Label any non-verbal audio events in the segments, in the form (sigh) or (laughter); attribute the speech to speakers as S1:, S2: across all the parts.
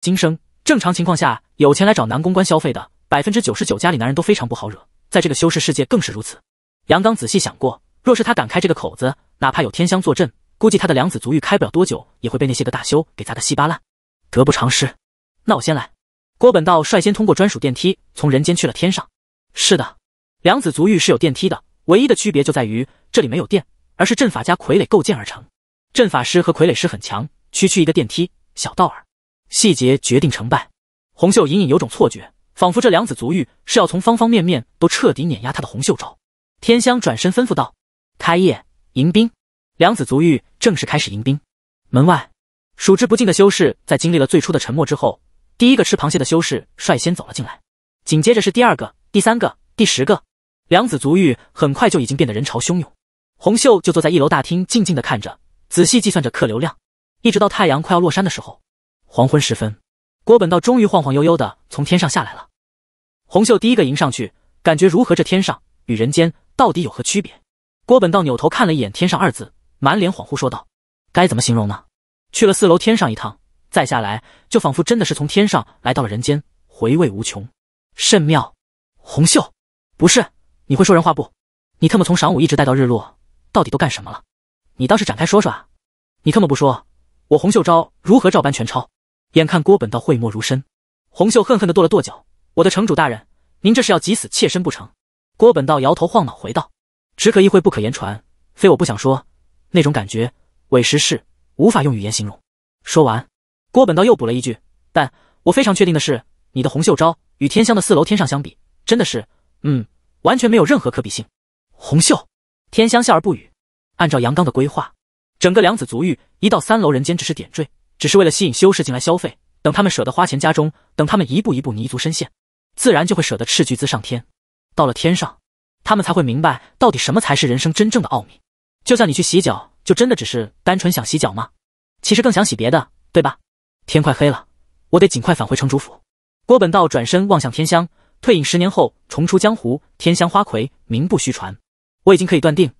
S1: 今生正常情况下，有钱来找男公关消费的百分之九十九家里男人都非常不好惹，在这个修士世界更是如此。杨刚仔细想过，若是他敢开这个口子，哪怕有天香坐镇，估计他的梁子足浴开不了多久，也会被那些个大修给砸个稀巴烂，得不偿失。那我先来。郭本道率先通过专属电梯从人间去了天上。是的，梁子足浴是有电梯的，唯一的区别就在于这里没有电，而是阵法加傀儡构建而成。阵法师和傀儡师很强，区区一个电梯，小道儿。细节决定成败。红秀隐隐有种错觉，仿佛这两子足浴是要从方方面面都彻底碾压他的。红秀昭天香转身吩咐道：“开业迎宾，两子足浴正式开始迎宾。”门外数之不尽的修士在经历了最初的沉默之后，第一个吃螃蟹的修士率先走了进来，紧接着是第二个、第三个、第十个。两子足浴很快就已经变得人潮汹涌。红秀就坐在一楼大厅，静静的看着，仔细计算着客流量，一直到太阳快要落山的时候。黄昏时分，郭本道终于晃晃悠悠的从天上下来了。红袖第一个迎上去，感觉如何？这天上与人间到底有何区别？郭本道扭头看了一眼“天上”二字，满脸恍惚说道：“该怎么形容呢？去了四楼天上一趟，再下来，就仿佛真的是从天上来到了人间，回味无穷，甚妙。”红袖，不是你会说人话不？你特么从晌午一直待到日落，到底都干什么了？你倒是展开说说啊！你特么不说，我洪秀昭如何照搬全抄？眼看郭本道讳莫如深，红秀恨恨地跺了跺脚：“我的城主大人，您这是要急死妾身不成？”郭本道摇头晃脑回道：“只可意会，不可言传，非我不想说，那种感觉委实是无法用语言形容。”说完，郭本道又补了一句：“但我非常确定的是，你的红袖招与天香的四楼天上相比，真的是……嗯，完全没有任何可比性。”红秀、天香笑而不语。按照杨刚的规划，整个梁子足浴一到三楼人间只是点缀。只是为了吸引修士进来消费，等他们舍得花钱，家中等他们一步一步泥足深陷，自然就会舍得斥巨资上天。到了天上，他们才会明白到底什么才是人生真正的奥秘。就像你去洗脚，就真的只是单纯想洗脚吗？其实更想洗别的，对吧？天快黑了，我得尽快返回城主府。郭本道转身望向天香，退隐十年后重出江湖，天香花魁名不虚传。我已经可以断定，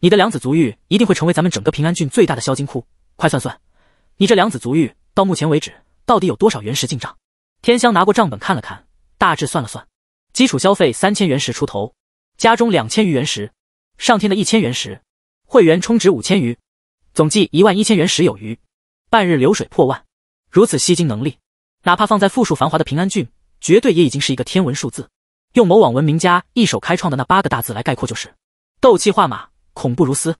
S1: 你的两子足浴一定会成为咱们整个平安郡最大的销金库。快算算。你这两子足浴到目前为止到底有多少原石进账？天香拿过账本看了看，大致算了算，基础消费三千原石出头，家中两千余原石，上天的一千原石，会员充值五千余，总计一万一千原石有余，半日流水破万，如此吸金能力，哪怕放在富庶繁华的平安郡，绝对也已经是一个天文数字。用某网文名家一手开创的那八个大字来概括就是：斗气化马，恐怖如斯。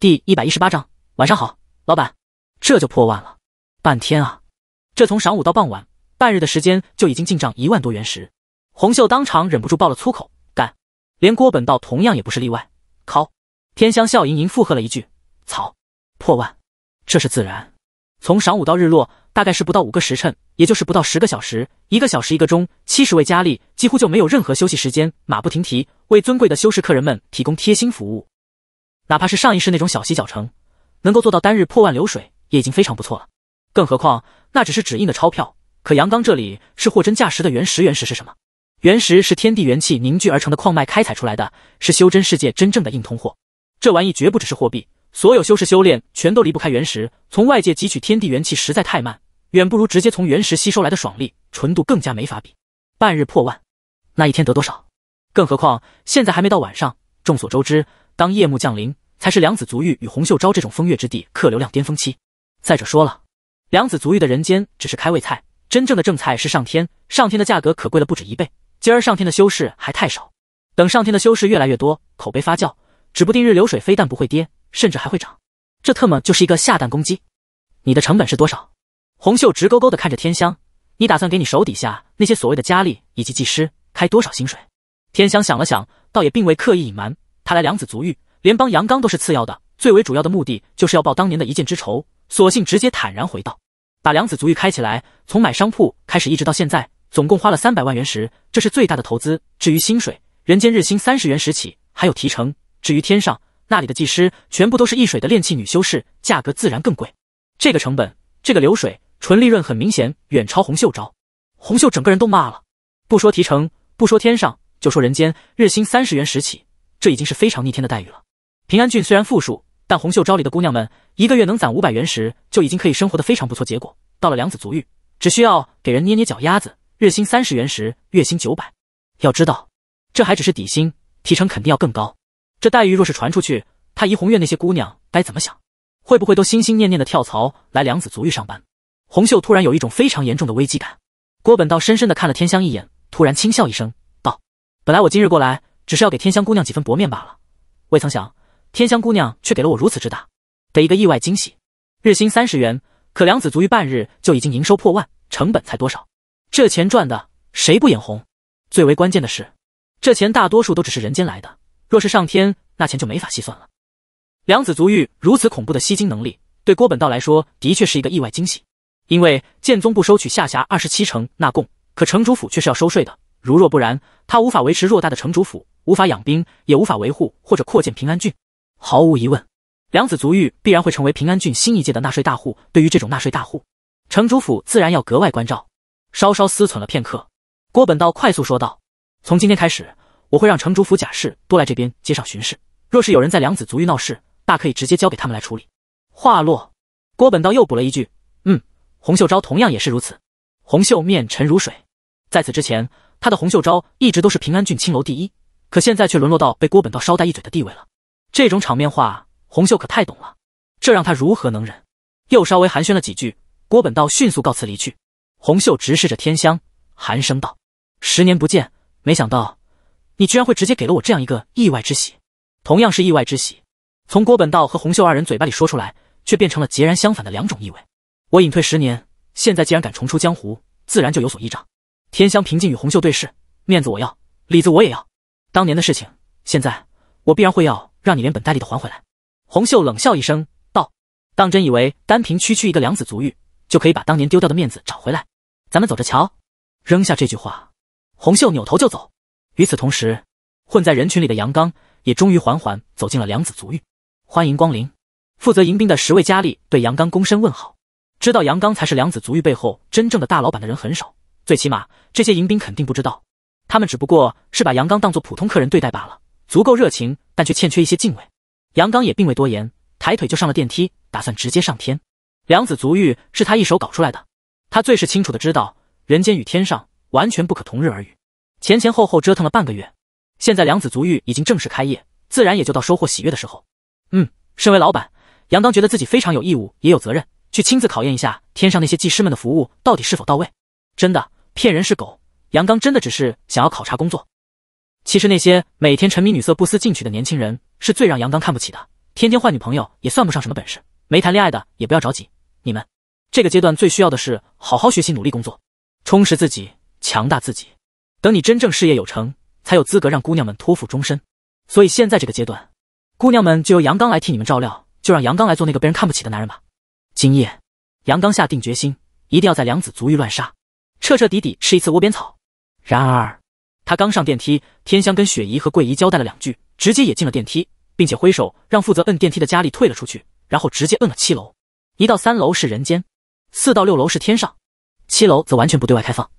S1: 第一百一十八章，晚上好，老板。这就破万了，半天啊！这从晌午到傍晚，半日的时间就已经进账一万多元石。红秀当场忍不住爆了粗口，干！连郭本道同样也不是例外，靠！天香笑盈盈附和了一句：“操，破万，这是自然。从晌午到日落，大概是不到五个时辰，也就是不到十个小时，一个小时一个钟，七十位佳丽几乎就没有任何休息时间，马不停蹄为尊贵的修士客人们提供贴心服务。哪怕是上一世那种小洗脚城，能够做到单日破万流水。”也已经非常不错了，更何况那只是纸印的钞票，可杨刚这里是货真价实的原石，原石是什么？原石是天地元气凝聚而成的矿脉开采出来的，是修真世界真正的硬通货。这玩意绝不只是货币，所有修士修炼全都离不开原石，从外界汲取天地元气实在太慢，远不如直接从原石吸收来的爽利，纯度更加没法比。半日破万，那一天得多少？更何况现在还没到晚上，众所周知，当夜幕降临，才是梁子足浴与洪秀招这种风月之地客流量巅峰期。再者说了，梁子足浴的人间只是开胃菜，真正的正菜是上天上天的价格可贵了不止一倍。今儿上天的修士还太少，等上天的修士越来越多，口碑发酵，指不定日流水非但不会跌，甚至还会涨。这特么就是一个下蛋公鸡。你的成本是多少？红袖直勾勾的看着天香，你打算给你手底下那些所谓的佳丽以及技师开多少薪水？天香想了想，倒也并未刻意隐瞒。他来梁子足浴，连帮阳刚都是次要的，最为主要的目的就是要报当年的一箭之仇。索性直接坦然回道：“把梁子足浴开起来，从买商铺开始，一直到现在，总共花了三百万元时，这是最大的投资。至于薪水，人间日薪三十元时起，还有提成。至于天上，那里的技师全部都是易水的炼气女修士，价格自然更贵。这个成本，这个流水，纯利润很明显，远超红秀招。红秀整个人都骂了，不说提成，不说天上，就说人间，日薪三十元时起，这已经是非常逆天的待遇了。平安郡虽然富庶。”但红秀招里的姑娘们，一个月能攒五百元时，就已经可以生活的非常不错。结果到了良子足浴，只需要给人捏捏脚丫子，日薪三十元时，月薪九百。要知道，这还只是底薪，提成肯定要更高。这待遇若是传出去，他怡红院那些姑娘该怎么想？会不会都心心念念的跳槽来良子足浴上班？红秀突然有一种非常严重的危机感。郭本道深深的看了天香一眼，突然轻笑一声，道：“本来我今日过来，只是要给天香姑娘几分薄面罢了，未曾想。”天香姑娘却给了我如此之大的一个意外惊喜，日薪三十元，可梁子足玉半日就已经营收破万，成本才多少？这钱赚的谁不眼红？最为关键的是，这钱大多数都只是人间来的，若是上天，那钱就没法细算了。梁子足玉如此恐怖的吸金能力，对郭本道来说的确是一个意外惊喜。因为剑宗不收取下辖二十七城纳贡，可城主府却是要收税的。如若不然，他无法维持偌大的城主府，无法养兵，也无法维护或者扩建平安郡。毫无疑问，梁子足浴必然会成为平安郡新一届的纳税大户。对于这种纳税大户，城主府自然要格外关照。稍稍思忖了片刻，郭本道快速说道：“从今天开始，我会让城主府贾氏多来这边街上巡视。若是有人在梁子足浴闹事，大可以直接交给他们来处理。”话落，郭本道又补了一句：“嗯，洪秀昭同样也是如此。”洪秀面沉如水。在此之前，他的洪秀昭一直都是平安郡青楼第一，可现在却沦落到被郭本道捎带一嘴的地位了。这种场面话，红袖可太懂了，这让她如何能忍？又稍微寒暄了几句，郭本道迅速告辞离去。红袖直视着天香，寒声道：“十年不见，没想到你居然会直接给了我这样一个意外之喜。”同样是意外之喜，从郭本道和红袖二人嘴巴里说出来，却变成了截然相反的两种意味。我隐退十年，现在既然敢重出江湖，自然就有所依仗。天香平静与红袖对视，面子我要，里子我也要。当年的事情，现在我必然会要。让你连本带利的还回来。”红秀冷笑一声道，“当真以为单凭区区一个良子足浴就可以把当年丢掉的面子找回来？咱们走着瞧。”扔下这句话，红袖扭头就走。与此同时，混在人群里的杨刚也终于缓缓走进了良子足浴。欢迎光临！负责迎宾的十位佳丽对杨刚躬身问好。知道杨刚才是良子足浴背后真正的大老板的人很少，最起码这些迎宾肯定不知道，他们只不过是把杨刚当做普通客人对待罢了。足够热情，但却欠缺一些敬畏。杨刚也并未多言，抬腿就上了电梯，打算直接上天。梁子足浴是他一手搞出来的，他最是清楚的知道，人间与天上完全不可同日而语。前前后后折腾了半个月，现在梁子足浴已经正式开业，自然也就到收获喜悦的时候。嗯，身为老板，杨刚觉得自己非常有义务，也有责任，去亲自考验一下天上那些技师们的服务到底是否到位。真的骗人是狗，杨刚真的只是想要考察工作。其实那些每天沉迷女色不思进取的年轻人是最让杨刚看不起的。天天换女朋友也算不上什么本事，没谈恋爱的也不要着急。你们这个阶段最需要的是好好学习，努力工作，充实自己，强大自己。等你真正事业有成，才有资格让姑娘们托付终身。所以现在这个阶段，姑娘们就由杨刚来替你们照料，就让杨刚来做那个被人看不起的男人吧。今夜，杨刚下定决心，一定要在梁子足浴乱杀，彻彻底底吃一次窝边草。然而。他刚上电梯，天香跟雪姨和桂姨交代了两句，直接也进了电梯，并且挥手让负责摁电梯的佳丽退了出去，然后直接摁了七楼。一到三楼是人间，四到六楼是天上，七楼则完全不对外开放。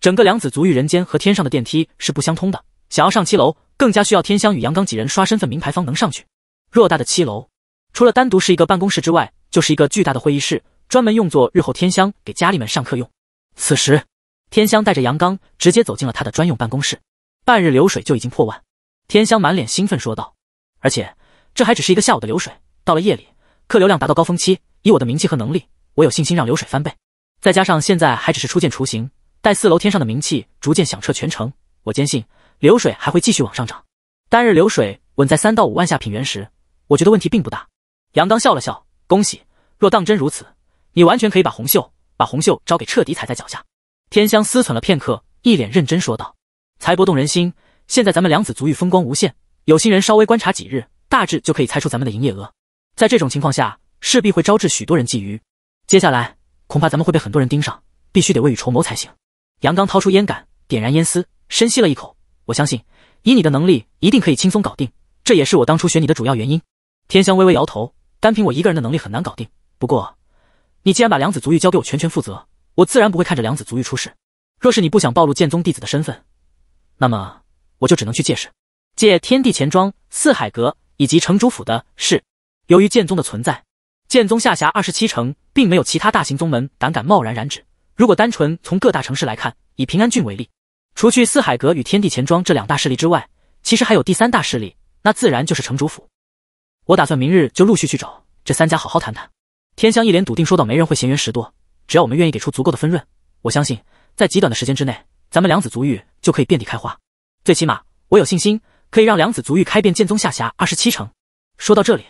S1: 整个梁子足浴人间和天上的电梯是不相通的，想要上七楼，更加需要天香与杨刚几人刷身份名牌方能上去。偌大的七楼，除了单独是一个办公室之外，就是一个巨大的会议室，专门用作日后天香给佳丽们上课用。此时。天香带着杨刚直接走进了他的专用办公室，半日流水就已经破万。天香满脸兴奋说道：“而且这还只是一个下午的流水，到了夜里客流量达到高峰期，以我的名气和能力，我有信心让流水翻倍。再加上现在还只是初见雏形，待四楼天上的名气逐渐响彻全城，我坚信流水还会继续往上涨。单日流水稳在三到五万下品原石，我觉得问题并不大。”杨刚笑了笑，恭喜。若当真如此，你完全可以把红袖把红袖招给彻底踩在脚下。天香思忖了片刻，一脸认真说道：“才不动人心，现在咱们梁子足浴风光无限，有心人稍微观察几日，大致就可以猜出咱们的营业额。在这种情况下，势必会招致许多人觊觎。接下来，恐怕咱们会被很多人盯上，必须得未雨绸缪才行。”杨刚掏出烟杆，点燃烟丝，深吸了一口。我相信，以你的能力，一定可以轻松搞定。这也是我当初选你的主要原因。天香微微摇头：“单凭我一个人的能力，很难搞定。不过，你既然把梁子足浴交给我全权负责。”我自然不会看着梁子足浴出事。若是你不想暴露剑宗弟子的身份，那么我就只能去借势，借天地钱庄、四海阁以及城主府的势。由于剑宗的存在，剑宗下辖二十七城，并没有其他大型宗门胆敢贸然染指。如果单纯从各大城市来看，以平安郡为例，除去四海阁与天地钱庄这两大势力之外，其实还有第三大势力，那自然就是城主府。我打算明日就陆续去找这三家好好谈谈。天香一脸笃定说道：“没人会闲源时多。”只要我们愿意给出足够的分润，我相信在极短的时间之内，咱们两子足域就可以遍地开花。最起码，我有信心可以让两子足域开遍剑宗下辖二十七城。说到这里，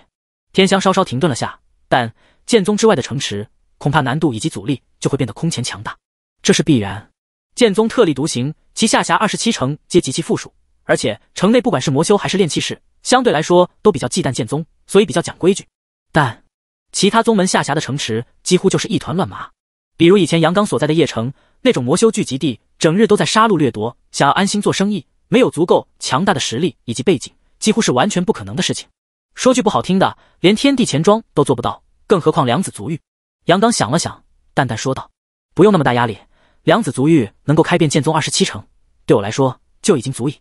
S1: 天香稍稍停顿了下，但剑宗之外的城池，恐怕难度以及阻力就会变得空前强大，这是必然。剑宗特立独行，其下辖二十七城皆极其富庶，而且城内不管是魔修还是炼气士，相对来说都比较忌惮剑宗，所以比较讲规矩。但其他宗门下辖的城池，几乎就是一团乱麻。比如以前杨刚所在的叶城那种魔修聚集地，整日都在杀戮掠夺，想要安心做生意，没有足够强大的实力以及背景，几乎是完全不可能的事情。说句不好听的，连天地钱庄都做不到，更何况梁子足浴。杨刚想了想，淡淡说道：“不用那么大压力，梁子足浴能够开遍剑宗二十七城，对我来说就已经足矣。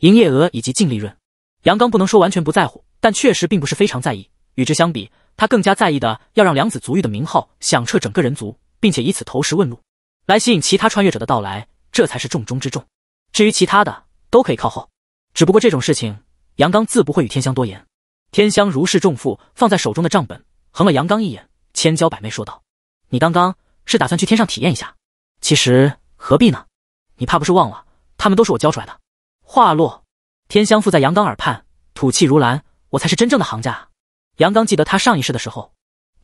S1: 营业额以及净利润，杨刚不能说完全不在乎，但确实并不是非常在意。与之相比，他更加在意的要让梁子足浴的名号响彻整个人族。”并且以此投石问路，来吸引其他穿越者的到来，这才是重中之重。至于其他的，都可以靠后。只不过这种事情，杨刚自不会与天香多言。天香如释重负，放在手中的账本，横了杨刚一眼，千娇百媚说道：“你刚刚是打算去天上体验一下？其实何必呢？你怕不是忘了，他们都是我教出来的。”话落，天香附在杨刚耳畔，吐气如兰：“我才是真正的行家。”杨刚记得他上一世的时候，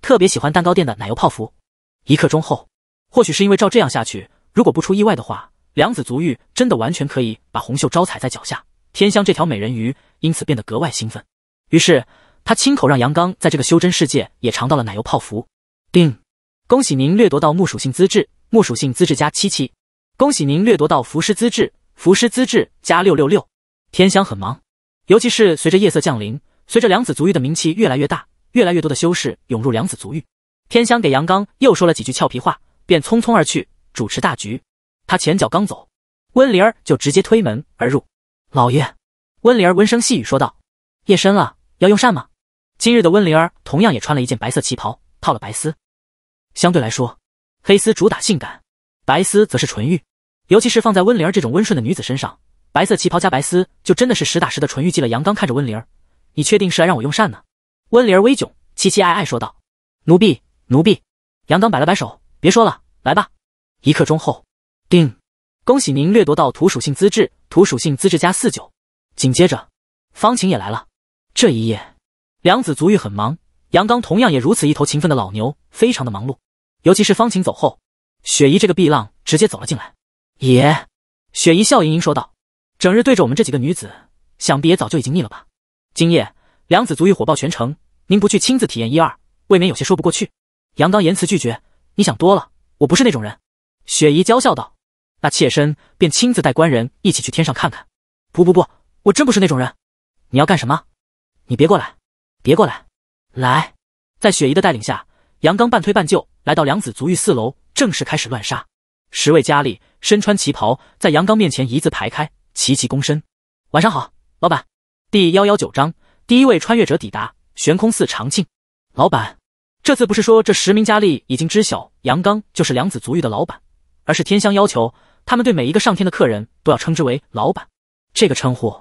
S1: 特别喜欢蛋糕店的奶油泡芙。一刻钟后，或许是因为照这样下去，如果不出意外的话，梁子足浴真的完全可以把红袖招踩在脚下。天香这条美人鱼因此变得格外兴奋，于是她亲口让杨刚在这个修真世界也尝到了奶油泡芙。叮，恭喜您掠夺到木属性资质，木属性资质加七七。恭喜您掠夺到浮尸资质，浮尸资质加六六六。天香很忙，尤其是随着夜色降临，随着梁子足浴的名气越来越大，越来越多的修士涌入梁子足浴。天香给杨刚又说了几句俏皮话，便匆匆而去主持大局。他前脚刚走，温灵儿就直接推门而入。老爷，温灵儿温声细语说道：“夜深了，要用膳吗？”今日的温灵儿同样也穿了一件白色旗袍，套了白丝。相对来说，黑丝主打性感，白丝则是纯欲，尤其是放在温灵儿这种温顺的女子身上，白色旗袍加白丝就真的是实打实的纯欲系了。杨刚看着温灵儿：“你确定是来让我用膳呢？”温灵儿微窘，期期爱爱说道：“奴婢。”奴婢，杨刚摆了摆手，别说了，来吧。一刻钟后，定恭喜您掠夺到土属性资质，土属性资质加四九。紧接着，方晴也来了。这一夜，梁子足浴很忙，杨刚同样也如此一头勤奋的老牛，非常的忙碌。尤其是方晴走后，雪姨这个碧浪直接走了进来。爷，雪姨笑盈盈说道：“整日对着我们这几个女子，想必也早就已经腻了吧？今夜梁子足浴火爆全城，您不去亲自体验一二，未免有些说不过去。”杨刚言辞拒绝，你想多了，我不是那种人。雪姨娇笑道：“那妾身便亲自带官人一起去天上看看。”“不不不，我真不是那种人。”“你要干什么？”“你别过来，别过来。”“来。”在雪姨的带领下，杨刚半推半就来到梁子足浴四楼，正式开始乱杀。十位佳丽身穿旗袍，在杨刚面前一字排开，齐齐躬身：“晚上好，老板。”第幺幺九章，第一位穿越者抵达悬空寺长庆。老板。这次不是说这十名佳丽已经知晓杨刚就是良子足浴的老板，而是天香要求他们对每一个上天的客人都要称之为老板。这个称呼，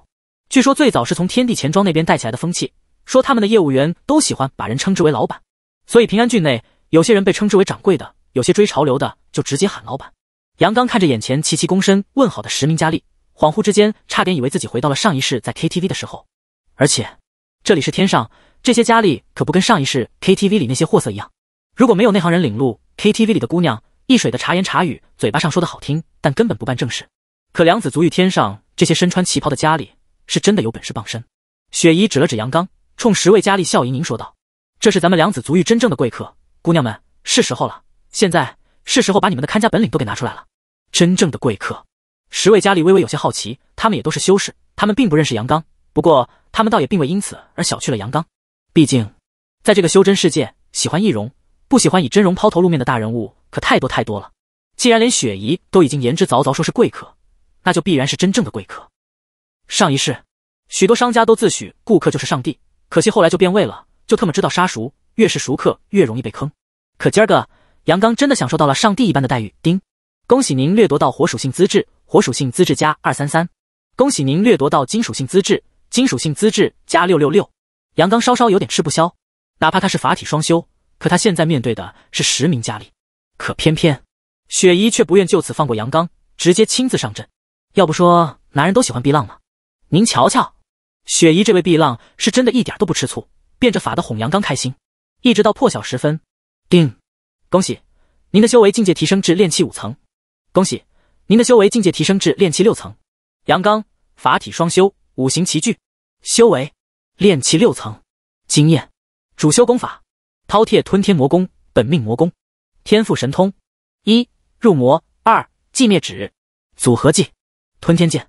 S1: 据说最早是从天地钱庄那边带起来的风气，说他们的业务员都喜欢把人称之为老板，所以平安郡内有些人被称之为掌柜的，有些追潮流的就直接喊老板。杨刚看着眼前齐齐躬身问好的十名佳丽，恍惚之间差点以为自己回到了上一世在 KTV 的时候，而且这里是天上。这些佳丽可不跟上一世 KTV 里那些货色一样，如果没有内行人领路，KTV 里的姑娘一水的茶言茶语，嘴巴上说的好听，但根本不办正事。可良子足浴天上这些身穿旗袍的佳丽是真的有本事傍身。雪姨指了指杨刚，冲十位佳丽笑盈盈说道：“这是咱们良子足浴真正的贵客，姑娘们是时候了，现在是时候把你们的看家本领都给拿出来了。”真正的贵客，十位佳丽微微有些好奇，他们也都是修士，他们并不认识杨刚，不过他们倒也并未因此而小觑了杨刚。毕竟，在这个修真世界，喜欢易容、不喜欢以真容抛头露面的大人物可太多太多了。既然连雪姨都已经言之凿凿说是贵客，那就必然是真正的贵客。上一世，许多商家都自诩顾客就是上帝，可惜后来就变味了，就特么知道杀熟，越是熟客越容易被坑。可今儿个，杨刚真的享受到了上帝一般的待遇。丁，恭喜您掠夺到火属性资质，火属性资质加二三三。恭喜您掠夺到金属性资质，金属性资质加六六六。杨刚稍稍有点吃不消，哪怕他是法体双修，可他现在面对的是十名佳丽，可偏偏雪姨却不愿就此放过杨刚，直接亲自上阵。要不说男人都喜欢碧浪吗？您瞧瞧，雪姨这位碧浪是真的一点都不吃醋，变着法的哄杨刚开心。一直到破晓时分，叮，恭喜您的修为境界提升至炼气五层，恭喜您的修为境界提升至炼气六层。杨刚，法体双修，五行齐聚，修为。炼气六层，经验，主修功法：饕餮吞天魔功、本命魔功。天赋神通：一入魔，二寂灭指。组合技：吞天剑。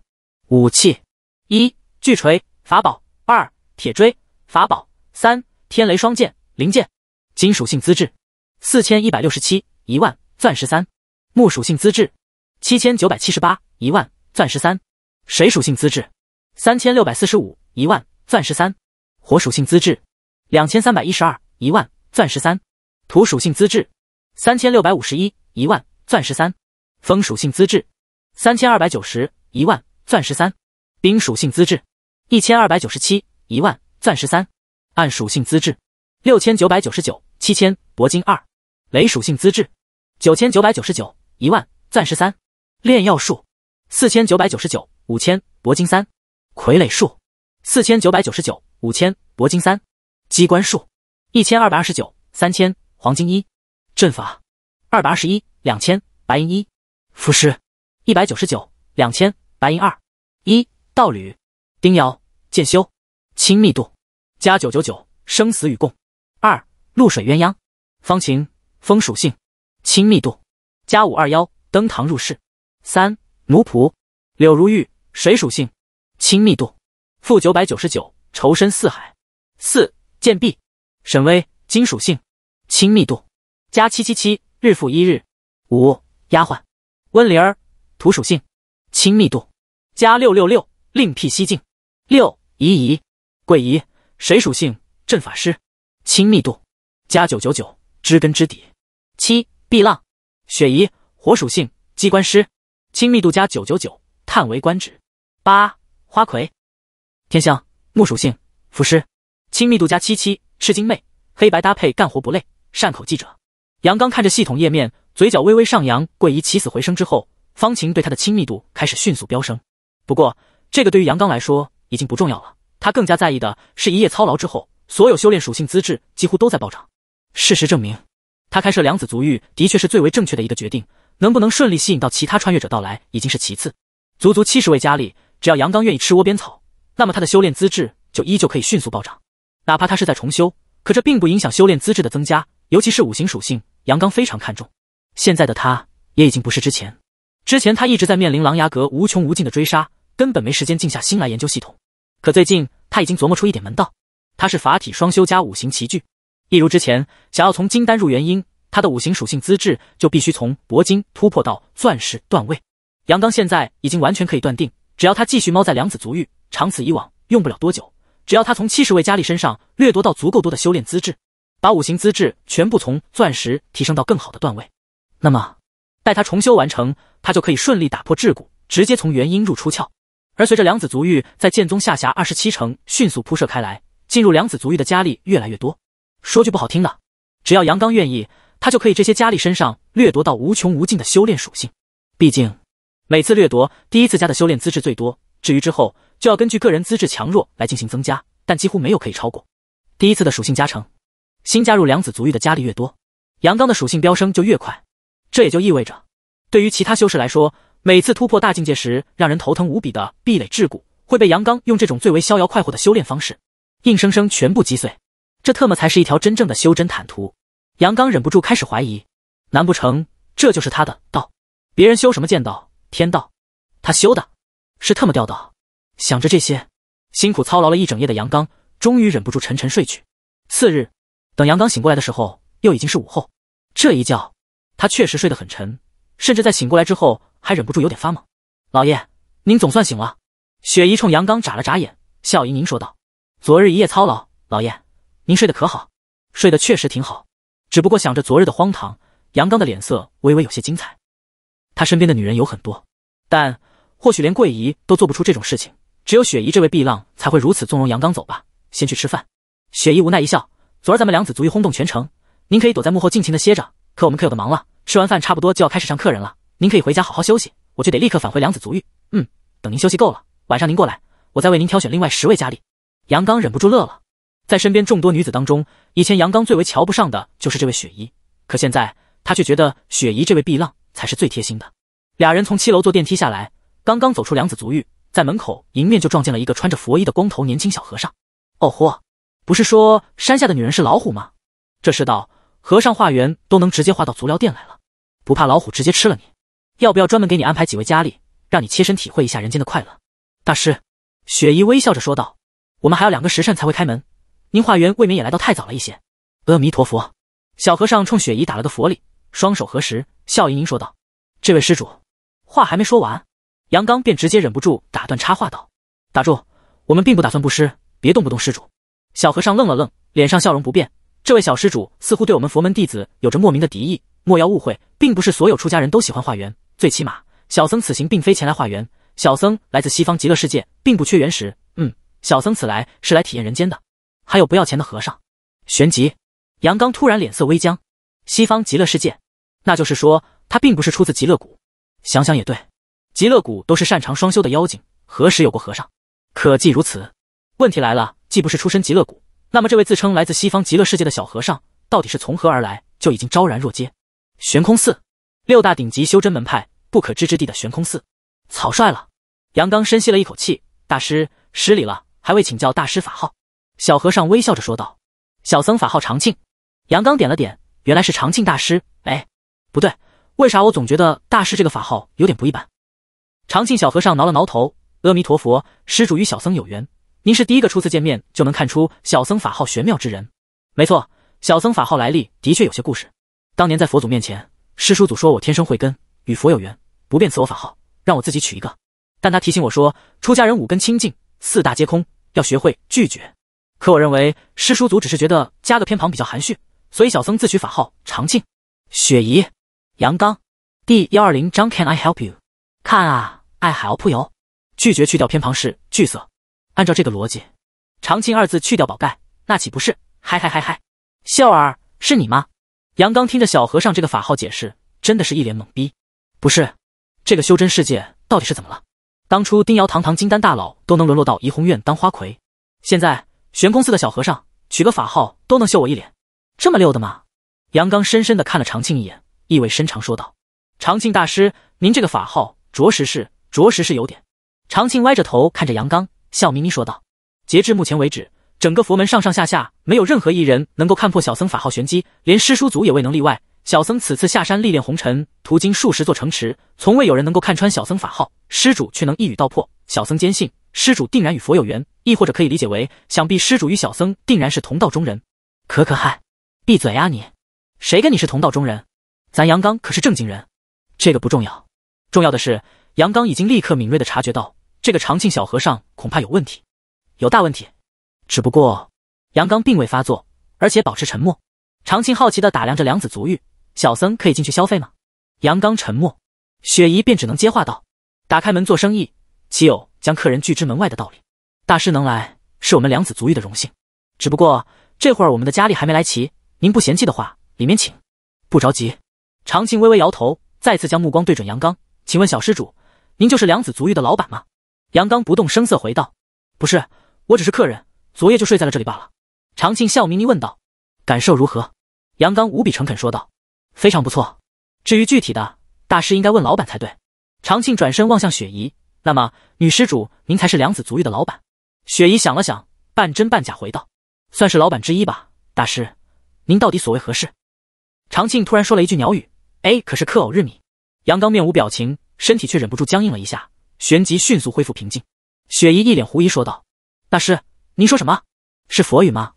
S1: 武器：一巨锤，法宝；二铁锥，法宝；三天雷双剑，灵剑。金属性资质：四千一百六十七一万钻石三。木属性资质：七千九百七十八一万钻石三。水属性资质：三千六百四十五一万。钻石三，火属性资质两千三百一十二一万钻石三，土属性资质三千六百五十一一万钻石三，风属性资质三千二百九十一万钻石三，冰属性资质一千二百九十七一万钻石三，暗属性资质六千九百九十九七千铂金二，雷属性资质九千九百九十九一万钻石三，炼药术四千九百九十九五千铂金三，傀儡术。四千九百九十九，五千，铂金三，机关术，一千二百二十九，三千，黄金一，阵法，二百二十一，两千，白银一，符师，一百九十九，两千，白银二。一，道侣，丁瑶，剑修，亲密度加九九九，生死与共。二，露水鸳鸯，方晴，风属性，亲密度加五二幺，登堂入室。三，奴仆，柳如玉，水属性，亲密度。负九百九十九，仇深似海。四贱婢沈巍，金属性，亲密度加七七七。日复一日。五丫鬟温灵儿，土属性，亲密度加六六六。另辟蹊径。六姨姨桂姨，水属性，阵法师，亲密度加九九九，知根知底。七碧浪雪姨，火属性，机关师，亲密度加九九九，叹为观止。八花魁。天香木属性，符师，亲密度加七七，赤金妹，黑白搭配，干活不累。善口记者杨刚看着系统页面，嘴角微微上扬。桂姨起死回生之后，方晴对他的亲密度开始迅速飙升。不过，这个对于杨刚来说已经不重要了，他更加在意的是，一夜操劳之后，所有修炼属性资质几乎都在暴涨。事实证明，他开设两子足浴的确是最为正确的一个决定。能不能顺利吸引到其他穿越者到来已经是其次，足足七十位佳丽，只要杨刚愿意吃窝边草。那么他的修炼资质就依旧可以迅速暴涨，哪怕他是在重修，可这并不影响修炼资质的增加。尤其是五行属性，杨刚非常看重。现在的他也已经不是之前，之前他一直在面临琅琊阁无穷无尽的追杀，根本没时间静下心来研究系统。可最近他已经琢磨出一点门道，他是法体双修加五行齐聚。一如之前，想要从金丹入元婴，他的五行属性资质就必须从铂金突破到钻石段位。杨刚现在已经完全可以断定，只要他继续猫在梁子足浴。长此以往，用不了多久，只要他从七十位佳丽身上掠夺到足够多的修炼资质，把五行资质全部从钻石提升到更好的段位，那么待他重修完成，他就可以顺利打破桎梏，直接从元婴入出窍。而随着梁子足浴在剑宗下辖二十七城迅速铺设开来，进入梁子足浴的佳丽越来越多。说句不好听的，只要杨刚愿意，他就可以这些佳丽身上掠夺到无穷无尽的修炼属性。毕竟每次掠夺，第一次加的修炼资质最多，至于之后。就要根据个人资质强弱来进行增加，但几乎没有可以超过第一次的属性加成。新加入两子足浴的加力越多，阳刚的属性飙升就越快。这也就意味着，对于其他修士来说，每次突破大境界时让人头疼无比的壁垒桎梏，会被阳刚用这种最为逍遥快活的修炼方式，硬生生全部击碎。这特么才是一条真正的修真坦途！阳刚忍不住开始怀疑，难不成这就是他的道？别人修什么剑道、天道，他修的是特么道道。想着这些，辛苦操劳了一整夜的杨刚，终于忍不住沉沉睡去。次日，等杨刚醒过来的时候，又已经是午后。这一觉，他确实睡得很沉，甚至在醒过来之后，还忍不住有点发懵。老爷，您总算醒了。雪姨冲杨刚眨了眨眼，笑盈盈说道：“昨日一夜操劳，老爷您睡得可好？睡得确实挺好。只不过想着昨日的荒唐，杨刚的脸色微微有些精彩。他身边的女人有很多，但或许连桂姨都做不出这种事情。”只有雪姨这位碧浪才会如此纵容杨刚走吧，先去吃饭。雪姨无奈一笑，昨儿咱们两子足浴轰动全城，您可以躲在幕后尽情的歇着，可我们可有的忙了。吃完饭差不多就要开始上客人了，您可以回家好好休息，我就得立刻返回两子足浴。嗯，等您休息够了，晚上您过来，我再为您挑选另外十位佳丽。杨刚忍不住乐了，在身边众多女子当中，以前杨刚最为瞧不上的就是这位雪姨，可现在他却觉得雪姨这位碧浪才是最贴心的。俩人从七楼坐电梯下来，刚刚走出两子足浴。在门口迎面就撞见了一个穿着佛衣的光头年轻小和尚。哦豁，不是说山下的女人是老虎吗？这世道，和尚化缘都能直接化到足疗店来了，不怕老虎直接吃了你？要不要专门给你安排几位佳丽，让你切身体会一下人间的快乐？大师，雪姨微笑着说道：“我们还要两个时辰才会开门，您化缘未免也来得太早了一些。”阿弥陀佛，小和尚冲雪姨打了个佛礼，双手合十，笑盈盈说道：“这位施主，话还没说完。”杨刚便直接忍不住打断插话道：“打住，我们并不打算布施，别动不动施主。”小和尚愣了愣，脸上笑容不变。这位小施主似乎对我们佛门弟子有着莫名的敌意，莫要误会，并不是所有出家人都喜欢化缘。最起码，小僧此行并非前来化缘，小僧来自西方极乐世界，并不缺原石。嗯，小僧此来是来体验人间的。还有不要钱的和尚。旋即，杨刚突然脸色微僵。西方极乐世界，那就是说他并不是出自极乐谷。想想也对。极乐谷都是擅长双修的妖精，何时有过和尚？可既如此，问题来了，既不是出身极乐谷，那么这位自称来自西方极乐世界的小和尚，到底是从何而来，就已经昭然若揭。悬空寺，六大顶级修真门派不可知之地的悬空寺，草率了。杨刚深吸了一口气，大师失礼了，还未请教大师法号。小和尚微笑着说道：“小僧法号长庆。”杨刚点了点，原来是长庆大师。哎，不对，为啥我总觉得大师这个法号有点不一般？长庆小和尚挠了挠头，阿弥陀佛，施主与小僧有缘。您是第一个初次见面就能看出小僧法号玄妙之人。没错，小僧法号来历的确有些故事。当年在佛祖面前，师叔祖说我天生慧根，与佛有缘，不便赐我法号，让我自己取一个。但他提醒我说，出家人五根清净，四大皆空，要学会拒绝。可我认为师叔祖只是觉得加个偏旁比较含蓄，所以小僧自取法号长庆。雪姨，杨刚，第幺二零章 Can I Help You？看啊，爱海鳌扑油，拒绝去掉偏旁是惧色。按照这个逻辑，长庆二字去掉宝盖，那岂不是嗨嗨嗨嗨？秀儿，是你吗？杨刚听着小和尚这个法号解释，真的是一脸懵逼。不是，这个修真世界到底是怎么了？当初丁瑶堂堂金丹大佬都能沦落到怡红院当花魁，现在悬空寺的小和尚取个法号都能秀我一脸，这么溜的吗？杨刚深深地看了长庆一眼，意味深长说道：“长庆大师，您这个法号。”着实是，着实是有点。长庆歪着头看着杨刚，笑眯眯说道：“截至目前为止，整个佛门上上下下没有任何一人能够看破小僧法号玄机，连师叔祖也未能例外。小僧此次下山历练红尘，途经数十座城池，从未有人能够看穿小僧法号。施主却能一语道破，小僧坚信施主定然与佛有缘，亦或者可以理解为，想必施主与小僧定然是同道中人。”可可汗，闭嘴啊你！谁跟你是同道中人？咱杨刚可是正经人，这个不重要。重要的是，杨刚已经立刻敏锐的察觉到，这个长庆小和尚恐怕有问题，有大问题。只不过，杨刚并未发作，而且保持沉默。长庆好奇的打量着梁子足浴，小僧可以进去消费吗？杨刚沉默，雪姨便只能接话道：“打开门做生意，岂有将客人拒之门外的道理？大师能来，是我们梁子足浴的荣幸。只不过这会儿我们的佳丽还没来齐，您不嫌弃的话，里面请。”不着急。长庆微微摇头，再次将目光对准杨刚。请问小施主，您就是良子足浴的老板吗？杨刚不动声色回道：“不是，我只是客人，昨夜就睡在了这里罢了。”长庆笑眯眯问道：“感受如何？”杨刚无比诚恳说道：“非常不错。至于具体的，大师应该问老板才对。”长庆转身望向雪姨：“那么，女施主，您才是良子足浴的老板？”雪姨想了想，半真半假回道：“算是老板之一吧。大师，您到底所为何事？”长庆突然说了一句鸟语：“A 可是克偶日米。”杨刚面无表情，身体却忍不住僵硬了一下，旋即迅速恢复平静。雪姨一脸狐疑说道：“大师，您说什么？是佛语吗？”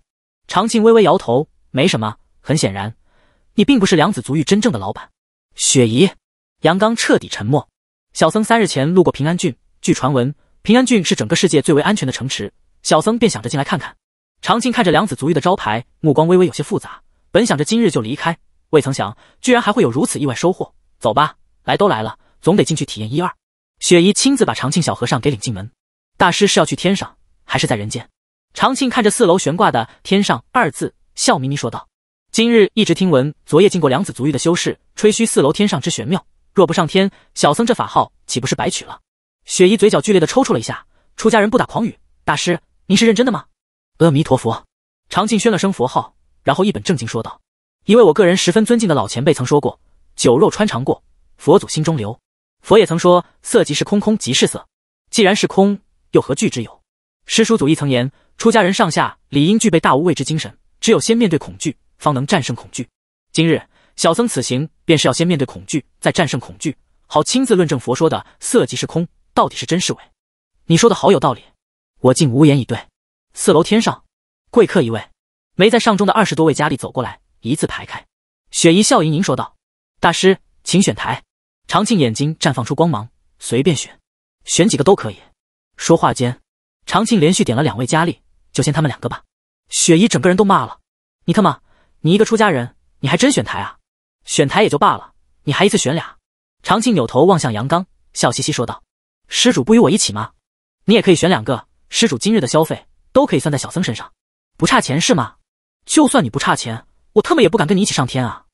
S1: 长庆微微摇头：“没什么。很显然，你并不是梁子足浴真正的老板。”雪姨，杨刚彻底沉默。小僧三日前路过平安郡，据传闻，平安郡是整个世界最为安全的城池，小僧便想着进来看看。长庆看着梁子足浴的招牌，目光微微有些复杂。本想着今日就离开，未曾想，居然还会有如此意外收获。走吧。来都来了，总得进去体验一二。雪姨亲自把长庆小和尚给领进门。大师是要去天上，还是在人间？长庆看着四楼悬挂的“天上”二字，笑眯眯说道：“今日一直听闻，昨夜进过梁子足浴的修士，吹嘘四楼天上之玄妙。若不上天，小僧这法号岂不是白取了？”雪姨嘴角剧烈的抽搐了一下。出家人不打诳语，大师，您是认真的吗？阿弥陀佛。长庆宣了声佛号，然后一本正经说道：“一位我个人十分尊敬的老前辈曾说过，酒肉穿肠过。”佛祖心中留，佛也曾说色即是空，空即是色。既然是空，又何惧之有？师叔祖亦曾言，出家人上下理应具备大无畏之精神，只有先面对恐惧，方能战胜恐惧。今日小僧此行，便是要先面对恐惧，再战胜恐惧，好亲自论证佛说的色即是空到底是真是伪。你说的好有道理，我竟无言以对。四楼天上，贵客一位，没在上中的二十多位佳丽走过来，一字排开。雪姨笑盈盈说道：“大师，请选台。”长庆眼睛绽放出光芒，随便选，选几个都可以。说话间，长庆连续点了两位佳丽，就先他们两个吧。雪姨整个人都骂了：“你他妈，你一个出家人，你还真选台啊？选台也就罢了，你还一次选俩！”长庆扭头望向杨刚，笑嘻嘻说道：“施主不与我一起吗？你也可以选两个。施主今日的消费都可以算在小僧身上，不差钱是吗？就算你不差钱，我特么也不敢跟你一起上天啊！”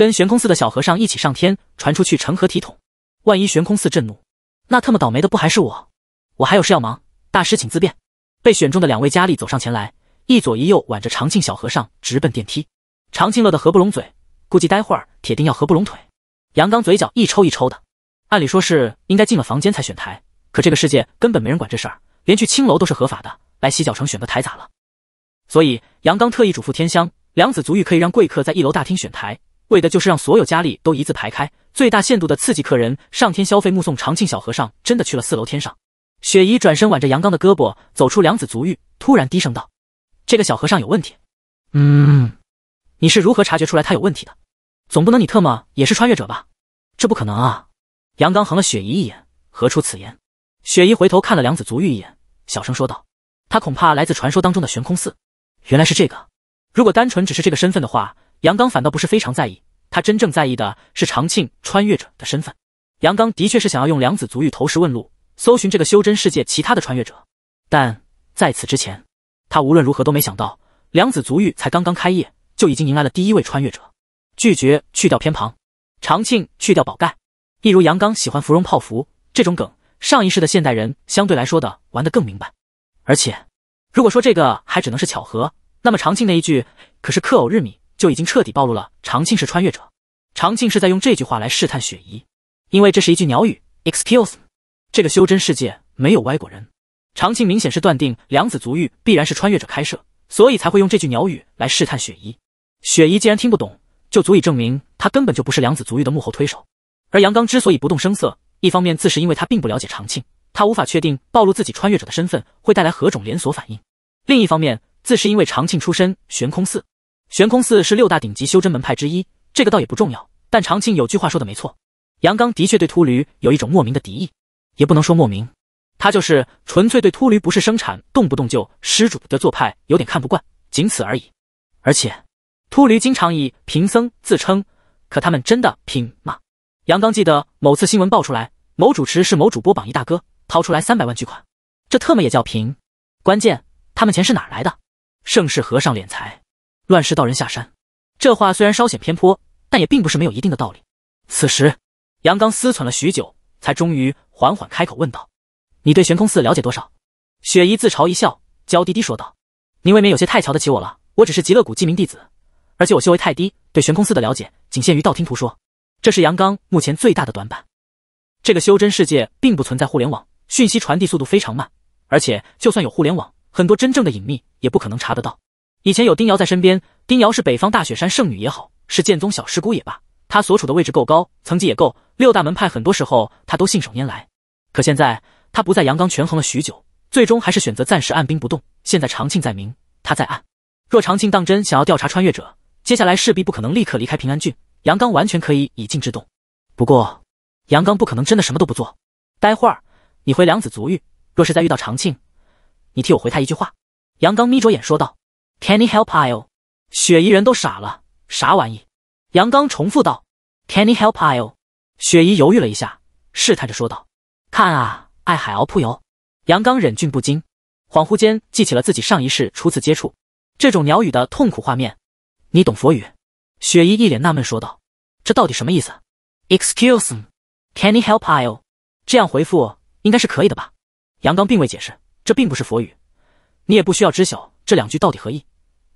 S1: 跟悬空寺的小和尚一起上天，传出去成何体统？万一悬空寺震怒，那特么倒霉的不还是我？我还有事要忙，大师请自便。被选中的两位佳丽走上前来，一左一右挽着长庆小和尚，直奔电梯。长庆乐得合不拢嘴，估计待会儿铁定要合不拢腿。杨刚嘴角一抽一抽的。按理说是应该进了房间才选台，可这个世界根本没人管这事儿，连去青楼都是合法的，来洗脚城选个台咋了？所以杨刚特意嘱咐天香，两子足浴可以让贵客在一楼大厅选台。为的就是让所有佳丽都一字排开，最大限度的刺激客人上天消费。目送长庆小和尚真的去了四楼天上。雪姨转身挽着杨刚的胳膊走出梁子足浴，突然低声道：“这个小和尚有问题。”“
S2: 嗯，
S1: 你是如何察觉出来他有问题的？总不能你特么也是穿越者吧？这不可能啊！”杨刚横了雪姨一眼：“何出此言？”雪姨回头看了梁子足浴一眼，小声说道：“他恐怕来自传说当中的悬空寺。”“原来是这个。如果单纯只是这个身份的话。”杨刚反倒不是非常在意，他真正在意的是长庆穿越者的身份。杨刚的确是想要用梁子足浴投石问路，搜寻这个修真世界其他的穿越者。但在此之前，他无论如何都没想到，梁子足浴才刚刚开业，就已经迎来了第一位穿越者。拒绝去掉偏旁，长庆去掉宝盖，一如杨刚喜欢芙蓉泡芙这种梗，上一世的现代人相对来说的玩得更明白。而且，如果说这个还只能是巧合，那么长庆那一句可是克偶日米。就已经彻底暴露了长庆是穿越者。长庆是在用这句话来试探雪姨，因为这是一句鸟语。Excuse me，这个修真世界没有歪果人。长庆明显是断定梁子足浴必然是穿越者开设，所以才会用这句鸟语来试探雪姨。雪姨既然听不懂，就足以证明她根本就不是梁子足浴的幕后推手。而杨刚之所以不动声色，一方面自是因为他并不了解长庆，他无法确定暴露自己穿越者的身份会带来何种连锁反应；另一方面自是因为长庆出身悬空寺。悬空寺是六大顶级修真门派之一，这个倒也不重要。但长庆有句话说的没错，杨刚的确对秃驴有一种莫名的敌意，也不能说莫名，他就是纯粹对秃驴不是生产，动不动就施主的做派有点看不惯，仅此而已。而且秃驴经常以贫僧自称，可他们真的贫吗？杨刚记得某次新闻爆出来，某主持是某主播榜一大哥，掏出来三百万巨款，这特么也叫贫？关键他们钱是哪来的？盛世和尚敛财。乱世道人下山，这话虽然稍显偏颇，但也并不是没有一定的道理。此时，杨刚思忖了许久，才终于缓缓开口问道：“你对悬空寺了解多少？”雪姨自嘲一笑，娇滴滴说道：“您未免有些太瞧得起我了。我只是极乐谷记名弟子，而且我修为太低，对悬空寺的了解仅限于道听途说。这是杨刚目前最大的短板。这个修真世界并不存在互联网，讯息传递速度非常慢，而且就算有互联网，很多真正的隐秘也不可能查得到。”以前有丁瑶在身边，丁瑶是北方大雪山圣女也好，是剑宗小师姑也罢，她所处的位置够高，层级也够，六大门派很多时候她都信手拈来。可现在她不在，阳刚权衡了许久，最终还是选择暂时按兵不动。现在长庆在明，他在暗，若长庆当真想要调查穿越者，接下来势必不可能立刻离开平安郡。阳刚完全可以以静制动。不过，杨刚不可能真的什么都不做。待会儿你回梁子足浴，若是再遇到长庆，你替我回他一句话。杨刚眯着眼说道。Can you help I? 雪姨人都傻了，啥玩意？杨刚重复道。Can you help I? 雪姨犹豫了一下，试探着说道：“看啊，爱海鳌扑游。”杨刚忍俊不禁，恍惚间记起了自己上一世初次接触这种鸟语的痛苦画面。你懂佛语？雪姨一脸纳闷说道：“这到底什么意思？”Excuse me, Can you help I? 这样回复应该是可以的吧？杨刚并未解释，这并不是佛语，你也不需要知晓。这两句到底何意？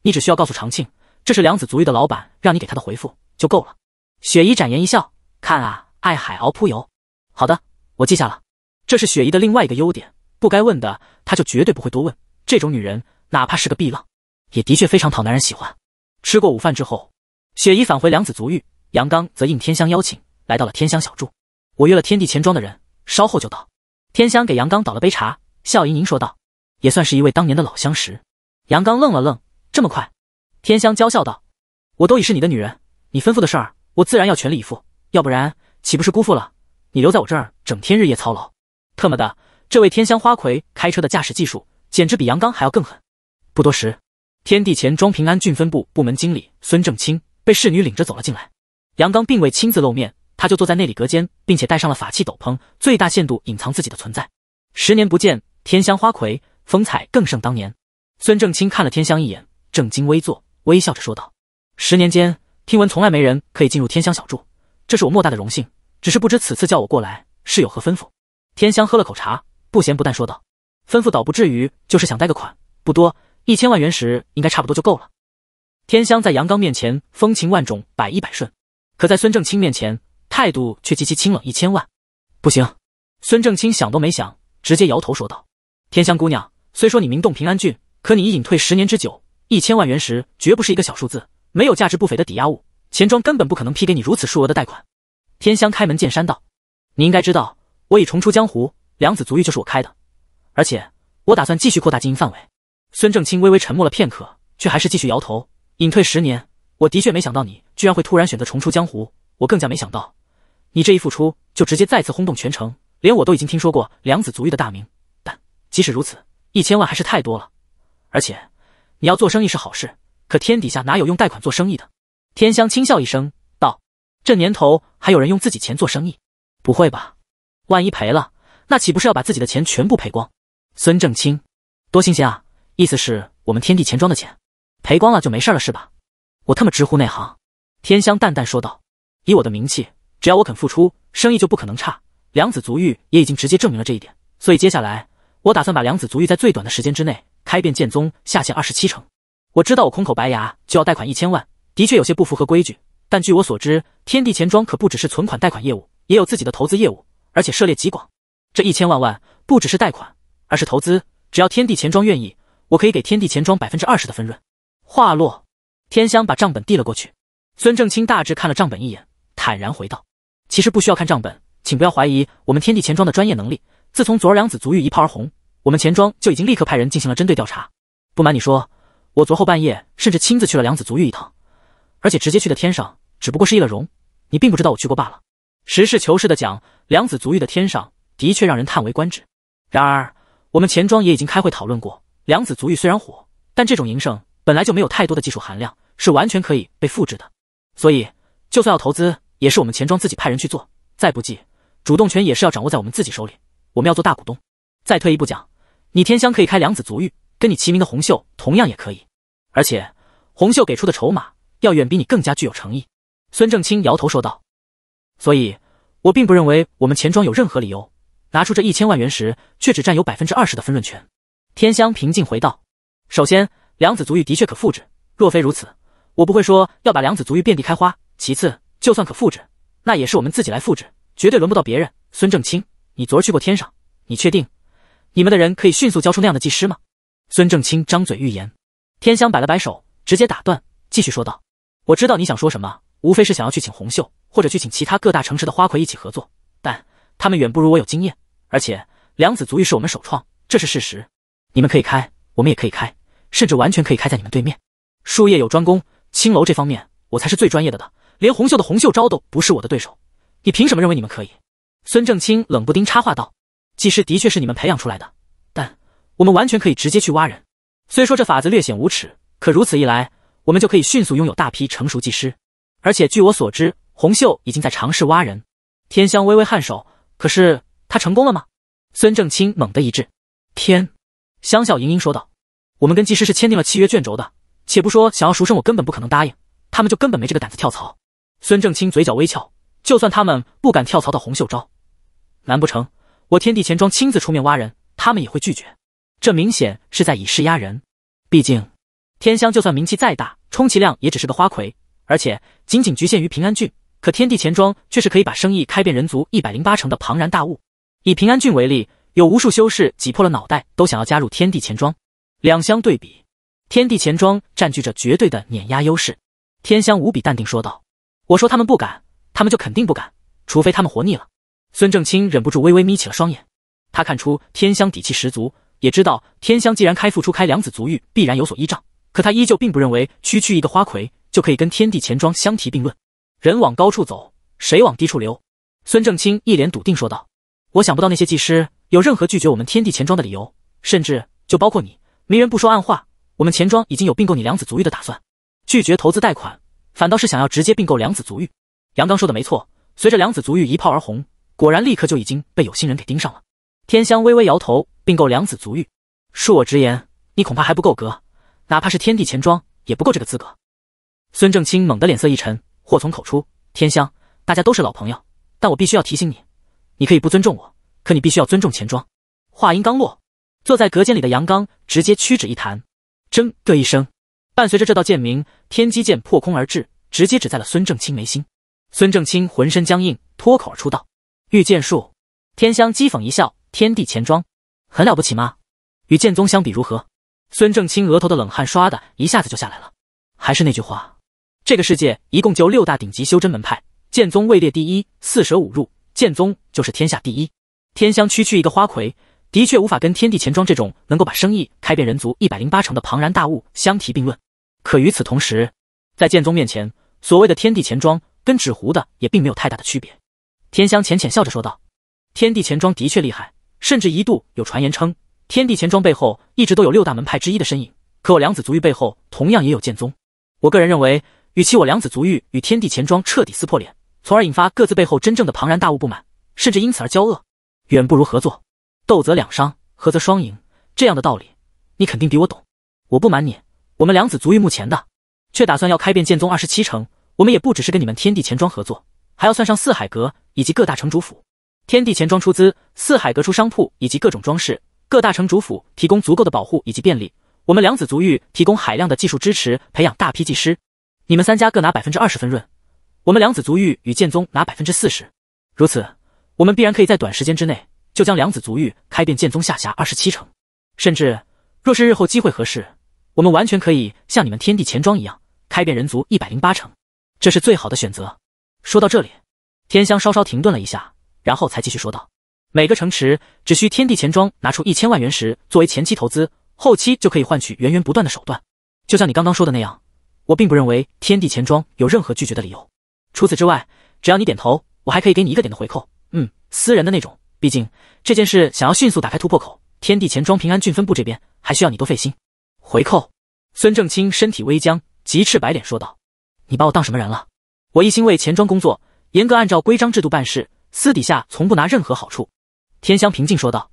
S1: 你只需要告诉长庆，这是梁子足浴的老板让你给他的回复就够了。雪姨展颜一笑，看啊，爱海熬扑油。好的，我记下了。这是雪姨的另外一个优点，不该问的，她就绝对不会多问。这种女人，哪怕是个碧浪，也的确非常讨男人喜欢。吃过午饭之后，雪姨返回梁子足浴，杨刚则应天香邀请，来到了天香小筑。我约了天地钱庄的人，稍后就到。天香给杨刚倒了杯茶，笑盈盈说道：“也算是一位当年的老相识。”杨刚愣了愣，这么快？天香娇笑道：“我都已是你的女人，你吩咐的事儿，我自然要全力以赴，要不然岂不是辜负了你？留在我这儿，整天日夜操劳。”特么的，这位天香花魁开车的驾驶技术，简直比杨刚还要更狠。不多时，天地前庄平安郡分部部门经理孙正清被侍女领着走了进来。杨刚并未亲自露面，他就坐在内里隔间，并且戴上了法器斗篷，最大限度隐藏自己的存在。十年不见，天香花魁风采更胜当年。孙正清看了天香一眼，正襟危坐，微笑着说道：“十年间，听闻从来没人可以进入天香小筑，这是我莫大的荣幸。只是不知此次叫我过来是有何吩咐？”天香喝了口茶，不咸不淡说道：“吩咐倒不至于，就是想贷个款，不多，一千万元石应该差不多就够了。”天香在杨刚面前风情万种，百依百顺，可在孙正清面前，态度却极其清冷。一千万，不行！孙正清想都没想，直接摇头说道：“天香姑娘，虽说你名动平安郡。”可你已隐退十年之久，一千万元石绝不是一个小数字，没有价值不菲的抵押物，钱庄根本不可能批给你如此数额的贷款。天香开门见山道：“你应该知道，我已重出江湖，梁子足浴就是我开的，而且我打算继续扩大经营范围。”孙正清微微沉默了片刻，却还是继续摇头。隐退十年，我的确没想到你居然会突然选择重出江湖，我更加没想到你这一复出就直接再次轰动全城，连我都已经听说过梁子足浴的大名。但即使如此，一千万还是太多了。而且，你要做生意是好事，可天底下哪有用贷款做生意的？天香轻笑一声道：“这年头还有人用自己钱做生意？不会吧？万一赔了，那岂不是要把自己的钱全部赔光？”孙正清，多新鲜啊！意思是我们天地钱庄的钱赔光了就没事了是吧？我他妈直呼内行。天香淡淡说道：“以我的名气，只要我肯付出，生意就不可能差。梁子足浴也已经直接证明了这一点。所以接下来，我打算把梁子足浴在最短的时间之内。”开遍剑宗下限二十七成，我知道我空口白牙就要贷款一千万，的确有些不符合规矩。但据我所知，天地钱庄可不只是存款贷款业务，也有自己的投资业务，而且涉猎极广。这一千万万不只是贷款，而是投资。只要天地钱庄愿意，我可以给天地钱庄百分之二十的分润。话落，天香把账本递了过去。孙正清大致看了账本一眼，坦然回道：“其实不需要看账本，请不要怀疑我们天地钱庄的专业能力。自从左儿两子足浴一炮而红。”我们钱庄就已经立刻派人进行了针对调查。不瞒你说，我昨后半夜甚至亲自去了梁子足浴一趟，而且直接去的天上，只不过是一了容，你并不知道我去过罢了。实事求是的讲，梁子足浴的天上的确让人叹为观止。然而，我们钱庄也已经开会讨论过，梁子足浴虽然火，但这种营生本来就没有太多的技术含量，是完全可以被复制的。所以，就算要投资，也是我们钱庄自己派人去做。再不济，主动权也是要掌握在我们自己手里。我们要做大股东。再退一步讲。你天香可以开两子足浴，跟你齐名的红秀同样也可以，而且红秀给出的筹码要远比你更加具有诚意。孙正清摇头说道：“所以，我并不认为我们钱庄有任何理由拿出这一千万元时却只占有百分之二十的分润权。”天香平静回道：“首先，两子足浴的确可复制，若非如此，我不会说要把两子足浴遍地开花。其次，就算可复制，那也是我们自己来复制，绝对轮不到别人。”孙正清，你昨儿去过天上，你确定？你们的人可以迅速教出那样的技师吗？孙正清张嘴欲言，天香摆了摆手，直接打断，继续说道：“我知道你想说什么，无非是想要去请红袖，或者去请其他各大城市的花魁一起合作。但他们远不如我有经验，而且良子足浴是我们首创，这是事实。你们可以开，我们也可以开，甚至完全可以开在你们对面。术业有专攻，青楼这方面我才是最专业的的，连红袖的红袖招都不是我的对手。你凭什么认为你们可以？”孙正清冷不丁插话道。技师的确是你们培养出来的，但我们完全可以直接去挖人。虽说这法子略显无耻，可如此一来，我们就可以迅速拥有大批成熟技师。而且据我所知，红秀已经在尝试挖人。天香微微颔首，可是他成功了吗？孙正清猛地一滞。天香笑盈盈说道：“我们跟技师是签订了契约卷轴的，且不说想要赎身，我根本不可能答应，他们就根本没这个胆子跳槽。”孙正清嘴角微翘，就算他们不敢跳槽到红秀招，难不成？我天地钱庄亲自出面挖人，他们也会拒绝。这明显是在以势压人。毕竟，天香就算名气再大，充其量也只是个花魁，而且仅仅局限于平安郡。可天地钱庄却是可以把生意开遍人族一百零八城的庞然大物。以平安郡为例，有无数修士挤破了脑袋都想要加入天地钱庄。两相对比，天地钱庄占据着绝对的碾压优势。天香无比淡定说道：“我说他们不敢，他们就肯定不敢，除非他们活腻了。”孙正清忍不住微微眯起了双眼，他看出天香底气十足，也知道天香既然开复出开两子足浴，必然有所依仗。可他依旧并不认为区区一个花魁就可以跟天地钱庄相提并论。人往高处走，谁往低处流？孙正清一脸笃定说道：“我想不到那些技师有任何拒绝我们天地钱庄的理由，甚至就包括你。明人不说暗话，我们钱庄已经有并购你两子足浴的打算。拒绝投资贷款，反倒是想要直接并购两子足浴。”杨刚说的没错，随着两子足浴一炮而红。果然，立刻就已经被有心人给盯上了。天香微微摇头，并购良子足浴。恕我直言，你恐怕还不够格，哪怕是天地钱庄，也不够这个资格。孙正清猛地脸色一沉，祸从口出。天香，大家都是老朋友，但我必须要提醒你，你可以不尊重我，可你必须要尊重钱庄。话音刚落，坐在隔间里的杨刚直接屈指一弹，铮的一声，伴随着这道剑鸣，天机剑破空而至，直接指在了孙正清眉心。孙正清浑身僵硬，脱口而出道。御剑术，天香讥讽一笑。天地钱庄很了不起吗？与剑宗相比如何？孙正清额头的冷汗刷的一下子就下来了。还是那句话，这个世界一共就六大顶级修真门派，剑宗位列第一，四舍五入，剑宗就是天下第一。天香区区一个花魁，的确无法跟天地钱庄这种能够把生意开遍人族一百零八城的庞然大物相提并论。可与此同时，在剑宗面前，所谓的天地钱庄跟纸糊的也并没有太大的区别。天香浅浅笑着说道：“天地钱庄的确厉害，甚至一度有传言称，天地钱庄背后一直都有六大门派之一的身影。可我梁子足浴背后同样也有剑宗。我个人认为，与其我梁子足浴与天地钱庄彻底撕破脸，从而引发各自背后真正的庞然大物不满，甚至因此而交恶，远不如合作。斗则两伤，合则双赢，这样的道理你肯定比我懂。我不瞒你，我们梁子足浴目前的，却打算要开遍剑宗二十七城。我们也不只是跟你们天地钱庄合作。”还要算上四海阁以及各大城主府，天地钱庄出资，四海阁出商铺以及各种装饰，各大城主府提供足够的保护以及便利，我们梁子足浴提供海量的技术支持，培养大批技师，你们三家各拿百分之二十分润，我们梁子足浴与剑宗拿百分之四十，如此，我们必然可以在短时间之内就将梁子足浴开遍剑宗下辖二十七城，甚至若是日后机会合适，我们完全可以像你们天地钱庄一样，开遍人族一百零八城，这是最好的选择。说到这里，天香稍稍停顿了一下，然后才继续说道：“每个城池只需天地钱庄拿出一千万元石作为前期投资，后期就可以换取源源不断的手段。就像你刚刚说的那样，我并不认为天地钱庄有任何拒绝的理由。除此之外，只要你点头，我还可以给你一个点的回扣，嗯，私人的那种。毕竟这件事想要迅速打开突破口，天地钱庄平安郡分部这边还需要你多费心。”回扣，孙正清身体微僵，急赤白脸说道：“你把我当什么人了？”我一心为钱庄工作，严格按照规章制度办事，私底下从不拿任何好处。”天香平静说道，“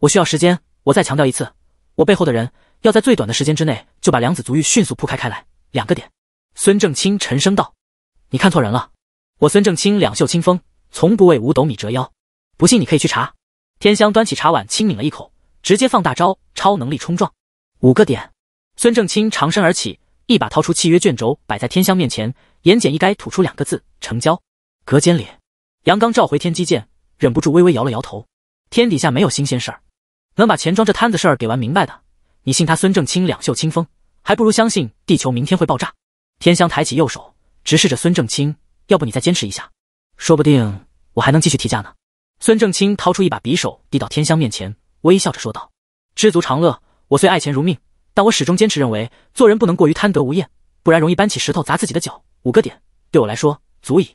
S1: 我需要时间，我再强调一次，我背后的人要在最短的时间之内就把梁子足浴迅速铺开开来，两个点。”孙正清沉声道，“你看错人了，我孙正清两袖清风，从不为五斗米折腰，不信你可以去查。”天香端起茶碗，轻抿了一口，直接放大招，超能力冲撞五个点。孙正清长身而起，一把掏出契约卷轴，摆在天香面前。言简意赅，吐出两个字：成交。隔间里，杨刚召回天机剑，忍不住微微摇了摇头。天底下没有新鲜事儿，能把钱庄这摊子事儿给完明白的，你信他孙正清两袖清风，还不如相信地球明天会爆炸。天香抬起右手，直视着孙正清：“要不你再坚持一下，说不定我还能继续提价呢。”孙正清掏出一把匕首，递到天香面前，微笑着说道：“知足常乐。我虽爱钱如命，但我始终坚持认为，做人不能过于贪得无厌，不然容易搬起石头砸自己的脚。”五个点对我来说足矣，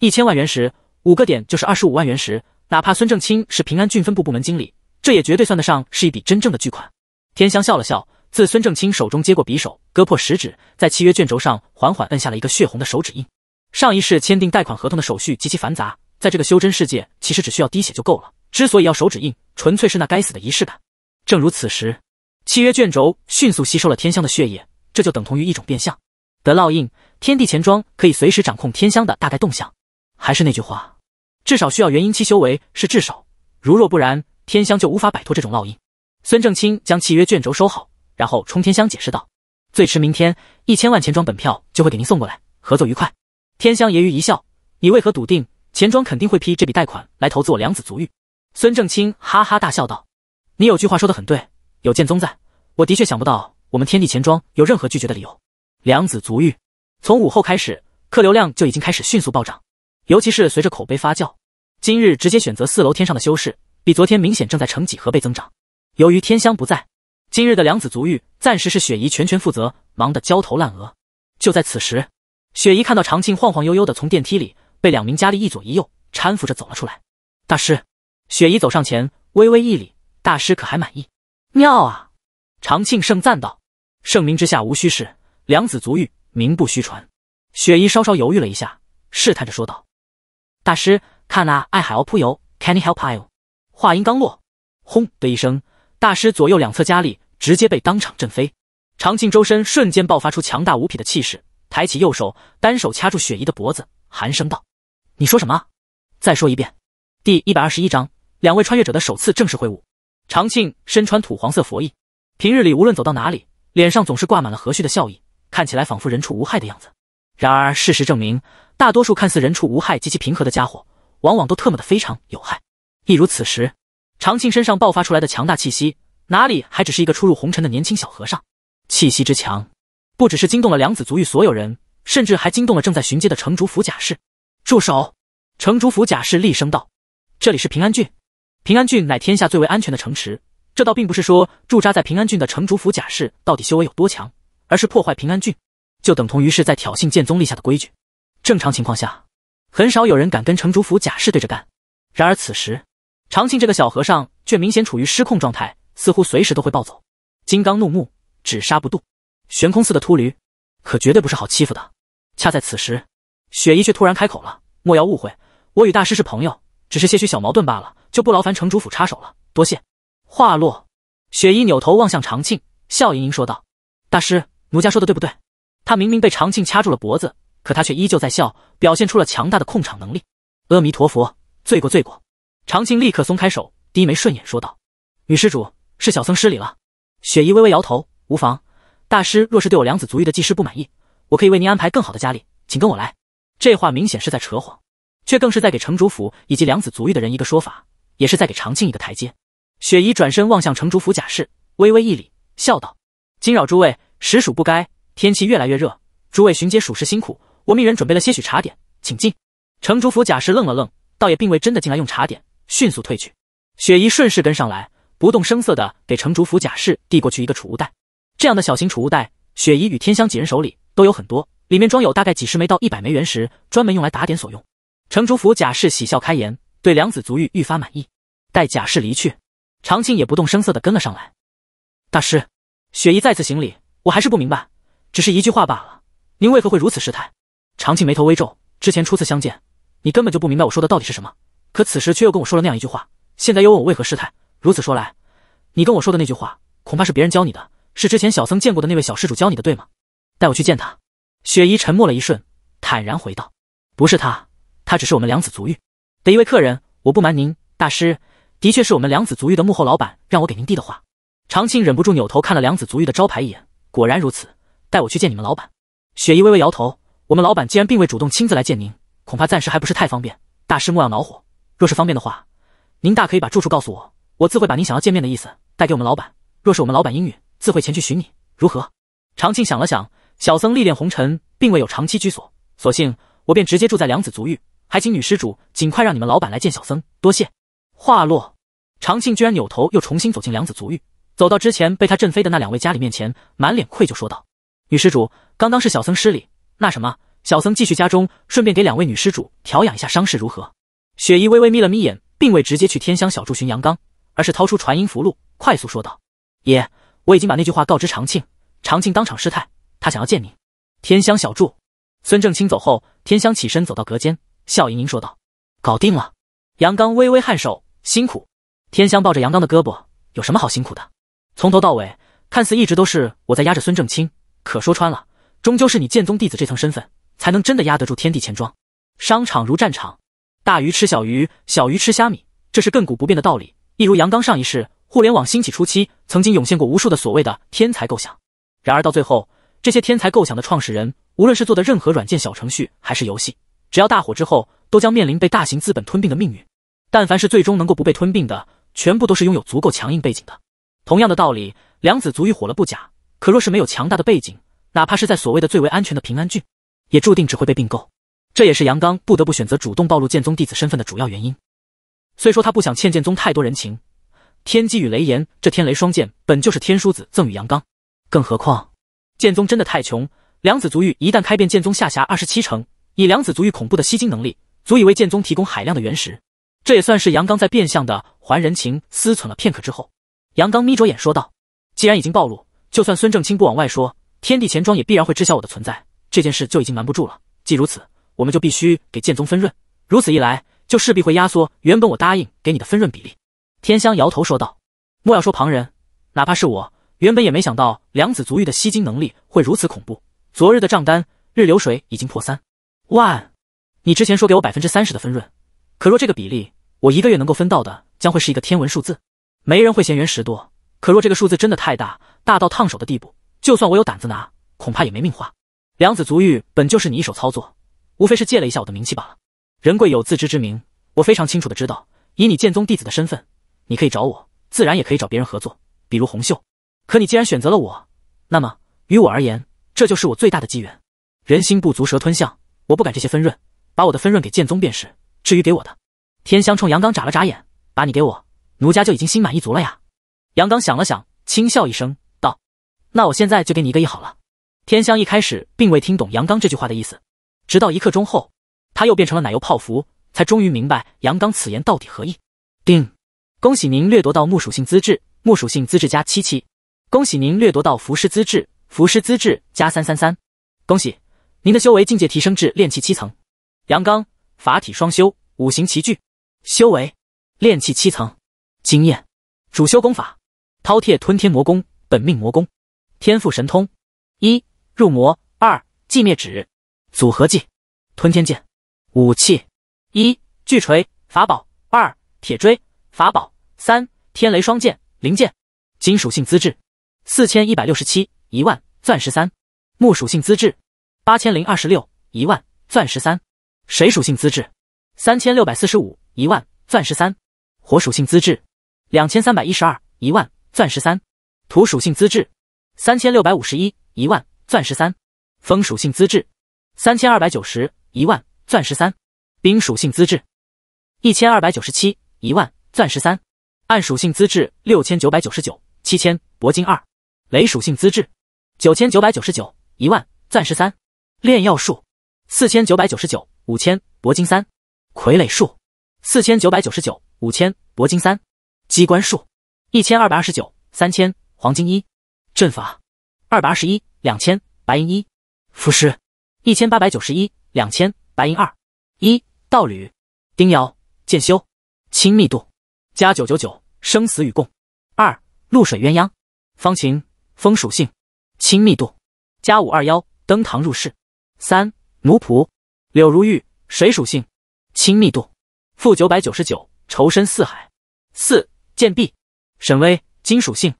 S1: 一千万元石，五个点就是二十五万元石。哪怕孙正清是平安郡分部部门经理，这也绝对算得上是一笔真正的巨款。天香笑了笑，自孙正清手中接过匕首，割破食指，在契约卷轴上缓缓摁下了一个血红的手指印。上一世签订贷款合同的手续极其繁杂，在这个修真世界，其实只需要滴血就够了。之所以要手指印，纯粹是那该死的仪式感。正如此时，契约卷轴迅速吸收了天香的血液，这就等同于一种变相。的烙印，天地钱庄可以随时掌控天香的大概动向。还是那句话，至少需要元婴期修为，是至少。如若不然，天香就无法摆脱这种烙印。孙正清将契约卷轴收好，然后冲天香解释道：“最迟明天，一千万钱庄本票就会给您送过来。合作愉快。”天香揶揄一笑：“你为何笃定钱庄肯定会批这笔贷款来投资我梁子足浴？”孙正清哈哈大笑道：“你有句话说的很对，有剑宗在，我的确想不到我们天地钱庄有任何拒绝的理由。”梁子足浴，从午后开始，客流量就已经开始迅速暴涨，尤其是随着口碑发酵，今日直接选择四楼天上的修饰，比昨天明显正在成几何倍增长。由于天香不在，今日的梁子足浴暂时是雪姨全权负责，忙得焦头烂额。就在此时，雪姨看到长庆晃晃悠悠的从电梯里被两名佳丽一左一右搀扶着走了出来。大师，雪姨走上前微微一礼，大师可还满意？妙啊！长庆盛赞道：“盛名之下无虚事。两子足浴名不虚传，雪姨稍稍犹豫了一下，试探着说道：“大师，看那爱海鸥扑游，Can you help I？” 话音刚落，轰的一声，大师左右两侧佳力直接被当场震飞。长庆周身瞬间爆发出强大无匹的气势，抬起右手，单手掐住雪姨的脖子，寒声道：“你说什么？再说一遍。”第一百二十一章两位穿越者的首次正式会晤。长庆身穿土黄色佛衣，平日里无论走到哪里，脸上总是挂满了和煦的笑意。看起来仿佛人畜无害的样子，然而事实证明，大多数看似人畜无害及其平和的家伙，往往都特么的非常有害。亦如此时，长庆身上爆发出来的强大气息，哪里还只是一个初入红尘的年轻小和尚？气息之强，不只是惊动了梁子足域所有人，甚至还惊动了正在巡街的城主府甲士。住手！城主府甲士厉声道：“这里是平安郡，平安郡乃天下最为安全的城池。这倒并不是说驻扎在平安郡的城主府甲士到底修为有多强。”而是破坏平安郡，就等同于是在挑衅剑宗立下的规矩。正常情况下，很少有人敢跟城主府、贾氏对着干。然而此时，长庆这个小和尚却明显处于失控状态，似乎随时都会暴走。金刚怒目，只杀不渡。悬空寺的秃驴，可绝对不是好欺负的。恰在此时，雪姨却突然开口了：“莫要误会，我与大师是朋友，只是些许小矛盾罢了，就不劳烦城主府插手了。多谢。”话落，雪姨扭头望向长庆，笑盈盈说道：“大师。”奴家说的对不对？他明明被长庆掐住了脖子，可他却依旧在笑，表现出了强大的控场能力。阿弥陀佛，罪过罪过。长庆立刻松开手，低眉顺眼说道：“女施主，是小僧失礼了。”雪姨微微摇头，无妨。大师若是对我良子足浴的技师不满意，我可以为您安排更好的佳丽，请跟我来。这话明显是在扯谎，却更是在给城主府以及良子足浴的人一个说法，也是在给长庆一个台阶。雪姨转身望向城主府贾氏，微微一礼，笑道：“惊扰诸位。”实属不该。天气越来越热，诸位巡街属实辛苦，我命人准备了些许茶点，请进。城主府贾氏愣了愣，倒也并未真的进来用茶点，迅速退去。雪姨顺势跟上来，不动声色的给城主府贾氏递过去一个储物袋。这样的小型储物袋，雪姨与天香几人手里都有很多，里面装有大概几十枚到一百枚原石，专门用来打点所用。城主府贾氏喜笑开颜，对两子足玉愈发满意。待贾氏离去，长庆也不动声色的跟了上来。大师，雪姨再次行礼。我还是不明白，只是一句话罢了，您为何会如此失态？长庆眉头微皱，之前初次相见，你根本就不明白我说的到底是什么，可此时却又跟我说了那样一句话，现在又问我为何失态。如此说来，你跟我说的那句话，恐怕是别人教你的，是之前小僧见过的那位小施主教你的，对吗？带我去见他。雪姨沉默了一瞬，坦然回道：“不是他，他只是我们梁子足浴的一位客人。我不瞒您，大师，的确是我们梁子足浴的幕后老板让我给您递的话。”长庆忍不住扭头看了梁子足浴的招牌一眼。果然如此，带我去见你们老板。雪姨微微摇头，我们老板既然并未主动亲自来见您，恐怕暂时还不是太方便。大师莫要恼火，若是方便的话，您大可以把住处告诉我，我自会把您想要见面的意思带给我们老板。若是我们老板应允，自会前去寻你，如何？长庆想了想，小僧历练红尘，并未有长期居所，所幸我便直接住在梁子足浴，还请女施主尽快让你们老板来见小僧，多谢。话落，长庆居然扭头又重新走进梁子足浴。走到之前被他震飞的那两位家里面前，满脸愧疚说道：“女施主，刚刚是小僧失礼，那什么，小僧继续家中，顺便给两位女施主调养一下伤势，如何？”雪姨微微眯了眯眼，并未直接去天香小筑寻杨刚，而是掏出传音符箓，快速说道：“爷，我已经把那句话告知长庆，长庆当场失态，他想要见您。”天香小筑，孙正清走后，天香起身走到隔间，笑盈盈说道：“搞定了。”杨刚微微颔首：“辛苦。”天香抱着杨刚的胳膊：“有什么好辛苦的？”从头到尾，看似一直都是我在压着孙正清，可说穿了，终究是你剑宗弟子这层身份，才能真的压得住天地钱庄。商场如战场，大鱼吃小鱼，小鱼吃虾米，这是亘古不变的道理。一如杨刚上一世，互联网兴起初期，曾经涌现过无数的所谓的天才构想，然而到最后，这些天才构想的创始人，无论是做的任何软件、小程序还是游戏，只要大火之后，都将面临被大型资本吞并的命运。但凡是最终能够不被吞并的，全部都是拥有足够强硬背景的。同样的道理，梁子足玉火了不假，可若是没有强大的背景，哪怕是在所谓的最为安全的平安郡，也注定只会被并购。这也是杨刚不得不选择主动暴露剑宗弟子身份的主要原因。虽说他不想欠剑宗太多人情，天机与雷炎这天雷双剑本就是天书子赠与杨刚，更何况剑宗真的太穷。梁子足玉一旦开遍剑宗下辖二十七城，以梁子足玉恐怖的吸金能力，足以为剑宗提供海量的原石。这也算是杨刚在变相的还人情。思忖了片刻之后。杨刚眯着眼说道：“既然已经暴露，就算孙正清不往外说，天地钱庄也必然会知晓我的存在。这件事就已经瞒不住了。既如此，我们就必须给剑宗分润。如此一来，就势必会压缩原本我答应给你的分润比例。”天香摇头说道：“莫要说旁人，哪怕是我，原本也没想到梁子足浴的吸金能力会如此恐怖。昨日的账单日流水已经破三万。你之前说给我百分之三十的分润，可若这个比例，我一个月能够分到的将会是一个天文数字。”没人会嫌原石多，可若这个数字真的太大，大到烫手的地步，就算我有胆子拿，恐怕也没命花。梁子足玉本就是你一手操作，无非是借了一下我的名气罢了。人贵有自知之明，我非常清楚的知道，以你剑宗弟子的身份，你可以找我，自然也可以找别人合作，比如红袖。可你既然选择了我，那么于我而言，这就是我最大的机缘。人心不足蛇吞象，我不敢这些分润，把我的分润给剑宗便是。至于给我的，天香冲杨刚眨了眨眼，把你给我。奴家就已经心满意足了呀！杨刚想了想，轻笑一声道：“那我现在就给你一个亿好了。”天香一开始并未听懂杨刚这句话的意思，直到一刻钟后，他又变成了奶油泡芙，才终于明白杨刚此言到底何意。叮，恭喜您掠夺到木属性资质，木属性资质加七七。恭喜您掠夺到浮尸资质，浮尸资质加三三三。恭喜您的修为境界提升至炼气七层。杨刚，法体双修，五行齐聚，修为炼气七层。经验，主修功法：饕餮吞天魔功、本命魔功。天赋神通：一入魔，二寂灭指。组合技：吞天剑。武器：一巨锤，法宝；二铁锥，法宝；三天雷双剑，灵剑。金属性资质：四千一百六十七一万钻石三。木属性资质：八千零二十六一万钻石三。水属性资质：三千六百四十五一万钻石三。火属性资质。两千三百一十二一万钻石三，土属性资质三千六百五十一一万钻石三，风属性资质三千二百九十一万钻石三，冰属性资质一千二百九十七一万钻石三，暗属性资质六千九百九十九七千铂金二，雷属性资质九千九百九十九一万钻石三，炼药术四千九百九十九五千铂金三，傀儡术四千九百九十九五千铂金三。机关术一千二百二十九三千黄金一，阵法二百二十一两千白银一，符师一千八百九十一两千白银二一，道侣丁瑶剑修，亲密度加九九九生死与共。二露水鸳鸯方晴风属性，亲密度加五二幺登堂入室。三奴仆柳如玉水属性，亲密度负九百九十九仇深似海。四贱婢，沈巍金属性，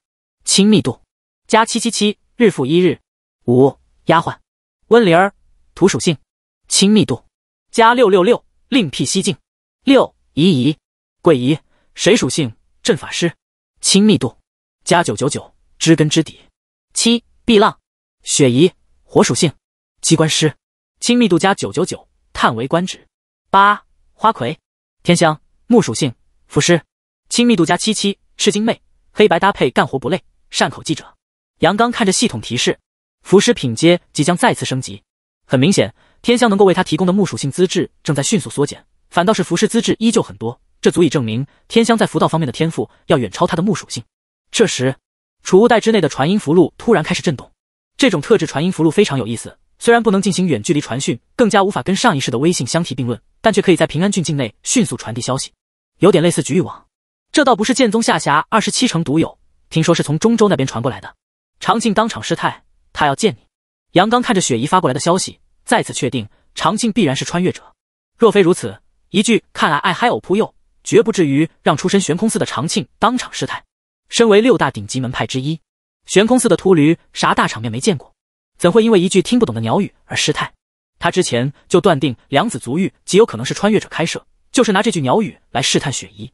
S1: 亲密度加七七七，日复一日。五丫鬟温灵儿土属性，亲密度加六六六，另辟蹊径。六姨姨桂姨水属性阵法师，亲密度加九九九，知根知底。七碧浪雪姨火属性机关师，亲密度加九九九，叹为观止。八花魁天香木属性符师。亲密度加七七，赤金妹，黑白搭配干活不累。善口记者，杨刚看着系统提示，符师品阶即将再次升级。很明显，天香能够为他提供的木属性资质正在迅速缩减，反倒是符师资质依旧很多。这足以证明天香在符道方面的天赋要远超他的木属性。这时，储物袋之内的传音符箓突然开始震动。这种特制传音符箓非常有意思，虽然不能进行远距离传讯，更加无法跟上一世的微信相提并论，但却可以在平安郡境内迅速传递消息，有点类似局域网。这倒不是剑宗下辖二十七城独有，听说是从中州那边传过来的。长庆当场失态，他要见你。杨刚看着雪姨发过来的消息，再次确定长庆必然是穿越者。若非如此，一句看来爱嗨偶扑幼，绝不至于让出身悬空寺的长庆当场失态。身为六大顶级门派之一，悬空寺的秃驴啥大场面没见过，怎会因为一句听不懂的鸟语而失态？他之前就断定梁子足浴极有可能是穿越者开设，就是拿这句鸟语来试探雪姨。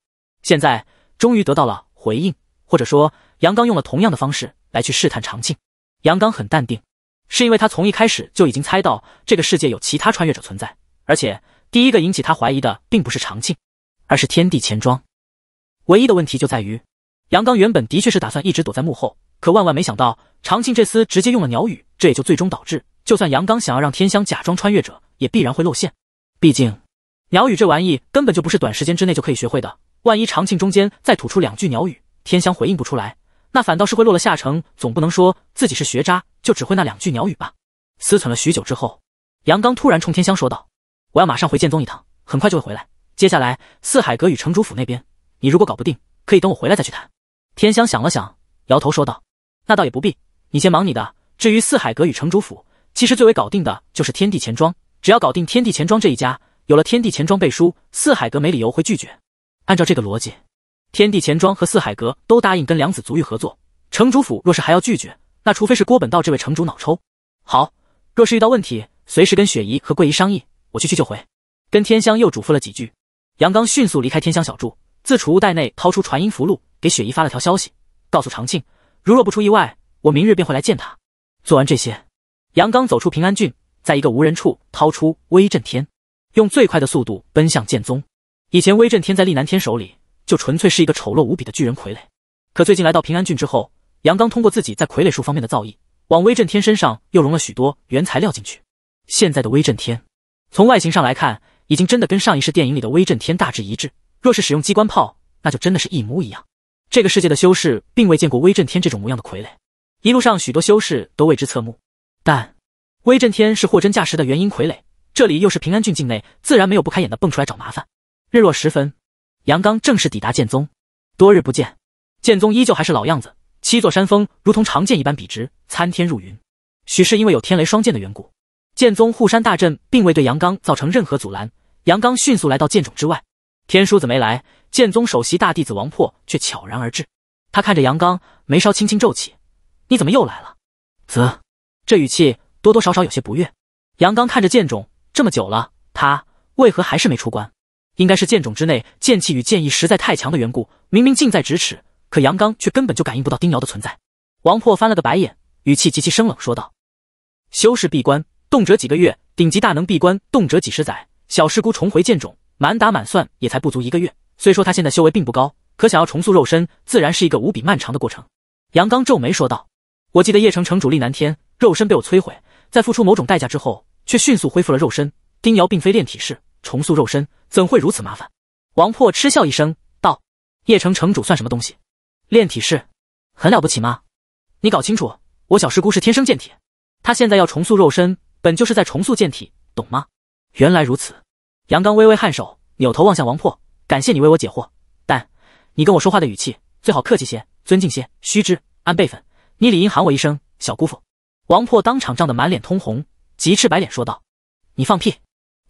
S1: 现在终于得到了回应，或者说，杨刚用了同样的方式来去试探长庆。杨刚很淡定，是因为他从一开始就已经猜到这个世界有其他穿越者存在，而且第一个引起他怀疑的并不是长庆，而是天地钱庄。唯一的问题就在于，杨刚原本的确是打算一直躲在幕后，可万万没想到，长庆这厮直接用了鸟语，这也就最终导致，就算杨刚想要让天香假装穿越者，也必然会露馅。毕竟，鸟语这玩意根本就不是短时间之内就可以学会的。万一长庆中间再吐出两句鸟语，天香回应不出来，那反倒是会落了下乘。总不能说自己是学渣，就只会那两句鸟语吧？思忖了许久之后，杨刚突然冲天香说道：“我要马上回剑宗一趟，很快就会回来。接下来四海阁与城主府那边，你如果搞不定，可以等我回来再去谈。”天香想了想，摇头说道：“那倒也不必，你先忙你的。至于四海阁与城主府，其实最为搞定的就是天地钱庄。只要搞定天地钱庄这一家，有了天地钱庄背书，四海阁没理由会拒绝。”按照这个逻辑，天地钱庄和四海阁都答应跟梁子足浴合作，城主府若是还要拒绝，那除非是郭本道这位城主脑抽。好，若是遇到问题，随时跟雪姨和桂姨商议，我去去就回。跟天香又嘱咐了几句，杨刚迅速离开天香小筑，自储物袋内掏出传音符箓，给雪姨发了条消息，告诉长庆，如若不出意外，我明日便会来见他。做完这些，杨刚走出平安郡，在一个无人处掏出威震天，用最快的速度奔向剑宗。以前威震天在厉南天手里就纯粹是一个丑陋无比的巨人傀儡，可最近来到平安郡之后，杨刚通过自己在傀儡术方面的造诣，往威震天身上又融了许多原材料进去。现在的威震天，从外形上来看，已经真的跟上一世电影里的威震天大致一致。若是使用机关炮，那就真的是一模一样。这个世界的修士并未见过威震天这种模样的傀儡，一路上许多修士都为之侧目。但威震天是货真价实的元婴傀儡，这里又是平安郡境内，自然没有不开眼的蹦出来找麻烦。日落时分，杨刚正式抵达剑宗。多日不见，剑宗依旧还是老样子。七座山峰如同长剑一般笔直，参天入云。许是因为有天雷双剑的缘故，剑宗护山大阵并未对杨刚造成任何阻拦。杨刚迅速来到剑冢之外。天书子没来，剑宗首席大弟子王破却悄然而至。他看着杨刚，眉梢轻轻皱起：“你怎么又来了？”啧，这语气多多少少有些不悦。杨刚看着剑冢，这么久了，他为何还是没出关？应该是剑冢之内剑气与剑意实在太强的缘故，明明近在咫尺，可杨刚却根本就感应不到丁瑶的存在。王破翻了个白眼，语气极其生冷说道：“修士闭关动辄几个月，顶级大能闭关动辄几十载，小师姑重回剑冢，满打满算也才不足一个月。虽说他现在修为并不高，可想要重塑肉身，自然是一个无比漫长的过程。”杨刚皱眉说道：“我记得叶城城主厉南天肉身被我摧毁，在付出某种代价之后，却迅速恢复了肉身。丁瑶并非炼体士。”重塑肉身怎会如此麻烦？王破嗤笑一声道：“叶城城主算什么东西？炼体士，很了不起吗？你搞清楚，我小师姑是天生健体，她现在要重塑肉身，本就是在重塑健体，懂吗？”原来如此，杨刚微微颔首，扭头望向王破，感谢你为我解惑。但你跟我说话的语气最好客气些，尊敬些。须知按辈分，你理应喊我一声小姑父。王破当场涨得满脸通红，急赤白脸说道：“你放屁！”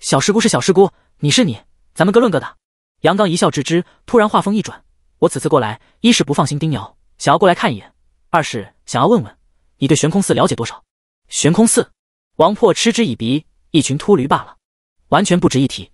S1: 小师姑是小师姑，你是你，咱们各论各的。杨刚一笑置之，突然话锋一转：“我此次过来，一是不放心丁瑶，想要过来看一眼；二是想要问问你对悬空寺了解多少。”悬空寺，王破嗤之以鼻：“一群秃驴罢了，完全不值一提。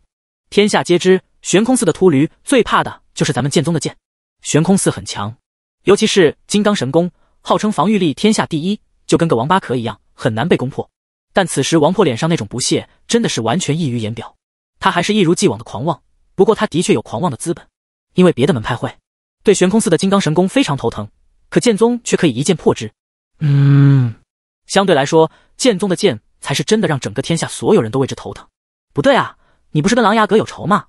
S1: 天下皆知，悬空寺的秃驴最怕的就是咱们剑宗的剑。悬空寺很强，尤其是金刚神功，号称防御力天下第一，就跟个王八壳一样，很难被攻破。”但此时，王破脸上那种不屑真的是完全溢于言表。他还是一如既往的狂妄，不过他的确有狂妄的资本，因为别的门派会对悬空寺的金刚神功非常头疼，可剑宗却可以一剑破之。
S2: 嗯，
S1: 相对来说，剑宗的剑才是真的让整个天下所有人都为之头疼。不对啊，你不是跟琅琊阁有仇吗？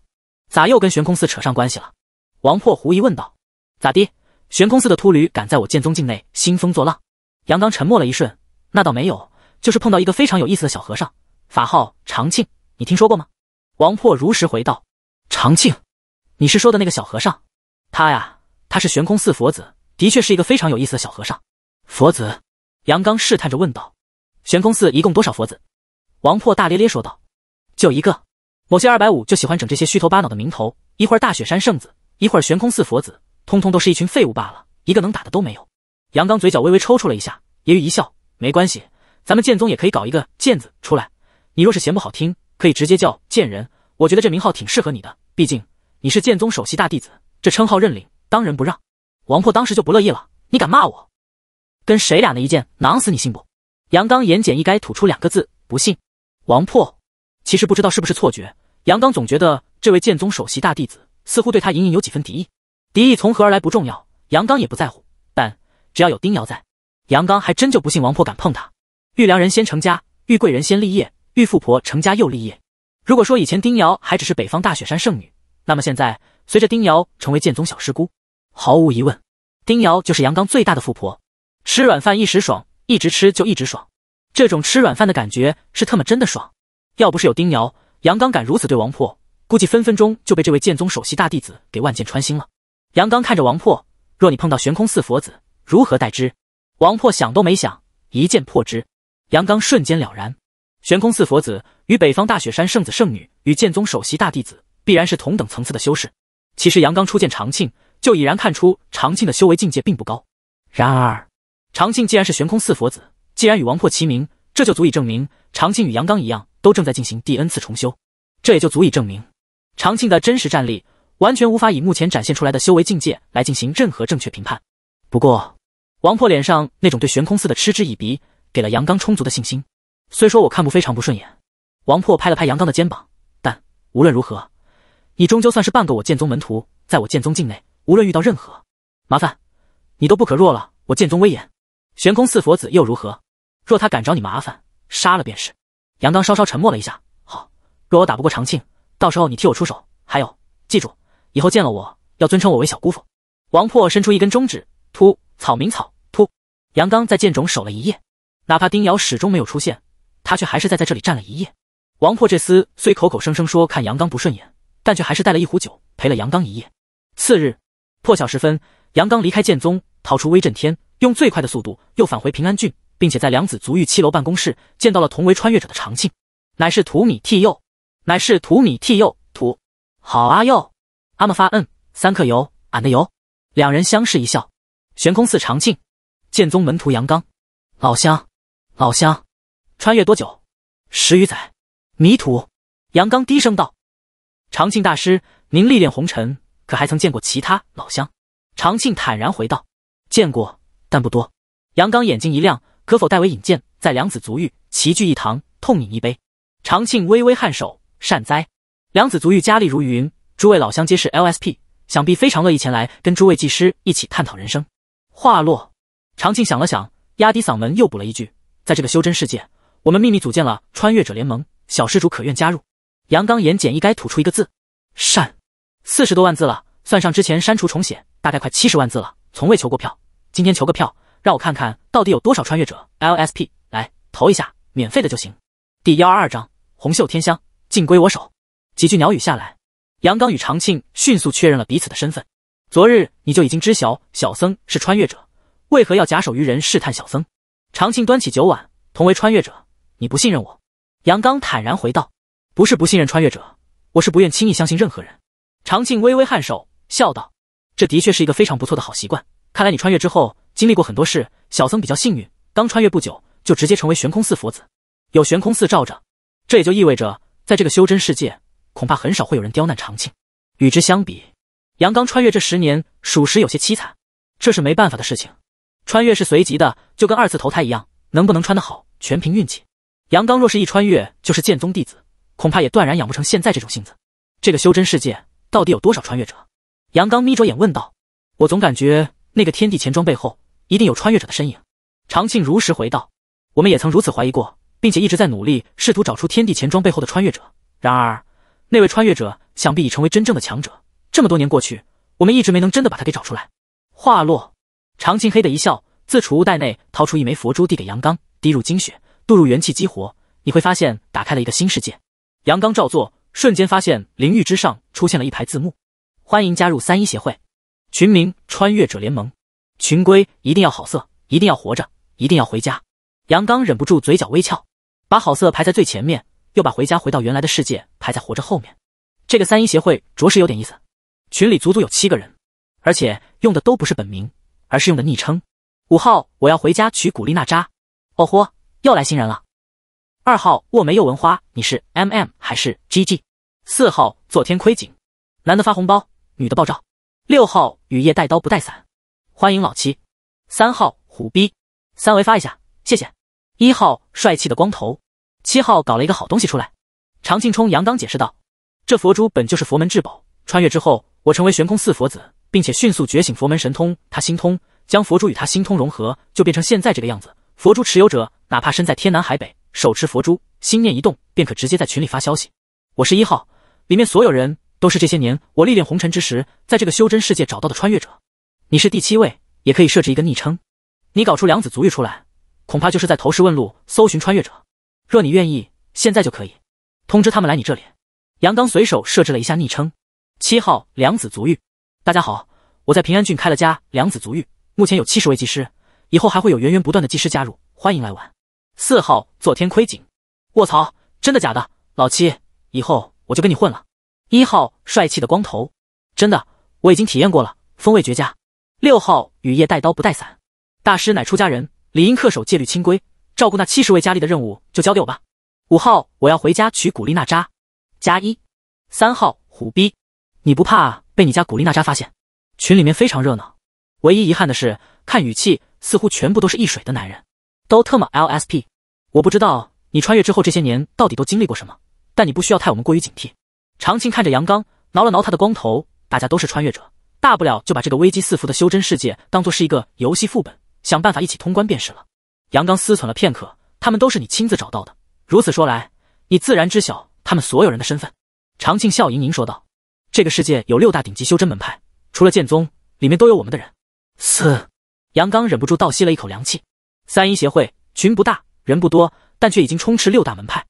S1: 咋又跟悬空寺扯上关系了？王破狐疑问道：“咋的？悬空寺的秃驴敢在我剑宗境内兴风作浪？”杨刚沉默了一瞬：“那倒没有。”就是碰到一个非常有意思的小和尚，法号长庆，你听说过吗？王破如实回道：“长庆，你是说的那个小和尚？他呀，他是悬空寺佛子，的确是一个非常有意思的小和尚。”佛子，杨刚试探着问道：“悬空寺一共多少佛子？”王破大咧咧说道：“就一个。某些二百五就喜欢整这些虚头巴脑的名头，一会儿大雪山圣子，一会儿悬空寺佛子，通通都是一群废物罢了，一个能打的都没有。”杨刚嘴角微微抽搐了一下，揶揄一笑：“没关系。”咱们剑宗也可以搞一个剑字出来，你若是嫌不好听，可以直接叫剑人。我觉得这名号挺适合你的，毕竟你是剑宗首席大弟子，这称号认领当仁不让。王破当时就不乐意了，你敢骂我？跟谁俩那一剑囊死你信不？杨刚言简意赅吐出两个字：不信。王破其实不知道是不是错觉，杨刚总觉得这位剑宗首席大弟子似乎对他隐隐有几分敌意。敌意从何而来不重要，杨刚也不在乎。但只要有丁瑶在，杨刚还真就不信王破敢碰他。遇良人先成家，遇贵人先立业，遇富婆成家又立业。如果说以前丁瑶还只是北方大雪山圣女，那么现在随着丁瑶成为剑宗小师姑，毫无疑问，丁瑶就是杨刚最大的富婆。吃软饭一时爽，一直吃就一直爽。这种吃软饭的感觉是特么真的爽。要不是有丁瑶，杨刚敢如此对王破，估计分分钟就被这位剑宗首席大弟子给万箭穿心了。杨刚看着王破，若你碰到悬空寺佛子，如何待之？王破想都没想，一剑破之。杨刚瞬间了然，悬空寺佛子与北方大雪山圣子圣女与剑宗首席大弟子必然是同等层次的修士。其实杨刚初见长庆，就已然看出长庆的修为境界并不高。然而，长庆既然是悬空寺佛子，既然与王破齐名，这就足以证明长庆与杨刚一样，都正在进行第 n 次重修。这也就足以证明长庆的真实战力，完全无法以目前展现出来的修为境界来进行任何正确评判。不过，王破脸上那种对悬空寺的嗤之以鼻。给了杨刚充足的信心，虽说我看不非常不顺眼，王破拍了拍杨刚的肩膀，但无论如何，你终究算是半个我剑宗门徒，在我剑宗境内，无论遇到任何麻烦，你都不可弱了我剑宗威严。悬空寺佛子又如何？若他敢找你麻烦，杀了便是。杨刚稍稍沉默了一下，好，若我打不过长庆，到时候你替我出手。还有，记住，以后见了我，要尊称我为小姑父。王破伸出一根中指，突草民草突。杨刚在剑冢守了一夜。哪怕丁瑶始终没有出现，他却还是在在这里站了一夜。王破这厮虽口口声声说看杨刚不顺眼，但却还是带了一壶酒陪了杨刚一夜。次日破晓时分，杨刚离开剑宗，逃出威震天，用最快的速度又返回平安郡，并且在梁子足浴七楼办公室见到了同为穿越者的长庆，乃是土米剃幼，乃是土米剃幼土。好啊，又阿木发嗯，三克油，俺的油。两人相视一笑。悬空寺，长庆，剑宗门徒杨刚，老乡。老乡，穿越多久？十余载。迷途。杨刚低声道：“长庆大师，您历练红尘，可还曾见过其他老乡？”长庆坦然回道：“见过，但不多。”杨刚眼睛一亮：“可否代为引荐，在梁子足浴齐聚一堂，痛饮一杯？”长庆微微颔首：“善哉。梁子足浴佳丽如云，诸位老乡皆是 LSP，想必非常乐意前来，跟诸位技师一起探讨人生。”话落，长庆想了想，压低嗓门又补了一句。在这个修真世界，我们秘密组建了穿越者联盟。小施主可愿加入？杨刚言简意赅吐出一个字：善。四十多万字了，算上之前删除重写，大概快七十万字了。从未求过票，今天求个票，让我看看到底有多少穿越者。LSP 来投一下，免费的就行。第幺二二章：红袖添香尽归我手。几句鸟语下来，杨刚与长庆迅速确认了彼此的身份。昨日你就已经知晓小僧是穿越者，为何要假手于人试探小僧？长庆端起酒碗，同为穿越者，你不信任我？杨刚坦然回道：“不是不信任穿越者，我是不愿轻易相信任何人。”长庆微微颔首，笑道：“这的确是一个非常不错的好习惯。看来你穿越之后经历过很多事。小僧比较幸运，刚穿越不久就直接成为悬空寺佛子，有悬空寺罩着，这也就意味着，在这个修真世界，恐怕很少会有人刁难长庆。与之相比，杨刚穿越这十年，属实有些凄惨，这是没办法的事情。”穿越是随机的，就跟二次投胎一样，能不能穿得好全凭运气。杨刚若是一穿越，就是剑宗弟子，恐怕也断然养不成现在这种性子。这个修真世界到底有多少穿越者？杨刚眯着眼问道。我总感觉那个天地钱庄背后一定有穿越者的身影。长庆如实回道：“我们也曾如此怀疑过，并且一直在努力，试图找出天地钱庄背后的穿越者。然而，那位穿越者想必已成为真正的强者，这么多年过去，我们一直没能真的把他给找出来。”话落。长青黑的一笑，自储物袋内掏出一枚佛珠，递给杨刚，滴入精血，渡入元气，激活。你会发现，打开了一个新世界。杨刚照做，瞬间发现灵域之上出现了一排字幕：“欢迎加入三一协会，群名：穿越者联盟，群规：一定要好色，一定要活着，一定要回家。”杨刚忍不住嘴角微翘，把好色排在最前面，又把回家回到原来的世界排在活着后面。这个三一协会着实有点意思，群里足足有七个人，而且用的都不是本名。而是用的昵称。五号，我要回家娶古力娜扎。哦豁，又来新人了。二号，沃梅又闻花，你是 M M 还是 G G？四号，昨天窥景，男的发红包，女的爆照。六号，雨夜带刀不带伞。欢迎老七。三号，虎逼。三维发一下，谢谢。一号，帅气的光头。七号，搞了一个好东西出来。常庆冲杨刚解释道：“这佛珠本就是佛门至宝，穿越之后，我成为悬空寺佛子。”并且迅速觉醒佛门神通，他心通将佛珠与他心通融合，就变成现在这个样子。佛珠持有者哪怕身在天南海北，手持佛珠，心念一动便可直接在群里发消息。我是一号，里面所有人都是这些年我历练红尘之时，在这个修真世界找到的穿越者。你是第七位，也可以设置一个昵称。你搞出梁子足浴出来，恐怕就是在投石问路，搜寻穿越者。若你愿意，现在就可以通知他们来你这里。杨刚随手设置了一下昵称，七号梁子足浴。大家好，我在平安郡开了家良子足浴，目前有七十位技师，以后还会有源源不断的技师加入，欢迎来玩。四号做天窥景，卧槽，真的假的？老七，以后我就跟你混了。一号帅气的光头，真的，我已经体验过了，风味绝佳。六号雨夜带刀不带伞，大师乃出家人，理应恪守戒律清规，照顾那七十位佳丽的任务就交给我吧。五号我要回家娶古力娜扎，加一。三号虎逼，你不怕？被你家古丽娜扎发现，群里面非常热闹。唯一遗憾的是，看语气似乎全部都是易水的男人，都特么 L S P。我不知道你穿越之后这些年到底都经历过什么，但你不需要太我们过于警惕。长庆看着杨刚，挠了挠他的光头。大家都是穿越者，大不了就把这个危机四伏的修真世界当做是一个游戏副本，想办法一起通关便是了。杨刚思忖了片刻，他们都是你亲自找到的，如此说来，你自然知晓他们所有人的身份。长庆笑盈盈说道。这个世界有六大顶级修真门派，除了剑宗，里面都有我们的人。四杨刚忍不住倒吸了一口凉气。三一协会群不大，人不多，但却已经充斥六大门派。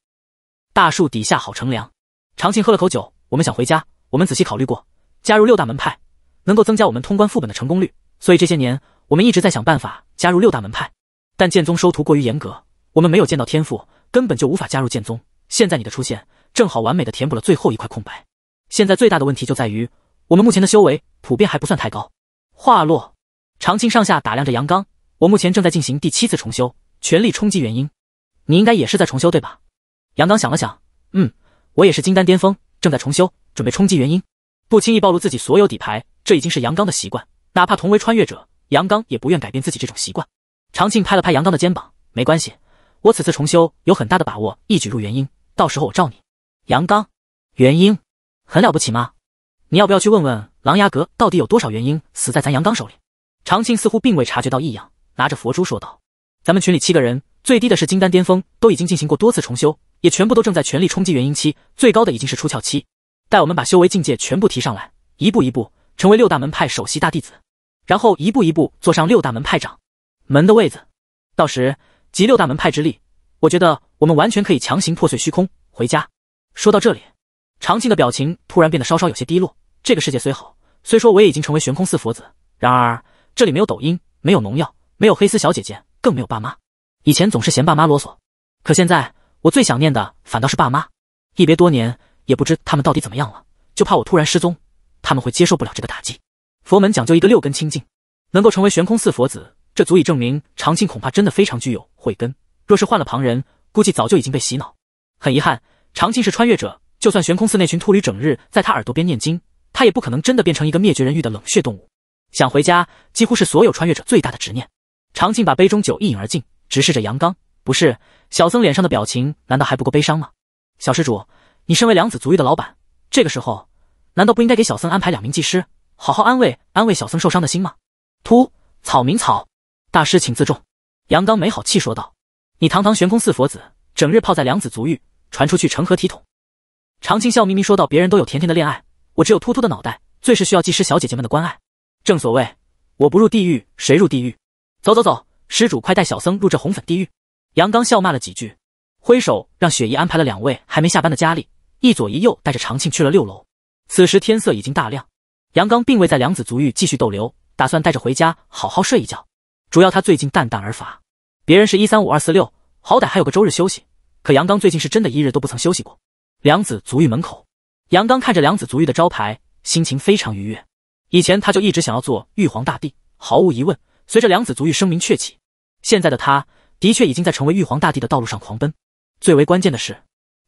S1: 大树底下好乘凉。长庆喝了口酒，我们想回家。我们仔细考虑过，加入六大门派，能够增加我们通关副本的成功率。所以这些年，我们一直在想办法加入六大门派。但剑宗收徒过于严格，我们没有剑道天赋，根本就无法加入剑宗。现在你的出现，正好完美的填补了最后一块空白。现在最大的问题就在于，我们目前的修为普遍还不算太高。话落，长庆上下打量着杨刚，我目前正在进行第七次重修，全力冲击元婴。你应该也是在重修对吧？杨刚想了想，嗯，我也是金丹巅峰，正在重修，准备冲击元婴。不轻易暴露自己所有底牌，这已经是杨刚的习惯。哪怕同为穿越者，杨刚也不愿改变自己这种习惯。长庆拍了拍杨刚的肩膀，没关系，我此次重修有很大的把握一举入元婴，到时候我罩你。杨刚，元婴。很了不起吗？你要不要去问问琅琊阁到底有多少元婴死在咱杨刚手里？长庆似乎并未察觉到异样，拿着佛珠说道：“咱们群里七个人，最低的是金丹巅峰，都已经进行过多次重修，也全部都正在全力冲击元婴期。最高的已经是出窍期。待我们把修为境界全部提上来，一步一步成为六大门派首席大弟子，然后一步一步坐上六大门派掌门的位子，到时集六大门派之力，我觉得我们完全可以强行破碎虚空回家。”说到这里。长庆的表情突然变得稍稍有些低落。这个世界虽好，虽说我也已经成为悬空寺佛子，然而这里没有抖音，没有农药，没有黑丝小姐姐，更没有爸妈。以前总是嫌爸妈啰嗦，可现在我最想念的反倒是爸妈。一别多年，也不知他们到底怎么样了，就怕我突然失踪，他们会接受不了这个打击。佛门讲究一个六根清净，能够成为悬空寺佛子，这足以证明长庆恐怕真的非常具有慧根。若是换了旁人，估计早就已经被洗脑。很遗憾，长庆是穿越者。就算悬空寺那群秃驴整日在他耳朵边念经，他也不可能真的变成一个灭绝人欲的冷血动物。想回家，几乎是所有穿越者最大的执念。长庆把杯中酒一饮而尽，直视着杨刚：“不是小僧脸上的表情，难道还不够悲伤吗？小施主，你身为梁子足浴的老板，这个时候难道不应该给小僧安排两名技师，好好安慰安慰小僧受伤的心吗？”秃草民草，大师请自重。杨刚没好气说道：“你堂堂悬空寺佛子，整日泡在梁子足浴，传出去成何体统？”长青笑眯眯说道：“别人都有甜甜的恋爱，我只有秃秃的脑袋，最是需要技师小姐姐们的关爱。正所谓，我不入地狱，谁入地狱？”走走走，施主快带小僧入这红粉地狱。”杨刚笑骂了几句，挥手让雪姨安排了两位还没下班的佳丽，一左一右带着长庆去了六楼。此时天色已经大亮，杨刚并未在梁子足浴继续逗留，打算带着回家好好睡一觉。主要他最近淡淡而乏，别人是一三五二四六，好歹还有个周日休息，可杨刚最近是真的一日都不曾休息过。良子足浴门口，杨刚看着良子足浴的招牌，心情非常愉悦。以前他就一直想要做玉皇大帝，毫无疑问，随着良子足浴声名鹊起，现在的他的确已经在成为玉皇大帝的道路上狂奔。最为关键的是，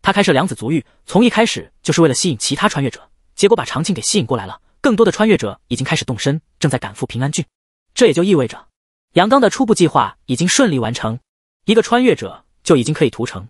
S1: 他开设良子足浴从一开始就是为了吸引其他穿越者，结果把长庆给吸引过来了。更多的穿越者已经开始动身，正在赶赴平安郡。这也就意味着，杨刚的初步计划已经顺利完成。一个穿越者就已经可以屠城，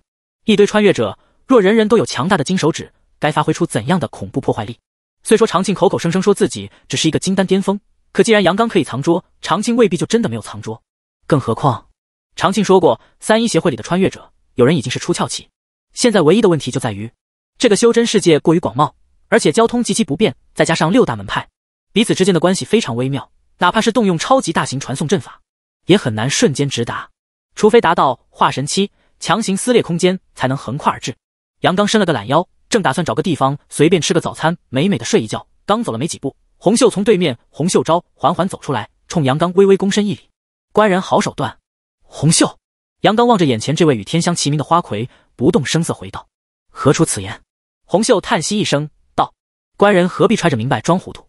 S1: 一堆穿越者。若人人都有强大的金手指，该发挥出怎样的恐怖破坏力？虽说长庆口口声声说自己只是一个金丹巅峰，可既然阳刚可以藏桌，长庆未必就真的没有藏桌。更何况，长庆说过，三一协会里的穿越者，有人已经是出窍期。现在唯一的问题就在于，这个修真世界过于广袤，而且交通极其不便，再加上六大门派彼此之间的关系非常微妙，哪怕是动用超级大型传送阵法，也很难瞬间直达，除非达到化神期，强行撕裂空间，才能横跨而至。杨刚伸了个懒腰，正打算找个地方随便吃个早餐，美美的睡一觉。刚走了没几步，红秀从对面红秀招缓缓走出来，冲杨刚微微躬身一礼：“官人好手段。”红秀，杨刚望着眼前这位与天香齐名的花魁，不动声色回道：“何出此言？”红秀叹息一声道：“官人何必揣着明白装糊涂？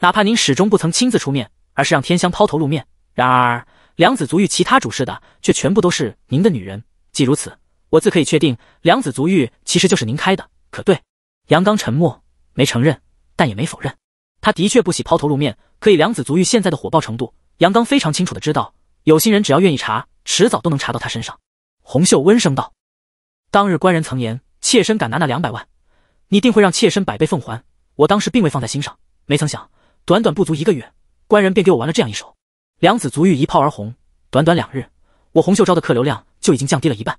S1: 哪怕您始终不曾亲自出面，而是让天香抛头露面，然而梁子足浴其他主事的，却全部都是您的女人。既如此。”我自可以确定，梁子足浴其实就是您开的，可对？杨刚沉默，没承认，但也没否认。他的确不喜抛头露面，可以梁子足浴现在的火爆程度，杨刚非常清楚的知道，有心人只要愿意查，迟早都能查到他身上。洪秀温声道：“当日官人曾言，妾身敢拿那两百万，你定会让妾身百倍奉还。我当时并未放在心上，没曾想，短短不足一个月，官人便给我玩了这样一手。梁子足浴一炮而红，短短两日，我洪秀招的客流量就已经降低了一半。”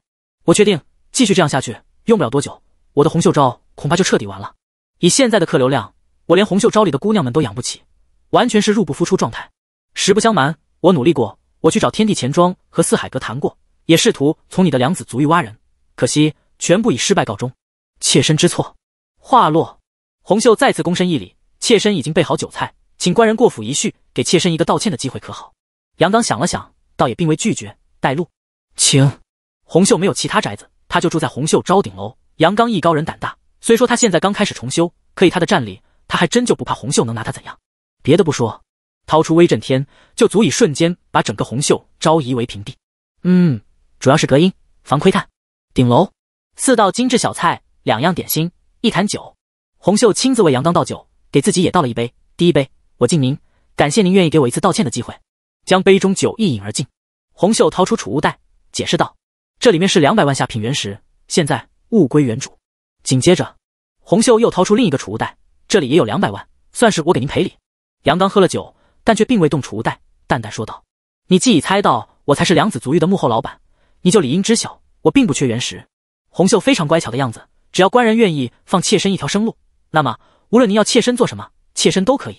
S1: 我确定，继续这样下去，用不了多久，我的红袖招恐怕就彻底完了。以现在的客流量，我连红袖招里的姑娘们都养不起，完全是入不敷出状态。实不相瞒，我努力过，我去找天地钱庄和四海阁谈过，也试图从你的两子足浴挖人，可惜全部以失败告终。妾身知错。话落，红袖再次躬身一礼，妾身已经备好酒菜，请官人过府一叙，给妾身一个道歉的机会，可好？杨刚想了想，倒也并未拒绝，带路，请。红秀没有其他宅子，他就住在红秀招顶楼。杨刚艺高人胆大，虽说他现在刚开始重修，可以他的战力，他还真就不怕红秀能拿他怎样。别的不说，掏出威震天就足以瞬间把整个红秀招夷为平地。嗯，主要是隔音防窥探。顶楼四道精致小菜，两样点心，一坛酒。红秀亲自为杨刚倒酒，给自己也倒了一杯。第一杯，我敬您，感谢您愿意给我一次道歉的机会。将杯中酒一饮而尽。红秀掏出储物袋，解释道。这里面是两百万下品原石，现在物归原主。紧接着，红秀又掏出另一个储物袋，这里也有两百万，算是我给您赔礼。杨刚喝了酒，但却并未动储物袋，淡淡说道：“你既已猜到我才是良子足浴的幕后老板，你就理应知晓我并不缺原石。”红秀非常乖巧的样子，只要官人愿意放妾身一条生路，那么无论您要妾身做什么，妾身都可以。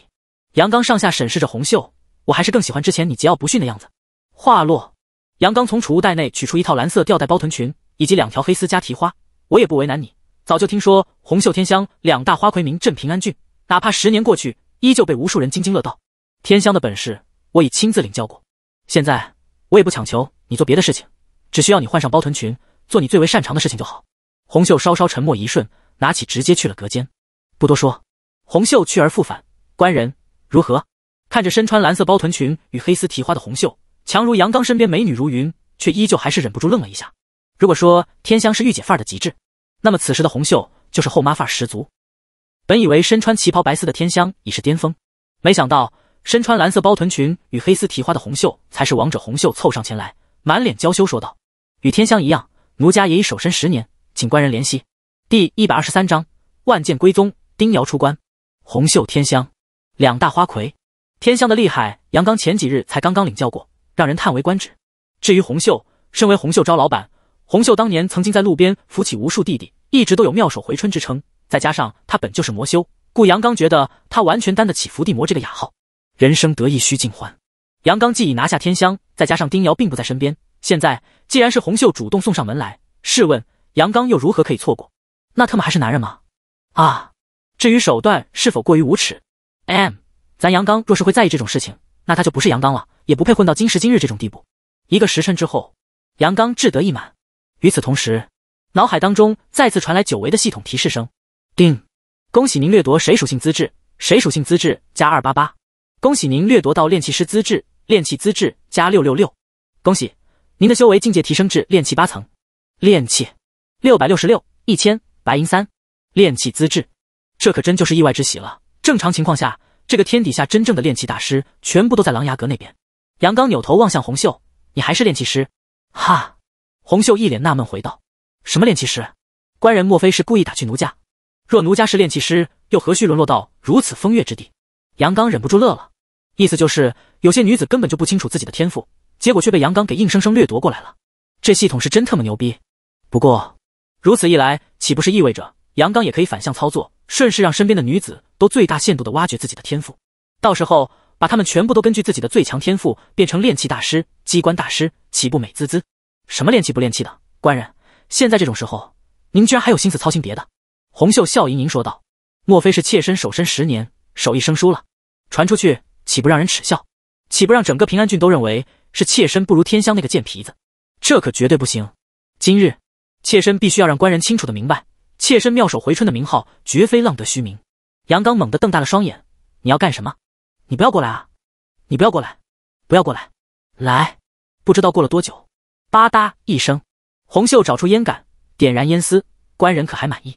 S1: 杨刚上下审视着红秀，我还是更喜欢之前你桀骜不驯的样子。话落。杨刚从储物袋内取出一套蓝色吊带包臀裙以及两条黑丝加提花，我也不为难你。早就听说红袖天香两大花魁名震平安郡，哪怕十年过去，依旧被无数人津津乐道。天香的本事，我已亲自领教过。现在我也不强求你做别的事情，只需要你换上包臀裙，做你最为擅长的事情就好。红袖稍稍沉默一瞬，拿起直接去了隔间，不多说。红袖去而复返，官人如何？看着身穿蓝色包臀裙与黑丝提花的红袖。强如杨刚身边美女如云，却依旧还是忍不住愣了一下。如果说天香是御姐范儿的极致，那么此时的红袖就是后妈范儿十足。本以为身穿旗袍白丝的天香已是巅峰，没想到身穿蓝色包臀裙与黑丝提花的红袖才是王者。红袖凑上前来，满脸娇羞说道：“与天香一样，奴家也已守身十年，请官人怜惜。”第一百二十三章万剑归宗，丁瑶出关，红袖、天香两大花魁。天香的厉害，杨刚前几日才刚刚领教过。让人叹为观止。至于红秀，身为红秀招老板，红秀当年曾经在路边扶起无数弟弟，一直都有妙手回春之称。再加上他本就是魔修，故杨刚觉得他完全担得起伏地魔这个雅号。人生得意须尽欢，杨刚既已拿下天香，再加上丁瑶并不在身边，现在既然是红秀主动送上门来，试问杨刚又如何可以错过？那他们还是男人吗？啊！至于手段是否过于无耻，M，咱杨刚若是会在意这种事情，那他就不是杨刚了。也不配混到今时今日这种地步。一个时辰之后，杨刚志得意满。与此同时，脑海当中再次传来久违的系统提示声：叮，恭喜您掠夺谁属性资质，谁属性资质加二八八。恭喜您掠夺到炼气师资质，炼气资质加六六六。恭喜您的修为境界提升至炼气八层，炼气六百六十六一千白银三，炼气资质。这可真就是意外之喜了。正常情况下，这个天底下真正的炼气大师，全部都在琅琊阁那边。杨刚扭头望向红秀：“你还是炼气师？”哈，红秀一脸纳闷回道：“什么炼气师？官人莫非是故意打趣奴家？若奴家是炼气师，又何须沦落到如此风月之地？”杨刚忍不住乐了，意思就是有些女子根本就不清楚自己的天赋，结果却被杨刚给硬生生掠夺过来了。这系统是真特么牛逼！不过如此一来，岂不是意味着杨刚也可以反向操作，顺势让身边的女子都最大限度的挖掘自己的天赋？到时候……把他们全部都根据自己的最强天赋变成炼器大师、机关大师，岂不美滋滋？什么炼气不炼气的，官人，现在这种时候，您居然还有心思操心别的？红袖笑盈盈说道：“莫非是妾身守身十年，手艺生疏了？传出去岂不让人耻笑？岂不让整个平安郡都认为是妾身不如天香那个贱皮子？这可绝对不行！今日妾身必须要让官人清楚的明白，妾身妙手回春的名号绝非浪得虚名。”杨刚猛地瞪大了双眼：“你要干什么？”你不要过来啊！你不要过来，不要过来！来，不知道过了多久，吧嗒一声，红袖找出烟杆，点燃烟丝。官人可还满意？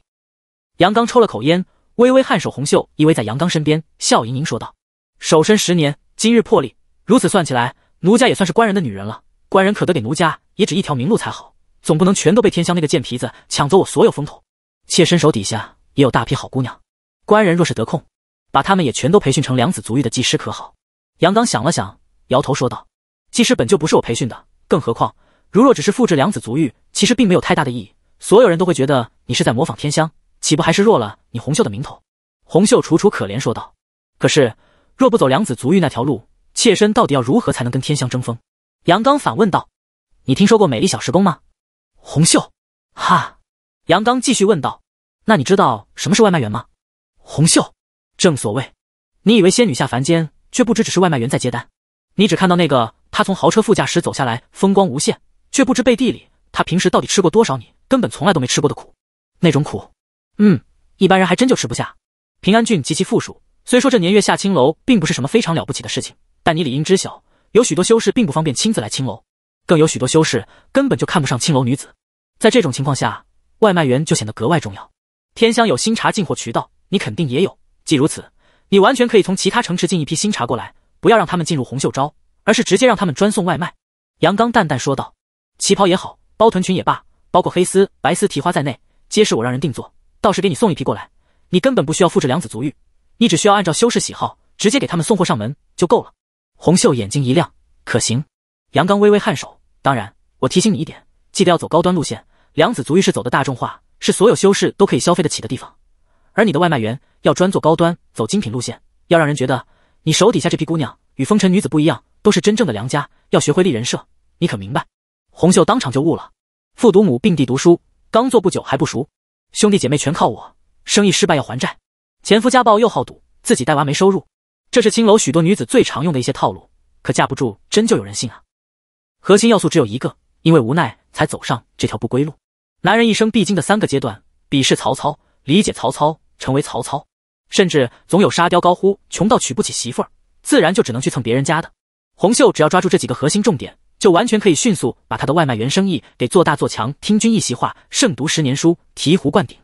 S1: 杨刚抽了口烟，微微颔首。红袖依偎在杨刚身边，笑盈盈说道：“守身十年，今日破例，如此算起来，奴家也算是官人的女人了。官人可得给奴家也指一条明路才好，总不能全都被天香那个贱皮子抢走我所有风头。妾身手底下也有大批好姑娘，官人若是得空……”把他们也全都培训成量子足浴的技师可好？杨刚想了想，摇头说道：“技师本就不是我培训的，更何况，如若只是复制量子足浴，其实并没有太大的意义。所有人都会觉得你是在模仿天香，岂不还是弱了你红袖的名头？”红袖楚楚可怜说道：“可是，若不走量子足浴那条路，妾身到底要如何才能跟天香争锋？”杨刚反问道：“你听说过美丽小时工吗？”红袖，哈。杨刚继续问道：“那你知道什么是外卖员吗？”红袖，正所谓，你以为仙女下凡间，却不知只是外卖员在接单。你只看到那个他从豪车副驾驶走下来，风光无限，却不知背地里他平时到底吃过多少你根本从来都没吃过的苦。那种苦，嗯，一般人还真就吃不下。平安郡及其富庶，虽说这年月下青楼并不是什么非常了不起的事情，但你理应知晓，有许多修士并不方便亲自来青楼，更有许多修士根本就看不上青楼女子。在这种情况下，外卖员就显得格外重要。天香有新茶进货渠道，你肯定也有。既如此，你完全可以从其他城池进一批新茶过来，不要让他们进入红袖招，而是直接让他们专送外卖。杨刚淡淡说道：“旗袍也好，包臀裙也罢，包括黑丝、白丝、提花在内，皆是我让人定做，到时给你送一批过来。你根本不需要复制良子足浴，你只需要按照修士喜好，直接给他们送货上门就够了。”红袖眼睛一亮，可行。杨刚微微颔首，当然，我提醒你一点，记得要走高端路线。良子足浴是走的大众化，是所有修士都可以消费得起的地方。而你的外卖员要专做高端，走精品路线，要让人觉得你手底下这批姑娘与风尘女子不一样，都是真正的良家。要学会立人设，你可明白？红秀当场就悟了。父读母并蒂读书，刚做不久还不熟，兄弟姐妹全靠我。生意失败要还债，前夫家暴又好赌，自己带娃没收入。这是青楼许多女子最常用的一些套路，可架不住真就有人信啊。核心要素只有一个，因为无奈才走上这条不归路。男人一生必经的三个阶段：鄙视曹操，理解曹操。成为曹操，甚至总有沙雕高呼“穷到娶不起媳妇儿”，自然就只能去蹭别人家的。红秀只要抓住这几个核心重点，就完全可以迅速把他的外卖员生意给做大做强。听君一席话，胜读十年书，醍醐灌顶。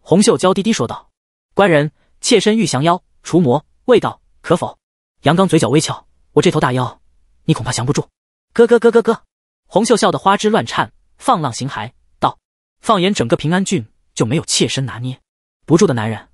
S1: 红秀娇滴滴说道：“官人，妾身欲降妖除魔，未到，可否？”杨刚嘴角微翘：“我这头大妖，你恐怕降不住。”咯咯咯咯咯，红秀笑得花枝乱颤，放浪形骸道：“放眼整个平安郡，就没有妾身拿捏。”不住的男人，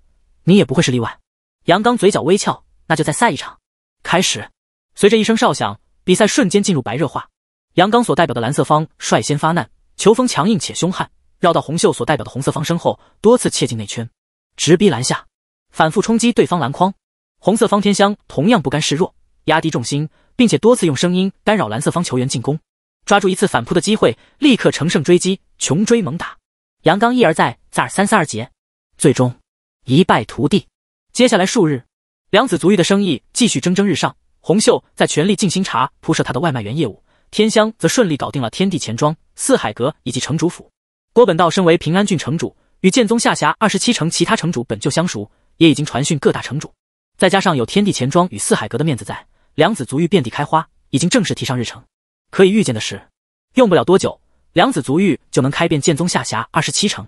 S1: 你也不会是例外。杨刚嘴角微翘，那就再赛一场。开始！随着一声哨响，比赛瞬间进入白热化。杨刚所代表的蓝色方率先发难，球风强硬且凶悍，绕到红袖所代表的红色方身后，多次切进内圈，直逼篮下，反复冲击对方篮筐。红色方天香同样不甘示弱，压低重心，并且多次用声音干扰蓝色方球员进攻。抓住一次反扑的机会，立刻乘胜追击，穷追猛打。杨刚一而再，再而三，三而竭。最终一败涂地。接下来数日，梁子足浴的生意继续蒸蒸日上。红秀在全力进行茶铺设，他的外卖员业务；天香则顺利搞定了天地钱庄、四海阁以及城主府。郭本道身为平安郡城主，与剑宗下辖二十七城其他城主本就相熟，也已经传讯各大城主。再加上有天地钱庄与四海阁的面子在，梁子足浴遍地开花，已经正式提上日程。可以预见的是，用不了多久，梁子足浴就能开遍剑宗下辖二十七城。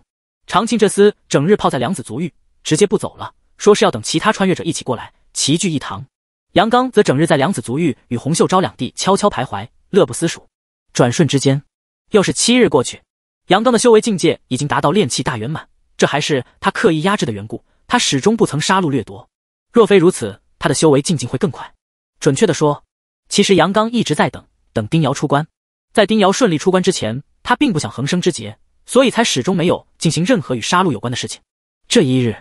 S1: 长庆这厮整日泡在梁子足浴，直接不走了，说是要等其他穿越者一起过来，齐聚一堂。杨刚则整日在梁子足浴与红袖招两地悄悄徘徊，乐不思蜀。转瞬之间，又是七日过去。杨刚的修为境界已经达到炼气大圆满，这还是他刻意压制的缘故。他始终不曾杀戮掠夺，若非如此，他的修为进境会更快。准确的说，其实杨刚一直在等，等丁瑶出关。在丁瑶顺利出关之前，他并不想横生枝节。所以才始终没有进行任何与杀戮有关的事情。这一日，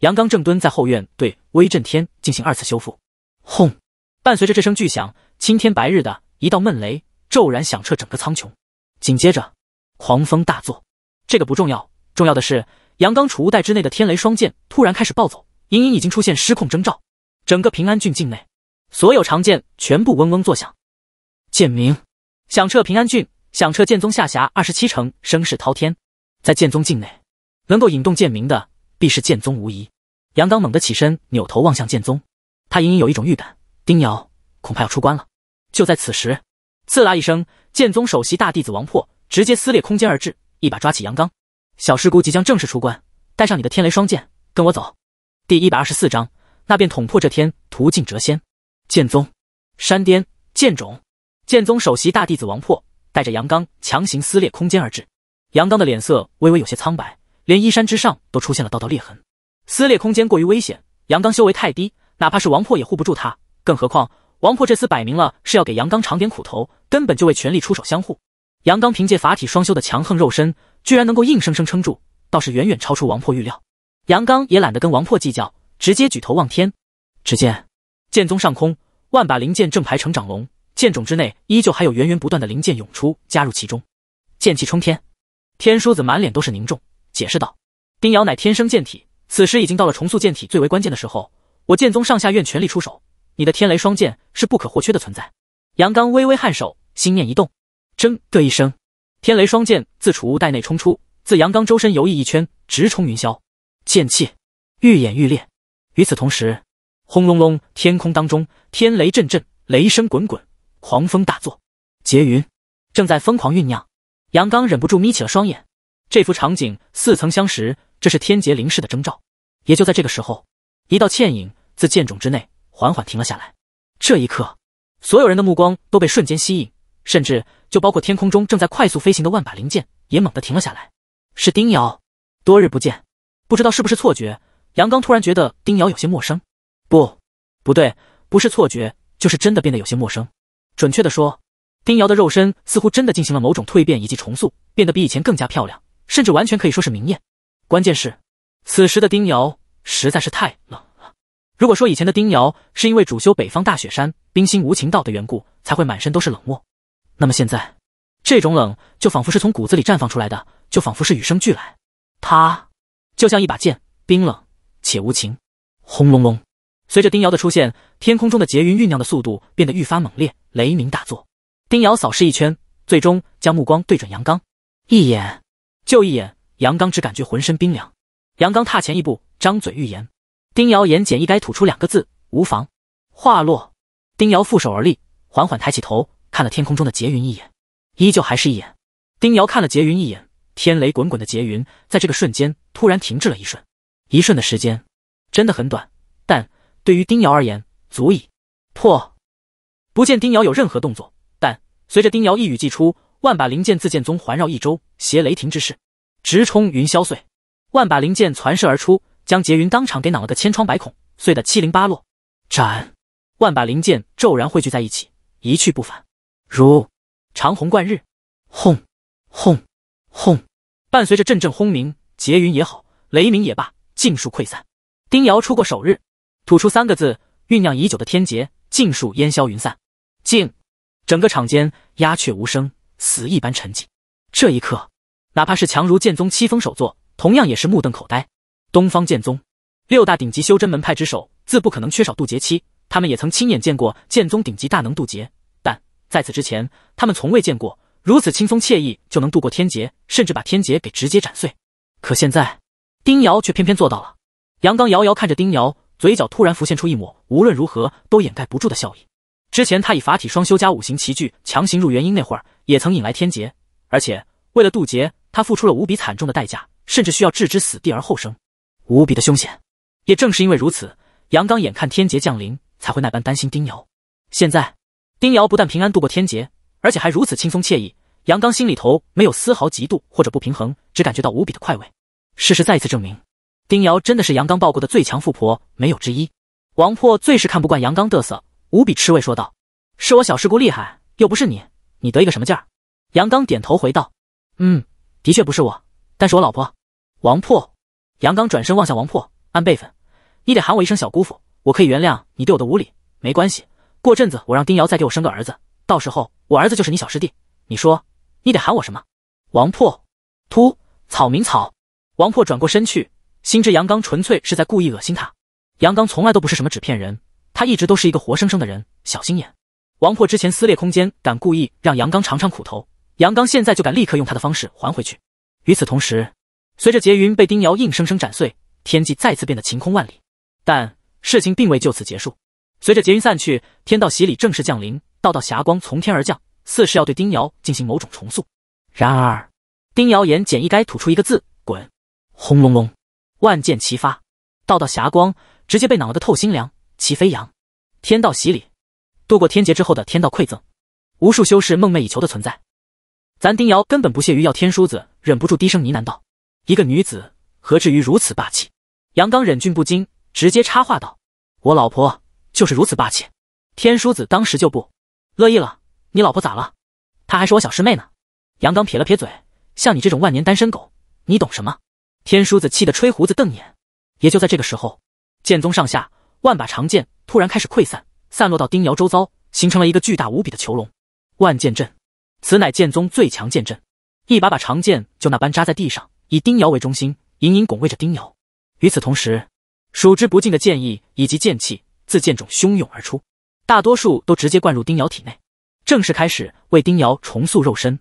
S1: 杨刚正蹲在后院对威震天进行二次修复。轰！伴随着这声巨响，青天白日的一道闷雷骤然响彻整个苍穹，紧接着狂风大作。这个不重要，重要的是杨刚储物袋之内的天雷双剑突然开始暴走，隐隐已经出现失控征兆。整个平安郡境内，所有长剑全部嗡嗡作响，剑鸣响彻平安郡。响彻剑宗下辖二十七城，声势滔天。在剑宗境内，能够引动剑鸣的，必是剑宗无疑。杨刚猛地起身，扭头望向剑宗，他隐隐有一种预感，丁瑶恐怕要出关了。就在此时，刺啦一声，剑宗首席大弟子王破直接撕裂空间而至，一把抓起杨刚。小师姑即将正式出关，带上你的天雷双剑，跟我走。第一百二十四章，那便捅破这天，途径谪仙。剑宗山巅，剑冢，剑宗首席大弟子王破。带着杨刚强行撕裂空间而至，杨刚的脸色微微有些苍白，连衣衫之上都出现了道道裂痕。撕裂空间过于危险，杨刚修为太低，哪怕是王破也护不住他，更何况王破这厮摆明了是要给杨刚尝点苦头，根本就未全力出手相护。杨刚凭借法体双修的强横肉身，居然能够硬生生撑住，倒是远远超出王破预料。杨刚也懒得跟王破计较，直接举头望天，只见剑宗上空，万把灵剑正排成长龙。剑冢之内依旧还有源源不断的灵剑涌出，加入其中，剑气冲天。天枢子满脸都是凝重，解释道：“丁瑶乃天生剑体，此时已经到了重塑剑体最为关键的时候，我剑宗上下愿全力出手。你的天雷双剑是不可或缺的存在。”杨刚微微颔首，心念一动，铮的一声，天雷双剑自储物袋内冲出，自杨刚周身游弋一圈，直冲云霄，剑气愈演愈烈。与此同时，轰隆隆，天空当中天雷阵阵，雷声滚滚。狂风大作，劫云正在疯狂酝酿。杨刚忍不住眯起了双眼，这幅场景似曾相识，这是天劫临世的征兆。也就在这个时候，一道倩影自剑冢之内缓缓停了下来。这一刻，所有人的目光都被瞬间吸引，甚至就包括天空中正在快速飞行的万把灵剑，也猛地停了下来。是丁瑶，多日不见，不知道是不是错觉，杨刚突然觉得丁瑶有些陌生。不，不对，不是错觉，就是真的变得有些陌生。准确的说，丁瑶的肉身似乎真的进行了某种蜕变以及重塑，变得比以前更加漂亮，甚至完全可以说是明艳。关键是，此时的丁瑶实在是太冷了。如果说以前的丁瑶是因为主修北方大雪山冰心无情道的缘故才会满身都是冷漠，那么现在，这种冷就仿佛是从骨子里绽放出来的，就仿佛是与生俱来。他就像一把剑，冰冷且无情。轰隆隆，随着丁瑶的出现，天空中的劫云酝酿的速度变得愈发猛烈。雷鸣大作，丁瑶扫视一圈，最终将目光对准杨刚，一眼，就一眼。杨刚只感觉浑身冰凉。杨刚踏前一步，张嘴欲言，丁瑶言简意赅吐出两个字：无妨。话落，丁瑶负手而立，缓缓抬起头，看了天空中的劫云一眼，依旧还是一眼。丁瑶看了劫云一眼，天雷滚滚的劫云，在这个瞬间突然停滞了一瞬，一瞬的时间，真的很短，但对于丁瑶而言，足以破。不见丁瑶有任何动作，但随着丁瑶一语既出，万把灵剑自剑宗环绕一周，携雷霆之势直冲云霄，碎。万把灵剑攒射而出，将劫云当场给恼了个千疮百孔，碎得七零八落。斩！万把灵剑骤然汇聚在一起，一去不返，如长虹贯日。轰轰轰！伴随着阵阵轰鸣，劫云也好，雷鸣也罢，尽数溃散。丁瑶出过首日，吐出三个字：酝酿已久的天劫。尽数烟消云散，静，整个场间鸦雀无声，死一般沉寂。这一刻，哪怕是强如剑宗七峰首座，同样也是目瞪口呆。东方剑宗六大顶级修真门派之首，自不可能缺少渡劫期，他们也曾亲眼见过剑宗顶级大能渡劫，但在此之前，他们从未见过如此轻松惬意就能渡过天劫，甚至把天劫给直接斩碎。可现在，丁瑶却偏偏做到了。杨刚遥遥看着丁瑶。嘴角突然浮现出一抹无论如何都掩盖不住的笑意。之前他以法体双修加五行齐聚强行入元婴那会儿，也曾引来天劫，而且为了渡劫，他付出了无比惨重的代价，甚至需要置之死地而后生，无比的凶险。也正是因为如此，杨刚眼看天劫降临，才会那般担心丁瑶。现在，丁瑶不但平安度过天劫，而且还如此轻松惬意，杨刚心里头没有丝毫嫉妒或者不平衡，只感觉到无比的快慰。事实再一次证明。丁瑶真的是杨刚抱过的最强富婆，没有之一。王破最是看不惯杨刚嘚瑟，无比吃味，说道：“是我小师姑厉害，又不是你，你得一个什么劲儿？”杨刚点头回道：“嗯，的确不是我，但是我老婆。”王破。杨刚转身望向王破，按辈分，你得喊我一声小姑父。我可以原谅你对我的无礼，没关系。过阵子我让丁瑶再给我生个儿子，到时候我儿子就是你小师弟。你说，你得喊我什么？王破。突草民草。王破转过身去。心知杨刚纯粹是在故意恶心他，杨刚从来都不是什么纸片人，他一直都是一个活生生的人。小心眼，王破之前撕裂空间，敢故意让杨刚尝尝苦头，杨刚现在就敢立刻用他的方式还回去。与此同时，随着劫云被丁瑶硬生生斩碎，天际再次变得晴空万里。但事情并未就此结束，随着劫云散去，天道洗礼正式降临，道道霞光从天而降，似是要对丁瑶进行某种重塑。然而，丁瑶言简意赅吐出一个字：滚。轰隆隆。万箭齐发，道道霞光直接被挠了个透心凉，齐飞扬，天道洗礼，度过天劫之后的天道馈赠，无数修士梦寐以求的存在。咱丁瑶根本不屑于要天梳子，忍不住低声呢喃道：“一个女子何至于如此霸气？”杨刚忍俊不禁，直接插话道：“我老婆就是如此霸气。”天梳子当时就不乐意了：“你老婆咋了？她还是我小师妹呢。”杨刚撇了撇嘴：“像你这种万年单身狗，你懂什么？”天叔子气得吹胡子瞪眼，也就在这个时候，剑宗上下万把长剑突然开始溃散，散落到丁瑶周遭，形成了一个巨大无比的囚笼。万剑阵，此乃剑宗最强剑阵。一把把长剑就那般扎在地上，以丁瑶为中心，隐隐拱卫着丁瑶。与此同时，数之不尽的剑意以及剑气自剑冢汹涌而出，大多数都直接灌入丁瑶体内，正式开始为丁瑶重塑肉身。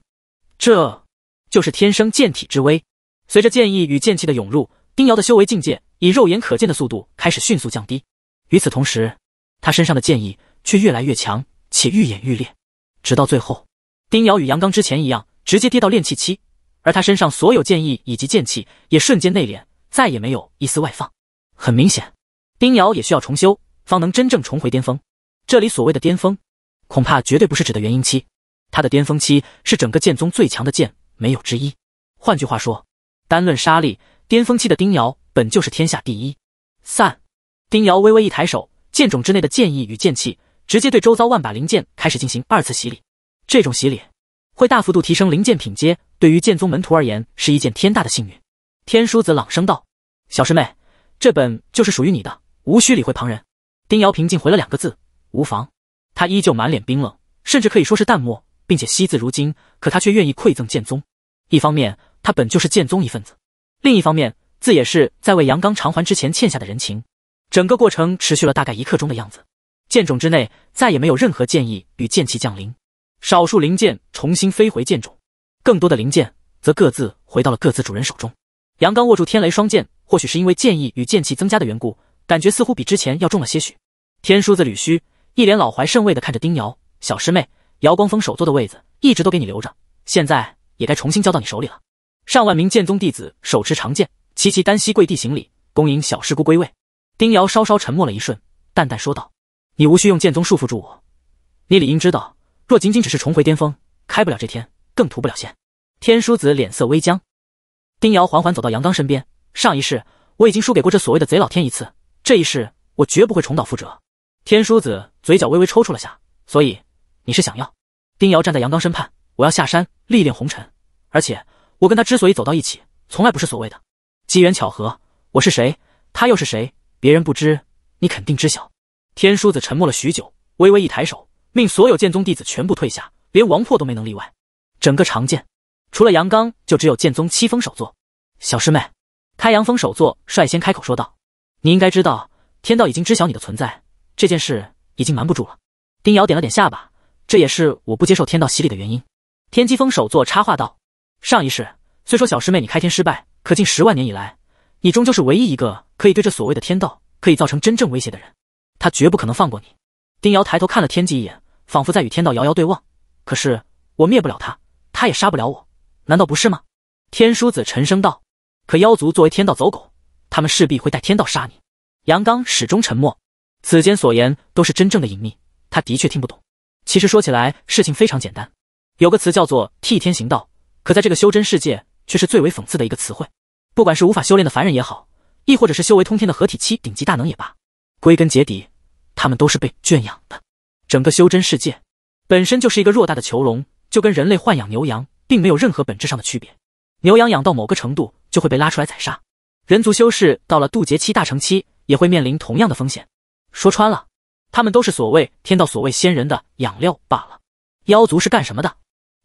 S1: 这就是天生剑体之威。随着剑意与剑气的涌入，丁瑶的修为境界以肉眼可见的速度开始迅速降低。与此同时，他身上的剑意却越来越强，且愈演愈烈。直到最后，丁瑶与杨刚之前一样，直接跌到炼气期，而他身上所有剑意以及剑气也瞬间内敛，再也没有一丝外放。很明显，丁瑶也需要重修，方能真正重回巅峰。这里所谓的巅峰，恐怕绝对不是指的元婴期。他的巅峰期是整个剑宗最强的剑，没有之一。换句话说。单论杀力，巅峰期的丁瑶本就是天下第一。散，丁瑶微微一抬手，剑冢之内的剑意与剑气直接对周遭万把灵剑开始进行二次洗礼。这种洗礼会大幅度提升灵剑品阶，对于剑宗门徒而言是一件天大的幸运。天书子朗声道：“小师妹，这本就是属于你的，无需理会旁人。”丁瑶平静回了两个字：“无妨。”她依旧满脸冰冷，甚至可以说是淡漠，并且惜字如金，可她却愿意馈赠剑宗。一方面。他本就是剑宗一份子，另一方面，自也是在为杨刚偿还之前欠下的人情。整个过程持续了大概一刻钟的样子，剑冢之内再也没有任何剑意与剑气降临，少数灵剑重新飞回剑冢，更多的灵剑则各自回到了各自主人手中。杨刚握住天雷双剑，或许是因为剑意与剑气增加的缘故，感觉似乎比之前要重了些许。天枢子吕须一脸老怀甚慰的看着丁瑶小师妹，姚光峰首座的位子一直都给你留着，现在也该重新交到你手里了。上万名剑宗弟子手持长剑，齐齐单膝跪地行礼，恭迎小师姑归位。丁瑶稍稍沉默了一瞬，淡淡说道：“你无需用剑宗束缚住我，你理应知道，若仅仅只是重回巅峰，开不了这天，更图不了仙。”天书子脸色微僵。丁瑶缓缓走到杨刚身边：“上一世我已经输给过这所谓的贼老天一次，这一世我绝不会重蹈覆辙。”天书子嘴角微微抽搐了下。所以你是想要？丁瑶站在杨刚身畔：“我要下山历练红尘，而且。”我跟他之所以走到一起，从来不是所谓的机缘巧合。我是谁，他又是谁，别人不知，你肯定知晓。天书子沉默了许久，微微一抬手，命所有剑宗弟子全部退下，连王破都没能例外。整个长剑，除了阳刚，就只有剑宗七峰首座。小师妹，开阳峰首座率先开口说道：“你应该知道，天道已经知晓你的存在，这件事已经瞒不住了。”丁瑶点了点下巴，这也是我不接受天道洗礼的原因。天机峰首座插话道。上一世虽说小师妹你开天失败，可近十万年以来，你终究是唯一一个可以对这所谓的天道可以造成真正威胁的人，他绝不可能放过你。丁瑶抬头看了天际一眼，仿佛在与天道遥遥对望。可是我灭不了他，他也杀不了我，难道不是吗？天书子沉声道。可妖族作为天道走狗，他们势必会带天道杀你。杨刚始终沉默，此间所言都是真正的隐秘，他的确听不懂。其实说起来，事情非常简单，有个词叫做替天行道。可在这个修真世界，却是最为讽刺的一个词汇。不管是无法修炼的凡人也好，亦或者是修为通天的合体期顶级大能也罢，归根结底，他们都是被圈养的。整个修真世界本身就是一个偌大的囚笼，就跟人类豢养牛羊，并没有任何本质上的区别。牛羊养到某个程度，就会被拉出来宰杀。人族修士到了渡劫期、大成期，也会面临同样的风险。说穿了，他们都是所谓天道、所谓仙人的养料罢了。妖族是干什么的？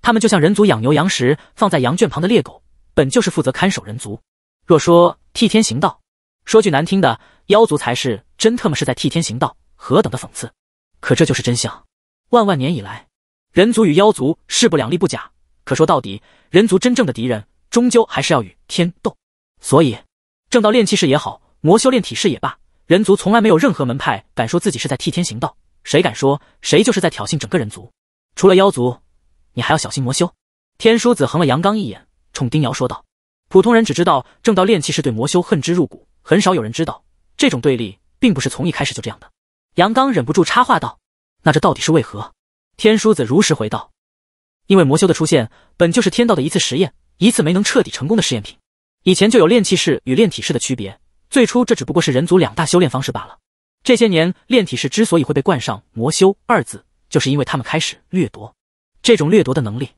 S1: 他们就像人族养牛羊时放在羊圈旁的猎狗，本就是负责看守人族。若说替天行道，说句难听的，妖族才是真特么是在替天行道，何等的讽刺！可这就是真相。万万年以来，人族与妖族势不两立不假，可说到底，人族真正的敌人终究还是要与天斗。所以，正道练气士也好，魔修炼体士也罢，人族从来没有任何门派敢说自己是在替天行道。谁敢说，谁就是在挑衅整个人族。除了妖族。你还要小心魔修。天书子横了杨刚一眼，冲丁瑶说道：“普通人只知道正道炼气士对魔修恨之入骨，很少有人知道这种对立并不是从一开始就这样的。”杨刚忍不住插话道：“那这到底是为何？”天书子如实回道：“因为魔修的出现本就是天道的一次实验，一次没能彻底成功的试验品。以前就有炼气士与炼体士的区别，最初这只不过是人族两大修炼方式罢了。这些年，炼体士之所以会被冠上‘魔修’二字，就是因为他们开始掠夺。”这种掠夺的能力，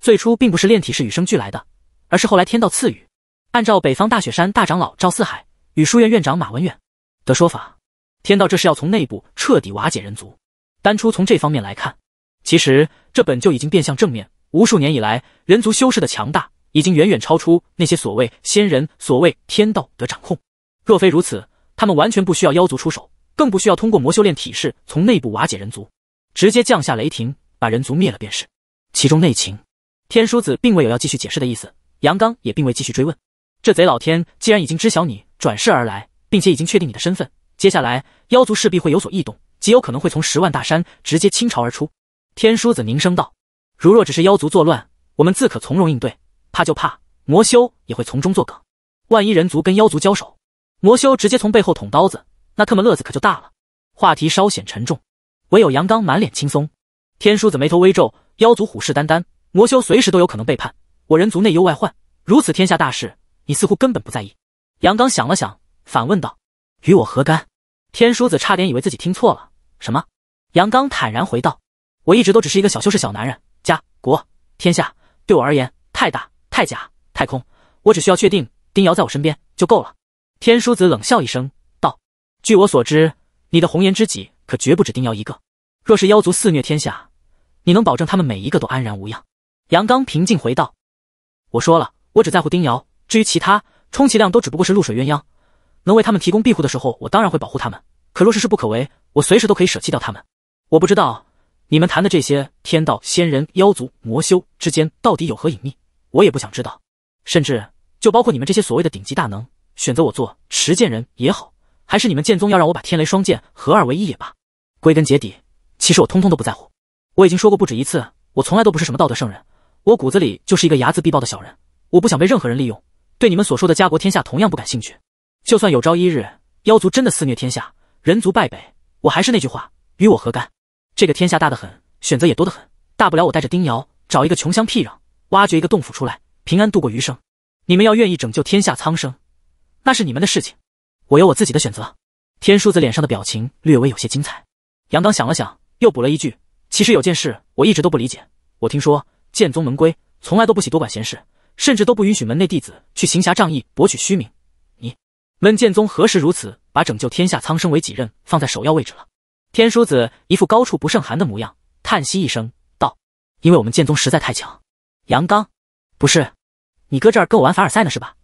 S1: 最初并不是炼体是与生俱来的，而是后来天道赐予。按照北方大雪山大长老赵四海与书院院长马文远的说法，天道这是要从内部彻底瓦解人族。单出从这方面来看，其实这本就已经变相正面。无数年以来，人族修士的强大已经远远超出那些所谓仙人、所谓天道的掌控。若非如此，他们完全不需要妖族出手，更不需要通过魔修炼体式从内部瓦解人族，直接降下雷霆把人族灭了便是。其中内情，天枢子并未有要继续解释的意思，杨刚也并未继续追问。这贼老天既然已经知晓你转世而来，并且已经确定你的身份，接下来妖族势必会有所异动，极有可能会从十万大山直接倾巢而出。天枢子凝声道：“如若只是妖族作乱，我们自可从容应对，怕就怕魔修也会从中作梗。万一人族跟妖族交手，魔修直接从背后捅刀子，那特么乐子可就大了。”话题稍显沉重，唯有杨刚满脸轻松。天枢子眉头微皱。妖族虎视眈眈，魔修随时都有可能背叛，我人族内忧外患，如此天下大事，你似乎根本不在意。杨刚想了想，反问道：“与我何干？”天书子差点以为自己听错了。什么？杨刚坦然回道：“我一直都只是一个小修士、小男人，家国天下对我而言太大、太假、太空。我只需要确定丁瑶在我身边就够了。”天书子冷笑一声，道：“据我所知，你的红颜知己可绝不止丁瑶一个。若是妖族肆虐天下，”你能保证他们每一个都安然无恙？杨刚平静回道：“我说了，我只在乎丁瑶。至于其他，充其量都只不过是露水鸳鸯。能为他们提供庇护的时候，我当然会保护他们。可若是事不可为，我随时都可以舍弃掉他们。我不知道你们谈的这些天道、仙人、妖族、魔修之间到底有何隐秘，我也不想知道。甚至就包括你们这些所谓的顶级大能，选择我做持剑人也好，还是你们剑宗要让我把天雷双剑合二为一也罢，归根结底，其实我通通都不在乎。”我已经说过不止一次，我从来都不是什么道德圣人，我骨子里就是一个睚眦必报的小人。我不想被任何人利用，对你们所说的家国天下同样不感兴趣。就算有朝一日妖族真的肆虐天下，人族败北，我还是那句话，与我何干？这个天下大得很，选择也多得很，大不了我带着丁瑶找一个穷乡僻壤，挖掘一个洞府出来，平安度过余生。你们要愿意拯救天下苍生，那是你们的事情，我有我自己的选择。天叔子脸上的表情略微有些精彩，杨刚想了想，又补了一句。其实有件事我一直都不理解。我听说剑宗门规从来都不喜多管闲事，甚至都不允许门内弟子去行侠仗义博取虚名。你们剑宗何时如此，把拯救天下苍生为己任放在首要位置了？天书子一副高处不胜寒的模样，叹息一声道：“因为我们剑宗实在太强。”杨刚，不是你搁这儿跟我玩凡尔赛呢是吧？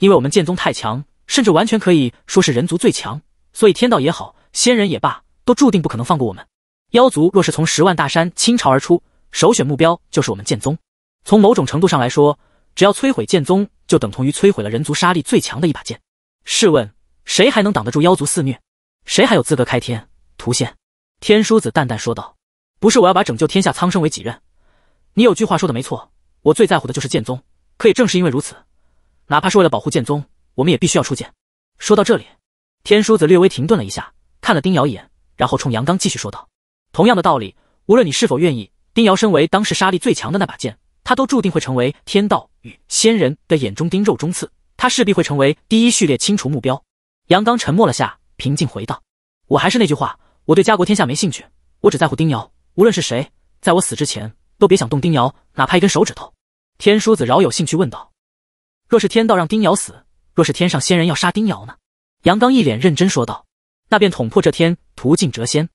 S1: 因为我们剑宗太强，甚至完全可以说是人族最强，所以天道也好，仙人也罢，都注定不可能放过我们。妖族若是从十万大山倾巢而出，首选目标就是我们剑宗。从某种程度上来说，只要摧毁剑宗，就等同于摧毁了人族杀力最强的一把剑。试问，谁还能挡得住妖族肆虐？谁还有资格开天屠仙？天书子淡淡说道：“不是我要把拯救天下苍生为己任，你有句话说的没错，我最在乎的就是剑宗。可也正是因为如此，哪怕是为了保护剑宗，我们也必须要出剑。”说到这里，天书子略微停顿了一下，看了丁瑶一眼，然后冲杨刚继续说道。同样的道理，无论你是否愿意，丁瑶身为当时杀力最强的那把剑，他都注定会成为天道与仙人的眼中钉、肉中刺，他势必会成为第一序列清除目标。杨刚沉默了下，平静回道：“我还是那句话，我对家国天下没兴趣，我只在乎丁瑶。无论是谁，在我死之前，都别想动丁瑶，哪怕一根手指头。”天叔子饶有兴趣问道：“若是天道让丁瑶死，若是天上仙人要杀丁瑶呢？”杨刚一脸认真说道：“那便捅破这天，屠尽谪仙。”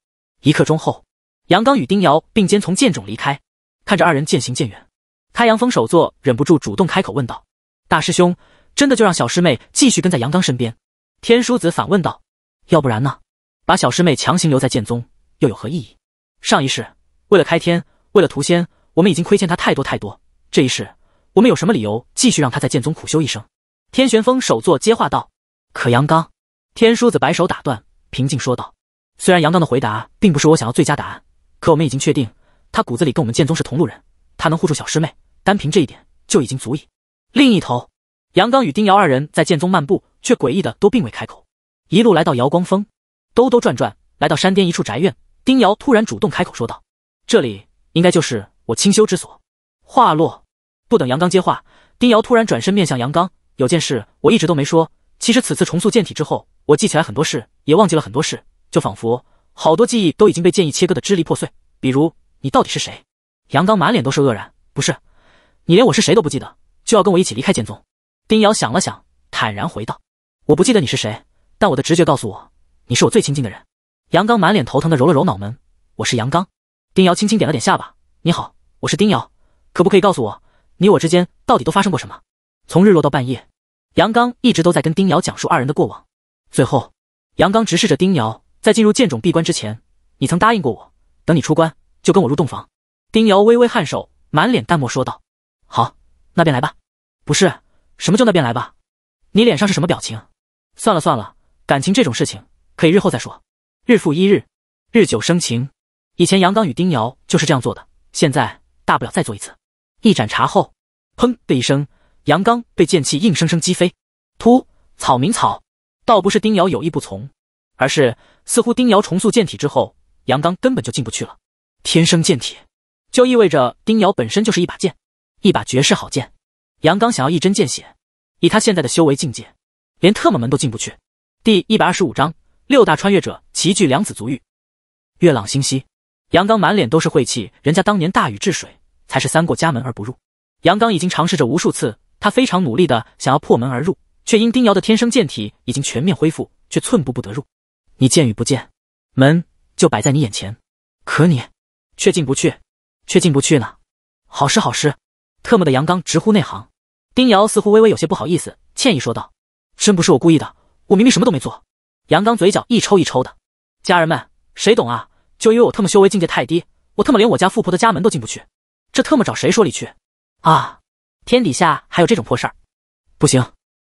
S1: 一刻钟后。杨刚与丁瑶并肩从剑冢离开，看着二人渐行渐远，开阳峰首座忍不住主动开口问道：“大师兄，真的就让小师妹继续跟在杨刚身边？”天书子反问道：“要不然呢？把小师妹强行留在剑宗又有何意义？上一世为了开天，为了屠仙，我们已经亏欠她太多太多，这一世我们有什么理由继续让她在剑宗苦修一生？”天玄峰首座接话道：“可杨刚……”天书子摆手打断，平静说道：“虽然杨刚的回答并不是我想要最佳答案。”可我们已经确定，他骨子里跟我们剑宗是同路人，他能护住小师妹，单凭这一点就已经足矣。另一头，杨刚与丁瑶二人在剑宗漫步，却诡异的都并未开口。一路来到瑶光峰，兜兜转转，来到山巅一处宅院，丁瑶突然主动开口说道：“这里应该就是我清修之所。”话落，不等杨刚接话，丁瑶突然转身面向杨刚：“有件事我一直都没说，其实此次重塑剑体之后，我记起来很多事，也忘记了很多事，就仿佛……”好多记忆都已经被剑意切割的支离破碎，比如你到底是谁？杨刚满脸都是愕然，不是，你连我是谁都不记得，就要跟我一起离开剑宗？丁瑶想了想，坦然回道：“我不记得你是谁，但我的直觉告诉我，你是我最亲近的人。”杨刚满脸头疼的揉了揉脑门：“我是杨刚。”丁瑶轻轻点了点下巴：“你好，我是丁瑶，可不可以告诉我，你我之间到底都发生过什么？从日落到半夜，杨刚一直都在跟丁瑶讲述二人的过往。最后，杨刚直视着丁瑶。在进入剑冢闭关之前，你曾答应过我，等你出关就跟我入洞房。丁瑶微微颔首，满脸淡漠说道：“好，那便来吧。不是什么就那便来吧？你脸上是什么表情？算了算了，感情这种事情可以日后再说。日复一日，日久生情。以前杨刚与丁瑶就是这样做的，现在大不了再做一次。一盏茶后，砰的一声，杨刚被剑气硬生生击飞。突草民草，倒不是丁瑶有意不从。”而是似乎丁瑶重塑剑体之后，杨刚根本就进不去了。天生剑体就意味着丁瑶本身就是一把剑，一把绝世好剑。杨刚想要一针见血，以他现在的修为境界，连特么门都进不去。第一百二十五章：六大穿越者齐聚梁子足域。月朗星稀，杨刚满脸都是晦气。人家当年大禹治水才是三过家门而不入。杨刚已经尝试着无数次，他非常努力的想要破门而入，却因丁瑶的天生剑体已经全面恢复，却寸步不得入。你见与不见，门就摆在你眼前，可你却进不去，却进不去呢。好诗，好诗！特么的杨刚直呼内行。丁瑶似乎微微有些不好意思，歉意说道：“真不是我故意的，我明明什么都没做。”杨刚嘴角一抽一抽的，家人们谁懂啊？就因为我特么修为境界太低，我特么连我家富婆的家门都进不去，这特么找谁说理去啊？天底下还有这种破事儿？不行！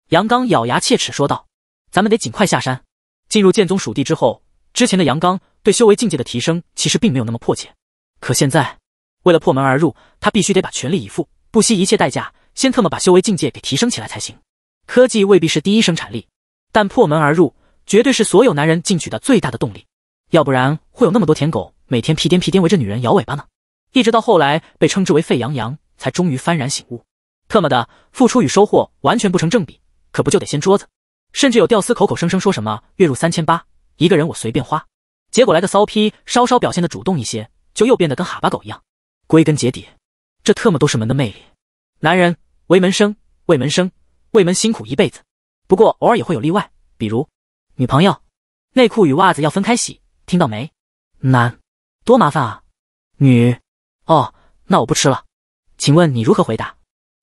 S1: 杨刚咬牙切齿说道：“咱们得尽快下山。”进入剑宗属地之后，之前的杨刚对修为境界的提升其实并没有那么迫切，可现在为了破门而入，他必须得把全力以赴，不惜一切代价，先特么把修为境界给提升起来才行。科技未必是第一生产力，但破门而入绝对是所有男人进取的最大的动力，要不然会有那么多舔狗每天屁颠屁颠围着女人摇尾巴呢？一直到后来被称之为沸羊羊，才终于幡然醒悟，特么的付出与收获完全不成正比，可不就得掀桌子？甚至有屌丝口口声声说什么月入三千八，一个人我随便花，结果来个骚批，稍稍表现的主动一些，就又变得跟哈巴狗一样。归根结底，这特么都是门的魅力。男人为门生，为门生，为门辛苦一辈子。不过偶尔也会有例外，比如女朋友内裤与袜子要分开洗，听到没？男，多麻烦啊。女，哦，那我不吃了。请问你如何回答？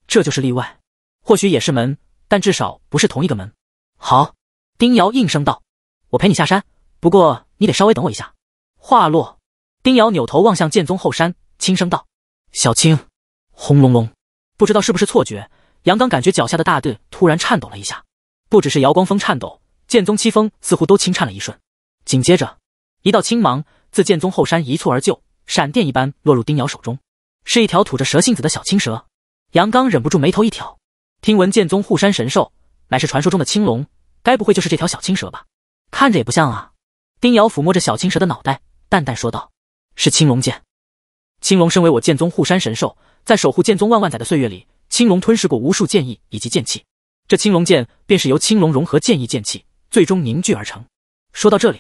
S1: 这就是例外，或许也是门，但至少不是同一个门。好，丁瑶应声道：“我陪你下山，不过你得稍微等我一下。”话落，丁瑶扭头望向剑宗后山，轻声道：“小青。”轰隆隆，不知道是不是错觉，杨刚感觉脚下的大地突然颤抖了一下，不只是瑶光峰颤抖，剑宗七峰似乎都轻颤了一瞬。紧接着，一道青芒自剑宗后山一蹴而就，闪电一般落入丁瑶手中，是一条吐着蛇信子的小青蛇。杨刚忍不住眉头一挑，听闻剑宗护山神兽乃是传说中的青龙。该不会就是这条小青蛇吧？看着也不像啊。丁瑶抚摸着小青蛇的脑袋，淡淡说道：“是青龙剑。青龙身为我剑宗护山神兽，在守护剑宗万万载的岁月里，青龙吞噬过无数剑意以及剑气，这青龙剑便是由青龙融合剑意剑气，最终凝聚而成。”说到这里，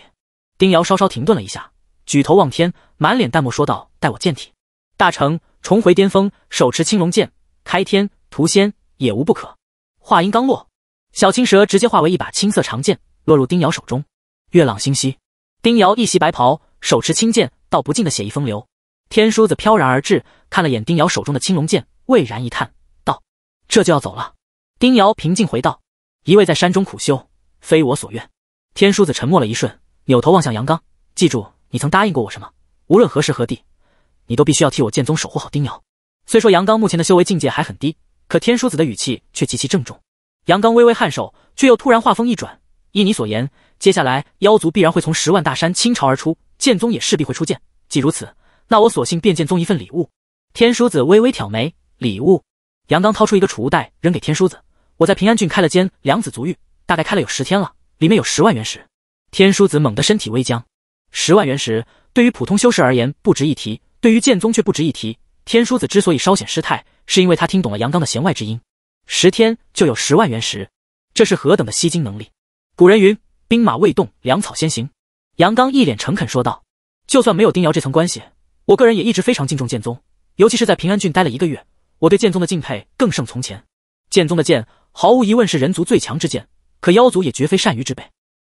S1: 丁瑶稍稍停顿了一下，举头望天，满脸淡漠说道：“待我剑体大成，重回巅峰，手持青龙剑，开天屠仙也无不可。”话音刚落。小青蛇直接化为一把青色长剑，落入丁瑶手中。月朗星稀，丁瑶一袭白袍，手持青剑，道不尽的写意风流。天叔子飘然而至，看了眼丁瑶手中的青龙剑，蔚然一叹，道：“这就要走了。”丁瑶平静回道：“一味在山中苦修，非我所愿。”天叔子沉默了一瞬，扭头望向杨刚，记住，你曾答应过我什么？无论何时何地，你都必须要替我剑宗守护好丁瑶。虽说杨刚目前的修为境界还很低，可天叔子的语气却极其郑重。杨刚微微颔首，却又突然话锋一转：“依你所言，接下来妖族必然会从十万大山倾巢而出，剑宗也势必会出剑。既如此，那我索性便剑宗一份礼物。”天书子微微挑眉：“礼物？”杨刚掏出一个储物袋，扔给天书子：“我在平安郡开了间良子足浴，大概开了有十天了，里面有十万元石。”天书子猛地身体微僵。十万元石对于普通修士而言不值一提，对于剑宗却不值一提。天书子之所以稍显失态，是因为他听懂了杨刚的弦外之音。十天就有十万元石，这是何等的吸金能力！古人云：兵马未动，粮草先行。杨刚一脸诚恳说道：“就算没有丁瑶这层关系，我个人也一直非常敬重剑宗。尤其是在平安郡待了一个月，我对剑宗的敬佩更胜从前。剑宗的剑，毫无疑问是人族最强之剑，可妖族也绝非善于之辈。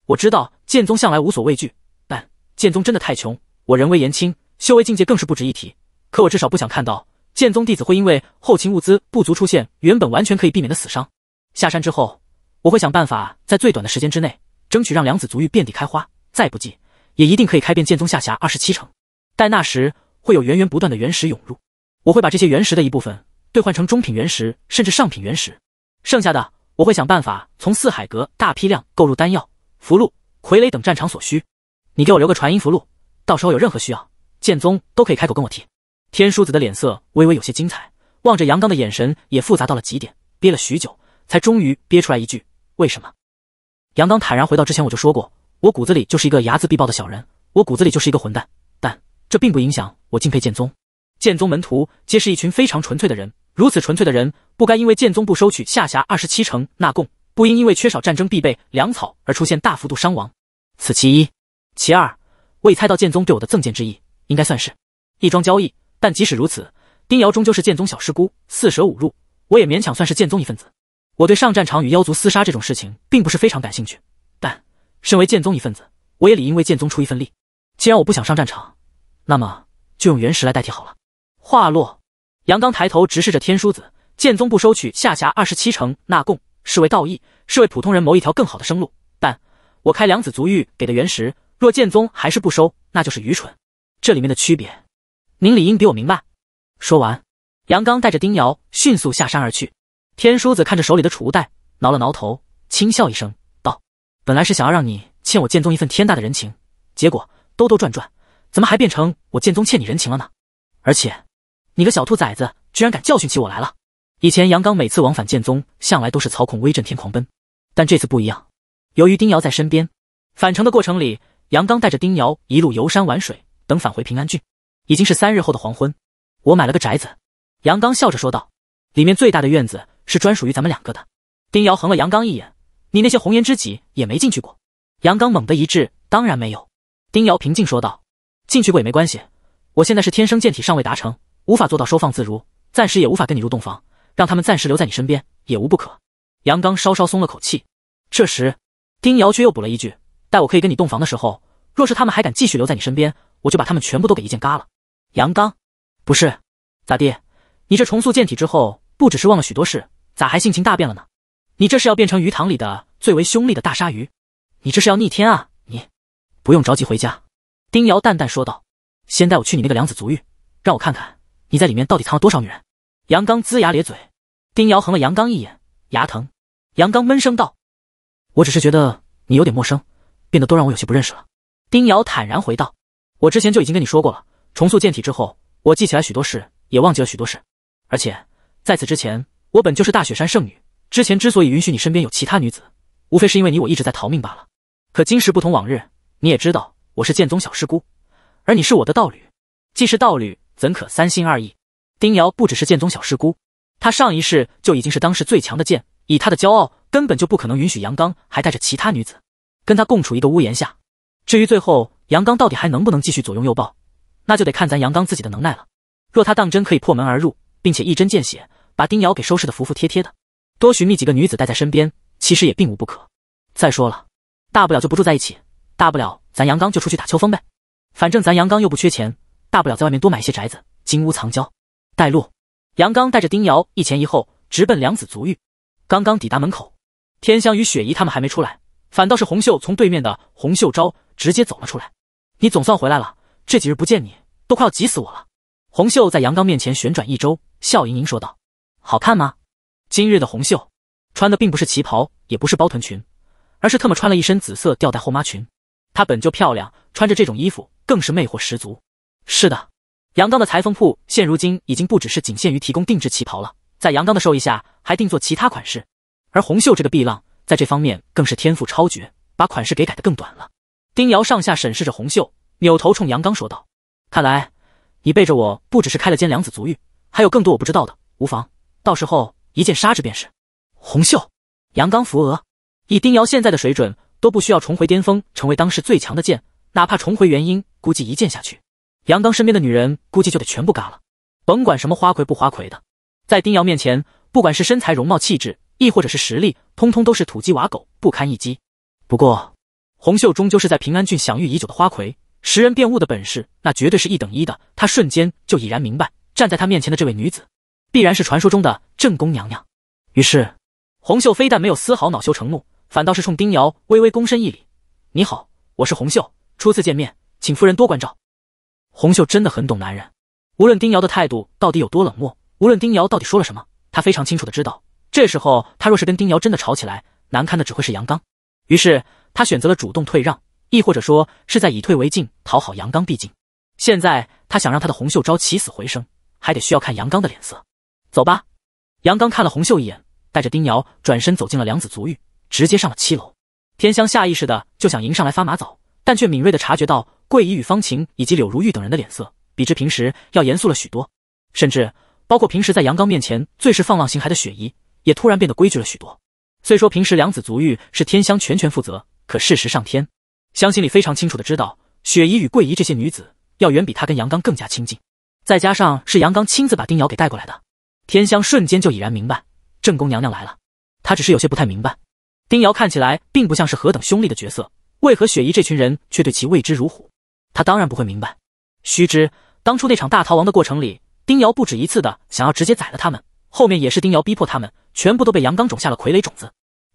S1: 我知道剑宗向来无所畏惧，但剑宗真的太穷。我人微言轻，修为境界更是不值一提。可我至少不想看到。”剑宗弟子会因为后勤物资不足出现原本完全可以避免的死伤。下山之后，我会想办法在最短的时间之内，争取让梁子足域遍地开花。再不济，也一定可以开遍剑宗下辖二十七城。待那时，会有源源不断的原石涌入，我会把这些原石的一部分兑换成中品原石，甚至上品原石。剩下的，我会想办法从四海阁大批量购入丹药、符箓、傀儡等战场所需。你给我留个传音符箓，到时候有任何需要，剑宗都可以开口跟我提。天书子的脸色微微有些精彩，望着杨刚的眼神也复杂到了极点，憋了许久，才终于憋出来一句：“为什么？”杨刚坦然回到之前我就说过，我骨子里就是一个睚眦必报的小人，我骨子里就是一个混蛋。但这并不影响我敬佩剑宗。剑宗门徒皆是一群非常纯粹的人，如此纯粹的人，不该因为剑宗不收取下辖二十七城纳贡，不应因为缺少战争必备粮草而出现大幅度伤亡。此其一。其二，我已猜到剑宗对我的赠剑之意，应该算是一桩交易。”但即使如此，丁瑶终究是剑宗小师姑，四舍五入，我也勉强算是剑宗一份子。我对上战场与妖族厮杀这种事情，并不是非常感兴趣。但身为剑宗一份子，我也理应为剑宗出一份力。既然我不想上战场，那么就用原石来代替好了。话落，杨刚抬头直视着天书子，剑宗不收取下辖二十七城纳贡，是为道义，是为普通人谋一条更好的生路。但我开两子足浴给的原石，若剑宗还是不收，那就是愚蠢。这里面的区别。您理应比我明白。说完，杨刚带着丁瑶迅速下山而去。天叔子看着手里的储物袋，挠了挠头，轻笑一声道：“本来是想要让你欠我剑宗一份天大的人情，结果兜兜转转，怎么还变成我剑宗欠你人情了呢？而且，你个小兔崽子，居然敢教训起我来了！以前杨刚每次往返剑宗，向来都是操控威震天狂奔，但这次不一样。由于丁瑶在身边，返程的过程里，杨刚带着丁瑶一路游山玩水，等返回平安郡。”已经是三日后的黄昏，我买了个宅子，杨刚笑着说道：“里面最大的院子是专属于咱们两个的。”丁瑶横了杨刚一眼：“你那些红颜知己也没进去过。”杨刚猛地一滞：“当然没有。”丁瑶平静说道：“进去过也没关系，我现在是天生健体尚未达成，无法做到收放自如，暂时也无法跟你入洞房，让他们暂时留在你身边也无不可。”杨刚稍稍松了口气，这时丁瑶却又补了一句：“待我可以跟你洞房的时候，若是他们还敢继续留在你身边，我就把他们全部都给一剑嘎了。”杨刚，不是咋地？你这重塑健体之后，不只是忘了许多事，咋还性情大变了呢？你这是要变成鱼塘里的最为凶厉的大鲨鱼？你这是要逆天啊！你不用着急回家。”丁瑶淡淡说道，“先带我去你那个良子足浴，让我看看你在里面到底藏了多少女人。”杨刚龇牙咧嘴。丁瑶横了杨刚一眼，牙疼。杨刚闷声道：“我只是觉得你有点陌生，变得都让我有些不认识了。”丁瑶坦然回道：“我之前就已经跟你说过了。”重塑剑体之后，我记起来许多事，也忘记了许多事。而且在此之前，我本就是大雪山圣女。之前之所以允许你身边有其他女子，无非是因为你我一直在逃命罢了。可今时不同往日，你也知道我是剑宗小师姑，而你是我的道侣。既是道侣，怎可三心二意？丁瑶不只是剑宗小师姑，她上一世就已经是当时最强的剑。以她的骄傲，根本就不可能允许杨刚还带着其他女子跟他共处一个屋檐下。至于最后，杨刚到底还能不能继续左拥右抱？那就得看咱杨刚自己的能耐了。若他当真可以破门而入，并且一针见血，把丁瑶给收拾的服服帖帖的，多寻觅几个女子带在身边，其实也并无不可。再说了，大不了就不住在一起，大不了咱杨刚就出去打秋风呗。反正咱杨刚又不缺钱，大不了在外面多买一些宅子，金屋藏娇。带路，杨刚带着丁瑶一前一后，直奔梁子足浴。刚刚抵达门口，天香与雪姨他们还没出来，反倒是红秀从对面的红秀招直接走了出来。你总算回来了。这几日不见你，都快要急死我了。红袖在杨刚面前旋转一周，笑盈盈说道：“好看吗？”今日的红袖穿的并不是旗袍，也不是包臀裙，而是特么穿了一身紫色吊带后妈裙。她本就漂亮，穿着这种衣服更是魅惑十足。是的，杨刚的裁缝铺现如今已经不只是仅限于提供定制旗袍了，在杨刚的授意下，还定做其他款式。而红袖这个碧浪在这方面更是天赋超绝，把款式给改得更短了。丁瑶上下审视着红袖，扭头冲杨刚说道：“看来你背着我不只是开了间良子足浴，还有更多我不知道的。无妨，到时候一剑杀之便是。”红袖，杨刚扶额，以丁瑶现在的水准，都不需要重回巅峰，成为当世最强的剑。哪怕重回元婴，估计一剑下去，杨刚身边的女人估计就得全部嘎了。甭管什么花魁不花魁的，在丁瑶面前，不管是身材、容貌、气质，亦或者是实力，通通都是土鸡瓦狗，不堪一击。不过，红袖终究是在平安郡享誉已久的花魁。识人辨物的本事，那绝对是一等一的。他瞬间就已然明白，站在他面前的这位女子，必然是传说中的正宫娘娘。于是，红秀非但没有丝毫恼羞成怒，反倒是冲丁瑶微微躬身一礼：“你好，我是红秀，初次见面，请夫人多关照。”红秀真的很懂男人，无论丁瑶的态度到底有多冷漠，无论丁瑶到底说了什么，她非常清楚的知道，这时候她若是跟丁瑶真的吵起来，难堪的只会是杨刚。于是，她选择了主动退让。亦或者说是在以退为进，讨好杨刚。毕竟，现在他想让他的洪秀昭起死回生，还得需要看杨刚的脸色。走吧。杨刚看了洪秀一眼，带着丁瑶转身走进了梁子足浴，直接上了七楼。天香下意识的就想迎上来发马澡，但却敏锐的察觉到桂姨与方晴以及柳如玉等人的脸色，比之平时要严肃了许多，甚至包括平时在杨刚面前最是放浪形骸的雪姨，也突然变得规矩了许多。虽说平时梁子足浴是天香全权负责，可事实上天。相心里非常清楚的知道，雪姨与桂姨这些女子要远比她跟杨刚更加亲近，再加上是杨刚亲自把丁瑶给带过来的，天香瞬间就已然明白，正宫娘娘来了。她只是有些不太明白，丁瑶看起来并不像是何等凶厉的角色，为何雪姨这群人却对其畏之如虎？她当然不会明白。须知当初那场大逃亡的过程里，丁瑶不止一次的想要直接宰了他们，后面也是丁瑶逼迫他们全部都被杨刚种下了傀儡种子，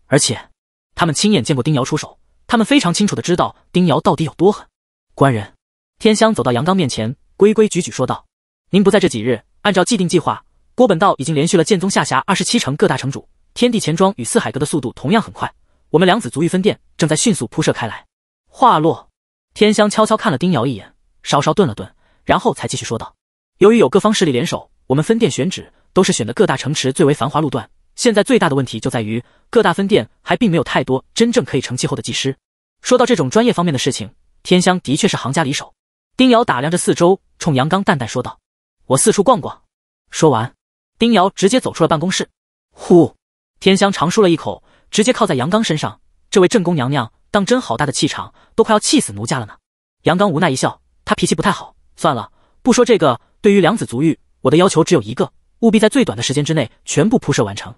S1: 而且他们亲眼见过丁瑶出手。他们非常清楚的知道丁瑶到底有多狠。官人，天香走到杨刚面前，规规矩矩说道：“您不在这几日，按照既定计划，郭本道已经连续了剑宗下辖二十七城各大城主，天地钱庄与四海阁的速度同样很快。我们两子足浴分店正在迅速铺设开来。”话落，天香悄悄看了丁瑶一眼，稍稍顿了顿，然后才继续说道：“由于有各方势力联手，我们分店选址都是选的各大城池最为繁华路段。”现在最大的问题就在于各大分店还并没有太多真正可以成气候的技师。说到这种专业方面的事情，天香的确是行家里手。丁瑶打量着四周，冲杨刚淡淡说道：“我四处逛逛。”说完，丁瑶直接走出了办公室。呼，天香长舒了一口，直接靠在杨刚身上。这位正宫娘娘当真好大的气场，都快要气死奴家了呢。杨刚无奈一笑：“她脾气不太好，算了，不说这个。对于良子足浴，我的要求只有一个，务必在最短的时间之内全部铺设完成。”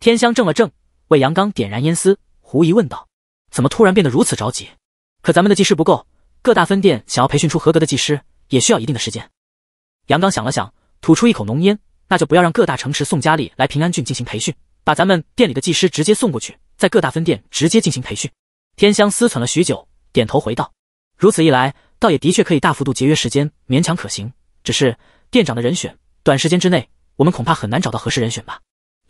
S1: 天香怔了怔，为杨刚点燃烟丝，狐疑问道：“怎么突然变得如此着急？可咱们的技师不够，各大分店想要培训出合格的技师，也需要一定的时间。”杨刚想了想，吐出一口浓烟：“那就不要让各大城池宋佳丽来平安郡进行培训，把咱们店里的技师直接送过去，在各大分店直接进行培训。”天香思忖了许久，点头回道：“如此一来，倒也的确可以大幅度节约时间，勉强可行。只是店长的人选，短时间之内，我们恐怕很难找到合适人选吧。”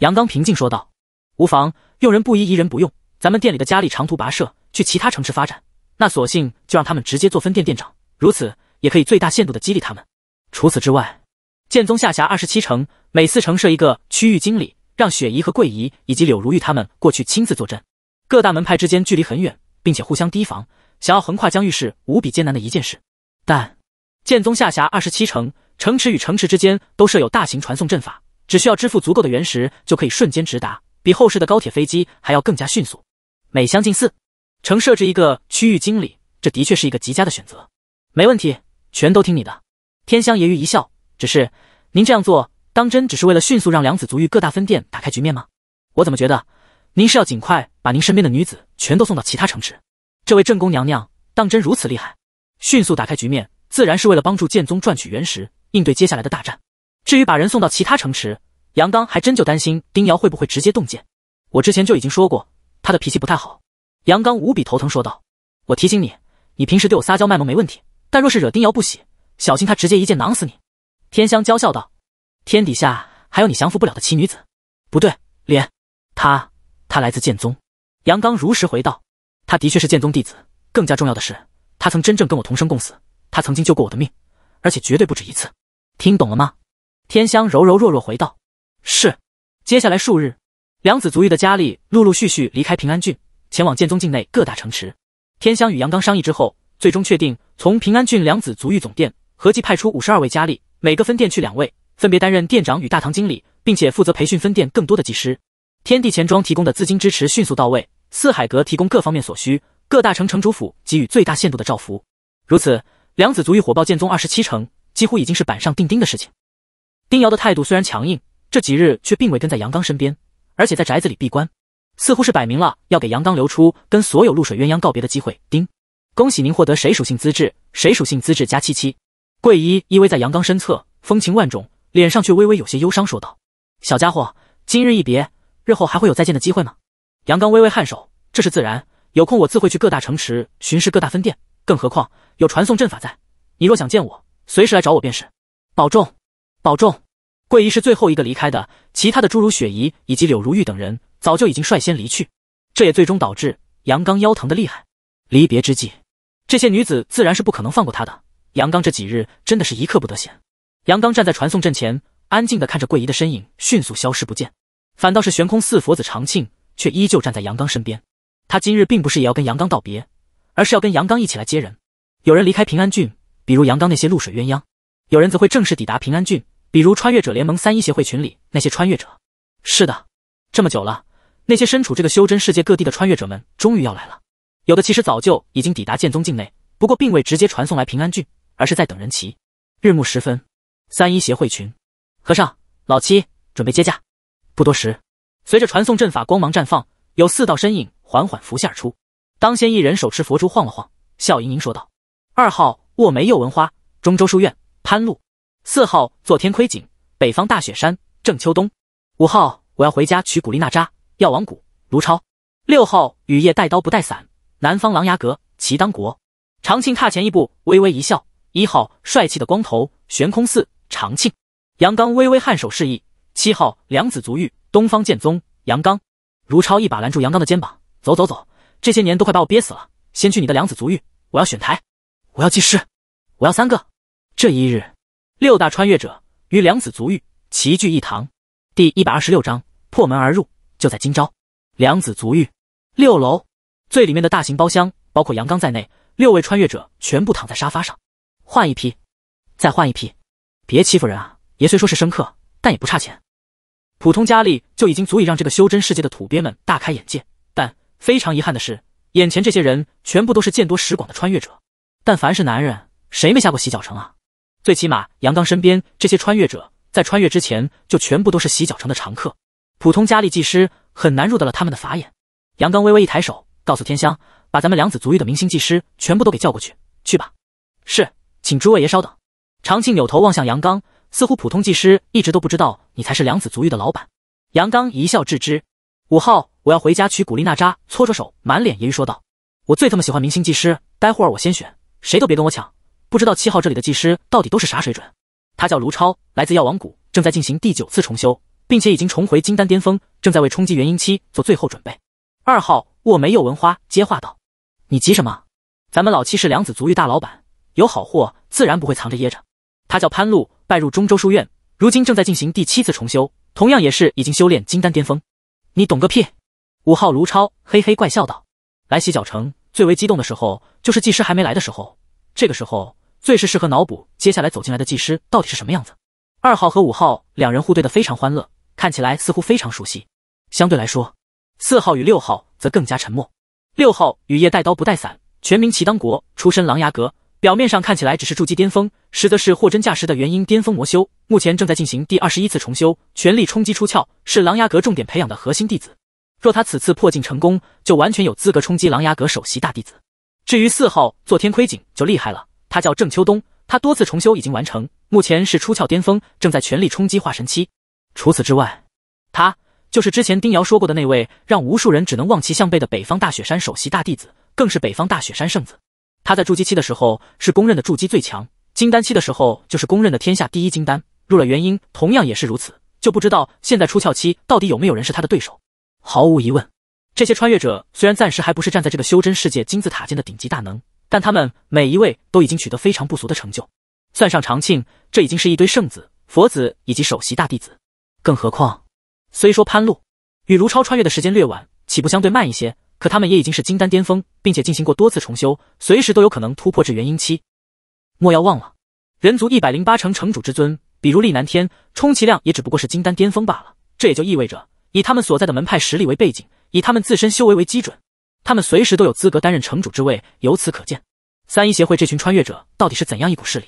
S1: 杨刚平静说道：“无妨，用人不疑，疑人不用。咱们店里的佳丽长途跋涉去其他城市发展，那索性就让他们直接做分店店长，如此也可以最大限度的激励他们。除此之外，剑宗下辖二十七城，每四城设一个区域经理，让雪姨和桂姨以及柳如玉他们过去亲自坐镇。各大门派之间距离很远，并且互相提防，想要横跨疆域是无比艰难的一件事。但剑宗下辖二十七城，城池与城池之间都设有大型传送阵法。”只需要支付足够的原石，就可以瞬间直达，比后世的高铁、飞机还要更加迅速。每香近四，城设置一个区域经理，这的确是一个极佳的选择。没问题，全都听你的。天香揶揄一笑，只是您这样做，当真只是为了迅速让良子足浴各大分店打开局面吗？我怎么觉得，您是要尽快把您身边的女子全都送到其他城池？这位正宫娘娘当真如此厉害？迅速打开局面，自然是为了帮助剑宗赚取原石，应对接下来的大战。至于把人送到其他城池，杨刚还真就担心丁瑶会不会直接动剑。我之前就已经说过，他的脾气不太好。杨刚无比头疼说道：“我提醒你，你平时对我撒娇卖萌没问题，但若是惹丁瑶不喜，小心他直接一剑囊死你。”天香娇笑道：“天底下还有你降服不了的奇女子？不对，莲，她她来自剑宗。”杨刚如实回道：“她的确是剑宗弟子，更加重要的是，她曾真正跟我同生共死，她曾经救过我的命，而且绝对不止一次。听懂了吗？”天香柔柔弱弱回道：“是。”接下来数日，梁子足浴的佳丽陆陆续续离开平安郡，前往剑宗境内各大城池。天香与杨刚商议之后，最终确定从平安郡梁子足浴总店合计派出五十二位佳丽，每个分店去两位，分别担任店长与大堂经理，并且负责培训分店更多的技师。天地钱庄提供的资金支持迅速到位，四海阁提供各方面所需，各大城城主府给予最大限度的照拂。如此，梁子足浴火爆剑宗二十七城，几乎已经是板上钉钉的事情。丁瑶的态度虽然强硬，这几日却并未跟在杨刚身边，而且在宅子里闭关，似乎是摆明了要给杨刚留出跟所有露水鸳鸯告别的机会。丁，恭喜您获得谁属性资质，谁属性资质加七七。桂姨依偎在杨刚身侧，风情万种，脸上却微微有些忧伤，说道：“小家伙，今日一别，日后还会有再见的机会吗？”杨刚微微颔首：“这是自然，有空我自会去各大城池巡视各大分店，更何况有传送阵法在，你若想见我，随时来找我便是。保重。”保重，桂姨是最后一个离开的，其他的诸如雪姨以及柳如玉等人早就已经率先离去，这也最终导致杨刚腰疼的厉害。离别之际，这些女子自然是不可能放过他的。杨刚这几日真的是一刻不得闲。杨刚站在传送阵前，安静的看着桂姨的身影迅速消失不见，反倒是悬空四佛子长庆却依旧站在杨刚身边。他今日并不是也要跟杨刚道别，而是要跟杨刚一起来接人。有人离开平安郡，比如杨刚那些露水鸳鸯，有人则会正式抵达平安郡。比如穿越者联盟三一协会群里那些穿越者，是的，这么久了，那些身处这个修真世界各地的穿越者们终于要来了。有的其实早就已经抵达剑宗境内，不过并未直接传送来平安郡，而是在等人齐。日暮时分，三一协会群，和尚老七准备接驾。不多时，随着传送阵法光芒绽放，有四道身影缓缓浮现而出。当先一人手持佛珠晃了晃，笑盈盈说道：“二号卧梅又文花，中州书院潘露。”四号坐天盔井，北方大雪山，正秋冬。五号我要回家取古力娜扎，药王谷，卢超。六号雨夜带刀不带伞，南方琅琊阁，齐当国。长庆踏前一步，微微一笑。一号帅气的光头，悬空寺，长庆。杨刚微微颔首示意。七号梁子足浴，东方剑宗，杨刚。卢超一把拦住杨刚的肩膀，走走走，这些年都快把我憋死了，先去你的梁子足浴，我要选台，我要技师，我要三个。这一日。六大穿越者与梁子足浴齐聚一堂，第一百二十六章破门而入就在今朝。梁子足浴六楼最里面的大型包厢，包括杨刚在内，六位穿越者全部躺在沙发上。换一批，再换一批，别欺负人啊！爷虽说是生客，但也不差钱。普通佳丽就已经足以让这个修真世界的土鳖们大开眼界，但非常遗憾的是，眼前这些人全部都是见多识广的穿越者。但凡是男人，谁没下过洗脚城啊？最起码，杨刚身边这些穿越者，在穿越之前就全部都是洗脚城的常客，普通家力技师很难入得了他们的法眼。杨刚微微一抬手，告诉天香，把咱们良子足浴的明星技师全部都给叫过去，去吧。是，请诸位爷稍等。长庆扭头望向杨刚，似乎普通技师一直都不知道你才是良子足浴的老板。杨刚一笑置之。五号，我要回家娶古力娜扎。搓着手，满脸揶揄说道：“我最他妈喜欢明星技师，待会儿我先选，谁都别跟我抢。”不知道七号这里的技师到底都是啥水准？他叫卢超，来自药王谷，正在进行第九次重修，并且已经重回金丹巅峰，正在为冲击元婴期做最后准备。二号卧梅又闻花接话道：“你急什么？咱们老七是良子足浴大老板，有好货自然不会藏着掖着。”他叫潘露，拜入中州书院，如今正在进行第七次重修，同样也是已经修炼金丹巅峰。你懂个屁！五号卢超嘿嘿怪笑道：“来洗脚城最为激动的时候，就是技师还没来的时候，这个时候。”最是适合脑补接下来走进来的技师到底是什么样子。二号和五号两人互对的非常欢乐，看起来似乎非常熟悉。相对来说，四号与六号则更加沉默。六号雨夜带刀不带伞，全名齐当国，出身琅琊阁。表面上看起来只是筑基巅峰，实则是货真价实的元婴巅峰魔修。目前正在进行第二十一次重修，全力冲击出窍，是琅琊阁重点培养的核心弟子。若他此次破境成功，就完全有资格冲击琅琊阁首席大弟子。至于四号做天魁井，就厉害了。他叫郑秋冬，他多次重修已经完成，目前是出窍巅峰，正在全力冲击化神期。除此之外，他就是之前丁瑶说过的那位让无数人只能望其项背的北方大雪山首席大弟子，更是北方大雪山圣子。他在筑基期的时候是公认的筑基最强，金丹期的时候就是公认的天下第一金丹，入了元婴同样也是如此。就不知道现在出窍期到底有没有人是他的对手。毫无疑问，这些穿越者虽然暂时还不是站在这个修真世界金字塔尖的顶级大能。但他们每一位都已经取得非常不俗的成就，算上长庆，这已经是一堆圣子、佛子以及首席大弟子。更何况，虽说潘露与卢超穿越的时间略晚，起步相对慢一些，可他们也已经是金丹巅峰，并且进行过多次重修，随时都有可能突破至元婴期。莫要忘了，人族一百零八城城主之尊，比如厉南天，充其量也只不过是金丹巅峰罢了。这也就意味着，以他们所在的门派实力为背景，以他们自身修为为基准。他们随时都有资格担任城主之位，由此可见，三一协会这群穿越者到底是怎样一股势力？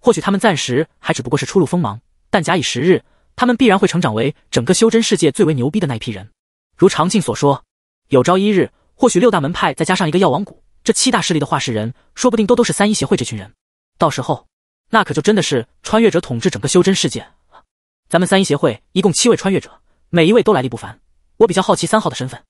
S1: 或许他们暂时还只不过是初露锋芒，但假以时日，他们必然会成长为整个修真世界最为牛逼的那一批人。如长庆所说，有朝一日，或许六大门派再加上一个药王谷，这七大势力的话事人，说不定都都是三一协会这群人。到时候，那可就真的是穿越者统治整个修真世界了。咱们三一协会一共七位穿越者，每一位都来历不凡。我比较好奇三号的身份。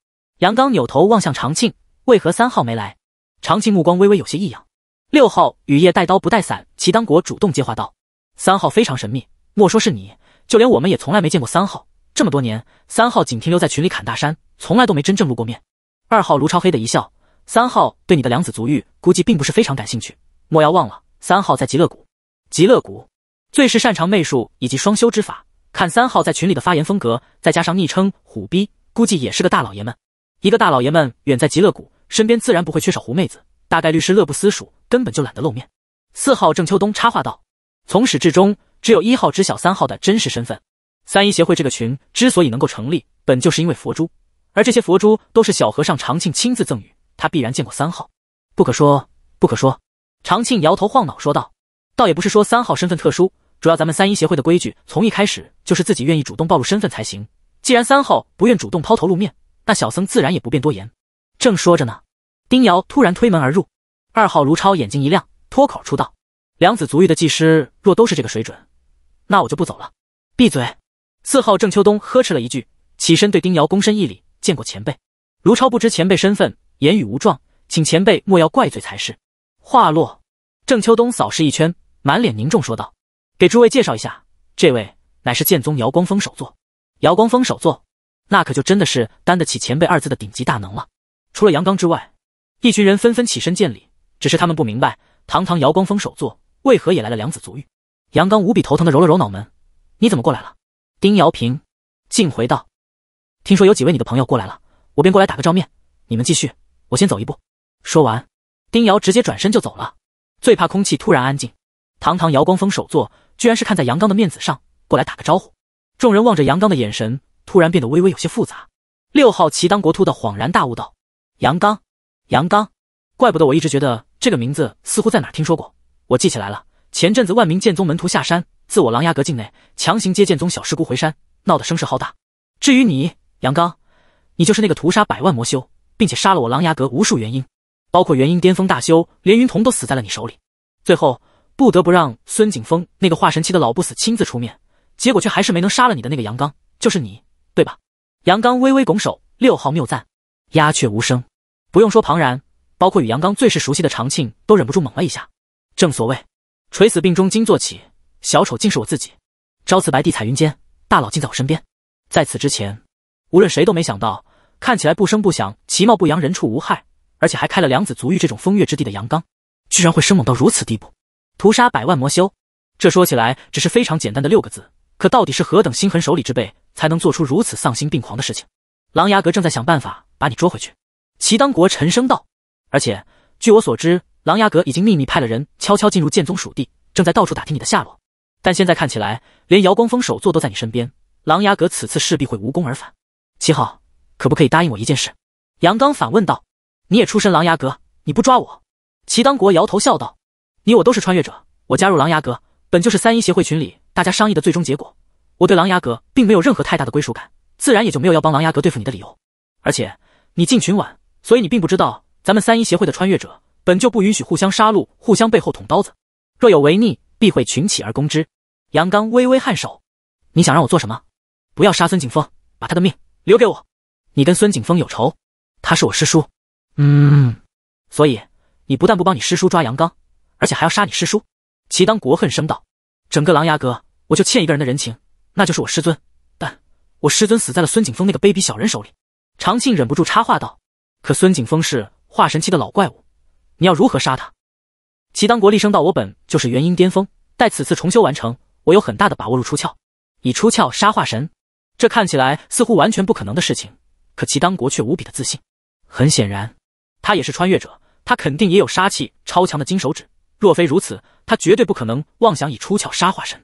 S1: 杨刚扭头望向长庆，为何三号没来？长庆目光微微有些异样。六号雨夜带刀不带伞，齐当国主动接话道：“三号非常神秘，莫说是你，就连我们也从来没见过三号。这么多年，三号仅停留在群里砍大山，从来都没真正露过面。”二号卢超黑的一笑：“三号对你的两子足浴估计并不是非常感兴趣。莫要忘了，三号在极乐谷，极乐谷最是擅长媚术以及双修之法。看三号在群里的发言风格，再加上昵称虎逼，估计也是个大老爷们。”一个大老爷们远在极乐谷，身边自然不会缺少狐妹子，大概率是乐不思蜀，根本就懒得露面。四号郑秋冬插话道：“从始至终，只有一号知晓三号的真实身份。三一协会这个群之所以能够成立，本就是因为佛珠，而这些佛珠都是小和尚长庆亲自赠予，他必然见过三号，不可说，不可说。”长庆摇头晃脑说道：“倒也不是说三号身份特殊，主要咱们三一协会的规矩，从一开始就是自己愿意主动暴露身份才行。既然三号不愿主动抛头露面。”那小僧自然也不便多言，正说着呢，丁瑶突然推门而入，二号卢超眼睛一亮，脱口出道：“两子足浴的技师若都是这个水准，那我就不走了。”闭嘴！四号郑秋冬呵斥了一句，起身对丁瑶躬身一礼：“见过前辈。”卢超不知前辈身份，言语无状，请前辈莫要怪罪才是。话落，郑秋冬扫视一圈，满脸凝重说道：“给诸位介绍一下，这位乃是剑宗姚光峰首座。”姚光峰首座。那可就真的是担得起“前辈”二字的顶级大能了。除了杨刚之外，一群人纷纷起身见礼。只是他们不明白，堂堂姚光峰首座为何也来了两子足浴？杨刚无比头疼的揉了揉脑门：“你怎么过来了？”丁瑶平竟回道：“听说有几位你的朋友过来了，我便过来打个照面。你们继续，我先走一步。”说完，丁瑶直接转身就走了。最怕空气突然安静。堂堂姚光峰首座，居然是看在杨刚的面子上过来打个招呼。众人望着杨刚的眼神。突然变得微微有些复杂。六号齐当国突的恍然大悟道：“杨刚，杨刚，怪不得我一直觉得这个名字似乎在哪听说过。我记起来了，前阵子万名剑宗门徒下山，自我琅琊阁境内强行接剑宗小师姑回山，闹得声势浩大。至于你，杨刚，你就是那个屠杀百万魔修，并且杀了我琅琊阁无数元婴，包括元婴巅峰大修连云童都死在了你手里。最后不得不让孙景峰那个化神期的老不死亲自出面，结果却还是没能杀了你的那个杨刚，就是你。”对吧？杨刚微微拱手，六号谬赞。鸦雀无声。不用说庞然，包括与杨刚最是熟悉的长庆，都忍不住猛了一下。正所谓，垂死病中惊坐起，小丑竟是我自己。朝辞白帝彩云间，大佬竟在我身边。在此之前，无论谁都没想到，看起来不声不响、其貌不扬、人畜无害，而且还开了两子足浴这种风月之地的杨刚，居然会生猛到如此地步，屠杀百万魔修。这说起来只是非常简单的六个字，可到底是何等心狠手辣之辈？才能做出如此丧心病狂的事情。狼牙阁正在想办法把你捉回去。齐当国沉声道：“而且据我所知，狼牙阁已经秘密派了人悄悄进入剑宗属地，正在到处打听你的下落。但现在看起来，连姚光峰首座都在你身边，狼牙阁此次势必会无功而返。”七号，可不可以答应我一件事？”杨刚反问道。“你也出身狼牙阁，你不抓我？”齐当国摇头笑道：“你我都是穿越者，我加入狼牙阁，本就是三一协会群里大家商议的最终结果。”我对狼牙阁并没有任何太大的归属感，自然也就没有要帮狼牙阁对付你的理由。而且你进群晚，所以你并不知道咱们三一协会的穿越者本就不允许互相杀戮、互相背后捅刀子，若有违逆，必会群起而攻之。杨刚微微颔首，你想让我做什么？不要杀孙景峰，把他的命留给我。你跟孙景峰有仇，他是我师叔，嗯，所以你不但不帮你师叔抓杨刚，而且还要杀你师叔，齐当国恨声道？整个狼牙阁，我就欠一个人的人情。那就是我师尊，但我师尊死在了孙景峰那个卑鄙小人手里。长庆忍不住插话道：“可孙景峰是化神期的老怪物，你要如何杀他？”齐当国厉声道：“我本就是元婴巅峰，待此次重修完成，我有很大的把握入出窍，以出窍杀化神。这看起来似乎完全不可能的事情，可齐当国却无比的自信。很显然，他也是穿越者，他肯定也有杀气超强的金手指。若非如此，他绝对不可能妄想以出窍杀化神。”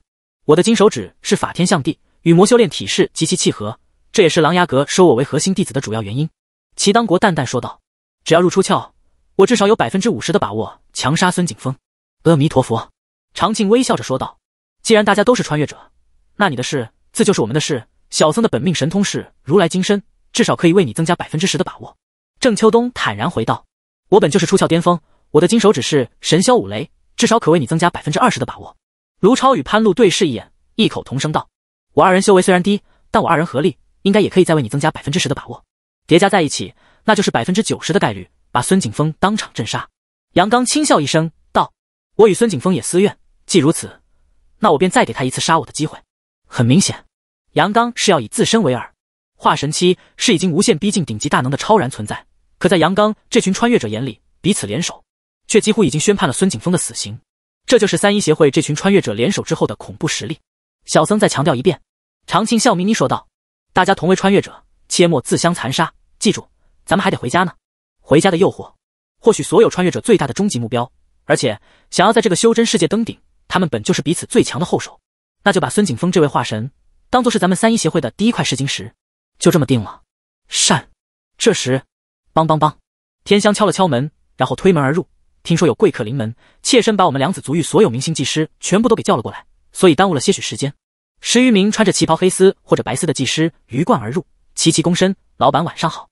S1: 我的金手指是法天象地，与魔修炼体式极其契合，这也是琅琊阁收我为核心弟子的主要原因。齐当国淡淡说道：“只要入出窍，我至少有百分之五十的把握强杀孙景峰。”阿弥陀佛，长庆微笑着说道：“既然大家都是穿越者，那你的事自就是我们的事。”小僧的本命神通是如来金身，至少可以为你增加百分之十的把握。”郑秋冬坦然回道：“我本就是出窍巅峰，我的金手指是神霄五雷，至少可为你增加百分之二十的把握。”卢超与潘露对视一眼，异口同声道：“我二人修为虽然低，但我二人合力，应该也可以再为你增加百分之十的把握。叠加在一起，那就是百分之九十的概率，把孙景峰当场震杀。”杨刚轻笑一声道：“我与孙景峰也私怨，既如此，那我便再给他一次杀我的机会。”很明显，杨刚是要以自身为饵。化神期是已经无限逼近顶级大能的超然存在，可在杨刚这群穿越者眼里，彼此联手，却几乎已经宣判了孙景峰的死刑。这就是三一协会这群穿越者联手之后的恐怖实力。小僧再强调一遍。长庆笑眯眯说道：“大家同为穿越者，切莫自相残杀。记住，咱们还得回家呢。回家的诱惑，或许所有穿越者最大的终极目标。而且，想要在这个修真世界登顶，他们本就是彼此最强的后手。那就把孙景峰这位化神当做是咱们三一协会的第一块试金石。就这么定了。善。”这时，梆梆梆，天香敲了敲门，然后推门而入。听说有贵客临门，妾身把我们良子足浴所有明星技师全部都给叫了过来，所以耽误了些许时间。十余名穿着旗袍黑丝或者白丝的技师鱼贯而入，齐齐躬身：“老板晚上好。”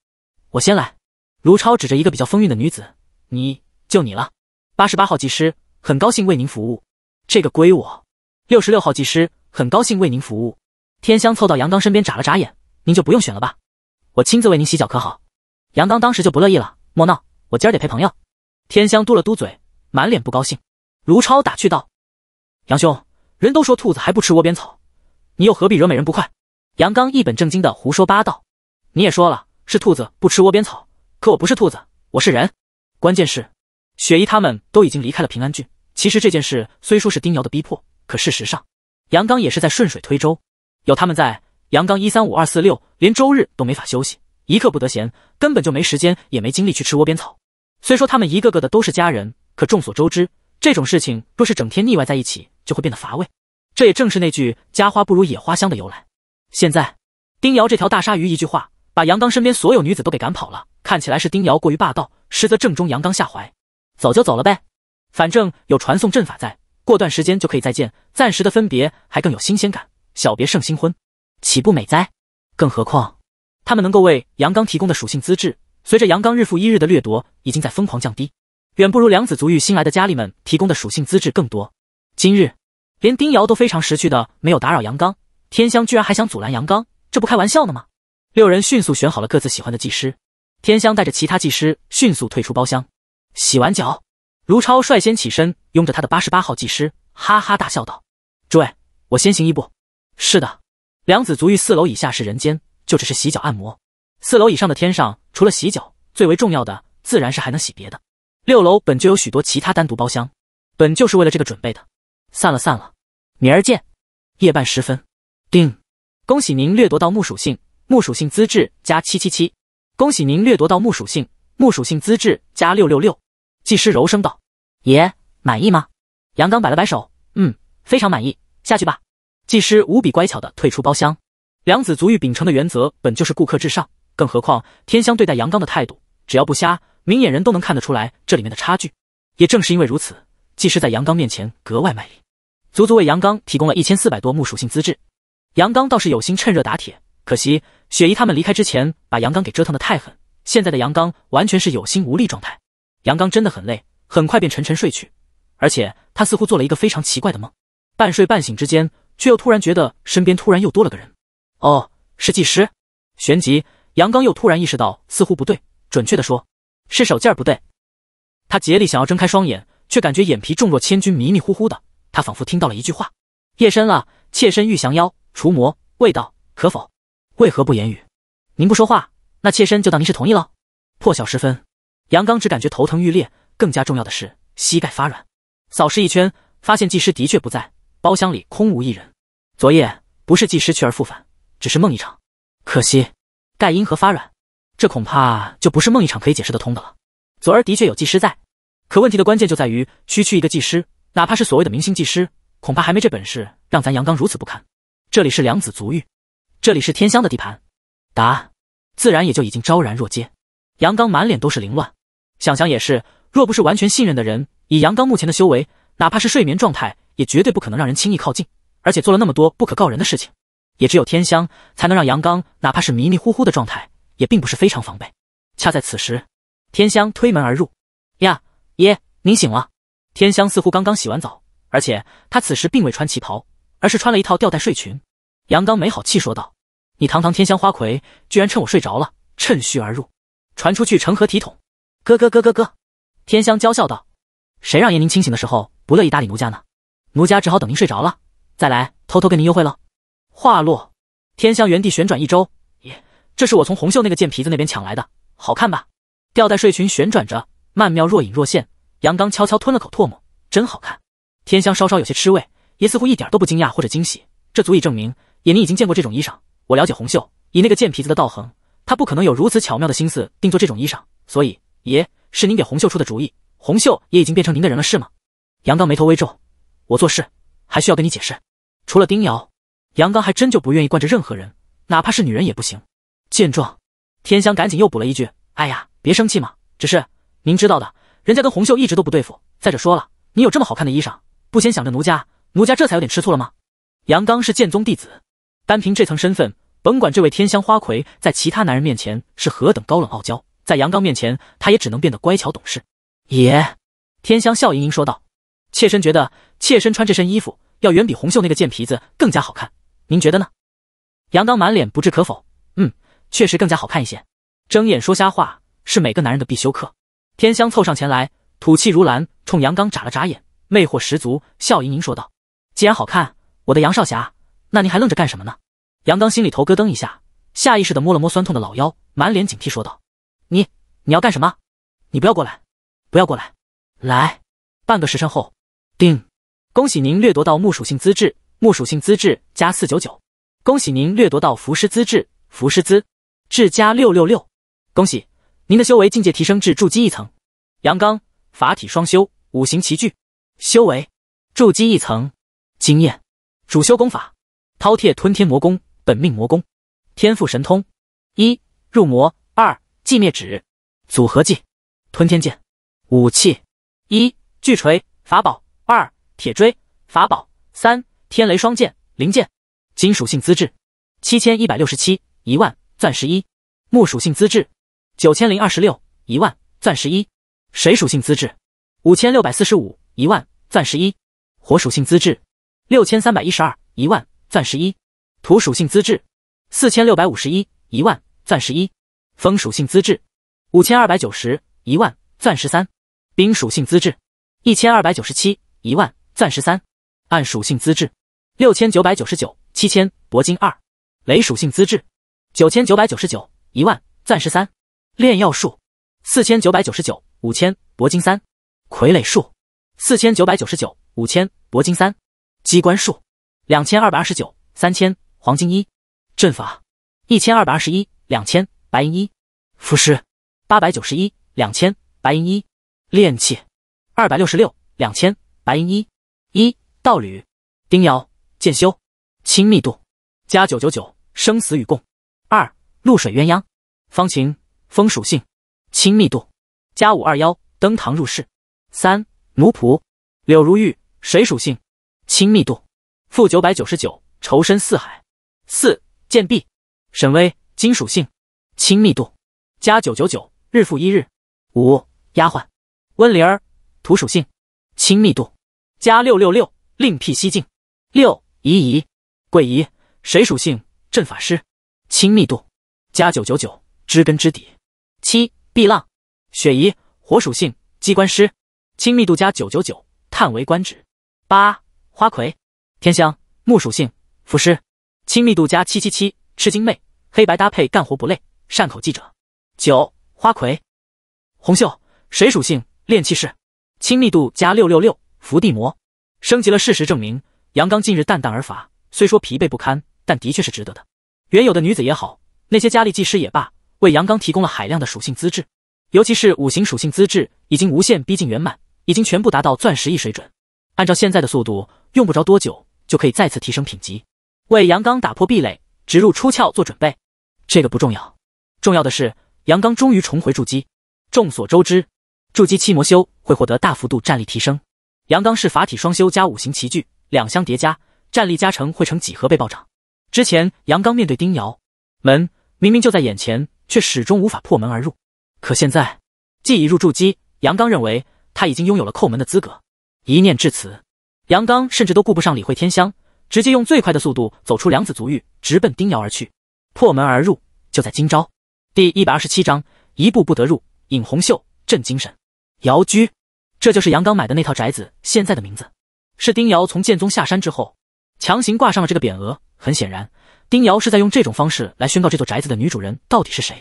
S1: 我先来。卢超指着一个比较风韵的女子：“你就你了，八十八号技师，很高兴为您服务。”这个归我。六十六号技师很高兴为您服务。天香凑到杨刚身边眨了眨眼：“您就不用选了吧，我亲自为您洗脚可好？”杨刚当时就不乐意了：“莫闹，我今儿得陪朋友。”天香嘟了嘟嘴，满脸不高兴。卢超打趣道：“杨兄，人都说兔子还不吃窝边草，你又何必惹美人不快？”杨刚一本正经的胡说八道：“你也说了是兔子不吃窝边草，可我不是兔子，我是人。关键是雪姨他们都已经离开了平安郡。其实这件事虽说是丁瑶的逼迫，可事实上，杨刚也是在顺水推舟。有他们在，杨刚一三五二四六连周日都没法休息，一刻不得闲，根本就没时间也没精力去吃窝边草。”虽说他们一个个的都是家人，可众所周知，这种事情若是整天腻歪在一起，就会变得乏味。这也正是那句“家花不如野花香”的由来。现在，丁瑶这条大鲨鱼一句话，把杨刚身边所有女子都给赶跑了。看起来是丁瑶过于霸道，实则正中杨刚下怀。走就走了呗，反正有传送阵法在，过段时间就可以再见。暂时的分别还更有新鲜感，小别胜新婚，岂不美哉？更何况，他们能够为杨刚提供的属性资质。随着阳刚日复一日的掠夺，已经在疯狂降低，远不如梁子足浴新来的佳丽们提供的属性资质更多。今日，连丁瑶都非常识趣的没有打扰阳刚，天香居然还想阻拦阳刚，这不开玩笑呢吗？六人迅速选好了各自喜欢的技师，天香带着其他技师迅速退出包厢。洗完脚，卢超率先起身，拥着他的八十八号技师，哈哈大笑道：“诸位，我先行一步。”是的，梁子足浴四楼以下是人间，就只是洗脚按摩；四楼以上的天上。除了洗脚，最为重要的自然是还能洗别的。六楼本就有许多其他单独包厢，本就是为了这个准备的。散了散了，明儿见。夜半时分，定。恭喜您掠夺到木属性，木属性资质加七七七。恭喜您掠夺到木属性，木属性资质加六六六。技师柔声道：“爷满意吗？”杨刚摆了摆手：“嗯，非常满意。下去吧。”技师无比乖巧的退出包厢。梁子足浴秉承的原则本就是顾客至上。更何况，天香对待杨刚的态度，只要不瞎，明眼人都能看得出来这里面的差距。也正是因为如此，技师在杨刚面前格外卖力，足足为杨刚提供了一千四百多木属性资质。杨刚倒是有心趁热打铁，可惜雪姨他们离开之前把杨刚给折腾的太狠，现在的杨刚完全是有心无力状态。杨刚真的很累，很快便沉沉睡去，而且他似乎做了一个非常奇怪的梦，半睡半醒之间，却又突然觉得身边突然又多了个人。哦，是技师。旋即。杨刚又突然意识到似乎不对，准确的说，是手劲儿不对。他竭力想要睁开双眼，却感觉眼皮重若千钧，迷迷糊糊的。他仿佛听到了一句话：“夜深了，妾身欲降妖除魔，未道可否？为何不言语？您不说话，那妾身就当您是同意了。”破晓时分，杨刚只感觉头疼欲裂，更加重要的是膝盖发软。扫视一圈，发现技师的确不在，包厢里空无一人。昨夜不是技师去而复返，只是梦一场。可惜。盖因和发软，这恐怕就不是梦一场可以解释得通的了。昨儿的确有技师在，可问题的关键就在于，区区一个技师，哪怕是所谓的明星技师，恐怕还没这本事让咱杨刚如此不堪。这里是良子足浴，这里是天香的地盘，答案自然也就已经昭然若揭。杨刚满脸都是凌乱，想想也是，若不是完全信任的人，以杨刚目前的修为，哪怕是睡眠状态，也绝对不可能让人轻易靠近，而且做了那么多不可告人的事情。也只有天香才能让杨刚哪怕是迷迷糊糊的状态，也并不是非常防备。恰在此时，天香推门而入，呀，爷您醒了。天香似乎刚刚洗完澡，而且她此时并未穿旗袍，而是穿了一套吊带睡裙。杨刚没好气说道：“你堂堂天香花魁，居然趁我睡着了趁虚而入，传出去成何体统？”咯咯咯咯咯，天香娇笑道：“谁让爷您清醒的时候不乐意搭理奴家呢？奴家只好等您睡着了再来偷偷跟您幽会喽。”话落，天香原地旋转一周。爷，这是我从红袖那个贱皮子那边抢来的，好看吧？吊带睡裙旋转着，曼妙若隐若现。杨刚悄悄吞了口唾沫，真好看。天香稍稍有些吃味，爷似乎一点都不惊讶或者惊喜，这足以证明爷您已经见过这种衣裳。我了解红袖，以那个贱皮子的道行，他不可能有如此巧妙的心思定做这种衣裳，所以爷是您给红袖出的主意，红袖也已经变成您的人了，是吗？杨刚眉头微皱，我做事还需要跟你解释？除了丁瑶。杨刚还真就不愿意惯着任何人，哪怕是女人也不行。见状，天香赶紧又补了一句：“哎呀，别生气嘛，只是您知道的，人家跟红秀一直都不对付。再者说了，你有这么好看的衣裳，不先想着奴家，奴家这才有点吃醋了吗？”杨刚是剑宗弟子，单凭这层身份，甭管这位天香花魁在其他男人面前是何等高冷傲娇，在杨刚面前，她也只能变得乖巧懂事。爷，天香笑盈盈说道：“妾身觉得，妾身穿这身衣服，要远比红袖那个贱皮子更加好看。”您觉得呢？杨刚满脸不置可否，嗯，确实更加好看一些。睁眼说瞎话是每个男人的必修课。天香凑上前来，吐气如兰，冲杨刚眨了眨眼，魅惑十足，笑盈盈说道：“既然好看，我的杨少侠，那您还愣着干什么呢？”杨刚心里头咯噔一下，下意识的摸了摸酸痛的老腰，满脸警惕说道：“你你要干什么？你不要过来，不要过来！来，半个时辰后，定。恭喜您掠夺到木属性资质。”木属性资质加四九九，恭喜您掠夺到符师资质，符师资，质加六六六，恭喜您的修为境界提升至筑基一层，阳刚法体双修，五行齐聚，修为筑基一层，经验主修功法饕餮吞天魔功，本命魔功，天赋神通一入魔，二寂灭指，组合技吞天剑，武器一巨锤法宝，二铁锥法宝，三。天雷双剑，灵剑，金属性资质七千一百六十七一万钻石一，木属性资质九千零二十六一万钻石一，水属性资质五千六百四十五一万钻石一，火属性资质六千三百一十二一万钻石一，土属性资质四千六百五十一一万钻石一，风属性资质五千二百九十一万钻石三，冰属性资质一千二百九十七一万钻石三，暗属性资质。六千九百九十九，七千，铂金二，雷属性资质，九千九百九十九，一万，钻石三，炼药术，四千九百九十九，五千，铂金三，傀儡术，四千九百九十九，五千，铂金三，机关术，两千二百二十九，三千，黄金一，阵法，一千二百二十一，两千，白银一，符师，八百九十一，两千，白银一，炼器，二百六十六，两千，白银一，一道侣，丁瑶。剑修，亲密度加九九九，生死与共。二露水鸳鸯，方晴风属性，亲密度加五二幺，登堂入室。三奴仆，柳如玉水属性，亲密度负九百九十九，仇深似海。四贱婢，沈巍金属性，亲密度加九九九，日复一日。五丫鬟，温灵儿土属性，亲密度加六六六，另辟蹊径。六怡怡，桂怡，水属性，阵法师，亲密度加九九九，知根知底。七碧浪，雪姨火属性，机关师，亲密度加九九九，叹为观止。八花魁，天香，木属性，符师，亲密度加七七七，赤金妹，黑白搭配，干活不累。善口记者。九花魁，红袖，水属性，炼气士，亲密度加六六六，伏地魔升级了，事实证明。杨刚近日淡淡而乏，虽说疲惫不堪，但的确是值得的。原有的女子也好，那些佳丽技师也罢，为杨刚提供了海量的属性资质，尤其是五行属性资质已经无限逼近圆满，已经全部达到钻石一水准。按照现在的速度，用不着多久就可以再次提升品级，为杨刚打破壁垒、植入出窍做准备。这个不重要，重要的是杨刚终于重回筑基。众所周知，筑基期魔修会获得大幅度战力提升。杨刚是法体双修加五行齐聚。两相叠加，战力加成会成几何倍暴涨。之前杨刚面对丁瑶门，明明就在眼前，却始终无法破门而入。可现在，既已入筑基，杨刚认为他已经拥有了叩门的资格。一念至此，杨刚甚至都顾不上理会天香，直接用最快的速度走出梁子足浴，直奔丁瑶而去，破门而入就在今朝。第一百二十七章：一步不得入。尹红秀，镇精神。瑶居，这就是杨刚买的那套宅子现在的名字。是丁瑶从剑宗下山之后，强行挂上了这个匾额。很显然，丁瑶是在用这种方式来宣告这座宅子的女主人到底是谁。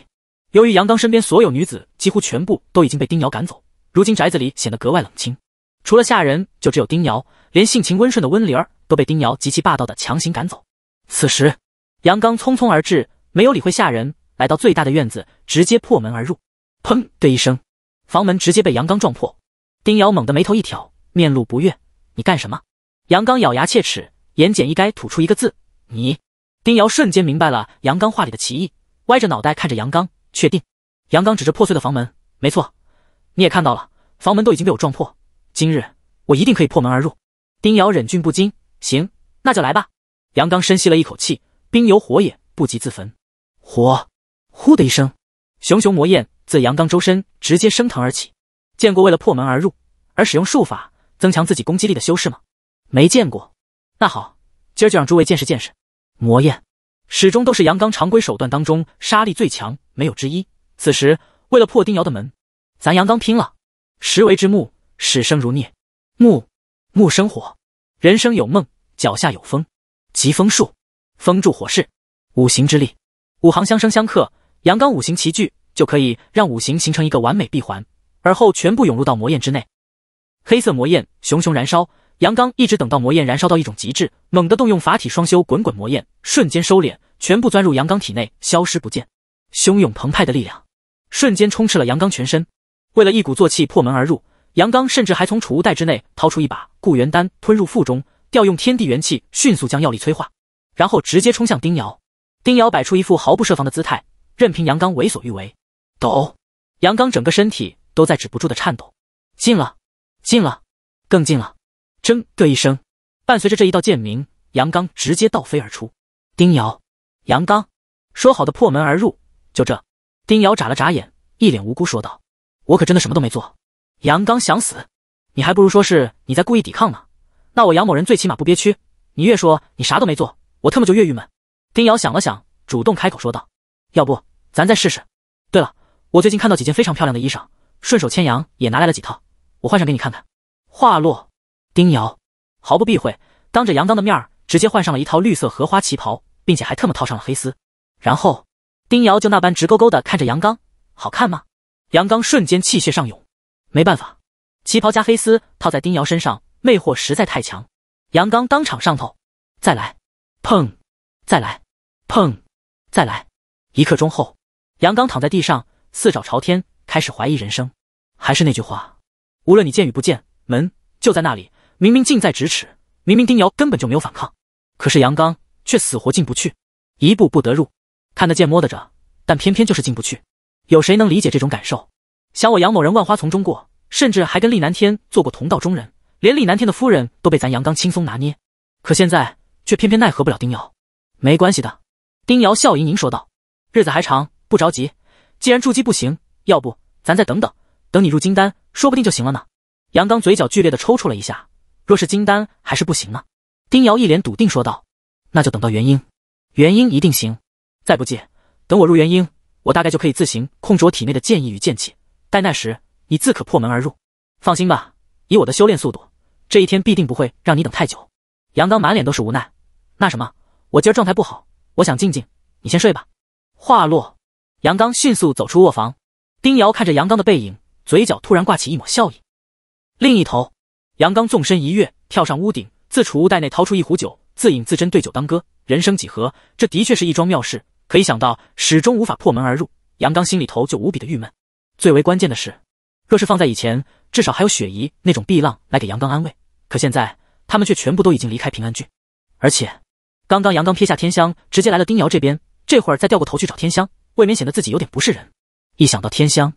S1: 由于杨刚身边所有女子几乎全部都已经被丁瑶赶走，如今宅子里显得格外冷清，除了下人，就只有丁瑶，连性情温顺的温灵儿都被丁瑶极其霸道的强行赶走。此时，杨刚匆匆而至，没有理会下人，来到最大的院子，直接破门而入。砰的一声，房门直接被杨刚撞破。丁瑶猛的眉头一挑，面露不悦。你干什么？杨刚咬牙切齿，言简意赅吐出一个字：“你。”丁瑶瞬间明白了杨刚话里的歧义，歪着脑袋看着杨刚，确定。杨刚指着破碎的房门：“没错，你也看到了，房门都已经被我撞破。今日我一定可以破门而入。”丁瑶忍俊不禁：“行，那就来吧。”杨刚深吸了一口气，冰有火也不及自焚。火，呼的一声，熊熊魔焰自杨刚周身直接升腾而起。见过为了破门而入而使用术法。增强自己攻击力的修士吗？没见过。那好，今儿就让诸位见识见识。魔焰始终都是阳刚常规手段当中杀力最强，没有之一。此时为了破丁瑶的门，咱阳刚拼了。石为之木，始生如孽；木木生火，人生有梦，脚下有风。疾风术，风助火势，五行之力，五行相生相克，阳刚五行齐聚，就可以让五行形成一个完美闭环，而后全部涌入到魔焰之内。黑色魔焰熊熊燃烧，杨刚一直等到魔焰燃烧到一种极致，猛地动用法体双修，滚滚魔焰瞬间收敛，全部钻入杨刚体内，消失不见。汹涌澎湃的力量瞬间充斥了杨刚全身。为了一鼓作气破门而入，杨刚甚至还从储物袋之内掏出一把固元丹，吞入腹中，调用天地元气迅速将药力催化，然后直接冲向丁瑶。丁瑶摆出一副毫不设防的姿态，任凭杨刚为所欲为。抖，杨刚整个身体都在止不住的颤抖。进了。近了，更近了！“铮”的一声，伴随着这一道剑鸣，杨刚直接倒飞而出。丁瑶，杨刚，说好的破门而入，就这？丁瑶眨了眨眼，一脸无辜说道：“我可真的什么都没做。”杨刚想死，你还不如说是你在故意抵抗呢。那我杨某人最起码不憋屈。你越说你啥都没做，我特么就越郁闷。丁瑶想了想，主动开口说道：“要不咱再试试？对了，我最近看到几件非常漂亮的衣裳，顺手牵羊也拿来了几套。”我换上给你看看。话落，丁瑶毫不避讳，当着杨刚的面儿直接换上了一套绿色荷花旗袍，并且还特么套上了黑丝。然后，丁瑶就那般直勾勾的看着杨刚，好看吗？杨刚瞬间气血上涌，没办法，旗袍加黑丝套在丁瑶身上，魅惑实在太强。杨刚当场上头，再来，砰，再来，砰，再来。一刻钟后，杨刚躺在地上，四爪朝天，开始怀疑人生。还是那句话。无论你见与不见，门就在那里，明明近在咫尺，明明丁瑶根本就没有反抗，可是杨刚却死活进不去，一步不得入，看得见摸得着，但偏偏就是进不去，有谁能理解这种感受？想我杨某人万花丛中过，甚至还跟厉南天做过同道中人，连厉南天的夫人都被咱杨刚轻松拿捏，可现在却偏偏奈何不了丁瑶。没关系的，丁瑶笑盈盈说道，日子还长，不着急。既然筑基不行，要不咱再等等。等你入金丹，说不定就行了呢。杨刚嘴角剧烈的抽搐了一下，若是金丹还是不行呢？丁瑶一脸笃定说道：“那就等到元婴，元婴一定行。再不济，等我入元婴，我大概就可以自行控制我体内的剑意与剑气。待那时，你自可破门而入。放心吧，以我的修炼速度，这一天必定不会让你等太久。”杨刚满脸都是无奈：“那什么，我今儿状态不好，我想静静，你先睡吧。”话落，杨刚迅速走出卧房。丁瑶看着杨刚的背影。嘴角突然挂起一抹笑意。另一头，杨刚纵身一跃，跳上屋顶，自储物袋内掏出一壶酒，自饮自斟，对酒当歌，人生几何。这的确是一桩妙事，可以想到始终无法破门而入，杨刚心里头就无比的郁闷。最为关键的是，若是放在以前，至少还有雪姨那种碧浪来给杨刚安慰，可现在他们却全部都已经离开平安郡，而且刚刚杨刚撇下天香，直接来了丁瑶这边，这会儿再掉过头去找天香，未免显得自己有点不是人。一想到天香。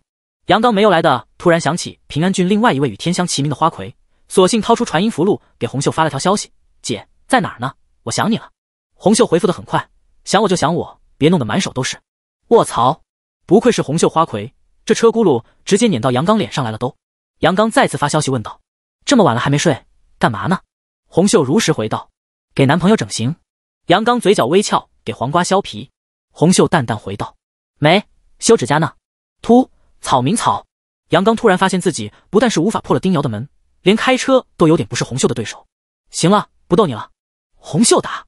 S1: 杨刚没有来的，突然想起平安郡另外一位与天香齐名的花魁，索性掏出传音符录给红秀发了条消息：“姐在哪儿呢？我想你了。”红秀回复的很快：“想我就想我，别弄得满手都是。”卧槽！不愧是红秀花魁，这车轱辘直接撵到杨刚脸上来了都。杨刚再次发消息问道：“这么晚了还没睡，干嘛呢？”红秀如实回道：“给男朋友整形。”杨刚嘴角微翘：“给黄瓜削皮。”红秀淡淡回道：“没，修指甲呢。”突。草民草，杨刚突然发现自己不但是无法破了丁瑶的门，连开车都有点不是红秀的对手。行了，不逗你了。红秀打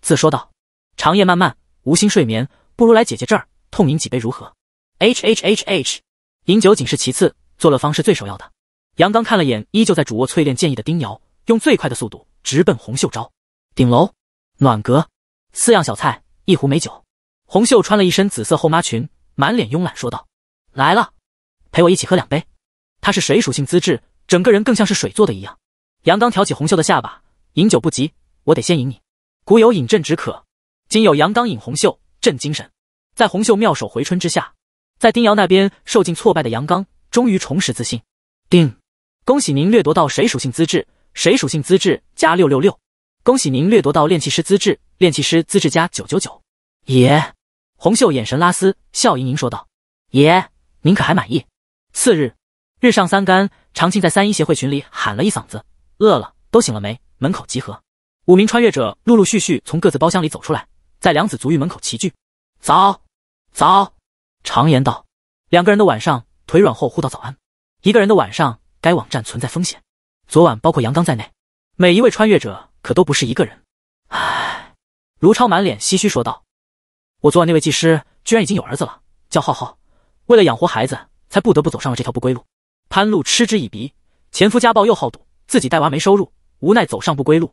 S1: 字说道：“长夜漫漫，无心睡眠，不如来姐姐这儿痛饮几杯，如何？” H H H H，饮酒仅是其次，做了方是最首要的。杨刚看了眼依旧在主卧淬炼剑意的丁瑶，用最快的速度直奔红秀招。顶楼暖阁，四样小菜，一壶美酒。红秀穿了一身紫色后妈裙，满脸慵懒说道：“来了。”陪我一起喝两杯。他是水属性资质，整个人更像是水做的一样。杨刚挑起红袖的下巴，饮酒不急，我得先饮你。古有饮鸩止渴，今有杨刚饮红袖镇精神。在红袖妙手回春之下，在丁瑶那边受尽挫败的杨刚，终于重拾自信。丁，恭喜您掠夺到水属性资质，水属性资质加六六六。恭喜您掠夺到炼气师资质，炼气师资质加九九九。爷，红袖眼神拉丝，笑盈盈说道：“爷，您可还满意？”次日日上三竿，长庆在三一协会群里喊了一嗓子：“饿了，都醒了没？门口集合。”五名穿越者陆陆续续从各自包厢里走出来，在梁子足浴门口齐聚。早早，常言道，两个人的晚上腿软后互道早安，一个人的晚上该网站存在风险。昨晚包括杨刚在内，每一位穿越者可都不是一个人。唉，卢超满脸唏嘘说道：“我昨晚那位技师居然已经有儿子了，叫浩浩，为了养活孩子。”才不得不走上了这条不归路。潘露嗤之以鼻，前夫家暴又好赌，自己带娃没收入，无奈走上不归路。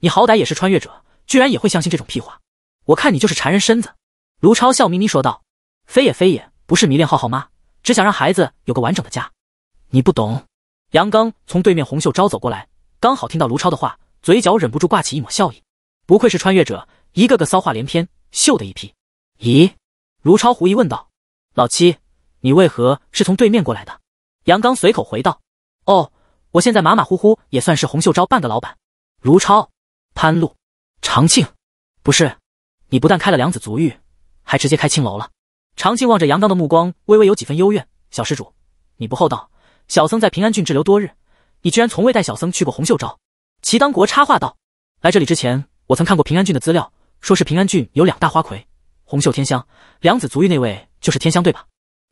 S1: 你好歹也是穿越者，居然也会相信这种屁话？我看你就是缠人身子。卢超笑眯眯说道：“非也非也，不是迷恋浩浩妈，只想让孩子有个完整的家。你不懂。”杨刚从对面红袖招走过来，刚好听到卢超的话，嘴角忍不住挂起一抹笑意。不愧是穿越者，一个个骚话连篇，秀的一批。咦？卢超狐疑问道：“老七。”你为何是从对面过来的？杨刚随口回道：“哦，我现在马马虎虎也算是洪秀昭半个老板。”卢超、潘露、长庆，不是你不但开了梁子足浴，还直接开青楼了。长庆望着杨刚的目光微微有几分幽怨：“小施主，你不厚道。小僧在平安郡滞留多日，你居然从未带小僧去过洪秀昭。”齐当国插话道：“来这里之前，我曾看过平安郡的资料，说是平安郡有两大花魁，红袖天香、梁子足浴那位就是天香对吧？”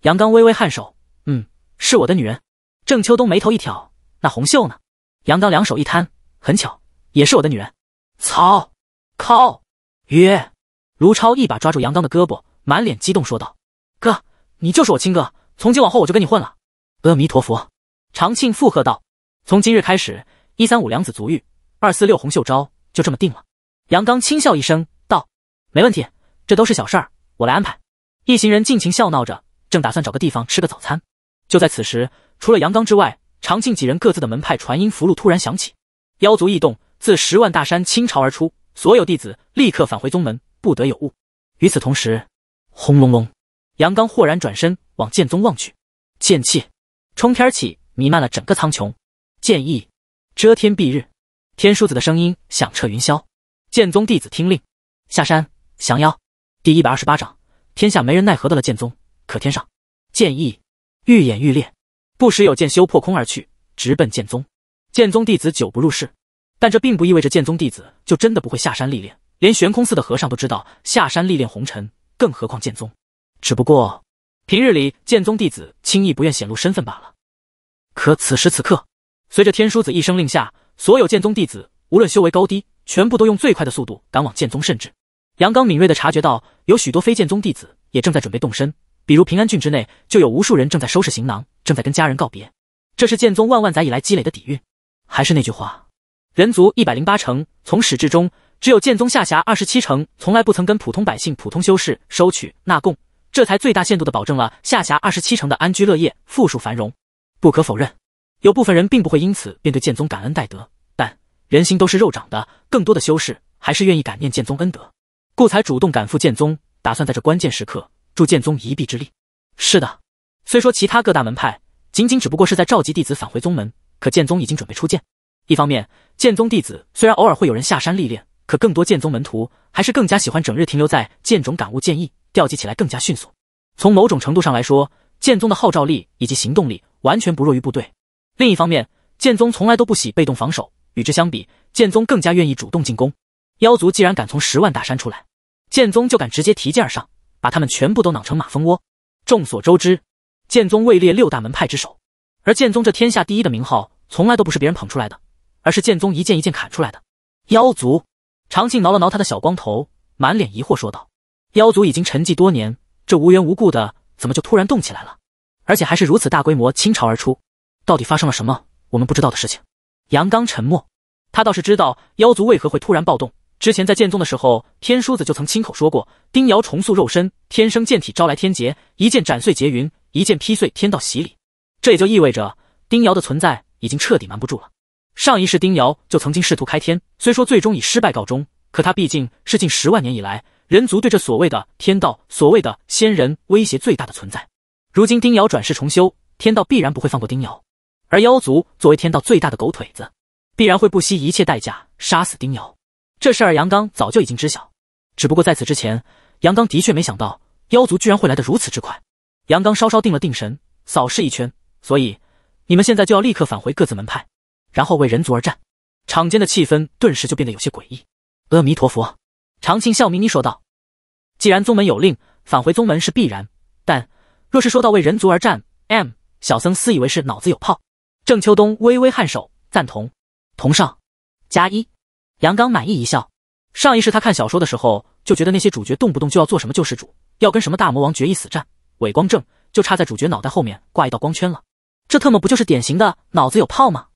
S1: 杨刚微微颔首，嗯，是我的女人。郑秋冬眉头一挑，那红袖呢？杨刚两手一摊，很巧，也是我的女人。操，靠，约！卢超一把抓住杨刚的胳膊，满脸激动说道：“哥，你就是我亲哥，从今往后我就跟你混了。”阿弥陀佛，长庆附和道：“从今日开始，一三五梁子足浴，二四六红袖招，就这么定了。”杨刚轻笑一声道：“没问题，这都是小事儿，我来安排。”一行人尽情笑闹着。正打算找个地方吃个早餐，就在此时，除了杨刚之外，长庆几人各自的门派传音符录突然响起。妖族异动，自十万大山倾巢而出，所有弟子立刻返回宗门，不得有误。与此同时，轰隆隆，杨刚豁然转身往剑宗望去，剑气冲天起，弥漫了整个苍穹，剑意遮天蔽日。天书子的声音响彻云霄：“剑宗弟子听令，下山降妖。”第一百二十八章，天下没人奈何的了剑宗。可天上剑意愈演愈烈，不时有剑修破空而去，直奔剑宗。剑宗弟子久不入世，但这并不意味着剑宗弟子就真的不会下山历练。连悬空寺的和尚都知道下山历练红尘，更何况剑宗？只不过平日里剑宗弟子轻易不愿显露身份罢了。可此时此刻，随着天书子一声令下，所有剑宗弟子无论修为高低，全部都用最快的速度赶往剑宗。甚至杨刚敏锐的察觉到，有许多非剑宗弟子也正在准备动身。比如平安郡之内，就有无数人正在收拾行囊，正在跟家人告别。这是剑宗万万载以来积累的底蕴。还是那句话，人族一百零八城，从始至终，只有剑宗下辖二十七城，从来不曾跟普通百姓、普通修士收取纳贡，这才最大限度的保证了下辖二十七城的安居乐业、富庶繁荣。不可否认，有部分人并不会因此便对剑宗感恩戴德，但人心都是肉长的，更多的修士还是愿意感念剑宗恩德，故才主动赶赴剑宗，打算在这关键时刻。助剑宗一臂之力。是的，虽说其他各大门派仅仅只不过是在召集弟子返回宗门，可剑宗已经准备出剑。一方面，剑宗弟子虽然偶尔会有人下山历练，可更多剑宗门徒还是更加喜欢整日停留在剑冢感悟剑意，调集起来更加迅速。从某种程度上来说，剑宗的号召力以及行动力完全不弱于部队。另一方面，剑宗从来都不喜被动防守，与之相比，剑宗更加愿意主动进攻。妖族既然敢从十万大山出来，剑宗就敢直接提剑而上。把他们全部都囊成马蜂窝。众所周知，剑宗位列六大门派之首，而剑宗这天下第一的名号，从来都不是别人捧出来的，而是剑宗一剑一剑砍出来的。妖族，长庆挠了挠他的小光头，满脸疑惑说道：“妖族已经沉寂多年，这无缘无故的，怎么就突然动起来了？而且还是如此大规模倾巢而出，到底发生了什么我们不知道的事情？”杨刚沉默，他倒是知道妖族为何会突然暴动。之前在剑宗的时候，天叔子就曾亲口说过，丁瑶重塑肉身，天生剑体，招来天劫，一剑斩碎劫云，一剑劈碎天道洗礼。这也就意味着丁瑶的存在已经彻底瞒不住了。上一世丁瑶就曾经试图开天，虽说最终以失败告终，可他毕竟是近十万年以来人族对这所谓的天道、所谓的仙人威胁最大的存在。如今丁瑶转世重修，天道必然不会放过丁瑶，而妖族作为天道最大的狗腿子，必然会不惜一切代价杀死丁瑶。这事儿杨刚早就已经知晓，只不过在此之前，杨刚的确没想到妖族居然会来得如此之快。杨刚稍稍定了定神，扫视一圈，所以你们现在就要立刻返回各自门派，然后为人族而战。场间的气氛顿时就变得有些诡异。阿弥陀佛，长青笑眯眯说道：“既然宗门有令，返回宗门是必然；但若是说到为人族而战，M 小僧私以为是脑子有泡。”郑秋冬微微颔首赞同，同上，加一。杨刚满意一笑，上一世他看小说的时候就觉得那些主角动不动就要做什么救世主，要跟什么大魔王决一死战。伟光正就差在主角脑袋后面挂一道光圈了，这特么不就是典型的脑子有泡吗？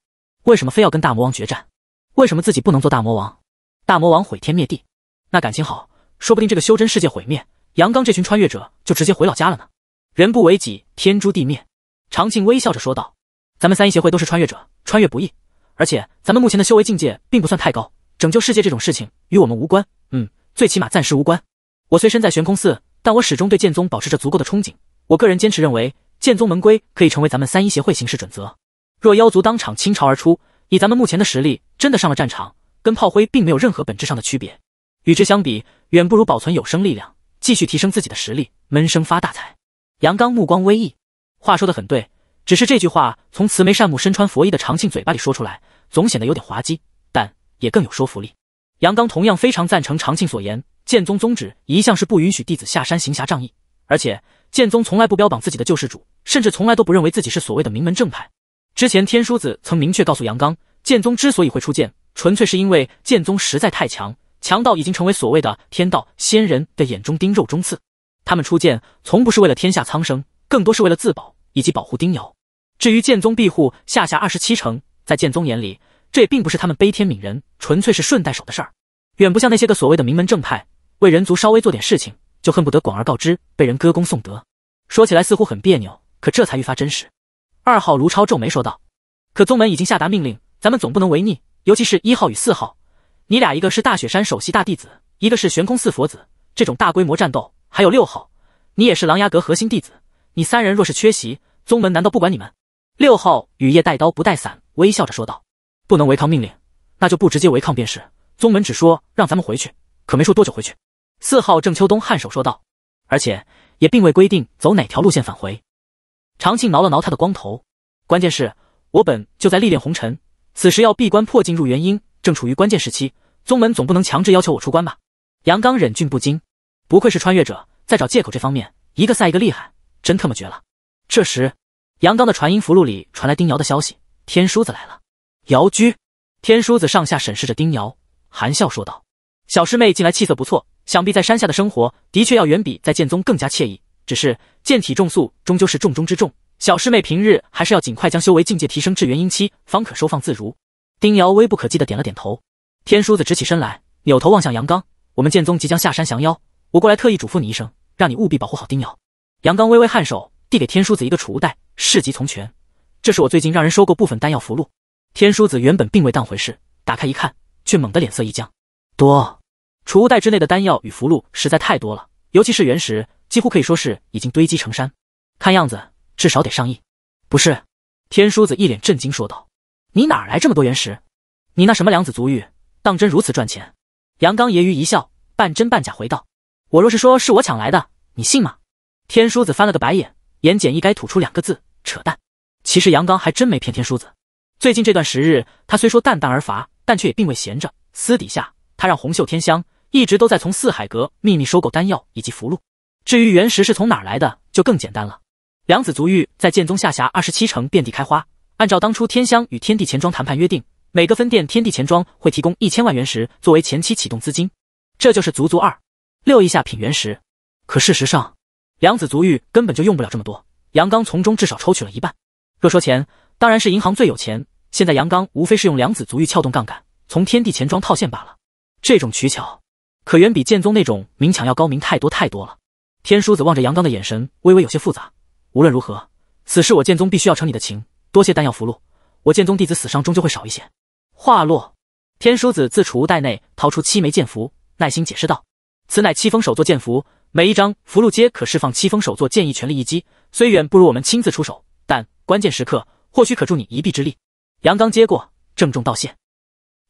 S1: 为什么非要跟大魔王决战？为什么自己不能做大魔王？大魔王毁天灭地，那感情好，说不定这个修真世界毁灭，杨刚这群穿越者就直接回老家了呢？人不为己，天诛地灭。长庆微笑着说道：“咱们三一协会都是穿越者，穿越不易，而且咱们目前的修为境界并不算太高。”拯救世界这种事情与我们无关，嗯，最起码暂时无关。我虽身在悬空寺，但我始终对剑宗保持着足够的憧憬。我个人坚持认为，剑宗门规可以成为咱们三一协会行事准则。若妖族当场倾巢而出，以咱们目前的实力，真的上了战场，跟炮灰并没有任何本质上的区别。与之相比，远不如保存有生力量，继续提升自己的实力，闷声发大财。杨刚目光微异，话说的很对，只是这句话从慈眉善目、身穿佛衣的长庆嘴巴里说出来，总显得有点滑稽。也更有说服力。杨刚同样非常赞成长庆所言，剑宗宗旨一向是不允许弟子下山行侠仗义，而且剑宗从来不标榜自己的救世主，甚至从来都不认为自己是所谓的名门正派。之前天书子曾明确告诉杨刚，剑宗之所以会出剑，纯粹是因为剑宗实在太强，强到已经成为所谓的天道仙人的眼中钉、肉中刺。他们出剑，从不是为了天下苍生，更多是为了自保以及保护丁瑶。至于剑宗庇护下辖二十七城，在剑宗眼里。这也并不是他们悲天悯人，纯粹是顺带手的事儿，远不像那些个所谓的名门正派，为人族稍微做点事情就恨不得广而告之，被人歌功颂德。说起来似乎很别扭，可这才愈发真实。二号卢超皱眉说道：“可宗门已经下达命令，咱们总不能违逆。尤其是一号与四号，你俩一个是大雪山首席大弟子，一个是悬空寺佛子，这种大规模战斗，还有六号，你也是琅琊阁核心弟子，你三人若是缺席，宗门难道不管你们？”六号雨夜带刀不带伞，微笑着说道。不能违抗命令，那就不直接违抗便是。宗门只说让咱们回去，可没说多久回去。四号郑秋冬颔首说道，而且也并未规定走哪条路线返回。长庆挠了挠他的光头，关键是我本就在历练红尘，此时要闭关破境入元婴，正处于关键时期，宗门总不能强制要求我出关吧？杨刚忍俊不禁，不愧是穿越者，在找借口这方面一个赛一个厉害，真特么绝了。这时，杨刚的传音符录里传来丁瑶的消息：天叔子来了。姚居，天叔子上下审视着丁瑶，含笑说道：“小师妹近来气色不错，想必在山下的生活的确要远比在剑宗更加惬意。只是剑体重塑终究是重中之重，小师妹平日还是要尽快将修为境界提升至元婴期，方可收放自如。”丁瑶微不可及的点了点头。天叔子直起身来，扭头望向杨刚：“我们剑宗即将下山降妖，我过来特意嘱咐你一声，让你务必保护好丁瑶。”杨刚微微颔首，递给天叔子一个储物袋：“事急从权，这是我最近让人收购部分丹药符箓。”天书子原本并未当回事，打开一看，却猛地脸色一僵。多，储物袋之内的丹药与符箓实在太多了，尤其是原石，几乎可以说是已经堆积成山。看样子，至少得上亿。不是？天书子一脸震惊说道：“你哪来这么多原石？你那什么良子足玉，当真如此赚钱？”杨刚揶揄一笑，半真半假回道：“我若是说是我抢来的，你信吗？”天书子翻了个白眼，言简意赅吐出两个字：“扯淡。”其实杨刚还真没骗天书子。最近这段时日，他虽说淡淡而乏，但却也并未闲着。私底下，他让红袖天香一直都在从四海阁秘密收购丹药以及符箓。至于原石是从哪来的，就更简单了。良子足玉在剑宗下辖二十七城遍地开花。按照当初天香与天地钱庄谈判约定，每个分店天地钱庄会提供一千万元石作为前期启动资金，这就是足足二六亿下品原石。可事实上，良子足玉根本就用不了这么多。杨刚从中至少抽取了一半。若说钱，当然是银行最有钱。现在杨刚无非是用两子足玉撬动杠杆，从天地钱庄套现罢了。这种取巧，可远比剑宗那种明抢要高明太多太多了。天叔子望着杨刚的眼神微微有些复杂。无论如何，此事我剑宗必须要承你的情。多谢丹药符箓，我剑宗弟子死伤终究会少一些。话落，天叔子自储物袋内掏出七枚剑符，耐心解释道：“此乃七峰首座剑符，每一张符箓皆可释放七峰首座剑意全力一击。虽远不如我们亲自出手，但关键时刻。”或许可助你一臂之力。杨刚接过，郑重道谢。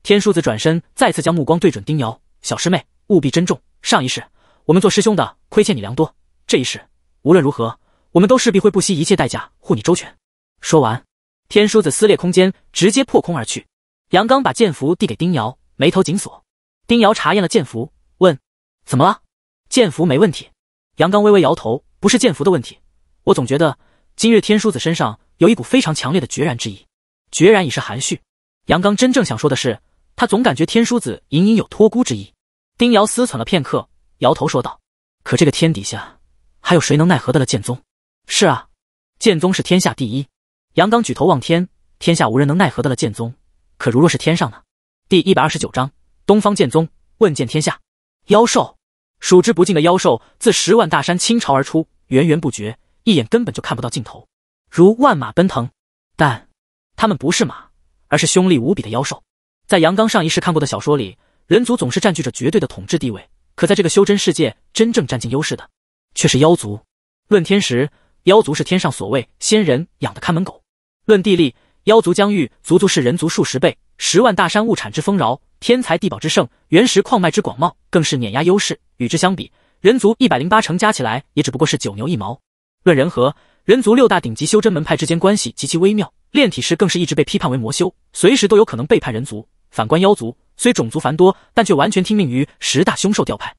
S1: 天枢子转身，再次将目光对准丁瑶，小师妹务必珍重。上一世，我们做师兄的亏欠你良多，这一世无论如何，我们都势必会不惜一切代价护你周全。说完，天枢子撕裂空间，直接破空而去。杨刚把剑符递给丁瑶，眉头紧锁。丁瑶查验了剑符，问：“怎么了？”剑符没问题。杨刚微微摇头：“不是剑符的问题，我总觉得。”今日天枢子身上有一股非常强烈的决然之意，决然已是含蓄。杨刚真正想说的是，他总感觉天枢子隐隐有托孤之意。丁瑶思忖了片刻，摇头说道：“可这个天底下还有谁能奈何得了剑宗？”“是啊，剑宗是天下第一。”杨刚举头望天，天下无人能奈何得了剑宗。可如若是天上呢？第一百二十九章东方剑宗问剑天下。妖兽，数之不尽的妖兽自十万大山倾巢而出，源源不绝。一眼根本就看不到尽头，如万马奔腾，但他们不是马，而是凶厉无比的妖兽。在杨刚上一世看过的小说里，人族总是占据着绝对的统治地位。可在这个修真世界，真正占尽优势的却是妖族。论天时，妖族是天上所谓仙人养的看门狗；论地利，妖族疆域足足是人族数十倍，十万大山物产之丰饶，天才地宝之盛，原石矿脉之广袤，更是碾压优势。与之相比，人族一百零八城加起来也只不过是九牛一毛。论人和人族六大顶级修真门派之间关系极其微妙，炼体师更是一直被批判为魔修，随时都有可能背叛人族。反观妖族，虽种族繁多，但却完全听命于十大凶兽调派。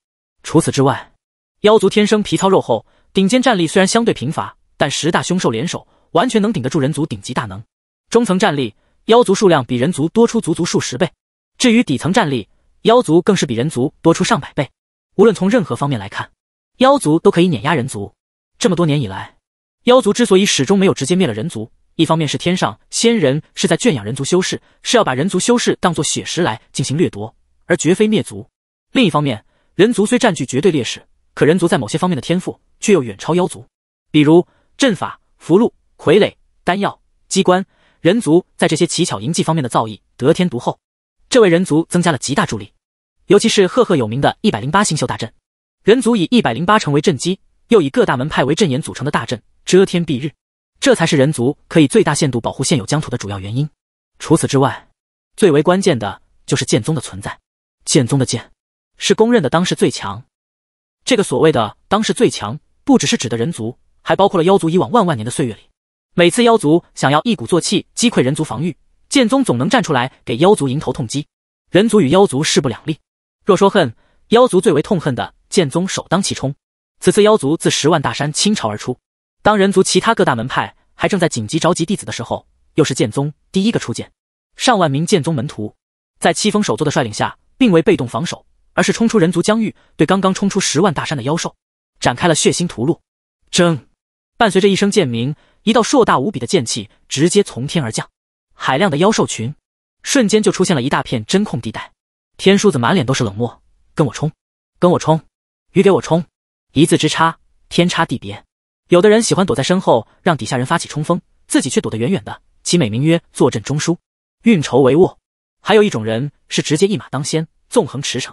S1: 除此之外，妖族天生皮糙肉厚，顶尖战力虽然相对贫乏，但十大凶兽联手完全能顶得住人族顶级大能。中层战力，妖族数量比人族多出足足数十倍；至于底层战力，妖族更是比人族多出上百倍。无论从任何方面来看，妖族都可以碾压人族。这么多年以来，妖族之所以始终没有直接灭了人族，一方面是天上仙人是在圈养人族修士，是要把人族修士当作血食来进行掠夺，而绝非灭族；另一方面，人族虽占据绝对劣势，可人族在某些方面的天赋却又远超妖族，比如阵法、符箓、傀儡、丹药、机关，人族在这些奇巧淫技方面的造诣得天独厚，这为人族增加了极大助力。尤其是赫赫有名的“一百零八星宿大阵”，人族以一百零八成为阵基。又以各大门派为阵眼组成的大阵，遮天蔽日，这才是人族可以最大限度保护现有疆土的主要原因。除此之外，最为关键的就是剑宗的存在。剑宗的剑是公认的当世最强。这个所谓的当世最强，不只是指的人族，还包括了妖族。以往万万年的岁月里，每次妖族想要一鼓作气击溃人族防御，剑宗总能站出来给妖族迎头痛击。人族与妖族势不两立，若说恨，妖族最为痛恨的剑宗首当其冲。此次妖族自十万大山倾巢而出，当人族其他各大门派还正在紧急召集弟子的时候，又是剑宗第一个出剑，上万名剑宗门徒在七风首座的率领下，并未被动防守，而是冲出人族疆域，对刚刚冲出十万大山的妖兽展开了血腥屠戮。争，伴随着一声剑鸣，一道硕大无比的剑气直接从天而降，海量的妖兽群瞬间就出现了一大片真空地带。天书子满脸都是冷漠，跟我冲，跟我冲，鱼给我冲！一字之差，天差地别。有的人喜欢躲在身后，让底下人发起冲锋，自己却躲得远远的，其美名曰坐镇中枢，运筹帷幄。还有一种人是直接一马当先，纵横驰骋。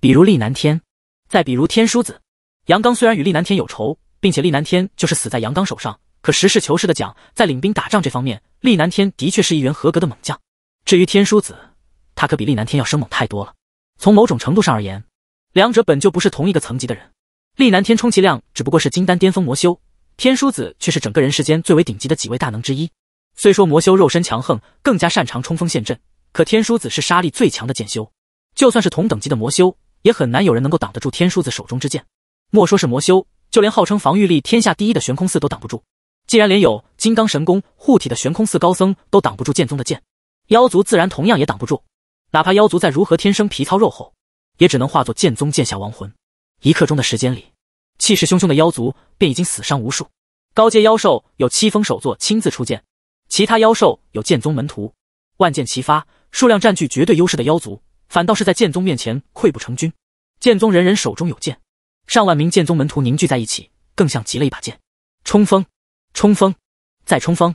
S1: 比如厉南天，再比如天枢子杨刚。虽然与厉南天有仇，并且厉南天就是死在杨刚手上，可实事求是的讲，在领兵打仗这方面，厉南天的确是一员合格的猛将。至于天枢子，他可比厉南天要生猛太多了。从某种程度上而言，两者本就不是同一个层级的人。厉南天充其量只不过是金丹巅峰魔修，天枢子却是整个人世间最为顶级的几位大能之一。虽说魔修肉身强横，更加擅长冲锋陷阵，可天枢子是杀力最强的剑修，就算是同等级的魔修，也很难有人能够挡得住天枢子手中之剑。莫说是魔修，就连号称防御力天下第一的悬空寺都挡不住。既然连有金刚神功护体的悬空寺高僧都挡不住剑宗的剑，妖族自然同样也挡不住。哪怕妖族再如何天生皮糙肉厚，也只能化作剑宗剑下亡魂。一刻钟的时间里，气势汹汹的妖族便已经死伤无数。高阶妖兽有七峰首座亲自出剑，其他妖兽有剑宗门徒，万箭齐发。数量占据绝对优势的妖族，反倒是在剑宗面前溃不成军。剑宗人人手中有剑，上万名剑宗门徒凝聚在一起，更像极了一把剑。冲锋，冲锋，再冲锋，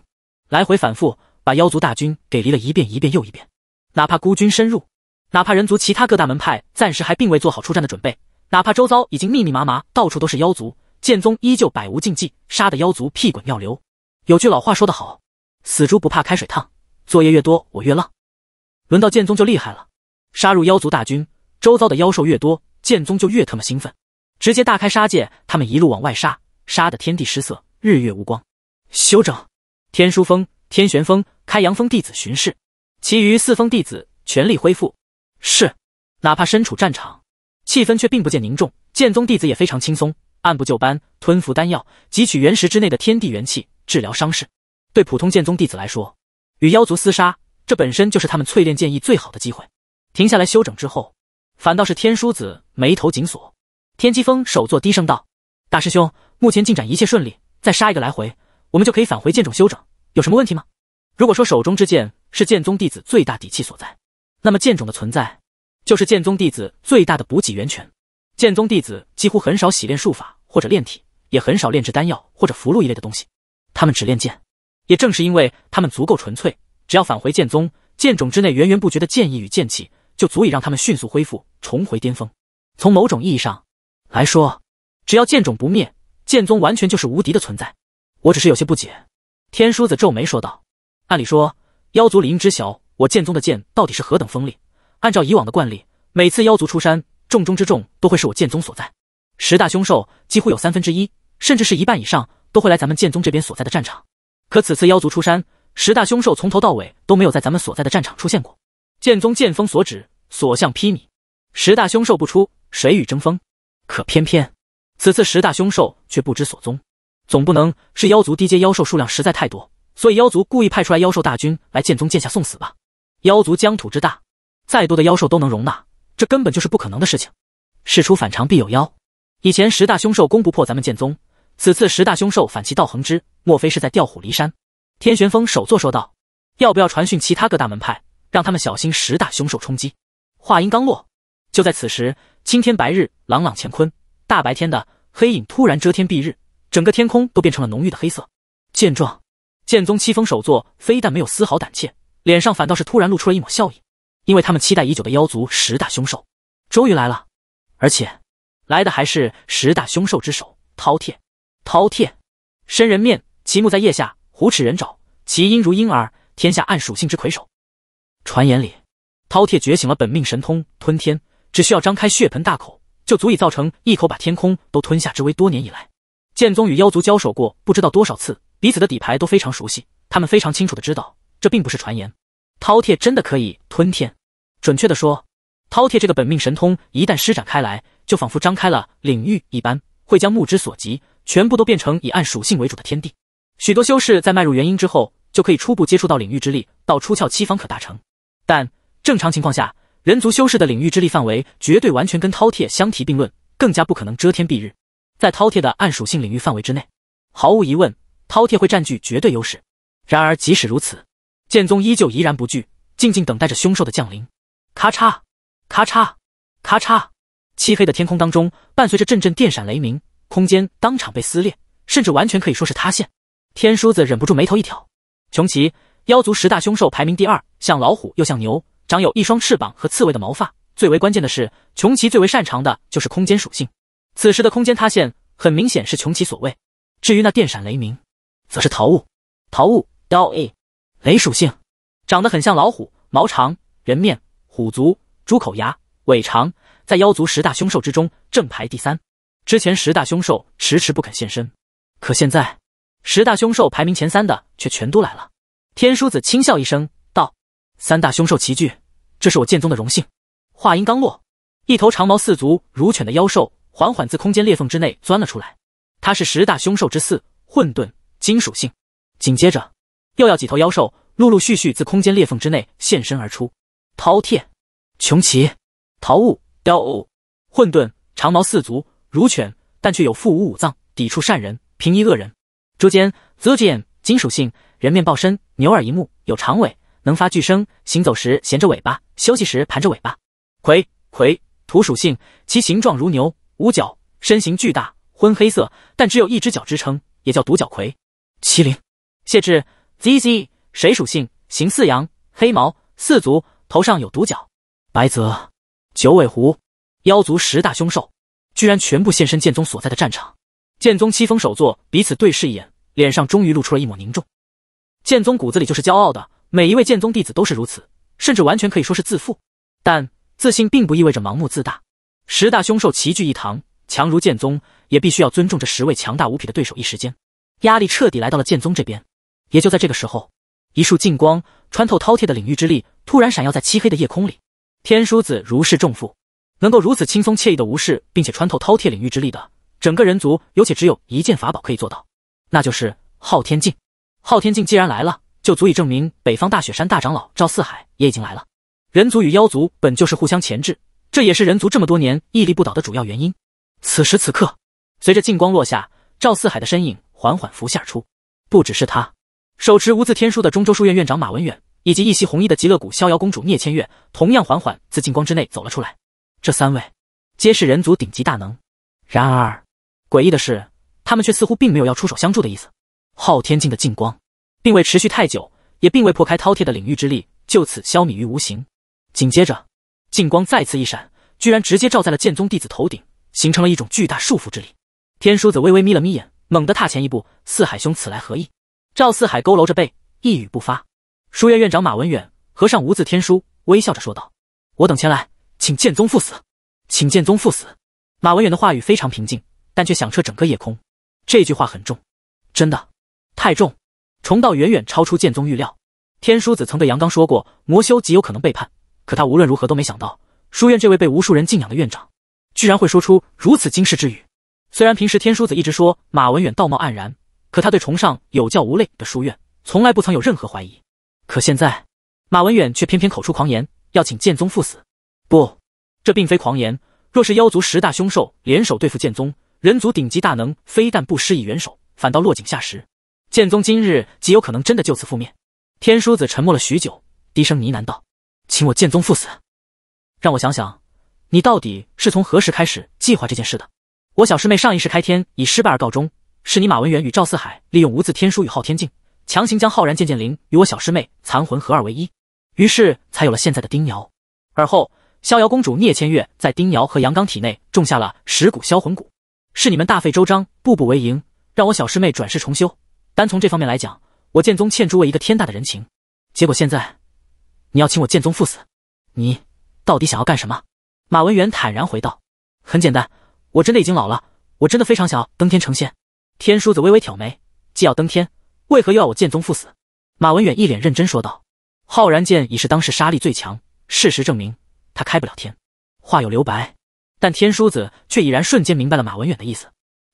S1: 来回反复，把妖族大军给离了一遍一遍又一遍。哪怕孤军深入，哪怕人族其他各大门派暂时还并未做好出战的准备。哪怕周遭已经密密麻麻，到处都是妖族，剑宗依旧百无禁忌，杀的妖族屁滚尿流。有句老话说得好：“死猪不怕开水烫。”作业越多，我越浪。轮到剑宗就厉害了，杀入妖族大军，周遭的妖兽越多，剑宗就越特么兴奋，直接大开杀戒。他们一路往外杀，杀的天地失色，日月无光。休整，天书峰、天玄峰、开阳峰弟子巡视，其余四峰弟子全力恢复。是，哪怕身处战场。气氛却并不见凝重，剑宗弟子也非常轻松，按部就班吞服丹药，汲取原石之内的天地元气，治疗伤势。对普通剑宗弟子来说，与妖族厮杀，这本身就是他们淬炼剑意最好的机会。停下来休整之后，反倒是天书子眉头紧锁。天机峰首座低声道：“大师兄，目前进展一切顺利，再杀一个来回，我们就可以返回剑冢休整，有什么问题吗？”如果说手中之剑是剑宗弟子最大底气所在，那么剑冢的存在。就是剑宗弟子最大的补给源泉。剑宗弟子几乎很少洗练术法或者炼体，也很少炼制丹药或者符箓一类的东西。他们只练剑。也正是因为他们足够纯粹，只要返回剑宗，剑种之内源源不绝的剑意与剑气，就足以让他们迅速恢复，重回巅峰。从某种意义上来说，只要剑种不灭，剑宗完全就是无敌的存在。我只是有些不解。”天书子皱眉说道，“按理说，妖族理应知晓我剑宗的剑到底是何等锋利。”按照以往的惯例，每次妖族出山，重中之重都会是我剑宗所在。十大凶兽几乎有三分之一，甚至是一半以上都会来咱们剑宗这边所在的战场。可此次妖族出山，十大凶兽从头到尾都没有在咱们所在的战场出现过。剑宗剑锋所指，所向披靡，十大凶兽不出，谁与争锋？可偏偏此次十大凶兽却不知所踪。总不能是妖族低阶妖兽数量实在太多，所以妖族故意派出来妖兽大军来剑宗剑下送死吧？妖族疆土之大。再多的妖兽都能容纳，这根本就是不可能的事情。事出反常必有妖。以前十大凶兽攻不破咱们剑宗，此次十大凶兽反其道横之，莫非是在调虎离山？天玄峰首座说道：“要不要传讯其他各大门派，让他们小心十大凶兽冲击？”话音刚落，就在此时，青天白日，朗朗乾坤，大白天的，黑影突然遮天蔽日，整个天空都变成了浓郁的黑色。见状，剑宗七峰首座非但没有丝毫胆怯，脸上反倒是突然露出了一抹笑意。因为他们期待已久的妖族十大凶兽终于来了，而且来的还是十大凶兽之首饕餮。饕餮，身人面，其目在腋下，虎齿人爪，其音如婴儿。天下暗属性之魁首。传言里，饕餮觉醒了本命神通吞天，只需要张开血盆大口，就足以造成一口把天空都吞下之威。多年以来，剑宗与妖族交手过不知道多少次，彼此的底牌都非常熟悉，他们非常清楚的知道，这并不是传言，饕餮真的可以吞天。准确的说，饕餮这个本命神通一旦施展开来，就仿佛张开了领域一般，会将目之所及全部都变成以暗属性为主的天地。许多修士在迈入元婴之后，就可以初步接触到领域之力，到出窍期方可大成。但正常情况下，人族修士的领域之力范围绝对完全跟饕餮相提并论，更加不可能遮天蔽日。在饕餮的暗属性领域范围之内，毫无疑问，饕餮会占据绝对优势。然而，即使如此，剑宗依旧怡然不惧，静静等待着凶兽的降临。咔嚓，咔嚓，咔嚓！漆黑的天空当中，伴随着阵阵电闪雷鸣，空间当场被撕裂，甚至完全可以说是塌陷。天叔子忍不住眉头一挑。穷奇，妖族十大凶兽排名第二，像老虎又像牛，长有一双翅膀和刺猬的毛发。最为关键的是，穷奇最为擅长的就是空间属性。此时的空间塌陷，很明显是穷奇所为。至于那电闪雷鸣，则是桃物，桃物，刀，类，雷属性，长得很像老虎，毛长，人面。虎足、猪口牙、尾长，在妖族十大凶兽之中正排第三。之前十大凶兽迟迟不肯现身，可现在，十大凶兽排名前三的却全都来了。天书子轻笑一声道：“三大凶兽齐聚，这是我剑宗的荣幸。”话音刚落，一头长毛四足如犬的妖兽缓缓自空间裂缝之内钻了出来。它是十大凶兽之四，混沌金属性。紧接着，又要几头妖兽陆陆续续自空间裂缝之内现身而出。饕餮、穷奇、桃物、雕偶、混沌、长毛四足如犬，但却有腹无五脏，抵触善人，平抑恶人。朱坚、a n 金属性，人面豹身，牛耳一目，有长尾，能发巨声，行走时衔着尾巴，休息时盘着尾巴。魁魁土属性，其形状如牛，五角，身形巨大，昏黑色，但只有一只脚支撑，也叫独角魁。麒麟、谢智、z z 水属性，形似羊，黑毛，四足。头上有独角，白泽、九尾狐、妖族十大凶兽，居然全部现身剑宗所在的战场。剑宗七峰首座彼此对视一眼，脸上终于露出了一抹凝重。剑宗骨子里就是骄傲的，每一位剑宗弟子都是如此，甚至完全可以说是自负。但自信并不意味着盲目自大。十大凶兽齐聚一堂，强如剑宗，也必须要尊重这十位强大无匹的对手。一时间，压力彻底来到了剑宗这边。也就在这个时候，一束劲光穿透饕餮的领域之力。突然闪耀在漆黑的夜空里，天书子如释重负，能够如此轻松惬意的无视并且穿透饕餮领域之力的，整个人族有且只有一件法宝可以做到，那就是昊天镜。昊天镜既然来了，就足以证明北方大雪山大长老赵四海也已经来了。人族与妖族本就是互相钳制，这也是人族这么多年屹立不倒的主要原因。此时此刻，随着镜光落下，赵四海的身影缓缓浮现而出。不只是他，手持无字天书的中州书院院长马文远。以及一袭红衣的极乐谷逍遥公主聂千月，同样缓缓自镜光之内走了出来。这三位皆是人族顶级大能，然而诡异的是，他们却似乎并没有要出手相助的意思。昊天境的镜光并未持续太久，也并未破开饕餮的领域之力，就此消弭于无形。紧接着，镜光再次一闪，居然直接照在了剑宗弟子头顶，形成了一种巨大束缚之力。天书子微微眯了眯眼，猛地踏前一步：“四海兄，此来何意？”赵四海佝偻着背，一语不发。书院院长马文远合上无字天书，微笑着说道：“我等前来，请剑宗赴死，请剑宗赴死。”马文远的话语非常平静，但却响彻整个夜空。这句话很重，真的太重，重到远远超出剑宗预料。天书子曾对杨刚说过，魔修极有可能背叛，可他无论如何都没想到，书院这位被无数人敬仰的院长，居然会说出如此惊世之语。虽然平时天书子一直说马文远道貌岸然，可他对崇尚有教无类的书院，从来不曾有任何怀疑。可现在，马文远却偏偏口出狂言，要请剑宗赴死。不，这并非狂言。若是妖族十大凶兽联手对付剑宗，人族顶级大能非但不施以援手，反倒落井下石，剑宗今日极有可能真的就此覆灭。天书子沉默了许久，低声呢喃道：“请我剑宗赴死。让我想想，你到底是从何时开始计划这件事的？我小师妹上一世开天以失败而告终，是你马文远与赵四海利用无字天书与昊天镜。”强行将浩然剑剑灵与我小师妹残魂合二为一，于是才有了现在的丁瑶。而后，逍遥公主聂千月在丁瑶和杨刚体内种下了蚀骨销魂蛊，是你们大费周章，步步为营，让我小师妹转世重修。单从这方面来讲，我剑宗欠诸位一个天大的人情。结果现在，你要请我剑宗赴死，你到底想要干什么？马文元坦然回道：“很简单，我真的已经老了，我真的非常想要登天成仙。”天枢子微微挑眉，既要登天。为何又要我剑宗赴死？马文远一脸认真说道：“浩然剑已是当世杀力最强，事实证明他开不了天。”话有留白，但天书子却已然瞬间明白了马文远的意思。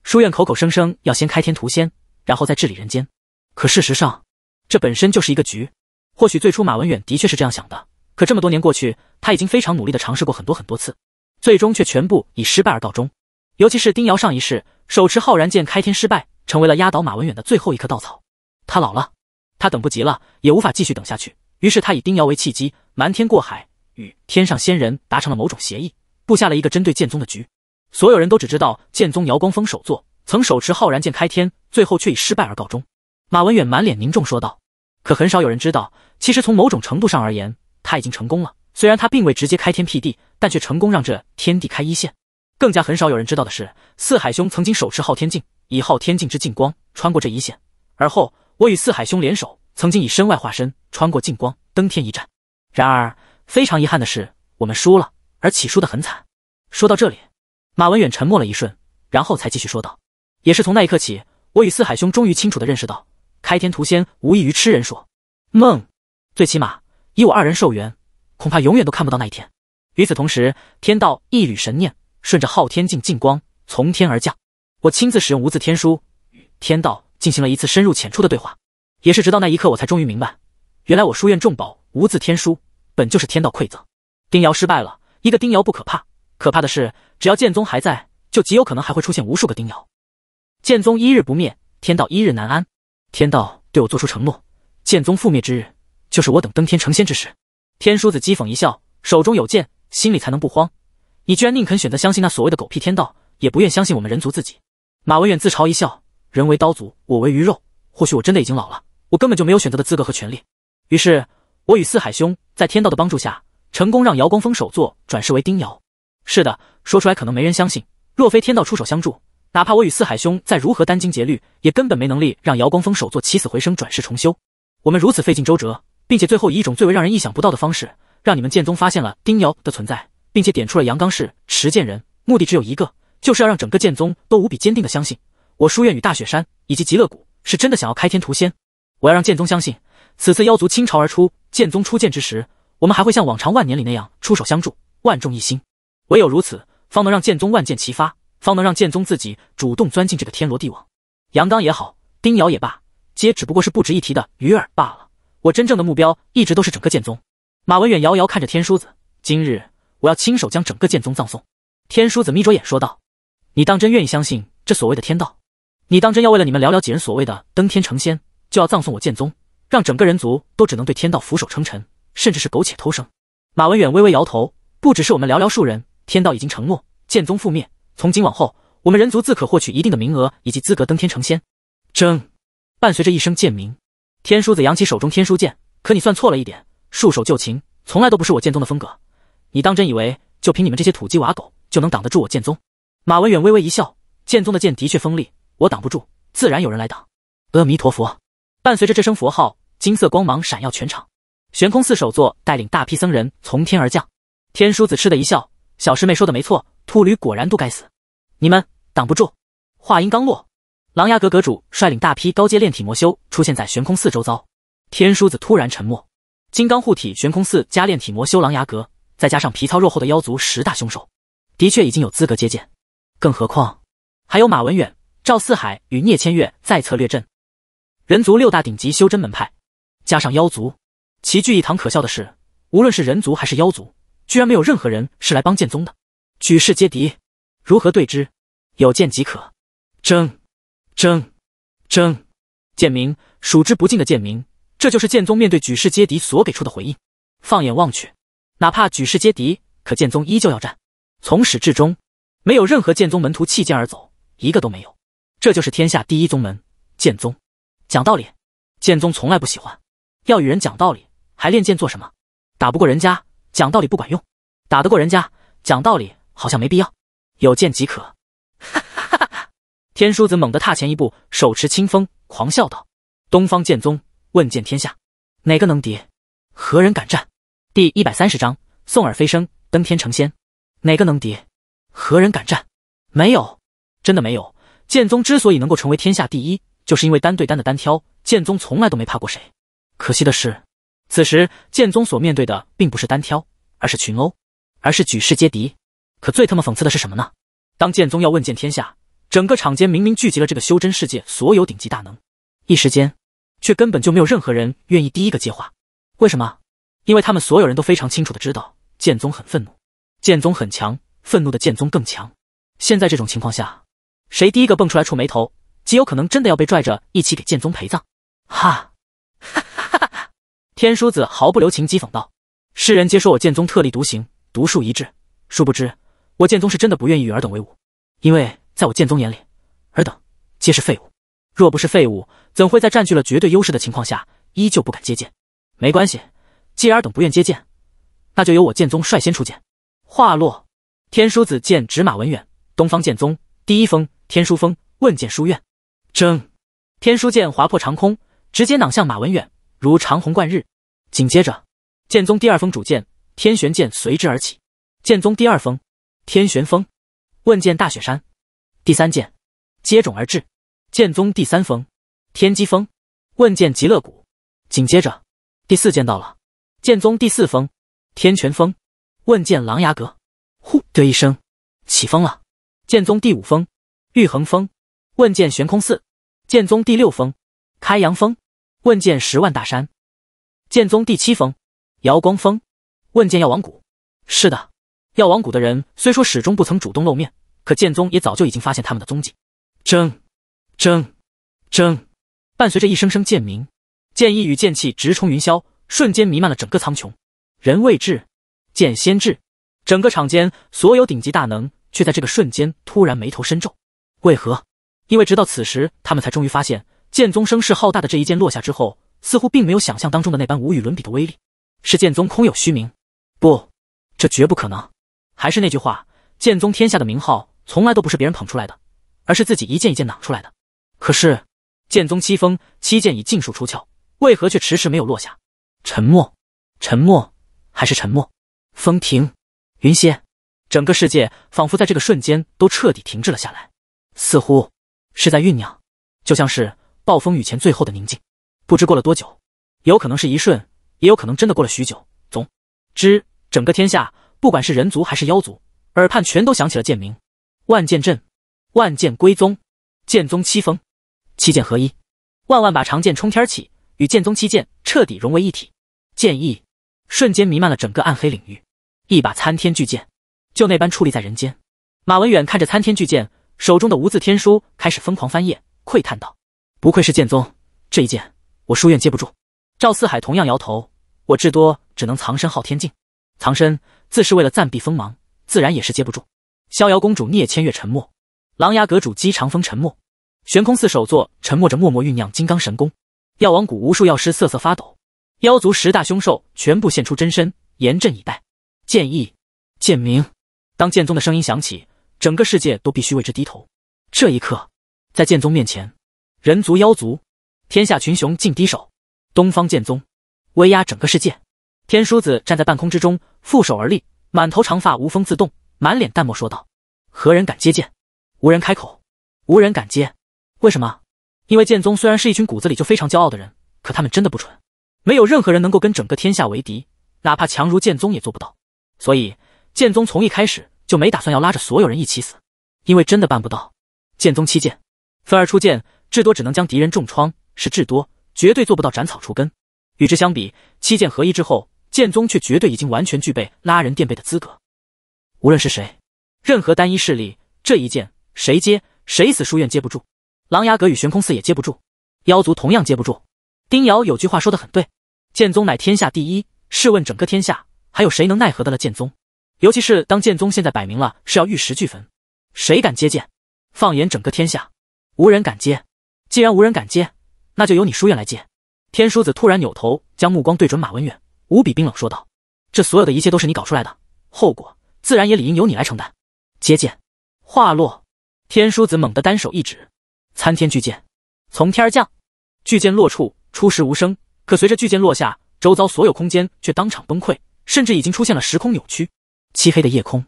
S1: 书院口口声声要先开天图仙，然后再治理人间，可事实上这本身就是一个局。或许最初马文远的确是这样想的，可这么多年过去，他已经非常努力的尝试过很多很多次，最终却全部以失败而告终。尤其是丁瑶上一世手持浩然剑开天失败，成为了压倒马文远的最后一颗稻草。他老了，他等不及了，也无法继续等下去。于是他以丁瑶为契机，瞒天过海，与天上仙人达成了某种协议，布下了一个针对剑宗的局。所有人都只知道剑宗姚光峰首座曾手持浩然剑开天，最后却以失败而告终。马文远满脸凝重说道：“可很少有人知道，其实从某种程度上而言，他已经成功了。虽然他并未直接开天辟地，但却成功让这天地开一线。更加很少有人知道的是，四海兄曾经手持昊天镜，以昊天镜之镜光穿过这一线，而后。”我与四海兄联手，曾经以身外化身穿过净光，登天一战。然而非常遗憾的是，我们输了，而且输得很惨。说到这里，马文远沉默了一瞬，然后才继续说道：“也是从那一刻起，我与四海兄终于清楚地认识到，开天屠仙无异于痴人说梦。最起码以我二人寿元，恐怕永远都看不到那一天。”与此同时，天道一缕神念顺着昊天镜净光从天而降，我亲自使用无字天书与天道。进行了一次深入浅出的对话，也是直到那一刻我才终于明白，原来我书院重宝无字天书本就是天道馈赠。丁瑶失败了，一个丁瑶不可怕，可怕的是只要剑宗还在，就极有可能还会出现无数个丁瑶。剑宗一日不灭，天道一日难安。天道对我做出承诺：剑宗覆灭之日，就是我等登天成仙之时。天书子讥讽一笑，手中有剑，心里才能不慌。你居然宁肯选择相信那所谓的狗屁天道，也不愿相信我们人族自己。马文远自嘲一笑。人为刀俎，我为鱼肉。或许我真的已经老了，我根本就没有选择的资格和权利。于是，我与四海兄在天道的帮助下，成功让姚光峰首座转世为丁瑶。是的，说出来可能没人相信。若非天道出手相助，哪怕我与四海兄再如何殚精竭虑，也根本没能力让姚光峰首座起死回生、转世重修。我们如此费尽周折，并且最后以一种最为让人意想不到的方式，让你们剑宗发现了丁瑶的存在，并且点出了阳刚是持剑人。目的只有一个，就是要让整个剑宗都无比坚定的相信。我书院与大雪山以及极乐谷是真的想要开天图仙。我要让剑宗相信，此次妖族倾巢而出，剑宗出剑之时，我们还会像往常万年里那样出手相助，万众一心。唯有如此，方能让剑宗万箭齐发，方能让剑宗自己主动钻进这个天罗地网。杨刚也好，丁瑶也罢，皆只不过是不值一提的鱼饵罢了。我真正的目标一直都是整个剑宗。马文远遥遥看着天书子，今日我要亲手将整个剑宗葬送。天书子眯着眼说道：“你当真愿意相信这所谓的天道？”你当真要为了你们寥寥几人所谓的登天成仙，就要葬送我剑宗，让整个人族都只能对天道俯首称臣，甚至是苟且偷生？马文远微微摇头，不只是我们寥寥数人，天道已经承诺，剑宗覆灭，从今往后，我们人族自可获取一定的名额以及资格登天成仙。争，伴随着一声剑鸣，天书子扬起手中天书剑，可你算错了一点，束手就擒从来都不是我剑宗的风格。你当真以为就凭你们这些土鸡瓦狗就能挡得住我剑宗？马文远微微一笑，剑宗的剑的确锋利。我挡不住，自然有人来挡。阿弥陀佛，伴随着这声佛号，金色光芒闪耀全场。悬空寺首座带领大批僧人从天而降。天枢子嗤的一笑：“小师妹说的没错，秃驴果然都该死。你们挡不住。”话音刚落，狼牙阁阁主率领大批高阶炼体魔修出现在悬空寺周遭。天枢子突然沉默。金刚护体，悬空寺加炼体魔修，狼牙阁再加上皮糙肉厚的妖族十大凶兽，的确已经有资格接见。更何况，还有马文远。赵四海与聂千月在策略阵，人族六大顶级修真门派，加上妖族，齐聚一堂。可笑的是，无论是人族还是妖族，居然没有任何人是来帮剑宗的。举世皆敌，如何对之？有剑即可。争，争，争！剑名数之不尽的剑名，这就是剑宗面对举世皆敌所给出的回应。放眼望去，哪怕举世皆敌，可剑宗依旧要战。从始至终，没有任何剑宗门徒弃剑而走，一个都没有。这就是天下第一宗门剑宗，讲道理，剑宗从来不喜欢。要与人讲道理，还练剑做什么？打不过人家，讲道理不管用；打得过人家，讲道理好像没必要。有剑即可。哈哈哈！天书子猛地踏前一步，手持青风，狂笑道：“东方剑宗问剑天下，哪个能敌？何人敢战？”第一百三十章：送尔飞升，登天成仙。哪个能敌？何人敢战？没有，真的没有。剑宗之所以能够成为天下第一，就是因为单对单的单挑，剑宗从来都没怕过谁。可惜的是，此时剑宗所面对的并不是单挑，而是群殴，而是举世皆敌。可最他妈讽刺的是什么呢？当剑宗要问剑天下，整个场间明明聚集了这个修真世界所有顶级大能，一时间却根本就没有任何人愿意第一个接话。为什么？因为他们所有人都非常清楚的知道，剑宗很愤怒，剑宗很强，愤怒的剑宗更强。现在这种情况下。谁第一个蹦出来触眉头，极有可能真的要被拽着一起给剑宗陪葬。哈，哈哈哈哈！天书子毫不留情讥讽道：“世人皆说我剑宗特立独行，独树一帜，殊不知我剑宗是真的不愿意与尔等为伍，因为在我剑宗眼里，尔等皆是废物。若不是废物，怎会在占据了绝对优势的情况下依旧不敢接剑？没关系，既尔等不愿接剑，那就由我剑宗率先出剑。”话落，天书子剑指马文远，东方剑宗第一峰。天书峰问剑书院，铮！天书剑划破长空，直接攮向马文远，如长虹贯日。紧接着，剑宗第二峰主剑天玄剑随之而起。剑宗第二峰天玄峰问剑大雪山，第三剑接踵而至。剑宗第三峰天机峰问剑极乐谷。紧接着，第四剑到了。剑宗第四峰天泉峰问剑琅琊阁。呼的一声，起风了。剑宗第五峰。玉衡峰，问剑悬空寺，剑宗第六峰；开阳峰，问剑十万大山，剑宗第七峰；瑶光峰，问剑药王谷。是的，药王谷的人虽说始终不曾主动露面，可剑宗也早就已经发现他们的踪迹。争，争，争！伴随着一声声剑鸣，剑意与剑气直冲云霄，瞬间弥漫了整个苍穹。人未至，剑先至。整个场间，所有顶级大能却在这个瞬间突然眉头深皱。为何？因为直到此时，他们才终于发现，剑宗声势浩大的这一剑落下之后，似乎并没有想象当中的那般无与伦比的威力。是剑宗空有虚名？不，这绝不可能。还是那句话，剑宗天下的名号，从来都不是别人捧出来的，而是自己一剑一剑挡出来的。可是，剑宗七风七剑已尽数出鞘，为何却迟迟没有落下？沉默，沉默，还是沉默？风停，云歇，整个世界仿佛在这个瞬间都彻底停滞了下来。似乎是在酝酿，就像是暴风雨前最后的宁静。不知过了多久，有可能是一瞬，也有可能真的过了许久。总之，整个天下，不管是人族还是妖族，耳畔全都响起了剑鸣。万剑阵，万剑归宗，剑宗七峰，七剑合一，万万把长剑冲天起，与剑宗七剑彻底融为一体。剑意瞬间弥漫了整个暗黑领域，一把参天巨剑就那般矗立在人间。马文远看着参天巨剑。手中的无字天书开始疯狂翻页，喟叹道：“不愧是剑宗，这一剑我书院接不住。”赵四海同样摇头：“我至多只能藏身昊天境，藏身自是为了暂避锋芒，自然也是接不住。”逍遥公主聂千月沉默，琅琊阁主姬长风沉默，悬空寺首座沉默着默默酝酿金刚神功，药王谷无数药师瑟瑟发抖，妖族十大凶兽全部现出真身，严阵以待。剑意，剑鸣。当剑宗的声音响起。整个世界都必须为之低头。这一刻，在剑宗面前，人族、妖族，天下群雄尽低首。东方剑宗威压整个世界。天枢子站在半空之中，负手而立，满头长发无风自动，满脸淡漠说道：“何人敢接剑？”无人开口，无人敢接。为什么？因为剑宗虽然是一群骨子里就非常骄傲的人，可他们真的不蠢，没有任何人能够跟整个天下为敌，哪怕强如剑宗也做不到。所以，剑宗从一开始。就没打算要拉着所有人一起死，因为真的办不到。剑宗七剑分而出剑，至多只能将敌人重创，是至多，绝对做不到斩草除根。与之相比，七剑合一之后，剑宗却绝对已经完全具备拉人垫背的资格。无论是谁，任何单一势力，这一剑谁接谁死。书院接不住，琅琊阁与悬空寺也接不住，妖族同样接不住。丁瑶有句话说的很对，剑宗乃天下第一，试问整个天下，还有谁能奈何得了剑宗？尤其是当剑宗现在摆明了是要玉石俱焚，谁敢接剑？放眼整个天下，无人敢接。既然无人敢接，那就由你书院来接。天枢子突然扭头，将目光对准马文远，无比冰冷说道：“这所有的一切都是你搞出来的，后果自然也理应由你来承担。”接剑。话落，天枢子猛地单手一指，参天巨剑从天而降。巨剑落处，初时无声，可随着巨剑落下，周遭所有空间却当场崩溃，甚至已经出现了时空扭曲。漆黑的夜空，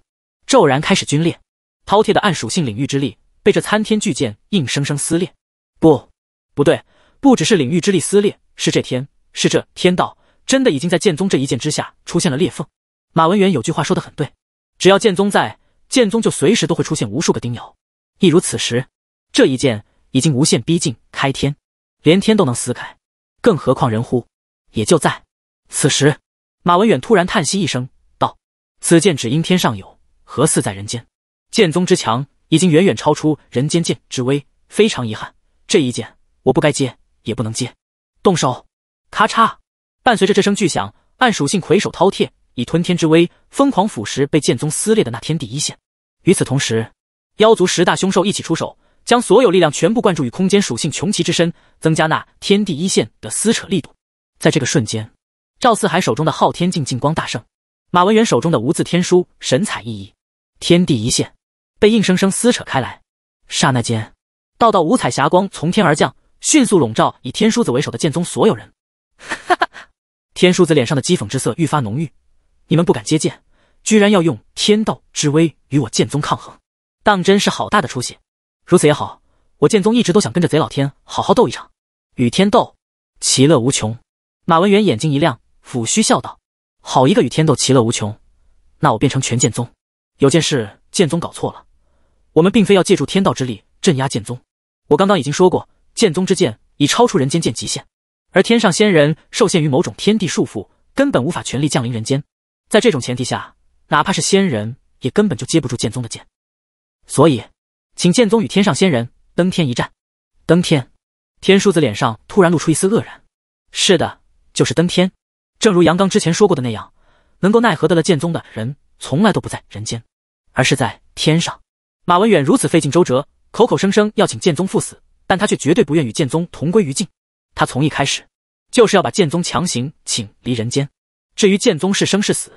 S1: 骤然开始龟裂，饕餮的暗属性领域之力被这参天巨剑硬生生撕裂。不，不对，不只是领域之力撕裂，是这天，是这天道，真的已经在剑宗这一剑之下出现了裂缝。马文远有句话说的很对，只要剑宗在，剑宗就随时都会出现无数个丁咬。亦如此时，这一剑已经无限逼近开天，连天都能撕开，更何况人乎？也就在此时，马文远突然叹息一声。此剑只因天上有，何似在人间？剑宗之强已经远远超出人间剑之威，非常遗憾，这一剑我不该接，也不能接。动手！咔嚓！伴随着这声巨响，暗属性魁首饕餮以吞天之威疯狂腐蚀被剑宗撕裂的那天地一线。与此同时，妖族十大凶兽一起出手，将所有力量全部灌注于空间属性穷奇之身，增加那天地一线的撕扯力度。在这个瞬间，赵四海手中的昊天镜镜光大盛。马文元手中的无字天书神采奕奕，天地一线被硬生生撕扯开来。刹那间，道道五彩霞光从天而降，迅速笼罩以天书子为首的剑宗所有人。哈哈哈！天书子脸上的讥讽之色愈发浓郁。你们不敢接剑，居然要用天道之威与我剑宗抗衡，当真是好大的出息！如此也好，我剑宗一直都想跟着贼老天好好斗一场，与天斗，其乐无穷。马文元眼睛一亮，抚须笑道。好一个与天斗，其乐无穷。那我变成全剑宗。有件事，剑宗搞错了。我们并非要借助天道之力镇压剑宗。我刚刚已经说过，剑宗之剑已超出人间剑极限，而天上仙人受限于某种天地束缚，根本无法全力降临人间。在这种前提下，哪怕是仙人，也根本就接不住剑宗的剑。所以，请剑宗与天上仙人登天一战。登天。天枢子脸上突然露出一丝愕然。是的，就是登天。正如杨刚之前说过的那样，能够奈何得了剑宗的人，从来都不在人间，而是在天上。马文远如此费尽周折，口口声声要请剑宗赴死，但他却绝对不愿与剑宗同归于尽。他从一开始就是要把剑宗强行请离人间。至于剑宗是生是死，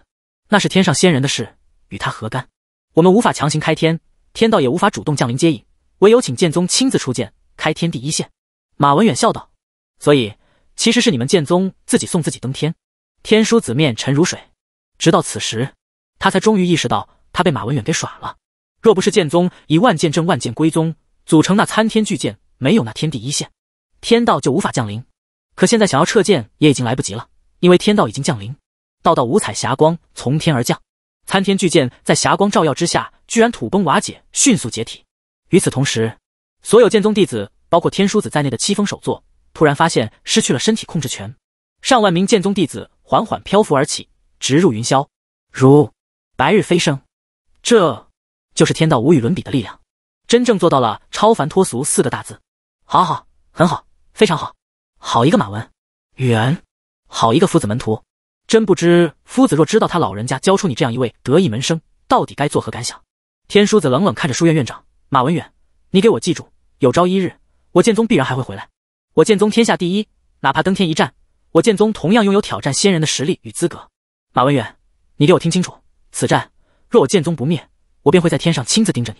S1: 那是天上仙人的事，与他何干？我们无法强行开天，天道也无法主动降临接引，唯有请剑宗亲自出剑，开天地一线。马文远笑道：“所以，其实是你们剑宗自己送自己登天。”天书子面沉如水，直到此时，他才终于意识到他被马文远给耍了。若不是剑宗以万剑镇万剑归宗，组成那参天巨剑，没有那天地一线，天道就无法降临。可现在想要撤剑，也已经来不及了，因为天道已经降临。道道五彩霞光从天而降，参天巨剑在霞光照耀之下，居然土崩瓦解，迅速解体。与此同时，所有剑宗弟子，包括天书子在内的七峰首座，突然发现失去了身体控制权。上万名剑宗弟子缓缓漂浮而起，直入云霄，如白日飞升。这，就是天道无与伦比的力量，真正做到了超凡脱俗四个大字。好好，很好，非常好，好一个马文远，好一个夫子门徒。真不知夫子若知道他老人家教出你这样一位得意门生，到底该作何感想？天叔子冷冷看着书院院长马文远：“你给我记住，有朝一日，我剑宗必然还会回来。我剑宗天下第一，哪怕登天一战。”我剑宗同样拥有挑战仙人的实力与资格，马文远，你给我听清楚，此战若我剑宗不灭，我便会在天上亲自盯着你，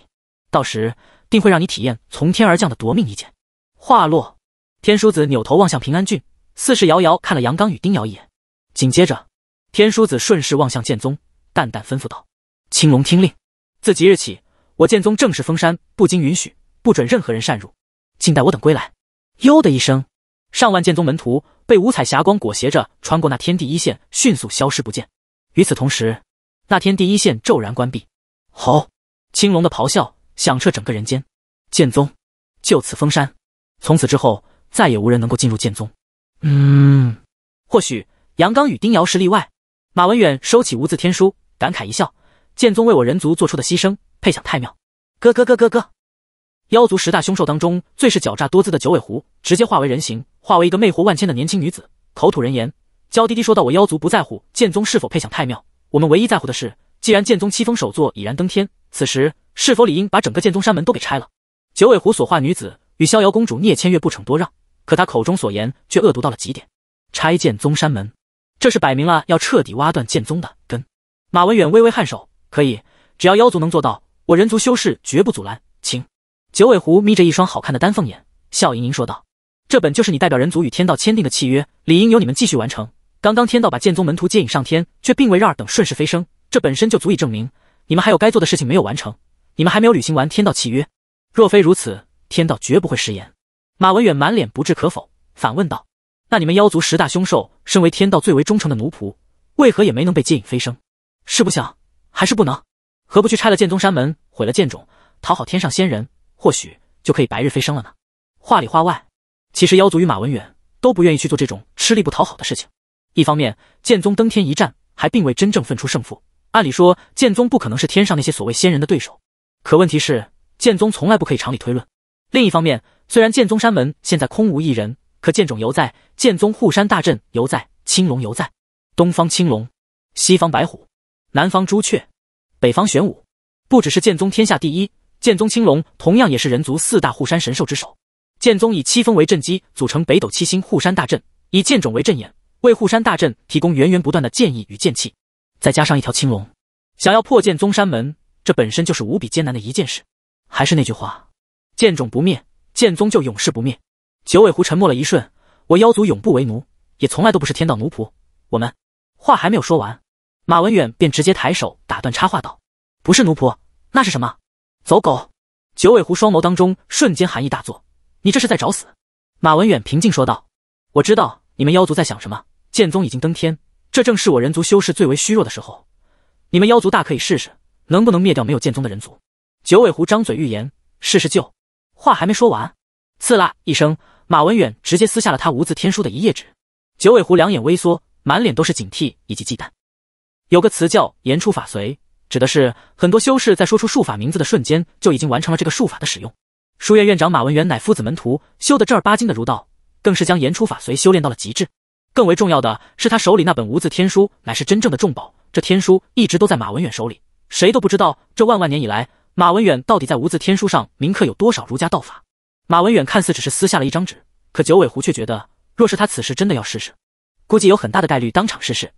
S1: 到时定会让你体验从天而降的夺命一剑。话落，天书子扭头望向平安郡，似是遥遥看了杨刚与丁瑶一眼，紧接着，天书子顺势望向剑宗，淡淡吩咐道：“青龙听令，自即日起，我剑宗正式封山，不经允许，不准任何人擅入，静待我等归来。”哟的一声，上万剑宗门徒。被五彩霞光裹挟着，穿过那天地一线，迅速消失不见。与此同时，那天地一线骤然关闭。吼！青龙的咆哮响彻整个人间，剑宗就此封山。从此之后，再也无人能够进入剑宗。嗯，或许杨刚与丁瑶是例外。马文远收起无字天书，感慨一笑：剑宗为我人族做出的牺牲，配享太庙。咯咯咯咯咯！妖族十大凶兽当中最是狡诈多姿的九尾狐，直接化为人形。化为一个魅惑万千的年轻女子，口吐人言，娇滴滴说道：“我妖族不在乎剑宗是否配享太庙，我们唯一在乎的是，既然剑宗七峰首座已然登天，此时是否理应把整个剑宗山门都给拆了？”九尾狐所化女子与逍遥公主聂千月不逞多让，可她口中所言却恶毒到了极点。拆剑宗山门，这是摆明了要彻底挖断剑宗的根。马文远微微颔首，可以，只要妖族能做到，我人族修士绝不阻拦，请。九尾狐眯着一双好看的丹凤眼，笑盈盈说道。这本就是你代表人族与天道签订的契约，理应由你们继续完成。刚刚天道把剑宗门徒接引上天，却并未让二等顺势飞升，这本身就足以证明你们还有该做的事情没有完成，你们还没有履行完天道契约。若非如此，天道绝不会食言。马文远满脸不置可否，反问道：“那你们妖族十大凶兽，身为天道最为忠诚的奴仆，为何也没能被接引飞升？是不想，还是不能？何不去拆了剑宗山门，毁了剑冢，讨好天上仙人，或许就可以白日飞升了呢？”话里话外。其实妖族与马文远都不愿意去做这种吃力不讨好的事情。一方面，剑宗登天一战还并未真正分出胜负，按理说剑宗不可能是天上那些所谓仙人的对手。可问题是，剑宗从来不可以常理推论。另一方面，虽然剑宗山门现在空无一人，可剑种犹在，剑宗护山大阵犹在，青龙犹在。东方青龙，西方白虎，南方朱雀，北方玄武，不只是剑宗天下第一，剑宗青龙同样也是人族四大护山神兽之首。剑宗以七峰为阵基，组成北斗七星护山大阵，以剑种为阵眼，为护山大阵提供源源不断的剑意与剑气。再加上一条青龙，想要破剑宗山门，这本身就是无比艰难的一件事。还是那句话，剑种不灭，剑宗就永世不灭。九尾狐沉默了一瞬，我妖族永不为奴，也从来都不是天道奴仆。我们话还没有说完，马文远便直接抬手打断插话道：“不是奴仆，那是什么？走狗？”九尾狐双眸当中瞬间寒意大作。你这是在找死！马文远平静说道：“我知道你们妖族在想什么，剑宗已经登天，这正是我人族修士最为虚弱的时候，你们妖族大可以试试能不能灭掉没有剑宗的人族。”九尾狐张嘴欲言，试试就，话还没说完，刺啦一声，马文远直接撕下了他无字天书的一页纸。九尾狐两眼微缩，满脸都是警惕以及忌惮。有个词叫言出法随，指的是很多修士在说出术法名字的瞬间就已经完成了这个术法的使用。书院院长马文远乃夫子门徒，修得正儿八经的儒道，更是将言出法随修炼到了极致。更为重要的是，他手里那本无字天书乃是真正的重宝。这天书一直都在马文远手里，谁都不知道这万万年以来，马文远到底在无字天书上铭刻有多少儒家道法。马文远看似只是撕下了一张纸，可九尾狐却觉得，若是他此时真的要试试，估计有很大的概率当场逝世。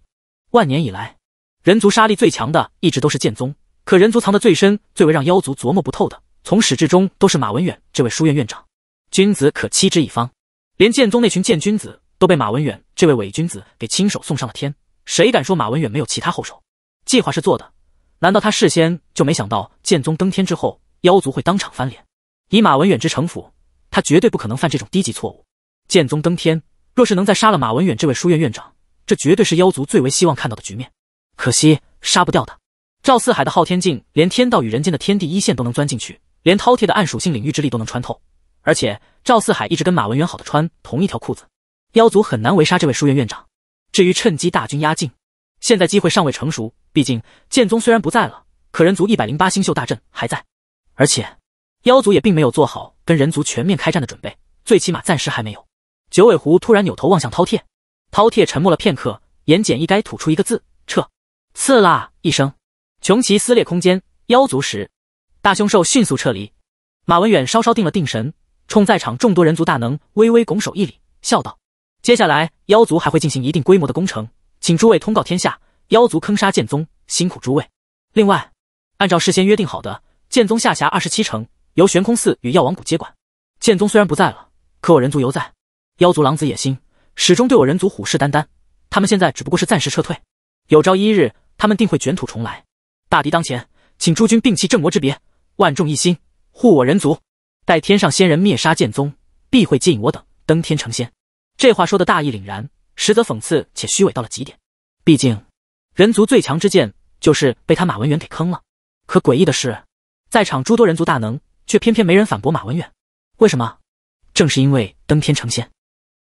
S1: 万年以来，人族杀力最强的一直都是剑宗，可人族藏得最深、最为让妖族琢磨不透的。从始至终都是马文远这位书院院长，君子可欺之以方，连剑宗那群剑君子都被马文远这位伪君子给亲手送上了天。谁敢说马文远没有其他后手？计划是做的，难道他事先就没想到剑宗登天之后妖族会当场翻脸？以马文远之城府，他绝对不可能犯这种低级错误。剑宗登天，若是能再杀了马文远这位书院院长，这绝对是妖族最为希望看到的局面。可惜杀不掉他。赵四海的昊天镜连天道与人间的天地一线都能钻进去。连饕餮的暗属性领域之力都能穿透，而且赵四海一直跟马文元好的穿同一条裤子，妖族很难围杀这位书院院长。至于趁机大军压境，现在机会尚未成熟。毕竟剑宗虽然不在了，可人族一百零八星宿大阵还在，而且妖族也并没有做好跟人族全面开战的准备，最起码暂时还没有。九尾狐突然扭头望向饕餮，饕餮沉默了片刻，言简意赅吐出一个字：撤。刺啦一声，穷奇撕裂空间，妖族时。大凶兽迅速撤离，马文远稍稍定了定神，冲在场众多人族大能微微拱手一礼，笑道：“接下来妖族还会进行一定规模的攻城，请诸位通告天下，妖族坑杀剑宗，辛苦诸位。另外，按照事先约定好的，剑宗下辖二十七城由悬空寺与药王谷接管。剑宗虽然不在了，可我人族犹在。妖族狼子野心，始终对我人族虎视眈眈。他们现在只不过是暂时撤退，有朝一日他们定会卷土重来。大敌当前，请诸君摒弃正魔之别。”万众一心，护我人族。待天上仙人灭杀剑宗，必会接引我等登天成仙。这话说的大义凛然，实则讽刺且虚伪到了极点。毕竟人族最强之剑，就是被他马文远给坑了。可诡异的是，在场诸多人族大能，却偏偏没人反驳马文远。为什么？正是因为登天成仙。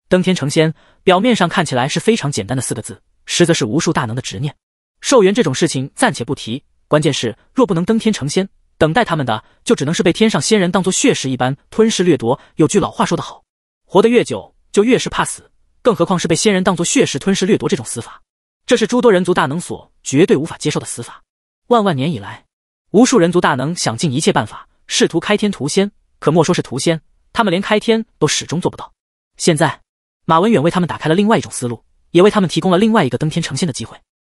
S1: 登天成仙，表面上看起来是非常简单的四个字，实则是无数大能的执念。寿元这种事情暂且不提，关键是若不能登天成仙。等待他们的就只能是被天上仙人当做血食一般吞噬掠夺。有句老话说得好，活得越久就越是怕死，更何况是被仙人当做血食吞噬掠夺这种死法，这是诸多人族大能所绝对无法接受的死法。万万年以来，无数人族大能想尽一切办法试图开天屠仙，可莫说是屠仙，他们连开天都始终做不到。现在，马文远为他们打开了另外一种思路，也为他们提供了另外一个登天成仙的机会，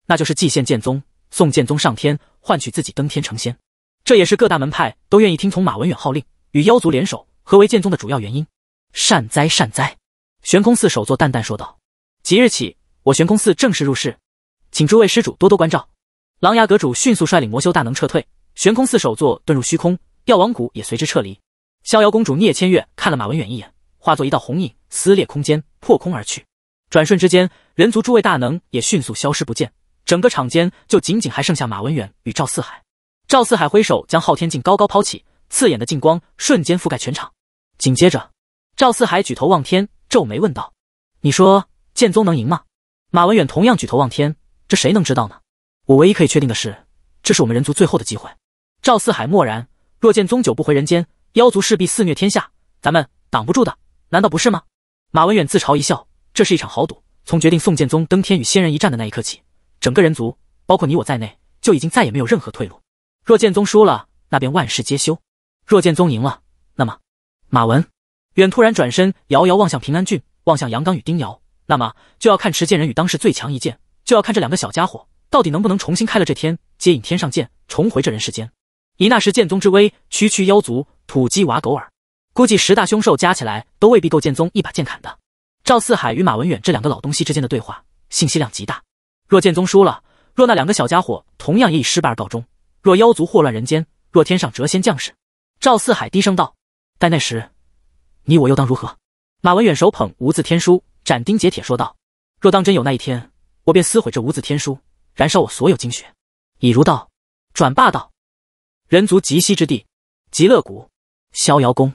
S1: 那就是祭献剑宗，送剑宗上天，换取自己登天成仙。这也是各大门派都愿意听从马文远号令，与妖族联手，合为剑宗的主要原因。善哉善哉，悬空寺首座淡淡说道。即日起，我悬空寺正式入世，请诸位施主多多关照。狼牙阁主迅速率领魔修大能撤退，悬空寺首座遁入虚空，药王谷也随之撤离。逍遥公主聂千月看了马文远一眼，化作一道红影，撕裂空间，破空而去。转瞬之间，人族诸位大能也迅速消失不见，整个场间就仅仅还剩下马文远与赵四海。赵四海挥手将昊天镜高高抛起，刺眼的镜光瞬间覆盖全场。紧接着，赵四海举头望天，皱眉问道：“你说剑宗能赢吗？”马文远同样举头望天，这谁能知道呢？我唯一可以确定的是，这是我们人族最后的机会。赵四海默然，若剑宗久不回人间，妖族势必肆虐天下，咱们挡不住的，难道不是吗？马文远自嘲一笑，这是一场豪赌。从决定宋剑宗登天与仙人一战的那一刻起，整个人族，包括你我在内，就已经再也没有任何退路。若剑宗输了，那便万事皆休；若剑宗赢了，那么马文远突然转身，遥遥望向平安郡，望向杨刚与丁瑶，那么就要看持剑人与当世最强一剑，就要看这两个小家伙到底能不能重新开了这天接引天上剑，重回这人世间。以那时剑宗之威，区区妖族土鸡瓦狗耳，估计十大凶兽加起来都未必够剑宗一把剑砍的。赵四海与马文远这两个老东西之间的对话信息量极大。若剑宗输了，若那两个小家伙同样也以失败而告终。若妖族祸乱人间，若天上谪仙降世，赵四海低声道：“待那时，你我又当如何？”马文远手捧无字天书，斩钉截铁说道：“若当真有那一天，我便撕毁这无字天书，燃烧我所有精血。”已如道，转霸道。人族极西之地，极乐谷，逍遥宫，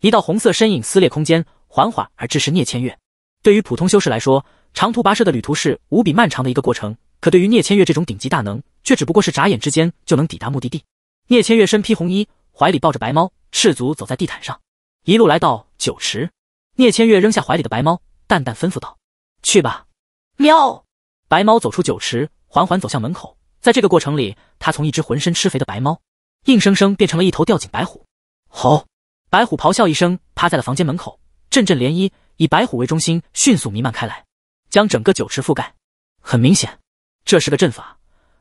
S1: 一道红色身影撕裂空间，缓缓而至是聂千月。对于普通修士来说，长途跋涉的旅途是无比漫长的一个过程，可对于聂千月这种顶级大能。却只不过是眨眼之间就能抵达目的地。聂千月身披红衣，怀里抱着白猫，赤足走在地毯上，一路来到酒池。聂千月扔下怀里的白猫，淡淡吩咐道：“去吧。”喵！白猫走出酒池，缓缓走向门口。在这个过程里，它从一只浑身吃肥的白猫，硬生生变成了一头吊颈白虎。吼！白虎咆哮一声，趴在了房间门口。阵阵涟漪以白虎为中心迅速弥漫开来，将整个酒池覆盖。很明显，这是个阵法。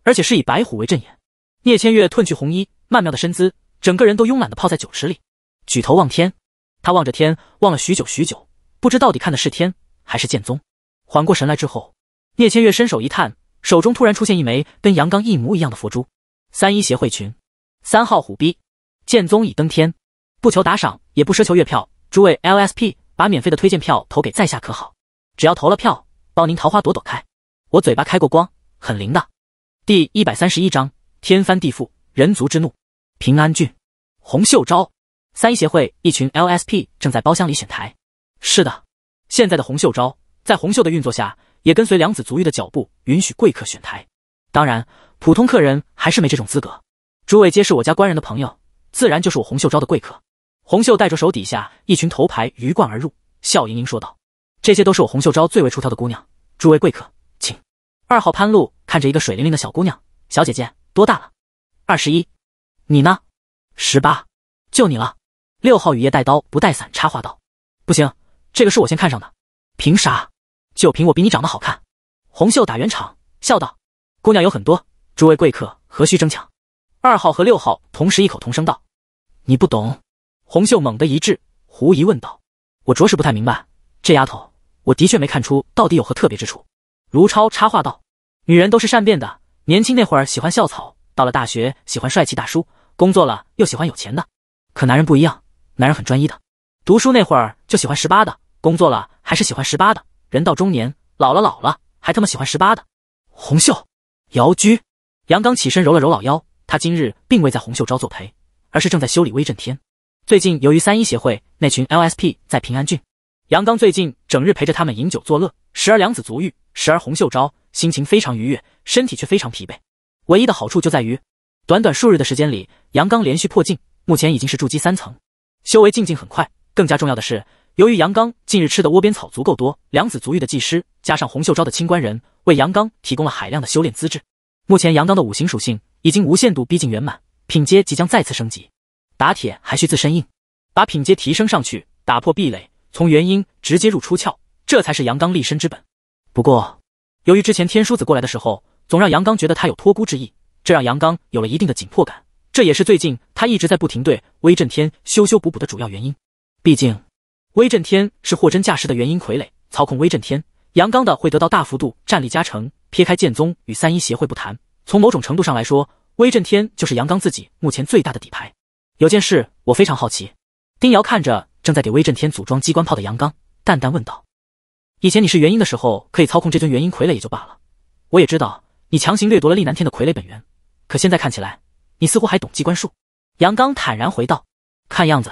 S1: 而且是以白虎为阵眼，聂千月褪去红衣，曼妙的身姿，整个人都慵懒的泡在酒池里，举头望天。他望着天，望了许久许久，不知到底看的是天还是剑宗。缓过神来之后，聂千月伸手一探，手中突然出现一枚跟杨刚一模一样的佛珠。三一协会群，三号虎逼，剑宗已登天，不求打赏，也不奢求月票，诸位 LSP 把免费的推荐票投给在下可好？只要投了票，包您桃花朵朵开，我嘴巴开过光，很灵的。第一百三十一章天翻地覆，人族之怒。平安郡，红秀招三一协会一群 LSP 正在包厢里选台。是的，现在的红秀招在红秀的运作下，也跟随良子足浴的脚步，允许贵客选台。当然，普通客人还是没这种资格。诸位皆是我家官人的朋友，自然就是我红秀招的贵客。红秀带着手底下一群头牌鱼贯而入，笑盈盈说道：“这些都是我红秀招最为出挑的姑娘，诸位贵客，请。”二号潘露。看着一个水灵灵的小姑娘，小姐姐多大了？二十一。你呢？十八。就你了。六号雨夜带刀不带伞插话道：“不行，这个是我先看上的。”“凭啥？”“就凭我比你长得好看。”红袖打圆场笑道：“姑娘有很多，诸位贵客何须争抢？”二号和六号同时异口同声道：“你不懂。”红袖猛地一滞，狐疑问道：“我着实不太明白，这丫头，我的确没看出到底有何特别之处。”卢超插话道。女人都是善变的，年轻那会儿喜欢校草，到了大学喜欢帅气大叔，工作了又喜欢有钱的。可男人不一样，男人很专一的。读书那会儿就喜欢十八的，工作了还是喜欢十八的，人到中年，老了老了还他妈喜欢十八的。红秀，姚居，杨刚起身揉了揉老腰，他今日并未在红秀招作陪，而是正在修理威震天。最近由于三一协会那群 LSP 在平安郡，杨刚最近整日陪着他们饮酒作乐，时而两子足浴，时而红秀招，心情非常愉悦，身体却非常疲惫。唯一的好处就在于，短短数日的时间里，杨刚连续破境，目前已经是筑基三层，修为进境很快。更加重要的是，由于杨刚近日吃的窝边草足够多，梁子足浴的技师加上洪秀昭的清官人，为杨刚提供了海量的修炼资质。目前杨刚的五行属性已经无限度逼近圆满，品阶即将再次升级。打铁还需自身硬，把品阶提升上去，打破壁垒，从元婴直接入出窍，这才是杨刚立身之本。不过。由于之前天书子过来的时候，总让杨刚觉得他有托孤之意，这让杨刚有了一定的紧迫感。这也是最近他一直在不停对威震天修修补补的主要原因。毕竟，威震天是货真价实的元婴傀儡，操控威震天，杨刚的会得到大幅度战力加成。撇开剑宗与三一协会不谈，从某种程度上来说，威震天就是杨刚自己目前最大的底牌。有件事我非常好奇，丁瑶看着正在给威震天组装机关炮的杨刚，淡淡问道。以前你是元婴的时候，可以操控这尊元婴傀儡也就罢了。我也知道你强行掠夺了厉南天的傀儡本源，可现在看起来，你似乎还懂机关术。杨刚坦然回道：“看样子，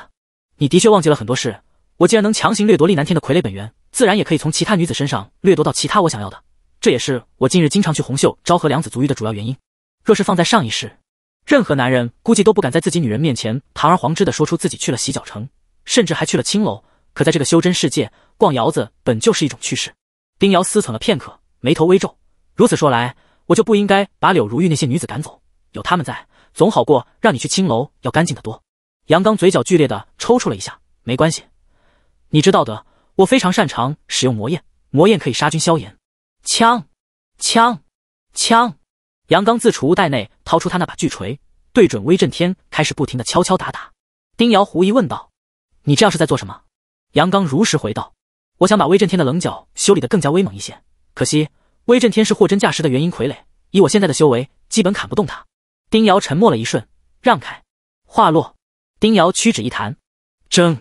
S1: 你的确忘记了很多事。我既然能强行掠夺厉南天的傀儡本源，自然也可以从其他女子身上掠夺到其他我想要的。这也是我近日经常去红袖昭和良子足浴的主要原因。若是放在上一世，任何男人估计都不敢在自己女人面前堂而皇之的说出自己去了洗脚城，甚至还去了青楼。”可在这个修真世界，逛窑子本就是一种趣事。丁瑶思忖了片刻，眉头微皱。如此说来，我就不应该把柳如玉那些女子赶走。有他们在，总好过让你去青楼，要干净的多。杨刚嘴角剧烈的抽搐了一下。没关系，你知道的，我非常擅长使用魔焰。魔焰可以杀菌消炎。枪！枪！枪！杨刚自储物袋内掏出他那把巨锤，对准威震天开始不停的敲敲打打。丁瑶狐疑问道：“你这样是在做什么？”杨刚如实回道：“我想把威震天的棱角修理得更加威猛一些，可惜威震天是货真价实的元婴傀儡，以我现在的修为，基本砍不动他。”丁瑶沉默了一瞬，让开。话落，丁瑶屈指一弹，铮！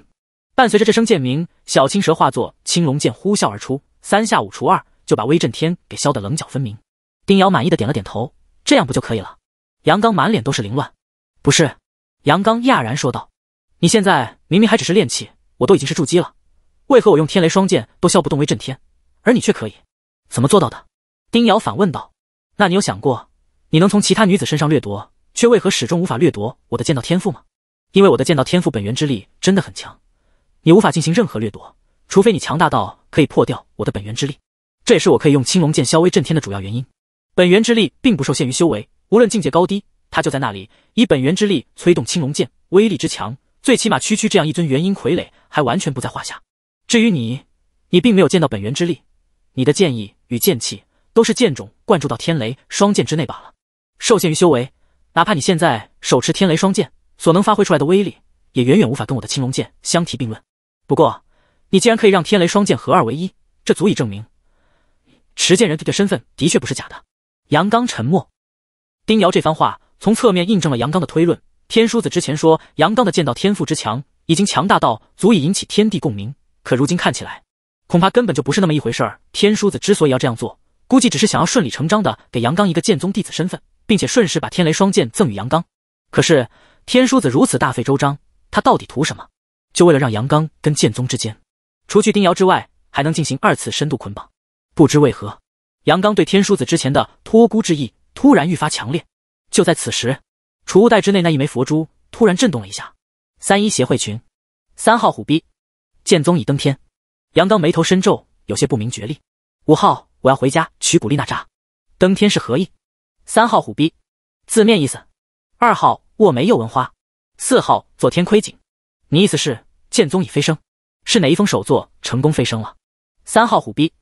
S1: 伴随着这声剑鸣，小青蛇化作青龙剑呼啸而出，三下五除二就把威震天给削得棱角分明。丁瑶满意的点了点头：“这样不就可以了？”杨刚满脸都是凌乱：“不是。”杨刚讶然说道：“你现在明明还只是练气。”我都已经是筑基了，为何我用天雷双剑都削不动威震天，而你却可以？怎么做到的？丁瑶反问道。那你有想过，你能从其他女子身上掠夺，却为何始终无法掠夺我的剑道天赋吗？因为我的剑道天赋本源之力真的很强，你无法进行任何掠夺，除非你强大到可以破掉我的本源之力。这也是我可以用青龙剑削威震天的主要原因。本源之力并不受限于修为，无论境界高低，它就在那里，以本源之力催动青龙剑，威力之强。最起码，区区这样一尊元婴傀儡还完全不在话下。至于你，你并没有见到本源之力，你的剑意与剑气都是剑种灌注到天雷双剑之内罢了。受限于修为，哪怕你现在手持天雷双剑，所能发挥出来的威力也远远无法跟我的青龙剑相提并论。不过，你既然可以让天雷双剑合二为一，这足以证明持剑人的身份的确不是假的。杨刚沉默，丁瑶这番话从侧面印证了杨刚的推论。天叔子之前说，杨刚的剑道天赋之强，已经强大到足以引起天地共鸣。可如今看起来，恐怕根本就不是那么一回事儿。天叔子之所以要这样做，估计只是想要顺理成章的给杨刚一个剑宗弟子身份，并且顺势把天雷双剑赠与杨刚。可是天叔子如此大费周章，他到底图什么？就为了让杨刚跟剑宗之间，除去丁瑶之外，还能进行二次深度捆绑。不知为何，杨刚对天叔子之前的托孤之意，突然愈发强烈。就在此时。储物袋之内那一枚佛珠突然震动了一下。三一协会群，三号虎逼，剑宗已登天。杨刚眉头深皱，有些不明觉厉。五号，我要回家取古力娜扎。登天是何意？三号虎逼，字面意思。二号卧梅又闻花。四号左天窥景。你意思是剑宗已飞升？是哪一封手作成功飞升了？三号虎逼，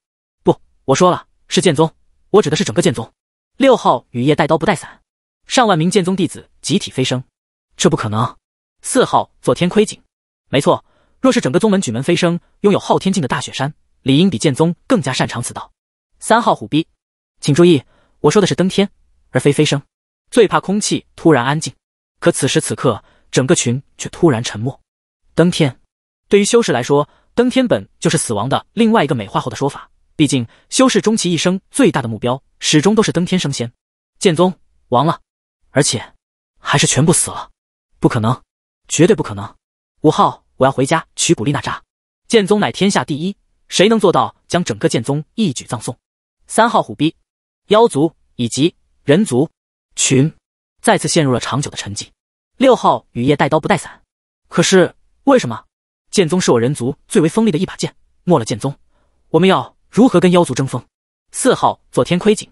S1: 不，我说了是剑宗，我指的是整个剑宗。六号雨夜带刀不带伞。上万名剑宗弟子集体飞升，这不可能。四号左天窥景，没错。若是整个宗门举门飞升，拥有昊天境的大雪山，理应比剑宗更加擅长此道。三号虎逼，请注意，我说的是登天，而非飞升。最怕空气突然安静，可此时此刻，整个群却突然沉默。登天，对于修士来说，登天本就是死亡的另外一个美化后的说法。毕竟，修士终其一生最大的目标，始终都是登天升仙。剑宗亡了。而且，还是全部死了，不可能，绝对不可能。五号，我要回家取古力娜扎。剑宗乃天下第一，谁能做到将整个剑宗一举葬送？三号虎逼，妖族以及人族群再次陷入了长久的沉寂。六号雨夜带刀不带伞，可是为什么？剑宗是我人族最为锋利的一把剑，没了剑宗，我们要如何跟妖族争锋？四号左天窥景，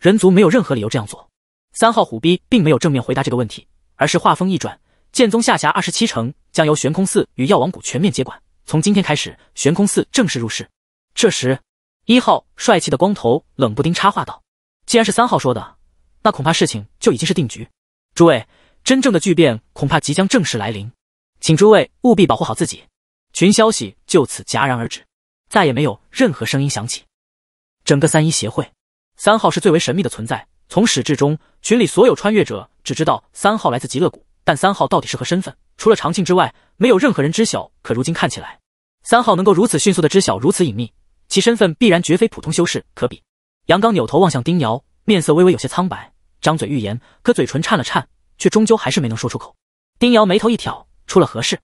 S1: 人族没有任何理由这样做。三号虎逼并没有正面回答这个问题，而是话锋一转，剑宗下辖二十七城将由悬空寺与药王谷全面接管。从今天开始，悬空寺正式入市。这时，一号帅气的光头冷不丁插话道：“既然是三号说的，那恐怕事情就已经是定局。诸位，真正的巨变恐怕即将正式来临，请诸位务必保护好自己。”群消息就此戛然而止，再也没有任何声音响起。整个三一协会，三号是最为神秘的存在。从始至终，群里所有穿越者只知道三号来自极乐谷，但三号到底是何身份，除了长庆之外，没有任何人知晓。可如今看起来，三号能够如此迅速的知晓如此隐秘，其身份必然绝非普通修士可比。杨刚扭头望向丁瑶，面色微微有些苍白，张嘴欲言，可嘴唇颤了颤，却终究还是没能说出口。丁瑶眉头一挑，出了何事？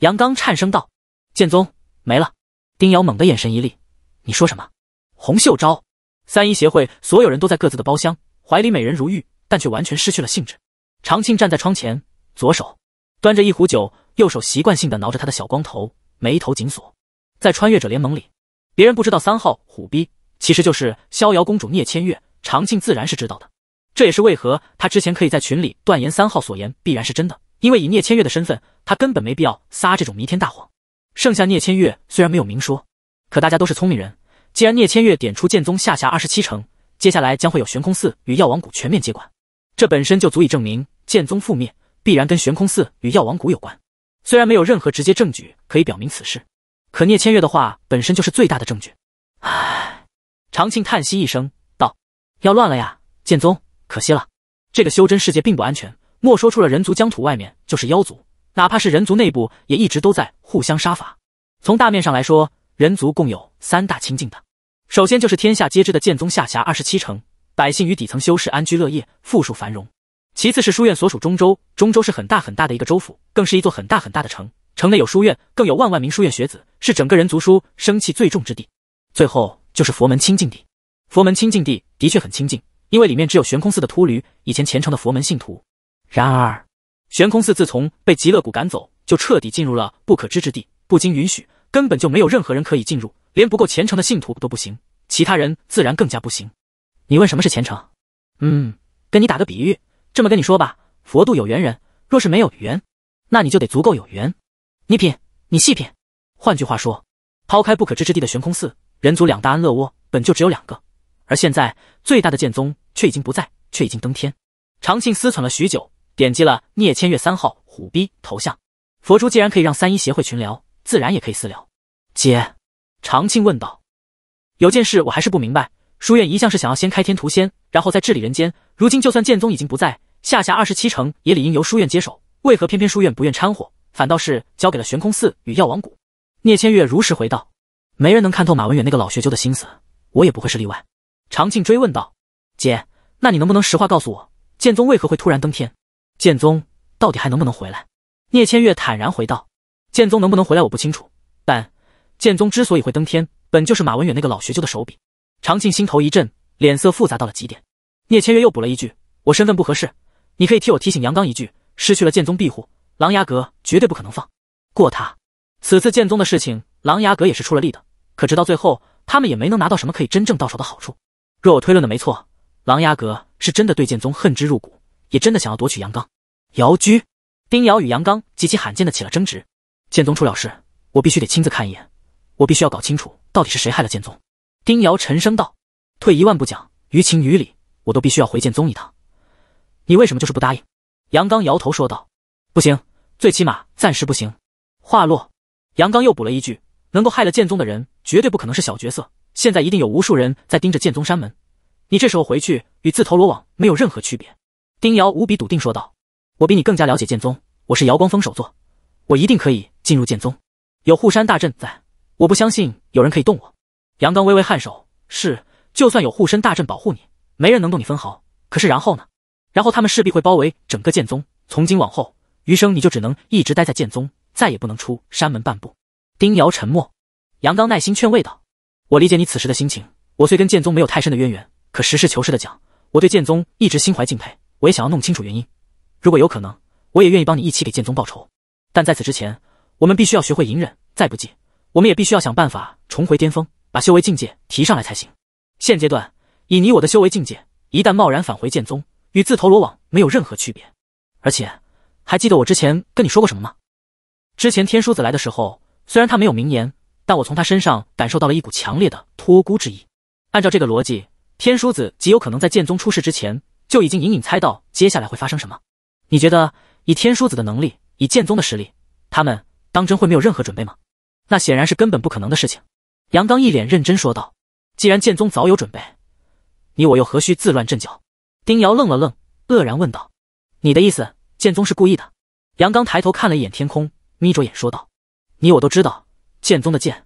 S1: 杨刚颤声道：“剑宗没了。”丁瑶猛的眼神一厉：“你说什么？”洪秀昭，三一协会所有人都在各自的包厢。怀里美人如玉，但却完全失去了兴致。长庆站在窗前，左手端着一壶酒，右手习惯性的挠着他的小光头，眉头紧锁。在穿越者联盟里，别人不知道三号虎逼其实就是逍遥公主聂千月，长庆自然是知道的。这也是为何他之前可以在群里断言三号所言必然是真的，因为以聂千月的身份，他根本没必要撒这种弥天大谎。剩下聂千月虽然没有明说，可大家都是聪明人，既然聂千月点出剑宗下辖二十七城。接下来将会有悬空寺与药王谷全面接管，这本身就足以证明剑宗覆灭必然跟悬空寺与药王谷有关。虽然没有任何直接证据可以表明此事，可聂千月的话本身就是最大的证据。唉，长庆叹息一声道：“要乱了呀，剑宗，可惜了。这个修真世界并不安全，莫说出了人族疆土外面就是妖族，哪怕是人族内部也一直都在互相杀伐。从大面上来说，人族共有三大清净的。”首先就是天下皆知的剑宗下辖二十七城，百姓与底层修士安居乐业，富庶繁荣。其次是书院所属中州，中州是很大很大的一个州府，更是一座很大很大的城，城内有书院，更有万万名书院学子，是整个人族书生气最重之地。最后就是佛门清净地，佛门清净地的确很清净，因为里面只有悬空寺的秃驴，以前虔诚的佛门信徒。然而，悬空寺自从被极乐谷赶走，就彻底进入了不可知之地，不经允许，根本就没有任何人可以进入。连不够虔诚的信徒都不行，其他人自然更加不行。你问什么是虔诚？嗯，跟你打个比喻，这么跟你说吧，佛度有缘人，若是没有缘，那你就得足够有缘。你品，你细品。换句话说，抛开不可知之地的悬空寺，人族两大安乐窝本就只有两个，而现在最大的剑宗却已经不在，却已经登天。长庆思忖了许久，点击了聂千月三号虎逼头像。佛珠既然可以让三一协会群聊，自然也可以私聊，姐。长庆问道：“有件事我还是不明白，书院一向是想要先开天图仙，然后再治理人间。如今就算剑宗已经不在，下辖二十七城也理应由书院接手，为何偏偏书院不愿掺和，反倒是交给了悬空寺与药王谷？”聂千月如实回道：“没人能看透马文远那个老学究的心思，我也不会是例外。”长庆追问道：“姐，那你能不能实话告诉我，剑宗为何会突然登天？剑宗到底还能不能回来？”聂千月坦然回道：“剑宗能不能回来我不清楚，但……”剑宗之所以会登天，本就是马文远那个老学究的手笔。长庆心头一震，脸色复杂到了极点。聂千月又补了一句：“我身份不合适，你可以替我提醒杨刚一句，失去了剑宗庇护，琅琊阁绝对不可能放过他。此次剑宗的事情，琅琊阁也是出了力的，可直到最后，他们也没能拿到什么可以真正到手的好处。若我推论的没错，琅琊阁是真的对剑宗恨之入骨，也真的想要夺取杨刚、姚居、丁瑶与杨刚极其罕见的起了争执。剑宗出了事，我必须得亲自看一眼。”我必须要搞清楚，到底是谁害了剑宗？丁瑶沉声道：“退一万步讲，于情于理，我都必须要回剑宗一趟。你为什么就是不答应？”杨刚摇头说道：“不行，最起码暂时不行。”话落，杨刚又补了一句：“能够害了剑宗的人，绝对不可能是小角色。现在一定有无数人在盯着剑宗山门，你这时候回去，与自投罗网没有任何区别。”丁瑶无比笃定说道：“我比你更加了解剑宗，我是瑶光峰首座，我一定可以进入剑宗，有护山大阵在。”我不相信有人可以动我。杨刚微微颔首，是，就算有护身大阵保护你，没人能动你分毫。可是然后呢？然后他们势必会包围整个剑宗。从今往后，余生你就只能一直待在剑宗，再也不能出山门半步。丁瑶沉默，杨刚耐心劝慰道：“我理解你此时的心情。我虽跟剑宗没有太深的渊源，可实事求是的讲，我对剑宗一直心怀敬佩。我也想要弄清楚原因。如果有可能，我也愿意帮你一起给剑宗报仇。但在此之前，我们必须要学会隐忍。再不济……”我们也必须要想办法重回巅峰，把修为境界提上来才行。现阶段以你我的修为境界，一旦贸然返回剑宗，与自投罗网没有任何区别。而且，还记得我之前跟你说过什么吗？之前天书子来的时候，虽然他没有名言，但我从他身上感受到了一股强烈的托孤之意。按照这个逻辑，天书子极有可能在剑宗出事之前就已经隐隐猜到接下来会发生什么。你觉得以天书子的能力，以剑宗的实力，他们当真会没有任何准备吗？那显然是根本不可能的事情，杨刚一脸认真说道：“既然剑宗早有准备，你我又何须自乱阵脚？”丁瑶愣了愣，愕然问道：“你的意思，剑宗是故意的？”杨刚抬头看了一眼天空，眯着眼说道：“你我都知道，剑宗的剑，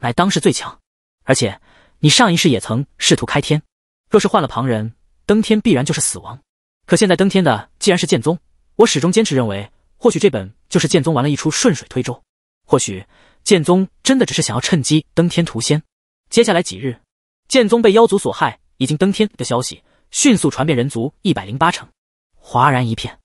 S1: 乃当世最强。而且你上一世也曾试图开天，若是换了旁人，登天必然就是死亡。可现在登天的既然是剑宗，我始终坚持认为，或许这本就是剑宗玩了一出顺水推舟，或许……”剑宗真的只是想要趁机登天图仙？接下来几日，剑宗被妖族所害，已经登天的消息迅速传遍人族一百零八城，哗然一片。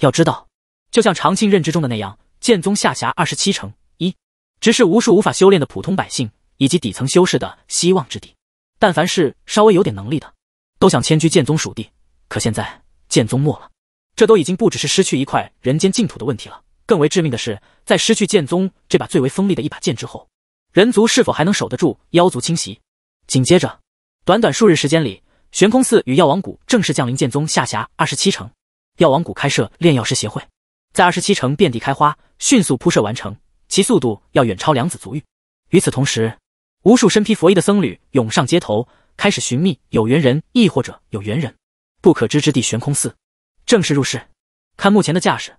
S1: 要知道，就像长庆认知中的那样，剑宗下辖二十七城，一直是无数无法修炼的普通百姓以及底层修士的希望之地。但凡是稍微有点能力的，都想迁居剑宗属地。可现在剑宗没了，这都已经不只是失去一块人间净土的问题了。更为致命的是，在失去剑宗这把最为锋利的一把剑之后，人族是否还能守得住妖族侵袭？紧接着，短短数日时间里，悬空寺与药王谷正式降临剑宗下辖二十七城，药王谷开设炼药师协会，在二十七城遍地开花，迅速铺设完成，其速度要远超两子足域。与此同时，无数身披佛衣的僧侣涌上街头，开始寻觅有缘人，亦或者有缘人不可知之地。悬空寺正式入世，看目前的架势。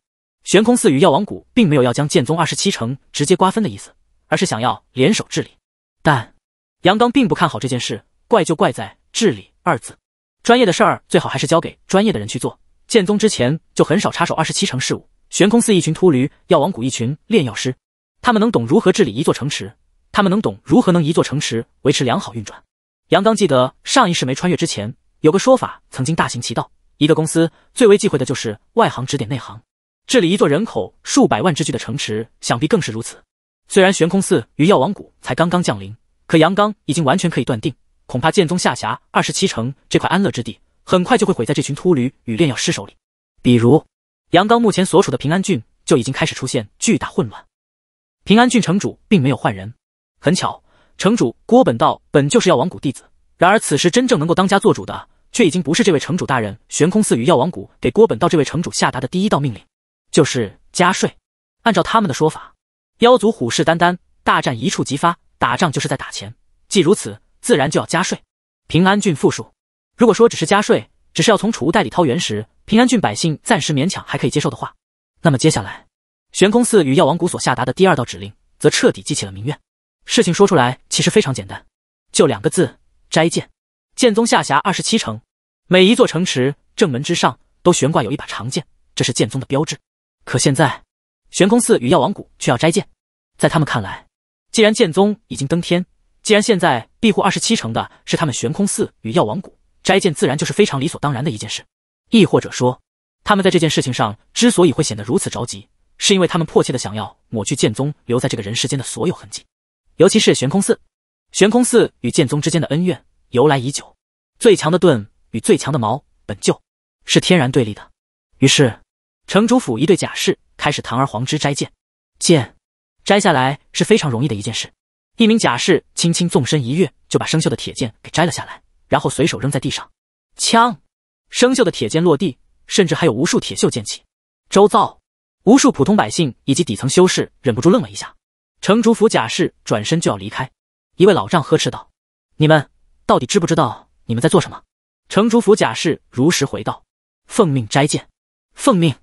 S1: 悬空寺与药王谷并没有要将剑宗二十七城直接瓜分的意思，而是想要联手治理。但杨刚并不看好这件事，怪就怪在“治理”二字。专业的事儿最好还是交给专业的人去做。剑宗之前就很少插手二十七城事务。悬空寺一群秃驴，药王谷一群炼药师，他们能懂如何治理一座城池？他们能懂如何能一座城池维持良好运转？杨刚记得上一世没穿越之前，有个说法曾经大行其道：一个公司最为忌讳的就是外行指点内行。这里一座人口数百万之巨的城池，想必更是如此。虽然悬空寺与药王谷才刚刚降临，可杨刚已经完全可以断定，恐怕剑宗下辖二十七城这块安乐之地，很快就会毁在这群秃驴与炼药师手里。比如，杨刚目前所处的平安郡，就已经开始出现巨大混乱。平安郡城主并没有换人，很巧，城主郭本道本就是药王谷弟子。然而，此时真正能够当家做主的，却已经不是这位城主大人。悬空寺与药王谷给郭本道这位城主下达的第一道命令。就是加税。按照他们的说法，妖族虎视眈眈，大战一触即发，打仗就是在打钱。既如此，自然就要加税。平安郡富庶，如果说只是加税，只是要从储物袋里掏元石，平安郡百姓暂时勉强还可以接受的话，那么接下来，悬空寺与药王谷所下达的第二道指令，则彻底激起了民怨。事情说出来其实非常简单，就两个字：斋剑。剑宗下辖二十七城，每一座城池正门之上都悬挂有一把长剑，这是剑宗的标志。可现在，悬空寺与药王谷却要摘剑，在他们看来，既然剑宗已经登天，既然现在庇护二十七城的是他们悬空寺与药王谷，摘剑自然就是非常理所当然的一件事。亦或者说，他们在这件事情上之所以会显得如此着急，是因为他们迫切的想要抹去剑宗留在这个人世间的所有痕迹，尤其是悬空寺。悬空寺与剑宗之间的恩怨由来已久，最强的盾与最强的矛本就是天然对立的，于是。城主府一对甲士开始堂而皇之摘剑，剑摘下来是非常容易的一件事。一名甲士轻轻纵身一跃，就把生锈的铁剑给摘了下来，然后随手扔在地上。枪，生锈的铁剑落地，甚至还有无数铁锈溅起。周遭无数普通百姓以及底层修士忍不住愣了一下。城主府甲士转身就要离开，一位老丈呵斥道：“你们到底知不知道你们在做什么？”城主府甲士如实回道：“奉命摘剑，奉命。”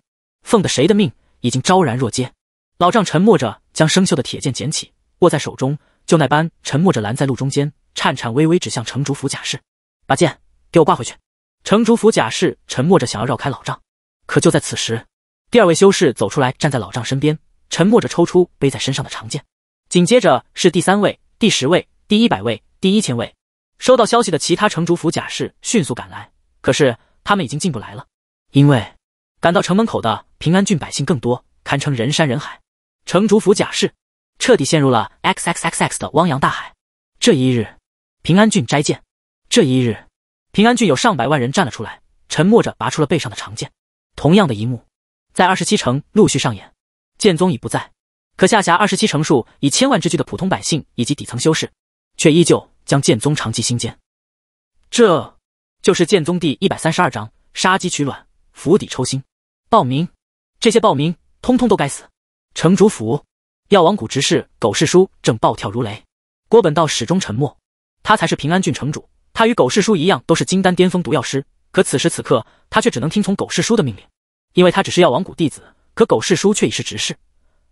S1: 奉的谁的命已经昭然若揭。老丈沉默着，将生锈的铁剑捡起，握在手中，就那般沉默着拦在路中间，颤颤巍巍指向城主府甲士：“把剑给我挂回去。”城主府甲士沉默着，想要绕开老丈，可就在此时，第二位修士走出来，站在老丈身边，沉默着抽出背在身上的长剑。紧接着是第三位、第十位、第一百位、第一千位。收到消息的其他城主府甲士迅速赶来，可是他们已经进不来了，因为。赶到城门口的平安郡百姓更多，堪称人山人海。城主府甲士彻底陷入了 x x x x 的汪洋大海。这一日，平安郡斋见。这一日，平安郡有上百万人站了出来，沉默着拔出了背上的长剑。同样的一幕，在二十七城陆续上演。剑宗已不在，可下辖二十七城数以千万之巨的普通百姓以及底层修士，却依旧将剑宗长记心间。这，就是剑宗第一百三十二章：杀鸡取卵，釜底抽薪。报名，这些报名通通都该死！城主府，药王谷执事狗世叔正暴跳如雷。郭本道始终沉默。他才是平安郡城主，他与狗世叔一样都是金丹巅峰毒药师，可此时此刻他却只能听从狗世叔的命令，因为他只是药王谷弟子，可狗世叔却已是执事，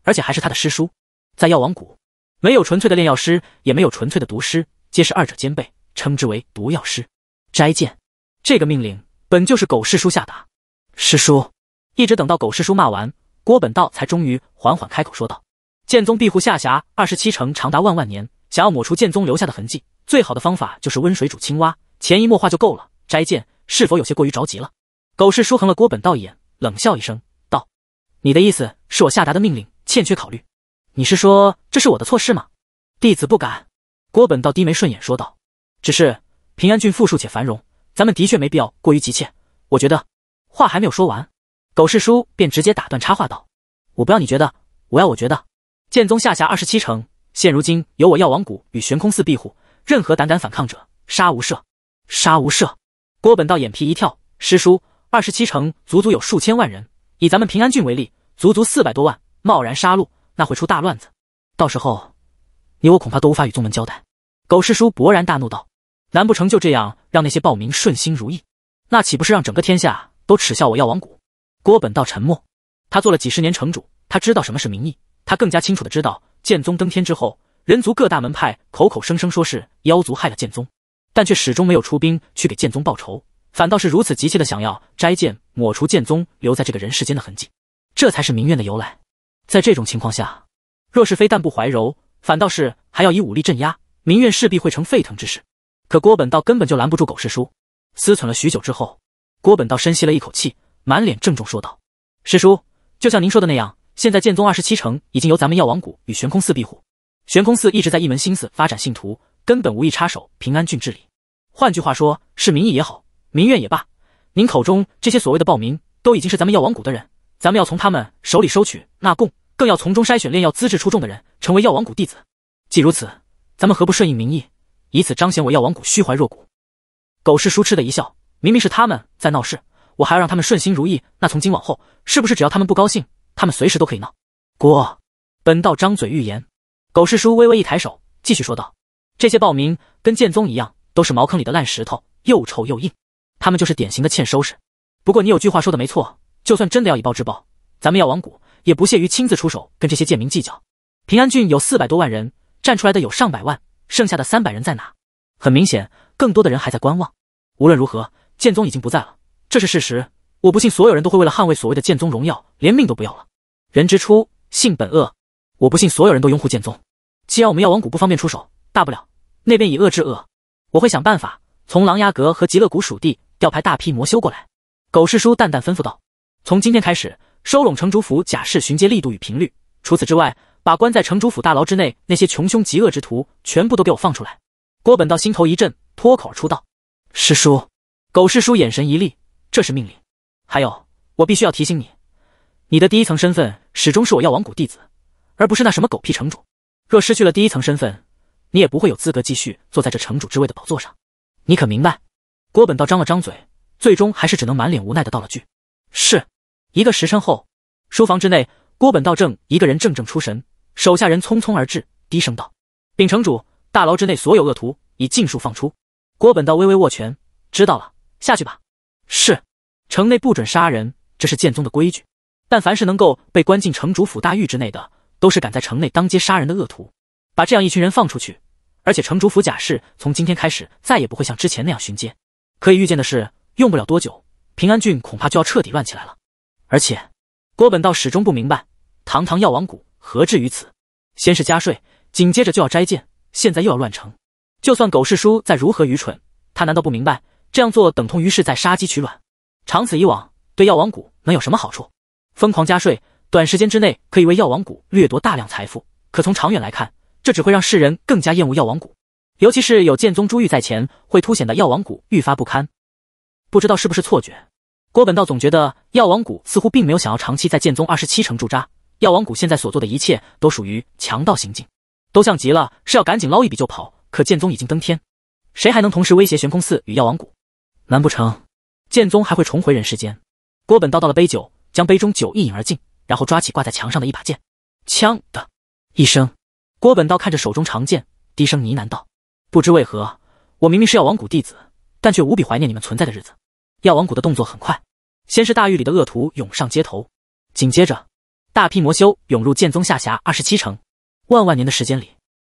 S1: 而且还是他的师叔。在药王谷，没有纯粹的炼药师，也没有纯粹的毒师，皆是二者兼备，称之为毒药师。斋见，这个命令本就是狗世叔下达，师叔。一直等到狗世叔骂完，郭本道才终于缓缓开口说道：“剑宗庇护下辖二十七城，长达万万年。想要抹除剑宗留下的痕迹，最好的方法就是温水煮青蛙，潜移默化就够了。摘剑是否有些过于着急了？”狗师叔横了郭本道一眼，冷笑一声道：“你的意思是我下达的命令欠缺考虑？你是说这是我的错事吗？”弟子不敢。郭本道低眉顺眼说道：“只是平安郡富庶且繁荣，咱们的确没必要过于急切。我觉得……”话还没有说完。狗师叔便直接打断插话道：“我不要你觉得，我要我觉得。剑宗下辖二十七城，现如今有我药王谷与悬空寺庇护，任何胆敢反抗者，杀无赦！杀无赦！”郭本道眼皮一跳，师叔，二十七城足足有数千万人，以咱们平安郡为例，足足四百多万，贸然杀戮，那会出大乱子，到时候你我恐怕都无法与宗门交代。”狗师叔勃然大怒道：“难不成就这样让那些暴民顺心如意？那岂不是让整个天下都耻笑我药王谷？”郭本道沉默。他做了几十年城主，他知道什么是名义。他更加清楚的知道，剑宗登天之后，人族各大门派口口声声说是妖族害了剑宗，但却始终没有出兵去给剑宗报仇，反倒是如此急切的想要摘剑抹除剑宗留在这个人世间的痕迹。这才是民怨的由来。在这种情况下，若是非但不怀柔，反倒是还要以武力镇压，民怨势必会成沸腾之势。可郭本道根本就拦不住狗世叔。思忖了许久之后，郭本道深吸了一口气。满脸郑重说道：“师叔，就像您说的那样，现在剑宗二十七城已经由咱们药王谷与悬空寺庇护。悬空寺一直在一门心思发展信徒，根本无意插手平安郡治理。换句话说，是民意也好，民怨也罢，您口中这些所谓的暴民，都已经是咱们药王谷的人。咱们要从他们手里收取纳贡，更要从中筛选炼药资质出众的人，成为药王谷弟子。既如此，咱们何不顺应民意，以此彰显我药王谷虚怀若谷？”狗师叔嗤的一笑，明明是他们在闹事。我还要让他们顺心如意，那从今往后是不是只要他们不高兴，他们随时都可以闹？郭本道张嘴欲言，狗世叔微微一抬手，继续说道：“这些暴民跟剑宗一样，都是茅坑里的烂石头，又臭又硬。他们就是典型的欠收拾。不过你有句话说的没错，就算真的要以暴制暴，咱们药王谷也不屑于亲自出手跟这些贱民计较。平安郡有四百多万人，站出来的有上百万，剩下的三百人在哪？很 (laughs) 明显，更多的人还在观望。无论如何，剑宗已经不在了。”这是事实，我不信所有人都会为了捍卫所谓的剑宗荣耀，连命都不要了。人之初，性本恶，我不信所有人都拥护剑宗。既然我们药王谷不方便出手，大不了那边以恶制恶。我会想办法从琅琊阁和极乐谷属地调派大批魔修过来。”狗世叔淡淡吩咐道，“从今天开始，收拢城主府甲士巡街力度与频率。除此之外，把关在城主府大牢之内那些穷凶极恶之徒全部都给我放出来。”郭本道心头一震，脱口而出道：“师叔。”狗世叔眼神一厉。这是命令，还有，我必须要提醒你，你的第一层身份始终是我药王谷弟子，而不是那什么狗屁城主。若失去了第一层身份，你也不会有资格继续坐在这城主之位的宝座上。你可明白？郭本道张了张嘴，最终还是只能满脸无奈的道了句：“是。”一个时辰后，书房之内，郭本道正一个人怔怔出神，手下人匆匆而至，低声道：“禀城主，大牢之内所有恶徒已尽数放出。”郭本道微微握拳，知道了，下去吧。是，城内不准杀人，这是剑宗的规矩。但凡是能够被关进城主府大狱之内的，都是敢在城内当街杀人的恶徒。把这样一群人放出去，而且城主府假释从今天开始再也不会像之前那样巡街。可以预见的是，用不了多久，平安郡恐怕就要彻底乱起来了。而且，郭本道始终不明白，堂堂药王谷何至于此？先是加税，紧接着就要摘剑，现在又要乱城。就算狗世叔再如何愚蠢，他难道不明白？这样做等同于是在杀鸡取卵，长此以往，对药王谷能有什么好处？疯狂加税，短时间之内可以为药王谷掠夺大量财富，可从长远来看，这只会让世人更加厌恶药王谷。尤其是有剑宗朱玉在前，会凸显的药王谷愈发不堪。不知道是不是错觉，郭本道总觉得药王谷似乎并没有想要长期在剑宗二十七城驻扎。药王谷现在所做的一切都属于强盗行径，都像极了是要赶紧捞一笔就跑。可剑宗已经登天，谁还能同时威胁悬空寺与药王谷？难不成剑宗还会重回人世间？郭本道倒了杯酒，将杯中酒一饮而尽，然后抓起挂在墙上的一把剑，锵的一声，郭本道看着手中长剑，低声呢喃道：“不知为何，我明明是药王谷弟子，但却无比怀念你们存在的日子。”药王谷的动作很快，先是大狱里的恶徒涌上街头，紧接着大批魔修涌入剑宗下辖二十七城。万万年的时间里，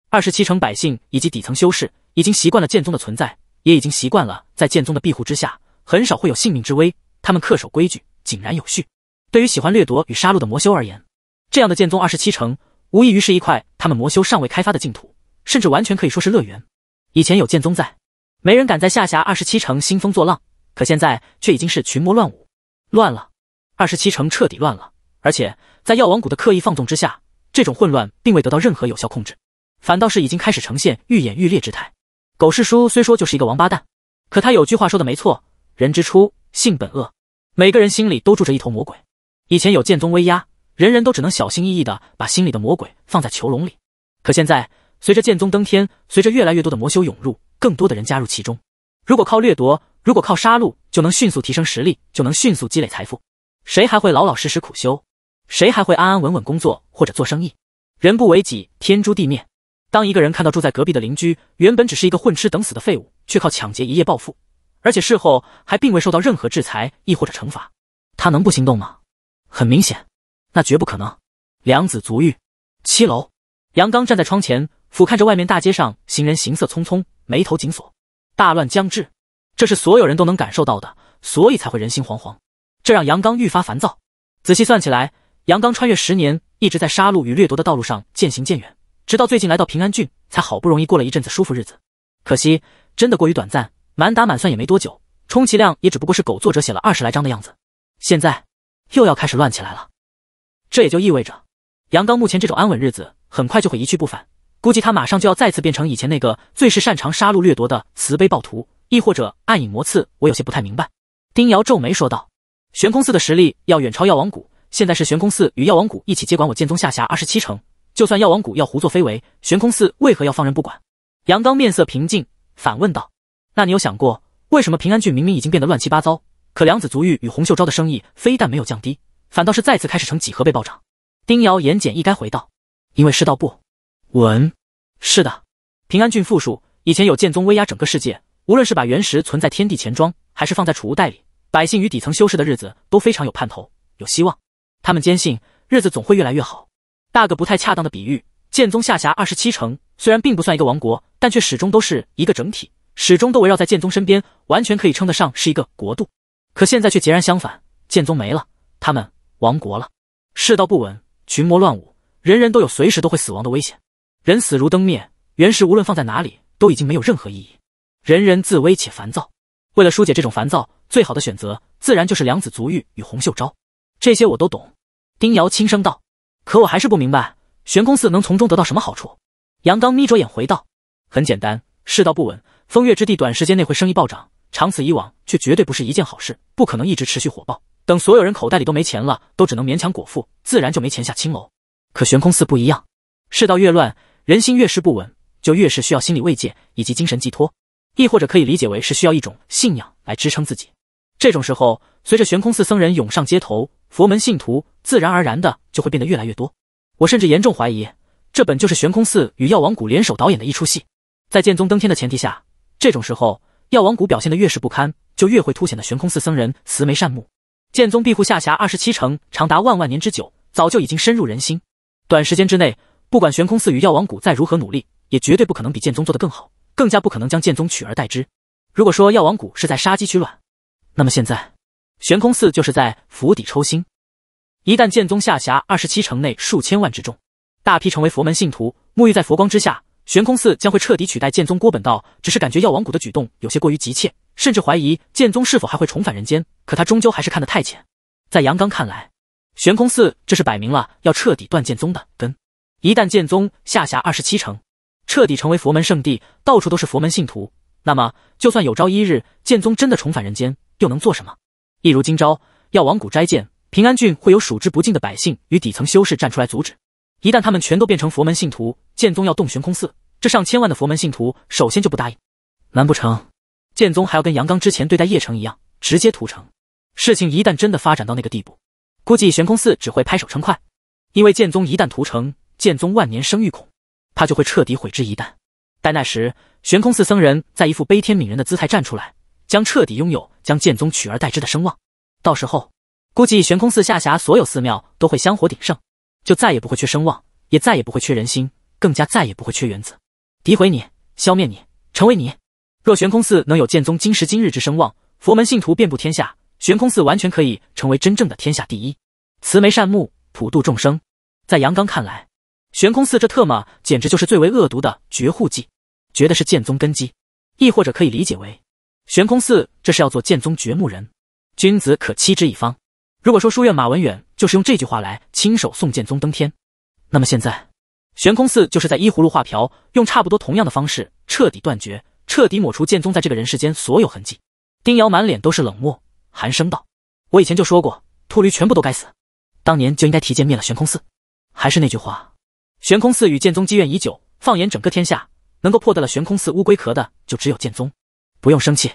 S1: 二十七城百姓以及底层修士已经习惯了剑宗的存在。也已经习惯了在剑宗的庇护之下，很少会有性命之危。他们恪守规矩，井然有序。对于喜欢掠夺与杀戮的魔修而言，这样的剑宗二十七城，无异于是一块他们魔修尚未开发的净土，甚至完全可以说是乐园。以前有剑宗在，没人敢在下辖二十七城兴风作浪，可现在却已经是群魔乱舞，乱了。二十七城彻底乱了，而且在药王谷的刻意放纵之下，这种混乱并未得到任何有效控制，反倒是已经开始呈现愈演愈烈之态。狗世叔虽说就是一个王八蛋，可他有句话说的没错：人之初，性本恶。每个人心里都住着一头魔鬼。以前有剑宗威压，人人都只能小心翼翼的把心里的魔鬼放在囚笼里。可现在，随着剑宗登天，随着越来越多的魔修涌入，更多的人加入其中。如果靠掠夺，如果靠杀戮，就能迅速提升实力，就能迅速积累财富。谁还会老老实实苦修？谁还会安安稳稳工作或者做生意？人不为己，天诛地灭。当一个人看到住在隔壁的邻居原本只是一个混吃等死的废物，却靠抢劫一夜暴富，而且事后还并未受到任何制裁亦或者惩罚，他能不心动吗？很明显，那绝不可能。梁子足浴七楼，杨刚站在窗前，俯瞰着外面大街上行人行色匆匆，眉头紧锁。大乱将至，这是所有人都能感受到的，所以才会人心惶惶。这让杨刚愈发烦躁。仔细算起来，杨刚穿越十年，一直在杀戮与掠夺的道路上渐行渐远。直到最近来到平安郡，才好不容易过了一阵子舒服日子，可惜真的过于短暂，满打满算也没多久，充其量也只不过是狗作者写了二十来章的样子。现在又要开始乱起来了，这也就意味着，杨刚目前这种安稳日子很快就会一去不返，估计他马上就要再次变成以前那个最是擅长杀戮掠夺的慈悲暴徒，亦或者暗影魔刺。我有些不太明白，丁瑶皱眉说道：“悬空寺的实力要远超药王谷，现在是悬空寺与药王谷一起接管我剑宗下辖二十七城。”就算药王谷要胡作非为，悬空寺为何要放任不管？杨刚面色平静，反问道：“那你有想过，为什么平安郡明明已经变得乱七八糟，可梁子足浴与洪秀昭的生意非但没有降低，反倒是再次开始成几何倍暴涨？”丁瑶言简意赅回道：“因为世道不稳。是的，平安郡富庶，以前有剑宗威压整个世界，无论是把原石存在天地钱庄，还是放在储物袋里，百姓与底层修士的日子都非常有盼头，有希望。他们坚信日子总会越来越好。”大个不太恰当的比喻，剑宗下辖二十七城，虽然并不算一个王国，但却始终都是一个整体，始终都围绕在剑宗身边，完全可以称得上是一个国度。可现在却截然相反，剑宗没了，他们亡国了。世道不稳，群魔乱舞，人人都有随时都会死亡的危险。人死如灯灭，原石无论放在哪里都已经没有任何意义。人人自危且烦躁，为了疏解这种烦躁，最好的选择自然就是梁子足玉与洪秀昭。这些我都懂，丁瑶轻声道。可我还是不明白，悬空寺能从中得到什么好处？杨刚眯着眼回道：“很简单，世道不稳，风月之地短时间内会生意暴涨，长此以往却绝对不是一件好事，不可能一直持续火爆。等所有人口袋里都没钱了，都只能勉强果腹，自然就没钱下青楼。可悬空寺不一样，世道越乱，人心越是不稳，就越是需要心理慰藉以及精神寄托，亦或者可以理解为是需要一种信仰来支撑自己。这种时候。”随着悬空寺僧人涌上街头，佛门信徒自然而然的就会变得越来越多。我甚至严重怀疑，这本就是悬空寺与药王谷联手导演的一出戏。在剑宗登天的前提下，这种时候药王谷表现的越是不堪，就越会凸显的悬空寺僧人慈眉善目。剑宗庇护下辖二十七城，长达万万年之久，早就已经深入人心。短时间之内，不管悬空寺与药王谷再如何努力，也绝对不可能比剑宗做得更好，更加不可能将剑宗取而代之。如果说药王谷是在杀鸡取卵，那么现在。悬空寺就是在釜底抽薪，一旦剑宗下辖二十七城内数千万之众，大批成为佛门信徒，沐浴在佛光之下，悬空寺将会彻底取代剑宗。郭本道只是感觉药王谷的举动有些过于急切，甚至怀疑剑宗是否还会重返人间。可他终究还是看得太浅。在杨刚看来，悬空寺这是摆明了要彻底断剑宗的根。一旦剑宗下辖二十七城，彻底成为佛门圣地，到处都是佛门信徒，那么就算有朝一日剑宗真的重返人间，又能做什么？一如今朝要王谷斋戒，平安郡会有数之不尽的百姓与底层修士站出来阻止。一旦他们全都变成佛门信徒，剑宗要动悬空寺，这上千万的佛门信徒首先就不答应。难不成剑宗还要跟杨刚之前对待叶城一样，直接屠城？事情一旦真的发展到那个地步，估计悬空寺只会拍手称快，因为剑宗一旦屠城，剑宗万年声誉恐，怕就会彻底毁之一旦。但那时，悬空寺僧人在一副悲天悯人的姿态站出来。将彻底拥有将剑宗取而代之的声望，到时候估计悬空寺下辖所有寺庙都会香火鼎盛，就再也不会缺声望，也再也不会缺人心，更加再也不会缺原子。诋毁你，消灭你，成为你。若悬空寺能有剑宗今时今日之声望，佛门信徒遍布天下，悬空寺完全可以成为真正的天下第一。慈眉善目，普度众生。在杨刚看来，悬空寺这特么简直就是最为恶毒的绝户计，绝的是剑宗根基，亦或者可以理解为。悬空寺这是要做剑宗掘墓人，君子可欺之一方。如果说书院马文远就是用这句话来亲手送剑宗登天，那么现在悬空寺就是在依葫芦画瓢，用差不多同样的方式彻底断绝、彻底抹除剑宗在这个人世间所有痕迹。丁瑶满脸都是冷漠，寒声道：“我以前就说过，秃驴全部都该死。当年就应该提剑灭了悬空寺。还是那句话，悬空寺与剑宗积怨已久。放眼整个天下，能够破得了悬空寺乌龟壳的，就只有剑宗。”不用生气，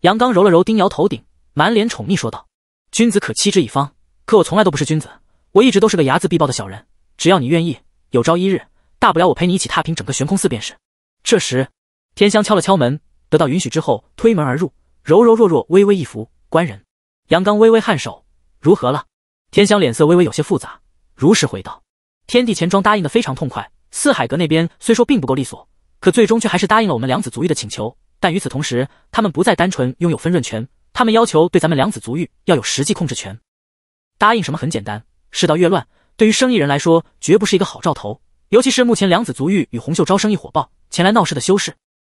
S1: 杨刚揉了揉丁瑶头顶，满脸宠溺说道：“君子可欺之以方，可我从来都不是君子，我一直都是个睚眦必报的小人。只要你愿意，有朝一日，大不了我陪你一起踏平整个悬空寺便是。”这时，天香敲了敲门，得到允许之后，推门而入，柔柔弱弱，微微一扶，官人。”杨刚微微颔首：“如何了？”天香脸色微微有些复杂，如实回道：“天地钱庄答应的非常痛快，四海阁那边虽说并不够利索，可最终却还是答应了我们梁子足裔的请求。”但与此同时，他们不再单纯拥有分润权，他们要求对咱们梁子足浴要有实际控制权。答应什么很简单，世道越乱，对于生意人来说绝不是一个好兆头。尤其是目前梁子足浴与洪秀昭生意火爆，前来闹事的修士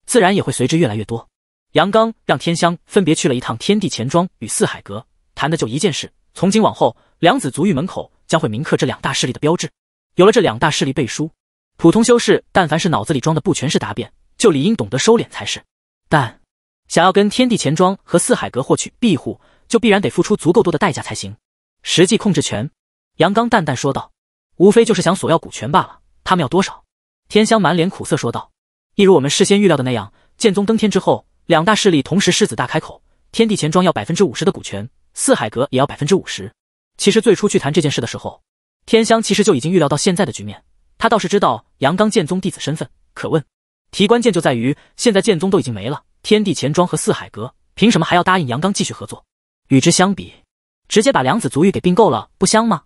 S1: 自然也会随之越来越多。杨刚让天香分别去了一趟天地钱庄与四海阁，谈的就一件事：从今往后，梁子足浴门口将会铭刻这两大势力的标志。有了这两大势力背书，普通修士但凡是脑子里装的不全是答辩，就理应懂得收敛才是。但想要跟天地钱庄和四海阁获取庇护，就必然得付出足够多的代价才行。实际控制权，杨刚淡淡说道，无非就是想索要股权罢了。他们要多少？天香满脸苦涩说道，一如我们事先预料的那样，剑宗登天之后，两大势力同时狮子大开口，天地钱庄要百分之五十的股权，四海阁也要百分之五十。其实最初去谈这件事的时候，天香其实就已经预料到现在的局面，他倒是知道杨刚剑宗弟子身份，可问。其关键就在于，现在剑宗都已经没了，天地钱庄和四海阁凭什么还要答应杨刚继续合作？与之相比，直接把梁子足玉给并购了，不香吗？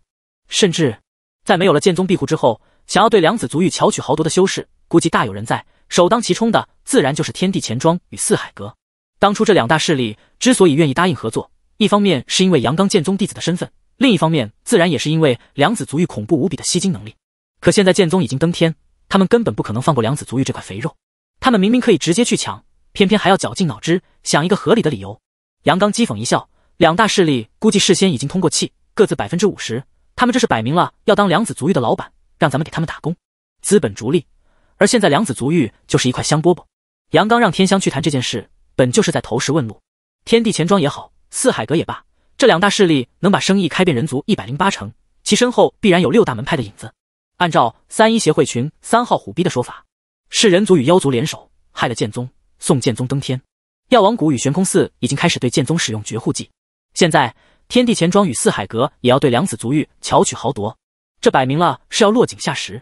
S1: 甚至在没有了剑宗庇护之后，想要对梁子足玉巧取豪夺的修士，估计大有人在。首当其冲的，自然就是天地钱庄与四海阁。当初这两大势力之所以愿意答应合作，一方面是因为杨刚剑宗弟子的身份，另一方面自然也是因为梁子足玉恐怖无比的吸金能力。可现在剑宗已经登天。他们根本不可能放过梁子足浴这块肥肉，他们明明可以直接去抢，偏偏还要绞尽脑汁想一个合理的理由。杨刚讥讽一笑，两大势力估计事先已经通过气，各自百分之五十。他们这是摆明了要当梁子足浴的老板，让咱们给他们打工，资本逐利。而现在梁子足浴就是一块香饽饽。杨刚让天香去谈这件事，本就是在投石问路。天地钱庄也好，四海阁也罢，这两大势力能把生意开遍人族一百零八城，其身后必然有六大门派的影子。按照三一协会群三号虎逼的说法，是人族与妖族联手害了剑宗，送剑宗登天。药王谷与悬空寺已经开始对剑宗使用绝户计，现在天地钱庄与四海阁也要对梁子足浴巧取豪夺，这摆明了是要落井下石，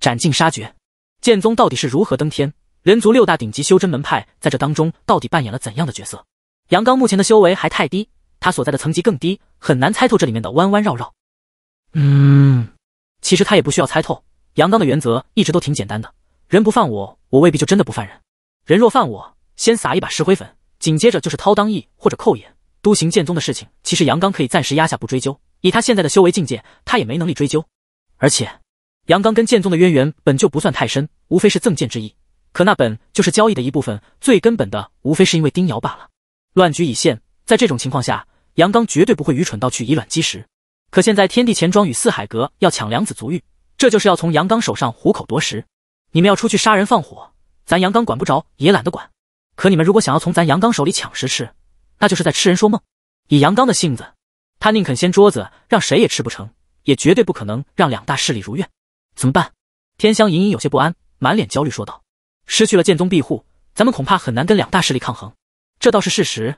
S1: 斩尽杀绝。剑宗到底是如何登天？人族六大顶级修真门派在这当中到底扮演了怎样的角色？杨刚目前的修为还太低，他所在的层级更低，很难猜透这里面的弯弯绕绕。
S2: 嗯。
S1: 其实他也不需要猜透，杨刚的原则一直都挺简单的：人不犯我，我未必就真的不犯人；人若犯我，先撒一把石灰粉，紧接着就是掏裆意或者扣眼。都行剑宗的事情，其实杨刚可以暂时压下不追究。以他现在的修为境界，他也没能力追究。而且，杨刚跟剑宗的渊源本就不算太深，无非是赠剑之意。可那本就是交易的一部分，最根本的无非是因为丁瑶罢了。乱局已现，在这种情况下，杨刚绝对不会愚蠢到去以卵击石。可现在天地钱庄与四海阁要抢梁子足玉，这就是要从杨刚手上虎口夺食。你们要出去杀人放火，咱杨刚管不着，也懒得管。可你们如果想要从咱杨刚手里抢食吃，那就是在痴人说梦。以杨刚的性子，他宁肯掀桌子让谁也吃不成，也绝对不可能让两大势力如愿。怎么办？天香隐隐有些不安，满脸焦虑说道：“失去了剑宗庇护，咱们恐怕很难跟两大势力抗衡。”这倒是事实。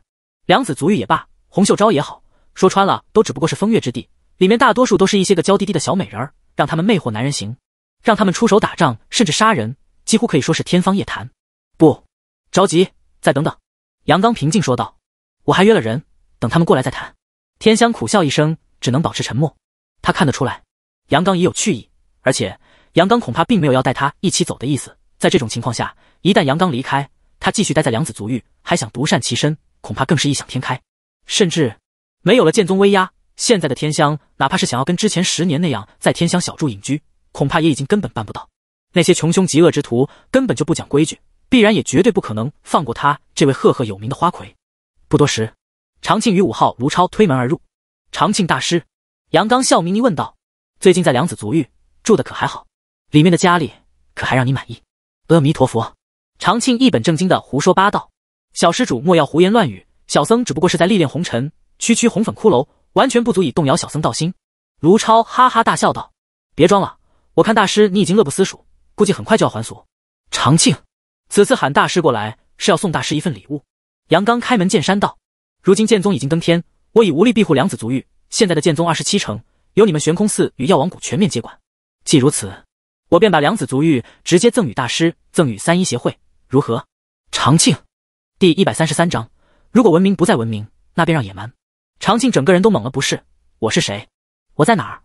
S1: 梁子足玉也罢，洪秀昭也好，说穿了都只不过是风月之地。里面大多数都是一些个娇滴滴的小美人儿，让他们魅惑男人行，让他们出手打仗甚至杀人，几乎可以说是天方夜谭。不着急，再等等。杨刚平静说道：“我还约了人，等他们过来再谈。”天香苦笑一声，只能保持沉默。他看得出来，杨刚已有去意，而且杨刚恐怕并没有要带他一起走的意思。在这种情况下，一旦杨刚离开，他继续待在梁子足浴，还想独善其身，恐怕更是异想天开。甚至没有了剑宗威压。现在的天香，哪怕是想要跟之前十年那样在天香小住隐居，恐怕也已经根本办不到。那些穷凶极恶之徒根本就不讲规矩，必然也绝对不可能放过他这位赫赫有名的花魁。不多时，长庆与五号卢超推门而入。长庆大师，杨刚笑眯眯问道：“最近在梁子足浴住的可还好？里面的家里可还让你满意？”阿弥陀佛，长庆一本正经的胡说八道：“小施主莫要胡言乱语，小僧只不过是在历练红尘，区区红粉骷髅。”完全不足以动摇小僧道心，卢超哈哈大笑道：“别装了，我看大师你已经乐不思蜀，估计很快就要还俗。”长庆此次喊大师过来是要送大师一份礼物。杨刚开门见山道：“如今剑宗已经登天，我已无力庇护梁子足玉，现在的剑宗二十七城由你们悬空寺与药王谷全面接管。既如此，我便把梁子足玉直接赠与大师，赠与三一协会，如何？”长庆第一百三十三章：如果文明不再文明，那便让野蛮。长庆整个人都懵了，不是？我是谁？我在哪儿？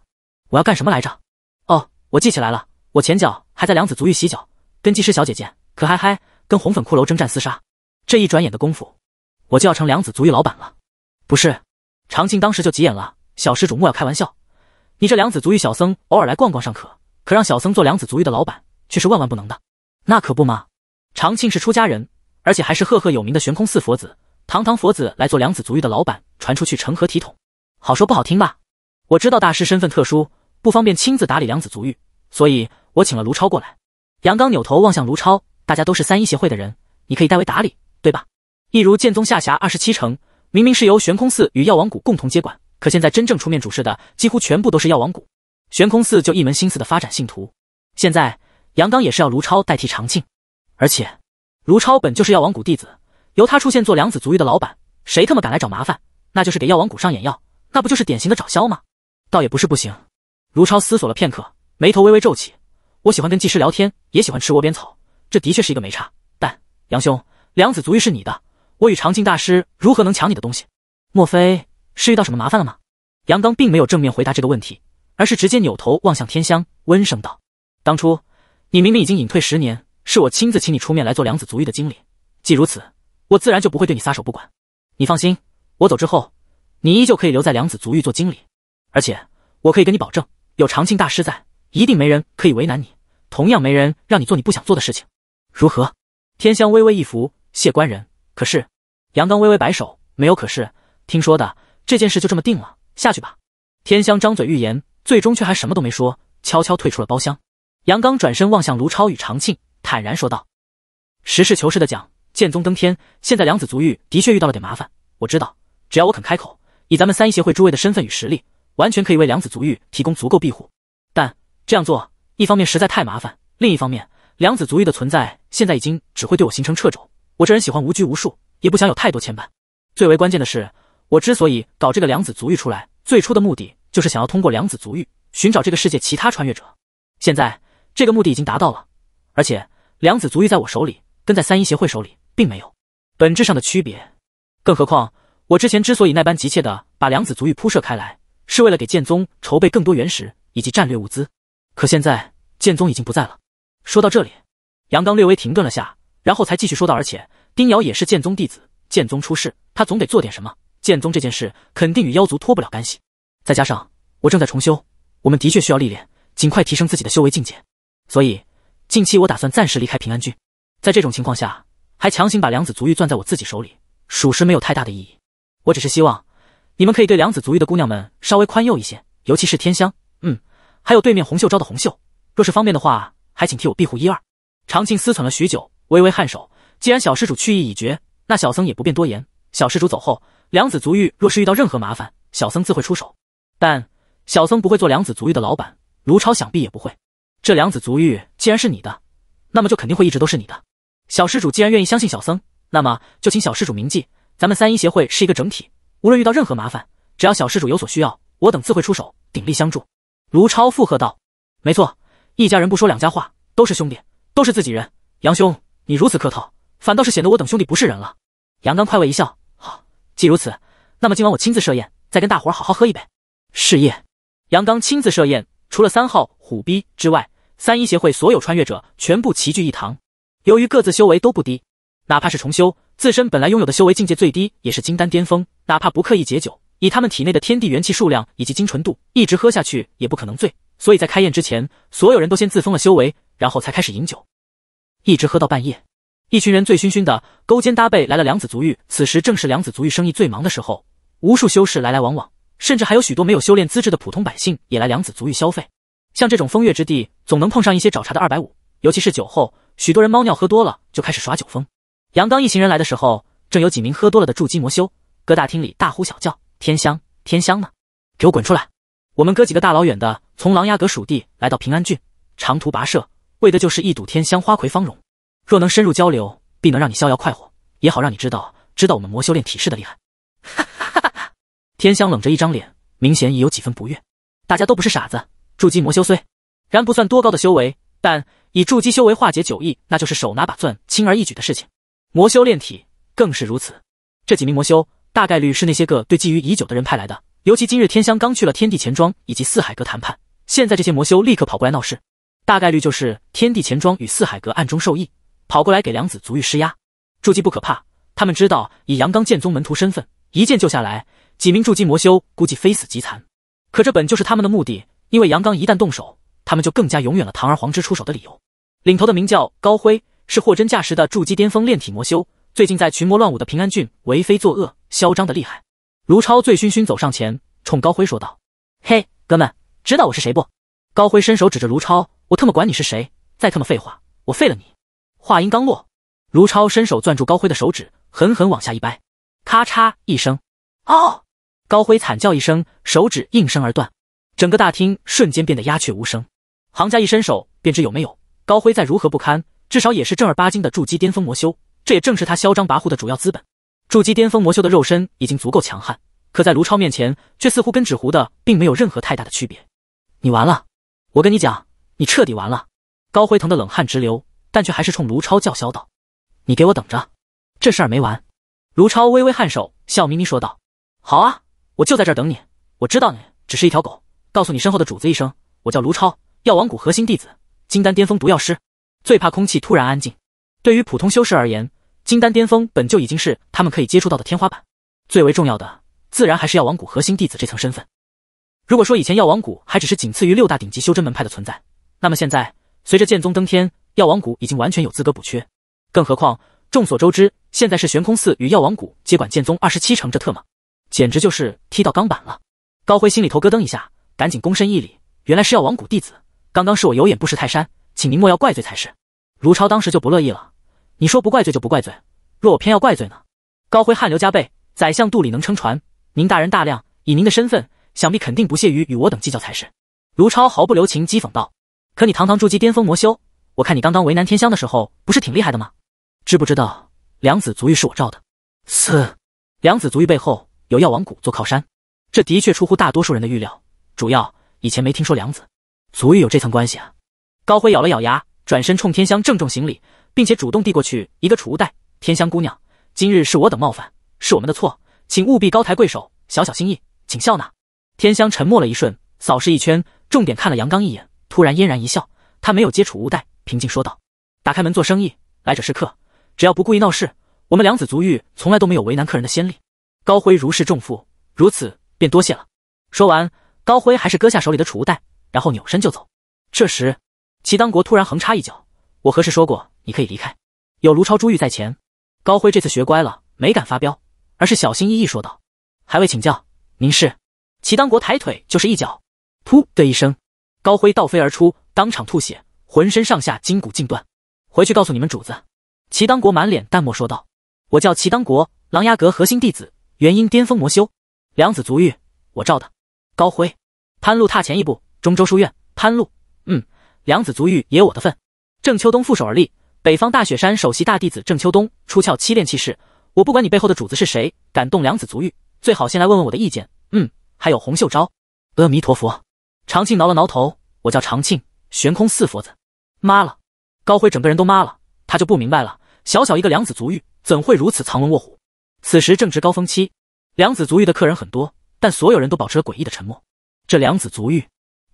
S1: 我要干什么来着？哦，我记起来了，我前脚还在梁子足浴洗脚，跟技师小姐姐，可嗨嗨，跟红粉骷髅征战厮杀。这一转眼的功夫，我就要成梁子足浴老板了。不是？长庆当时就急眼了，小施主莫要开玩笑，你这梁子足浴小僧偶尔来逛逛尚可，可让小僧做梁子足浴的老板却是万万不能的。那可不嘛，长庆是出家人，而且还是赫赫有名的悬空寺佛子。堂堂佛子来做梁子足浴的老板，传出去成何体统？好说不好听吧。我知道大师身份特殊，不方便亲自打理梁子足浴，所以我请了卢超过来。杨刚扭头望向卢超，大家都是三一协会的人，你可以代为打理，对吧？一如剑宗下辖二十七城，明明是由悬空寺与药王谷共同接管，可现在真正出面主事的几乎全部都是药王谷，悬空寺就一门心思的发展信徒。现在杨刚也是要卢超代替长庆，而且卢超本就是药王谷弟子。由他出现做良子足浴的老板，谁他妈敢来找麻烦？那就是给药王谷上眼药，那不就是典型的找削吗？倒也不是不行。卢超思索了片刻，眉头微微皱起。我喜欢跟技师聊天，也喜欢吃窝边草，这的确是一个没差。但杨兄，良子足浴是你的，我与长庆大师如何能抢你的东西？莫非是遇到什么麻烦了吗？杨刚并没有正面回答这个问题，而是直接扭头望向天香，温声道：“当初你明明已经隐退十年，是我亲自请你出面来做良子足浴的经理。既如此。”我自然就不会对你撒手不管，你放心，我走之后，你依旧可以留在梁子足浴做经理，而且我可以跟你保证，有长庆大师在，一定没人可以为难你，同样没人让你做你不想做的事情，如何？天香微微一福，谢官人。可是，杨刚微微摆手，没有。可是，听说的这件事就这么定了，下去吧。天香张嘴欲言，最终却还什么都没说，悄悄退出了包厢。杨刚转身望向卢超与长庆，坦然说道：“实事求是的讲。”剑宗登天，现在梁子足玉的确遇到了点麻烦。我知道，只要我肯开口，以咱们三一协会诸位的身份与实力，完全可以为梁子足玉提供足够庇护。但这样做，一方面实在太麻烦，另一方面，梁子足玉的存在现在已经只会对我形成掣肘。我这人喜欢无拘无束，也不想有太多牵绊。最为关键的是，我之所以搞这个梁子足玉出来，最初的目的就是想要通过梁子足玉寻找这个世界其他穿越者。现在这个目的已经达到了，而且梁子足玉在我手里，跟在三一协会手里。并没有本质上的区别，更何况我之前之所以那般急切的把梁子足域铺设开来，是为了给剑宗筹备更多原石以及战略物资。可现在剑宗已经不在了。说到这里，杨刚略微停顿了下，然后才继续说道：“而且丁瑶也是剑宗弟子，剑宗出事，他总得做点什么。剑宗这件事肯定与妖族脱不了干系。再加上我正在重修，我们的确需要历练，尽快提升自己的修为境界。所以，近期我打算暂时离开平安郡。在这种情况下。”还强行把梁子足浴攥在我自己手里，属实没有太大的意义。我只是希望你们可以对梁子足浴的姑娘们稍微宽宥一些，尤其是天香，嗯，还有对面红袖招的红袖。若是方便的话，还请替我庇护一二。长庆思忖了许久，微微颔首。既然小施主去意已决，那小僧也不便多言。小施主走后，梁子足浴若是遇到任何麻烦，小僧自会出手。但小僧不会做梁子足浴的老板，卢超想必也不会。这梁子足浴既然是你的，那么就肯定会一直都是你的。小施主既然愿意相信小僧，那么就请小施主铭记，咱们三一协会是一个整体，无论遇到任何麻烦，只要小施主有所需要，我等自会出手，鼎力相助。卢超附和道：“没错，一家人不说两家话，都是兄弟，都是自己人。杨兄，你如此客套，反倒是显得我等兄弟不是人了。”杨刚快慰一笑：“好，既如此，那么今晚我亲自设宴，再跟大伙好好喝一杯。”是夜，杨刚亲自设宴，除了三号虎逼之外，三一协会所有穿越者全部齐聚一堂。由于各自修为都不低，哪怕是重修，自身本来拥有的修为境界最低也是金丹巅峰，哪怕不刻意解酒，以他们体内的天地元气数量以及精纯度，一直喝下去也不可能醉。所以在开宴之前，所有人都先自封了修为，然后才开始饮酒，一直喝到半夜，一群人醉醺醺的勾肩搭背来了梁子足浴。此时正是梁子足浴生意最忙的时候，无数修士来来往往，甚至还有许多没有修炼资质的普通百姓也来梁子足浴消费。像这种风月之地，总能碰上一些找茬的二百五，尤其是酒后。许多人猫尿喝多了就开始耍酒疯。杨刚一行人来的时候，正有几名喝多了的筑基魔修，搁大厅里大呼小叫。天香，天香呢？给我滚出来！我们哥几个大老远的从琅琊阁属地来到平安郡，长途跋涉，为的就是一睹天香花魁芳容。若能深入交流，必能让你逍遥快活，也好让你知道知道我们魔修炼体式的厉害。哈哈哈！天香冷着一张脸，明显已有几分不悦。大家都不是傻子，筑基魔修虽然不算多高的修为，但……以筑基修为化解九意，那就是手拿把钻，轻而易举的事情。魔修炼体更是如此。这几名魔修大概率是那些个对觊觎已久的人派来的。尤其今日天香刚去了天地钱庄以及四海阁谈判，现在这些魔修立刻跑过来闹事，大概率就是天地钱庄与四海阁暗中授意，跑过来给梁子足浴施压。筑基不可怕，他们知道以阳刚剑宗门徒身份，一剑救下来几名筑基魔修，估计非死即残。可这本就是他们的目的，因为阳刚一旦动手。他们就更加永远了，堂而皇之出手的理由。领头的名叫高辉，是货真价实的筑基巅峰炼体魔修。最近在群魔乱舞的平安郡为非作恶，嚣张的厉害。卢超醉醺醺走上前，冲高辉说道：“嘿，哥们，知道我是谁不？”高辉伸手指着卢超：“我特么管你是谁，再特么废话，我废了你！”话音刚落，卢超伸手攥住高辉的手指，狠狠往下一掰，咔嚓一声，哦，高辉惨叫一声，手指应声而断。整个大厅瞬间变得鸦雀无声。行家一伸手便知有没有。高辉再如何不堪，至少也是正儿八经的筑基巅峰魔修，这也正是他嚣张跋扈的主要资本。筑基巅峰魔修的肉身已经足够强悍，可在卢超面前却似乎跟纸糊的并没有任何太大的区别。你完了，我跟你讲，你彻底完了。高辉疼得冷汗直流，但却还是冲卢超叫嚣道：“你给我等着，这事没完。”卢超微微颔首，笑眯眯说道：“好啊，我就在这儿等你。我知道你只是一条狗，告诉你身后的主子一声，我叫卢超。”药王谷核心弟子，金丹巅峰毒药师，最怕空气突然安静。对于普通修士而言，金丹巅峰本就已经是他们可以接触到的天花板。最为重要的，自然还是药王谷核心弟子这层身份。如果说以前药王谷还只是仅次于六大顶级修真门派的存在，那么现在随着剑宗登天，药王谷已经完全有资格补缺。更何况，众所周知，现在是悬空寺与药王谷接管剑宗二十七成，这特么简直就是踢到钢板了。高辉心里头咯噔一下，赶紧躬身一礼，原来是药王谷弟子。刚刚是我有眼不识泰山，请您莫要怪罪才是。卢超当时就不乐意了，你说不怪罪就不怪罪，若我偏要怪罪呢？高辉汗流浃背，宰相肚里能撑船，您大人大量，以您的身份，想必肯定不屑于与我等计较才是。卢超毫不留情讥讽道：“可你堂堂筑基巅峰魔修，我看你刚刚为难天香的时候，不是挺厉害的吗？知不知道梁子足浴是我罩的？四梁子足浴背后有药王谷做靠山，这的确出乎大多数人的预料，主要以前没听说梁子。”足浴有这层关系啊！高辉咬了咬牙，转身冲天香郑重行礼，并且主动递过去一个储物袋。天香姑娘，今日是我等冒犯，是我们的错，请务必高抬贵手，小小心意，请笑纳。天香沉默了一瞬，扫视一圈，重点看了杨刚一眼，突然嫣然一笑。他没有接储物袋，平静说道：“打开门做生意，来者是客，只要不故意闹事，我们梁子足浴从来都没有为难客人的先例。”高辉如释重负，如此便多谢了。说完，高辉还是割下手里的储物袋。然后扭身就走。这时，齐当国突然横插一脚：“我何时说过你可以离开？有卢超、珠玉在前，高辉这次学乖了，没敢发飙，而是小心翼翼说道：‘还未请教，您是？’”齐当国抬腿就是一脚，噗的一声，高辉倒飞而出，当场吐血，浑身上下筋骨尽断。回去告诉你们主子，齐当国满脸淡漠说道：“我叫齐当国，琅琊阁核心弟子，元婴巅峰魔修，两子足浴，我罩的。”高辉潘露踏前一步。中州书院潘路，嗯，梁子足浴也我的份。郑秋冬负手而立，北方大雪山首席大弟子郑秋冬出窍七炼气势。我不管你背后的主子是谁，敢动梁子足浴，最好先来问问我的意见。嗯，还有洪秀昭。阿弥陀佛。长庆挠了挠头，我叫长庆，悬空四佛子。妈了，高辉整个人都妈了，他就不明白了，小小一个梁子足浴，怎会如此藏龙卧虎？此时正值高峰期，梁子足浴的客人很多，但所有人都保持了诡异的沉默。这梁子足浴。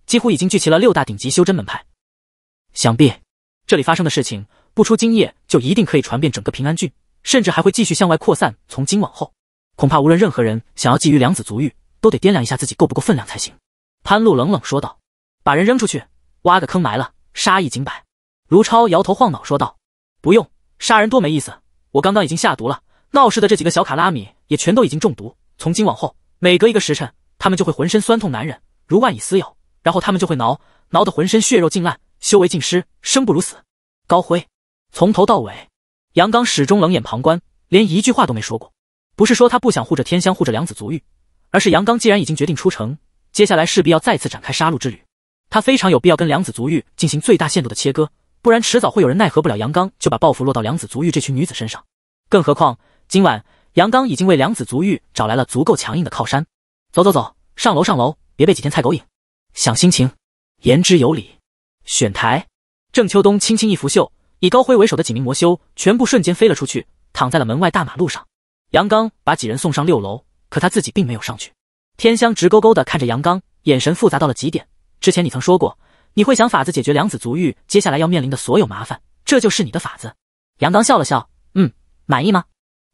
S1: 几乎已经聚齐了六大顶级修真门派，想必这里发生的事情，不出今夜就一定可以传遍整个平安郡，甚至还会继续向外扩散。从今往后，恐怕无论任何人想要觊觎梁子足玉，都得掂量一下自己够不够分量才行。”潘露冷冷说道，“把人扔出去，挖个坑埋了，杀一儆百。”卢超摇头晃脑说道，“不用杀人，多没意思。我刚刚已经下毒了，闹事的这几个小卡拉米也全都已经中毒。从今往后，每隔一个时辰，他们就会浑身酸痛难忍，如万蚁撕咬。”然后他们就会挠，挠得浑身血肉尽烂，修为尽失，生不如死。高辉，从头到尾，杨刚始终冷眼旁观，连一句话都没说过。不是说他不想护着天香，护着梁子足玉，而是杨刚既然已经决定出城，接下来势必要再次展开杀戮之旅，他非常有必要跟梁子足玉进行最大限度的切割，不然迟早会有人奈何不了杨刚，就把报复落到梁子足玉这群女子身上。更何况今晚杨刚已经为梁子足玉找来了足够强硬的靠山。走走走，上楼，上楼，别被几天菜狗引。想心情，言之有理。选台，郑秋冬轻轻一拂袖，以高辉为首的几名魔修全部瞬间飞了出去，躺在了门外大马路上。杨刚把几人送上六楼，可他自己并没有上去。天香直勾勾的看着杨刚，眼神复杂到了极点。之前你曾说过，你会想法子解决梁子足浴接下来要面临的所有麻烦，这就是你的法子。杨刚笑了笑，嗯，满意吗？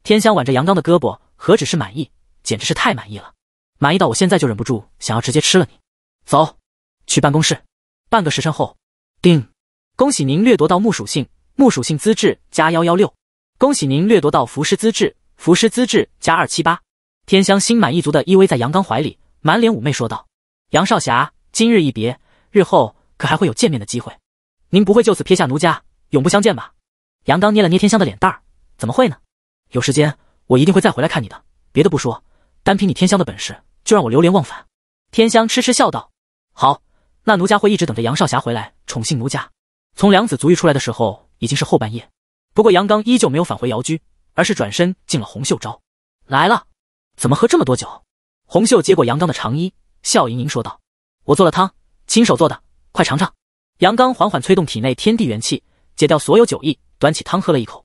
S1: 天香挽着杨刚的胳膊，何止是满意，简直是太满意了，满意到我现在就忍不住想要直接吃了你。走，去办公室。半个时辰后，定。恭喜您掠夺到木属性，木属性资质加幺幺六。恭喜您掠夺到符师资质，符师资质加二七八。天香心满意足的依偎在杨刚怀里，满脸妩媚说道：“杨少侠，今日一别，日后可还会有见面的机会？您不会就此撇下奴家，永不相见吧？”杨刚捏了捏天香的脸蛋儿：“怎么会呢？有时间我一定会再回来看你的。别的不说，单凭你天香的本事，就让我流连忘返。”天香痴痴笑道。好，那奴家会一直等着杨少侠回来宠幸奴家。从梁子足浴出来的时候已经是后半夜，不过杨刚依旧没有返回瑶居，而是转身进了红秀招。来了，怎么喝这么多酒？红秀接过杨刚的长衣，笑盈盈说道：“我做了汤，亲手做的，快尝尝。”杨刚缓缓催动体内天地元气，解掉所有酒意，端起汤喝了一口。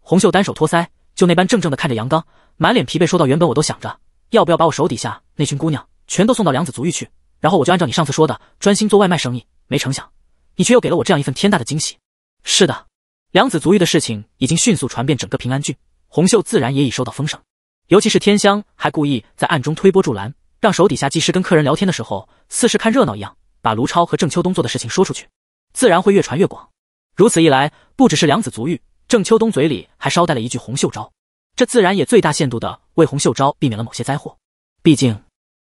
S1: 红秀单手托腮，就那般怔怔的看着杨刚，满脸疲惫说道：“原本我都想着，要不要把我手底下那群姑娘全都送到梁子足浴去。”然后我就按照你上次说的专心做外卖生意，没成想你却又给了我这样一份天大的惊喜。是的，梁子足浴的事情已经迅速传遍整个平安郡，红秀自然也已收到风声。尤其是天香还故意在暗中推波助澜，让手底下技师跟客人聊天的时候，似是看热闹一样，把卢超和郑秋冬做的事情说出去，自然会越传越广。如此一来，不只是梁子足浴，郑秋冬嘴里还捎带了一句红秀招，这自然也最大限度的为红秀招避免了某些灾祸。毕竟。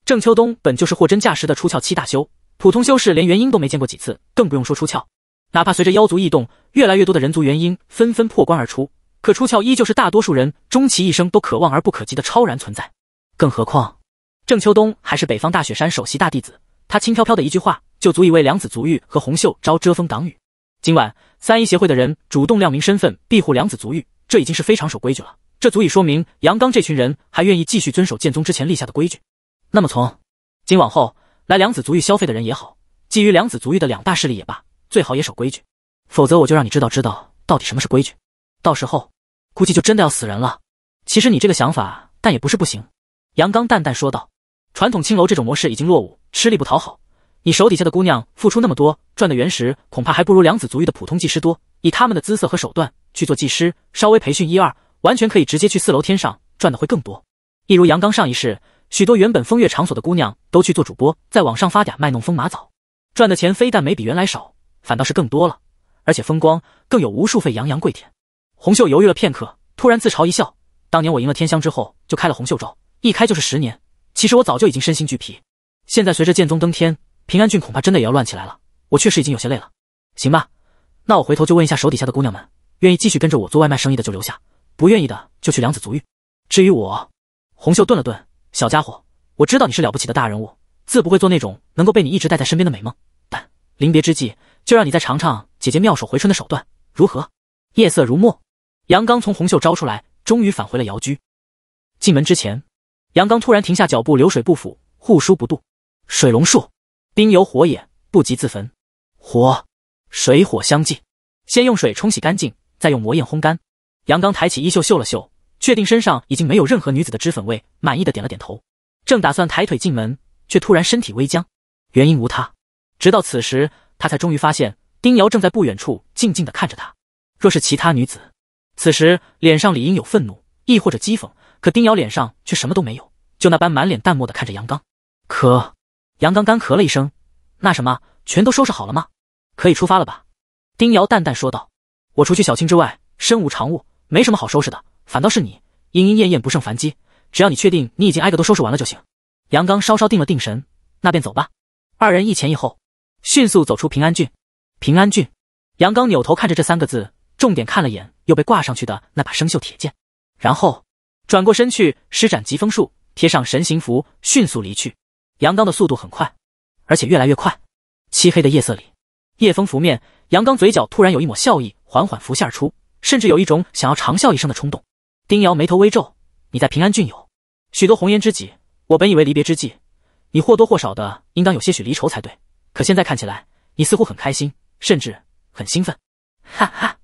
S1: 郑秋冬本就是货真价实的出窍七大修，普通修士连元婴都没见过几次，更不用说出窍。哪怕随着妖族异动，越来越多的人族元婴纷纷破关而出，可出窍依旧是大多数人终其一生都可望而不可及的超然存在。更何况，郑秋冬还是北方大雪山首席大弟子，他轻飘飘的一句话就足以为梁子足玉和红袖招遮风挡雨。今晚三一协会的人主动亮明身份庇护梁子足玉，这已经是非常守规矩了。这足以说明杨刚这群人还愿意继续遵守剑宗之前立下的规矩。那么从今往后来，梁子足浴消费的人也好，觊觎梁子足浴的两大势力也罢，最好也守规矩，否则我就让你知道知道到底什么是规矩。到时候估计就真的要死人了。其实你这个想法，但也不是不行。”杨刚淡淡说道，“传统青楼这种模式已经落伍，吃力不讨好。你手底下的姑娘付出那么多，赚的原石恐怕还不如梁子足浴的普通技师多。以他们的姿色和手段去做技师，稍微培训一二，完全可以直接去四楼天上赚的会更多。一如杨刚上一世。”许多原本风月场所的姑娘都去做主播，在网上发嗲卖弄风马澡，赚的钱非但没比原来少，反倒是更多了，而且风光更有无数费洋洋跪舔。红袖犹豫了片刻，突然自嘲一笑：“当年我赢了天香之后，就开了红袖招，一开就是十年。其实我早就已经身心俱疲。现在随着剑宗登天，平安郡恐怕真的也要乱起来了。我确实已经有些累了。行吧，那我回头就问一下手底下的姑娘们，愿意继续跟着我做外卖生意的就留下，不愿意的就去梁子足浴。至于我……”红袖顿了顿。小家伙，我知道你是了不起的大人物，自不会做那种能够被你一直带在身边的美梦。但临别之际，就让你再尝尝姐姐妙手回春的手段，如何？夜色如墨，杨刚从红袖招出来，终于返回了瑶居。进门之前，杨刚突然停下脚步，流水不腐，户书不渡。水龙术，冰有火也，不急自焚。火，水火相济，先用水冲洗干净，再用魔焰烘干。杨刚抬起衣袖，嗅了嗅。确定身上已经没有任何女子的脂粉味，满意的点了点头，正打算抬腿进门，却突然身体微僵。原因无他，直到此时，他才终于发现丁瑶正在不远处静静的看着他。若是其他女子，此时脸上理应有愤怒，亦或者讥讽，可丁瑶脸上却什么都没有，就那般满脸淡漠的看着杨刚。咳，杨刚干咳了一声，那什么，全都收拾好了吗？可以出发了吧？丁瑶淡淡说道：“我除去小青之外，身无长物，没什么好收拾的。”反倒是你，莺莺燕燕不胜烦机。只要你确定你已经挨个都收拾完了就行。杨刚稍稍定了定神，那便走吧。二人一前一后，迅速走出平安郡。平安郡，杨刚扭头看着这三个字，重点看了眼又被挂上去的那把生锈铁剑，然后转过身去施展疾风术，贴上神行符，迅速离去。杨刚的速度很快，而且越来越快。漆黑的夜色里，夜风拂面，杨刚嘴角突然有一抹笑意缓缓浮现而出，甚至有一种想要长笑一声的冲动。丁瑶眉头微皱：“你在平安郡有许多红颜知己，我本以为离别之际，你或多或少的应当有些许离愁才对。可现在看起来，你似乎很开心，甚至很兴奋。”哈哈，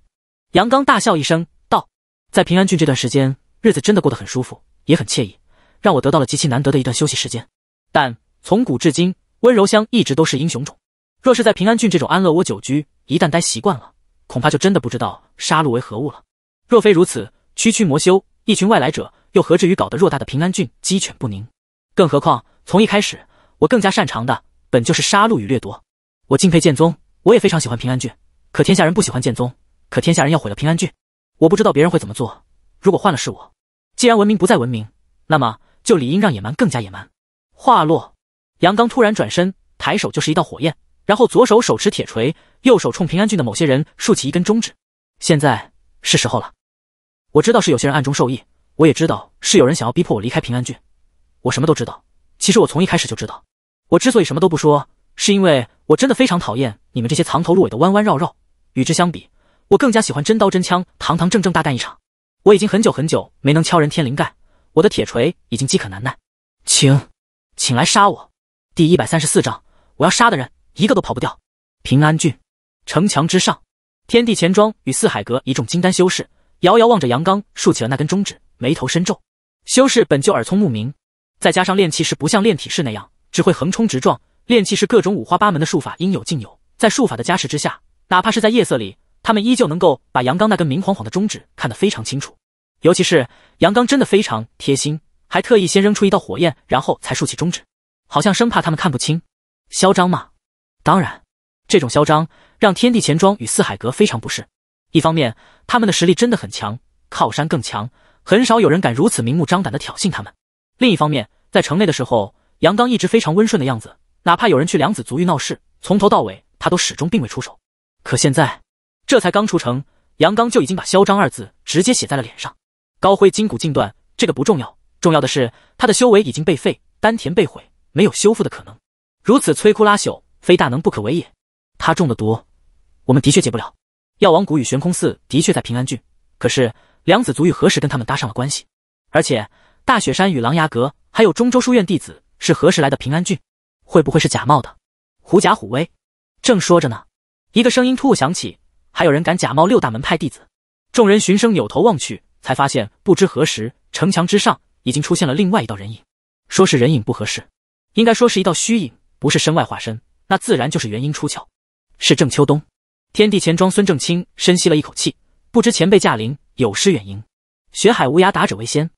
S1: 杨刚大笑一声道：“在平安郡这段时间，日子真的过得很舒服，也很惬意，让我得到了极其难得的一段休息时间。但从古至今，温柔乡一直都是英雄冢。若是在平安郡这种安乐窝久居，一旦待习惯了，恐怕就真的不知道杀戮为何物了。若非如此，”区区魔修，一群外来者，又何至于搞得偌大的平安郡鸡犬不宁？更何况，从一开始，我更加擅长的本就是杀戮与掠夺。我敬佩剑宗，我也非常喜欢平安郡，可天下人不喜欢剑宗，可天下人要毁了平安郡，我不知道别人会怎么做。如果换了是我，既然文明不再文明，那么就理应让野蛮更加野蛮。话落，杨刚突然转身，抬手就是一道火焰，然后左手手持铁锤，右手冲平安郡的某些人竖起一根中指。现在是时候了。我知道是有些人暗中受益，我也知道是有人想要逼迫我离开平安郡，我什么都知道。其实我从一开始就知道，我之所以什么都不说，是因为我真的非常讨厌你们这些藏头露尾的弯弯绕绕。与之相比，我更加喜欢真刀真枪、堂堂正正大干一场。我已经很久很久没能敲人天灵盖，我的铁锤已经饥渴难耐，请，请来杀我。第一百三十四章，我要杀的人一个都跑不掉。平安郡城墙之上，天地钱庄与四海阁一众金丹修士。遥遥望着杨刚，竖起了那根中指，眉头深皱。修士本就耳聪目明，再加上炼气士不像炼体士那样只会横冲直撞，炼气士各种五花八门的术法应有尽有，在术法的加持之下，哪怕是在夜色里，他们依旧能够把杨刚那根明晃晃的中指看得非常清楚。尤其是杨刚真的非常贴心，还特意先扔出一道火焰，然后才竖起中指，好像生怕他们看不清。嚣张吗？当然，这种嚣张让天地钱庄与四海阁非常不适。一方面，他们的实力真的很强，靠山更强，很少有人敢如此明目张胆的挑衅他们。另一方面，在城内的时候，杨刚一直非常温顺的样子，哪怕有人去梁子足浴闹事，从头到尾他都始终并未出手。可现在，这才刚出城，杨刚就已经把“嚣张”二字直接写在了脸上。高辉筋骨尽断，这个不重要，重要的是他的修为已经被废，丹田被毁，没有修复的可能。如此摧枯拉朽，非大能不可为也。他中的毒，我们的确解不了。药王谷与悬空寺的确在平安郡，可是梁子足与何时跟他们搭上了关系？而且大雪山与狼牙阁还有中州书院弟子是何时来的平安郡？会不会是假冒的？狐假虎威？正说着呢，一个声音突兀响起：“还有人敢假冒六大门派弟子？”众人循声扭头望去，才发现不知何时城墙之上已经出现了另外一道人影。说是人影不合适，应该说是一道虚影，不是身外化身，那自然就是元婴出窍，是郑秋冬。天地钱庄孙正清深吸了一口气，不知前辈驾临，有失远迎。学海无涯，达者为先。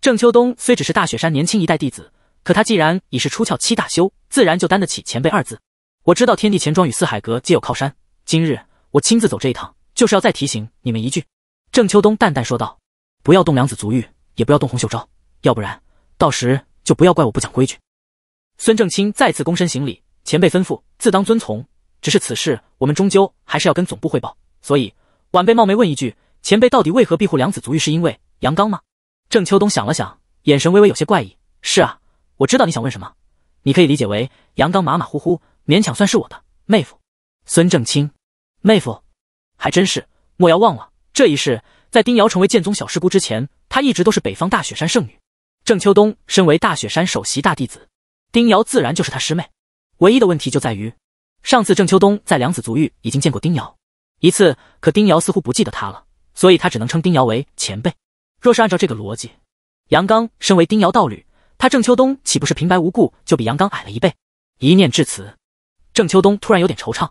S1: 郑秋冬虽只是大雪山年轻一代弟子，可他既然已是出窍七大修，自然就担得起前辈二字。我知道天地钱庄与四海阁皆有靠山，今日我亲自走这一趟，就是要再提醒你们一句。郑秋冬淡淡说道：“不要动梁子足浴，也不要动红袖招，要不然到时就不要怪我不讲规矩。”孙正清再次躬身行礼：“前辈吩咐，自当遵从。”只是此事，我们终究还是要跟总部汇报。所以，晚辈冒昧问一句，前辈到底为何庇护两子足浴？是因为杨刚吗？郑秋冬想了想，眼神微微有些怪异。是啊，我知道你想问什么。你可以理解为，杨刚马马虎虎，勉强算是我的妹夫。孙正清，妹夫，还真是。莫瑶忘了，这一世在丁瑶成为剑宗小师姑之前，她一直都是北方大雪山圣女。郑秋冬身为大雪山首席大弟子，丁瑶自然就是他师妹。唯一的问题就在于。上次郑秋冬在梁子足浴已经见过丁瑶一次，可丁瑶似乎不记得他了，所以他只能称丁瑶为前辈。若是按照这个逻辑，杨刚身为丁瑶道侣，他郑秋冬岂不是平白无故就比杨刚矮了一倍？一念至此，郑秋冬突然有点惆怅。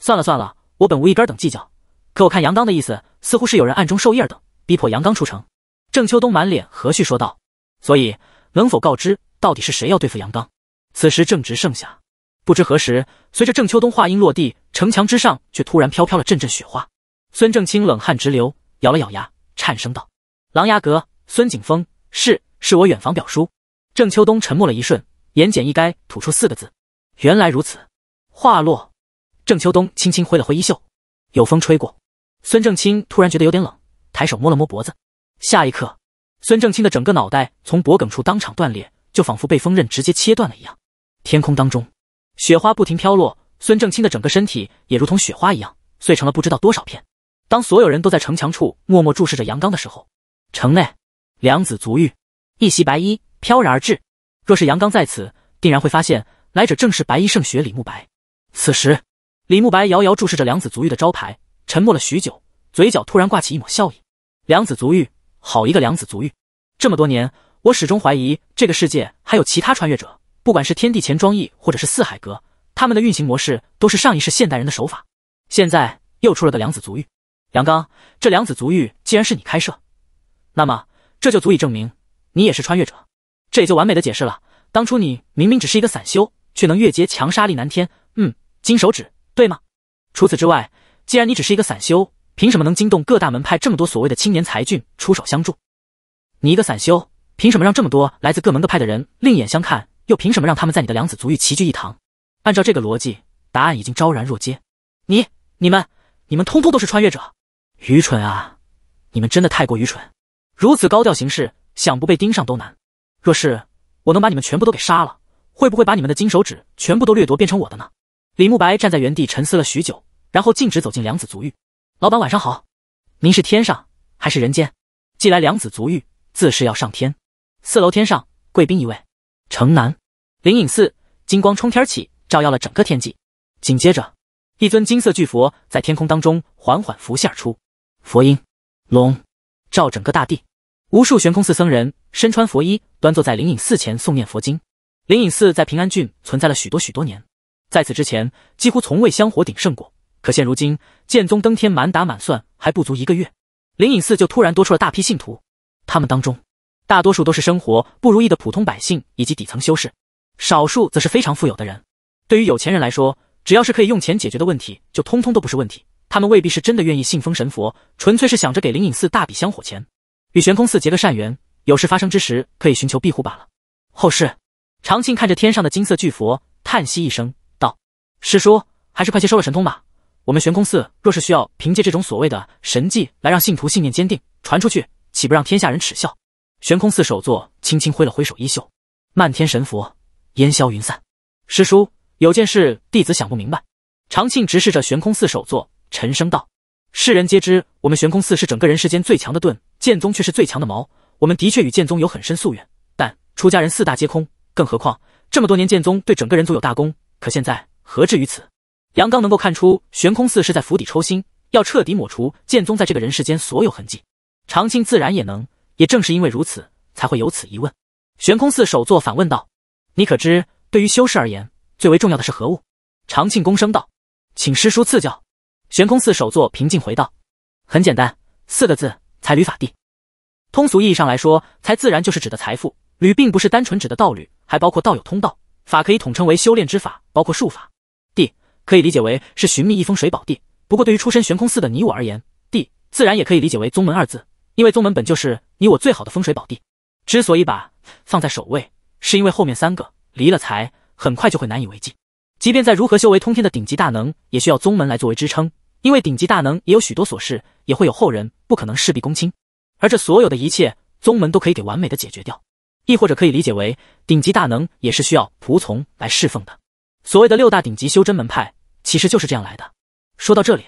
S1: 算了算了，我本无意跟等计较，可我看杨刚的意思，似乎是有人暗中授意儿等逼迫杨刚出城。郑秋冬满脸和煦说道：“所以能否告知，到底是谁要对付杨刚？”此时正值盛夏。不知何时，随着郑秋冬话音落地，城墙之上却突然飘飘了阵阵雪花。孙正清冷汗直流，咬了咬牙，颤声道：“狼牙阁，孙景峰，是，是我远房表叔。”郑秋冬沉默了一瞬，言简意赅吐出四个字：“原来如此。”话落，郑秋冬轻轻挥了挥衣袖，有风吹过，孙正清突然觉得有点冷，抬手摸了摸脖子。下一刻，孙正清的整个脑袋从脖梗处当场断裂，就仿佛被锋刃直接切断了一样。天空当中。雪花不停飘落，孙正清的整个身体也如同雪花一样碎成了不知道多少片。当所有人都在城墙处默默注视着杨刚的时候，城内梁子足浴一袭白衣飘然而至。若是杨刚在此，定然会发现来者正是白衣胜雪李慕白。此时，李慕白遥遥注视着梁子足浴的招牌，沉默了许久，嘴角突然挂起一抹笑意。梁子足浴，好一个梁子足浴！这么多年，我始终怀疑这个世界还有其他穿越者。不管是天地钱庄义，或者是四海阁，他们的运行模式都是上一世现代人的手法。现在又出了个两子足浴，梁刚，这两子足浴既然是你开设，那么这就足以证明你也是穿越者。这也就完美的解释了，当初你明明只是一个散修，却能越阶强杀力南天。嗯，金手指对吗？除此之外，既然你只是一个散修，凭什么能惊动各大门派这么多所谓的青年才俊出手相助？你一个散修，凭什么让这么多来自各门各派的人另眼相看？又凭什么让他们在你的良子足浴齐聚一堂？按照这个逻辑，答案已经昭然若揭。你、你们、你们通通都是穿越者，愚蠢啊！你们真的太过愚蠢，如此高调行事，想不被盯上都难。若是我能把你们全部都给杀了，会不会把你们的金手指全部都掠夺变成我的呢？李慕白站在原地沉思了许久，然后径直走进良子足浴。老板晚上好，您是天上还是人间？既来良子足浴，自是要上天。四楼天上，贵宾一位。城南灵隐寺，金光冲天起，照耀了整个天际。紧接着，一尊金色巨佛在天空当中缓缓浮现而出，佛音龙照整个大地。无数悬空寺僧人身穿佛衣，端坐在灵隐寺前诵念佛经。灵隐寺在平安郡存在了许多许多年，在此之前几乎从未香火鼎盛过。可现如今，剑宗登天满打满算还不足一个月，灵隐寺就突然多出了大批信徒。他们当中，大多数都是生活不如意的普通百姓以及底层修士，少数则是非常富有的人。对于有钱人来说，只要是可以用钱解决的问题，就通通都不是问题。他们未必是真的愿意信奉神佛，纯粹是想着给灵隐寺大笔香火钱，与悬空寺结个善缘，有事发生之时可以寻求庇护罢了。后世，长庆看着天上的金色巨佛，叹息一声道：“师叔，还是快些收了神通吧。我们悬空寺若是需要凭借这种所谓的神迹来让信徒信念坚定，传出去岂不让天下人耻笑？”悬空寺首座轻轻挥了挥手衣袖，漫天神佛烟消云散。师叔，有件事弟子想不明白。长庆直视着悬空寺首座，沉声道：“世人皆知，我们悬空寺是整个人世间最强的盾，剑宗却是最强的矛。我们的确与剑宗有很深夙愿，但出家人四大皆空，更何况这么多年剑宗对整个人族有大功。可现在何至于此？杨刚能够看出悬空寺是在釜底抽薪，要彻底抹除剑宗在这个人世间所有痕迹。长庆自然也能。”也正是因为如此，才会有此疑问。悬空寺首座反问道：“你可知，对于修士而言，最为重要的是何物？”长庆公声道：“请师叔赐教。”悬空寺首座平静回道：“很简单，四个字：财旅法地。通俗意义上来说，财自然就是指的财富，旅并不是单纯指的道侣，还包括道有通道法可以统称为修炼之法，包括术法。地可以理解为是寻觅一风水宝地。不过对于出身悬空寺的你我而言，地自然也可以理解为宗门二字。”因为宗门本就是你我最好的风水宝地，之所以把放在首位，是因为后面三个离了财很快就会难以为继。即便再如何修为通天的顶级大能，也需要宗门来作为支撑，因为顶级大能也有许多琐事，也会有后人不可能事必躬亲，而这所有的一切，宗门都可以给完美的解决掉。亦或者可以理解为，顶级大能也是需要仆从来侍奉的。所谓的六大顶级修真门派，其实就是这样来的。说到这里，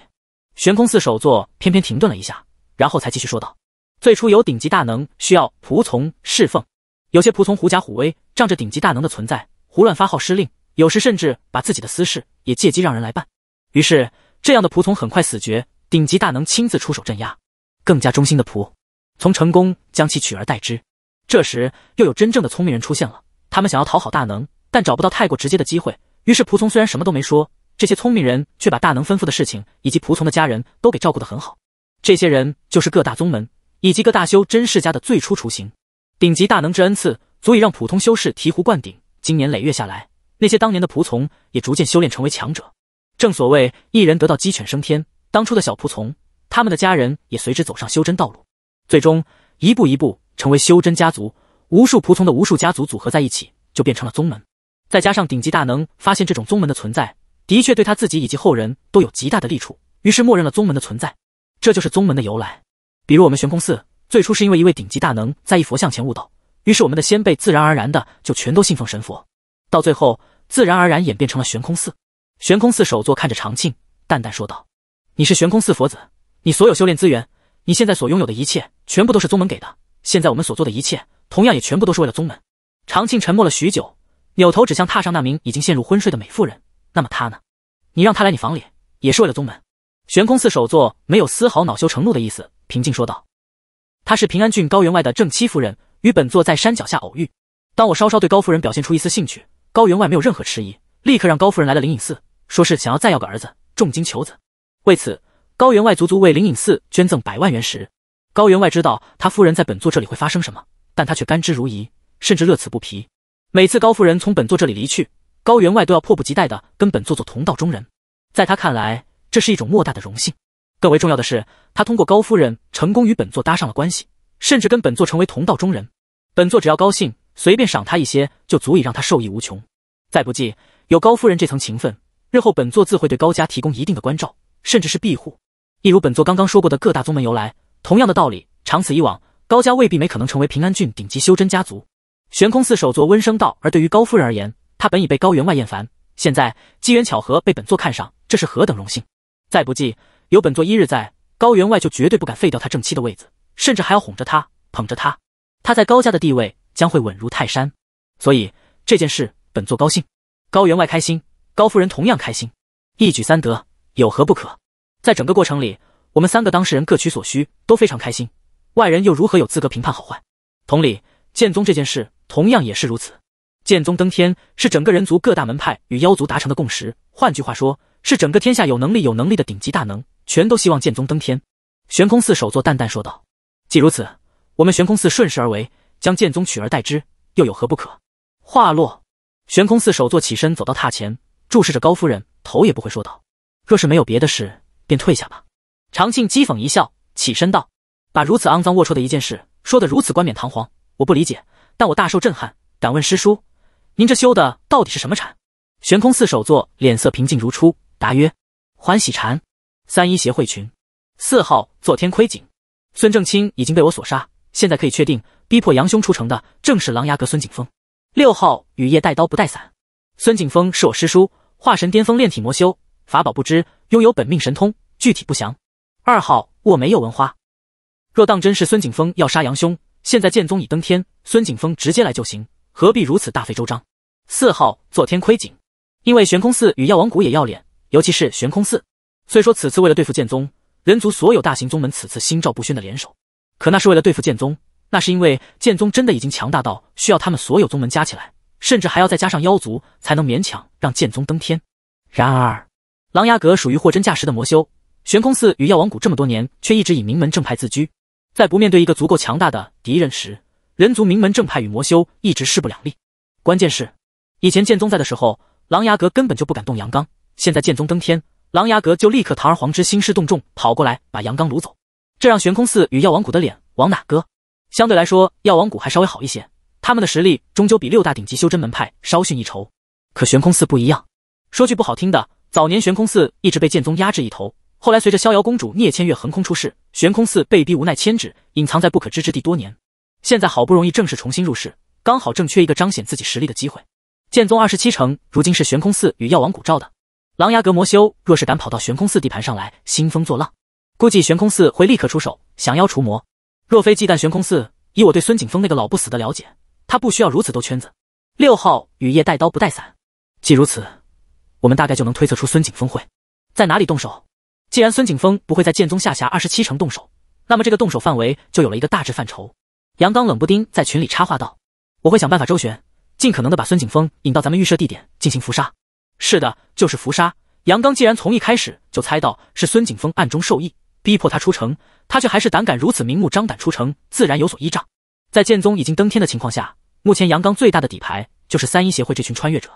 S1: 悬空寺首座偏偏停顿了一下，然后才继续说道。最初有顶级大能需要仆从侍奉，有些仆从狐假虎威，仗着顶级大能的存在胡乱发号施令，有时甚至把自己的私事也借机让人来办。于是这样的仆从很快死绝，顶级大能亲自出手镇压，更加忠心的仆从成功将其取而代之。这时又有真正的聪明人出现了，他们想要讨好大能，但找不到太过直接的机会。于是仆从虽然什么都没说，这些聪明人却把大能吩咐的事情以及仆从的家人都给照顾得很好。这些人就是各大宗门。以及各大修真世家的最初雏形，顶级大能之恩赐，足以让普通修士醍醐灌顶。经年累月下来，那些当年的仆从也逐渐修炼成为强者。正所谓一人得道，鸡犬升天，当初的小仆从，他们的家人也随之走上修真道路，最终一步一步成为修真家族。无数仆从的无数家族组合在一起，就变成了宗门。再加上顶级大能发现这种宗门的存在，的确对他自己以及后人都有极大的利处，于是默认了宗门的存在。这就是宗门的由来。比如我们悬空寺，最初是因为一位顶级大能在一佛像前悟道，于是我们的先辈自然而然的就全都信奉神佛，到最后自然而然演变成了悬空寺。悬空寺首座看着长庆，淡淡说道：“你是悬空寺佛子，你所有修炼资源，你现在所拥有的一切，全部都是宗门给的。现在我们所做的一切，同样也全部都是为了宗门。”长庆沉默了许久，扭头指向榻上那名已经陷入昏睡的美妇人：“那么她呢？你让她来你房里，也是为了宗门。”悬空寺首座没有丝毫恼羞成怒的意思，平静说道：“她是平安郡高员外的正妻夫人，与本座在山脚下偶遇。当我稍稍对高夫人表现出一丝兴趣，高员外没有任何迟疑，立刻让高夫人来了灵隐寺，说是想要再要个儿子，重金求子。为此，高员外足足为灵隐寺捐赠百万元石。高员外知道他夫人在本座这里会发生什么，但他却甘之如饴，甚至乐此不疲。每次高夫人从本座这里离去，高员外都要迫不及待的跟本座做同道中人。在他看来，这是一种莫大的荣幸，更为重要的是，他通过高夫人成功与本座搭上了关系，甚至跟本座成为同道中人。本座只要高兴，随便赏他一些，就足以让他受益无穷。再不济，有高夫人这层情分，日后本座自会对高家提供一定的关照，甚至是庇护。一如本座刚刚说过的各大宗门由来，同样的道理，长此以往，高家未必没可能成为平安郡顶级修真家族。悬空寺首座温声道，而对于高夫人而言，她本已被高员外厌烦，现在机缘巧合被本座看上，这是何等荣幸！再不济，有本座一日在，高员外就绝对不敢废掉他正妻的位子，甚至还要哄着他，捧着他，他在高家的地位将会稳如泰山。所以这件事，本座高兴，高员外开心，高夫人同样开心，一举三得，有何不可？在整个过程里，我们三个当事人各取所需，都非常开心。外人又如何有资格评判好坏？同理，剑宗这件事同样也是如此。剑宗登天是整个人族各大门派与妖族达成的共识，换句话说。是整个天下有能力、有能力的顶级大能，全都希望剑宗登天。悬空寺首座淡淡说道：“既如此，我们悬空寺顺势而为，将剑宗取而代之，又有何不可？”话落，悬空寺首座起身走到榻前，注视着高夫人，头也不回说道：“若是没有别的事，便退下吧。”长庆讥讽一笑，起身道：“把如此肮脏龌龊的一件事，说得如此冠冕堂皇，我不理解，但我大受震撼。敢问师叔，您这修的到底是什么禅？”悬空寺首座脸色平静如初。答曰：欢喜禅三一协会群四号坐天窥井，孙正清已经被我所杀。现在可以确定，逼迫杨兄出城的正是狼牙阁孙景峰。六号雨夜带刀不带伞，孙景峰是我师叔，化神巅峰炼体魔修，法宝不知，拥有本命神通，具体不详。二号卧梅有闻花，若当真是孙景峰要杀杨兄，现在剑宗已登天，孙景峰直接来就行，何必如此大费周章？四号坐天窥井，因为悬空寺与药王谷也要脸。尤其是悬空寺，虽说此次为了对付剑宗，人族所有大型宗门此次心照不宣的联手，可那是为了对付剑宗，那是因为剑宗真的已经强大到需要他们所有宗门加起来，甚至还要再加上妖族才能勉强让剑宗登天。然而，琅琊阁属于货真价实的魔修，悬空寺与药王谷这么多年却一直以名门正派自居，在不面对一个足够强大的敌人时，人族名门正派与魔修一直势不两立。关键是，以前剑宗在的时候，琅琊阁根本就不敢动阳刚。现在剑宗登天，琅琊阁就立刻堂而皇之兴师动众跑过来把杨刚掳走，这让悬空寺与药王谷的脸往哪搁？相对来说，药王谷还稍微好一些，他们的实力终究比六大顶级修真门派稍逊一筹。可悬空寺不一样，说句不好听的，早年悬空寺一直被剑宗压制一头，后来随着逍遥公主聂千月横空出世，悬空寺被逼无奈迁址，隐藏在不可知之地多年。现在好不容易正式重新入世，刚好正缺一个彰显自己实力的机会。剑宗二十七城如今是悬空寺与药王谷罩的。狼牙阁魔修若是敢跑到悬空寺地盘上来兴风作浪，估计悬空寺会立刻出手降妖除魔。若非忌惮悬空寺，以我对孙景峰那个老不死的了解，他不需要如此兜圈子。六号雨夜带刀不带伞，既如此，我们大概就能推测出孙景峰会在哪里动手。既然孙景峰不会在剑宗下辖二十七城动手，那么这个动手范围就有了一个大致范畴。杨刚冷不丁在群里插话道：“我会想办法周旋，尽可能的把孙景峰引到咱们预设地点进行伏杀。”是的，就是伏杀杨刚。既然从一开始就猜到是孙景峰暗中授意，逼迫他出城，他却还是胆敢如此明目张胆出城，自然有所依仗。在剑宗已经登天的情况下，目前杨刚最大的底牌就是三一协会这群穿越者。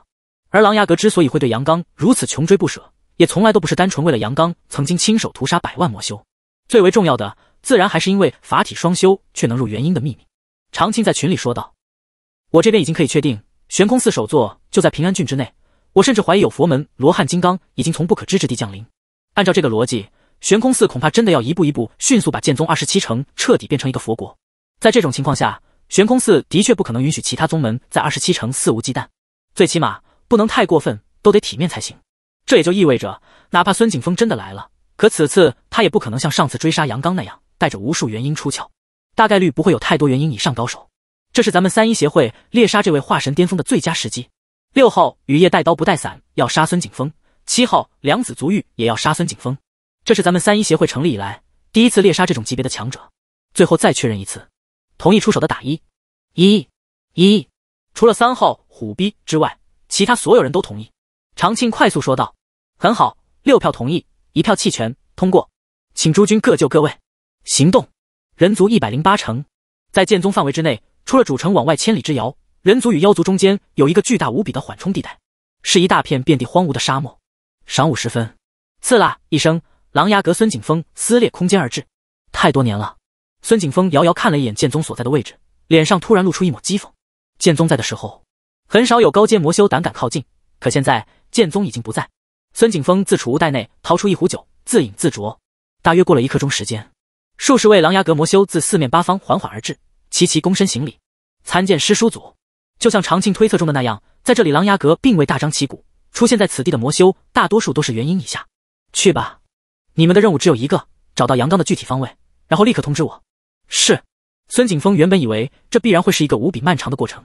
S1: 而狼牙阁之所以会对杨刚如此穷追不舍，也从来都不是单纯为了杨刚曾经亲手屠杀百万魔修。最为重要的，自然还是因为法体双修却能入元婴的秘密。长青在群里说道：“我这边已经可以确定，悬空寺首座就在平安郡之内。”我甚至怀疑有佛门罗汉金刚已经从不可知之地降临。按照这个逻辑，悬空寺恐怕真的要一步一步迅速把剑宗二十七城彻底变成一个佛国。在这种情况下，悬空寺的确不可能允许其他宗门在二十七城肆无忌惮，最起码不能太过分，都得体面才行。这也就意味着，哪怕孙景峰真的来了，可此次他也不可能像上次追杀杨刚那样带着无数元婴出窍，大概率不会有太多元婴以上高手。这是咱们三一协会猎杀这位化神巅峰的最佳时机。六号雨夜带刀不带伞，要杀孙景峰。七号梁子足浴也要杀孙景峰。这是咱们三一协会成立以来第一次猎杀这种级别的强者。最后再确认一次，同意出手的打一，一，一。除了三号虎逼之外，其他所有人都同意。长庆快速说道：“很好，六票同意，一票弃权，通过，请诸君各就各位，行动。人族一百零八城，在剑宗范围之内，除了主城往外千里之遥。”人族与妖族中间有一个巨大无比的缓冲地带，是一大片遍地荒芜的沙漠。晌午时分，刺啦一声，狼牙阁孙景峰撕裂空间而至。太多年了，孙景峰遥遥看了一眼剑宗所在的位置，脸上突然露出一抹讥讽。剑宗在的时候，很少有高阶魔修胆敢靠近，可现在剑宗已经不在。孙景峰自储物袋内掏出一壶酒，自饮自酌。大约过了一刻钟时间，数十位狼牙阁魔修自四面八方缓缓而至，齐齐躬身行礼，参见师叔祖。就像长庆推测中的那样，在这里狼牙阁并未大张旗鼓出现在此地的魔修，大多数都是元婴以下。去吧，你们的任务只有一个，找到阳刚的具体方位，然后立刻通知我。是。孙景峰原本以为这必然会是一个无比漫长的过程，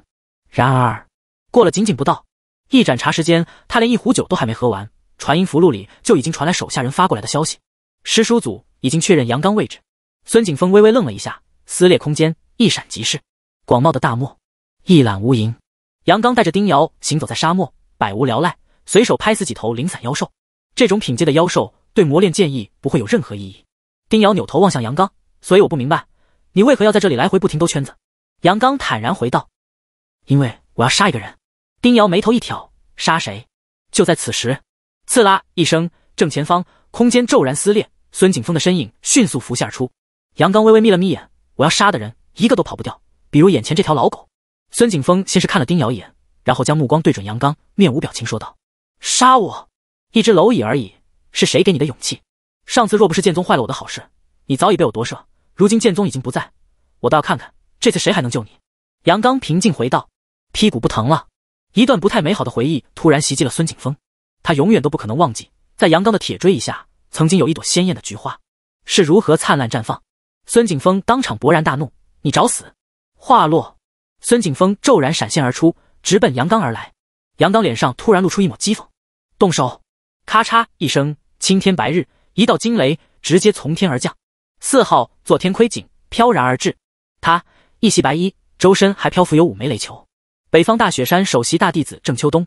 S1: 然而过了仅仅不到一盏茶时间，他连一壶酒都还没喝完，传音符录里就已经传来手下人发过来的消息，师叔祖已经确认阳刚位置。孙景峰微微愣了一下，撕裂空间，一闪即逝，广袤的大漠。一览无遗。杨刚带着丁瑶行走在沙漠，百无聊赖，随手拍死几头零散妖兽。这种品阶的妖兽对磨练剑意不会有任何意义。丁瑶扭头望向杨刚，所以我不明白，你为何要在这里来回不停兜圈子？杨刚坦然回道：“因为我要杀一个人。”丁瑶眉头一挑：“杀谁？”就在此时，刺啦一声，正前方空间骤然撕裂，孙景峰的身影迅速浮现而出。杨刚微微眯了眯眼：“我要杀的人一个都跑不掉，比如眼前这条老狗。”孙景峰先是看了丁瑶一眼，然后将目光对准杨刚，面无表情说道：“杀我，一只蝼蚁而已，是谁给你的勇气？上次若不是剑宗坏了我的好事，你早已被我夺舍。如今剑宗已经不在，我倒要看看这次谁还能救你。”杨刚平静回道：“屁股不疼了。”一段不太美好的回忆突然袭击了孙景峰，他永远都不可能忘记，在杨刚的铁锥一下，曾经有一朵鲜艳的菊花是如何灿烂绽放。孙景峰当场勃然大怒：“你找死！”话落。孙景峰骤然闪现而出，直奔杨刚而来。杨刚脸上突然露出一抹讥讽，动手！咔嚓一声，青天白日，一道惊雷直接从天而降。四号坐天魁井飘然而至，他一袭白衣，周身还漂浮有五枚雷球。北方大雪山首席大弟子郑秋冬，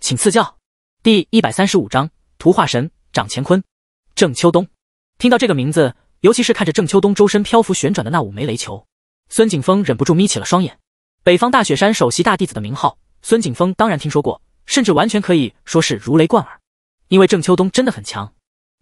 S1: 请赐教。第一百三十五章：图画神掌乾坤。郑秋冬听到这个名字，尤其是看着郑秋冬周身漂浮旋转的那五枚雷球，孙景峰忍不住眯起了双眼。北方大雪山首席大弟子的名号，孙景峰当然听说过，甚至完全可以说是如雷贯耳。因为郑秋冬真的很强，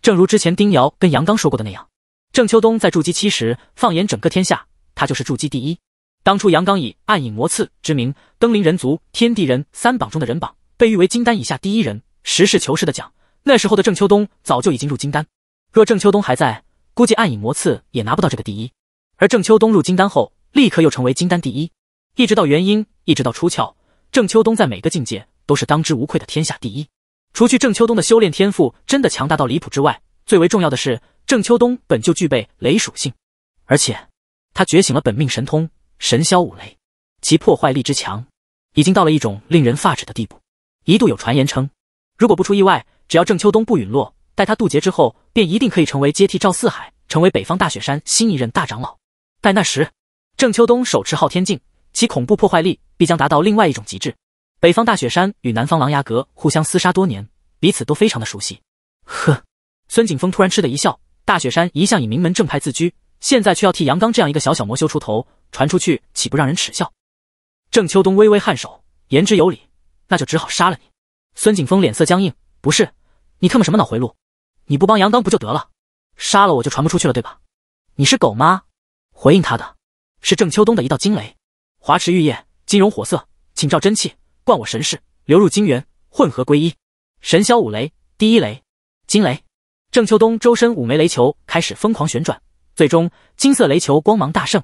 S1: 正如之前丁瑶跟杨刚说过的那样，郑秋冬在筑基期时，放眼整个天下，他就是筑基第一。当初杨刚以暗影魔刺之名登临人族天地人三榜中的人榜，被誉为金丹以下第一人。实事求是的讲，那时候的郑秋冬早就已经入金丹，若郑秋冬还在，估计暗影魔刺也拿不到这个第一。而郑秋冬入金丹后，立刻又成为金丹第一。一直到元婴，一直到出窍，郑秋冬在每个境界都是当之无愧的天下第一。除去郑秋冬的修炼天赋真的强大到离谱之外，最为重要的是，郑秋冬本就具备雷属性，而且他觉醒了本命神通神霄五雷，其破坏力之强，已经到了一种令人发指的地步。一度有传言称，如果不出意外，只要郑秋冬不陨落，待他渡劫之后，便一定可以成为接替赵四海，成为北方大雪山新一任大长老。待那时，郑秋冬手持昊天镜。其恐怖破坏力必将达到另外一种极致。北方大雪山与南方狼牙阁互相厮杀多年，彼此都非常的熟悉。呵，孙景峰突然嗤的一笑。大雪山一向以名门正派自居，现在却要替杨刚这样一个小小魔修出头，传出去岂不让人耻笑？郑秋冬微微颔首，言之有理。那就只好杀了你。孙景峰脸色僵硬，不是你特么什么脑回路？你不帮杨刚不就得了？杀了我就传不出去了对吧？你是狗吗？回应他的是郑秋冬的一道惊雷。华池玉液，金容火色，请照真气灌我神识，流入金元，混合归一。神霄五雷，第一雷，金雷。郑秋冬周身五枚雷球开始疯狂旋转，最终金色雷球光芒大盛。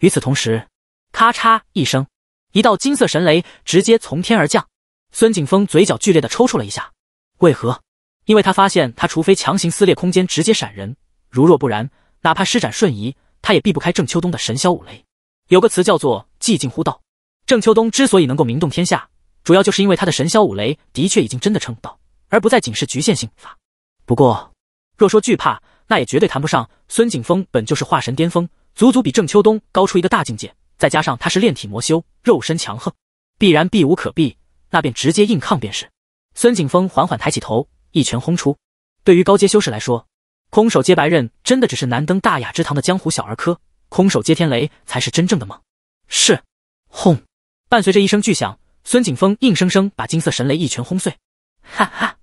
S1: 与此同时，咔嚓一声，一道金色神雷直接从天而降。孙景峰嘴角剧烈的抽搐了一下，为何？因为他发现他除非强行撕裂空间直接闪人，如若不然，哪怕施展瞬移，他也避不开郑秋冬的神霄五雷。有个词叫做寂静呼道，郑秋冬之所以能够名动天下，主要就是因为他的神霄五雷的确已经真的称道，而不再仅是局限性法。不过，若说惧怕，那也绝对谈不上。孙景峰本就是化神巅峰，足足比郑秋冬高出一个大境界，再加上他是炼体魔修，肉身强横，必然避无可避，那便直接硬抗便是。孙景峰缓缓抬起头，一拳轰出。对于高阶修士来说，空手接白刃真的只是难登大雅之堂的江湖小儿科。空手接天雷才是真正的猛。是，轰！伴随着一声巨响，孙景峰硬生生把金色神雷一拳轰碎。哈哈！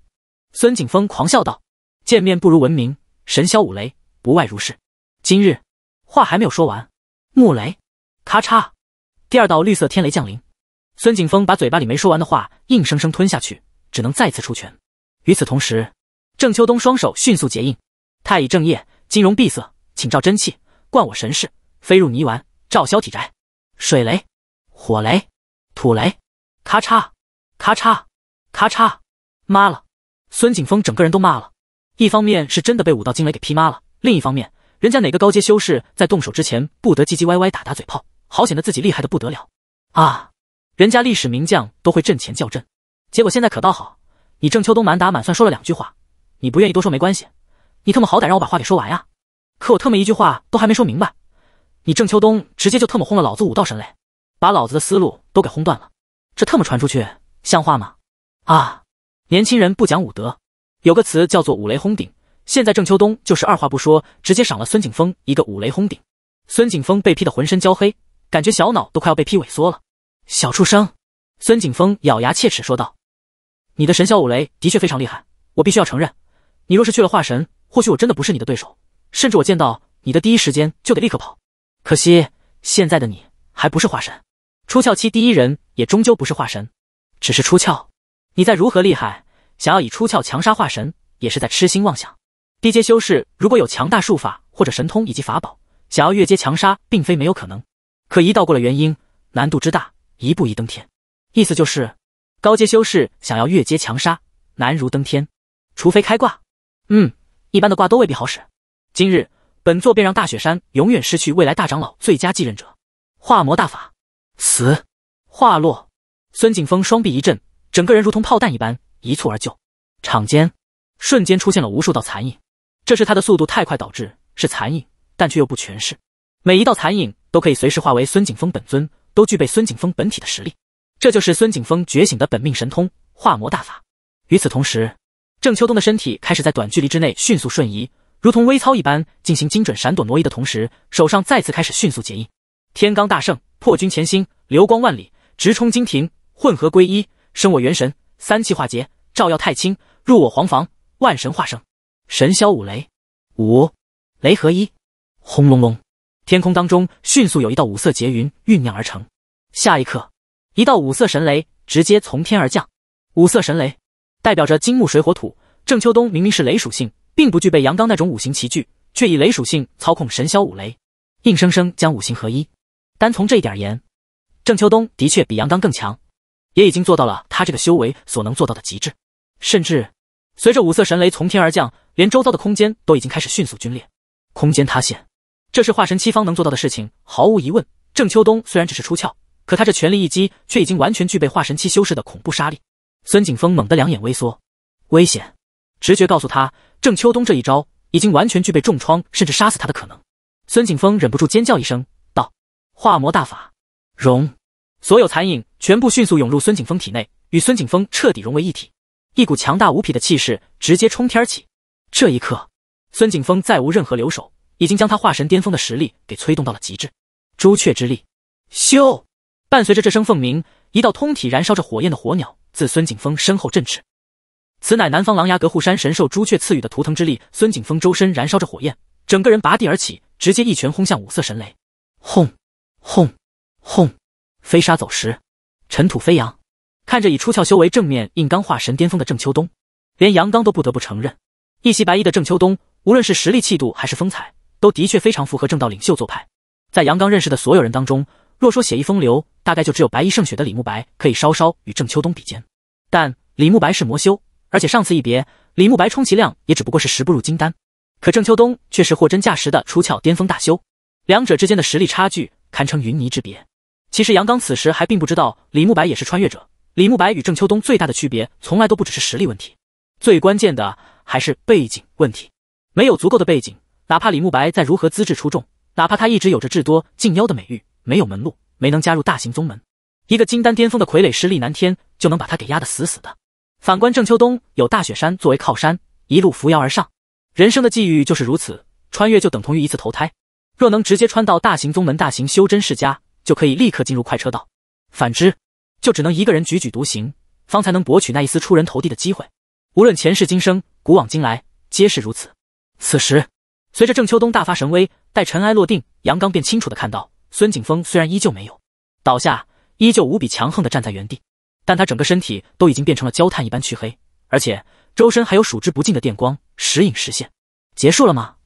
S1: 孙景峰狂笑道：“见面不如闻名，神霄五雷不外如是。今日话还没有说完，木雷，咔嚓！第二道绿色天雷降临。孙景峰把嘴巴里没说完的话硬生生吞下去，只能再次出拳。与此同时，郑秋冬双手迅速结印，太乙正业，金容碧色，请照真气灌我神识。”飞入泥丸，照消体宅，水雷，火雷，土雷，咔嚓，咔嚓，咔嚓，妈了！孙景峰整个人都骂了。一方面是真的被五道惊雷给劈麻了，另一方面，人家哪个高阶修士在动手之前不得唧唧歪歪打打嘴炮，好显得自己厉害的不得了啊！人家历史名将都会阵前叫阵，结果现在可倒好，你郑秋冬满打满算说了两句话，你不愿意多说没关系，你特么好歹让我把话给说完呀！可我特么一句话都还没说明白。你郑秋冬直接就特么轰了老子五道神雷，把老子的思路都给轰断了，这特么传出去像话吗？啊！年轻人不讲武德，有个词叫做五雷轰顶，现在郑秋冬就是二话不说，直接赏了孙景峰一个五雷轰顶。孙景峰被劈的浑身焦黑，感觉小脑都快要被劈萎缩了。小畜生！孙景峰咬牙切齿说道：“你的神霄五雷的确非常厉害，我必须要承认。你若是去了化神，或许我真的不是你的对手，甚至我见到你的第一时间就得立刻跑。”可惜，现在的你还不是化神，出窍期第一人也终究不是化神，只是出窍。你再如何厉害，想要以出窍强杀化神，也是在痴心妄想。低阶修士如果有强大术法或者神通以及法宝，想要越阶强杀，并非没有可能。可一到过了元婴，难度之大，一步一登天。意思就是，高阶修士想要越阶强杀，难如登天，除非开挂。嗯，一般的挂都未必好使。今日。本座便让大雪山永远失去未来大长老最佳继任者，化魔大法死。化落，孙景峰双臂一震，整个人如同炮弹一般一蹴而就，场间瞬间出现了无数道残影。这是他的速度太快导致是残影，但却又不全是。每一道残影都可以随时化为孙景峰本尊，都具备孙景峰本体的实力。这就是孙景峰觉醒的本命神通——化魔大法。与此同时，郑秋冬的身体开始在短距离之内迅速瞬移。如同微操一般进行精准闪躲挪移的同时，手上再次开始迅速结印。天罡大圣破军前星，流光万里，直冲金庭。混合归一，生我元神。三气化结，照耀太清，入我皇房。万神化生，神霄五雷，五雷合一。轰隆隆，天空当中迅速有一道五色劫云酝酿而成。下一刻，一道五色神雷直接从天而降。五色神雷，代表着金木水火土。郑秋冬明明是雷属性。并不具备阳刚那种五行齐聚，却以雷属性操控神霄五雷，硬生生将五行合一。单从这一点言，郑秋冬的确比阳刚更强，也已经做到了他这个修为所能做到的极致。甚至随着五色神雷从天而降，连周遭的空间都已经开始迅速龟裂，空间塌陷，这是化神七方能做到的事情。毫无疑问，郑秋冬虽然只是出窍，可他这全力一击却已经完全具备化神七修士的恐怖杀力。孙景峰猛地两眼微缩，危险，直觉告诉他。郑秋冬这一招已经完全具备重创甚至杀死他的可能，孙景峰忍不住尖叫一声，道：“化魔大法融，所有残影全部迅速涌入孙景峰体内，与孙景峰彻底融为一体。一股强大无匹的气势直接冲天起。这一刻，孙景峰再无任何留守，已经将他化神巅峰的实力给催动到了极致。朱雀之力，咻！伴随着这声凤鸣，一道通体燃烧着火焰的火鸟自孙景峰身后振翅。”此乃南方狼牙阁护山神兽朱雀赐予的图腾之力。孙景峰周身燃烧着火焰，整个人拔地而起，直接一拳轰向五色神雷。轰轰轰！飞沙走石，尘土飞扬。看着以出窍修为正面硬刚化神巅峰的郑秋冬，连杨刚都不得不承认，一袭白衣的郑秋冬，无论是实力、气度还是风采，都的确非常符合正道领袖做派。在杨刚认识的所有人当中，若说写意风流，大概就只有白衣胜雪的李慕白可以稍稍与郑秋冬比肩。但李慕白是魔修。而且上次一别，李慕白充其量也只不过是十不入金丹，可郑秋冬却是货真价实的出窍巅峰大修，两者之间的实力差距堪称云泥之别。其实杨刚此时还并不知道李慕白也是穿越者，李慕白与郑秋冬最大的区别从来都不只是实力问题，最关键的还是背景问题。没有足够的背景，哪怕李慕白再如何资质出众，哪怕他一直有着至多近妖的美誉，没有门路，没能加入大型宗门，一个金丹巅峰的傀儡师力南天就能把他给压得死死的。反观郑秋冬，有大雪山作为靠山，一路扶摇而上。人生的际遇就是如此，穿越就等同于一次投胎。若能直接穿到大型宗门、大型修真世家，就可以立刻进入快车道；反之，就只能一个人踽踽独行，方才能博取那一丝出人头地的机会。无论前世今生，古往今来，皆是如此。此时，随着郑秋冬大发神威，待尘埃落定，杨刚便清楚的看到，孙景峰虽然依旧没有倒下，依旧无比强横的站在原地。但他整个身体都已经变成了焦炭一般黢黑，而且周身还有数之不尽的电光时隐时现。结束了吗？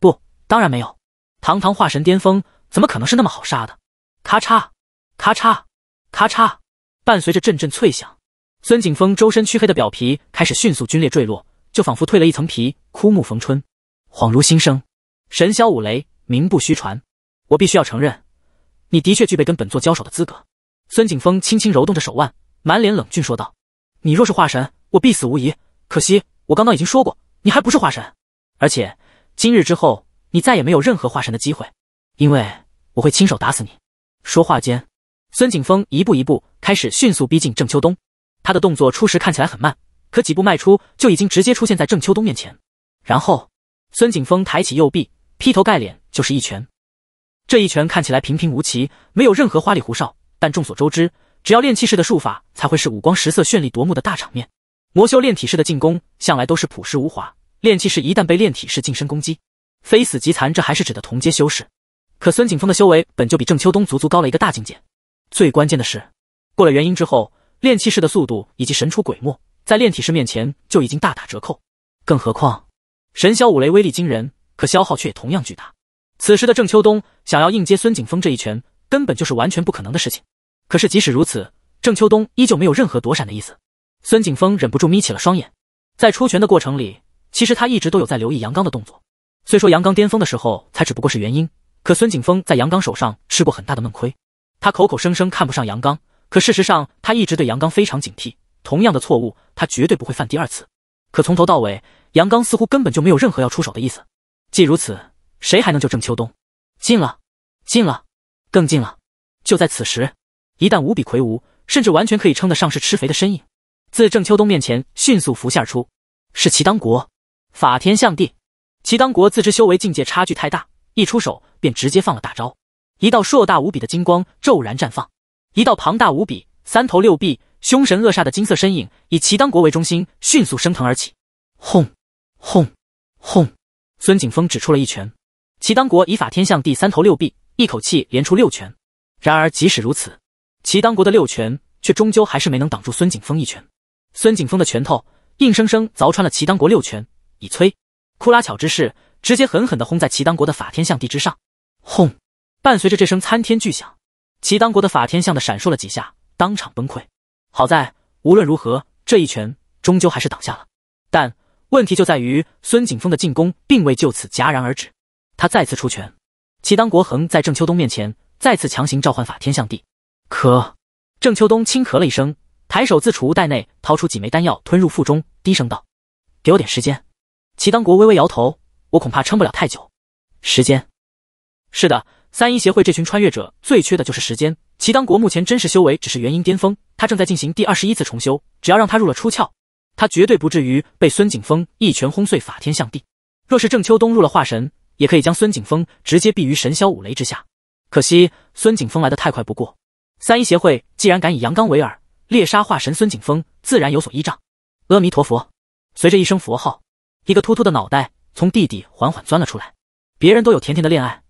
S1: 不，当然没有。堂堂化神巅峰，怎么可能是那么好杀的？咔嚓，咔嚓，咔嚓，伴随着阵阵脆响，孙景峰周身黢黑的表皮开始迅速龟裂坠落，就仿佛褪了一层皮，枯木逢春，恍如新生。神霄五雷名不虚传，我必须要承认，你的确具备跟本座交手的资格。孙景峰轻轻揉动着手腕。满脸冷峻说道：“你若是化神，我必死无疑。可惜我刚刚已经说过，你还不是化神，而且今日之后，你再也没有任何化神的机会，因为我会亲手打死你。”说话间，孙景峰一步一步开始迅速逼近郑秋冬，他的动作初时看起来很慢，可几步迈出就已经直接出现在郑秋冬面前。然后，孙景峰抬起右臂，劈头盖脸就是一拳。这一拳看起来平平无奇，没有任何花里胡哨，但众所周知。只要练气士的术法，才会是五光十色、绚丽夺目的大场面。魔修炼体式的进攻，向来都是朴实无华。练气士一旦被炼体式近身攻击，非死即残。这还是指的同阶修士。可孙景峰的修为本就比郑秋冬足足高了一个大境界。最关键的是，过了元婴之后，练气士的速度以及神出鬼没，在炼体式面前就已经大打折扣。更何况，神霄五雷威力惊人，可消耗却也同样巨大。此时的郑秋冬想要硬接孙景峰这一拳，根本就是完全不可能的事情。可是，即使如此，郑秋冬依旧没有任何躲闪的意思。孙景峰忍不住眯起了双眼，在出拳的过程里，其实他一直都有在留意杨刚的动作。虽说杨刚巅峰的时候才只不过是元婴，可孙景峰在杨刚手上吃过很大的闷亏。他口口声声看不上杨刚，可事实上他一直对杨刚非常警惕。同样的错误，他绝对不会犯第二次。可从头到尾，杨刚似乎根本就没有任何要出手的意思。既如此，谁还能救郑秋冬？近了，近了，更近了。就在此时。一旦无比魁梧，甚至完全可以称得上是吃肥的身影，自郑秋冬面前迅速浮现出。是齐当国，法天象地。齐当国自知修为境界差距太大，一出手便直接放了大招。一道硕大无比的金光骤然绽放，一道庞大无比、三头六臂、凶神恶煞的金色身影以齐当国为中心迅速升腾而起。轰轰轰！孙景峰只出了一拳，齐当国以法天象地、三头六臂，一口气连出六拳。然而即使如此。齐当国的六拳，却终究还是没能挡住孙景峰一拳。孙景峰的拳头硬生生凿穿了齐当国六拳，以摧枯拉巧之势，直接狠狠地轰在齐当国的法天象地之上。轰！伴随着这声参天巨响，齐当国的法天象的闪烁了几下，当场崩溃。好在无论如何，这一拳终究还是挡下了。但问题就在于，孙景峰的进攻并未就此戛然而止，他再次出拳。齐当国横在郑秋冬面前，再次强行召唤法天象地。咳，郑秋冬轻咳了一声，抬手自储物袋内掏出几枚丹药，吞入腹中，低声道：“给我点时间。”齐当国微微摇头：“我恐怕撑不了太久。”时间是的，三一协会这群穿越者最缺的就是时间。齐当国目前真实修为只是元婴巅峰，他正在进行第二十一次重修，只要让他入了出窍，他绝对不至于被孙景峰一拳轰碎法天象地。若是郑秋冬入了化神，也可以将孙景峰直接毙于神霄五雷之下。可惜孙景峰来的太快，不过。三一协会既然敢以阳刚为饵猎杀化神孙景峰，自然有所依仗。阿弥陀佛，随着一声佛号，一个秃秃的脑袋从地底缓缓钻了出来。别人都有甜甜的恋爱，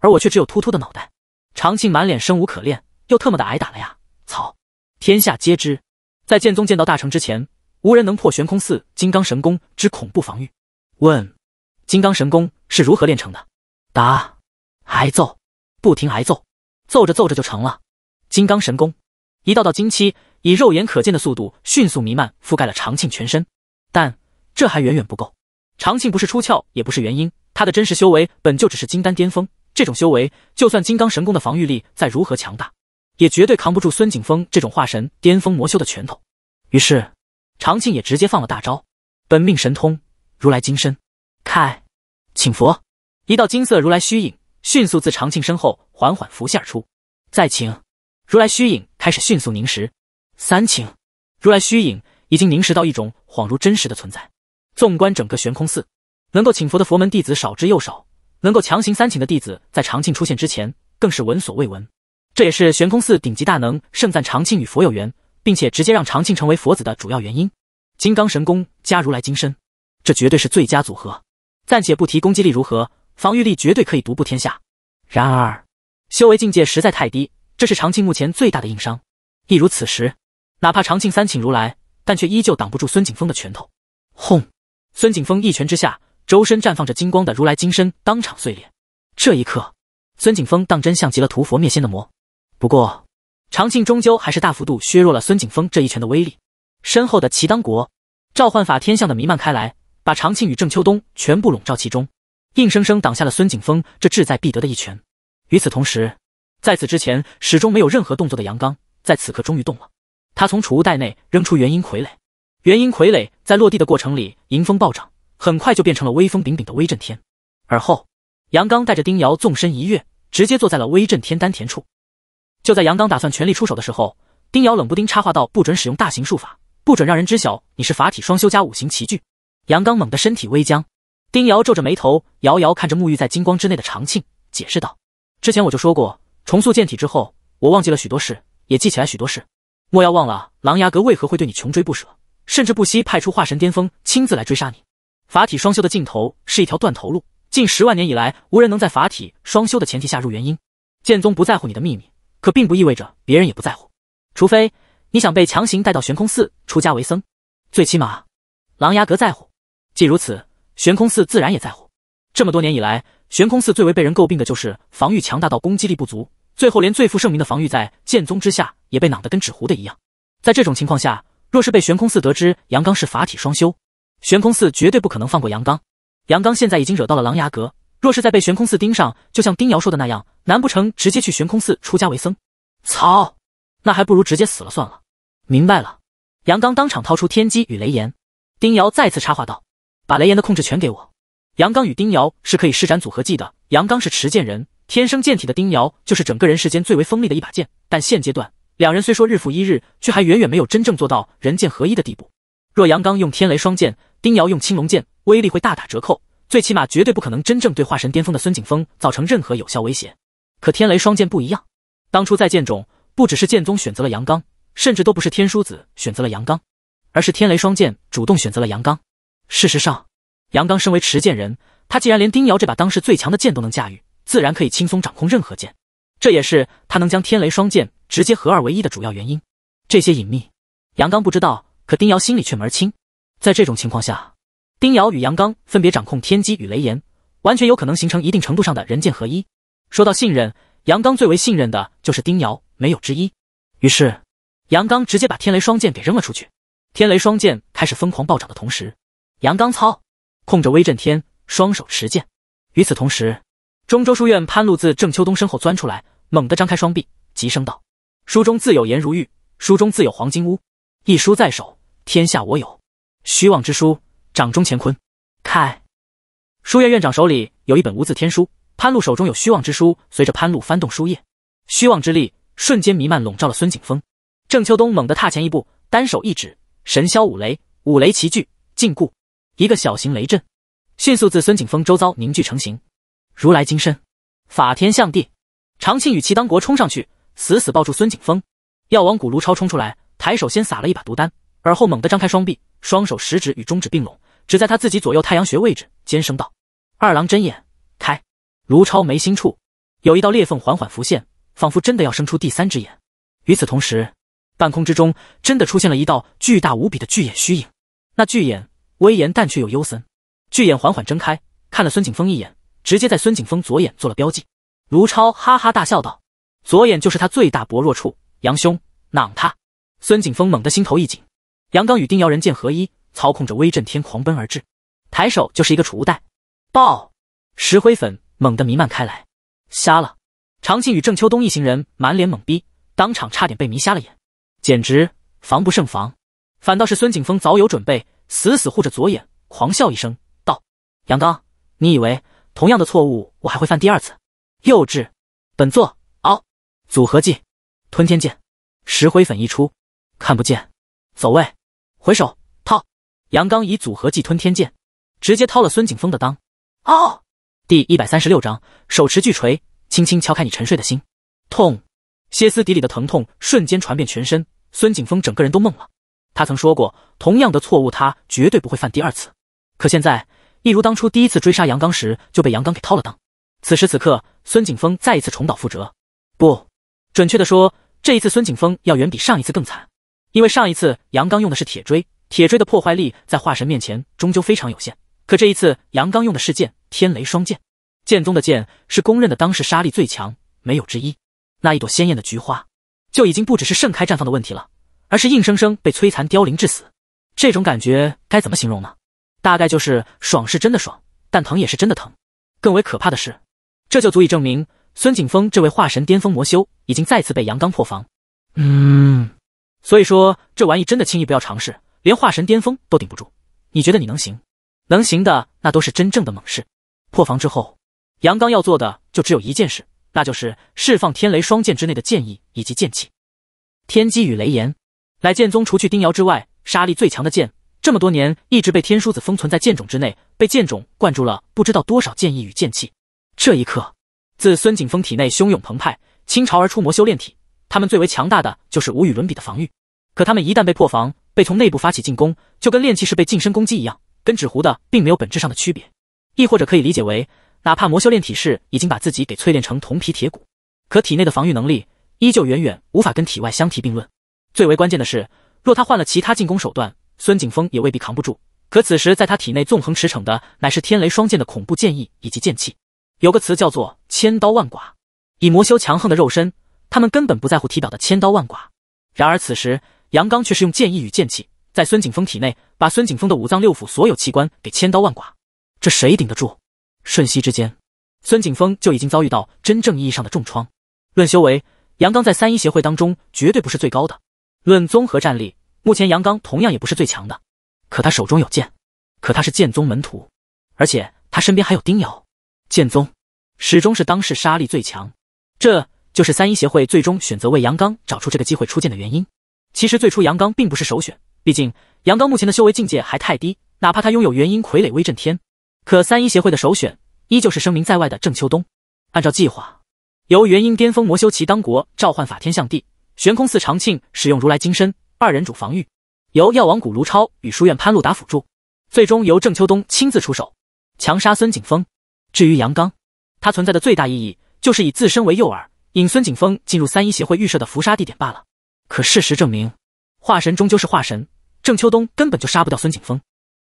S1: 而我却只有秃秃的脑袋。长庆满脸生无可恋，又特么的挨打了呀！草，天下皆知，在剑宗见到大成之前，无人能破悬空寺金刚神功之恐怖防御。问：金刚神功是如何练成的？答：挨揍，不停挨揍，揍着揍着就成了。金刚神功，一道道金漆以肉眼可见的速度迅速弥漫，覆盖了长庆全身。但这还远远不够。长庆不是出窍，也不是元婴，他的真实修为本就只是金丹巅峰。这种修为，就算金刚神功的防御力再如何强大，也绝对扛不住孙景峰这种化神巅峰魔修的拳头。于是，长庆也直接放了大招，本命神通如来金身，开，请佛。一道金色如来虚影迅速自长庆身后缓缓浮现而出，再请。如来虚影开始迅速凝实，三请如来虚影已经凝实到一种恍如真实的存在。纵观整个悬空寺，能够请佛的佛门弟子少之又少，能够强行三请的弟子在长庆出现之前更是闻所未闻。这也是悬空寺顶级大能盛赞长庆与佛有缘，并且直接让长庆成为佛子的主要原因。金刚神功加如来金身，这绝对是最佳组合。暂且不提攻击力如何，防御力绝对可以独步天下。然而，修为境界实在太低。这是长庆目前最大的硬伤，亦如此时，哪怕长庆三请如来，但却依旧挡不住孙景峰的拳头。轰！孙景峰一拳之下，周身绽放着金光的如来金身当场碎裂。这一刻，孙景峰当真像极了屠佛灭仙的魔。不过，长庆终究还是大幅度削弱了孙景峰这一拳的威力。身后的齐当国，召唤法天象的弥漫开来，把长庆与郑秋冬全部笼罩其中，硬生生挡下了孙景峰这志在必得的一拳。与此同时。在此之前，始终没有任何动作的杨刚，在此刻终于动了。他从储物袋内扔出元婴傀儡，元婴傀儡在落地的过程里迎风暴涨，很快就变成了威风凛凛的威震天。而后，杨刚带着丁瑶纵身一跃，直接坐在了威震天丹田处。就在杨刚打算全力出手的时候，丁瑶冷不丁插话道：“不准使用大型术法，不准让人知晓你是法体双修加五行齐聚。”杨刚猛的身体微僵，丁瑶皱着眉头，遥遥看着沐浴在金光之内的长庆，解释道：“之前我就说过。”重塑剑体之后，我忘记了许多事，也记起来许多事。莫要忘了，琅琊阁为何会对你穷追不舍，甚至不惜派出化神巅峰亲自来追杀你。法体双修的尽头是一条断头路，近十万年以来，无人能在法体双修的前提下入元婴。剑宗不在乎你的秘密，可并不意味着别人也不在乎。除非你想被强行带到悬空寺出家为僧。最起码，琅琊阁在乎，既如此，悬空寺自然也在乎。这么多年以来，悬空寺最为被人诟病的就是防御强大到攻击力不足，最后连最负盛名的防御在剑宗之下也被挡得跟纸糊的一样。在这种情况下，若是被悬空寺得知杨刚是法体双修，悬空寺绝对不可能放过杨刚。杨刚现在已经惹到了狼牙阁，若是再被悬空寺盯上，就像丁瑶说的那样，难不成直接去悬空寺出家为僧？操，那还不如直接死了算了。明白了，杨刚当场掏出天机与雷炎。丁瑶再次插话道：“把雷炎的控制权给我。”杨刚与丁瑶是可以施展组合技的。杨刚是持剑人，天生剑体的丁瑶就是整个人世间最为锋利的一把剑。但现阶段，两人虽说日复一日，却还远远没有真正做到人剑合一的地步。若杨刚用天雷双剑，丁瑶用青龙剑，威力会大打折扣，最起码绝对不可能真正对化神巅峰的孙景峰造成任何有效威胁。可天雷双剑不一样，当初在剑冢，不只是剑宗选择了杨刚，甚至都不是天书子选择了杨刚，而是天雷双剑主动选择了杨刚。事实上。杨刚身为持剑人，他既然连丁瑶这把当世最强的剑都能驾驭，自然可以轻松掌控任何剑。这也是他能将天雷双剑直接合二为一的主要原因。这些隐秘，杨刚不知道，可丁瑶心里却门儿清。在这种情况下，丁瑶与杨刚分别掌控天机与雷炎，完全有可能形成一定程度上的人剑合一。说到信任，杨刚最为信任的就是丁瑶，没有之一。于是，杨刚直接把天雷双剑给扔了出去。天雷双剑开始疯狂暴涨的同时，杨刚操。控着威震天，双手持剑。与此同时，中州书院潘露自郑秋冬身后钻出来，猛地张开双臂，急声道：“书中自有颜如玉，书中自有黄金屋。一书在手，天下我有。虚妄之书，掌中乾坤。开！”书院院长手里有一本无字天书，潘露手中有虚妄之书。随着潘露翻动书页，虚妄之力瞬间弥漫，笼罩了孙景峰。郑秋冬猛地踏前一步，单手一指，神霄五雷，五雷齐聚，禁锢。一个小型雷阵迅速自孙景峰周遭凝聚成型，如来金身，法天象地。长庆与齐当国冲上去，死死抱住孙景峰。药王谷卢超冲出来，抬手先撒了一把毒丹，而后猛地张开双臂，双手食指与中指并拢，只在他自己左右太阳穴位置，尖声道：“二郎真眼开！”卢超眉心处有一道裂缝缓缓浮现，仿佛真的要生出第三只眼。与此同时，半空之中真的出现了一道巨大无比的巨眼虚影，那巨眼。威严但却又幽森，巨眼缓缓睁开，看了孙景峰一眼，直接在孙景峰左眼做了标记。卢超哈哈大笑道：“左眼就是他最大薄弱处，杨兄，攮他！”孙景峰猛地心头一紧。杨刚与丁瑶人剑合一，操控着威震天狂奔而至，抬手就是一个储物袋，爆石灰粉猛地弥漫开来，瞎了。长庆与郑秋冬一行人满脸懵逼，当场差点被迷瞎了眼，简直防不胜防。反倒是孙景峰早有准备。死死护着左眼，狂笑一声，道：“杨刚，你以为同样的错误我还会犯第二次？幼稚！本座嗷。组合技吞天剑，石灰粉一出，看不见，走位，回手套。”杨刚以组合技吞天剑直接掏了孙景峰的裆。嗷。第一百三十六章，手持巨锤，轻轻敲开你沉睡的心，痛，歇斯底里的疼痛瞬间传遍全身，孙景峰整个人都懵了。他曾说过，同样的错误他绝对不会犯第二次。可现在，一如当初第一次追杀杨刚时，就被杨刚给掏了裆。此时此刻，孙景峰再一次重蹈覆辙。不准确的说，这一次孙景峰要远比上一次更惨，因为上一次杨刚用的是铁锥，铁锥的破坏力在化神面前终究非常有限。可这一次，杨刚用的是剑，天雷双剑，剑宗的剑是公认的当世杀力最强，没有之一。那一朵鲜艳的菊花，就已经不只是盛开绽放的问题了。而是硬生生被摧残、凋零致死，这种感觉该怎么形容呢？大概就是爽是真的爽，但疼也是真的疼。更为可怕的是，这就足以证明孙景峰这位化神巅峰魔修已经再次被阳刚破防。
S2: 嗯，
S1: 所以说这玩意真的轻易不要尝试，连化神巅峰都顶不住。你觉得你能行？能行的那都是真正的猛士。破防之后，阳刚要做的就只有一件事，那就是释放天雷双剑之内的剑意以及剑气，天机与雷炎。乃剑宗除去丁瑶之外，杀力最强的剑，这么多年一直被天书子封存在剑种之内，被剑种灌注了不知道多少剑意与剑气。这一刻，自孙景峰体内汹涌澎湃，倾巢而出。魔修炼体，他们最为强大的就是无与伦比的防御，可他们一旦被破防，被从内部发起进攻，就跟炼气士被近身攻击一样，跟纸糊的并没有本质上的区别。亦或者可以理解为，哪怕魔修炼体士已经把自己给淬炼成铜皮铁骨，可体内的防御能力依旧远远无法跟体外相提并论。最为关键的是，若他换了其他进攻手段，孙景峰也未必扛不住。可此时在他体内纵横驰骋的，乃是天雷双剑的恐怖剑意以及剑气。有个词叫做“千刀万剐”，以魔修强横的肉身，他们根本不在乎体表的千刀万剐。然而此时，杨刚却是用剑意与剑气，在孙景峰体内把孙景峰的五脏六腑、所有器官给千刀万剐，这谁顶得住？瞬息之间，孙景峰就已经遭遇到真正意义上的重创。论修为，杨刚在三一协会当中绝对不是最高的。论综合战力，目前杨刚同样也不是最强的，可他手中有剑，可他是剑宗门徒，而且他身边还有丁瑶。剑宗始终是当世杀力最强，这就是三一协会最终选择为杨刚找出这个机会出剑的原因。其实最初杨刚并不是首选，毕竟杨刚目前的修为境界还太低，哪怕他拥有元婴傀儡威震天，可三一协会的首选依旧是声名在外的郑秋冬。按照计划，由元婴巅峰魔修齐当国召唤法天象地。悬空寺长庆使用如来金身，二人主防御，由药王谷卢超与书院潘露达辅助，最终由郑秋冬亲自出手强杀孙景峰。至于杨刚，他存在的最大意义就是以自身为诱饵，引孙景峰进入三一协会预设的伏杀地点罢了。可事实证明，化神终究是化神，郑秋冬根本就杀不掉孙景峰。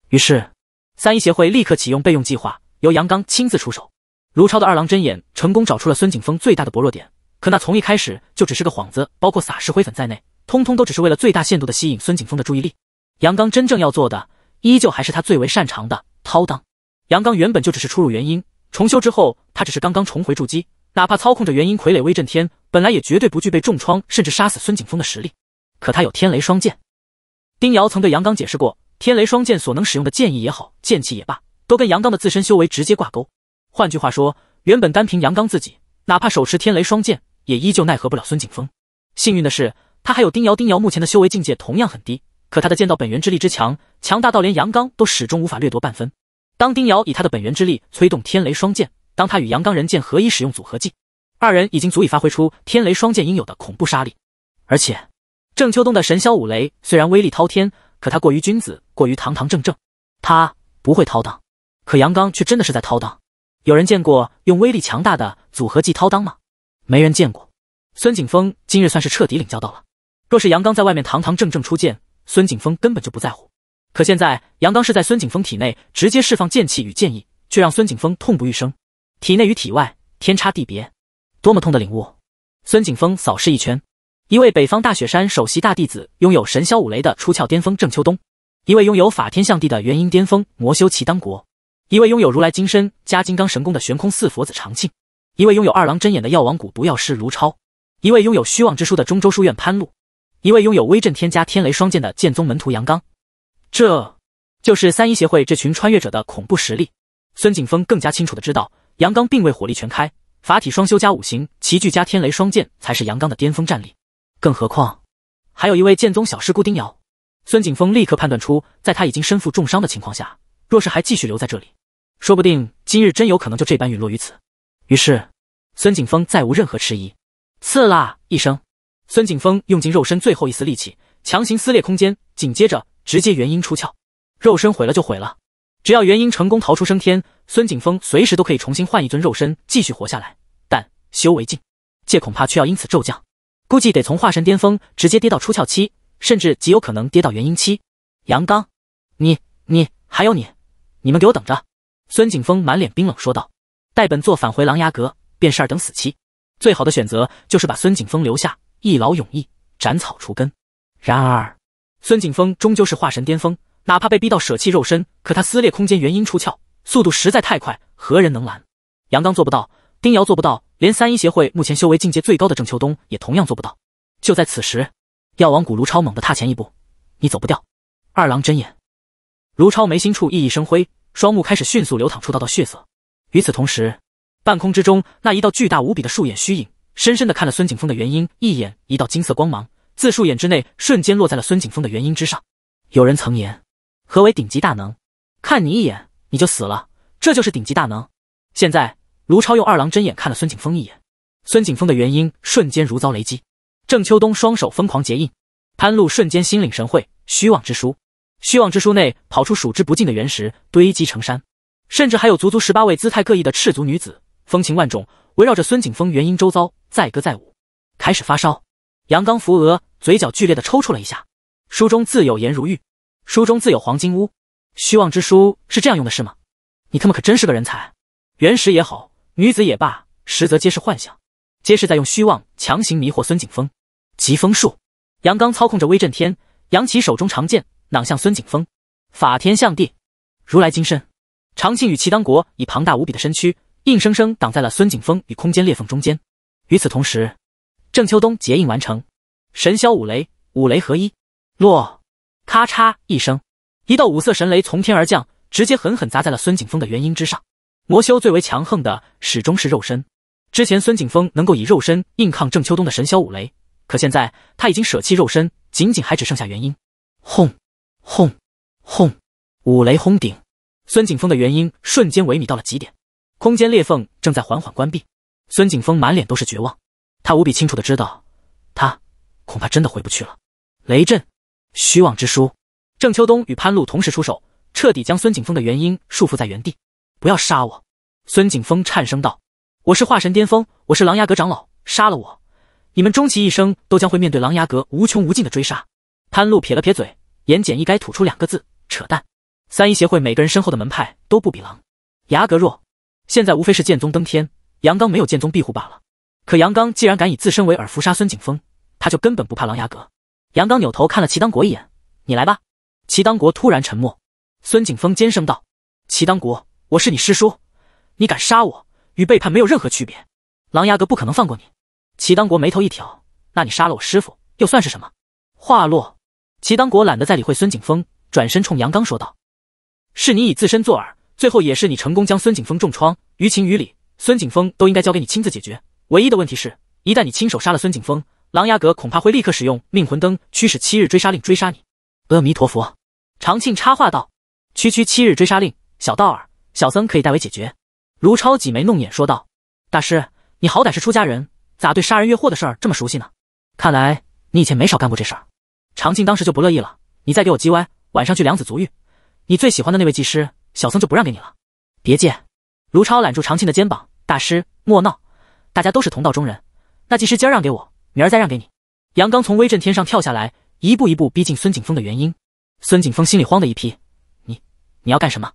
S1: 于是，三一协会立刻启用备用计划，由杨刚亲自出手。卢超的二郎真眼成功找出了孙景峰最大的薄弱点。可那从一开始就只是个幌子，包括撒石灰粉在内，通通都只是为了最大限度的吸引孙景峰的注意力。杨刚真正要做的，依旧还是他最为擅长的掏裆。杨刚原本就只是初入元婴，重修之后，他只是刚刚重回筑基，哪怕操控着元婴傀儡威震天，本来也绝对不具备重创，甚至杀死孙景峰的实力。可他有天雷双剑。丁瑶曾对杨刚解释过，天雷双剑所能使用的剑意也好，剑气也罢，都跟杨刚的自身修为直接挂钩。换句话说，原本单凭杨刚自己，哪怕手持天雷双剑。也依旧奈何不了孙景峰。幸运的是，他还有丁瑶。丁瑶目前的修为境界同样很低，可她的剑道本源之力之强，强大到连杨刚都始终无法掠夺半分。当丁瑶以她的本源之力催动天雷双剑，当他与杨刚人剑合一使用组合技，二人已经足以发挥出天雷双剑应有的恐怖杀力。而且，郑秋冬的神霄五雷虽然威力滔天，可他过于君子，过于堂堂正正，他不会掏裆。可杨刚却真的是在掏裆。有人见过用威力强大的组合技掏裆吗？没人见过，孙景峰今日算是彻底领教到了。若是杨刚在外面堂堂正正出剑，孙景峰根本就不在乎。可现在杨刚是在孙景峰体内直接释放剑气与剑意，却让孙景峰痛不欲生，体内与体外天差地别，多么痛的领悟！孙景峰扫视一圈，一位北方大雪山首席大弟子，拥有神霄五雷的出窍巅峰郑秋冬；一位拥有法天象地的元婴巅峰魔修齐当国；一位拥有如来金身加金刚神功的悬空四佛子长庆。一位拥有二郎真眼的药王谷毒药师卢超，一位拥有虚妄之书的中州书院潘露，一位拥有威震天加天雷双剑的剑宗门徒杨刚，这就是三一协会这群穿越者的恐怖实力。孙景峰更加清楚的知道，杨刚并未火力全开，法体双修加五行齐聚加天雷双剑才是杨刚的巅峰战力。更何况，还有一位剑宗小师姑丁瑶。孙景峰立刻判断出，在他已经身负重伤的情况下，若是还继续留在这里，说不定今日真有可能就这般陨落于此。于是。孙景峰再无任何迟疑，刺啦一声，孙景峰用尽肉身最后一丝力气，强行撕裂空间，紧接着直接元婴出窍，肉身毁了就毁了，只要元婴成功逃出升天，孙景峰随时都可以重新换一尊肉身继续活下来，但修为境界恐怕却要因此骤降，估计得从化神巅峰直接跌到出窍期，甚至极有可能跌到元婴期。杨刚，你、你还有你，你们给我等着！孙景峰满脸冰冷说道：“待本座返回狼牙阁。”便是二等死期，最好的选择就是把孙景峰留下，一劳永逸，斩草除根。然而，孙景峰终究是化神巅峰，哪怕被逼到舍弃肉身，可他撕裂空间，元婴出窍，速度实在太快，何人能拦？杨刚做不到，丁瑶做不到，连三一协会目前修为境界最高的郑秋冬也同样做不到。就在此时，药王谷卢超猛地踏前一步：“你走不掉！”二郎真眼，卢超眉心处熠熠生辉，双目开始迅速流淌出道道血色。与此同时，半空之中，那一道巨大无比的树眼虚影，深深的看了孙景峰的元婴一眼，一道金色光芒自树眼之内瞬间落在了孙景峰的元婴之上。有人曾言，何为顶级大能？看你一眼，你就死了，这就是顶级大能。现在，卢超用二郎真眼看了孙景峰一眼，孙景峰的元婴瞬间如遭雷击。郑秋冬双手疯狂结印，潘露瞬间心领神会，虚妄之书，虚妄之书内跑出数之不尽的原石，堆积成山，甚至还有足足十八位姿态各异的赤足女子。风情万种，围绕着孙景峰原因周遭载歌载舞，开始发烧。杨刚扶额，嘴角剧烈的抽搐了一下。书中自有颜如玉，书中自有黄金屋，虚妄之书是这样用的是吗？你他妈可真是个人才！原石也好，女子也罢，实则皆是幻想，皆是在用虚妄强行迷惑孙景峰。疾风术，杨刚操控着威震天，扬起手中长剑，挡向孙景峰。法天象地，如来金身。长庆与齐当国以庞大无比的身躯。硬生生挡在了孙景峰与空间裂缝中间。与此同时，郑秋冬结印完成，神霄五雷，五雷合一，落，咔嚓一声，一道五色神雷从天而降，直接狠狠砸在了孙景峰的元婴之上。魔修最为强横的始终是肉身，之前孙景峰能够以肉身硬抗郑秋冬的神霄五雷，可现在他已经舍弃肉身，仅仅还只剩下元婴。轰，轰，轰，五雷轰顶，孙景峰的元婴瞬间萎靡到了极点。空间裂缝正在缓缓关闭，孙景峰满脸都是绝望。他无比清楚的知道，他恐怕真的回不去了。雷震，虚妄之书，郑秋冬与潘露同时出手，彻底将孙景峰的元婴束缚在原地。不要杀我！孙景峰颤声道：“我是化神巅峰，我是琅琊阁长老，杀了我，你们终其一生都将会面对琅琊阁无穷无尽的追杀。”潘露撇了撇嘴，言简意赅吐出两个字：“扯淡。”三一协会每个人身后的门派都不比狼牙阁弱。现在无非是剑宗登天，杨刚没有剑宗庇护罢了。可杨刚既然敢以自身为饵伏杀孙景峰，他就根本不怕狼牙阁。杨刚扭头看了齐当国一眼：“你来吧。”齐当国突然沉默。孙景峰尖声道：“齐当国，我是你师叔，你敢杀我，与背叛没有任何区别。狼牙阁不可能放过你。”齐当国眉头一挑：“那你杀了我师父，又算是什么？”话落，齐当国懒得再理会孙景峰，转身冲杨刚说道：“是你以自身作饵。”最后也是你成功将孙景峰重创，于情于理，孙景峰都应该交给你亲自解决。唯一的问题是，一旦你亲手杀了孙景峰，琅琊阁恐怕会立刻使用命魂灯驱使七日追杀令追杀你。阿弥陀佛，长庆插话道：“区区七日追杀令，小道儿，小僧可以代为解决。”卢超挤眉弄眼说道：“大师，你好歹是出家人，咋对杀人越货的事儿这么熟悉呢？看来你以前没少干过这事儿。”长庆当时就不乐意了：“你再给我叽歪，晚上去梁子足浴，你最喜欢的那位技师。”小僧就不让给你了，别介。卢超揽住长庆的肩膀，大师莫闹，大家都是同道中人。那技师今儿让给我，明儿再让给你。杨刚从威震天上跳下来，一步一步逼近孙景峰的原因。孙景峰心里慌的一批，你你要干什么？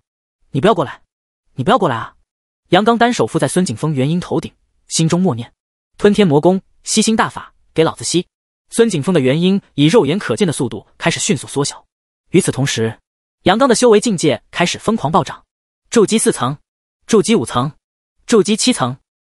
S1: 你不要过来，你不要过来啊！杨刚单手附在孙景峰元婴头顶，心中默念：吞天魔功，吸星大法，给老子吸！孙景峰的元婴以肉眼可见的速度开始迅速缩小。与此同时，杨刚的修为境界开始疯狂暴涨，筑基四层，筑基五层，筑基七层，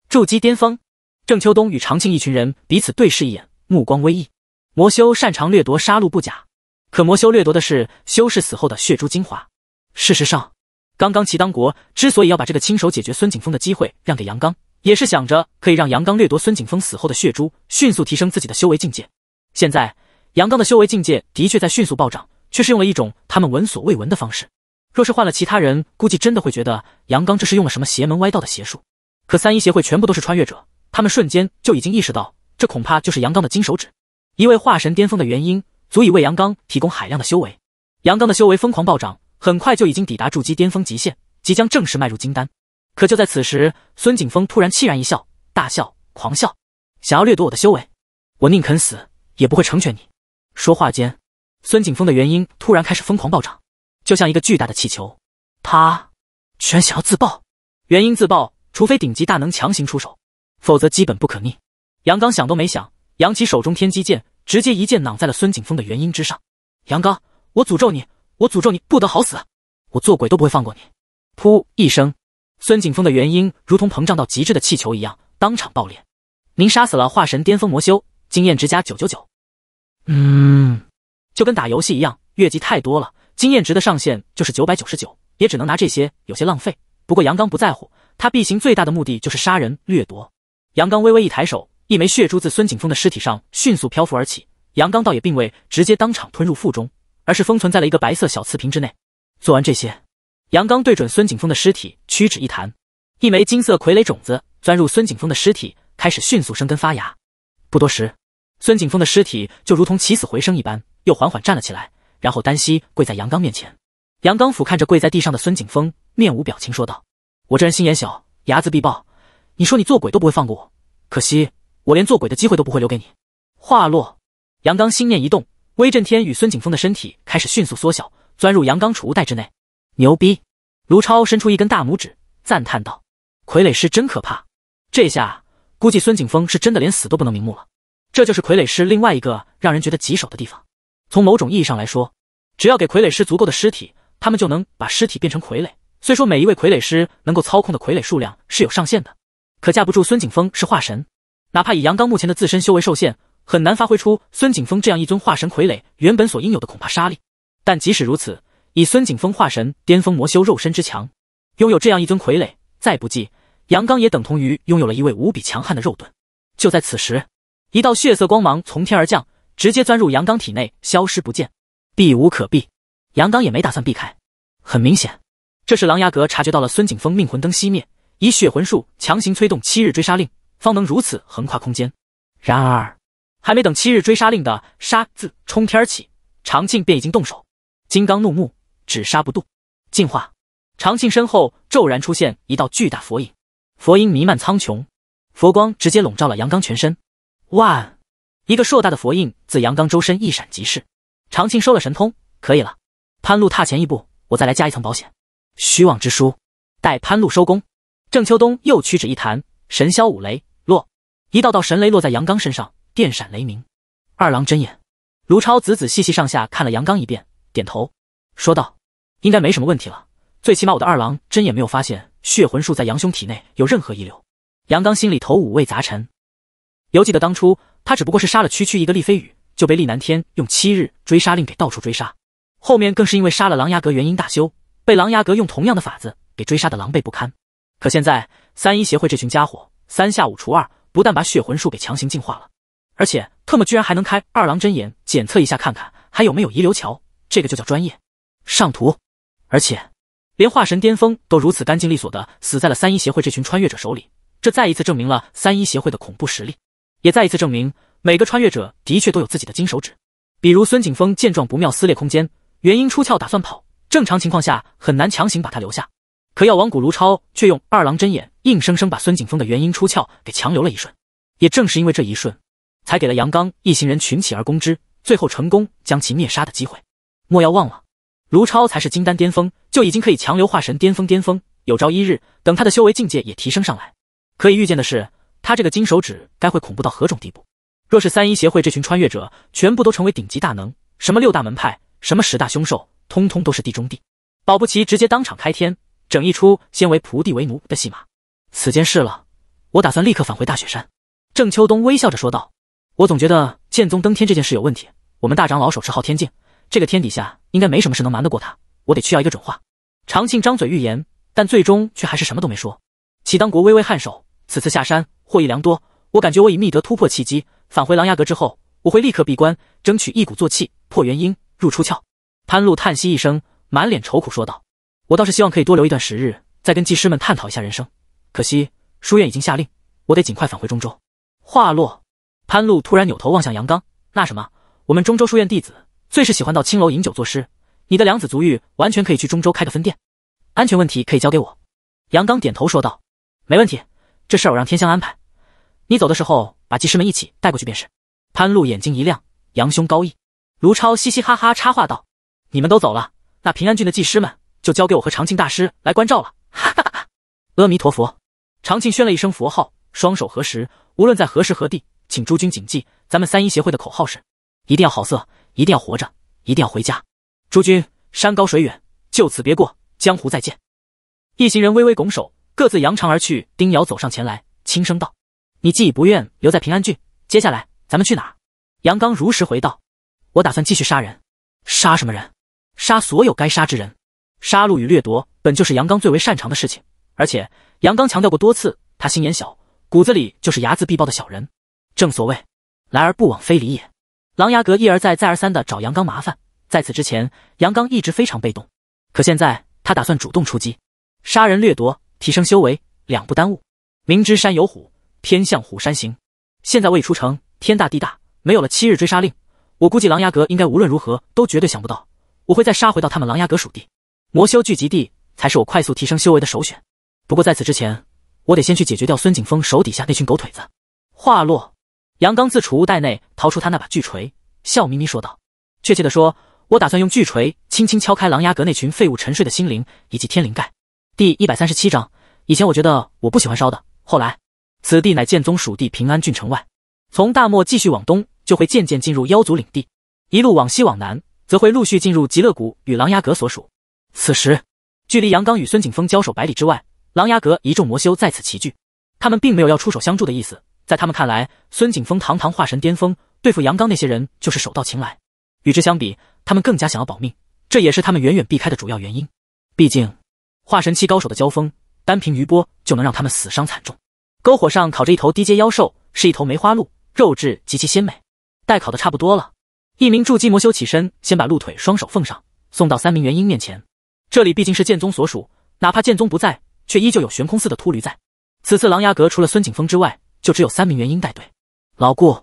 S1: 筑基巅峰。郑秋冬与长庆一群人彼此对视一眼，目光微异。魔修擅长掠夺杀戮不假，可魔修掠夺的是修士死后的血珠精华。事实上，刚刚齐当国之所以要把这个亲手解决孙景峰的机会让给杨刚，也是想着可以让杨刚掠夺孙景峰死后的血珠，迅速提升自己的修为境界。现在，杨刚的修为境界的确在迅速暴涨。却是用了一种他们闻所未闻的方式。若是换了其他人，估计真的会觉得杨刚这是用了什么邪门歪道的邪术。可三一协会全部都是穿越者，他们瞬间就已经意识到，这恐怕就是杨刚的金手指。一位化神巅峰的原因，足以为杨刚提供海量的修为。杨刚的修为疯狂暴涨，很快就已经抵达筑基巅峰极限，即将正式迈入金丹。可就在此时，孙景峰突然凄然一笑，大笑，狂笑，想要掠夺我的修为，我宁肯死，也不会成全你。说话间。孙景峰的元婴突然开始疯狂暴涨，就像一个巨大的气球，他居然想要自爆。元婴自爆，除非顶级大能强行出手，否则基本不可逆。杨刚想都没想，扬起手中天机剑，直接一剑挡在了孙景峰的元婴之上。杨刚，我诅咒你，我诅咒你不得好死，我做鬼都不会放过你。噗一声，孙景峰的元婴如同膨胀到极致的气球一样，当场爆裂。您杀死了化神巅峰魔修，经验值加九九九。
S2: 嗯。
S1: 就跟打游戏一样，越级太多了，经验值的上限就是九百九十九，也只能拿这些，有些浪费。不过杨刚不在乎，他避行最大的目的就是杀人掠夺。杨刚微微一抬手，一枚血珠自孙景峰的尸体上迅速漂浮而起。杨刚倒也并未直接当场吞入腹中，而是封存在了一个白色小瓷瓶之内。做完这些，杨刚对准孙景峰的尸体屈指一弹，一枚金色傀儡种子钻入孙景峰的尸体，开始迅速生根发芽。不多时，孙景峰的尸体就如同起死回生一般。又缓缓站了起来，然后单膝跪在杨刚面前。杨刚俯瞰着跪在地上的孙景峰，面无表情说道：“我这人心眼小，睚眦必报。你说你做鬼都不会放过我，可惜我连做鬼的机会都不会留给你。”话落，杨刚心念一动，威震天与孙景峰的身体开始迅速缩小，钻入杨刚储物袋之内。牛逼！卢超伸出一根大拇指，赞叹道：“傀儡师真可怕！这下估计孙景峰是真的连死都不能瞑目了。这就是傀儡师另外一个让人觉得棘手的地方。”从某种意义上来说，只要给傀儡师足够的尸体，他们就能把尸体变成傀儡。虽说每一位傀儡师能够操控的傀儡数量是有上限的，可架不住孙景峰是化神，哪怕以杨刚目前的自身修为受限，很难发挥出孙景峰这样一尊化神傀儡原本所应有的恐怕杀力。但即使如此，以孙景峰化神巅峰魔修肉身之强，拥有这样一尊傀儡，再不济，杨刚也等同于拥有了一位无比强悍的肉盾。就在此时，一道血色光芒从天而降。直接钻入杨刚体内，消失不见，避无可避。杨刚也没打算避开。很明显，这是琅琊阁察觉到了孙景峰命魂灯熄灭，以血魂术强行催动七日追杀令，方能如此横跨空间。然而，还没等七日追杀令的“杀”字冲天起，长庆便已经动手。金刚怒目，只杀不渡。进化，长庆身后骤然出现一道巨大佛影，佛音弥漫苍穹，佛光直接笼罩了杨刚全身。万。一个硕大的佛印自杨刚周身一闪即逝，长庆收了神通，可以了。潘露踏前一步，我再来加一层保险。虚妄之书，待潘露收工。郑秋冬又屈指一弹，神霄五雷落，一道道神雷落在杨刚身上，电闪雷鸣。二郎真眼，卢超仔仔细细上下看了杨刚一遍，点头说道：“应该没什么问题了，最起码我的二郎真眼没有发现血魂术在杨兄体内有任何遗留。”杨刚心里头五味杂陈，犹记得当初。他只不过是杀了区区一个厉飞羽，就被厉南天用七日追杀令给到处追杀，后面更是因为杀了琅琊阁元婴大修，被琅琊阁用同样的法子给追杀的狼狈不堪。可现在三一协会这群家伙三下五除二，不但把血魂术给强行进化了，而且特么居然还能开二郎真眼检测一下看看还有没有遗留桥，这个就叫专业上图。而且连化神巅峰都如此干净利索的死在了三一协会这群穿越者手里，这再一次证明了三一协会的恐怖实力。也再一次证明，每个穿越者的确都有自己的金手指。比如孙景峰见状不妙，撕裂空间，元婴出窍，打算跑。正常情况下，很难强行把他留下。可药王谷卢超却用二郎真眼，硬生生把孙景峰的元婴出窍给强留了一瞬。也正是因为这一瞬，才给了杨刚一行人群起而攻之，最后成功将其灭杀的机会。莫要忘了，卢超才是金丹巅峰，就已经可以强留化神巅峰巅峰。有朝一日，等他的修为境界也提升上来，可以预见的是。他这个金手指该会恐怖到何种地步？若是三一协会这群穿越者全部都成为顶级大能，什么六大门派，什么十大凶兽，通通都是地中帝，保不齐直接当场开天，整一出先为仆地为奴的戏码。此件事了，我打算立刻返回大雪山。郑秋冬微笑着说道：“我总觉得剑宗登天这件事有问题。我们大长老手持昊天镜，这个天底下应该没什么事能瞒得过他。我得去要一个准话。”长庆张嘴欲言，但最终却还是什么都没说。启当国微微颔首。此次下山获益良多，我感觉我已觅得突破契机。返回琅琊阁之后，我会立刻闭关，争取一鼓作气破元婴入出窍。潘露叹息一声，满脸愁苦说道：“我倒是希望可以多留一段时日，再跟技师们探讨一下人生。可惜书院已经下令，我得尽快返回中州。”话落，潘露突然扭头望向杨刚：“那什么，我们中州书院弟子最是喜欢到青楼饮酒作诗，你的良子足浴完全可以去中州开个分店，安全问题可以交给我。”杨刚点头说道：“没问题。”这事我让天香安排，你走的时候把技师们一起带过去便是。潘露眼睛一亮，杨兄高义。卢超嘻嘻哈哈插话道：“你们都走了，那平安郡的技师们就交给我和长庆大师来关照了。”哈哈哈！阿弥陀佛。长庆宣了一声佛号，双手合十。无论在何时何地，请诸君谨记，咱们三一协会的口号是：一定要好色，一定要活着，一定要回家。诸君，山高水远，就此别过，江湖再见。一行人微微拱手。各自扬长而去。丁瑶走上前来，轻声道：“你既已不愿留在平安郡，接下来咱们去哪儿？”杨刚如实回道：“我打算继续杀人，杀什么人？杀所有该杀之人。杀戮与掠夺本就是杨刚最为擅长的事情。而且杨刚强调过多次，他心眼小，骨子里就是睚眦必报的小人。正所谓，来而不往非礼也。狼牙阁一而再、再而三的找杨刚麻烦，在此之前，杨刚一直非常被动。可现在，他打算主动出击，杀人掠夺。”提升修为两不耽误。明知山有虎，偏向虎山行。现在我已出城，天大地大，没有了七日追杀令，我估计狼牙阁应该无论如何都绝对想不到我会再杀回到他们狼牙阁属地。魔修聚集地才是我快速提升修为的首选。不过在此之前，我得先去解决掉孙景峰手底下那群狗腿子。话落，杨刚自储物袋内掏出他那把巨锤，笑眯眯说道：“确切的说，我打算用巨锤轻轻敲开狼牙阁那群废物沉睡的心灵以及天灵盖。”第一百三十七章，以前我觉得我不喜欢烧的。后来，此地乃剑宗属地平安郡城外，从大漠继续往东，就会渐渐进入妖族领地；一路往西往南，则会陆续进入极乐谷与琅琊阁所属。此时，距离杨刚与孙景峰交手百里之外，琅琊阁一众魔修在此齐聚。他们并没有要出手相助的意思，在他们看来，孙景峰堂堂化神巅峰，对付杨刚那些人就是手到擒来。与之相比，他们更加想要保命，这也是他们远远避开的主要原因。毕竟。化神期高手的交锋，单凭余波就能让他们死伤惨重。篝火上烤着一头低阶妖兽，是一头梅花鹿，肉质极其鲜美。待烤的差不多了，一名筑基魔修起身，先把鹿腿双手奉上，送到三名元婴面前。这里毕竟是剑宗所属，哪怕剑宗不在，却依旧有悬空寺的秃驴在。此次狼牙阁除了孙景峰之外，就只有三名元婴带队。老顾，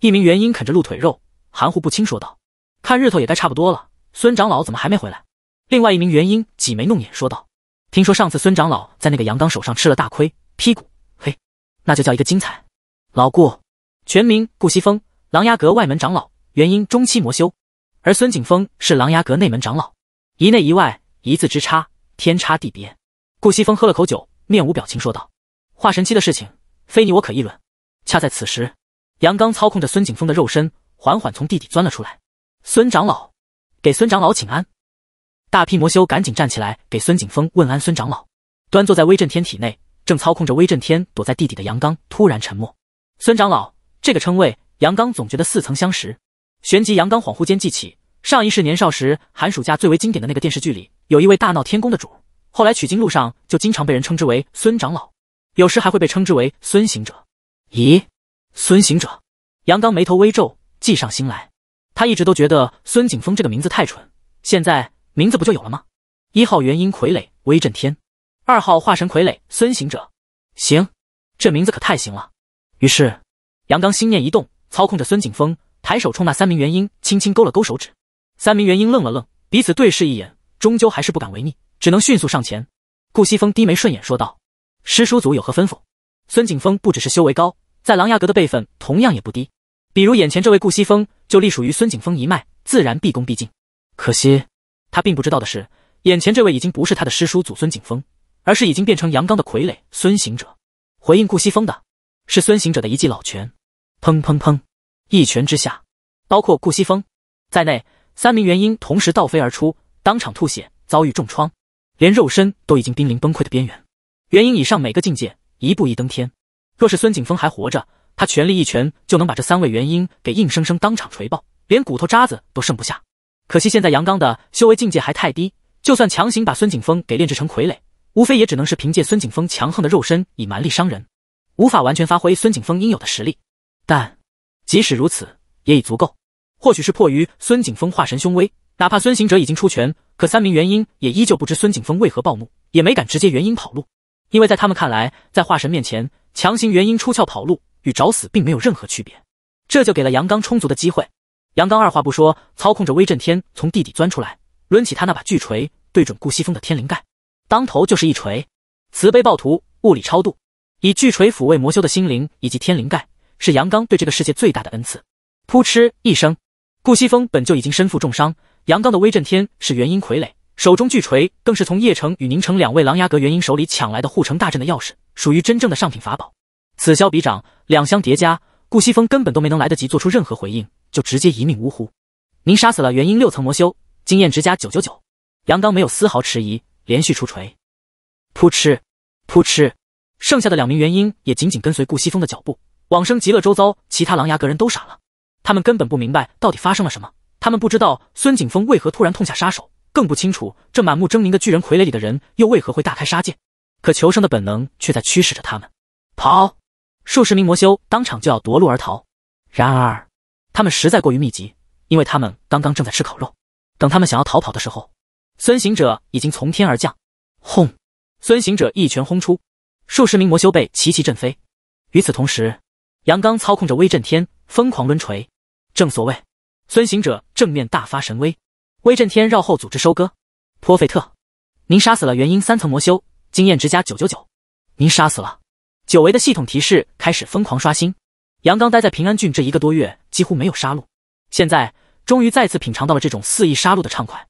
S1: 一名元婴啃着鹿腿肉，含糊不清说道：“看日头也该差不多了，孙长老怎么还没回来？”另外一名元婴挤眉弄眼说道。听说上次孙长老在那个杨刚手上吃了大亏，屁股嘿，那就叫一个精彩。老顾，全名顾西风，琅琊阁外门长老，元婴中期魔修；而孙景峰是琅琊阁内门长老，一内一外，一字之差，天差地别。顾西风喝了口酒，面无表情说道：“化神期的事情，非你我可议论。”恰在此时，杨刚操控着孙景峰的肉身，缓缓从地底钻了出来。孙长老，给孙长老请安。大批魔修赶紧站起来给孙景峰问安。孙长老端坐在威震天体内，正操控着威震天躲在地底的杨刚突然沉默。孙长老这个称谓，杨刚总觉得似曾相识。旋即，杨刚恍惚间记起，上一世年少时寒暑假最为经典的那个电视剧里，有一位大闹天宫的主，后来取经路上就经常被人称之为孙长老，有时还会被称之为孙行者。咦，孙行者？杨刚眉头微皱，计上心来。他一直都觉得孙景峰这个名字太蠢，现在。名字不就有了吗？一号元婴傀儡威震天，二号化神傀儡孙行者。行，这名字可太行了。于是杨刚心念一动，操控着孙景峰，抬手冲那三名元婴轻轻勾了勾手指。三名元婴愣了愣，彼此对视一眼，终究还是不敢违逆，只能迅速上前。顾西风低眉顺眼说道：“师叔祖有何吩咐？”孙景峰不只是修为高，在琅琊阁的辈分同样也不低。比如眼前这位顾西风，就隶属于孙景峰一脉，自然毕恭毕敬。可惜。他并不知道的是，眼前这位已经不是他的师叔祖孙景峰，而是已经变成阳刚的傀儡孙行者。回应顾西风的是孙行者的一记老拳，砰砰砰！一拳之下，包括顾西风在内，三名元婴同时倒飞而出，当场吐血，遭遇重创，连肉身都已经濒临崩溃的边缘。元婴以上每个境界，一步一登天。若是孙景峰还活着，他全力一拳就能把这三位元婴给硬生生当场锤爆，连骨头渣子都剩不下。可惜现在杨刚的修为境界还太低，就算强行把孙景峰给炼制成傀儡，无非也只能是凭借孙景峰强横的肉身以蛮力伤人，无法完全发挥孙景峰应有的实力。但即使如此，也已足够。或许是迫于孙景峰化神凶威，哪怕孙行者已经出拳，可三名元婴也依旧不知孙景峰为何暴怒，也没敢直接元婴跑路，因为在他们看来，在化神面前强行元婴出窍跑路与找死并没有任何区别，这就给了杨刚充足的机会。杨刚二话不说，操控着威震天从地底钻出来，抡起他那把巨锤，对准顾西风的天灵盖，当头就是一锤。慈悲暴徒，物理超度，以巨锤抚慰魔修的心灵以及天灵盖，是杨刚对这个世界最大的恩赐。扑哧一声，顾西风本就已经身负重伤，杨刚的威震天是元婴傀儡，手中巨锤更是从叶城与宁城两位琅琊阁元婴手里抢来的护城大阵的钥匙，属于真正的上品法宝。此消彼长，两相叠加，顾西风根本都没能来得及做出任何回应。就直接一命呜呼。您杀死了元婴六层魔修，经验值加九九九。杨刚没有丝毫迟疑，连续出锤，扑哧扑哧。剩下的两名元婴也紧紧跟随顾西风的脚步。往生极乐周遭，其他狼牙个人都傻了。他们根本不明白到底发生了什么。他们不知道孙景峰为何突然痛下杀手，更不清楚这满目狰狞的巨人傀儡里的人又为何会大开杀戒。可求生的本能却在驱使着他们跑。数十名魔修当场就要夺路而逃，然而。他们实在过于密集，因为他们刚刚正在吃烤肉。等他们想要逃跑的时候，孙行者已经从天而降，轰！孙行者一拳轰出，数十名魔修被齐齐震飞。与此同时，杨刚操控着威震天疯狂抡锤。正所谓，孙行者正面大发神威，威震天绕后组织收割。颇费特，您杀死了元婴三层魔修，经验值加九九九。您杀死了。久违的系统提示开始疯狂刷新。杨刚待在平安郡这一个多月，几乎没有杀戮，现在终于再次品尝到了这种肆意杀戮的畅快。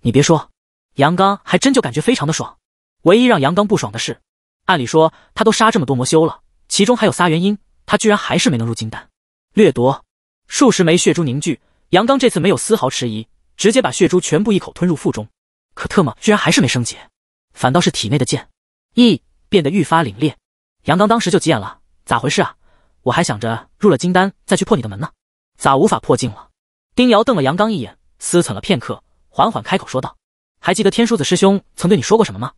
S1: 你别说，杨刚还真就感觉非常的爽。唯一让杨刚不爽的是，按理说他都杀这么多魔修了，其中还有仨原因，他居然还是没能入金丹。掠夺数十枚血珠凝聚，杨刚这次没有丝毫迟疑，直接把血珠全部一口吞入腹中。可特么居然还是没升级，反倒是体内的剑意变得愈发凛冽。杨刚当时就急眼了，咋回事啊？我还想着入了金丹再去破你的门呢，咋无法破镜了？丁瑶瞪了杨刚一眼，思忖了片刻，缓缓开口说道：“还记得天书子师兄曾对你说过什么吗？”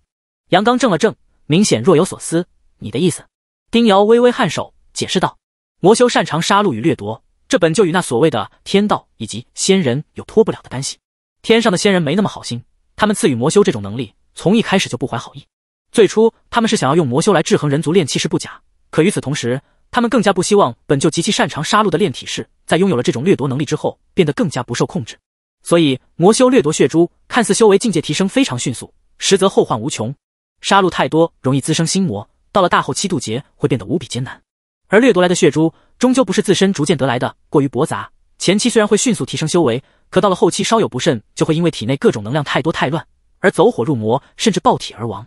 S1: 杨刚怔了怔，明显若有所思。你的意思？丁瑶微微颔首，解释道：“魔修擅长杀戮与掠夺，这本就与那所谓的天道以及仙人有脱不了的干系。天上的仙人没那么好心，他们赐予魔修这种能力，从一开始就不怀好意。最初他们是想要用魔修来制衡人族炼气士，不假，可与此同时。”他们更加不希望本就极其擅长杀戮的炼体士，在拥有了这种掠夺能力之后，变得更加不受控制。所以，魔修掠夺血珠，看似修为境界提升非常迅速，实则后患无穷。杀戮太多，容易滋生心魔，到了大后期渡劫会变得无比艰难。而掠夺来的血珠，终究不是自身逐渐得来的，过于驳杂。前期虽然会迅速提升修为，可到了后期，稍有不慎，就会因为体内各种能量太多太乱而走火入魔，甚至爆体而亡。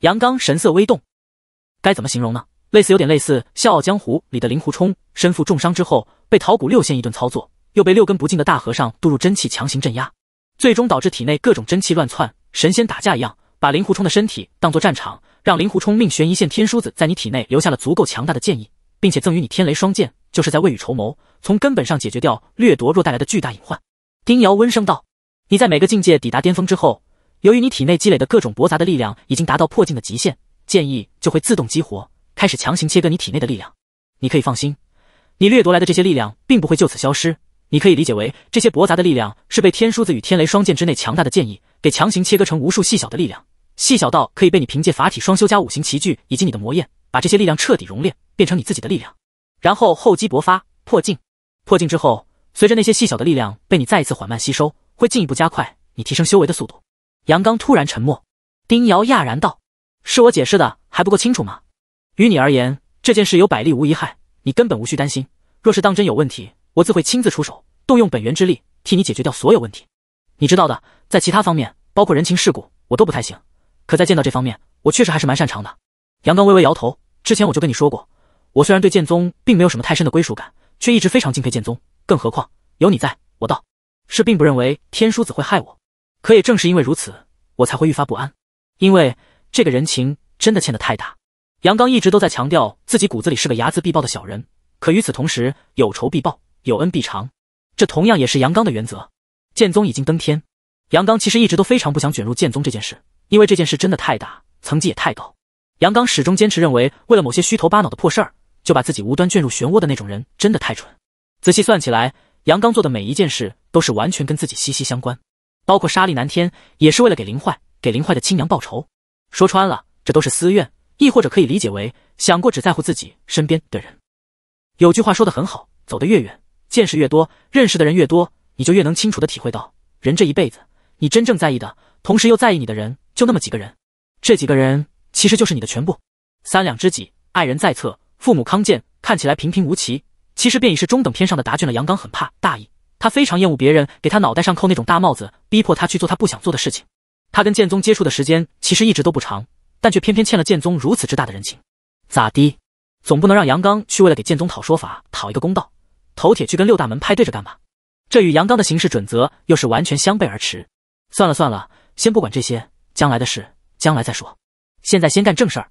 S1: 杨刚神色微动，该怎么形容呢？类似有点类似《笑傲江湖》里的令狐冲，身负重伤之后，被桃谷六仙一顿操作，又被六根不净的大和尚渡入真气强行镇压，最终导致体内各种真气乱窜，神仙打架一样，把令狐冲的身体当做战场，让令狐冲命悬一线。天枢子在你体内留下了足够强大的剑意，并且赠与你天雷双剑，就是在未雨绸缪，从根本上解决掉掠夺若带来的巨大隐患。丁瑶温声道：“你在每个境界抵达巅峰之后，由于你体内积累的各种驳杂的力量已经达到破境的极限，剑意就会自动激活。”开始强行切割你体内的力量，你可以放心，你掠夺来的这些力量并不会就此消失。你可以理解为，这些驳杂的力量是被天书子与天雷双剑之内强大的剑意给强行切割成无数细小的力量，细小到可以被你凭借法体双修加五行齐聚以及你的魔焰，把这些力量彻底熔炼，变成你自己的力量，然后厚积薄发，破境。破境之后，随着那些细小的力量被你再一次缓慢吸收，会进一步加快你提升修为的速度。杨刚突然沉默，丁瑶讶然道：“是我解释的还不够清楚吗？”于你而言，这件事有百利无一害，你根本无需担心。若是当真有问题，我自会亲自出手，动用本源之力替你解决掉所有问题。你知道的，在其他方面，包括人情世故，我都不太行。可在剑道这方面，我确实还是蛮擅长的。杨刚微微摇头。之前我就跟你说过，我虽然对剑宗并没有什么太深的归属感，却一直非常敬佩剑宗。更何况有你在，我倒是并不认为天书子会害我。可也正是因为如此，我才会愈发不安，因为这个人情真的欠得太大。杨刚一直都在强调自己骨子里是个睚眦必报的小人，可与此同时，有仇必报，有恩必偿，这同样也是杨刚的原则。剑宗已经登天，杨刚其实一直都非常不想卷入剑宗这件事，因为这件事真的太大，层级也太高。杨刚始终坚持认为，为了某些虚头巴脑的破事儿，就把自己无端卷入漩涡的那种人，真的太蠢。仔细算起来，杨刚做的每一件事都是完全跟自己息息相关，包括杀厉南天，也是为了给林坏、给林坏的亲娘报仇。说穿了，这都是私怨。亦或者可以理解为，想过只在乎自己身边的人。有句话说的很好，走得越远，见识越多，认识的人越多，你就越能清楚的体会到，人这一辈子，你真正在意的，同时又在意你的人，就那么几个人。这几个人其实就是你的全部。三两知己，爱人在侧，父母康健，看起来平平无奇，其实便已是中等偏上的答卷了。杨刚很怕大意，他非常厌恶别人给他脑袋上扣那种大帽子，逼迫他去做他不想做的事情。他跟剑宗接触的时间其实一直都不长。但却偏偏欠了剑宗如此之大的人情，咋的？总不能让杨刚去为了给剑宗讨说法、讨一个公道，头铁去跟六大门派对着干吧？这与杨刚的行事准则又是完全相背而驰。算了算了，先不管这些将来的事，将来再说。现在先干正事儿。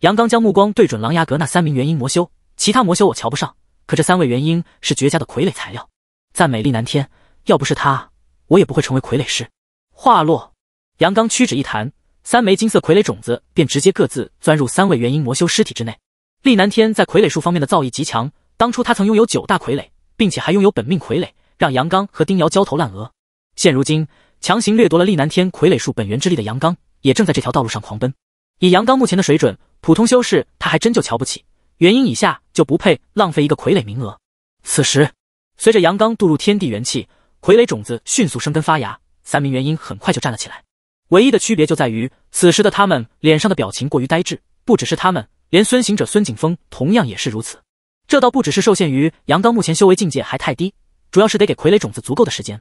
S1: 杨刚将目光对准琅琊阁那三名元婴魔修，其他魔修我瞧不上，可这三位元婴是绝佳的傀儡材料。赞美丽南天，要不是他，我也不会成为傀儡师。话落，杨刚屈指一弹。三枚金色傀儡种子便直接各自钻入三位元婴魔修尸体之内。厉南天在傀儡术方面的造诣极强，当初他曾拥有九大傀儡，并且还拥有本命傀儡，让杨刚和丁瑶焦头烂额。现如今，强行掠夺了厉南天傀儡术本源之力的杨刚，也正在这条道路上狂奔。以杨刚目前的水准，普通修士他还真就瞧不起，元婴以下就不配浪费一个傀儡名额。此时，随着杨刚渡入天地元气，傀儡种子迅速生根发芽，三名元婴很快就站了起来。唯一的区别就在于，此时的他们脸上的表情过于呆滞。不只是他们，连孙行者孙景峰同样也是如此。这倒不只是受限于杨刚目前修为境界还太低，主要是得给傀儡种子足够的时间，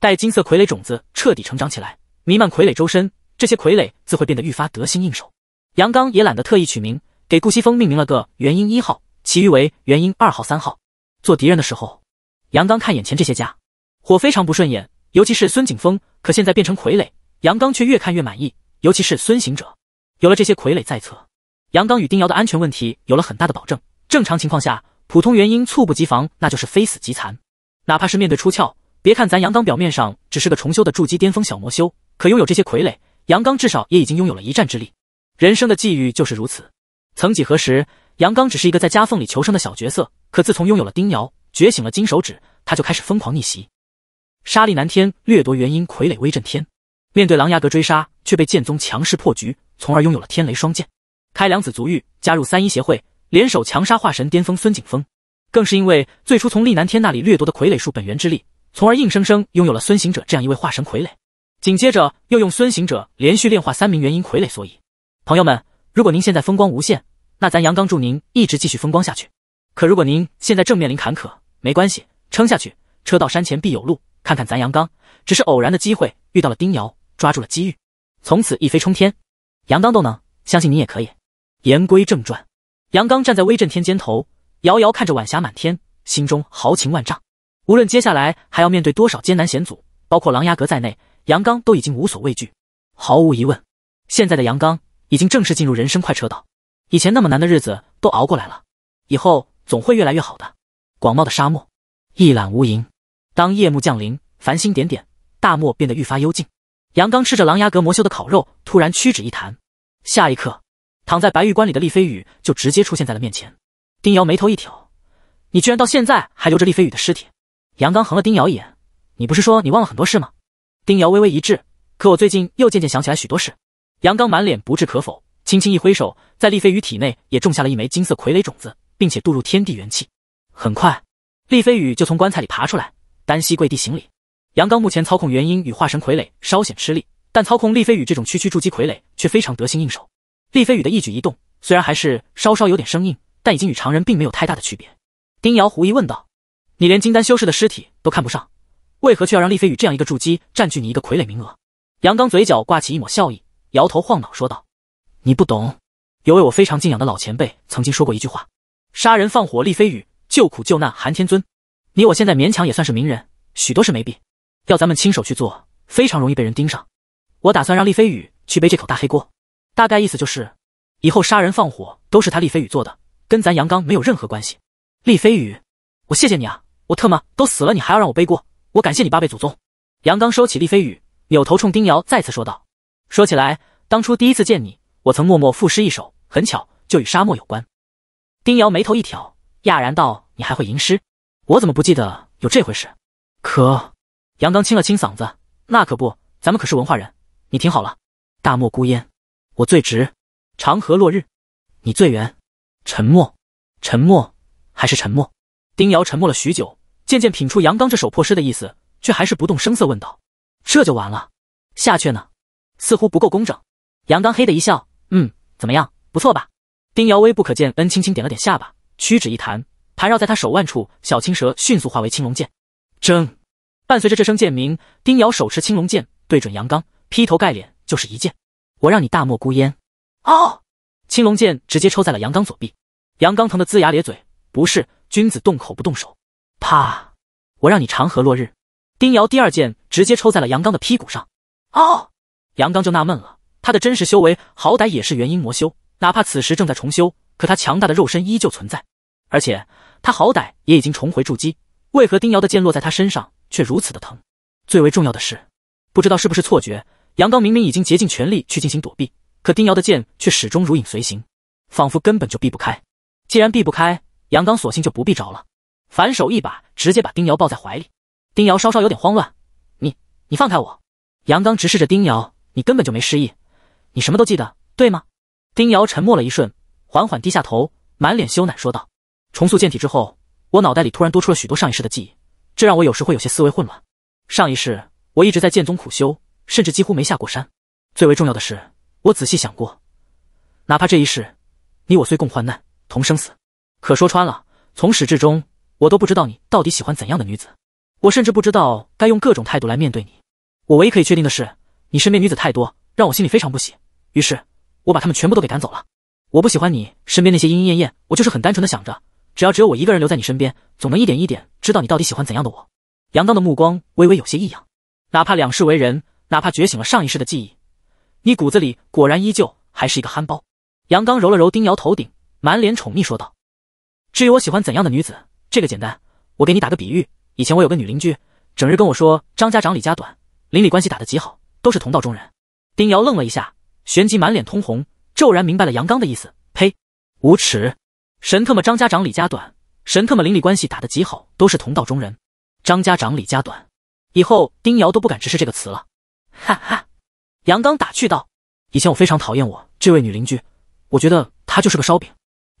S1: 待金色傀儡种子彻底成长起来，弥漫傀儡周身，这些傀儡自会变得愈发得心应手。杨刚也懒得特意取名，给顾西风命名了个元婴一号，其余为元婴二号、三号。做敌人的时候，杨刚看眼前这些家伙非常不顺眼，尤其是孙景峰，可现在变成傀儡。杨刚却越看越满意，尤其是孙行者，有了这些傀儡在侧，杨刚与丁瑶的安全问题有了很大的保证。正常情况下，普通元婴猝不及防，那就是非死即残。哪怕是面对出窍，别看咱杨刚表面上只是个重修的筑基巅峰小魔修，可拥有这些傀儡，杨刚至少也已经拥有了一战之力。人生的际遇就是如此。曾几何时，杨刚只是一个在夹缝里求生的小角色，可自从拥有了丁瑶，觉醒了金手指，他就开始疯狂逆袭，杀力南天，掠夺元婴傀儡，威震天。面对狼牙阁追杀，却被剑宗强势破局，从而拥有了天雷双剑，开良子足浴，加入三一协会，联手强杀化神巅峰孙景峰，更是因为最初从厉南天那里掠夺的傀儡术本源之力，从而硬生生拥有了孙行者这样一位化神傀儡。紧接着又用孙行者连续炼化三名元婴傀儡。所以，朋友们，如果您现在风光无限，那咱杨刚祝您一直继续风光下去。可如果您现在正面临坎坷，没关系，撑下去，车到山前必有路。看看咱杨刚，只是偶然的机会遇到了丁瑶。抓住了机遇，从此一飞冲天。杨刚都能相信你也可以。言归正传，杨刚站在威震天肩头，遥遥看着晚霞满天，心中豪情万丈。无论接下来还要面对多少艰难险阻，包括狼牙阁在内，杨刚都已经无所畏惧。毫无疑问，现在的杨刚已经正式进入人生快车道。以前那么难的日子都熬过来了，以后总会越来越好的。广袤的沙漠，一览无垠。当夜幕降临，繁星点点，大漠变得愈发幽静。杨刚吃着琅琊阁魔修的烤肉，突然屈指一弹，下一刻，躺在白玉棺里的厉飞羽就直接出现在了面前。丁瑶眉头一挑：“你居然到现在还留着厉飞羽的尸体？”杨刚横了丁瑶一眼：“你不是说你忘了很多事吗？”丁瑶微微一滞，可我最近又渐渐想起来许多事。杨刚满脸不置可否，轻轻一挥手，在厉飞羽体内也种下了一枚金色傀儡种子，并且渡入天地元气。很快，厉飞羽就从棺材里爬出来，单膝跪地行礼。杨刚目前操控元婴与化神傀儡稍显吃力，但操控厉飞宇这种区区筑基傀儡却非常得心应手。厉飞宇的一举一动虽然还是稍稍有点生硬，但已经与常人并没有太大的区别。丁瑶狐疑问道：“你连金丹修士的尸体都看不上，为何却要让厉飞宇这样一个筑基占据你一个傀儡名额？”杨刚嘴角挂起一抹笑意，摇头晃脑说道：“你不懂，有位我非常敬仰的老前辈曾经说过一句话：杀人放火厉飞宇，救苦救难韩天尊。你我现在勉强也算是名人，许多事没必要咱们亲手去做，非常容易被人盯上。我打算让厉飞宇去背这口大黑锅，大概意思就是，以后杀人放火都是他厉飞宇做的，跟咱杨刚没有任何关系。厉飞宇，我谢谢你啊，我特么都死了，你还要让我背锅，我感谢你八辈祖宗！杨刚收起厉飞宇，扭头冲丁瑶再次说道：“说起来，当初第一次见你，我曾默默赋诗一首，很巧就与沙漠有关。”丁瑶眉头一挑，讶然道：“你还会吟诗？我怎么不记得有这回事？”可。杨刚清了清嗓子，那可不，咱们可是文化人，你听好了。大漠孤烟，我最直；长河落日，你最圆。沉默，沉默，还是沉默。丁瑶沉默了许久，渐渐品出杨刚这首破诗的意思，却还是不动声色问道：“这就完了？下阙呢？似乎不够工整。”杨刚嘿的一笑，嗯，怎么样？不错吧？丁瑶微不可见恩，轻轻点了点下巴，屈指一弹，盘绕在他手腕处，小青蛇迅速化为青龙剑，铮。伴随着这声剑鸣，丁瑶手持青龙剑，对准杨刚，劈头盖脸就是一剑。我让你大漠孤烟！哦，青龙剑直接抽在了杨刚左臂，杨刚疼得龇牙咧嘴。不是君子动口不动手，啪！我让你长河落日。丁瑶第二剑直接抽在了杨刚的屁股上。哦，杨刚就纳闷了，他的真实修为好歹也是元婴魔修，哪怕此时正在重修，可他强大的肉身依旧存在，而且他好歹也已经重回筑基，为何丁瑶的剑落在他身上？却如此的疼。最为重要的是，不知道是不是错觉，杨刚明明已经竭尽全力去进行躲避，可丁瑶的剑却始终如影随形，仿佛根本就避不开。既然避不开，杨刚索性就不避着了，反手一把直接把丁瑶抱在怀里。丁瑶稍稍有点慌乱：“你你放开我！”杨刚直视着丁瑶：“你根本就没失忆，你什么都记得，对吗？”丁瑶沉默了一瞬，缓缓低下头，满脸羞赧说道：“重塑剑体之后，我脑袋里突然多出了许多上一世的记忆。”这让我有时会有些思维混乱。上一世，我一直在剑宗苦修，甚至几乎没下过山。最为重要的是，我仔细想过，哪怕这一世，你我虽共患难、同生死，可说穿了，从始至终，我都不知道你到底喜欢怎样的女子。我甚至不知道该用各种态度来面对你。我唯一可以确定的是，你身边女子太多，让我心里非常不喜。于是，我把她们全部都给赶走了。我不喜欢你身边那些莺莺燕燕，我就是很单纯的想着。只要只有我一个人留在你身边，总能一点一点知道你到底喜欢怎样的我。杨刚的目光微微有些异样，哪怕两世为人，哪怕觉醒了上一世的记忆，你骨子里果然依旧还是一个憨包。杨刚揉了揉丁瑶头顶，满脸宠溺说道：“至于我喜欢怎样的女子，这个简单，我给你打个比喻。以前我有个女邻居，整日跟我说张家长李家短，邻里关系打得极好，都是同道中人。”丁瑶愣了一下，旋即满脸通红，骤然明白了杨刚的意思。呸，无耻！神特么张家长李家短，神特么邻里关系打得极好，都是同道中人。张家长李家短，以后丁瑶都不敢直视这个词了。哈哈，杨刚打趣道：“以前我非常讨厌我这位女邻居，我觉得她就是个烧饼。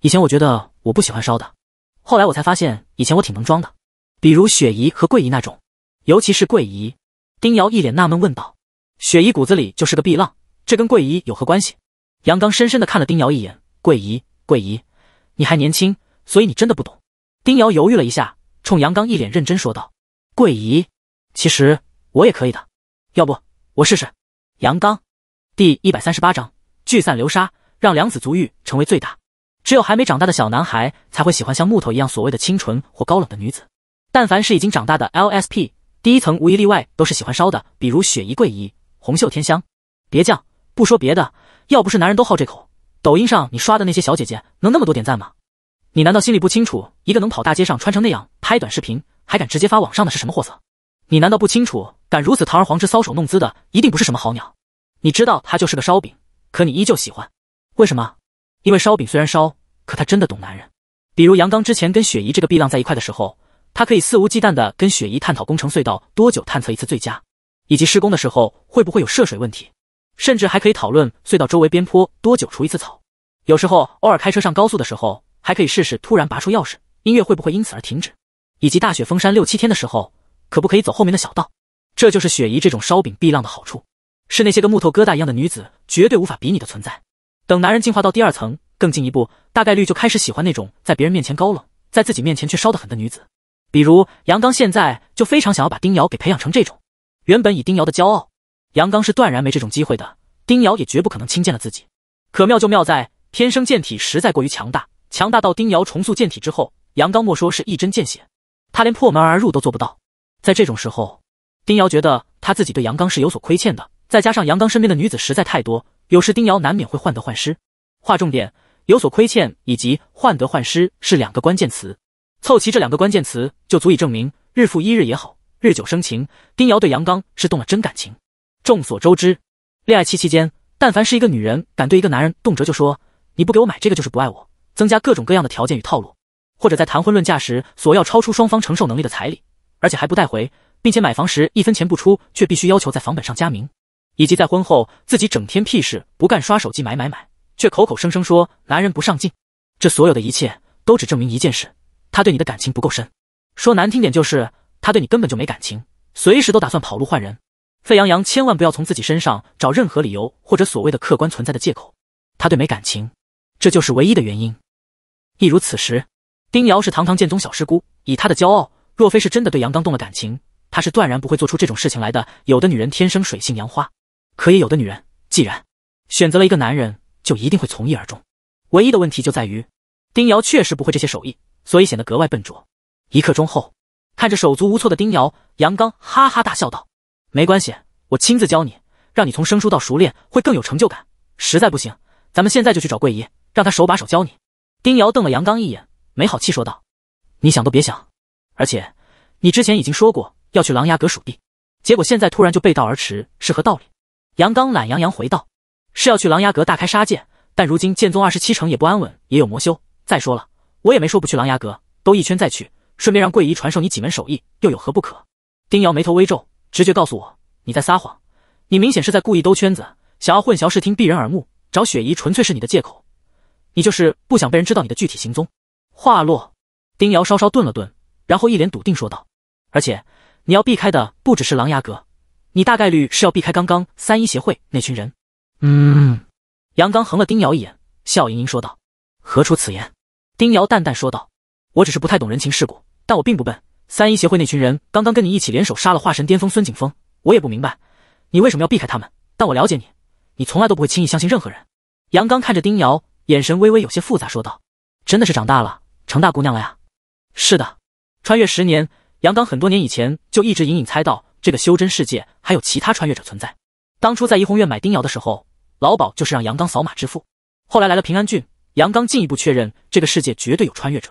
S1: 以前我觉得我不喜欢烧的，后来我才发现，以前我挺能装的，比如雪姨和桂姨那种，尤其是桂姨。”丁瑶一脸纳闷问道：“雪姨骨子里就是个碧浪，这跟桂姨有何关系？”杨刚深深的看了丁瑶一眼：“桂姨，桂姨。”你还年轻，所以你真的不懂。丁瑶犹豫了一下，冲杨刚一脸认真说道：“桂姨，其实我也可以的，要不我试试？”杨刚第一百三十八章聚散流沙，让两子足浴成为最大。只有还没长大的小男孩才会喜欢像木头一样所谓的清纯或高冷的女子，但凡是已经长大的 LSP，第一层无一例外都是喜欢烧的，比如雪姨、桂姨、红袖添香。别犟，不说别的，要不是男人都好这口。抖音上你刷的那些小姐姐能那么多点赞吗？你难道心里不清楚一个能跑大街上穿成那样拍短视频还敢直接发网上的是什么货色？你难道不清楚敢如此堂而皇之搔首弄姿的一定不是什么好鸟？你知道她就是个烧饼，可你依旧喜欢，为什么？因为烧饼虽然烧，可他真的懂男人。比如杨刚之前跟雪姨这个碧浪在一块的时候，他可以肆无忌惮的跟雪姨探讨工程隧道多久探测一次最佳，以及施工的时候会不会有涉水问题。甚至还可以讨论隧道周围边坡多久除一次草。有时候偶尔开车上高速的时候，还可以试试突然拔出钥匙，音乐会不会因此而停止？以及大雪封山六七天的时候，可不可以走后面的小道？这就是雪姨这种烧饼避浪的好处，是那些个木头疙瘩一样的女子绝对无法比拟的存在。等男人进化到第二层，更进一步，大概率就开始喜欢那种在别人面前高冷，在自己面前却烧得很的女子。比如杨刚现在就非常想要把丁瑶给培养成这种。原本以丁瑶的骄傲。杨刚是断然没这种机会的，丁瑶也绝不可能轻贱了自己。可妙就妙在，天生剑体实在过于强大，强大到丁瑶重塑剑体之后，杨刚莫说是一针见血，他连破门而入都做不到。在这种时候，丁瑶觉得他自己对杨刚是有所亏欠的。再加上杨刚身边的女子实在太多，有时丁瑶难免会患得患失。划重点，有所亏欠以及患得患失是两个关键词，凑齐这两个关键词就足以证明，日复一日也好，日久生情，丁瑶对杨刚是动了真感情。众所周知，恋爱期期间，但凡是一个女人敢对一个男人动辄就说你不给我买这个就是不爱我，增加各种各样的条件与套路，或者在谈婚论嫁时索要超出双方承受能力的彩礼，而且还不带回，并且买房时一分钱不出，却必须要求在房本上加名，以及在婚后自己整天屁事不干，刷手机买买买，却口口声声说男人不上进，这所有的一切都只证明一件事：他对你的感情不够深。说难听点就是，他对你根本就没感情，随时都打算跑路换人。沸羊羊千万不要从自己身上找任何理由或者所谓的客观存在的借口，他对没感情，这就是唯一的原因。亦如此时，丁瑶是堂堂剑宗小师姑，以她的骄傲，若非是真的对杨刚动了感情，她是断然不会做出这种事情来的。有的女人天生水性杨花，可也有的女人，既然选择了一个男人，就一定会从一而终。唯一的问题就在于，丁瑶确实不会这些手艺，所以显得格外笨拙。一刻钟后，看着手足无措的丁瑶，杨刚哈哈大笑道。没关系，我亲自教你，让你从生疏到熟练会更有成就感。实在不行，咱们现在就去找桂姨，让她手把手教你。丁瑶瞪了杨刚一眼，没好气说道：“你想都别想！而且你之前已经说过要去琅琊阁属地，结果现在突然就背道而驰，是何道理？”杨刚懒洋洋回道：“是要去琅琊阁大开杀戒，但如今剑宗二十七城也不安稳，也有魔修。再说了，我也没说不去琅琊阁，兜一圈再去，顺便让桂姨传授你几门手艺，又有何不可？”丁瑶眉头微皱。直觉告诉我，你在撒谎，你明显是在故意兜圈子，想要混淆视听、避人耳目。找雪姨纯粹是你的借口，你就是不想被人知道你的具体行踪。话落，丁瑶稍稍顿了顿，然后一脸笃定说道：“而且你要避开的不只是狼牙阁，你大概率是要避开刚刚三一协会那群人。”
S2: 嗯，
S1: 杨刚横了丁瑶一眼，笑盈盈说道：“何出此言？”丁瑶淡淡说道：“我只是不太懂人情世故，但我并不笨。”三一协会那群人刚刚跟你一起联手杀了化神巅峰孙景峰，我也不明白你为什么要避开他们。但我了解你，你从来都不会轻易相信任何人。杨刚看着丁瑶，眼神微微有些复杂，说道：“真的是长大了，成大姑娘了呀。”“是的。”穿越十年，杨刚很多年以前就一直隐隐猜到这个修真世界还有其他穿越者存在。当初在怡红院买丁瑶的时候，老鸨就是让杨刚扫码支付。后来来了平安郡，杨刚进一步确认这个世界绝对有穿越者。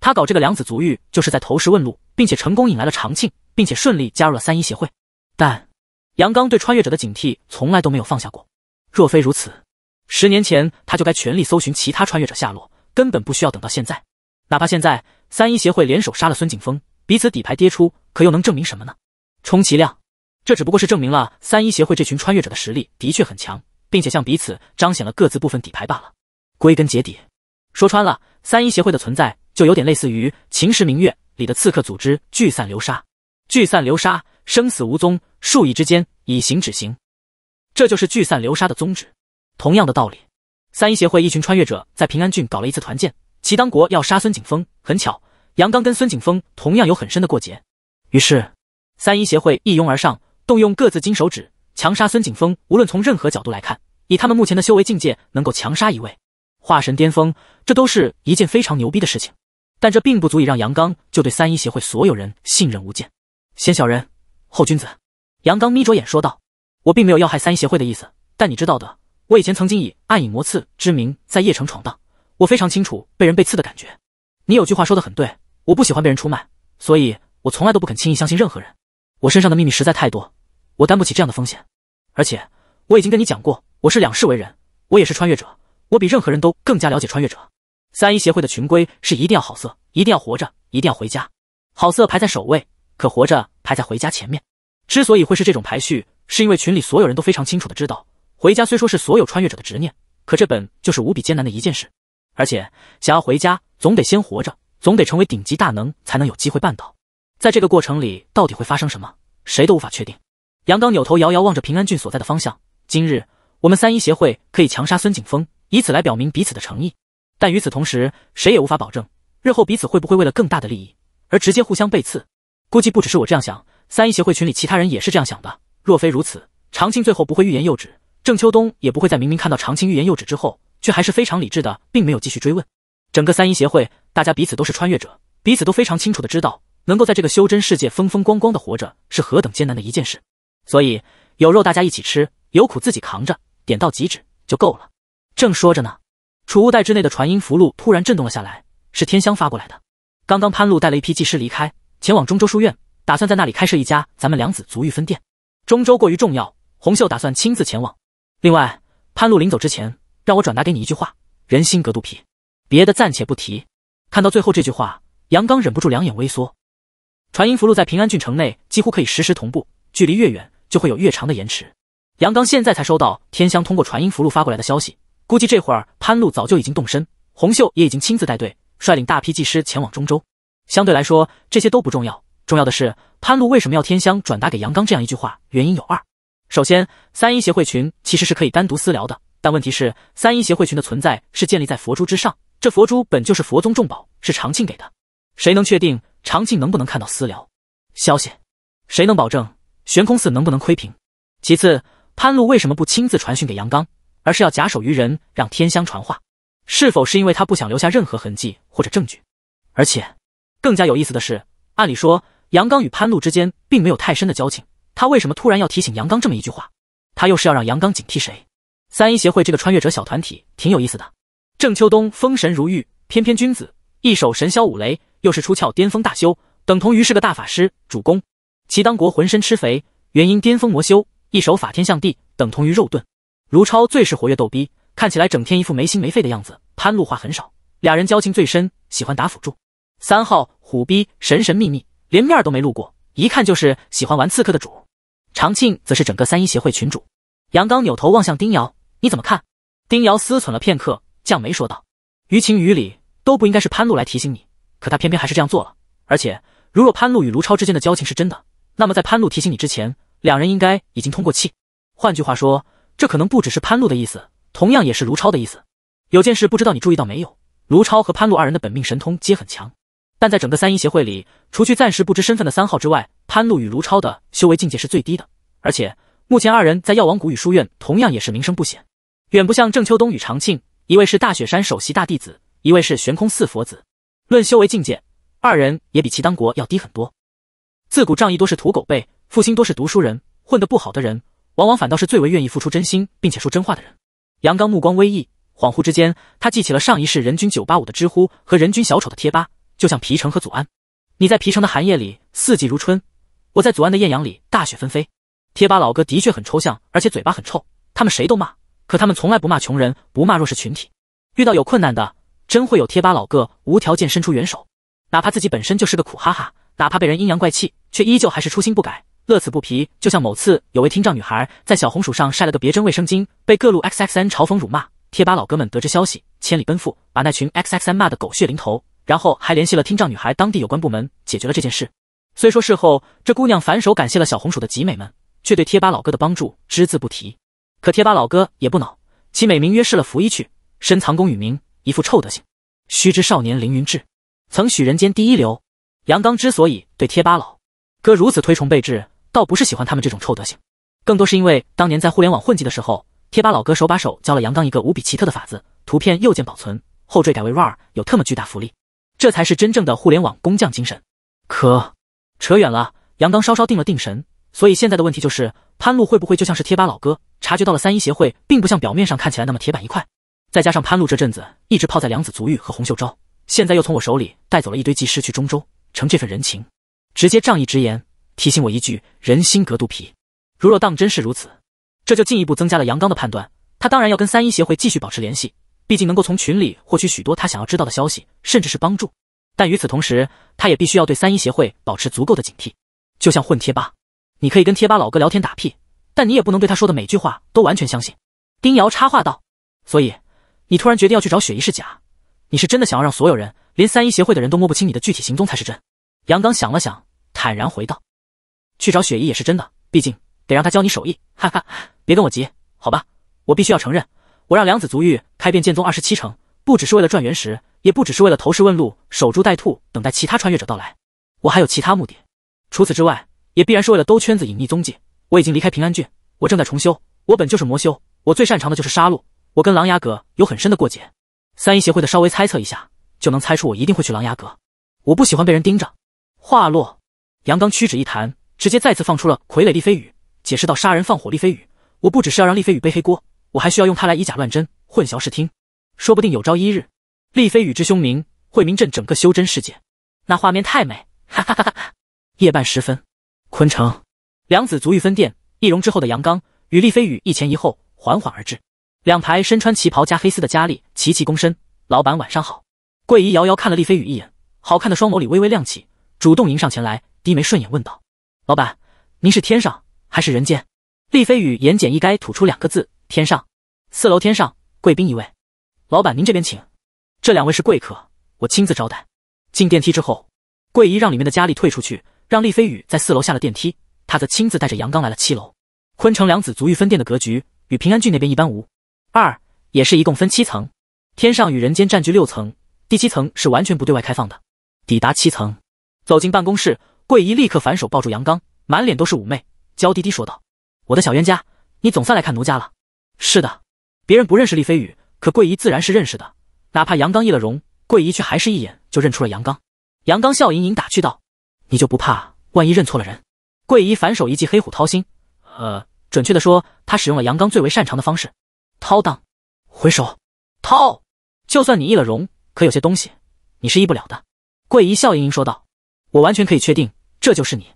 S1: 他搞这个两子足浴就是在投石问路，并且成功引来了长庆，并且顺利加入了三一协会。但杨刚对穿越者的警惕从来都没有放下过。若非如此，十年前他就该全力搜寻其他穿越者下落，根本不需要等到现在。哪怕现在三一协会联手杀了孙景峰，彼此底牌跌出，可又能证明什么呢？充其量，这只不过是证明了三一协会这群穿越者的实力的确很强，并且向彼此彰显了各自部分底牌罢了。归根结底，说穿了，三一协会的存在。就有点类似于《秦时明月》里的刺客组织“聚散流沙”，聚散流沙，生死无踪，数亿之间，以形止形，这就是聚散流沙的宗旨。同样的道理，三一协会一群穿越者在平安郡搞了一次团建，齐当国要杀孙景峰，很巧，杨刚跟孙景峰同样有很深的过节，于是三一协会一拥而上，动用各自金手指强杀孙景峰。无论从任何角度来看，以他们目前的修为境界，能够强杀一位。化神巅峰，这都是一件非常牛逼的事情，但这并不足以让杨刚就对三一协会所有人信任无间。先小人后君子，杨刚眯着眼说道：“我并没有要害三一协会的意思，但你知道的，我以前曾经以暗影魔刺之名在叶城闯荡，我非常清楚被人被刺的感觉。你有句话说的很对，我不喜欢被人出卖，所以我从来都不肯轻易相信任何人。我身上的秘密实在太多，我担不起这样的风险。而且我已经跟你讲过，我是两世为人，我也是穿越者。”我比任何人都更加了解穿越者。三一协会的群规是：一定要好色，一定要活着，一定要回家。好色排在首位，可活着排在回家前面。之所以会是这种排序，是因为群里所有人都非常清楚的知道，回家虽说是所有穿越者的执念，可这本就是无比艰难的一件事。而且想要回家，总得先活着，总得成为顶级大能，才能有机会办到。在这个过程里，到底会发生什么，谁都无法确定。杨刚扭头遥遥望着平安郡所在的方向。今日，我们三一协会可以强杀孙景峰。以此来表明彼此的诚意，但与此同时，谁也无法保证日后彼此会不会为了更大的利益而直接互相背刺。估计不只是我这样想，三一协会群里其他人也是这样想的。若非如此，长青最后不会欲言又止，郑秋冬也不会在明明看到长青欲言又止之后，却还是非常理智的，并没有继续追问。整个三一协会，大家彼此都是穿越者，彼此都非常清楚的知道，能够在这个修真世界风风光光的活着是何等艰难的一件事。所以有肉大家一起吃，有苦自己扛着，点到即止就够了。正说着呢，储物袋之内的传音符箓突然震动了下来，是天香发过来的。刚刚潘露带了一批技师离开，前往中州书院，打算在那里开设一家咱们梁子足浴分店。中州过于重要，红秀打算亲自前往。另外，潘露临走之前让我转达给你一句话：人心隔肚皮。别的暂且不提，看到最后这句话，杨刚忍不住两眼微缩。传音符箓在平安郡城内几乎可以实时同步，距离越远就会有越长的延迟。杨刚现在才收到天香通过传音符箓发过来的消息。估计这会儿潘露早就已经动身，红秀也已经亲自带队，率领大批技师前往中州。相对来说，这些都不重要，重要的是潘露为什么要天香转达给杨刚这样一句话？原因有二：首先，三一协会群其实是可以单独私聊的，但问题是三一协会群的存在是建立在佛珠之上，这佛珠本就是佛宗重宝，是长庆给的，谁能确定长庆能不能看到私聊消息？谁能保证悬空寺能不能窥屏？其次，潘露为什么不亲自传讯给杨刚？而是要假手于人，让天香传话，是否是因为他不想留下任何痕迹或者证据？而且更加有意思的是，按理说杨刚与潘露之间并没有太深的交情，他为什么突然要提醒杨刚这么一句话？他又是要让杨刚警惕谁？三一协会这个穿越者小团体挺有意思的。郑秋冬风神如玉，翩翩君子，一手神霄五雷，又是出窍巅峰大修，等同于是个大法师主攻。齐当国浑身吃肥，元婴巅峰魔修，一手法天象地，等同于肉盾。卢超最是活跃逗逼，看起来整天一副没心没肺的样子。潘露话很少，俩人交情最深，喜欢打辅助。三号虎逼神神秘秘，连面都没露过，一看就是喜欢玩刺客的主。长庆则是整个三一协会群主。杨刚扭头望向丁瑶，你怎么看？丁瑶思忖了片刻，降眉说道：“于情于理都不应该是潘露来提醒你，可他偏偏还是这样做了。而且，如若潘露与卢超之间的交情是真的，那么在潘露提醒你之前，两人应该已经通过气。换句话说。”这可能不只是潘露的意思，同样也是卢超的意思。有件事不知道你注意到没有，卢超和潘露二人的本命神通皆很强，但在整个三一协会里，除去暂时不知身份的三号之外，潘露与卢超的修为境界是最低的。而且目前二人在药王谷与书院同样也是名声不显，远不像郑秋冬与长庆，一位是大雪山首席大弟子，一位是悬空寺佛子。论修为境界，二人也比齐当国要低很多。自古仗义多是土狗辈，负心多是读书人，混得不好的人。往往反倒是最为愿意付出真心，并且说真话的人。杨刚目光微异，恍惚之间，他记起了上一世人均九八五的知乎和人均小丑的贴吧，就像皮城和祖安。你在皮城的寒夜里四季如春，我在祖安的艳阳里大雪纷飞。贴吧老哥的确很抽象，而且嘴巴很臭。他们谁都骂，可他们从来不骂穷人，不骂弱势群体。遇到有困难的，真会有贴吧老哥无条件伸出援手，哪怕自己本身就是个苦哈哈，哪怕被人阴阳怪气，却依旧还是初心不改。乐此不疲，就像某次有位听障女孩在小红薯上晒了个别针卫生巾，被各路 X X N 嘲讽辱骂。贴吧老哥们得知消息，千里奔赴，把那群 X X N 骂的狗血淋头，然后还联系了听障女孩当地有关部门，解决了这件事。虽说事后这姑娘反手感谢了小红薯的集美们，却对贴吧老哥的帮助只字不提。可贴吧老哥也不恼，其美名曰“试了拂衣去，深藏功与名”，一副臭德行。须知少年凌云志，曾许人间第一流。杨刚之所以对贴吧老哥如此推崇备至，倒不是喜欢他们这种臭德行，更多是因为当年在互联网混迹的时候，贴吧老哥手把手教了杨刚一个无比奇特的法子：图片右键保存，后缀改为 .rar，有特么巨大福利。这才是真正的互联网工匠精神。可扯远了，杨刚稍稍定了定神，所以现在的问题就是潘路会不会就像是贴吧老哥，察觉到了三一协会并不像表面上看起来那么铁板一块？再加上潘路这阵子一直泡在梁子足浴和洪秀昭，现在又从我手里带走了一堆技师去中州，成这份人情，直接仗义直言。提醒我一句，人心隔肚皮。如若当真是如此，这就进一步增加了杨刚的判断。他当然要跟三一协会继续保持联系，毕竟能够从群里获取许多他想要知道的消息，甚至是帮助。但与此同时，他也必须要对三一协会保持足够的警惕。就像混贴吧，你可以跟贴吧老哥聊天打屁，但你也不能对他说的每句话都完全相信。丁瑶插话道：“所以，你突然决定要去找雪姨是假，你是真的想要让所有人，连三一协会的人都摸不清你的具体行踪才是真。”杨刚想了想，坦然回道。去找雪姨也是真的，毕竟得让她教你手艺，哈哈，别跟我急，好吧，我必须要承认，我让梁子足浴开遍剑宗二十七城，不只是为了赚原石，也不只是为了投石问路、守株待兔，等待其他穿越者到来，我还有其他目的，除此之外，也必然是为了兜圈子、隐匿踪迹。我已经离开平安郡，我正在重修，我本就是魔修，我最擅长的就是杀戮，我跟狼牙阁有很深的过节，三一协会的稍微猜测一下，就能猜出我一定会去狼牙阁，我不喜欢被人盯着。话落，杨刚屈指一弹。直接再次放出了傀儡厉飞羽，解释道：“杀人放火，厉飞羽，我不只是要让厉飞羽背黑锅，我还需要用他来以假乱真，混淆视听。说不定有朝一日，厉飞羽之凶名会名震整个修真世界。”那画面太美，哈哈哈哈！夜半时分，昆城梁子足浴分店，易容之后的杨刚与厉飞羽一前一后缓缓而至，两排身穿旗袍加黑丝的佳丽齐齐躬身：“老板晚上好。”桂姨遥遥看了厉飞羽一眼，好看的双眸里微微亮起，主动迎上前来，低眉顺眼问道。老板，您是天上还是人间？厉飞宇言简意赅吐出两个字：天上。四楼天上贵宾一位，老板您这边请。这两位是贵客，我亲自招待。进电梯之后，桂姨让里面的佳丽退出去，让厉飞宇在四楼下了电梯，他则亲自带着杨刚来了七楼。昆城两子足浴分店的格局与平安郡那边一般无二，也是一共分七层，天上与人间占据六层，第七层是完全不对外开放的。抵达七层，走进办公室。桂姨立刻反手抱住杨刚，满脸都是妩媚，娇滴滴说道：“我的小冤家，你总算来看奴家了。”是的，别人不认识厉飞雨，可桂姨自然是认识的。哪怕杨刚易了容，桂姨却还是一眼就认出了杨刚。杨刚笑盈盈打趣道：“你就不怕万一认错了人？”桂姨反手一记黑虎掏心，呃，准确的说，她使用了杨刚最为擅长的方式，掏裆。回首，掏。就算你易了容，可有些东西，你是易不了的。”桂姨笑盈盈说道：“我完全可以确定。”这就是你，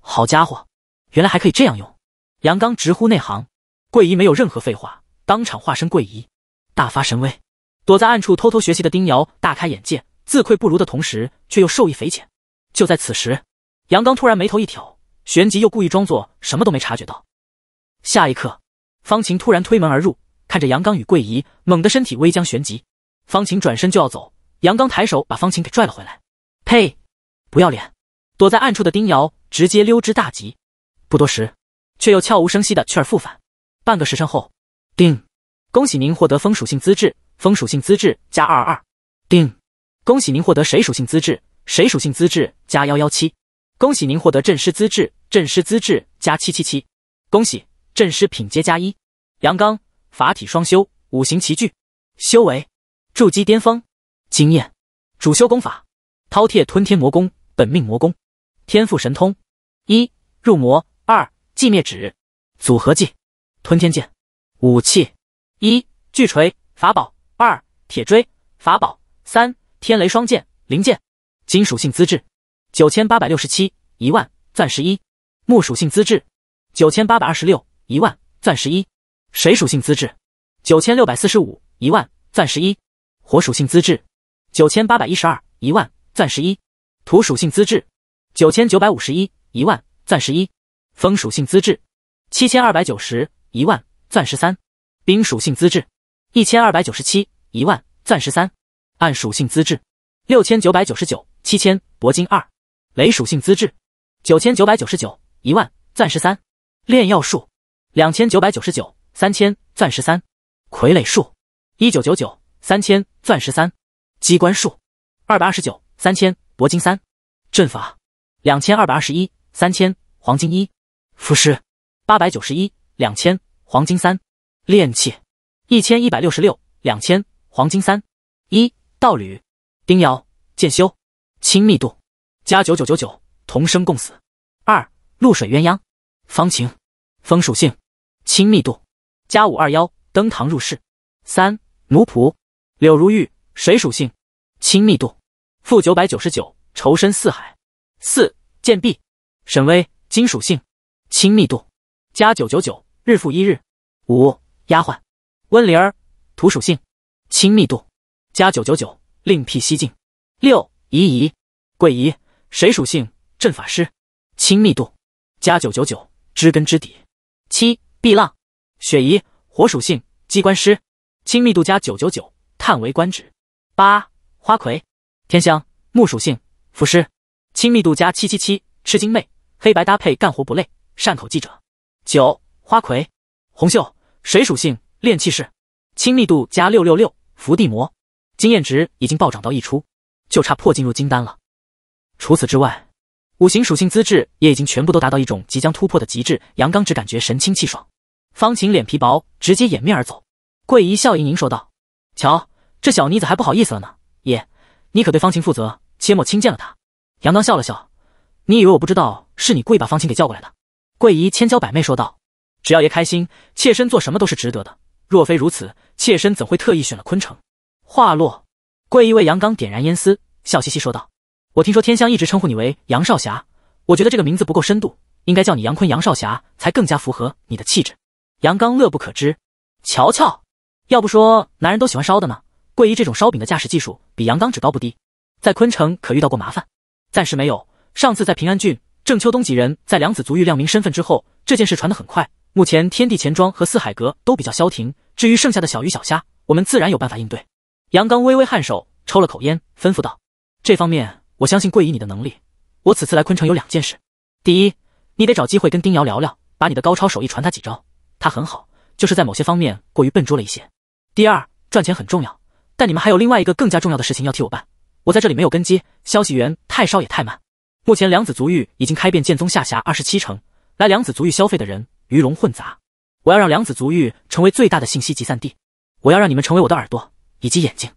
S1: 好家伙，原来还可以这样用！杨刚直呼内行。桂姨没有任何废话，当场化身桂姨，大发神威。躲在暗处偷偷学习的丁瑶大开眼界，自愧不如的同时，却又受益匪浅。就在此时，杨刚突然眉头一挑，旋即又故意装作什么都没察觉到。下一刻，方晴突然推门而入，看着杨刚与桂姨，猛的身体微僵，旋即，方晴转身就要走，杨刚抬手把方晴给拽了回来。呸！不要脸！躲在暗处的丁瑶直接溜之大吉，不多时，却又悄无声息的去而复返。半个时辰后，定恭喜您获得风属性资质，风属性资质加二二。定恭喜您获得水属性资质，水属性资质加幺幺七。恭喜您获得阵师资质，阵师资质加七七七。恭喜阵师品阶加一，阳刚法体双修，五行齐聚，修为筑基巅峰，经验主修功法饕餮吞天魔功，本命魔功。天赋神通：一入魔，二寂灭指，组合技吞天剑。武器：一巨锤，法宝；二铁锥，法宝；三天雷双剑，灵剑。金属性资质：九千八百六十七一万钻石一。木属性资质：九千八百二十六一万钻石一。水属性资质：九千六百四十五一万钻石一。火属性资质：九千八百一十二一万钻石一。土属性资质。九千九百五十一一万钻石一风属性资质，七千二百九十一万钻石三冰属性资质，一千二百九十七一万钻石三暗属性资质，六千九百九十九七千铂金二雷属性资质，九千九百九十九一万钻石三炼药术两千九百九十九三千钻石三傀儡术一九九九三千钻石三机关术二百二十九三千铂金三阵法。两千二百二十一，三千黄金一，符师八百九十一，两千黄金三，炼器一千一百六十六，两千黄金三。一，道侣丁瑶，剑修，亲密度加九九九九，同生共死。二，露水鸳鸯方晴，风属性，亲密度加五二幺，登堂入室。三，奴仆柳如玉，水属性，亲密度负九百九十九，仇深似海。四剑婢沈巍金属性亲密度加九九九日复一日。五丫鬟温灵儿土属性亲密度加九九九另辟蹊径。六姨姨桂姨水属性阵法师亲密度加九九九知根知底。七碧浪雪姨火属性机关师亲密度加九九九叹为观止。八花魁天香木属性符师。亲密度加七七七，吃惊妹，黑白搭配干活不累。善口记者，九花魁，红袖水属性炼气士，亲密度加六六六，伏地魔经验值已经暴涨到溢出，就差破进入金丹了。除此之外，五行属性资质也已经全部都达到一种即将突破的极致。阳刚只感觉神清气爽。方晴脸皮薄，直接掩面而走。桂姨笑盈盈说道：“瞧这小妮子还不好意思了呢。爷，你可对方晴负责，切莫轻贱了她。”杨刚笑了笑，你以为我不知道是你故意把方晴给叫过来的？桂姨千娇百媚说道：“只要爷开心，妾身做什么都是值得的。若非如此，妾身怎会特意选了昆城？”话落，桂姨为杨刚点燃烟丝，笑嘻嘻说道：“我听说天香一直称呼你为杨少侠，我觉得这个名字不够深度，应该叫你杨坤杨少侠才更加符合你的气质。”杨刚乐不可支，瞧瞧，要不说男人都喜欢烧的呢？桂姨这种烧饼的驾驶技术比杨刚只高不低，在昆城可遇到过麻烦。暂时没有。上次在平安郡，郑秋冬几人在梁子足狱亮明身份之后，这件事传得很快。目前天地钱庄和四海阁都比较消停。至于剩下的小鱼小虾，我们自然有办法应对。杨刚微微颔首，抽了口烟，吩咐道：“这方面我相信贵以你的能力。我此次来昆城有两件事：第一，你得找机会跟丁瑶聊聊，把你的高超手艺传他几招，他很好，就是在某些方面过于笨拙了一些。第二，赚钱很重要，但你们还有另外一个更加重要的事情要替我办。”我在这里没有根基，消息源太少也太慢。目前梁子足浴已经开遍剑宗下辖二十七城，来梁子足浴消费的人鱼龙混杂。我要让梁子足浴成为最大的信息集散地，我要让你们成为我的耳朵以及眼睛。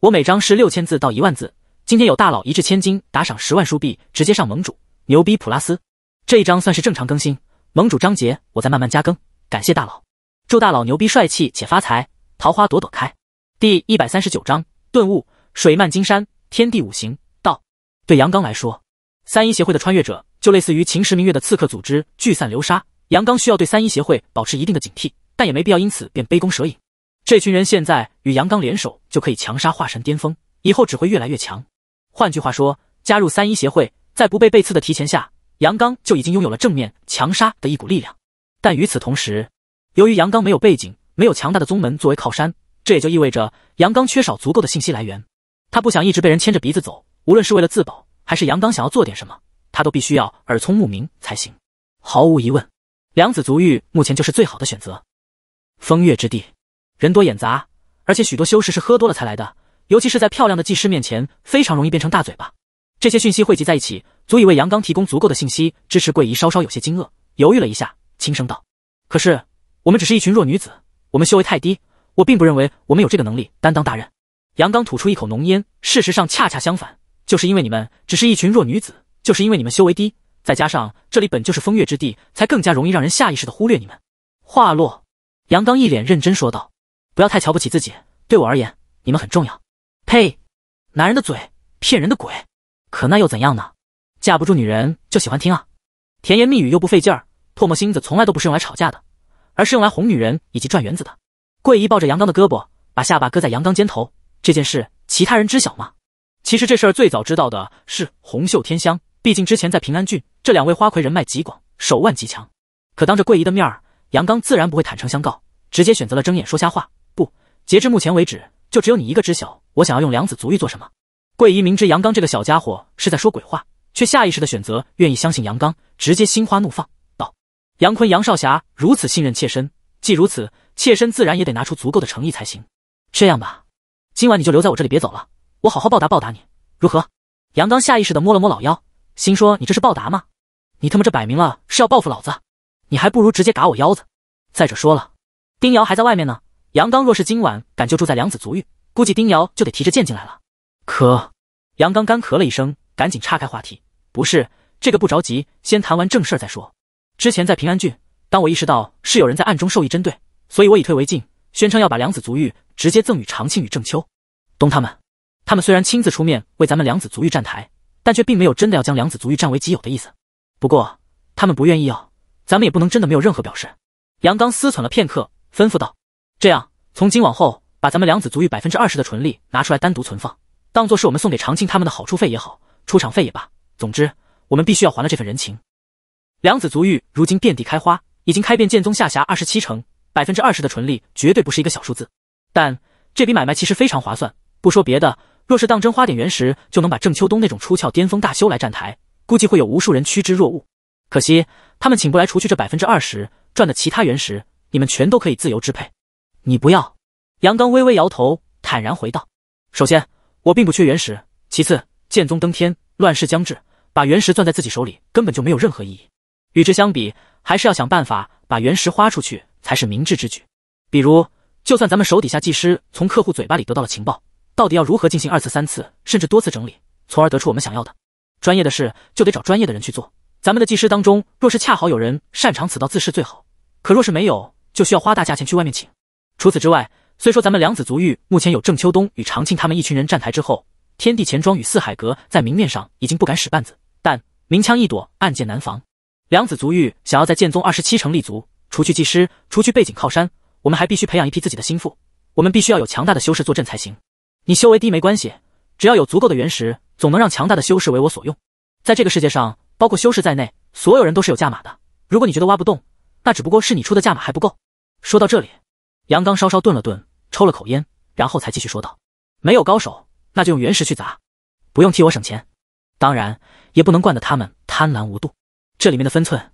S1: 我每张是六千字到一万字。今天有大佬一掷千金打赏十万书币，直接上盟主，牛逼普拉斯。这一章算是正常更新，盟主章节我再慢慢加更。感谢大佬，祝大佬牛逼帅气且发财，桃花朵朵开。第一百三十九章顿悟，水漫金山。天地五行道，对杨刚来说，三一协会的穿越者就类似于《秦时明月》的刺客组织聚散流沙。杨刚需要对三一协会保持一定的警惕，但也没必要因此便杯弓蛇影。这群人现在与杨刚联手，就可以强杀化神巅峰，以后只会越来越强。换句话说，加入三一协会，在不被背刺的提前下，杨刚就已经拥有了正面强杀的一股力量。但与此同时，由于杨刚没有背景，没有强大的宗门作为靠山，这也就意味着杨刚缺少足够的信息来源。他不想一直被人牵着鼻子走，无论是为了自保，还是杨刚想要做点什么，他都必须要耳聪目明才行。毫无疑问，梁子足浴目前就是最好的选择。风月之地，人多眼杂，而且许多修士是喝多了才来的，尤其是在漂亮的技师面前，非常容易变成大嘴巴。这些讯息汇集在一起，足以为杨刚提供足够的信息支持。桂姨稍稍有些惊愕，犹豫了一下，轻声道：“可是我们只是一群弱女子，我们修为太低，我并不认为我们有这个能力担当大任。”杨刚吐出一口浓烟。事实上，恰恰相反，就是因为你们只是一群弱女子，就是因为你们修为低，再加上这里本就是风月之地，才更加容易让人下意识的忽略你们。话落，杨刚一脸认真说道：“不要太瞧不起自己，对我而言，你们很重要。”呸，男人的嘴，骗人的鬼。可那又怎样呢？架不住女人就喜欢听啊，甜言蜜语又不费劲儿。唾沫星子从来都不是用来吵架的，而是用来哄女人以及赚园子的。桂姨抱着杨刚的胳膊，把下巴搁在杨刚肩头。这件事其他人知晓吗？其实这事儿最早知道的是红袖添香，毕竟之前在平安郡，这两位花魁人脉极广，手腕极强。可当着桂姨的面儿，杨刚自然不会坦诚相告，直接选择了睁眼说瞎话。不，截至目前为止，就只有你一个知晓我想要用梁子足浴做什么。桂姨明知杨刚这个小家伙是在说鬼话，却下意识的选择愿意相信杨刚，直接心花怒放道：“杨坤、杨少侠如此信任妾身，既如此，妾身自然也得拿出足够的诚意才行。这样吧。”今晚你就留在我这里，别走了，我好好报答报答你，如何？杨刚下意识的摸了摸老腰，心说你这是报答吗？你他妈这摆明了是要报复老子，你还不如直接嘎我腰子。再者说了，丁瑶还在外面呢，杨刚若是今晚敢就住在梁子足浴，估计丁瑶就得提着剑进来了。咳，杨刚干咳了一声，赶紧岔开话题，不是这个不着急，先谈完正事儿再说。之前在平安郡，当我意识到是有人在暗中授意针对，所以我以退为进，宣称要把梁子足浴。直接赠与长庆与郑秋东他们，他们虽然亲自出面为咱们梁子足浴站台，但却并没有真的要将梁子足浴占为己有的意思。不过他们不愿意要，咱们也不能真的没有任何表示。杨刚思忖了片刻，吩咐道：“这样，从今往后，把咱们梁子足浴百分之二十的纯利拿出来单独存放，当做是我们送给长庆他们的好处费也好，出场费也罢。总之，我们必须要还了这份人情。梁子足浴如今遍地开花，已经开遍剑宗下辖二十七城，百分之二十的纯利绝对不是一个小数字。”但这笔买卖其实非常划算，不说别的，若是当真花点原石就能把郑秋冬那种出窍巅峰大修来站台，估计会有无数人趋之若鹜。可惜他们请不来，除去这百分之二十赚的其他原石，你们全都可以自由支配。你不要，杨刚微微摇头，坦然回道：“首先，我并不缺原石；其次，剑宗登天，乱世将至，把原石攥在自己手里根本就没有任何意义。与之相比，还是要想办法把原石花出去才是明智之举。比如……”就算咱们手底下技师从客户嘴巴里得到了情报，到底要如何进行二次、三次甚至多次整理，从而得出我们想要的？专业的事就得找专业的人去做。咱们的技师当中，若是恰好有人擅长此道，自是最好；可若是没有，就需要花大价钱去外面请。除此之外，虽说咱们梁子足浴目前有郑秋冬与长庆他们一群人站台之后，天地钱庄与四海阁在明面上已经不敢使绊子，但明枪易躲，暗箭难防。梁子足浴想要在剑宗二十七城立足，除去技师，除去背景靠山。我们还必须培养一批自己的心腹，我们必须要有强大的修士坐镇才行。你修为低没关系，只要有足够的原石，总能让强大的修士为我所用。在这个世界上，包括修士在内，所有人都是有价码的。如果你觉得挖不动，那只不过是你出的价码还不够。说到这里，杨刚稍稍顿了顿，抽了口烟，然后才继续说道：“没有高手，那就用原石去砸，不用替我省钱。当然，也不能惯得他们贪婪无度，这里面的分寸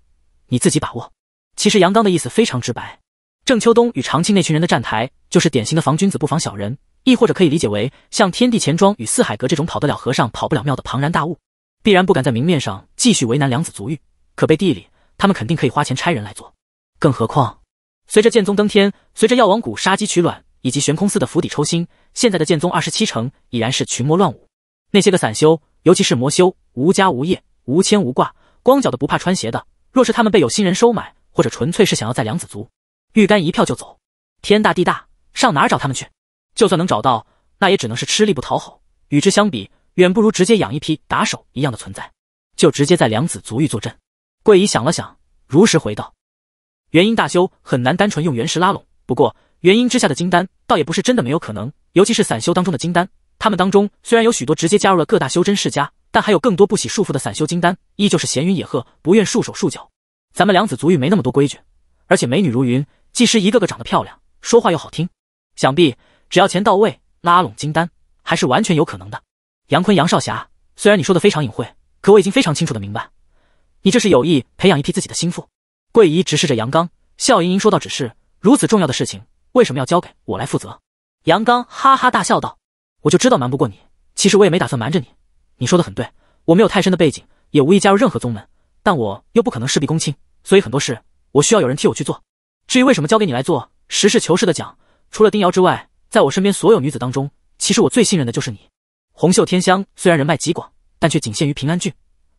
S1: 你自己把握。”其实，杨刚的意思非常直白。郑秋冬与长庆那群人的站台，就是典型的防君子不防小人，亦或者可以理解为，像天地钱庄与四海阁这种跑得了和尚跑不了庙的庞然大物，必然不敢在明面上继续为难梁子族玉，可背地里他们肯定可以花钱差人来做。更何况，随着剑宗登天，随着药王谷杀鸡取卵，以及悬空寺的釜底抽薪，现在的剑宗二十七城已然是群魔乱舞。那些个散修，尤其是魔修，无家无业、无牵无挂、光脚的不怕穿鞋的，若是他们被有心人收买，或者纯粹是想要在梁子族。玉干一票就走，天大地大，上哪儿找他们去？就算能找到，那也只能是吃力不讨好。与之相比，远不如直接养一批打手一样的存在。就直接在梁子足浴坐镇。桂姨想了想，如实回道：“元婴大修很难单纯用原石拉拢，不过元婴之下的金丹倒也不是真的没有可能。尤其是散修当中的金丹，他们当中虽然有许多直接加入了各大修真世家，但还有更多不喜束缚的散修金丹，依旧是闲云野鹤，不愿束手束脚。咱们梁子足浴没那么多规矩，而且美女如云。”技师一个个长得漂亮，说话又好听，想必只要钱到位，拉拢金丹还是完全有可能的。杨坤，杨少侠，虽然你说的非常隐晦，可我已经非常清楚的明白，你这是有意培养一批自己的心腹。桂姨直视着杨刚，笑盈盈说道：“只是如此重要的事情，为什么要交给我来负责？”杨刚哈哈大笑道：“我就知道瞒不过你，其实我也没打算瞒着你。你说的很对，我没有太深的背景，也无意加入任何宗门，但我又不可能事必躬亲，所以很多事我需要有人替我去做。”至于为什么交给你来做，实事求是的讲，除了丁瑶之外，在我身边所有女子当中，其实我最信任的就是你。红袖天香虽然人脉极广，但却仅限于平安郡，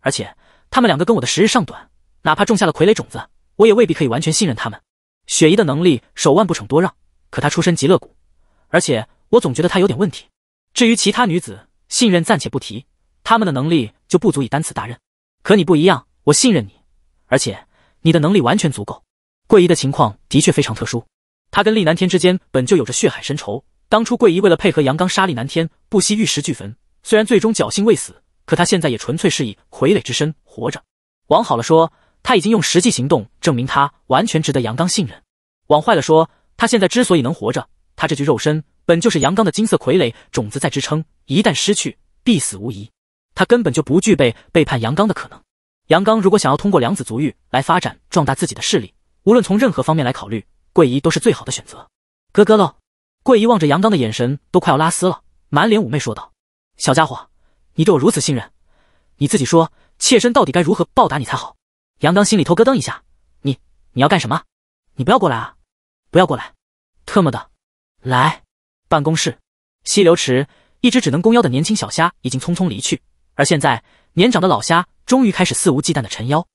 S1: 而且他们两个跟我的时日尚短，哪怕种下了傀儡种子，我也未必可以完全信任他们。雪姨的能力手腕不逞多让，可她出身极乐谷，而且我总觉得她有点问题。至于其他女子，信任暂且不提，他们的能力就不足以担此大任。可你不一样，我信任你，而且你的能力完全足够。桂姨的情况的确非常特殊，她跟厉南天之间本就有着血海深仇。当初桂姨为了配合杨刚杀厉南天，不惜玉石俱焚。虽然最终侥幸未死，可她现在也纯粹是以傀儡之身活着。往好了说，她已经用实际行动证明她完全值得杨刚信任；往坏了说，她现在之所以能活着，她这具肉身本就是杨刚的金色傀儡种子在支撑，一旦失去，必死无疑。她根本就不具备背叛杨刚的可能。杨刚如果想要通过两子足浴来发展壮大自己的势力，无论从任何方面来考虑，桂姨都是最好的选择。哥哥喽，桂姨望着杨刚的眼神都快要拉丝了，满脸妩媚说道：“小家伙，你对我如此信任，你自己说，妾身到底该如何报答你才好？”杨刚心里头咯噔一下：“你你要干什么？你不要过来啊！不要过来！特么的，来办公室。”溪流池，一只只能弓腰的年轻小虾已经匆匆离去，而现在年长的老虾终于开始肆无忌惮的沉腰。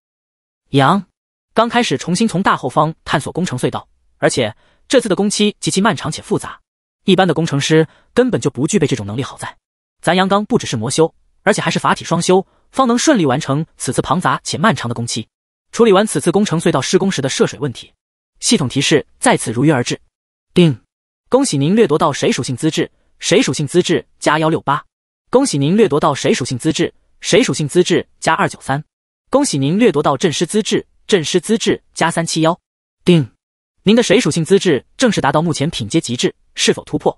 S1: 杨。刚开始重新从大后方探索工程隧道，而且这次的工期极其漫长且复杂，一般的工程师根本就不具备这种能力。好在咱阳刚不只是魔修，而且还是法体双修，方能顺利完成此次庞杂且漫长的工期。处理完此次工程隧道施工时的涉水问题，系统提示再次如约而至。定，恭喜您掠夺到水属性资质，水属性资质加幺六八。恭喜您掠夺到水属性资质，水属性资质加二九三。恭喜您掠夺到镇师资质。阵师资质加三七幺，定。您的水属性资质正式达到目前品阶极致，是否突破？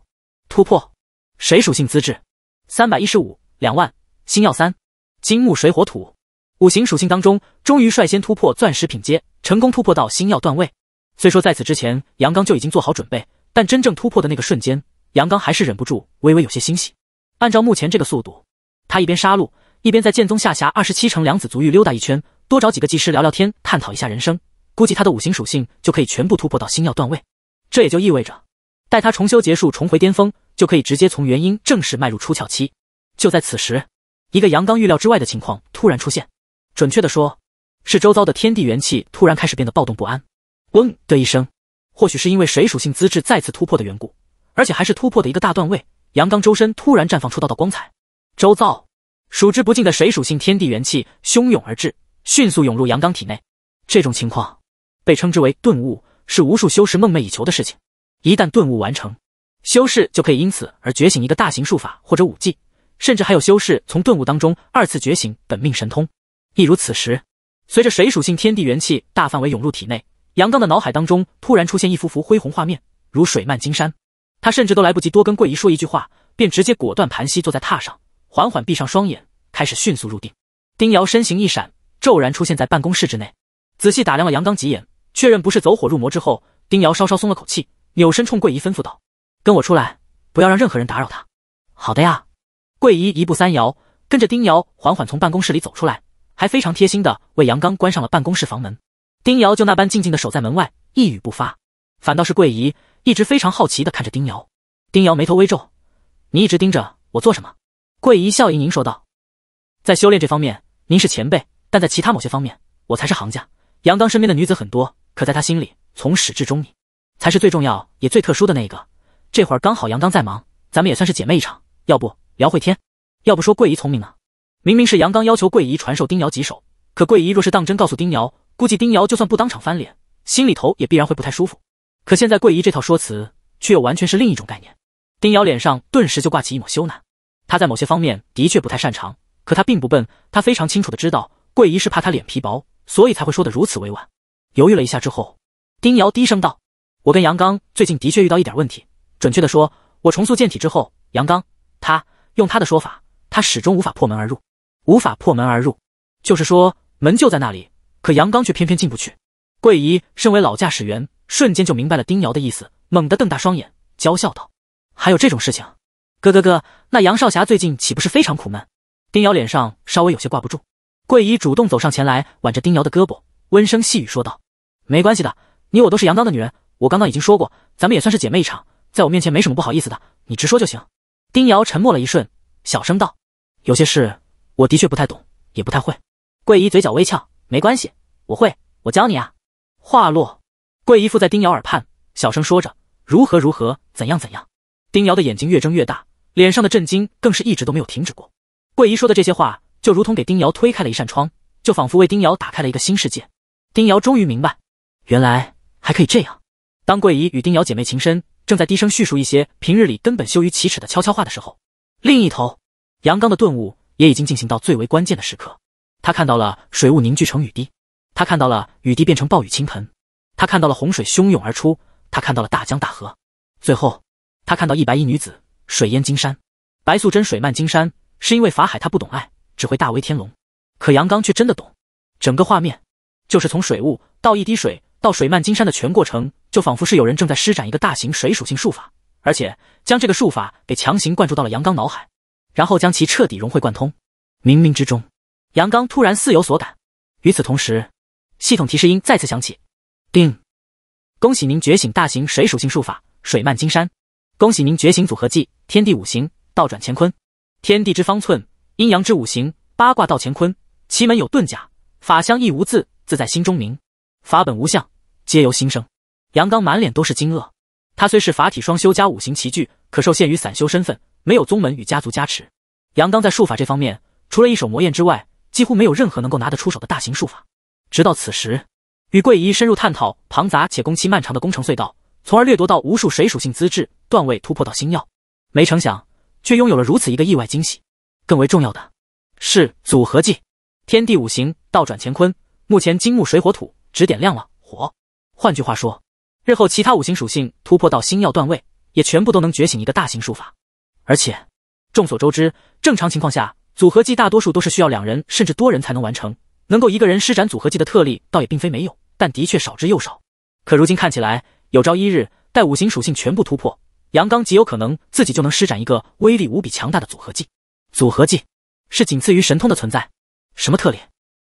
S1: 突破。水属性资质三百一十五两万星耀三。金木水火土五行属性当中，终于率先突破钻石品阶，成功突破到星耀段位。虽说在此之前杨刚就已经做好准备，但真正突破的那个瞬间，杨刚还是忍不住微微有些欣喜。按照目前这个速度，他一边杀戮，一边在剑宗下辖二十七城梁子足浴溜达一圈。多找几个技师聊聊天，探讨一下人生，估计他的五行属性就可以全部突破到星耀段位。这也就意味着，待他重修结束，重回巅峰，就可以直接从元婴正式迈入出窍期。就在此时，一个阳刚预料之外的情况突然出现，准确的说，是周遭的天地元气突然开始变得暴动不安。嗡的一声，或许是因为水属性资质再次突破的缘故，而且还是突破的一个大段位。阳刚周身突然绽放出道道光彩，周遭数之不尽的水属性天地元气汹涌而至。迅速涌入杨刚体内，这种情况被称之为顿悟，是无数修士梦寐以求的事情。一旦顿悟完成，修士就可以因此而觉醒一个大型术法或者武技，甚至还有修士从顿悟当中二次觉醒本命神通。亦如此时，随着水属性天地元气大范围涌入体内，杨刚的脑海当中突然出现一幅幅恢宏画面，如水漫金山。他甚至都来不及多跟桂姨说一句话，便直接果断盘膝坐在榻上，缓缓闭上双眼，开始迅速入定。丁瑶身形一闪。骤然出现在办公室之内，仔细打量了杨刚几眼，确认不是走火入魔之后，丁瑶稍稍松了口气，扭身冲桂姨吩咐道：“跟我出来，不要让任何人打扰他。”“好的呀。”桂姨一步三摇，跟着丁瑶缓缓从办公室里走出来，还非常贴心的为杨刚关上了办公室房门。丁瑶就那般静静的守在门外，一语不发，反倒是桂姨一直非常好奇的看着丁瑶。丁瑶眉头微皱：“你一直盯着我做什么？”桂姨笑盈盈说道：“在修炼这方面，您是前辈。”但在其他某些方面，我才是行家。杨刚身边的女子很多，可在他心里，从始至终你才是最重要也最特殊的那个。这会儿刚好杨刚在忙，咱们也算是姐妹一场，要不聊会天？要不说桂姨聪明呢？明明是杨刚要求桂姨传授丁瑶几手，可桂姨若是当真告诉丁瑶，估计丁瑶就算不当场翻脸，心里头也必然会不太舒服。可现在桂姨这套说辞，却又完全是另一种概念。丁瑶脸上顿时就挂起一抹羞赧。她在某些方面的确不太擅长，可她并不笨，她非常清楚的知道。桂姨是怕他脸皮薄，所以才会说的如此委婉。犹豫了一下之后，丁瑶低声道：“我跟杨刚最近的确遇到一点问题。准确的说，我重塑健体之后，杨刚他用他的说法，他始终无法破门而入。无法破门而入，就是说门就在那里，可杨刚却偏偏进不去。”桂姨身为老驾驶员，瞬间就明白了丁瑶的意思，猛地瞪大双眼，娇笑道：“还有这种事情？哥哥哥，那杨少侠最近岂不是非常苦闷？”丁瑶脸上稍微有些挂不住。桂姨主动走上前来，挽着丁瑶的胳膊，温声细语说道：“没关系的，你我都是阳刚的女人。我刚刚已经说过，咱们也算是姐妹一场，在我面前没什么不好意思的，你直说就行。”丁瑶沉默了一瞬，小声道：“有些事我的确不太懂，也不太会。”桂姨嘴角微翘：“没关系，我会，我教你啊。”话落，桂姨附在丁瑶耳畔，小声说着：“如何如何，怎样怎样。”丁瑶的眼睛越睁越大，脸上的震惊更是一直都没有停止过。桂姨说的这些话。就如同给丁瑶推开了一扇窗，就仿佛为丁瑶打开了一个新世界。丁瑶终于明白，原来还可以这样。当桂姨与丁瑶姐妹情深，正在低声叙述一些平日里根本羞于启齿的悄悄话的时候，另一头，杨刚的顿悟也已经进行到最为关键的时刻。他看到了水雾凝聚成雨滴，他看到了雨滴变成暴雨倾盆，他看到了洪水汹涌而出，他看到了大江大河。最后，他看到一白衣女子水淹金山，白素贞水漫金山，是因为法海他不懂爱。只会大威天龙，可杨刚却真的懂。整个画面就是从水雾到一滴水到水漫金山的全过程，就仿佛是有人正在施展一个大型水属性术法，而且将这个术法给强行灌注到了杨刚脑海，然后将其彻底融会贯通。冥冥之中，杨刚突然似有所感。与此同时，系统提示音再次响起：“叮，恭喜您觉醒大型水属性术法水漫金山，恭喜您觉醒组合技天地五行倒转乾坤，天地之方寸。”阴阳之五行，八卦道乾坤，奇门有遁甲，法相亦无字，自在心中明。法本无相，皆由心生。杨刚满脸都是惊愕。他虽是法体双修加五行齐聚，可受限于散修身份，没有宗门与家族加持。杨刚在术法这方面，除了一手魔焰之外，几乎没有任何能够拿得出手的大型术法。直到此时，与桂姨深入探讨庞杂且工期漫长的工程隧道，从而掠夺到无数水属性资质段位突破到星耀。没成想，却拥有了如此一个意外惊喜。更为重要的是组合技，天地五行倒转乾坤。目前金木水火土只点亮了火，换句话说，日后其他五行属性突破到星耀段位，也全部都能觉醒一个大型术法。而且众所周知，正常情况下，组合技大多数都是需要两人甚至多人才能完成，能够一个人施展组合技的特例倒也并非没有，但的确少之又少。可如今看起来，有朝一日待五行属性全部突破，杨刚极有可能自己就能施展一个威力无比强大的组合技。组合技是仅次于神通的存在。什么特例？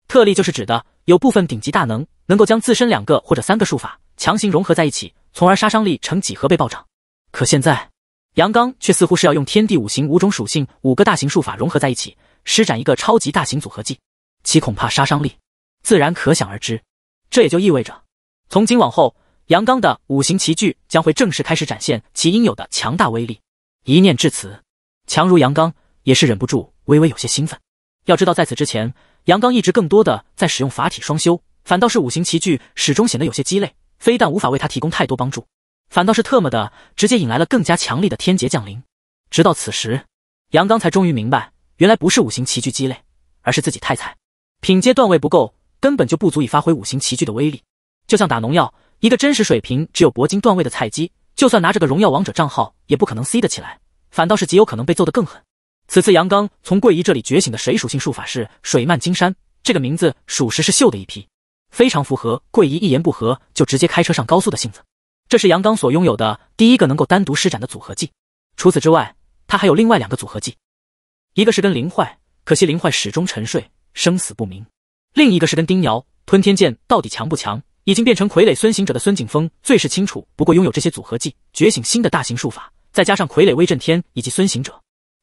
S1: 特例就是指的有部分顶级大能能够将自身两个或者三个术法强行融合在一起，从而杀伤力呈几何倍暴涨。可现在，杨刚却似乎是要用天地五行五种属性五个大型术法融合在一起，施展一个超级大型组合技，其恐怕杀伤力自然可想而知。这也就意味着，从今往后，杨刚的五行齐聚将会正式开始展现其应有的强大威力。一念至此，强如杨刚。也是忍不住微微有些兴奋，要知道在此之前，杨刚一直更多的在使用法体双修，反倒是五行奇具始终显得有些鸡肋，非但无法为他提供太多帮助，反倒是特么的直接引来了更加强力的天劫降临。直到此时，杨刚才终于明白，原来不是五行奇具鸡肋，而是自己太菜，品阶段位不够，根本就不足以发挥五行奇具的威力。就像打农药，一个真实水平只有铂金段位的菜鸡，就算拿着个荣耀王者账号，也不可能 C 得起来，反倒是极有可能被揍得更狠。此次杨刚从桂姨这里觉醒的水属性术法是“水漫金山”，这个名字属实是秀的一批，非常符合桂姨一言不合就直接开车上高速的性子。这是杨刚所拥有的第一个能够单独施展的组合技。除此之外，他还有另外两个组合技，一个是跟林坏，可惜林坏始终沉睡，生死不明；另一个是跟丁瑶，吞天剑到底强不强，已经变成傀儡孙行者的孙景峰最是清楚。不过，拥有这些组合技，觉醒新的大型术法，再加上傀儡威震天以及孙行者。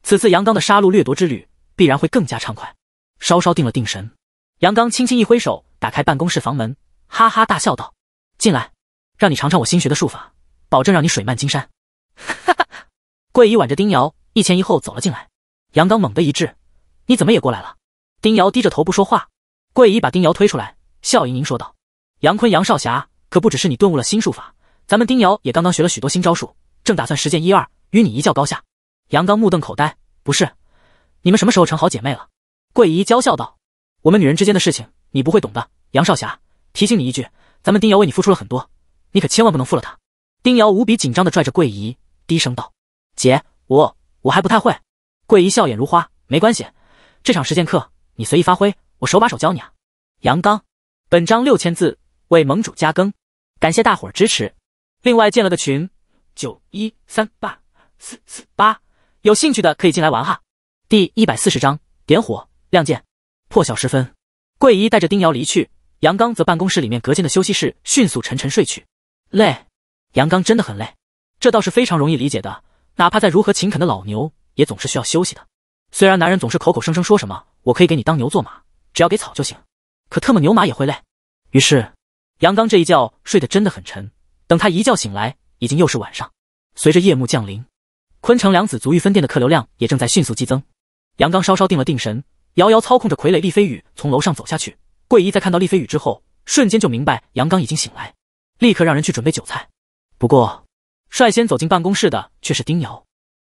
S1: 此次杨刚的杀戮掠夺之旅必然会更加畅快。稍稍定了定神，杨刚轻轻一挥手，打开办公室房门，哈哈大笑道：“进来，让你尝尝我新学的术法，保证让你水漫金山。”哈哈。桂姨挽着丁瑶一前一后走了进来，杨刚猛地一滞：“你怎么也过来了？”丁瑶低着头不说话。桂姨把丁瑶推出来，笑盈盈说道：“杨坤，杨少侠，可不只是你顿悟了新术法，咱们丁瑶也刚刚学了许多新招数，正打算实践一二，与你一较高下。”杨刚目瞪口呆：“不是，你们什么时候成好姐妹了？”桂姨娇笑道：“我们女人之间的事情，你不会懂的。”杨少侠，提醒你一句，咱们丁瑶为你付出了很多，你可千万不能负了她。”丁瑶无比紧张的拽着桂姨，低声道：“姐，我我还不太会。”桂姨笑眼如花：“没关系，这场实践课你随意发挥，我手把手教你啊。”杨刚，本章六千字，为盟主加更，感谢大伙支持。另外建了个群，九一三八四四八。有兴趣的可以进来玩哈。第一百四十章点火亮剑。破晓时分，桂姨带着丁瑶离去，杨刚则办公室里面隔间的休息室迅速沉沉睡去。累，杨刚真的很累，这倒是非常容易理解的。哪怕在如何勤恳的老牛，也总是需要休息的。虽然男人总是口口声声说什么我可以给你当牛做马，只要给草就行，可特么牛马也会累。于是，杨刚这一觉睡得真的很沉。等他一觉醒来，已经又是晚上。随着夜幕降临。昆城两子足浴分店的客流量也正在迅速激增。杨刚稍稍定了定神，遥遥操控着傀儡丽飞羽从楼上走下去。桂姨在看到丽飞羽之后，瞬间就明白杨刚已经醒来，立刻让人去准备酒菜。不过，率先走进办公室的却是丁瑶。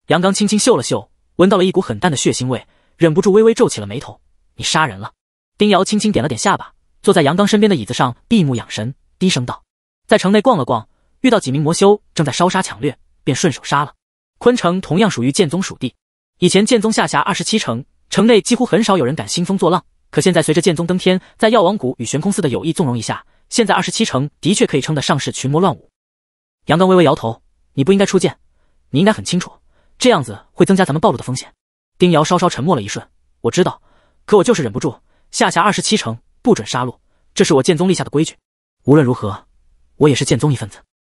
S1: 杨刚轻轻嗅了嗅，闻到了一股很淡的血腥味，忍不住微微皱起了眉头：“你杀人了？”丁瑶轻轻点了点下巴，坐在杨刚身边的椅子上，闭目养神，低声道：“在城内逛了逛，遇到几名魔修正在烧杀抢掠，便顺手杀了。”昆城同样属于剑宗属地。以前剑宗下辖二十七城，城内几乎很少有人敢兴风作浪。可现在，随着剑宗登天，在药王谷与悬空寺的友谊纵容一下，现在二十七城的确可以称得上是群魔乱舞。杨刚微微摇头：“你不应该出剑，你应该很清楚，这样子会增加咱们暴露的风险。”丁瑶稍稍沉默了一瞬：“我知道，可我就是忍不住。下辖二十七城不准杀戮，这是我剑宗立下的规矩。无论如何，我也是剑宗一份子，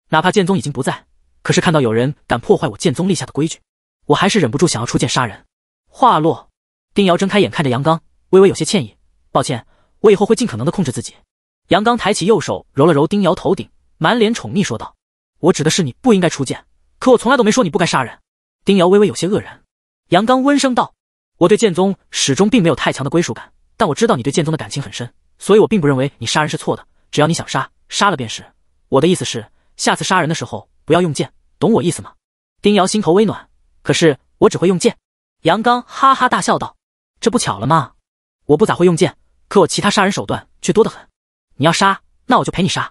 S1: 哪怕剑宗已经不在。”可是看到有人敢破坏我剑宗立下的规矩，我还是忍不住想要出剑杀人。话落，丁瑶睁开眼，看着杨刚，微微有些歉意：“抱歉，我以后会尽可能的控制自己。”杨刚抬起右手，揉了揉丁瑶头顶，满脸宠溺说道：“我指的是你不应该出剑，可我从来都没说你不该杀人。”丁瑶微微有些愕然，杨刚温声道：“我对剑宗始终并没有太强的归属感，但我知道你对剑宗的感情很深，所以我并不认为你杀人是错的。只要你想杀，杀了便是。我的意思是，下次杀人的时候。”不要用剑，懂我意思吗？丁瑶心头微暖，可是我只会用剑。杨刚哈哈大笑道：“这不巧了吗？我不咋会用剑，可我其他杀人手段却多得很。你要杀，那我就陪你杀；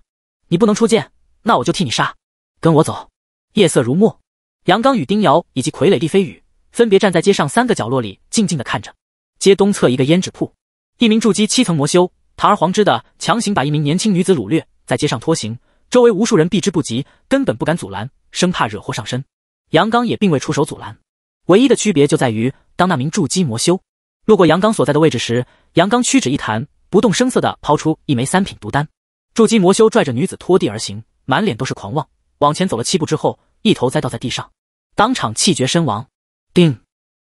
S1: 你不能出剑，那我就替你杀。跟我走。”夜色如墨，杨刚与丁瑶以及傀儡厉飞羽分别站在街上三个角落里，静静的看着。街东侧一个胭脂铺，一名筑基七层魔修堂而皇之的强行把一名年轻女子掳掠在街上拖行。周围无数人避之不及，根本不敢阻拦，生怕惹祸上身。杨刚也并未出手阻拦，唯一的区别就在于，当那名筑基魔修路过杨刚所在的位置时，杨刚屈指一弹，不动声色地抛出一枚三品毒丹。筑基魔修拽着女子拖地而行，满脸都是狂妄。往前走了七步之后，一头栽倒在地上，当场气绝身亡。定，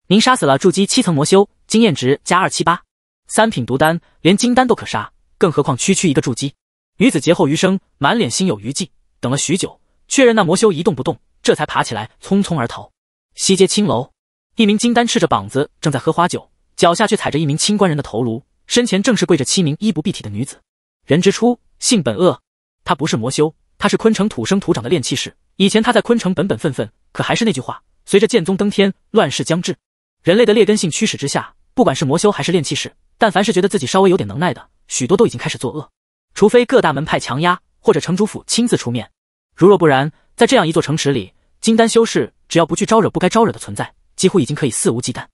S1: 您杀死了筑基七层魔修，经验值加二七八。三品毒丹连金丹都可杀，更何况区区一个筑基。女子劫后余生，满脸心有余悸。等了许久，确认那魔修一动不动，这才爬起来，匆匆而逃。西街青楼，一名金丹赤着膀子，正在喝花酒，脚下却踩着一名清官人的头颅，身前正是跪着七名衣不蔽体的女子。人之初，性本恶。他不是魔修，他是昆城土生土长的炼气士。以前他在昆城本本分分，可还是那句话：随着剑宗登天，乱世将至。人类的劣根性驱使之下，不管是魔修还是炼气士，但凡是觉得自己稍微有点能耐的，许多都已经开始作恶。除非各大门派强压，或者城主府亲自出面，如若不然，在这样一座城池里，金丹修士只要不去招惹不该招惹的存在，几乎已经可以肆无忌惮。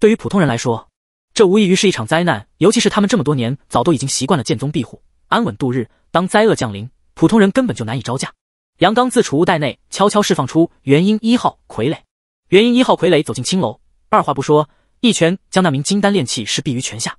S1: 对于普通人来说，这无异于是一场灾难。尤其是他们这么多年早都已经习惯了剑宗庇护，安稳度日。当灾厄降临，普通人根本就难以招架。杨刚自储物袋内悄悄释放出元婴一号傀儡，元婴一号傀儡走进青楼，二话不说，一拳将那名金丹炼气师毙于拳下。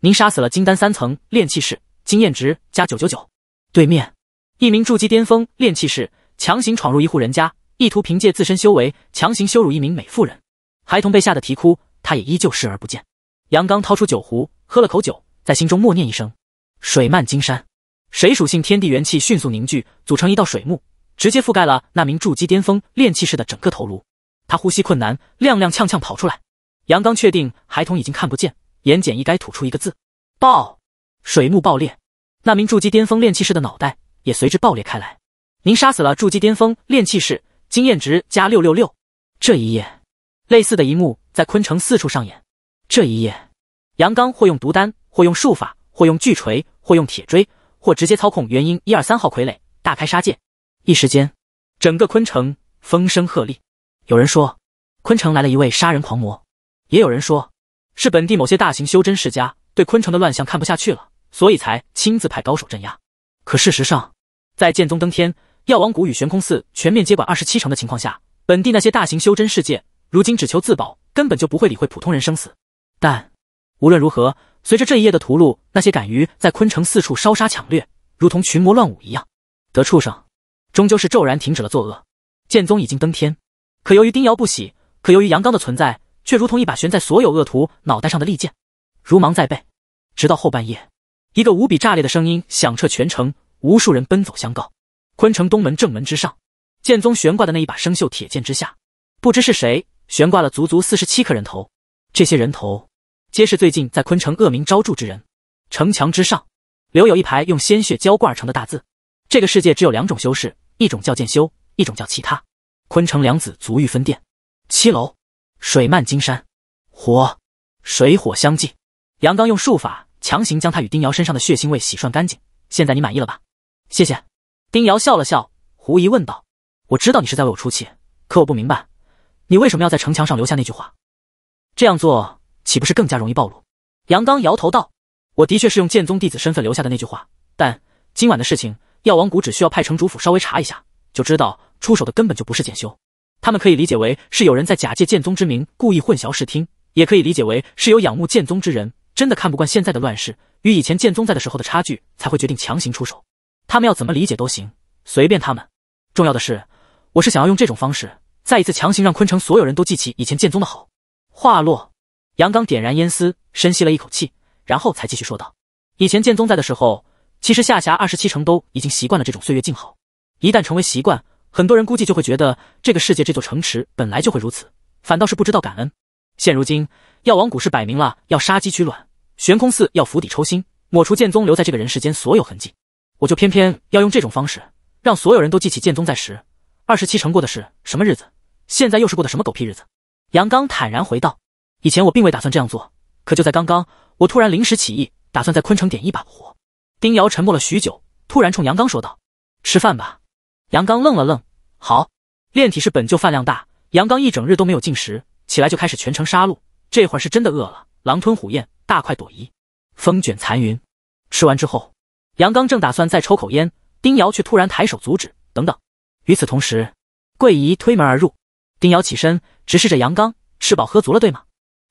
S1: 您杀死了金丹三层炼气士。经验值加九九九。对面，一名筑基巅峰炼气士强行闯入一户人家，意图凭借自身修为强行羞辱一名美妇人。孩童被吓得啼哭，他也依旧视而不见。杨刚掏出酒壶，喝了口酒，在心中默念一声“水漫金山”，水属性天地元气迅速凝聚，组成一道水幕，直接覆盖了那名筑基巅峰炼气士的整个头颅。他呼吸困难，踉踉跄跄跑出来。杨刚确定孩童已经看不见，言简意赅吐出一个字：“爆。”水幕爆裂，那名筑基巅峰炼气士的脑袋也随之爆裂开来。您杀死了筑基巅峰炼气士，经验值加六六六。这一夜，类似的一幕在昆城四处上演。这一夜，杨刚或用毒丹，或用术法，或用巨锤，或用铁锥，或直接操控元婴一二三号傀儡，大开杀戒。一时间，整个昆城风声鹤唳。有人说，昆城来了一位杀人狂魔；也有人说，是本地某些大型修真世家对昆城的乱象看不下去了。所以才亲自派高手镇压。可事实上，在剑宗登天、药王谷与悬空寺全面接管二十七的情况下，本地那些大型修真世界如今只求自保，根本就不会理会普通人生死。但无论如何，随着这一夜的屠戮，那些敢于在昆城四处烧杀抢掠，如同群魔乱舞一样得畜生，终究是骤然停止了作恶。剑宗已经登天，可由于丁瑶不喜，可由于杨刚的存在，却如同一把悬在所有恶徒脑袋上的利剑，如芒在背。直到后半夜。一个无比炸裂的声音响彻全城，无数人奔走相告。昆城东门正门之上，剑宗悬挂的那一把生锈铁剑之下，不知是谁悬挂了足足四十七颗人头。这些人头皆是最近在昆城恶名昭著之人。城墙之上留有一排用鲜血浇灌而成的大字：这个世界只有两种修士，一种叫剑修，一种叫其他。昆城两子足浴分店七楼，水漫金山，火，水火相济。杨刚用术法。强行将他与丁瑶身上的血腥味洗涮干净。现在你满意了吧？谢谢。丁瑶笑了笑，狐疑问道：“我知道你是在为我出气，可我不明白，你为什么要在城墙上留下那句话？这样做岂不是更加容易暴露？”杨刚摇头道：“我的确是用剑宗弟子身份留下的那句话，但今晚的事情，药王谷只需要派城主府稍微查一下，就知道出手的根本就不是剑修。他们可以理解为是有人在假借剑宗之名，故意混淆视听；也可以理解为是有仰慕剑宗之人。”真的看不惯现在的乱世，与以前剑宗在的时候的差距，才会决定强行出手。他们要怎么理解都行，随便他们。重要的是，我是想要用这种方式，再一次强行让昆城所有人都记起以前剑宗的好。话落，杨刚点燃烟丝，深吸了一口气，然后才继续说道：“以前剑宗在的时候，其实下辖二十七城都已经习惯了这种岁月静好。一旦成为习惯，很多人估计就会觉得这个世界这座城池本来就会如此，反倒是不知道感恩。现如今，药王谷是摆明了要杀鸡取卵。”悬空寺要釜底抽薪，抹除剑宗留在这个人世间所有痕迹，我就偏偏要用这种方式，让所有人都记起剑宗在时二十七城过的是什么日子，现在又是过的什么狗屁日子。杨刚坦然回道：“以前我并未打算这样做，可就在刚刚，我突然临时起意，打算在昆城点一把火。”丁瑶沉默了许久，突然冲杨刚说道：“吃饭吧。”杨刚愣了愣：“好。”炼体是本就饭量大，杨刚一整日都没有进食，起来就开始全程杀戮，这会儿是真的饿了。狼吞虎咽，大快朵颐，风卷残云。吃完之后，杨刚正打算再抽口烟，丁瑶却突然抬手阻止：“等等！”与此同时，桂姨推门而入，丁瑶起身直视着杨刚：“吃饱喝足了，对吗？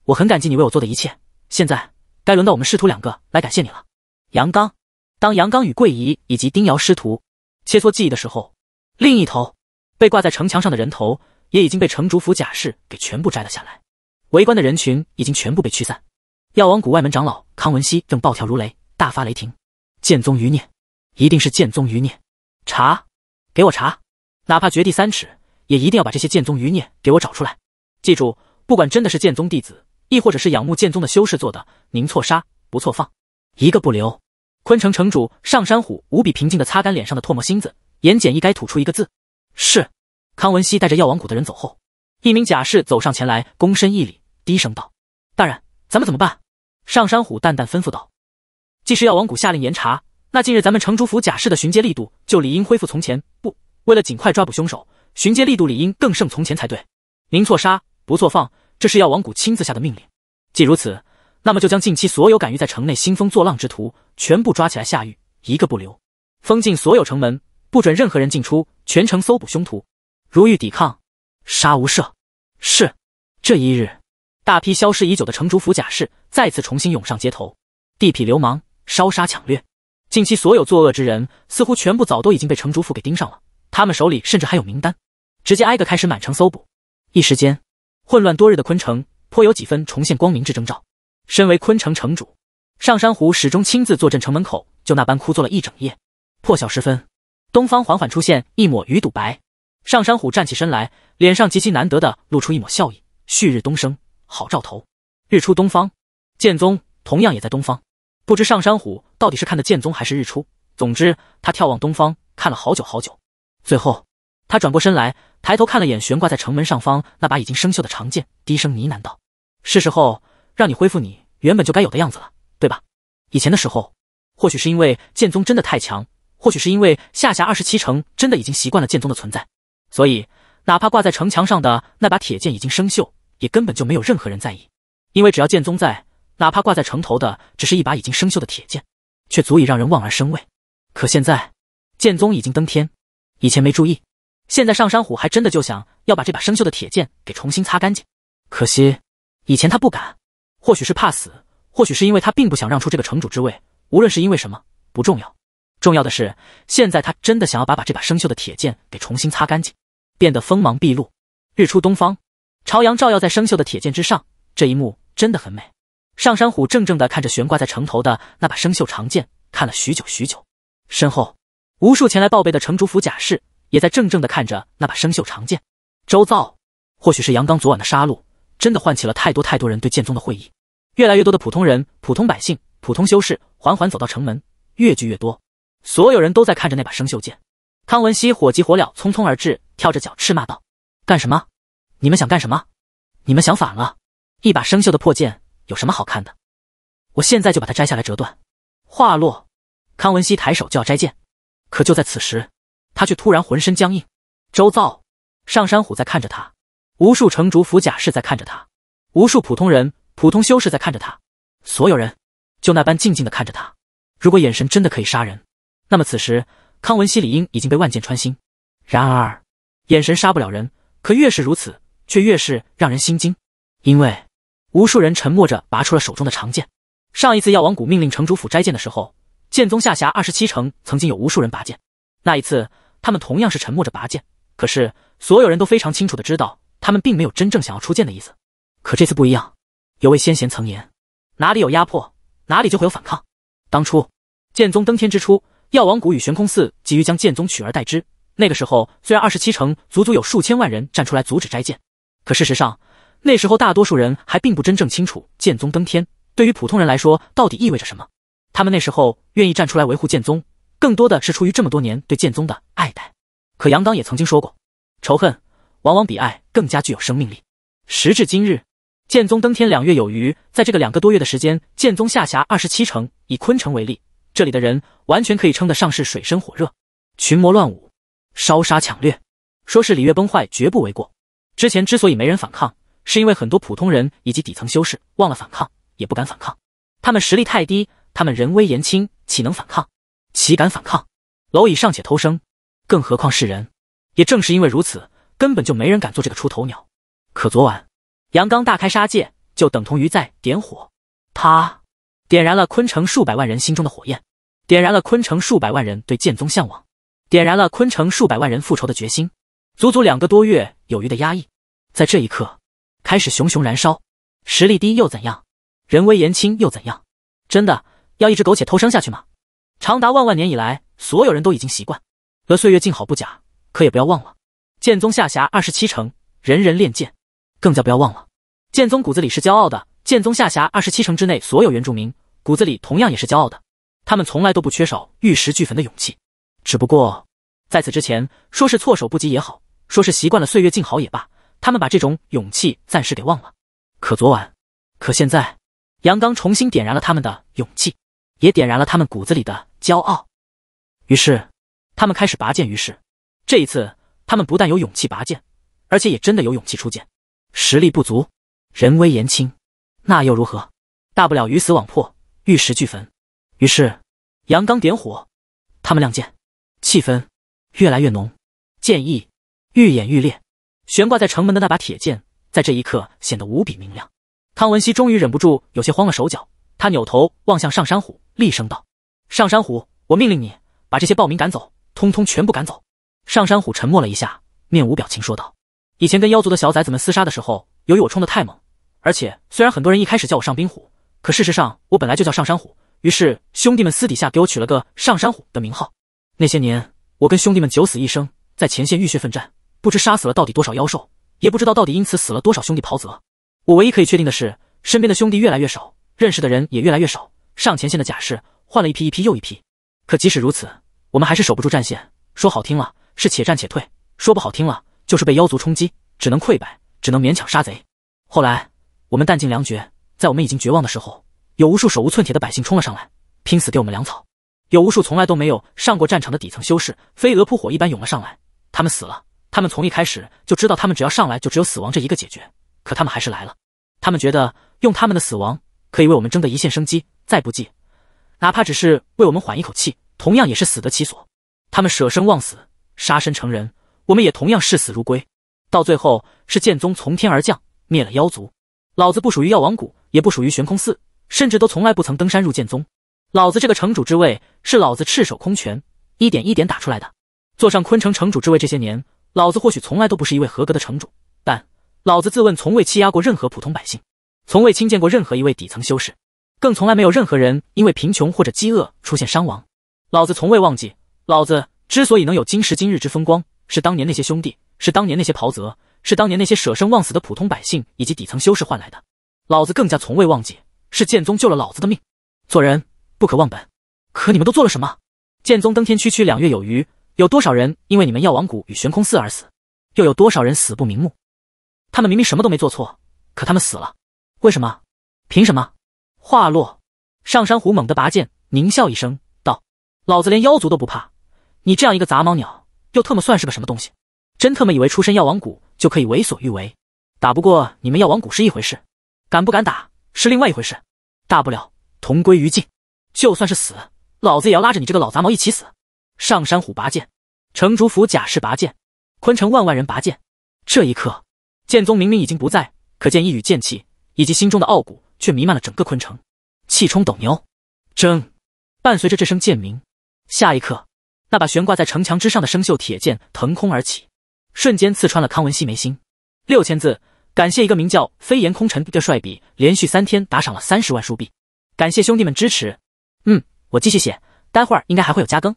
S1: 我很感激你为我做的一切，现在该轮到我们师徒两个来感谢你了。”杨刚当杨刚与桂姨以及丁瑶师徒切磋技艺的时候，另一头被挂在城墙上的人头也已经被城主府甲士给全部摘了下来。围观的人群已经全部被驱散，药王谷外门长老康文熙正暴跳如雷，大发雷霆。剑宗余孽，一定是剑宗余孽，查，给我查，哪怕掘地三尺，也一定要把这些剑宗余孽给我找出来。记住，不管真的是剑宗弟子，亦或者是仰慕剑宗的修士做的，宁错杀，不错放，一个不留。昆城城主上山虎无比平静地擦干脸上的唾沫星子，言简意赅吐出一个字：是。康文熙带着药王谷的人走后，一名甲士走上前来，躬身一礼。低声道：“大人，咱们怎么办？”上山虎淡淡吩咐道：“既是药王谷下令严查，那近日咱们城主府甲士的巡街力度就理应恢复从前。不，为了尽快抓捕凶手，巡街力度理应更胜从前才对。宁错杀，不错放，这是药王谷亲自下的命令。既如此，那么就将近期所有敢于在城内兴风作浪之徒全部抓起来下狱，一个不留。封禁所有城门，不准任何人进出，全城搜捕凶徒。如遇抵抗，杀无赦。”是。这一日。大批消失已久的城主府甲士再次重新涌上街头，地痞流氓烧杀抢掠。近期所有作恶之人，似乎全部早都已经被城主府给盯上了。他们手里甚至还有名单，直接挨个开始满城搜捕。一时间，混乱多日的昆城颇有几分重现光明之征兆。身为昆城城主，上山虎始终亲自坐镇城门口，就那般枯坐了一整夜。破晓时分，东方缓缓出现一抹鱼肚白。上山虎站起身来，脸上极其难得的露出一抹笑意。旭日东升。好兆头，日出东方，剑宗同样也在东方。不知上山虎到底是看的剑宗还是日出。总之，他眺望东方看了好久好久，最后他转过身来，抬头看了眼悬挂在城门上方那把已经生锈的长剑，低声呢喃道：“是时候让你恢复你原本就该有的样子了，对吧？以前的时候，或许是因为剑宗真的太强，或许是因为下辖二十七城真的已经习惯了剑宗的存在，所以哪怕挂在城墙上的那把铁剑已经生锈。”也根本就没有任何人在意，因为只要剑宗在，哪怕挂在城头的只是一把已经生锈的铁剑，却足以让人望而生畏。可现在，剑宗已经登天，以前没注意，现在上山虎还真的就想要把这把生锈的铁剑给重新擦干净。可惜，以前他不敢，或许是怕死，或许是因为他并不想让出这个城主之位。无论是因为什么，不重要，重要的是现在他真的想要把把这把生锈的铁剑给重新擦干净，变得锋芒毕露。日出东方。朝阳照耀在生锈的铁剑之上，这一幕真的很美。上山虎怔怔的看着悬挂在城头的那把生锈长剑，看了许久许久。身后，无数前来报备的城主府甲士也在怔怔的看着那把生锈长剑。周造，或许是杨刚昨晚的杀戮，真的唤起了太多太多人对剑宗的回忆。越来越多的普通人、普通百姓、普通修士，缓缓走到城门，越聚越多。所有人都在看着那把生锈剑。康文熙火急火燎，匆匆而至，跳着脚斥骂道：“干什么？”你们想干什么？你们想反了！一把生锈的破剑有什么好看的？我现在就把它摘下来折断。话落，康文熙抬手就要摘剑，可就在此时，他却突然浑身僵硬。周造、上山虎在看着他，无数城主府甲士在看着他，无数普通人、普通修士在看着他，所有人就那般静静的看着他。如果眼神真的可以杀人，那么此时康文熙理应已经被万箭穿心。然而，眼神杀不了人，可越是如此。却越是让人心惊，因为无数人沉默着拔出了手中的长剑。上一次药王谷命令城主府摘剑的时候，剑宗下辖二十七城曾经有无数人拔剑。那一次，他们同样是沉默着拔剑，可是所有人都非常清楚的知道，他们并没有真正想要出剑的意思。可这次不一样。有位先贤曾言：“哪里有压迫，哪里就会有反抗。”当初剑宗登天之初，药王谷与悬空寺急于将剑宗取而代之，那个时候虽然二十七城足足有数千万人站出来阻止摘剑。可事实上，那时候大多数人还并不真正清楚剑宗登天对于普通人来说到底意味着什么。他们那时候愿意站出来维护剑宗，更多的是出于这么多年对剑宗的爱戴。可杨刚也曾经说过，仇恨往往比爱更加具有生命力。时至今日，剑宗登天两月有余，在这个两个多月的时间，剑宗下辖二十七城，以昆城为例，这里的人完全可以称得上是水深火热，群魔乱舞，烧杀抢掠，说是礼乐崩坏，绝不为过。之前之所以没人反抗，是因为很多普通人以及底层修士忘了反抗，也不敢反抗。他们实力太低，他们人微言轻，岂能反抗？岂敢反抗？蝼蚁尚且偷生，更何况是人？也正是因为如此，根本就没人敢做这个出头鸟。可昨晚，杨刚大开杀戒，就等同于在点火。他点燃了昆城数百万人心中的火焰，点燃了昆城数百万人对剑宗向往，点燃了昆城数百万人复仇的决心。足足两个多月。有余的压抑，在这一刻开始熊熊燃烧。实力低又怎样？人微言轻又怎样？真的要一直苟且偷生下去吗？长达万万年以来，所有人都已经习惯。了岁月静好不假，可也不要忘了，剑宗下辖二十七城，人人练剑。更加不要忘了，剑宗骨子里是骄傲的。剑宗下辖二十七城之内，所有原住民骨子里同样也是骄傲的。他们从来都不缺少玉石俱焚的勇气。只不过在此之前，说是措手不及也好。说是习惯了岁月静好也罢，他们把这种勇气暂时给忘了。可昨晚，可现在，杨刚重新点燃了他们的勇气，也点燃了他们骨子里的骄傲。于是，他们开始拔剑。于市，这一次，他们不但有勇气拔剑，而且也真的有勇气出剑。实力不足，人微言轻，那又如何？大不了鱼死网破，玉石俱焚。于是，杨刚点火，他们亮剑，气氛越来越浓，剑意。愈演愈烈，悬挂在城门的那把铁剑在这一刻显得无比明亮。康文熙终于忍不住，有些慌了手脚。他扭头望向上山虎，厉声道：“上山虎，我命令你把这些暴民赶走，通通全部赶走！”上山虎沉默了一下，面无表情说道：“以前跟妖族的小崽子们厮杀的时候，由于我冲得太猛，而且虽然很多人一开始叫我上冰虎，可事实上我本来就叫上山虎。于是兄弟们私底下给我取了个上山虎的名号。那些年，我跟兄弟们九死一生，在前线浴血奋战。”不知杀死了到底多少妖兽，也不知道到底因此死了多少兄弟袍泽。我唯一可以确定的是，身边的兄弟越来越少，认识的人也越来越少。上前线的甲士换了一批一批又一批。可即使如此，我们还是守不住战线。说好听了是且战且退，说不好听了就是被妖族冲击，只能溃败，只能勉强杀贼。后来我们弹尽粮绝，在我们已经绝望的时候，有无数手无寸铁的百姓冲了上来，拼死给我们粮草；有无数从来都没有上过战场的底层修士，飞蛾扑火一般涌了上来。他们死了。他们从一开始就知道，他们只要上来就只有死亡这一个解决，可他们还是来了。他们觉得用他们的死亡可以为我们争得一线生机，再不济，哪怕只是为我们缓一口气，同样也是死得其所。他们舍生忘死，杀身成仁，我们也同样视死如归。到最后，是剑宗从天而降，灭了妖族。老子不属于药王谷，也不属于悬空寺，甚至都从来不曾登山入剑宗。老子这个城主之位，是老子赤手空拳一点一点打出来的。坐上昆城城主之位这些年。老子或许从来都不是一位合格的城主，但老子自问从未欺压过任何普通百姓，从未亲见过任何一位底层修士，更从来没有任何人因为贫穷或者饥饿出现伤亡。老子从未忘记，老子之所以能有今时今日之风光，是当年那些兄弟，是当年那些袍泽，是当年那些舍生忘死的普通百姓以及底层修士换来的。老子更加从未忘记，是剑宗救了老子的命。做人不可忘本，可你们都做了什么？剑宗登天区区两月有余。有多少人因为你们药王谷与悬空寺而死，又有多少人死不瞑目？他们明明什么都没做错，可他们死了，为什么？凭什么？话落，上山虎猛地拔剑，狞笑一声道：“老子连妖族都不怕，你这样一个杂毛鸟，又特么算是个什么东西？真特么以为出身药王谷就可以为所欲为？打不过你们药王谷是一回事，敢不敢打是另外一回事。大不了同归于尽，就算是死，老子也要拉着你这个老杂毛一起死。”上山虎拔剑，城主府甲士拔剑，昆城万万人拔剑。这一刻，剑宗明明已经不在，可见一缕剑气以及心中的傲骨却弥漫了整个昆城，气冲斗牛。争，伴随着这声剑鸣，下一刻，那把悬挂在城墙之上的生锈铁剑腾空而起，瞬间刺穿了康文熙眉心。六千字，感谢一个名叫飞檐空尘的帅笔，连续三天打赏了三十万书币，感谢兄弟们支持。嗯，我继续写，待会儿应该还会有加更。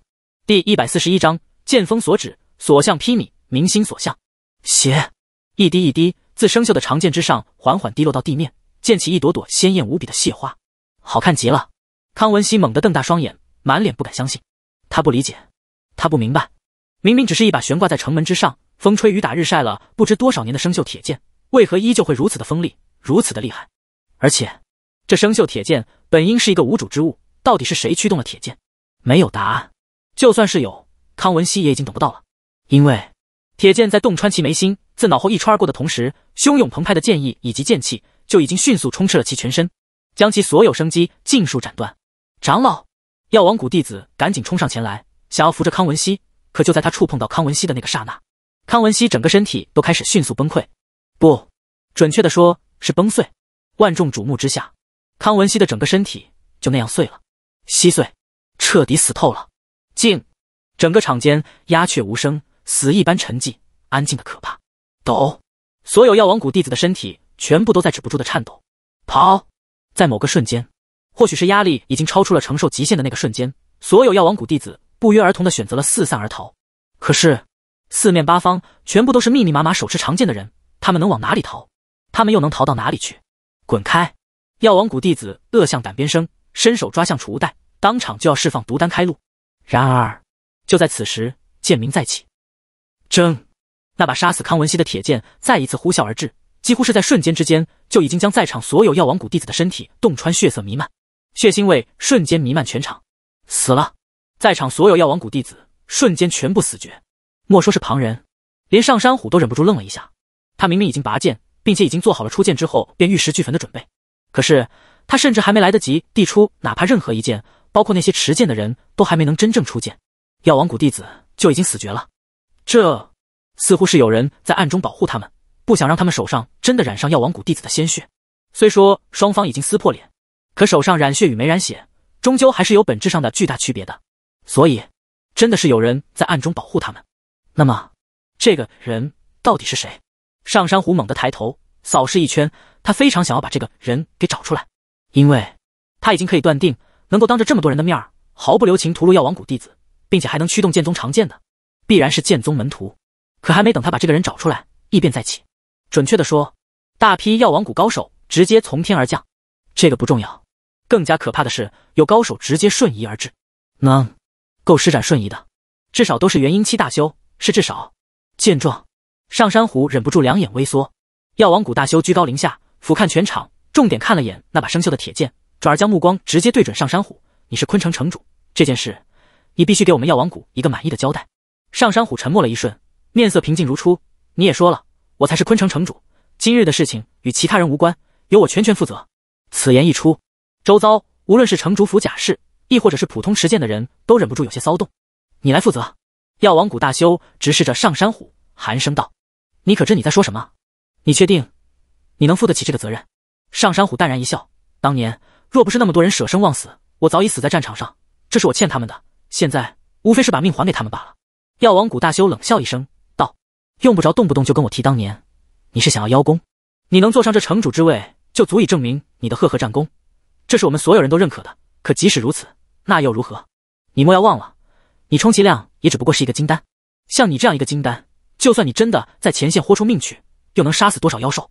S1: 第一百四十一章，剑锋所指，所向披靡，民心所向。血，一滴一滴自生锈的长剑之上缓缓滴落到地面，溅起一朵朵鲜艳无比的血花，好看极了。康文熙猛地瞪大双眼，满脸不敢相信。他不理解，他不明白，明明只是一把悬挂在城门之上，风吹雨打日晒了不知多少年的生锈铁剑，为何依旧会如此的锋利，如此的厉害？而且，这生锈铁剑本应是一个无主之物，到底是谁驱动了铁剑？没有答案。就算是有康文熙，也已经等不到了。因为铁剑在洞穿其眉心、自脑后一穿而过的同时，汹涌澎湃的剑意以及剑气就已经迅速充斥了其全身，将其所有生机尽数斩断。长老，药王谷弟子赶紧冲上前来，想要扶着康文熙。可就在他触碰到康文熙的那个刹那，康文熙整个身体都开始迅速崩溃，不准确的说是崩碎。万众瞩目之下，康文熙的整个身体就那样碎了，稀碎，彻底死透了。静，整个场间鸦雀无声，死一般沉寂，安静的可怕。抖，所有药王谷弟子的身体全部都在止不住的颤抖。跑，在某个瞬间，或许是压力已经超出了承受极限的那个瞬间，所有药王谷弟子不约而同的选择了四散而逃。可是，四面八方全部都是密密麻麻手持长剑的人，他们能往哪里逃？他们又能逃到哪里去？滚开！药王谷弟子恶向胆边生，伸手抓向储物袋，当场就要释放毒丹开路。然而，就在此时，剑鸣再起，铮，那把杀死康文熙的铁剑再一次呼啸而至，几乎是在瞬间之间，就已经将在场所有药王谷弟子的身体洞穿，血色弥漫，血腥味瞬间弥漫全场。死了，在场所有药王谷弟子瞬间全部死绝。莫说是旁人，连上山虎都忍不住愣了一下。他明明已经拔剑，并且已经做好了出剑之后便玉石俱焚的准备，可是。他甚至还没来得及递出哪怕任何一件，包括那些持剑的人都还没能真正出剑，药王谷弟子就已经死绝了。这似乎是有人在暗中保护他们，不想让他们手上真的染上药王谷弟子的鲜血。虽说双方已经撕破脸，可手上染血与没染血，终究还是有本质上的巨大区别的。所以，真的是有人在暗中保护他们。那么，这个人到底是谁？上山虎猛地抬头扫视一圈，他非常想要把这个人给找出来。因为他已经可以断定，能够当着这么多人的面毫不留情屠戮药王谷弟子，并且还能驱动剑宗长剑的，必然是剑宗门徒。可还没等他把这个人找出来，异变再起。准确的说，大批药王谷高手直接从天而降。这个不重要，更加可怕的是，有高手直接瞬移而至。能够施展瞬移的，至少都是元婴期大修，是至少。见状，上山虎忍不住两眼微缩。药王谷大修居高临下俯瞰全场。重点看了眼那把生锈的铁剑，转而将目光直接对准上山虎。你是昆城城主，这件事你必须给我们药王谷一个满意的交代。上山虎沉默了一瞬，面色平静如初。你也说了，我才是昆城城主，今日的事情与其他人无关，由我全权负责。此言一出，周遭无论是城主府甲士，亦或者是普通持剑的人，都忍不住有些骚动。你来负责，药王谷大修直视着上山虎，寒声道：“你可知你在说什么？你确定你能负得起这个责任？”上山虎淡然一笑，当年若不是那么多人舍生忘死，我早已死在战场上，这是我欠他们的。现在无非是把命还给他们罢了。药王谷大修冷笑一声道：“用不着动不动就跟我提当年，你是想要邀功？你能坐上这城主之位，就足以证明你的赫赫战功，这是我们所有人都认可的。可即使如此，那又如何？你莫要忘了，你充其量也只不过是一个金丹。像你这样一个金丹，就算你真的在前线豁出命去，又能杀死多少妖兽？”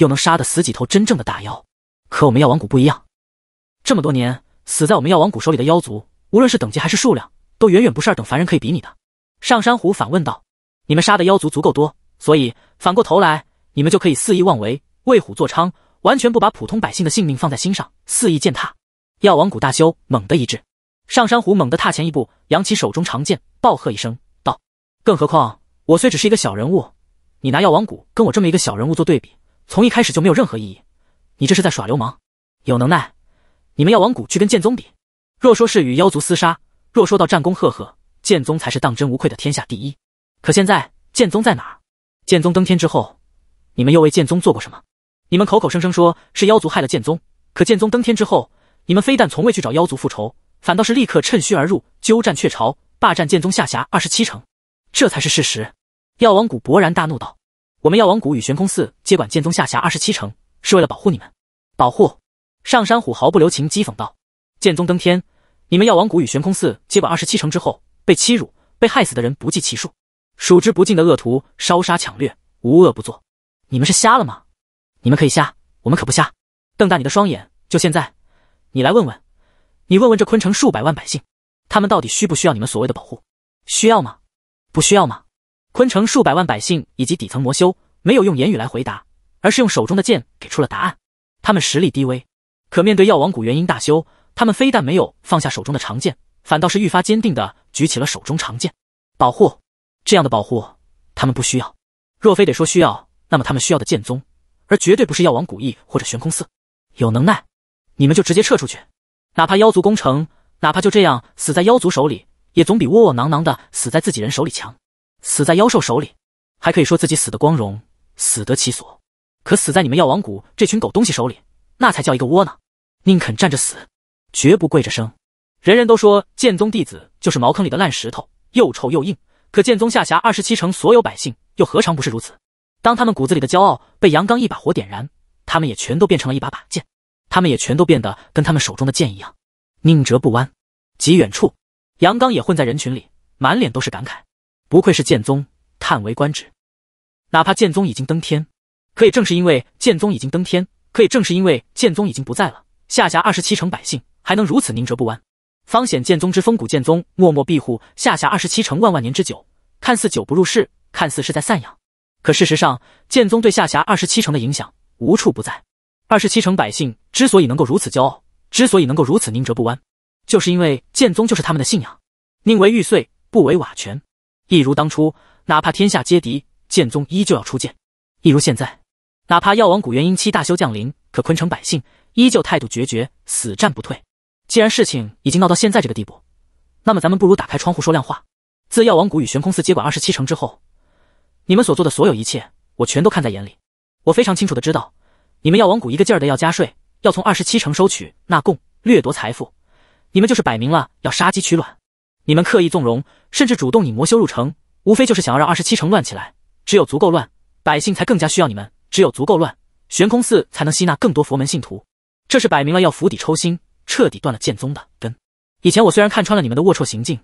S1: 又能杀得死几头真正的大妖？可我们药王谷不一样，这么多年死在我们药王谷手里的妖族，无论是等级还是数量，都远远不是二等凡人可以比拟的。上山虎反问道：“你们杀的妖族足够多，所以反过头来，你们就可以肆意妄为，为虎作伥，完全不把普通百姓的性命放在心上，肆意践踏。”药王谷大修猛地一滞，上山虎猛地踏前一步，扬起手中长剑，暴喝一声道：“更何况我虽只是一个小人物，你拿药王谷跟我这么一个小人物做对比？”从一开始就没有任何意义，你这是在耍流氓！有能耐，你们药王谷去跟剑宗比。若说是与妖族厮杀，若说到战功赫赫，剑宗才是当真无愧的天下第一。可现在剑宗在哪儿？剑宗登天之后，你们又为剑宗做过什么？你们口口声声说是妖族害了剑宗，可剑宗登天之后，你们非但从未去找妖族复仇，反倒是立刻趁虚而入，鸠占鹊巢，霸占剑宗下辖二十七城，这才是事实。药王谷勃然大怒道。我们药王谷与悬空寺接管剑宗下辖二十七城，是为了保护你们。保护？上山虎毫不留情讥讽道：“剑宗登天，你们药王谷与悬空寺接管二十七城之后，被欺辱、被害死的人不计其数，数之不尽的恶徒烧杀抢掠，无恶不作。你们是瞎了吗？你们可以瞎，我们可不瞎。瞪大你的双眼，就现在，你来问问，你问问这昆城数百万百姓，他们到底需不需要你们所谓的保护？需要吗？不需要吗？”昆城数百万百姓以及底层魔修没有用言语来回答，而是用手中的剑给出了答案。他们实力低微，可面对药王谷元婴大修，他们非但没有放下手中的长剑，反倒是愈发坚定地举起了手中长剑，保护。这样的保护他们不需要，若非得说需要，那么他们需要的剑宗，而绝对不是药王谷义或者悬空寺。有能耐，你们就直接撤出去，哪怕妖族攻城，哪怕就这样死在妖族手里，也总比窝窝囊囊的死在自己人手里强。死在妖兽手里，还可以说自己死的光荣，死得其所；可死在你们药王谷这群狗东西手里，那才叫一个窝囊。宁肯站着死，绝不跪着生。人人都说剑宗弟子就是茅坑里的烂石头，又臭又硬。可剑宗下辖二十七城所有百姓，又何尝不是如此？当他们骨子里的骄傲被杨刚一把火点燃，他们也全都变成了一把把剑，他们也全都变得跟他们手中的剑一样，宁折不弯。极远处，杨刚也混在人群里，满脸都是感慨。不愧是剑宗，叹为观止。哪怕剑宗已经登天，可也正是因为剑宗已经登天，可也正是因为剑宗已经不在了，下辖二十七城百姓还能如此宁折不弯，方显剑宗之风骨。剑宗默默庇护下辖二十七城万万年之久，看似久不入世，看似是在散养，可事实上，剑宗对下辖二十七城的影响无处不在。二十七城百姓之所以能够如此骄傲，之所以能够如此宁折不弯，就是因为剑宗就是他们的信仰，宁为玉碎，不为瓦全。一如当初，哪怕天下皆敌，剑宗依旧要出剑；一如现在，哪怕药王谷元婴期大修降临，可昆城百姓依旧态度决绝，死战不退。既然事情已经闹到现在这个地步，那么咱们不如打开窗户说亮话。自药王谷与悬空寺接管二十七城之后，你们所做的所有一切，我全都看在眼里。我非常清楚的知道，你们药王谷一个劲儿的要加税，要从二十七城收取纳贡、掠夺财富，你们就是摆明了要杀鸡取卵。你们刻意纵容，甚至主动引魔修入城，无非就是想要让二十七城乱起来。只有足够乱，百姓才更加需要你们；只有足够乱，悬空寺才能吸纳更多佛门信徒。这是摆明了要釜底抽薪，彻底断了剑宗的根。以前我虽然看穿了你们的龌龊行径，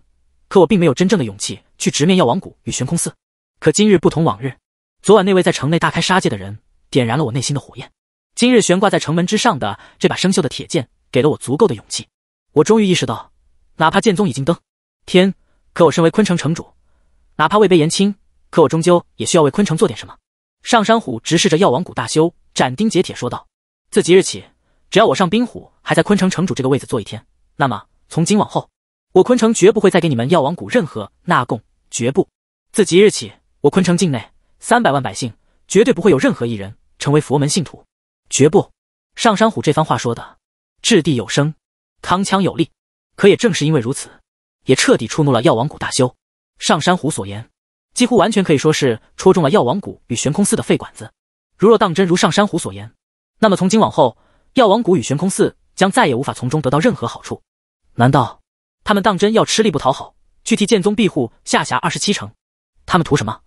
S1: 可我并没有真正的勇气去直面药王谷与悬空寺。可今日不同往日，昨晚那位在城内大开杀戒的人，点燃了我内心的火焰。今日悬挂在城门之上的这把生锈的铁剑，给了我足够的勇气。我终于意识到，哪怕剑宗已经登。天可我身为昆城城主，哪怕位卑言轻，可我终究也需要为昆城做点什么。上山虎直视着药王谷大修，斩钉截铁说道：“自即日起，只要我上冰虎还在昆城城主这个位子坐一天，那么从今往后，我昆城绝不会再给你们药王谷任何纳贡，绝不！自即日起，我昆城境内三百万百姓绝对不会有任何一人成为佛门信徒，绝不！”上山虎这番话说的掷地有声，铿锵有力。可也正是因为如此。也彻底触怒了药王谷大修，上山虎所言，几乎完全可以说是戳中了药王谷与悬空寺的肺管子。如若当真如上山虎所言，那么从今往后，药王谷与悬空寺将再也无法从中得到任何好处。难道他们当真要吃力不讨好，去替剑宗庇护下辖二十七城？他们图什么？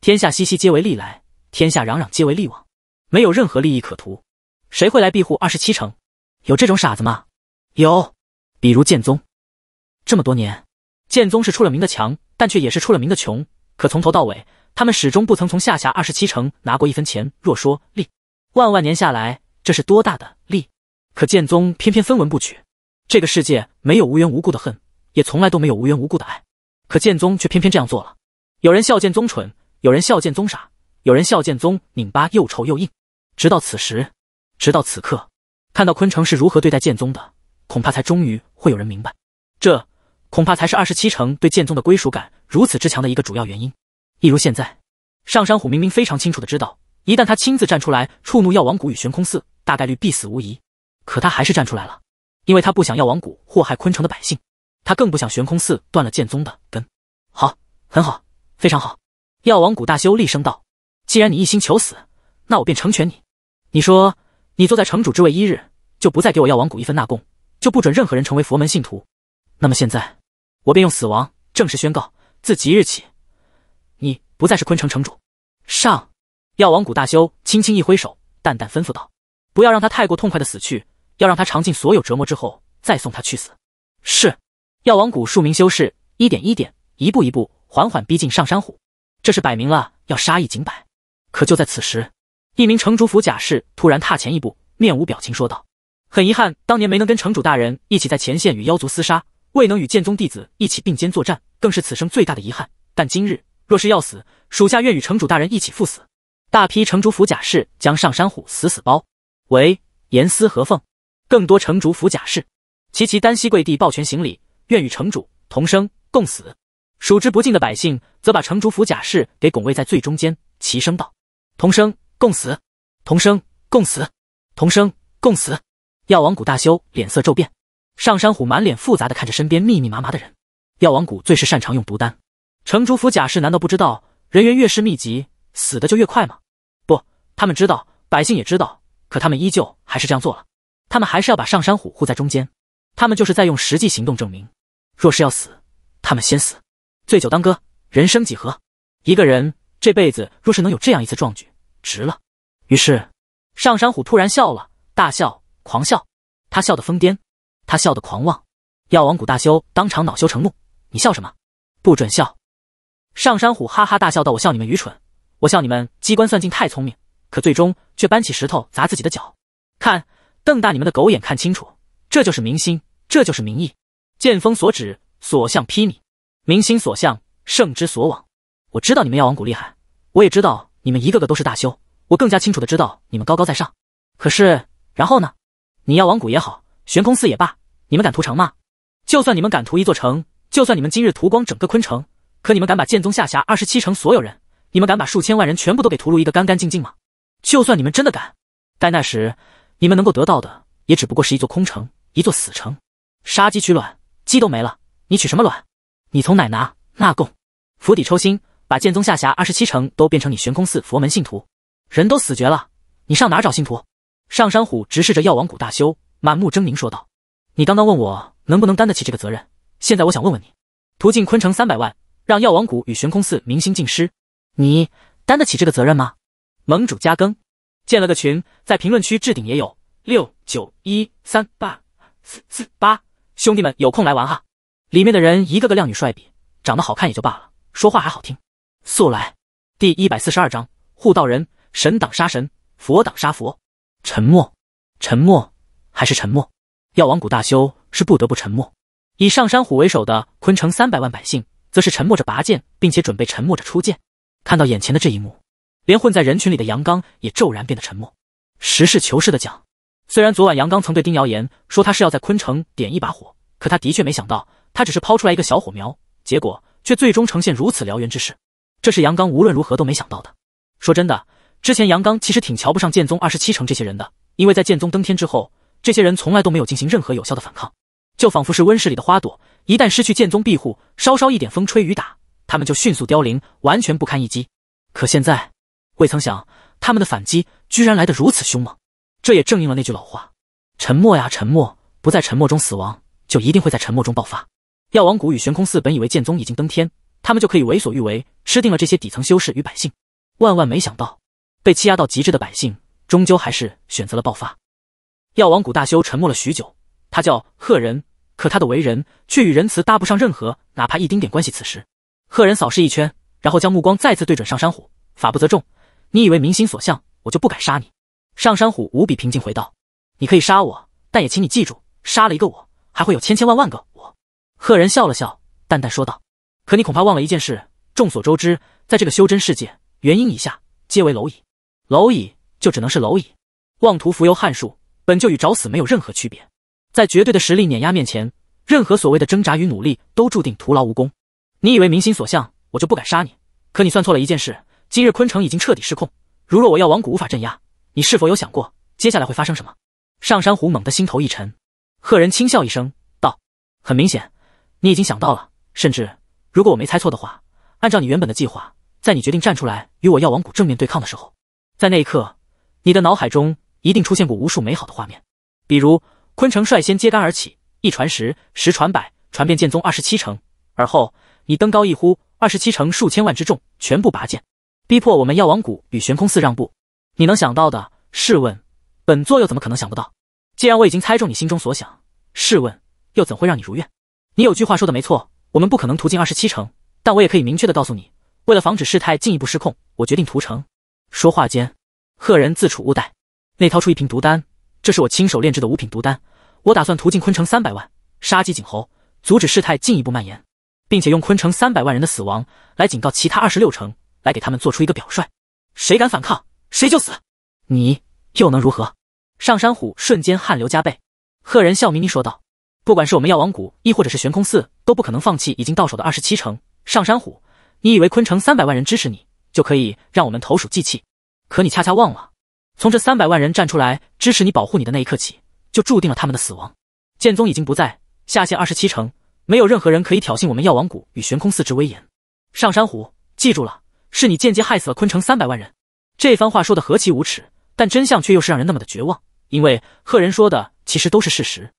S1: 天下熙熙皆为利来，天下攘攘皆为利往，没有任何利益可图，谁会来庇护二十七城？有这种傻子吗？有，比如剑宗。这么多年，剑宗是出了名的强，但却也是出了名的穷。可从头到尾，他们始终不曾从下辖二十七城拿过一分钱。若说利，万万年下来，这是多大的利？可剑宗偏偏分文不取。这个世界没有无缘无故的恨，也从来都没有无缘无故的爱。可剑宗却偏偏这样做了。有人笑剑宗蠢，有人笑剑宗傻，有人笑剑宗拧巴又臭又硬。直到此时，直到此刻，看到昆城是如何对待剑宗的，恐怕才终于会有人明白这。恐怕才是二十七城对剑宗的归属感如此之强的一个主要原因。一如现在，上山虎明明非常清楚的知道，一旦他亲自站出来，触怒药王谷与悬空寺，大概率必死无疑。可他还是站出来了，因为他不想药王谷祸害昆城的百姓，他更不想悬空寺断了剑宗的根。好，很好，非常好！药王谷大修厉声道：“既然你一心求死，那我便成全你。你说，你坐在城主之位一日，就不再给我药王谷一分纳贡，就不准任何人成为佛门信徒。那么现在。”我便用死亡正式宣告，自即日起，你不再是昆城城主。上药王谷大修轻轻一挥手，淡淡吩咐道：“不要让他太过痛快的死去，要让他尝尽所有折磨之后再送他去死。”是。药王谷数名修士一点一点、一步一步，缓缓逼近上山虎。这是摆明了要杀一儆百。可就在此时，一名城主府甲士突然踏前一步，面无表情说道：“很遗憾，当年没能跟城主大人一起在前线与妖族厮杀。”未能与剑宗弟子一起并肩作战，更是此生最大的遗憾。但今日若是要死，属下愿与城主大人一起赴死。大批城主府甲士将上山虎死死包围，严丝合缝。更多城主府甲士齐齐单膝跪地，抱拳行礼，愿与城主同生共死。数之不尽的百姓则把城主府甲士给拱卫在最中间，齐声道：“同生共死，同生共死，同生共死。”药王谷大修脸色骤变。上山虎满脸复杂的看着身边密密麻麻的人，药王谷最是擅长用毒丹，城主府贾氏难道不知道人员越是密集，死的就越快吗？不，他们知道，百姓也知道，可他们依旧还是这样做了，他们还是要把上山虎护在中间，他们就是在用实际行动证明，若是要死，他们先死。醉酒当歌，人生几何？一个人这辈子若是能有这样一次壮举，值了。于是，上山虎突然笑了，大笑，狂笑，他笑得疯癫。他笑得狂妄，药王谷大修当场恼羞成怒：“你笑什么？不准笑！”上山虎哈哈大笑道：“我笑你们愚蠢，我笑你们机关算尽太聪明，可最终却搬起石头砸自己的脚。看，瞪大你们的狗眼，看清楚，这就是民心，这就是民意。剑锋所指，所向披靡；民心所向，圣之所往。我知道你们药王谷厉害，我也知道你们一个个都是大修，我更加清楚的知道你们高高在上。可是，然后呢？你药王谷也好。”悬空寺也罢，你们敢屠城吗？就算你们敢屠一座城，就算你们今日屠光整个昆城，可你们敢把剑宗下辖二十七城所有人，你们敢把数千万人全部都给屠戮一个干干净净吗？就算你们真的敢，待那时，你们能够得到的也只不过是一座空城，一座死城。杀鸡取卵，鸡都没了，你取什么卵？你从哪拿？纳贡，釜底抽薪，把剑宗下辖二十七城都变成你悬空寺佛门信徒，人都死绝了，你上哪找信徒？上山虎直视着药王谷大修。满目狰狞说道：“你刚刚问我能不能担得起这个责任，现在我想问问你，途径昆城三百万，让药王谷与悬空寺明星尽失，你担得起这个责任吗？”盟主加更，建了个群，在评论区置顶也有六九一三八四四八，兄弟们有空来玩哈。里面的人一个个靓女帅比，长得好看也就罢了，说话还好听。速来第一百四十二章护道人，神挡杀神，佛挡杀佛。沉默，沉默。还是沉默。药王谷大修是不得不沉默。以上山虎为首的昆城三百万百姓，则是沉默着拔剑，并且准备沉默着出剑。看到眼前的这一幕，连混在人群里的杨刚也骤然变得沉默。实事求是的讲，虽然昨晚杨刚曾对丁瑶言说他是要在昆城点一把火，可他的确没想到，他只是抛出来一个小火苗，结果却最终呈现如此燎原之势。这是杨刚无论如何都没想到的。说真的，之前杨刚其实挺瞧不上剑宗二十七城这些人的，因为在剑宗登天之后。这些人从来都没有进行任何有效的反抗，就仿佛是温室里的花朵，一旦失去剑宗庇护，稍稍一点风吹雨打，他们就迅速凋零，完全不堪一击。可现在，未曾想他们的反击居然来得如此凶猛，这也正应了那句老话：沉默呀，沉默，不在沉默中死亡，就一定会在沉默中爆发。药王谷与悬空寺本以为剑宗已经登天，他们就可以为所欲为，吃定了这些底层修士与百姓。万万没想到，被欺压到极致的百姓，终究还是选择了爆发。药王谷大修沉默了许久，他叫贺仁，可他的为人却与仁慈搭不上任何哪怕一丁点关系。此时，贺仁扫视一圈，然后将目光再次对准上山虎。法不责众，你以为民心所向，我就不敢杀你？上山虎无比平静回道：“你可以杀我，但也请你记住，杀了一个我，还会有千千万万个我。”贺仁笑了笑，淡淡说道：“可你恐怕忘了一件事，众所周知，在这个修真世界，元婴以下皆为蝼蚁，蝼蚁就只能是蝼蚁，妄图浮游撼树。”本就与找死没有任何区别，在绝对的实力碾压面前，任何所谓的挣扎与努力都注定徒劳无功。你以为民心所向，我就不敢杀你？可你算错了一件事，今日昆城已经彻底失控。如若我药王谷无法镇压，你是否有想过接下来会发生什么？上山虎猛地心头一沉，赫然轻笑一声道：“很明显，你已经想到了。甚至，如果我没猜错的话，按照你原本的计划，在你决定站出来与我药王谷正面对抗的时候，在那一刻，你的脑海中……”一定出现过无数美好的画面，比如昆城率先揭竿而起，一传十，十传百，传遍剑宗二十七城。而后你登高一呼，二十七城数千万之众全部拔剑，逼迫我们药王谷与悬空寺让步。你能想到的，试问，本座又怎么可能想不到？既然我已经猜中你心中所想，试问又怎会让你如愿？你有句话说的没错，我们不可能屠尽二十七城，但我也可以明确的告诉你，为了防止事态进一步失控，我决定屠城。说话间，赫人自处物袋。内掏出一瓶毒丹，这是我亲手炼制的五品毒丹。我打算屠尽昆城三百万，杀鸡儆猴，阻止事态进一步蔓延，并且用昆城三百万人的死亡来警告其他二十六城，来给他们做出一个表率。谁敢反抗，谁就死。你又能如何？上山虎瞬间汗流浃背，赫然笑眯眯说道：“不管是我们药王谷，亦或者是悬空寺，都不可能放弃已经到手的二十七城。上山虎，你以为昆城三百万人支持你，就可以让我们投鼠忌器？可你恰恰忘了。”从这三百万人站出来支持你、保护你的那一刻起，就注定了他们的死亡。剑宗已经不在，下线二十七城，没有任何人可以挑衅我们药王谷与悬空寺之威严。上山虎，记住了，是你间接害死了昆城三百万人。这番话说的何其无耻，但真相却又是让人那么的绝望。因为赫人说的其实都是事实。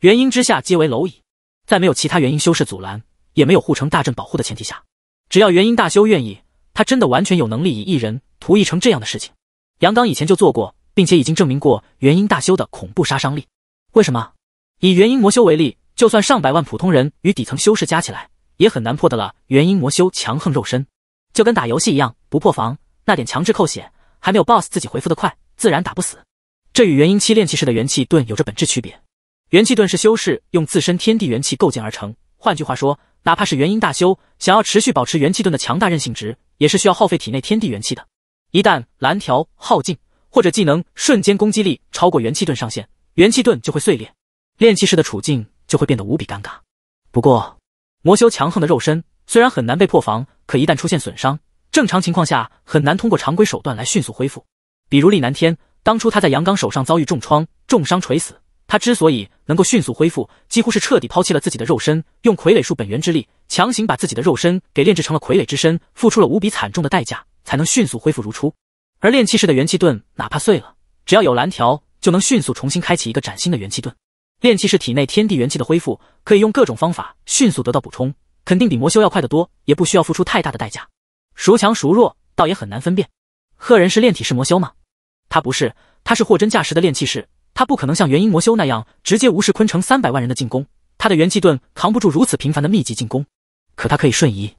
S1: 元婴之下皆为蝼蚁，在没有其他元婴修士阻拦，也没有护城大阵保护的前提下，只要元婴大修愿意，他真的完全有能力以一人屠一城这样的事情。杨刚以前就做过，并且已经证明过元婴大修的恐怖杀伤力。为什么？以元婴魔修为例，就算上百万普通人与底层修士加起来，也很难破得了元婴魔修强横肉身。就跟打游戏一样，不破防，那点强制扣血还没有 boss 自己回复的快，自然打不死。这与元婴期炼气式的元气盾有着本质区别。元气盾是修士用自身天地元气构建而成，换句话说，哪怕是元婴大修，想要持续保持元气盾的强大韧性值，也是需要耗费体内天地元气的。一旦蓝条耗尽，或者技能瞬间攻击力超过元气盾上限，元气盾就会碎裂，炼气师的处境就会变得无比尴尬。不过，魔修强横的肉身虽然很难被破防，可一旦出现损伤，正常情况下很难通过常规手段来迅速恢复。比如厉南天，当初他在杨刚手上遭遇重创，重伤垂死，他之所以能够迅速恢复，几乎是彻底抛弃了自己的肉身，用傀儡术本源之力强行把自己的肉身给炼制成了傀儡之身，付出了无比惨重的代价。才能迅速恢复如初，而炼气室的元气盾哪怕碎了，只要有蓝条，就能迅速重新开启一个崭新的元气盾。炼气室体内天地元气的恢复，可以用各种方法迅速得到补充，肯定比魔修要快得多，也不需要付出太大的代价。孰强孰弱，倒也很难分辨。赫人是炼体式魔修吗？他不是，他是货真价实的炼气士。他不可能像元婴魔修那样直接无视昆城三百万人的进攻，他的元气盾扛不住如此频繁的密集进攻。可他可以瞬移，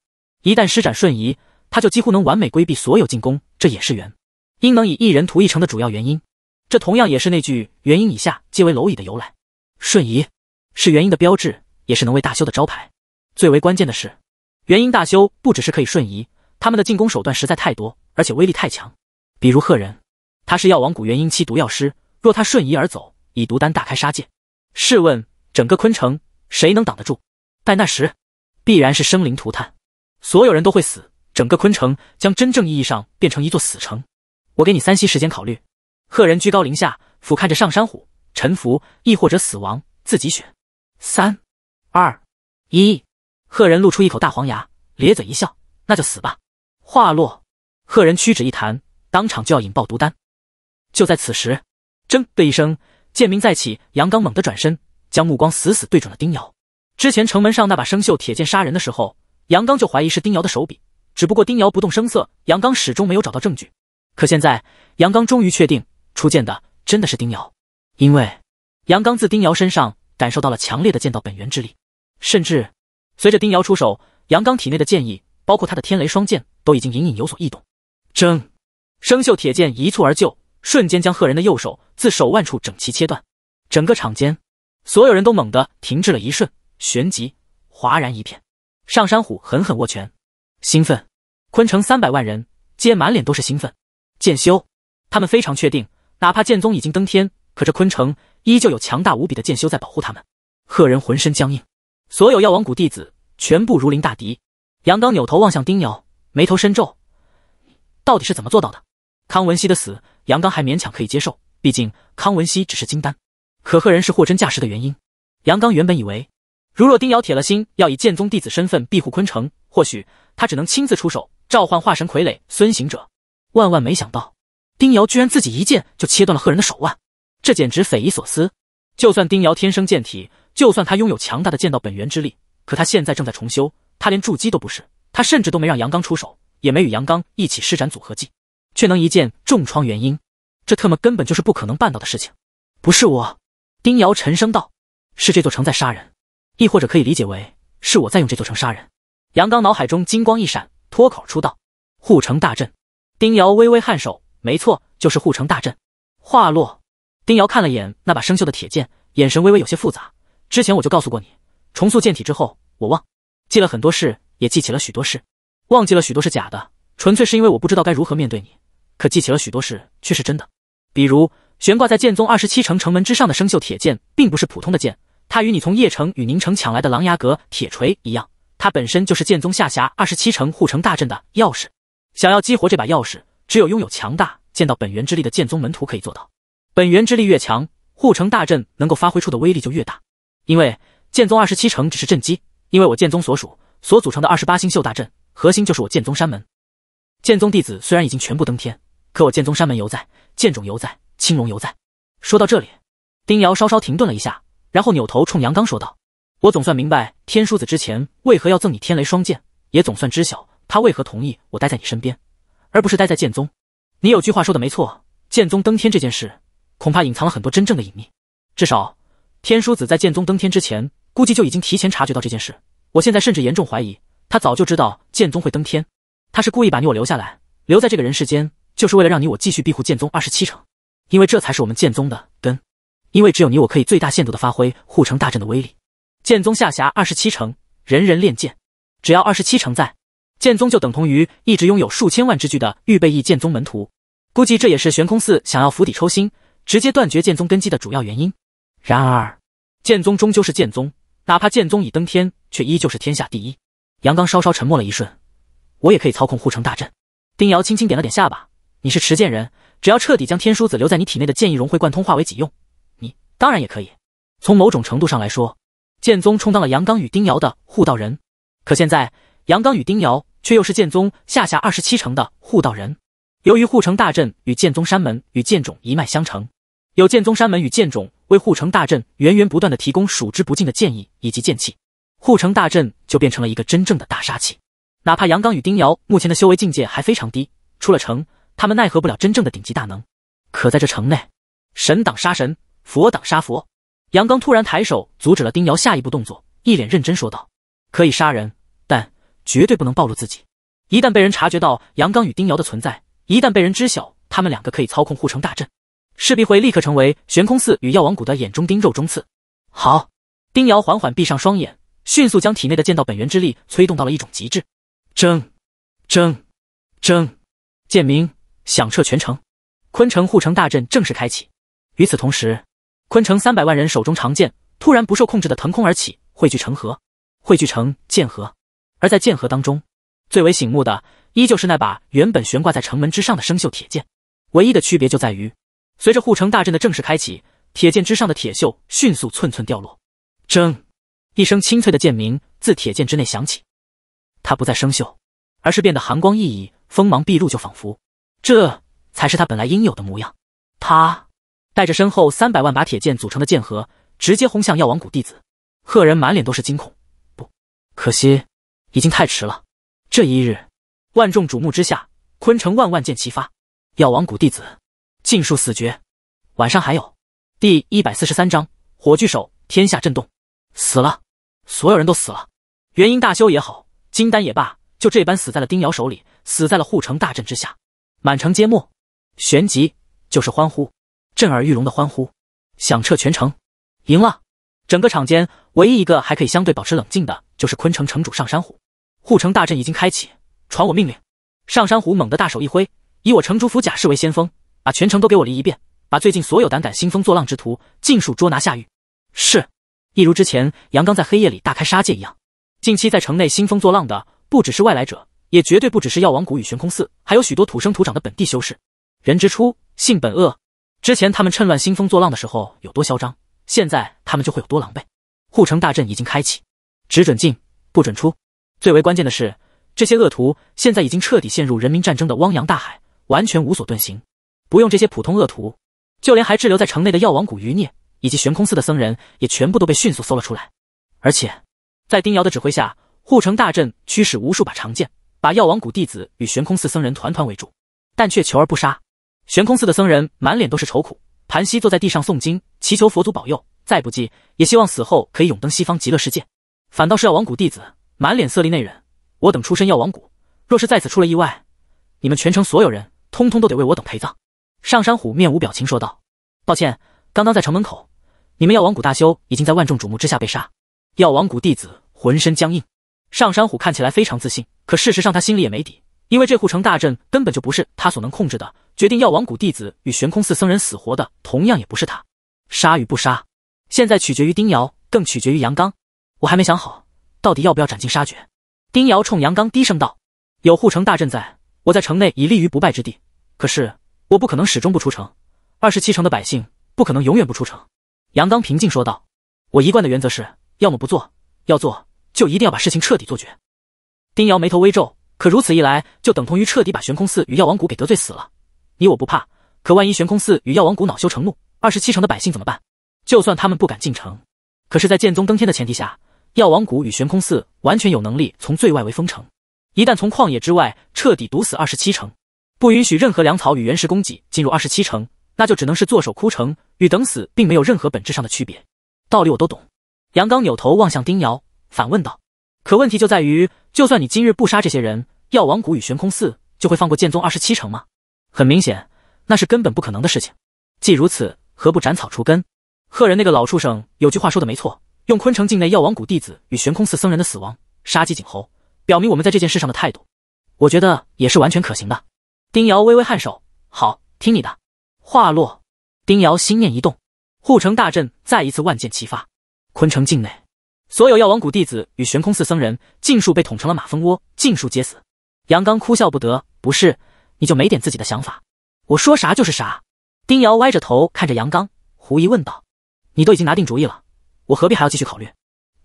S1: 一旦施展瞬移。他就几乎能完美规避所有进攻，这也是元因能以一人屠一城的主要原因。这同样也是那句“元因以下皆为蝼蚁”的由来。瞬移是元婴的标志，也是能为大修的招牌。最为关键的是，元婴大修不只是可以瞬移，他们的进攻手段实在太多，而且威力太强。比如赫人，他是药王古元婴期毒药师，若他瞬移而走，以毒丹大开杀戒，试问整个昆城谁能挡得住？但那时，必然是生灵涂炭，所有人都会死。整个昆城将真正意义上变成一座死城。我给你三息时间考虑。赫人居高临下，俯瞰着上山虎臣服，亦或者死亡，自己选。三二一，赫人露出一口大黄牙，咧嘴一笑：“那就死吧。”话落，赫人屈指一弹，当场就要引爆毒丹。就在此时，铮的一声，剑鸣再起。杨刚猛地转身，将目光死死对准了丁瑶。之前城门上那把生锈铁剑杀人的时候，杨刚就怀疑是丁瑶的手笔。只不过丁瑶不动声色，杨刚始终没有找到证据。可现在，杨刚终于确定，初见的真的是丁瑶，因为杨刚自丁瑶身上感受到了强烈的剑道本源之力，甚至随着丁瑶出手，杨刚体内的剑意，包括他的天雷双剑，都已经隐隐有所异动。铮，生锈铁剑一蹴而就，瞬间将贺人的右手自手腕处整齐切断。整个场间，所有人都猛地停滞了一瞬，旋即哗然一片。上山虎狠狠握拳。兴奋，昆城三百万人皆满脸都是兴奋。剑修，他们非常确定，哪怕剑宗已经登天，可这昆城依旧有强大无比的剑修在保护他们。贺人浑身僵硬，所有药王谷弟子全部如临大敌。杨刚扭头望向丁瑶，眉头深皱，到底是怎么做到的？康文熙的死，杨刚还勉强可以接受，毕竟康文熙只是金丹。可贺人是货真价实的原因。杨刚原本以为，如若丁瑶铁了心要以剑宗弟子身份庇护昆城，或许。他只能亲自出手，召唤化神傀儡孙行者。万万没想到，丁瑶居然自己一剑就切断了贺人的手腕，这简直匪夷所思。就算丁瑶天生剑体，就算他拥有强大的剑道本源之力，可他现在正在重修，他连筑基都不是，他甚至都没让杨刚出手，也没与杨刚一起施展组合技，却能一剑重创元婴，这特么根本就是不可能办到的事情。不是我，丁瑶沉声道，是这座城在杀人，亦或者可以理解为是我在用这座城杀人。杨刚脑海中金光一闪，脱口出道：“护城大阵。”丁瑶微微颔首，没错，就是护城大阵。话落，丁瑶看了眼那把生锈的铁剑，眼神微微有些复杂。之前我就告诉过你，重塑剑体之后，我忘记了很多事，也记起了许多事。忘记了许多是假的，纯粹是因为我不知道该如何面对你。可记起了许多事却是真的，比如悬挂在剑宗二十七城城门之上的生锈铁剑，并不是普通的剑，它与你从邺城与宁城抢来的狼牙阁铁锤一样。它本身就是剑宗下辖二十七城护城大阵的钥匙，想要激活这把钥匙，只有拥有强大剑道本源之力的剑宗门徒可以做到。本源之力越强，护城大阵能够发挥出的威力就越大。因为剑宗二十七城只是阵基，因为我剑宗所属所组成的二十八星宿大阵，核心就是我剑宗山门。剑宗弟子虽然已经全部登天，可我剑宗山门犹在，剑种犹在，青龙犹在。说到这里，丁瑶稍稍停顿了一下，然后扭头冲杨刚说道。我总算明白天叔子之前为何要赠你天雷双剑，也总算知晓他为何同意我待在你身边，而不是待在剑宗。你有句话说的没错，剑宗登天这件事，恐怕隐藏了很多真正的隐秘。至少天叔子在剑宗登天之前，估计就已经提前察觉到这件事。我现在甚至严重怀疑，他早就知道剑宗会登天，他是故意把你我留下来，留在这个人世间，就是为了让你我继续庇护剑宗二十七城，因为这才是我们剑宗的根，因为只有你我可以最大限度的发挥护城大阵的威力。剑宗下辖二十七城，人人练剑，只要二十七城在，剑宗就等同于一直拥有数千万之巨的预备役剑宗门徒。估计这也是悬空寺想要釜底抽薪，直接断绝剑宗根基的主要原因。然而，剑宗终究是剑宗，哪怕剑宗已登天，却依旧是天下第一。杨刚稍稍沉默了一瞬，我也可以操控护城大阵。丁瑶轻轻点了点下巴，你是持剑人，只要彻底将天书子留在你体内的剑意融会贯通，化为己用，你当然也可以。从某种程度上来说。剑宗充当了杨刚与丁瑶的护道人，可现在杨刚与丁瑶却又是剑宗下辖二十七城的护道人。由于护城大阵与剑宗山门与剑种一脉相承，有剑宗山门与剑种为护城大阵源源不断的提供数之不尽的剑意以及剑气，护城大阵就变成了一个真正的大杀器。哪怕杨刚与丁瑶目前的修为境界还非常低，出了城他们奈何不了真正的顶级大能，可在这城内，神挡杀神，佛挡杀佛。杨刚突然抬手阻止了丁瑶下一步动作，一脸认真说道：“可以杀人，但绝对不能暴露自己。一旦被人察觉到杨刚与丁瑶的存在，一旦被人知晓他们两个可以操控护城大阵，势必会立刻成为悬空寺与药王谷的眼中钉、肉中刺。”好，丁瑶缓缓闭上双眼，迅速将体内的剑道本源之力催动到了一种极致，铮铮铮，剑鸣响彻全城，昆城护城大阵正式开启。与此同时。昆城三百万人手中长剑突然不受控制的腾空而起，汇聚成河，汇聚成剑河。而在剑河当中，最为醒目的依旧是那把原本悬挂在城门之上的生锈铁剑。唯一的区别就在于，随着护城大阵的正式开启，铁剑之上的铁锈迅速寸寸掉落。铮，一声清脆的剑鸣自铁剑之内响起，它不再生锈，而是变得寒光熠熠，锋芒毕露，就仿佛这才是它本来应有的模样。它。带着身后三百万把铁剑组成的剑河，直接轰向药王谷弟子。赫人满脸都是惊恐，不，可惜，已经太迟了。这一日，万众瞩目之下，昆城万万剑齐发，药王谷弟子尽数死绝。晚上还有第一百四十三章：火炬手，天下震动。死了，所有人都死了。元婴大修也好，金丹也罢，就这般死在了丁瑶手里，死在了护城大阵之下。满城皆墨，旋即就是欢呼。震耳欲聋的欢呼响彻全城，赢了！整个场间唯一一个还可以相对保持冷静的，就是昆城城主上山虎。护城大阵已经开启，传我命令！上山虎猛地大手一挥，以我城主府甲士为先锋，把全城都给我离一遍，把最近所有胆敢兴风作浪之徒尽数捉拿下狱。是，一如之前杨刚在黑夜里大开杀戒一样。近期在城内兴风作浪的，不只是外来者，也绝对不只是药王谷与悬空寺，还有许多土生土长的本地修士。人之初，性本恶。之前他们趁乱兴风作浪的时候有多嚣张，现在他们就会有多狼狈。护城大阵已经开启，只准进，不准出。最为关键的是，这些恶徒现在已经彻底陷入人民战争的汪洋大海，完全无所遁形。不用这些普通恶徒，就连还滞留在城内的药王谷余孽以及悬空寺的僧人，也全部都被迅速搜了出来。而且，在丁瑶的指挥下，护城大阵驱使无数把长剑，把药王谷弟子与悬空寺僧人团团围住，但却求而不杀。悬空寺的僧人满脸都是愁苦，盘膝坐在地上诵经，祈求佛祖保佑。再不济，也希望死后可以永登西方极乐世界。反倒是药王谷弟子，满脸色厉内荏。我等出身药王谷，若是在此出了意外，你们全城所有人通通都得为我等陪葬。”上山虎面无表情说道。“抱歉，刚刚在城门口，你们药王谷大修已经在万众瞩目之下被杀。”药王谷弟子浑身僵硬。上山虎看起来非常自信，可事实上他心里也没底，因为这护城大阵根本就不是他所能控制的。决定药王谷弟子与悬空寺僧人死活的，同样也不是他。杀与不杀，现在取决于丁瑶，更取决于杨刚。我还没想好，到底要不要斩尽杀绝。丁瑶冲杨刚低声道：“有护城大阵在，我在城内已立于不败之地。可是，我不可能始终不出城。二十七城的百姓，不可能永远不出城。”杨刚平静说道：“我一贯的原则是，要么不做，要做就一定要把事情彻底做绝。”丁瑶眉头微皱，可如此一来，就等同于彻底把悬空寺与药王谷给得罪死了。你我不怕，可万一悬空寺与药王谷恼羞成怒，二十七城的百姓怎么办？就算他们不敢进城，可是，在剑宗登天的前提下，药王谷与悬空寺完全有能力从最外围封城。一旦从旷野之外彻底堵死二十七城，不允许任何粮草与原石供给进入二十七城，那就只能是坐守枯城，与等死并没有任何本质上的区别。道理我都懂。杨刚扭头望向丁瑶，反问道：“可问题就在于，就算你今日不杀这些人，药王谷与悬空寺就会放过剑宗二十七城吗？”很明显，那是根本不可能的事情。既如此，何不斩草除根？贺仁那个老畜生有句话说的没错，用昆城境内药王谷弟子与悬空寺僧人的死亡，杀鸡儆猴，表明我们在这件事上的态度，我觉得也是完全可行的。丁瑶微微颔首，好，听你的话落。丁瑶心念一动，护城大阵再一次万箭齐发，昆城境内所有药王谷弟子与悬空寺僧人尽数被捅成了马蜂窝，尽数皆死。杨刚哭笑不得，不是。你就没点自己的想法？我说啥就是啥。丁瑶歪着头看着杨刚，狐疑问道：“你都已经拿定主意了，我何必还要继续考虑？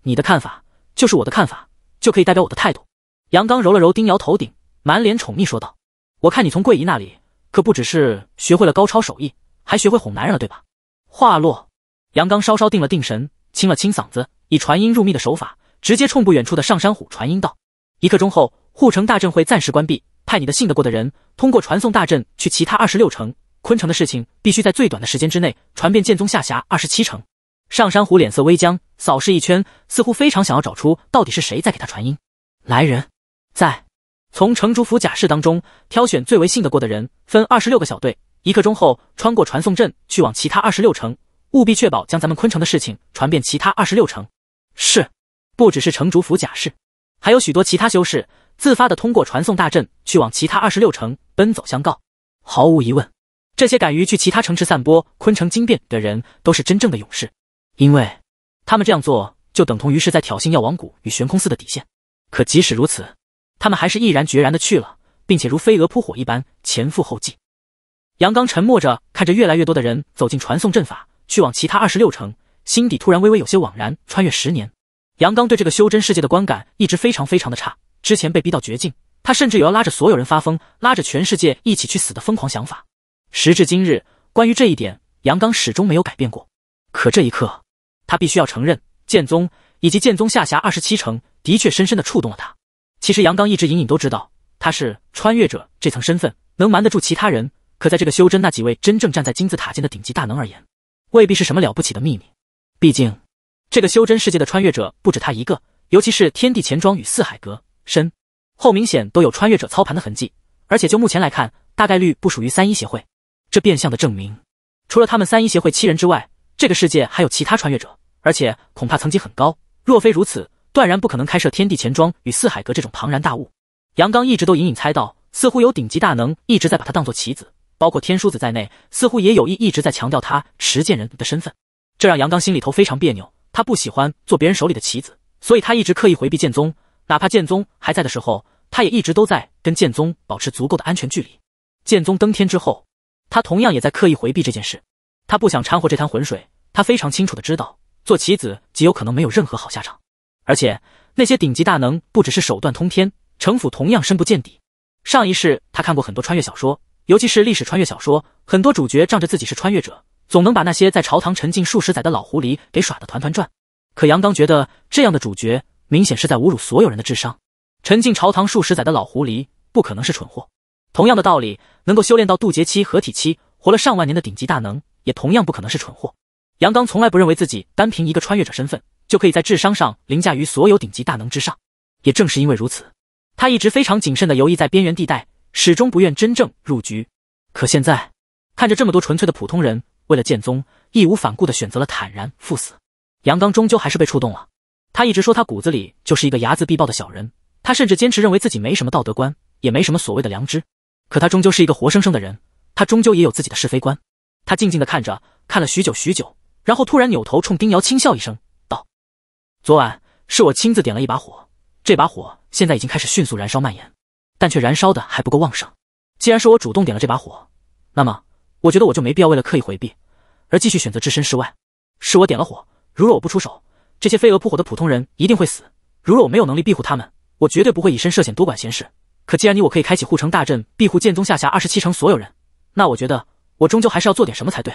S1: 你的看法就是我的看法，就可以代表我的态度。”杨刚揉了揉丁瑶头顶，满脸宠溺说道：“我看你从桂姨那里可不只是学会了高超手艺，还学会哄男人了，对吧？”话落，杨刚稍稍定了定神，清了清嗓子，以传音入密的手法，直接冲不远处的上山虎传音道：“一刻钟后，护城大阵会暂时关闭。”派你的信得过的人，通过传送大阵去其他二十六城。昆城的事情必须在最短的时间之内传遍剑宗下辖二十七城。上山虎脸色微僵，扫视一圈，似乎非常想要找出到底是谁在给他传音。来人，在从城主府甲士当中挑选最为信得过的人，分二十六个小队，一刻钟后穿过传送阵去往其他二十六城，务必确保将咱们昆城的事情传遍其他二十六城。是，不只是城主府甲士。还有许多其他修士自发的通过传送大阵去往其他二十六城奔走相告。毫无疑问，这些敢于去其他城池散播昆城惊变的人都是真正的勇士，因为他们这样做就等同于是在挑衅药王谷与悬空寺的底线。可即使如此，他们还是毅然决然的去了，并且如飞蛾扑火一般前赴后继。杨刚沉默着看着越来越多的人走进传送阵法，去往其他二十六城，心底突然微微有些惘然。穿越十年。杨刚对这个修真世界的观感一直非常非常的差。之前被逼到绝境，他甚至有要拉着所有人发疯，拉着全世界一起去死的疯狂想法。时至今日，关于这一点，杨刚始终没有改变过。可这一刻，他必须要承认，剑宗以及剑宗下辖二十七城，的确深深的触动了他。其实杨刚一直隐隐都知道，他是穿越者这层身份能瞒得住其他人，可在这个修真那几位真正站在金字塔尖的顶级大能而言，未必是什么了不起的秘密。毕竟。这个修真世界的穿越者不止他一个，尤其是天地钱庄与四海阁身后明显都有穿越者操盘的痕迹，而且就目前来看，大概率不属于三一协会。这变相的证明，除了他们三一协会七人之外，这个世界还有其他穿越者，而且恐怕层级很高。若非如此，断然不可能开设天地钱庄与四海阁这种庞然大物。杨刚一直都隐隐猜到，似乎有顶级大能一直在把他当做棋子，包括天书子在内，似乎也有意一直在强调他持剑人的身份，这让杨刚心里头非常别扭。他不喜欢做别人手里的棋子，所以他一直刻意回避剑宗。哪怕剑宗还在的时候，他也一直都在跟剑宗保持足够的安全距离。剑宗登天之后，他同样也在刻意回避这件事。他不想掺和这滩浑水。他非常清楚的知道，做棋子极有可能没有任何好下场。而且那些顶级大能，不只是手段通天，城府同样深不见底。上一世他看过很多穿越小说，尤其是历史穿越小说，很多主角仗着自己是穿越者。总能把那些在朝堂沉浸数十载的老狐狸给耍得团团转，可杨刚觉得这样的主角明显是在侮辱所有人的智商。沉浸朝堂数十载的老狐狸不可能是蠢货，同样的道理，能够修炼到渡劫期、合体期，活了上万年的顶级大能，也同样不可能是蠢货。杨刚从来不认为自己单凭一个穿越者身份就可以在智商上凌驾于所有顶级大能之上，也正是因为如此，他一直非常谨慎的游弋在边缘地带，始终不愿真正入局。可现在看着这么多纯粹的普通人，为了剑宗，义无反顾的选择了坦然赴死。杨刚终究还是被触动了。他一直说他骨子里就是一个睚眦必报的小人，他甚至坚持认为自己没什么道德观，也没什么所谓的良知。可他终究是一个活生生的人，他终究也有自己的是非观。他静静的看着，看了许久许久，然后突然扭头冲丁瑶轻笑一声，道：“昨晚是我亲自点了一把火，这把火现在已经开始迅速燃烧蔓延，但却燃烧的还不够旺盛。既然是我主动点了这把火，那么……”我觉得我就没必要为了刻意回避，而继续选择置身事外。是我点了火，如若我不出手，这些飞蛾扑火的普通人一定会死。如若我没有能力庇护他们，我绝对不会以身涉险多管闲事。可既然你我可以开启护城大阵庇护剑宗下辖二十七城所有人，那我觉得我终究还是要做点什么才对。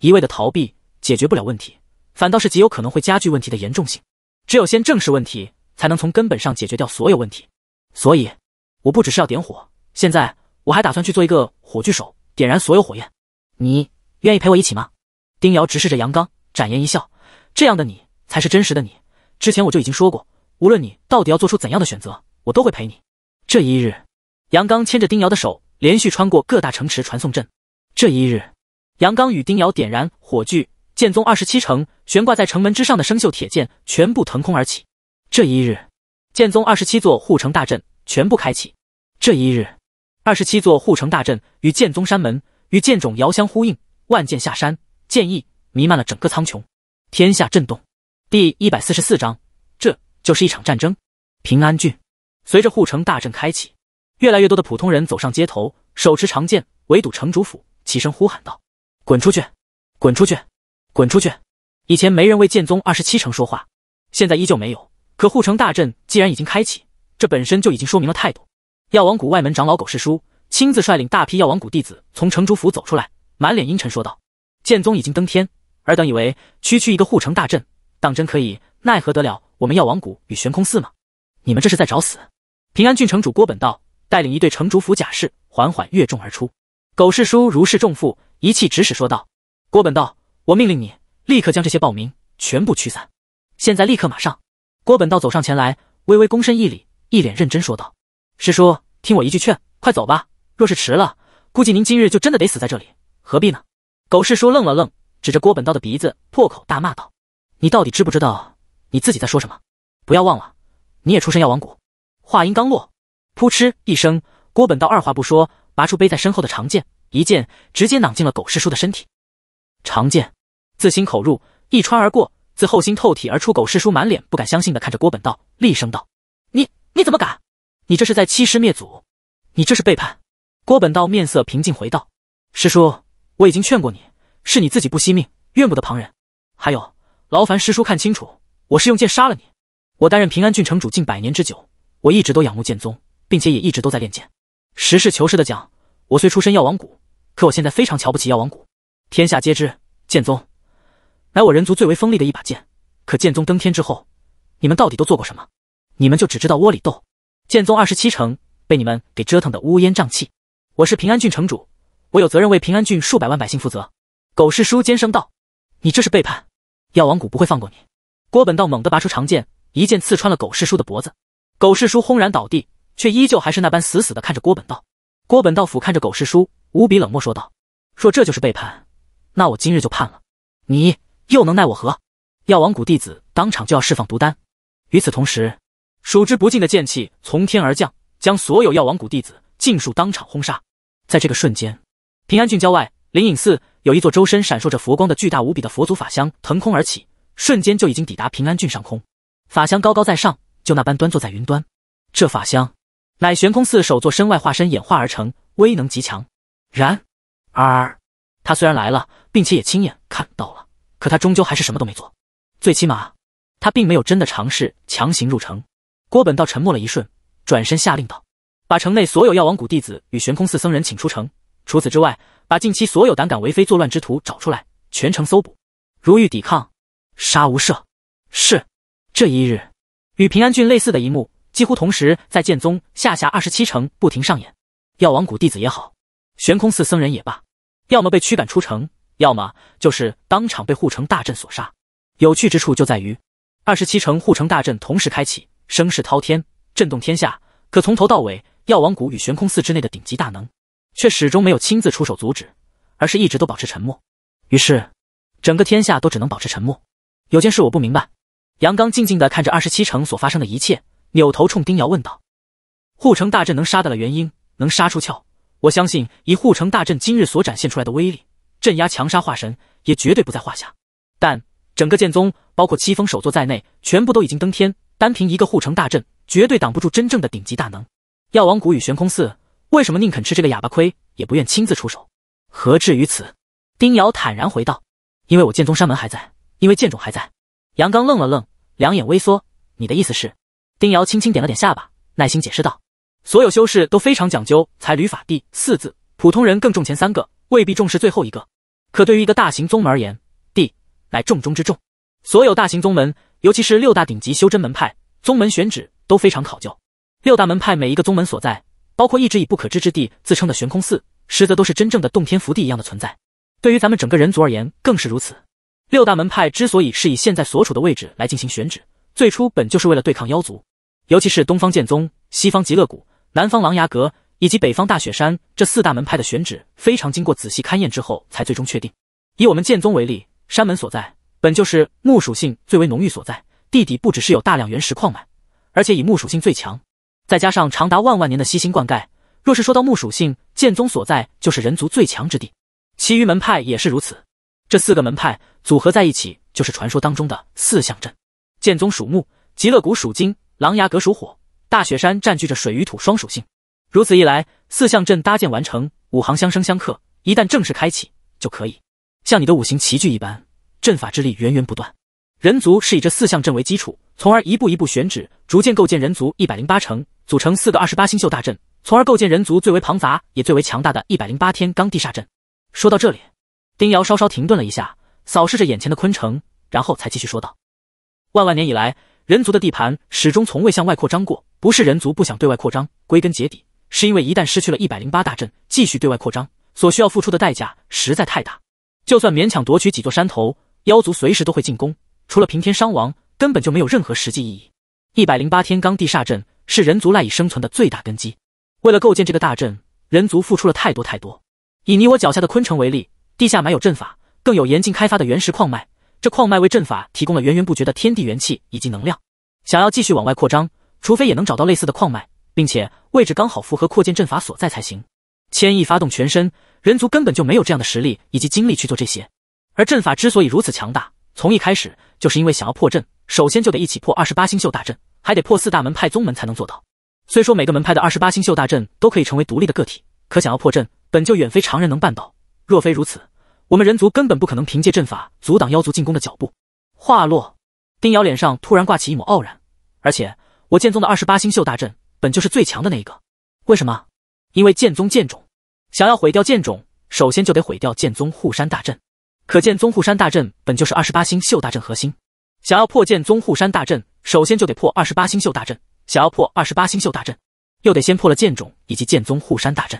S1: 一味的逃避解决不了问题，反倒是极有可能会加剧问题的严重性。只有先正视问题，才能从根本上解决掉所有问题。所以我不只是要点火，现在我还打算去做一个火炬手，点燃所有火焰。你愿意陪我一起吗？丁瑶直视着杨刚，展颜一笑，这样的你才是真实的你。之前我就已经说过，无论你到底要做出怎样的选择，我都会陪你。这一日，杨刚牵着丁瑶的手，连续穿过各大城池传送阵。这一日，杨刚与丁瑶点燃火炬，剑宗二十七城悬挂在城门之上的生锈铁剑全部腾空而起。这一日，剑宗二十七座护城大阵全部开启。这一日，二十七座护城大阵与剑宗山门。与剑种遥相呼应，万剑下山，剑意弥漫了整个苍穹，天下震动。第一百四十四章，这就是一场战争。平安郡，随着护城大阵开启，越来越多的普通人走上街头，手持长剑围堵城主府，齐声呼喊道：“滚出去！滚出去！滚出去！”以前没人为剑宗二十七城说话，现在依旧没有。可护城大阵既然已经开启，这本身就已经说明了态度。药王谷外门长老苟世书。亲自率领大批药王谷弟子从城主府走出来，满脸阴沉说道：“剑宗已经登天，尔等以为区区一个护城大阵，当真可以奈何得了我们药王谷与悬空寺吗？你们这是在找死！”平安郡城主郭本道带领一队城主府甲士缓缓越众而出。苟世叔如释重负，一气指使说道：“郭本道，我命令你立刻将这些暴民全部驱散，现在立刻马上！”郭本道走上前来，微微躬身一礼，一脸认真说道：“师叔，听我一句劝，快走吧。”若是迟了，估计您今日就真的得死在这里，何必呢？狗师叔愣了愣，指着郭本道的鼻子破口大骂道：“你到底知不知道你自己在说什么？不要忘了，你也出身药王谷。”话音刚落，扑哧一声，郭本道二话不说，拔出背在身后的长剑，一剑直接攮进了狗师叔的身体。长剑自心口入，一穿而过，自后心透体而出。狗师叔满脸不敢相信的看着郭本道，厉声道：“你你怎么敢？你这是在欺师灭祖，你这是背叛！”郭本道面色平静，回道：“师叔，我已经劝过你，是你自己不惜命，怨不得旁人。还有，劳烦师叔看清楚，我是用剑杀了你。我担任平安郡城主近百年之久，我一直都仰慕剑宗，并且也一直都在练剑。实事求是的讲，我虽出身药王谷，可我现在非常瞧不起药王谷。天下皆知，剑宗乃我人族最为锋利的一把剑。可剑宗登天之后，你们到底都做过什么？你们就只知道窝里斗，剑宗二十七城被你们给折腾得乌烟瘴气。”我是平安郡城主，我有责任为平安郡数百万百姓负责。狗世叔尖声道：“你这是背叛，药王谷不会放过你。”郭本道猛地拔出长剑，一剑刺穿了狗世叔的脖子。狗世叔轰然倒地，却依旧还是那般死死的看着郭本道。郭本道俯瞰着狗世叔，无比冷漠说道：“若这就是背叛，那我今日就判了。你又能奈我何？”药王谷弟子当场就要释放毒丹，与此同时，数之不尽的剑气从天而降，将所有药王谷弟子尽数当场轰杀。在这个瞬间，平安郡郊外灵隐寺有一座周身闪烁着佛光的巨大无比的佛祖法香腾空而起，瞬间就已经抵达平安郡上空。法香高高在上，就那般端坐在云端。这法香乃悬空寺首座身外化身演化而成，威能极强。然而他虽然来了，并且也亲眼看到了，可他终究还是什么都没做。最起码，他并没有真的尝试强行入城。郭本道沉默了一瞬，转身下令道。把城内所有药王谷弟子与悬空寺僧人请出城。除此之外，把近期所有胆敢为非作乱之徒找出来，全城搜捕。如遇抵抗，杀无赦。是。这一日，与平安郡类似的一幕，几乎同时在剑宗下辖二十七城不停上演。药王谷弟子也好，悬空寺僧人也罢，要么被驱赶出城，要么就是当场被护城大阵所杀。有趣之处就在于，二十七城护城大阵同时开启，声势滔天，震动天下。可从头到尾。药王谷与悬空寺之内的顶级大能，却始终没有亲自出手阻止，而是一直都保持沉默。于是，整个天下都只能保持沉默。有件事我不明白，杨刚静静地看着二十七城所发生的一切，扭头冲丁瑶问道：“护城大阵能杀得了元婴，能杀出窍。我相信以护城大阵今日所展现出来的威力，镇压强杀化神也绝对不在话下。但整个剑宗，包括七峰首座在内，全部都已经登天，单凭一个护城大阵，绝对挡不住真正的顶级大能。”药王谷与悬空寺为什么宁肯吃这个哑巴亏，也不愿亲自出手？何至于此？丁瑶坦然回道：“因为我剑宗山门还在，因为剑种还在。”杨刚愣了愣，两眼微缩。“你的意思是？”丁瑶轻轻点了点下巴，耐心解释道：“所有修士都非常讲究‘才、律、法、地’四字，普通人更重前三个，未必重视最后一个。可对于一个大型宗门而言，地乃重中之重。所有大型宗门，尤其是六大顶级修真门派，宗门选址都非常考究。”六大门派每一个宗门所在，包括一直以不可知之地自称的悬空寺，实则都是真正的洞天福地一样的存在。对于咱们整个人族而言，更是如此。六大门派之所以是以现在所处的位置来进行选址，最初本就是为了对抗妖族，尤其是东方剑宗、西方极乐谷、南方狼牙阁以及北方大雪山这四大门派的选址，非常经过仔细勘验之后才最终确定。以我们剑宗为例，山门所在本就是木属性最为浓郁所在，地底不只是有大量原石矿脉，而且以木属性最强。再加上长达万万年的悉心灌溉，若是说到木属性，剑宗所在就是人族最强之地，其余门派也是如此。这四个门派组合在一起，就是传说当中的四象阵。剑宗属木，极乐谷属金，狼牙阁属火，大雪山占据着水与土双属性。如此一来，四象阵搭建完成，五行相生相克，一旦正式开启，就可以像你的五行齐聚一般，阵法之力源源不断。人族是以这四象阵为基础，从而一步一步选址，逐渐构建人族一百零八城，组成四个二十八星宿大阵，从而构建人族最为庞杂也最为强大的一百零八天罡地煞阵。说到这里，丁瑶稍稍停顿了一下，扫视着眼前的昆城，然后才继续说道：“万万年以来，人族的地盘始终从未向外扩张过。不是人族不想对外扩张，归根结底是因为一旦失去了一百零八大阵，继续对外扩张所需要付出的代价实在太大。就算勉强夺取几座山头，妖族随时都会进攻。”除了平添伤亡，根本就没有任何实际意义。一百零八天罡地煞阵是人族赖以生存的最大根基。为了构建这个大阵，人族付出了太多太多。以你我脚下的昆城为例，地下埋有阵法，更有严禁开发的原石矿脉。这矿脉为阵法提供了源源不绝的天地元气以及能量。想要继续往外扩张，除非也能找到类似的矿脉，并且位置刚好符合扩建阵法所在才行。千亿发动全身，人族根本就没有这样的实力以及精力去做这些。而阵法之所以如此强大。从一开始就是因为想要破阵，首先就得一起破二十八星宿大阵，还得破四大门派宗门才能做到。虽说每个门派的二十八星宿大阵都可以成为独立的个体，可想要破阵本就远非常人能办到。若非如此，我们人族根本不可能凭借阵法阻挡妖族进攻的脚步。话落，丁瑶脸上突然挂起一抹傲然。而且我剑宗的二十八星宿大阵本就是最强的那一个。为什么？因为剑宗剑种，想要毁掉剑种，首先就得毁掉剑宗护山大阵。可见宗护山大阵本就是二十八星宿大阵核心，想要破剑宗护山大阵，首先就得破二十八星宿大阵。想要破二十八星宿大阵，又得先破了剑冢以及剑宗护山大阵。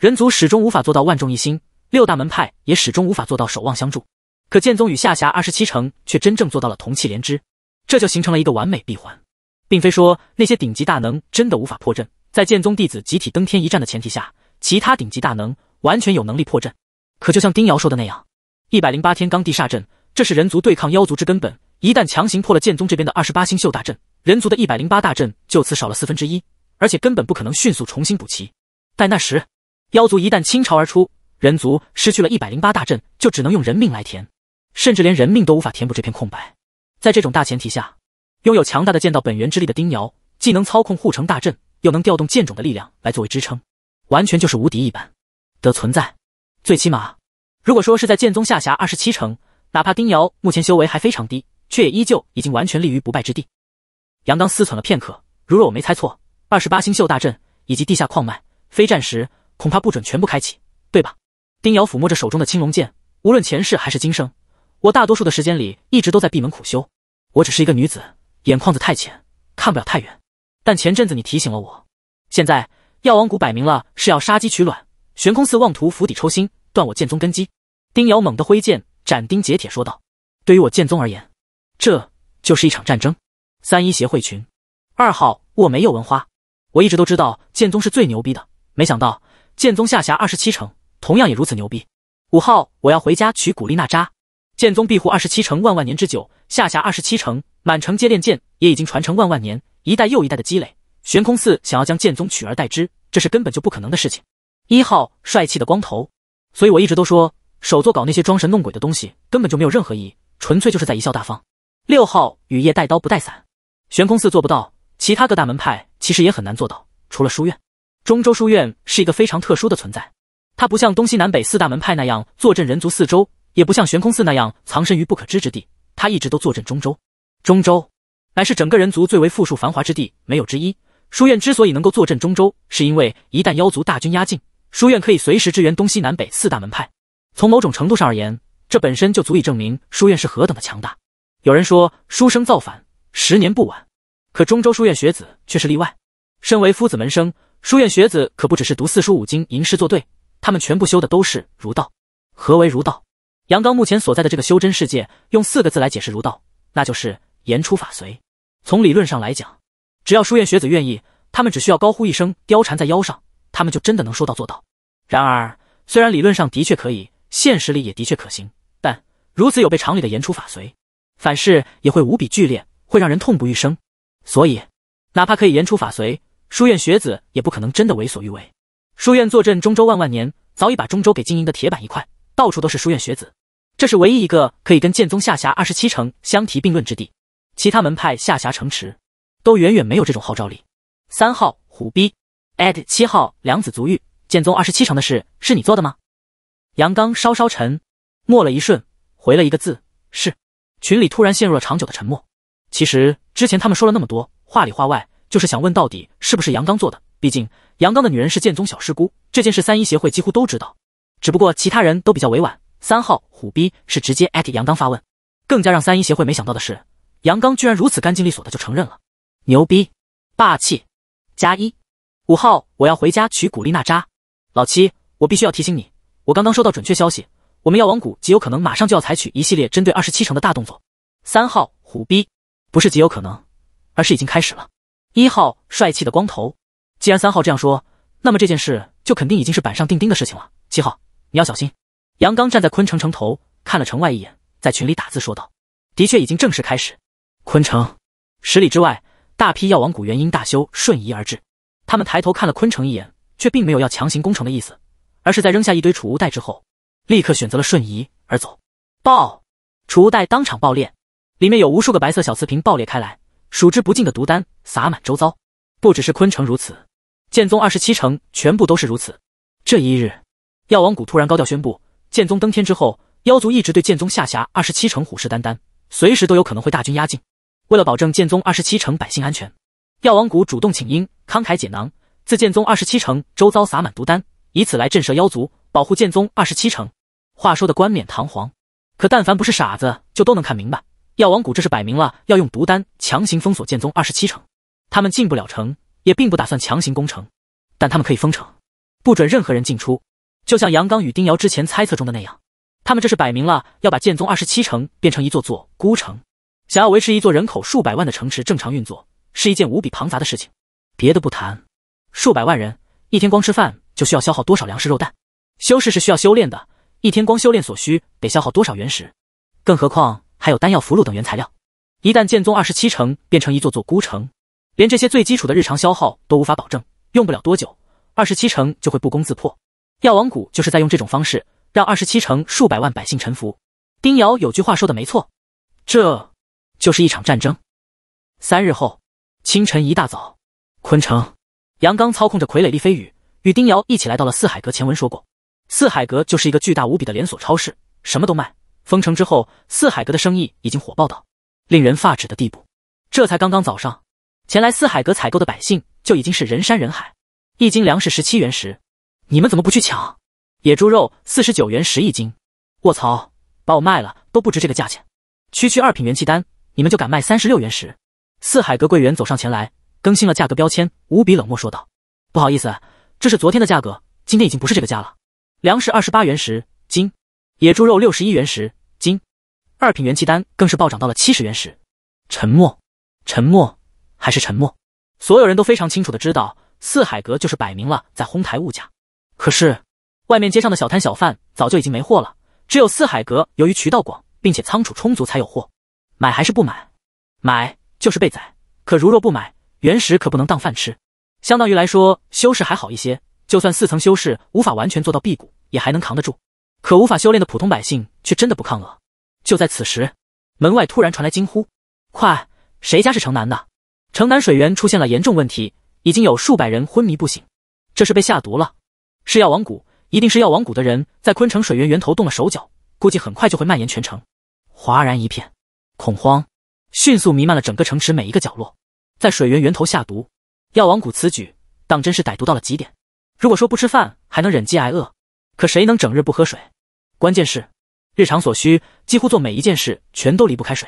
S1: 人族始终无法做到万众一心，六大门派也始终无法做到守望相助。可剑宗与下辖二十七城却真正做到了同气连枝，这就形成了一个完美闭环。并非说那些顶级大能真的无法破阵，在剑宗弟子集体登天一战的前提下，其他顶级大能完全有能力破阵。可就像丁瑶说的那样。一百零八天罡地煞阵，这是人族对抗妖族之根本。一旦强行破了剑宗这边的二十八星宿大阵，人族的一百零八大阵就此少了四分之一，而且根本不可能迅速重新补齐。待那时，妖族一旦倾巢而出，人族失去了一百零八大阵，就只能用人命来填，甚至连人命都无法填补这片空白。在这种大前提下，拥有强大的剑道本源之力的丁瑶，既能操控护城大阵，又能调动剑种的力量来作为支撑，完全就是无敌一般的存在。最起码。如果说是在剑宗下辖二十七城，哪怕丁瑶目前修为还非常低，却也依旧已经完全立于不败之地。杨刚思忖了片刻，如若我没猜错，二十八星宿大阵以及地下矿脉非战时恐怕不准全部开启，对吧？丁瑶抚摸着手中的青龙剑，无论前世还是今生，我大多数的时间里一直都在闭门苦修。我只是一个女子，眼眶子太浅，看不了太远。但前阵子你提醒了我，现在药王谷摆明了是要杀鸡取卵，悬空寺妄图釜底抽薪，断我剑宗根基。丁瑶猛地挥剑，斩钉截铁说道：“对于我剑宗而言，这就是一场战争。”三一协会群二号我没又闻花，我一直都知道剑宗是最牛逼的，没想到剑宗下辖二十七城，同样也如此牛逼。五号我要回家娶古力娜扎。剑宗庇护二十七城万万年之久，下辖二十七城，满城皆练剑，也已经传承万万年，一代又一代的积累。悬空寺想要将剑宗取而代之，这是根本就不可能的事情。一号帅气的光头，所以我一直都说。手作搞那些装神弄鬼的东西，根本就没有任何意义，纯粹就是在贻笑大方。六号雨夜带刀不带伞，悬空寺做不到，其他各大门派其实也很难做到，除了书院。中州书院是一个非常特殊的存在，它不像东西南北四大门派那样坐镇人族四周，也不像悬空寺那样藏身于不可知之地，它一直都坐镇中州。中州乃是整个人族最为富庶繁华之地，没有之一。书院之所以能够坐镇中州，是因为一旦妖族大军压境，书院可以随时支援东西南北四大门派。从某种程度上而言，这本身就足以证明书院是何等的强大。有人说“书生造反，十年不晚”，可中州书院学子却是例外。身为夫子门生，书院学子可不只是读四书五经、吟诗作对，他们全部修的都是儒道。何为儒道？杨刚目前所在的这个修真世界，用四个字来解释儒道，那就是“言出法随”。从理论上来讲，只要书院学子愿意，他们只需要高呼一声“貂蝉在腰上”，他们就真的能说到做到。然而，虽然理论上的确可以。现实里也的确可行，但如此有悖常理的言出法随，反噬也会无比剧烈，会让人痛不欲生。所以，哪怕可以言出法随，书院学子也不可能真的为所欲为。书院坐镇中州万万年，早已把中州给经营的铁板一块，到处都是书院学子。这是唯一一个可以跟剑宗下辖二十七城相提并论之地，其他门派下辖城池都远远没有这种号召力。三号虎逼，at 七号梁子足浴，剑宗二十七城的事是你做的吗？杨刚稍稍沉，默了一瞬，回了一个字：是。群里突然陷入了长久的沉默。其实之前他们说了那么多，话里话外就是想问到底是不是杨刚做的。毕竟杨刚的女人是剑宗小师姑，这件事三一协会几乎都知道。只不过其他人都比较委婉，三号虎逼是直接艾特杨刚发问。更加让三一协会没想到的是，杨刚居然如此干净利索的就承认了，牛逼，霸气，加一。五号我要回家娶古力娜扎。老七，我必须要提醒你。我刚刚收到准确消息，我们药王谷极有可能马上就要采取一系列针对二十七城的大动作。三号虎逼，不是极有可能，而是已经开始了。一号帅气的光头，既然三号这样说，那么这件事就肯定已经是板上钉钉的事情了。七号，你要小心。杨刚站在昆城城头，看了城外一眼，在群里打字说道：“的确已经正式开始。”昆城十里之外，大批药王谷元婴大修瞬移而至，他们抬头看了昆城一眼，却并没有要强行攻城的意思。而是在扔下一堆储物袋之后，立刻选择了瞬移而走。爆，储物袋当场爆裂，里面有无数个白色小瓷瓶爆裂开来，数之不尽的毒丹洒满周遭。不只是昆城如此，剑宗二十七城全部都是如此。这一日，药王谷突然高调宣布，剑宗登天之后，妖族一直对剑宗下辖二十七城虎视眈眈，随时都有可能会大军压境。为了保证剑宗二十七城百姓安全，药王谷主动请缨，慷慨解囊，自剑宗二十七城周遭洒满毒丹。以此来震慑妖族，保护剑宗二十七城。话说的冠冕堂皇，可但凡不是傻子，就都能看明白。药王谷这是摆明了要用毒丹强行封锁剑宗二十七城，他们进不了城，也并不打算强行攻城，但他们可以封城，不准任何人进出。就像杨刚与丁瑶之前猜测中的那样，他们这是摆明了要把剑宗二十七城变成一座座孤城。想要维持一座人口数百万的城池正常运作，是一件无比庞杂的事情。别的不谈，数百万人一天光吃饭。就需要消耗多少粮食、肉蛋？修士是需要修炼的，一天光修炼所需得消耗多少原石？更何况还有丹药、符箓等原材料。一旦剑宗二十七城变成一座座孤城，连这些最基础的日常消耗都无法保证，用不了多久，二十七城就会不攻自破。药王谷就是在用这种方式让二十七城数百万百姓臣服。丁瑶有句话说的没错，这就是一场战争。三日后清晨一大早，昆城，杨刚操控着傀儡立飞羽。与丁瑶一起来到了四海阁。前文说过，四海阁就是一个巨大无比的连锁超市，什么都卖。封城之后，四海阁的生意已经火爆到令人发指的地步。这才刚刚早上，前来四海阁采购的百姓就已经是人山人海。一斤粮食十七元石，你们怎么不去抢？野猪肉四十九元石一斤，卧槽，把我卖了都不值这个价钱。区区二品元气丹，你们就敢卖三十六元石？四海阁柜员走上前来，更新了价格标签，无比冷漠说道：“不好意思。”这是昨天的价格，今天已经不是这个价了。粮食二十八元石斤，野猪肉六十一元石斤，二品元气丹更是暴涨到了七十元石。沉默，沉默，还是沉默。所有人都非常清楚的知道，四海阁就是摆明了在哄抬物价。可是，外面街上的小摊小贩早就已经没货了，只有四海阁由于渠道广，并且仓储充足才有货。买还是不买？买就是被宰，可如若不买，原石可不能当饭吃。相当于来说，修士还好一些，就算四层修士无法完全做到辟谷，也还能扛得住。可无法修炼的普通百姓却真的不抗饿。就在此时，门外突然传来惊呼：“快，谁家是城南的？城南水源出现了严重问题，已经有数百人昏迷不醒，这是被下毒了！是药王谷，一定是药王谷的人在昆城水源源头动了手脚，估计很快就会蔓延全城。”哗然一片，恐慌迅速弥漫了整个城池每一个角落，在水源源头下毒。药王谷此举，当真是歹毒到了极点。如果说不吃饭还能忍饥挨饿，可谁能整日不喝水？关键是，日常所需，几乎做每一件事全都离不开水。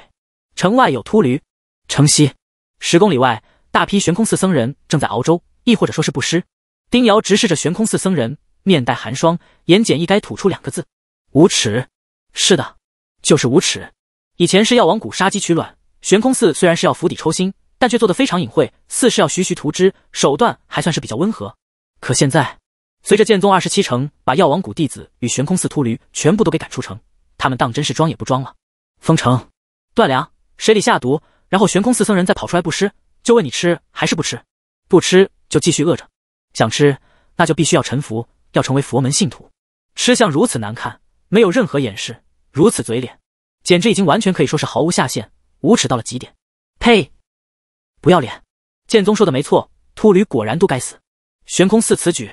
S1: 城外有秃驴，城西十公里外，大批悬空寺僧人正在熬粥，亦或者说是布施。丁瑶直视着悬空寺僧人，面带寒霜，言简意赅吐出两个字：无耻。是的，就是无耻。以前是药王谷杀鸡取卵，悬空寺虽然是要釜底抽薪。但却做得非常隐晦，似是要徐徐图之，手段还算是比较温和。可现在，随着剑宗二十七城把药王谷弟子与悬空寺秃驴全部都给赶出城，他们当真是装也不装了，封城、断粮、水里下毒，然后悬空寺僧人再跑出来布施，就问你吃还是不吃？不吃就继续饿着，想吃那就必须要臣服，要成为佛门信徒。吃相如此难看，没有任何掩饰，如此嘴脸，简直已经完全可以说是毫无下限，无耻到了极点。呸！不要脸！剑宗说的没错，秃驴果然都该死。悬空寺此举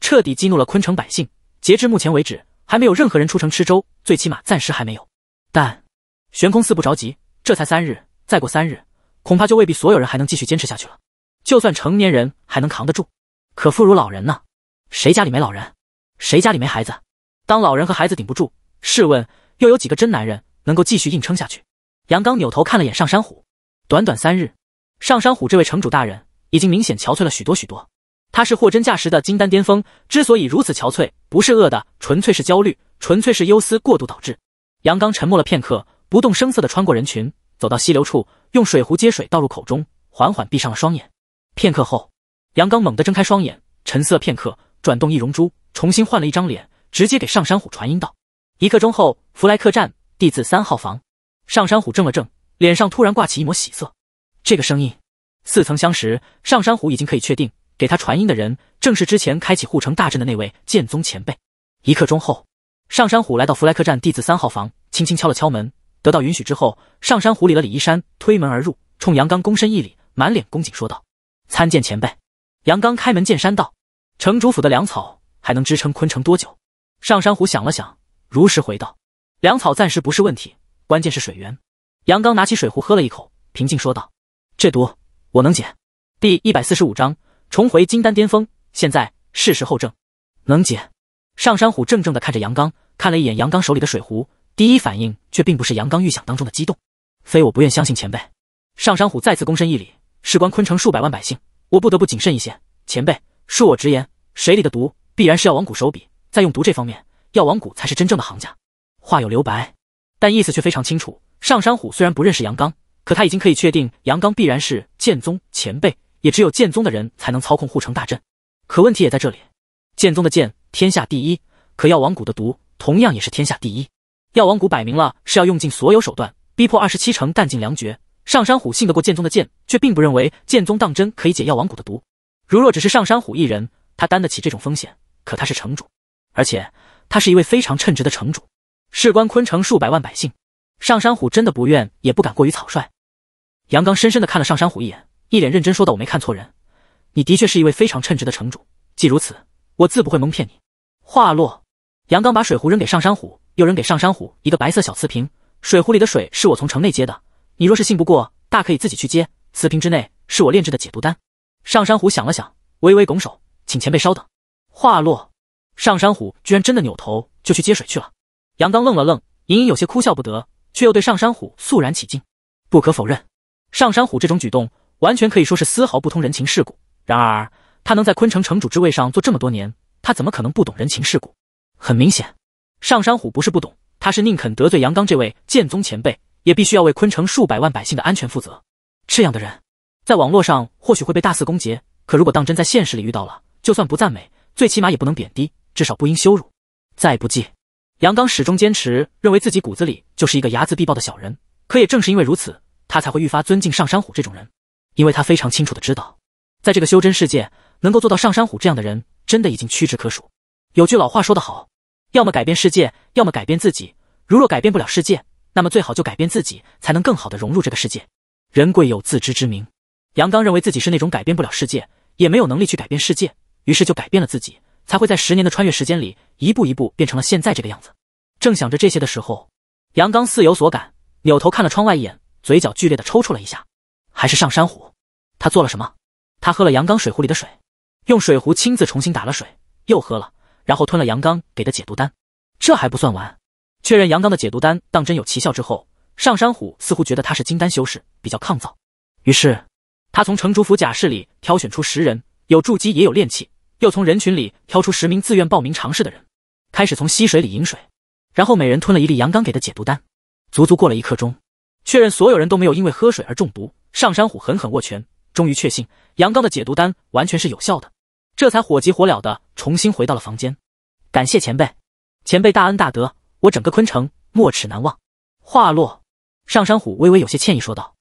S1: 彻底激怒了昆城百姓，截至目前为止，还没有任何人出城吃粥，最起码暂时还没有。但悬空寺不着急，这才三日，再过三日，恐怕就未必所有人还能继续坚持下去了。就算成年人还能扛得住，可妇孺老人呢？谁家里没老人？谁家里没孩子？当老人和孩子顶不住，试问又有几个真男人能够继续硬撑下去？杨刚扭头看了眼上山虎，短短三日。上山虎这位城主大人已经明显憔悴了许多许多。他是货真价实的金丹巅峰，之所以如此憔悴，不是饿的，纯粹是焦虑，纯粹是忧思过度导致。杨刚沉默了片刻，不动声色地穿过人群，走到溪流处，用水壶接水倒入口中，缓缓闭上了双眼。片刻后，杨刚猛地睁开双眼，沉思了片刻，转动易容珠，重新换了一张脸，直接给上山虎传音道：“一刻钟后，福来客栈，弟子三号房。”上山虎怔了怔，脸上突然挂起一抹喜色。这个声音似曾相识，上山虎已经可以确定，给他传音的人正是之前开启护城大阵的那位剑宗前辈。一刻钟后，上山虎来到弗莱克站弟子三号房，轻轻敲了敲门，得到允许之后，上山虎理了理衣衫，推门而入，冲杨刚躬身一礼，满脸恭敬说道：“参见前辈。”杨刚开门见山道：“城主府的粮草还能支撑昆城多久？”上山虎想了想，如实回道：“粮草暂时不是问题，关键是水源。”杨刚拿起水壶喝了一口，平静说道。这毒我能解。第一百四十五章，重回金丹巅峰。现在是时候证，能解。上山虎怔怔的看着杨刚，看了一眼杨刚手里的水壶，第一反应却并不是杨刚预想当中的激动。非我不愿相信前辈，上山虎再次躬身一礼。事关昆城数百万百姓，我不得不谨慎一些。前辈，恕我直言，水里的毒必然是药王谷手笔，在用毒这方面，药王谷才是真正的行家。话有留白，但意思却非常清楚。上山虎虽然不认识杨刚。可他已经可以确定，杨刚必然是剑宗前辈，也只有剑宗的人才能操控护城大阵。可问题也在这里，剑宗的剑天下第一，可药王谷的毒同样也是天下第一。药王谷摆明了是要用尽所有手段，逼迫二十七城弹尽粮绝。上山虎信得过剑宗的剑，却并不认为剑宗当真可以解药王谷的毒。如若只是上山虎一人，他担得起这种风险。可他是城主，而且他是一位非常称职的城主，事关昆城数百万百姓。上山虎真的不愿也不敢过于草率。杨刚深深的看了上山虎一眼，一脸认真说道：“我没看错人，你的确是一位非常称职的城主。既如此，我自不会蒙骗你。”话落，杨刚把水壶扔给上山虎，又扔给上山虎一个白色小瓷瓶。水壶里的水是我从城内接的，你若是信不过，大可以自己去接。瓷瓶之内是我炼制的解毒丹。上山虎想了想，微微拱手，请前辈稍等。话落，上山虎居然真的扭头就去接水去了。杨刚愣了愣，隐隐有些哭笑不得，却又对上山虎肃然起敬。不可否认。上山虎这种举动，完全可以说是丝毫不通人情世故。然而，他能在昆城城主之位上坐这么多年，他怎么可能不懂人情世故？很明显，上山虎不是不懂，他是宁肯得罪杨刚这位剑宗前辈，也必须要为昆城数百万百姓的安全负责。这样的人，在网络上或许会被大肆攻击，可如果当真在现实里遇到了，就算不赞美，最起码也不能贬低，至少不应羞辱。再不济，杨刚始终坚持认为自己骨子里就是一个睚眦必报的小人。可也正是因为如此。他才会愈发尊敬上山虎这种人，因为他非常清楚的知道，在这个修真世界，能够做到上山虎这样的人，真的已经屈指可数。有句老话说得好，要么改变世界，要么改变自己。如若改变不了世界，那么最好就改变自己，才能更好的融入这个世界。人贵有自知之明。杨刚认为自己是那种改变不了世界，也没有能力去改变世界，于是就改变了自己，才会在十年的穿越时间里，一步一步变成了现在这个样子。正想着这些的时候，杨刚似有所感，扭头看了窗外一眼。嘴角剧烈的抽搐了一下，还是上山虎。他做了什么？他喝了阳刚水壶里的水，用水壶亲自重新打了水，又喝了，然后吞了阳刚给的解毒丹。这还不算完。确认阳刚的解毒丹当真有奇效之后，上山虎似乎觉得他是金丹修士，比较抗造，于是他从城主府甲士里挑选出十人，有筑基也有炼气，又从人群里挑出十名自愿报名尝试的人，开始从溪水里饮水，然后每人吞了一粒阳刚给的解毒丹。足足过了一刻钟。确认所有人都没有因为喝水而中毒，上山虎狠狠握拳，终于确信杨刚的解毒丹完全是有效的，这才火急火燎的重新回到了房间。感谢前辈，前辈大恩大德，我整个昆城没齿难忘。话落，上山虎微微有些歉意说道：“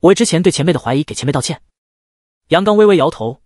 S1: 我为之前对前辈的怀疑给前辈道歉。”杨刚微微摇头：“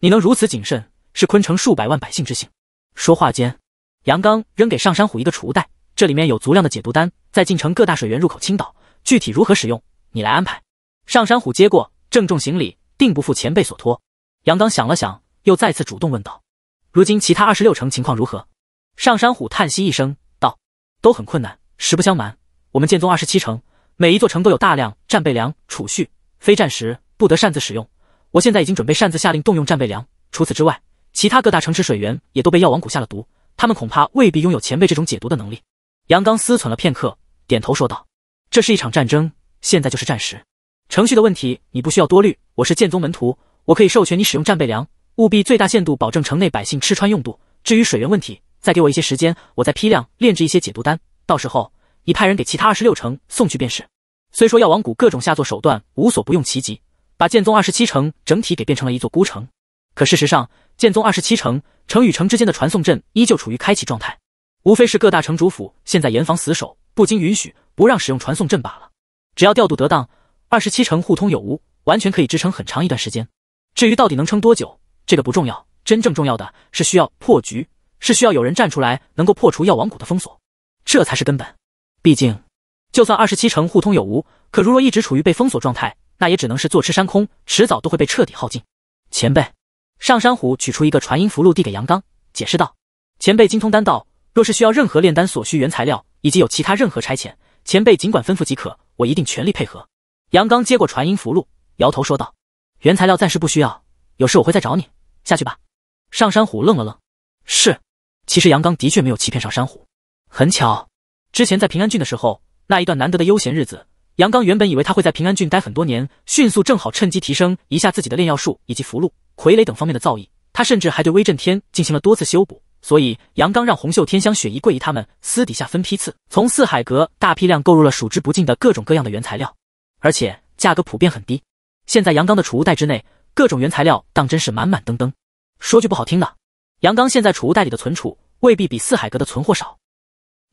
S1: 你能如此谨慎，是昆城数百万百姓之幸。”说话间，杨刚扔给上山虎一个储物袋，这里面有足量的解毒丹，在晋城各大水源入口倾倒。具体如何使用，你来安排。上山虎接过，郑重行礼，定不负前辈所托。杨刚想了想，又再次主动问道：“如今其他二十六城情况如何？”上山虎叹息一声，道：“都很困难。实不相瞒，我们剑宗二十七城，每一座城都有大量战备粮储蓄，非战时不得擅自使用。我现在已经准备擅自下令动用战备粮。除此之外，其他各大城池水源也都被药王谷下了毒，他们恐怕未必拥有前辈这种解毒的能力。”杨刚思忖了片刻，点头说道。这是一场战争，现在就是战时。程序的问题你不需要多虑，我是剑宗门徒，我可以授权你使用战备粮，务必最大限度保证城内百姓吃穿用度。至于水源问题，再给我一些时间，我再批量炼制一些解毒丹，到时候你派人给其他二十六城送去便是。虽说药王谷各种下作手段无所不用其极，把剑宗二十七城整体给变成了一座孤城，可事实上，剑宗二十七城城与城之间的传送阵依旧处于开启状态，无非是各大城主府现在严防死守。不经允许，不让使用传送阵罢了。只要调度得当，二十七城互通有无，完全可以支撑很长一段时间。至于到底能撑多久，这个不重要。真正重要的是需要破局，是需要有人站出来，能够破除药王谷的封锁，这才是根本。毕竟，就算二十七城互通有无，可如若一直处于被封锁状态，那也只能是坐吃山空，迟早都会被彻底耗尽。前辈，上山虎取出一个传音符箓递给杨刚，解释道：“前辈精通丹道，若是需要任何炼丹所需原材料。”以及有其他任何差遣，前辈尽管吩咐即可，我一定全力配合。杨刚接过传音符箓，摇头说道：“原材料暂时不需要，有事我会再找你。下去吧。”上山虎愣了愣，是。其实杨刚的确没有欺骗上山虎，很巧，之前在平安郡的时候，那一段难得的悠闲日子，杨刚原本以为他会在平安郡待很多年，迅速正好趁机提升一下自己的炼药术以及符箓、傀儡等方面的造诣，他甚至还对威震天进行了多次修补。所以，杨刚让红袖天香、雪姨、桂姨他们私底下分批次从四海阁大批量购入了数之不尽的各种各样的原材料，而且价格普遍很低。现在，杨刚的储物袋之内各种原材料当真是满满登登。说句不好听的，杨刚现在储物袋里的存储未必比四海阁的存货少。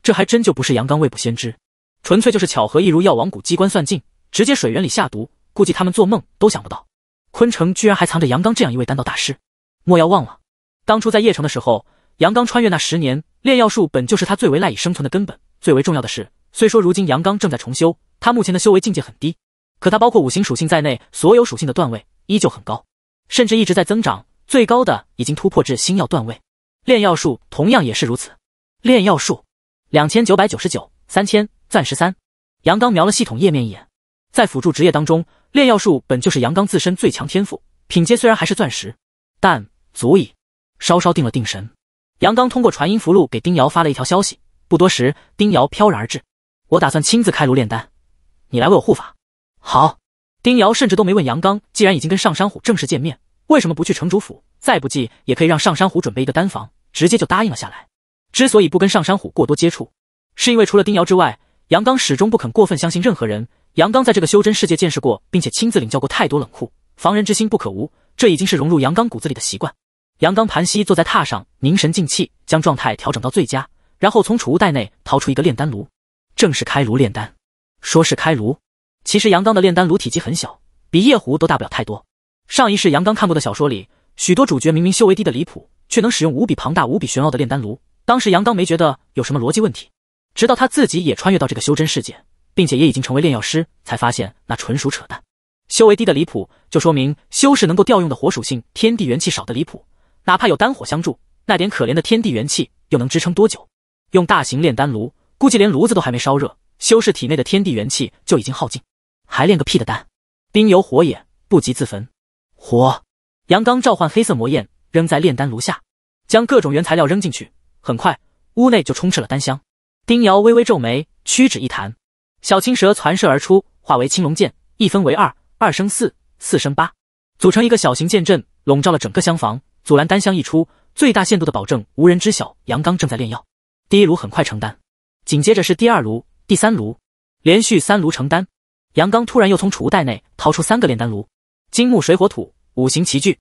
S1: 这还真就不是杨刚未卜先知，纯粹就是巧合。一如药王谷机关算尽，直接水源里下毒，估计他们做梦都想不到，昆城居然还藏着杨刚这样一位丹道大师。莫要忘了，当初在邺城的时候。杨刚穿越那十年，炼药术本就是他最为赖以生存的根本。最为重要的是，虽说如今杨刚正在重修，他目前的修为境界很低，可他包括五行属性在内所有属性的段位依旧很高，甚至一直在增长，最高的已经突破至星耀段位。炼药术同样也是如此。炼药术两千九百九十九三千钻石三。杨刚瞄了系统页面一眼，在辅助职业当中，炼药术本就是杨刚自身最强天赋，品阶虽然还是钻石，但足以。稍稍定了定神。杨刚通过传音符录给丁瑶发了一条消息，不多时，丁瑶飘然而至。我打算亲自开炉炼丹，你来为我护法。好。丁瑶甚至都没问杨刚，既然已经跟上山虎正式见面，为什么不去城主府？再不济，也可以让上山虎准备一个丹房。直接就答应了下来。之所以不跟上山虎过多接触，是因为除了丁瑶之外，杨刚始终不肯过分相信任何人。杨刚在这个修真世界见识过，并且亲自领教过太多冷酷，防人之心不可无，这已经是融入杨刚骨子里的习惯。杨刚盘膝坐在榻上，凝神静气，将状态调整到最佳，然后从储物袋内掏出一个炼丹炉，正式开炉炼丹。说是开炉，其实杨刚的炼丹炉体积很小，比夜壶都大不了太多。上一世杨刚看过的小说里，许多主角明明修为低的离谱，却能使用无比庞大、无比玄奥的炼丹炉。当时杨刚没觉得有什么逻辑问题，直到他自己也穿越到这个修真世界，并且也已经成为炼药师，才发现那纯属扯淡。修为低的离谱，就说明修士能够调用的火属性天地元气少的离谱。哪怕有丹火相助，那点可怜的天地元气又能支撑多久？用大型炼丹炉，估计连炉子都还没烧热，修士体内的天地元气就已经耗尽，还炼个屁的丹！冰由火也，不及自焚。火！杨刚召唤黑色魔焰，扔在炼丹炉下，将各种原材料扔进去。很快，屋内就充斥了丹香。丁瑶微微皱眉，屈指一弹，小青蛇攒射而出，化为青龙剑，一分为二，二生四，四生八，组成一个小型剑阵，笼罩了整个厢房。阻拦丹香溢出，最大限度的保证无人知晓杨刚正在炼药。第一炉很快成丹，紧接着是第二炉、第三炉，连续三炉成丹。杨刚突然又从储物袋内掏出三个炼丹炉，金木水火土五行齐聚，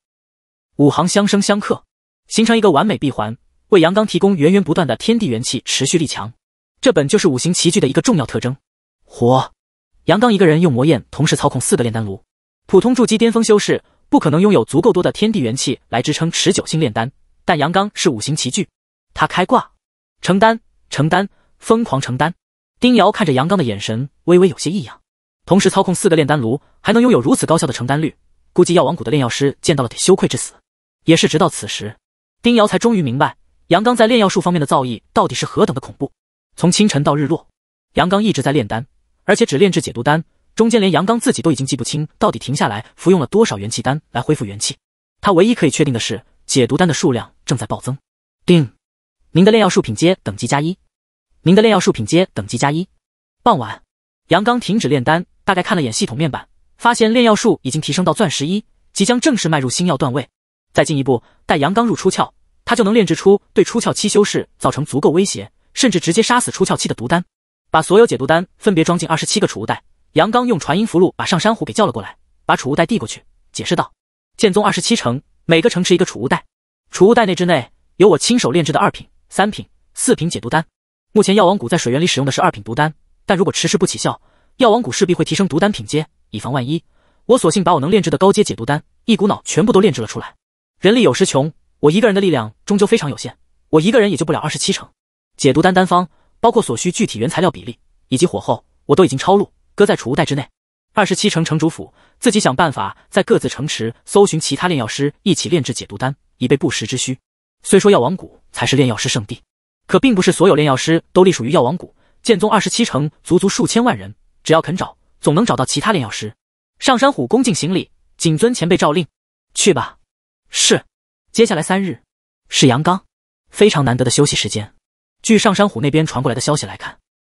S1: 五行相生相克，形成一个完美闭环，为杨刚提供源源不断的天地元气，持续力强。这本就是五行齐聚的一个重要特征。火，杨刚一个人用魔焰同时操控四个炼丹炉，普通筑基巅峰修士。不可能拥有足够多的天地元气来支撑持久性炼丹，但杨刚是五行齐聚，他开挂成丹成丹，疯狂成丹。丁瑶看着杨刚的眼神微微有些异样，同时操控四个炼丹炉，还能拥有如此高效的成丹率，估计药王谷的炼药师见到了得羞愧至死。也是直到此时，丁瑶才终于明白杨刚在炼药术方面的造诣到底是何等的恐怖。从清晨到日落，杨刚一直在炼丹，而且只炼制解毒丹。中间连杨刚自己都已经记不清到底停下来服用了多少元气丹来恢复元气，他唯一可以确定的是解毒丹的数量正在暴增。叮，您的炼药术品阶等级加一，您的炼药术品阶等级加一。傍晚，杨刚停止炼丹，大概看了眼系统面板，发现炼药术已经提升到钻石一，即将正式迈入星耀段位。再进一步，待杨刚入出窍，他就能炼制出对出窍期修士造成足够威胁，甚至直接杀死出窍期的毒丹。把所有解毒丹分别装进二十七个储物袋。杨刚用传音符箓把上山虎给叫了过来，把储物袋递过去，解释道：“剑宗二十七城，每个城池一个储物袋。储物袋内之内有我亲手炼制的二品、三品、四品解毒丹。目前药王谷在水源里使用的是二品毒丹，但如果迟迟不起效，药王谷势必会提升毒丹品阶，以防万一。我索性把我能炼制的高阶解毒丹一股脑全部都炼制了出来。人力有时穷，我一个人的力量终究非常有限，我一个人也就不了二十七成。解毒丹丹方包括所需具体原材料比例以及火候，我都已经抄录。”搁在储物袋之内。二十七城城主府自己想办法，在各自城池搜寻其他炼药师，一起炼制解毒丹，以备不时之需。虽说药王谷才是炼药师圣地，可并不是所有炼药师都隶属于药王谷。剑宗二十七城足足数千万人，只要肯找，总能找到其他炼药师。上山虎恭敬行礼，谨遵前辈诏令，去吧。是。接下来三日是阳刚非常难得的休息时间。据上山虎那边传过来的消息来看，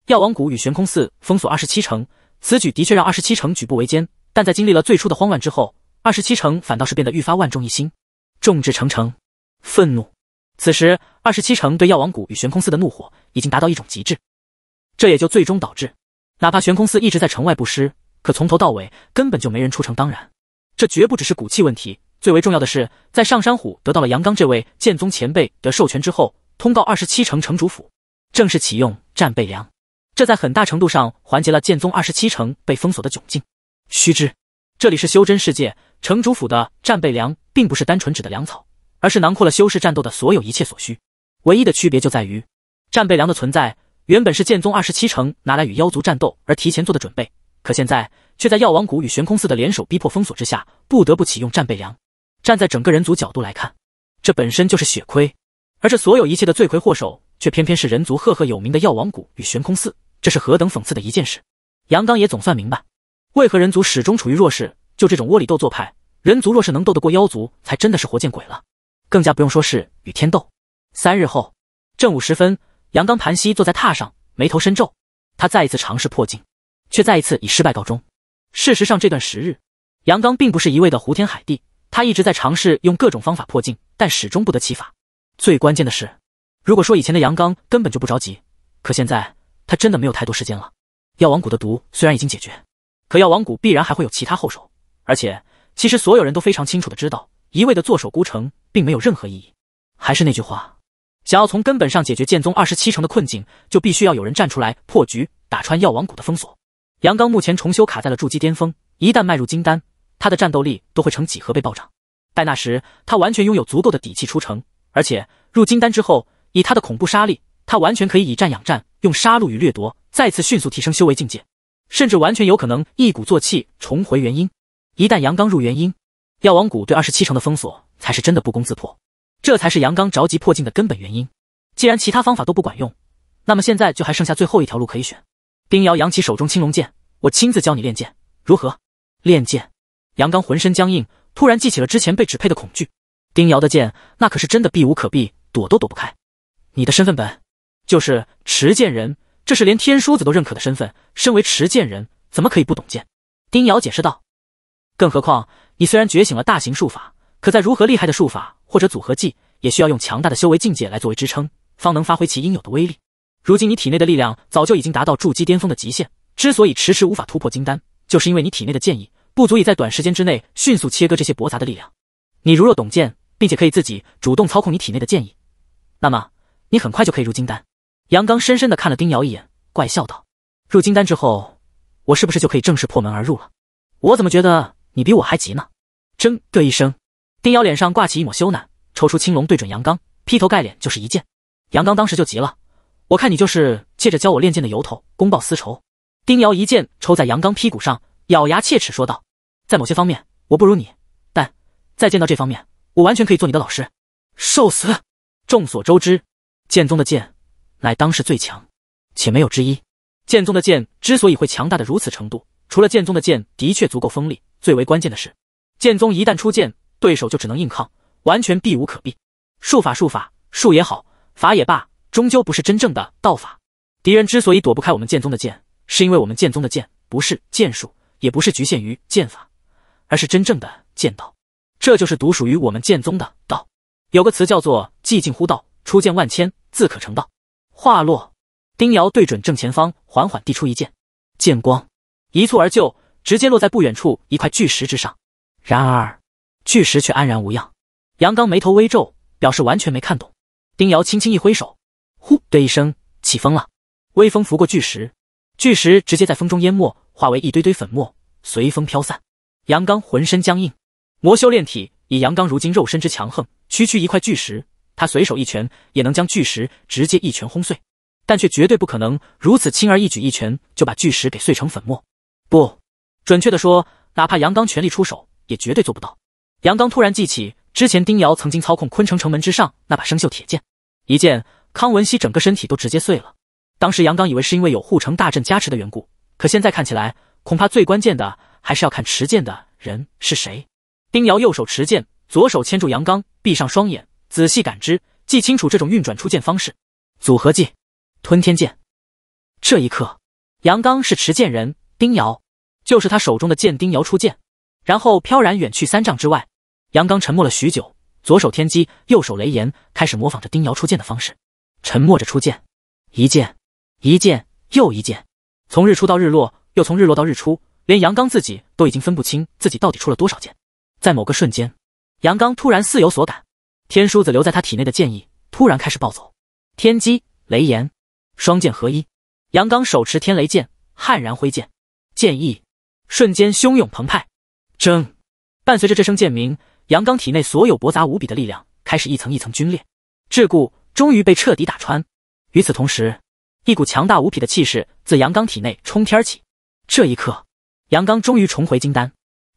S1: 药王谷与悬空寺封锁二十七城。此举的确让二十七城举步维艰，但在经历了最初的慌乱之后，二十七城反倒是变得愈发万众一心，众志成城。愤怒，此时二十七城对药王谷与悬空寺的怒火已经达到一种极致，这也就最终导致，哪怕悬空寺一直在城外布施，可从头到尾根本就没人出城。当然，这绝不只是骨气问题，最为重要的是，在上山虎得到了杨刚这位剑宗前辈的授权之后，通告二十七城城主府，正式启用战备粮。这在很大程度上缓解了剑宗二十七城被封锁的窘境。须知，这里是修真世界，城主府的战备粮并不是单纯指的粮草，而是囊括了修士战斗的所有一切所需。唯一的区别就在于，战备粮的存在原本是剑宗二十七城拿来与妖族战斗而提前做的准备，可现在却在药王谷与悬空寺的联手逼迫封锁之下，不得不启用战备粮。站在整个人族角度来看，这本身就是血亏。而这所有一切的罪魁祸首，却偏偏是人族赫赫有名的药王谷与悬空寺。这是何等讽刺的一件事！杨刚也总算明白，为何人族始终处于弱势。就这种窝里斗做派，人族若是能斗得过妖族，才真的是活见鬼了。更加不用说是与天斗。三日后正午时分，杨刚盘膝坐在榻上，眉头深皱。他再一次尝试破镜，却再一次以失败告终。事实上，这段时日，杨刚并不是一味的胡天海地，他一直在尝试用各种方法破镜，但始终不得其法。最关键的是，如果说以前的杨刚根本就不着急，可现在……他真的没有太多时间了。药王谷的毒虽然已经解决，可药王谷必然还会有其他后手。而且，其实所有人都非常清楚的知道，一味的坐守孤城，并没有任何意义。还是那句话，想要从根本上解决剑宗二十七城的困境，就必须要有人站出来破局，打穿药王谷的封锁。杨刚目前重修卡在了筑基巅峰，一旦迈入金丹，他的战斗力都会成几何倍暴涨。待那时，他完全拥有足够的底气出城。而且，入金丹之后，以他的恐怖杀力。他完全可以以战养战，用杀戮与掠夺再次迅速提升修为境界，甚至完全有可能一鼓作气重回元婴。一旦阳刚入元婴，药王谷对二十七城的封锁才是真的不攻自破。这才是阳刚着急破境的根本原因。既然其他方法都不管用，那么现在就还剩下最后一条路可以选。丁瑶扬起手中青龙剑，我亲自教你练剑，如何？练剑。阳刚浑身僵硬，突然记起了之前被指配的恐惧。丁瑶的剑，那可是真的避无可避，躲都躲不开。你的身份本。就是持剑人，这是连天书子都认可的身份。身为持剑人，怎么可以不懂剑？丁瑶解释道。更何况，你虽然觉醒了大型术法，可在如何厉害的术法或者组合技，也需要用强大的修为境界来作为支撑，方能发挥其应有的威力。如今你体内的力量早就已经达到筑基巅峰的极限，之所以迟迟无法突破金丹，就是因为你体内的剑意不足以在短时间之内迅速切割这些驳杂的力量。你如若懂剑，并且可以自己主动操控你体内的剑意，那么你很快就可以入金丹。杨刚深深地看了丁瑶一眼，怪笑道：“入金丹之后，我是不是就可以正式破门而入了？我怎么觉得你比我还急呢？”“真”的一声，丁瑶脸上挂起一抹羞赧，抽出青龙，对准杨刚劈头盖脸就是一剑。杨刚当时就急了：“我看你就是借着教我练剑的由头，公报私仇。”丁瑶一剑抽在杨刚屁股上，咬牙切齿说道：“在某些方面，我不如你，但在剑道这方面，我完全可以做你的老师。”“受死！”众所周知，剑宗的剑。乃当世最强，且没有之一。剑宗的剑之所以会强大的如此程度，除了剑宗的剑的确足够锋利，最为关键的是，剑宗一旦出剑，对手就只能硬抗，完全避无可避。术法术法术也好，法也罢，终究不是真正的道法。敌人之所以躲不开我们剑宗的剑，是因为我们剑宗的剑不是剑术，也不是局限于剑法，而是真正的剑道。这就是独属于我们剑宗的道。有个词叫做“寂静乎道，出剑万千，自可成道”。话落，丁瑶对准正前方，缓缓递出一剑，剑光一蹴而就，直接落在不远处一块巨石之上。然而，巨石却安然无恙。杨刚眉头微皱，表示完全没看懂。丁瑶轻轻一挥手，呼的一声，起风了。微风拂过巨石，巨石直接在风中淹没，化为一堆堆粉末，随风飘散。杨刚浑身僵硬，魔修炼体以杨刚如今肉身之强横，区区一块巨石。他随手一拳也能将巨石直接一拳轰碎，但却绝对不可能如此轻而易举一拳就把巨石给碎成粉末。不准确的说，哪怕杨刚全力出手，也绝对做不到。杨刚突然记起之前丁瑶曾经操控昆城城门之上那把生锈铁剑，一剑康文熙整个身体都直接碎了。当时杨刚以为是因为有护城大阵加持的缘故，可现在看起来，恐怕最关键的还是要看持剑的人是谁。丁瑶右手持剑，左手牵住杨刚，闭上双眼。仔细感知，记清楚这种运转出剑方式，组合技，吞天剑。这一刻，杨刚是持剑人，丁瑶就是他手中的剑。丁瑶出剑，然后飘然远去三丈之外。杨刚沉默了许久，左手天机，右手雷炎，开始模仿着丁瑶出剑的方式，沉默着出剑，一剑，一剑又一剑，从日出到日落，又从日落到日出，连杨刚自己都已经分不清自己到底出了多少剑。在某个瞬间，杨刚突然似有所感。天枢子留在他体内的剑意突然开始暴走，天机雷炎双剑合一，杨刚手持天雷剑，悍然挥剑，剑意瞬间汹涌澎湃。铮，伴随着这声剑鸣，杨刚体内所有驳杂无比的力量开始一层一层皲裂，桎梏终于被彻底打穿。与此同时，一股强大无比的气势自杨刚体内冲天起。这一刻，杨刚终于重回金丹，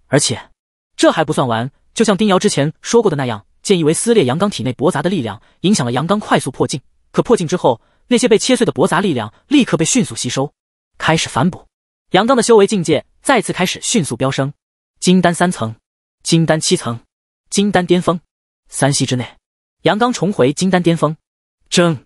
S1: 而且这还不算完，就像丁瑶之前说过的那样。建议为撕裂杨刚体内驳杂的力量，影响了杨刚快速破境。可破境之后，那些被切碎的驳杂力量立刻被迅速吸收，开始反补。杨刚的修为境界再次开始迅速飙升，金丹三层、金丹七层、金丹巅峰。三息之内，杨刚重回金丹巅峰。正，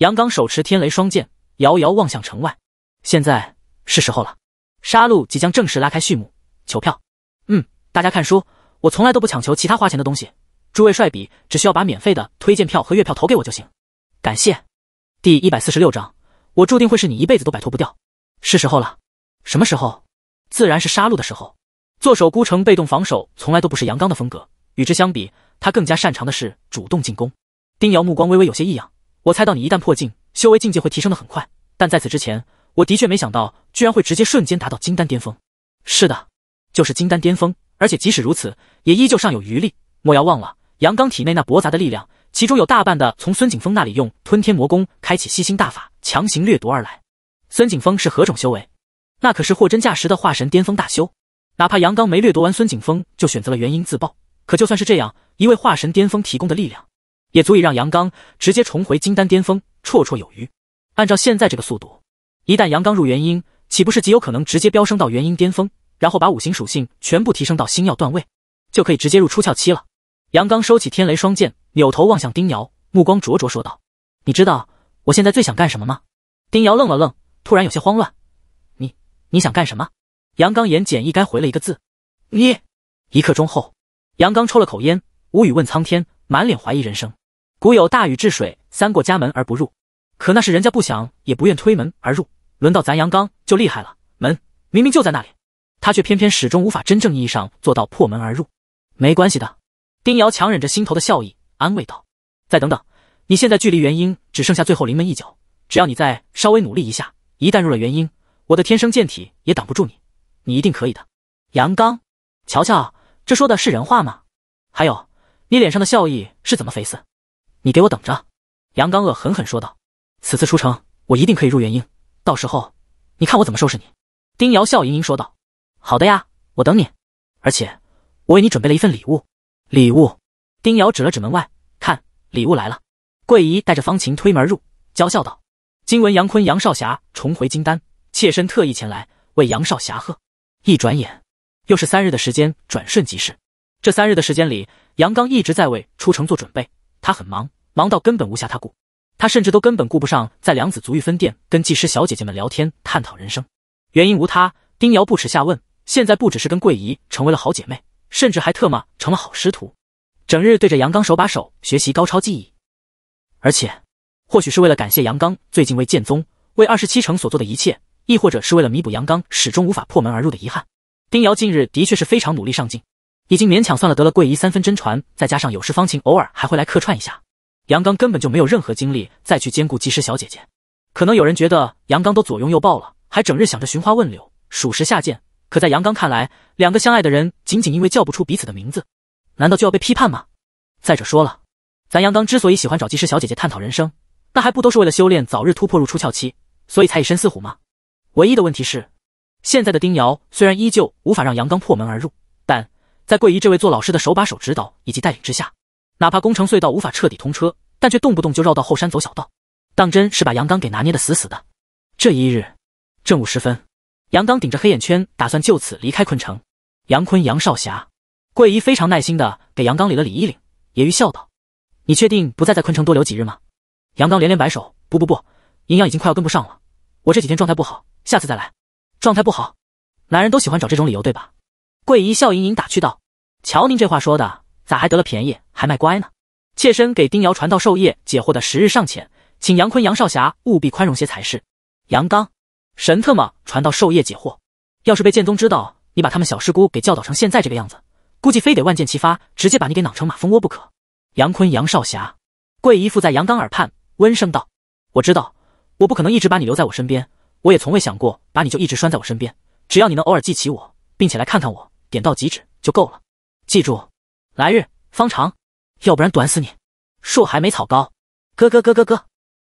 S1: 杨刚手持天雷双剑，遥遥望向城外。现在是时候了，杀戮即将正式拉开序幕。求票。嗯，大家看书，我从来都不强求其他花钱的东西。诸位帅比，只需要把免费的推荐票和月票投给我就行，感谢。第一百四十六章，我注定会是你一辈子都摆脱不掉。是时候了，什么时候？自然是杀戮的时候。坐守孤城，被动防守从来都不是杨刚的风格，与之相比，他更加擅长的是主动进攻。丁瑶目光微微有些异样，我猜到你一旦破境，修为境界会提升的很快，但在此之前，我的确没想到，居然会直接瞬间达到金丹巅峰。是的，就是金丹巅峰，而且即使如此，也依旧尚有余力。莫要忘了。杨刚体内那驳杂的力量，其中有大半的从孙景峰那里用吞天魔功开启吸星大法强行掠夺而来。孙景峰是何种修为？那可是货真价实的化神巅峰大修。哪怕杨刚没掠夺完，孙景峰就选择了元婴自爆。可就算是这样，一位化神巅峰提供的力量，也足以让杨刚直接重回金丹巅峰，绰绰有余。按照现在这个速度，一旦杨刚入元婴，岂不是极有可能直接飙升到元婴巅峰，然后把五行属性全部提升到星耀段位，就可以直接入出窍期了？杨刚收起天雷双剑，扭头望向丁瑶，目光灼灼说道：“你知道我现在最想干什么吗？”丁瑶愣了愣，突然有些慌乱：“你你想干什么？”杨刚言简意赅回了一个字：“你。”一刻钟后，杨刚抽了口烟，无语问苍天，满脸怀疑人生。古有大禹治水，三过家门而不入，可那是人家不想也不愿推门而入。轮到咱杨刚就厉害了，门明明就在那里，他却偏偏始终无法真正意义上做到破门而入。没关系的。丁瑶强忍着心头的笑意，安慰道：“再等等，你现在距离元婴只剩下最后临门一脚，只要你再稍微努力一下，一旦入了元婴，我的天生剑体也挡不住你，你一定可以的。”杨刚，瞧瞧，这说的是人话吗？还有，你脸上的笑意是怎么肥事？你给我等着！”杨刚恶狠狠说道：“此次出城，我一定可以入元婴，到时候，你看我怎么收拾你！”丁瑶笑盈盈说道：“好的呀，我等你，而且我为你准备了一份礼物。”礼物，丁瑶指了指门外，看礼物来了。桂姨带着方琴推门而入，娇笑道：“今闻杨坤杨少侠重回金丹，妾身特意前来为杨少侠贺。”一转眼，又是三日的时间，转瞬即逝。这三日的时间里，杨刚一直在为出城做准备，他很忙，忙到根本无暇他顾，他甚至都根本顾不上在梁子足浴分店跟技师小姐姐们聊天探讨人生。原因无他，丁瑶不耻下问，现在不只是跟桂姨成为了好姐妹。甚至还特么成了好师徒，整日对着杨刚手把手学习高超技艺。而且，或许是为了感谢杨刚最近为剑宗、为二十七城所做的一切，亦或者是为了弥补杨刚始终无法破门而入的遗憾，丁瑶近日的确是非常努力上进，已经勉强算了得了桂姨三分真传，再加上有事方晴偶尔还会来客串一下。杨刚根本就没有任何精力再去兼顾技师小姐姐。可能有人觉得杨刚都左拥右抱了，还整日想着寻花问柳，属实下贱。可在杨刚看来，两个相爱的人仅仅因为叫不出彼此的名字，难道就要被批判吗？再者说了，咱杨刚之所以喜欢找技师小姐姐探讨人生，那还不都是为了修炼早日突破入出窍期，所以才以身似虎吗？唯一的问题是，现在的丁瑶虽然依旧无法让杨刚破门而入，但在桂姨这位做老师的手把手指导以及带领之下，哪怕工程隧道无法彻底通车，但却动不动就绕到后山走小道，当真是把杨刚给拿捏的死死的。这一日，正午时分。杨刚顶着黑眼圈，打算就此离开昆城。杨坤，杨少侠，桂姨非常耐心的给杨刚理了理衣领，揶揄笑道：“你确定不再在昆城多留几日吗？”杨刚连连摆手：“不不不，营养已经快要跟不上了，我这几天状态不好，下次再来。状态不好，男人都喜欢找这种理由，对吧？”桂姨笑盈盈打趣道：“瞧您这话说的，咋还得了便宜还卖乖呢？妾身给丁瑶传道授业解惑的时日尚浅，请杨坤杨少侠务必宽容些才是。”杨刚。神特么传道授业解惑，要是被剑宗知道你把他们小师姑给教导成现在这个样子，估计非得万箭齐发，直接把你给囊成马蜂窝不可。杨坤，杨少侠，桂姨附在杨刚耳畔，温声道：“我知道，我不可能一直把你留在我身边，我也从未想过把你就一直拴在我身边。只要你能偶尔记起我，并且来看看我，点到即止就够了。记住，来日方长，要不然短死你。树还没草高。”咯咯咯咯咯。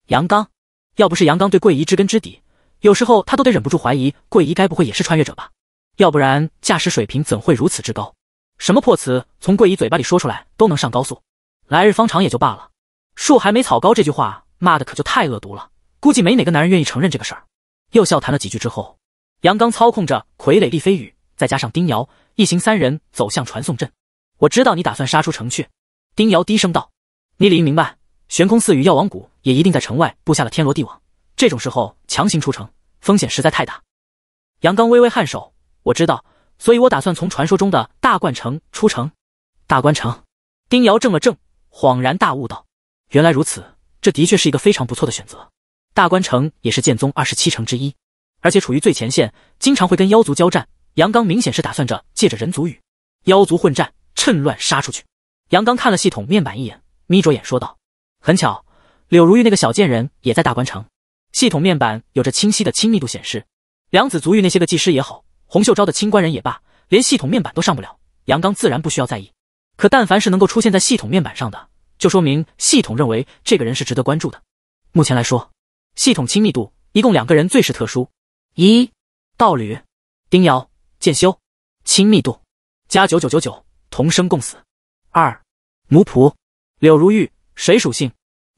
S1: 杨刚，要不是杨刚对桂姨知根知底。有时候他都得忍不住怀疑，桂姨该不会也是穿越者吧？要不然驾驶水平怎会如此之高？什么破词从桂姨嘴巴里说出来都能上高速？来日方长也就罢了，树还没草高这句话骂的可就太恶毒了。估计没哪个男人愿意承认这个事儿。又笑谈了几句之后，杨刚操控着傀儡厉飞羽，再加上丁瑶一行三人走向传送阵。我知道你打算杀出城去，丁瑶低声道：“你理应明白，悬空寺与药王谷也一定在城外布下了天罗地网。”这种时候强行出城，风险实在太大。杨刚微微颔首，我知道，所以我打算从传说中的大冠城出城。大冠城，丁瑶怔了怔，恍然大悟道：“原来如此，这的确是一个非常不错的选择。大冠城也是剑宗二十七城之一，而且处于最前线，经常会跟妖族交战。杨刚明显是打算着借着人族与妖族混战，趁乱杀出去。”杨刚看了系统面板一眼，眯着眼说道：“很巧，柳如玉那个小贱人也在大冠城。”系统面板有着清晰的亲密度显示，梁子足浴那些个技师也好，洪秀昭的清官人也罢，连系统面板都上不了，杨刚自然不需要在意。可但凡是能够出现在系统面板上的，就说明系统认为这个人是值得关注的。目前来说，系统亲密度一共两个人最是特殊：一，道侣丁瑶剑修，亲密度加九九九九，同生共死；二，奴仆柳如玉水属性，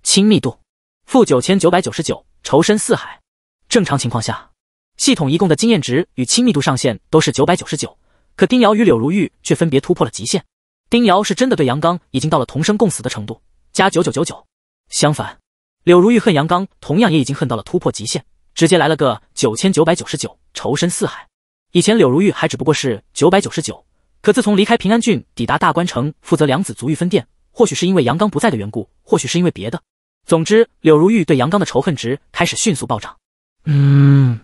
S1: 亲密度。负九千九百九十九，仇深似海。正常情况下，系统一共的经验值与亲密度上限都是九百九十九，可丁瑶与柳如玉却分别突破了极限。丁瑶是真的对杨刚已经到了同生共死的程度，加九九九九。相反，柳如玉恨杨刚，同样也已经恨到了突破极限，直接来了个九千九百九十九，仇深似海。以前柳如玉还只不过是九百九十九，可自从离开平安郡，抵达大关城，负责两子足浴分店，或许是因为杨刚不在的缘故，或许是因为别的。总之，柳如玉对杨刚的仇恨值开始迅速暴涨。
S2: 嗯，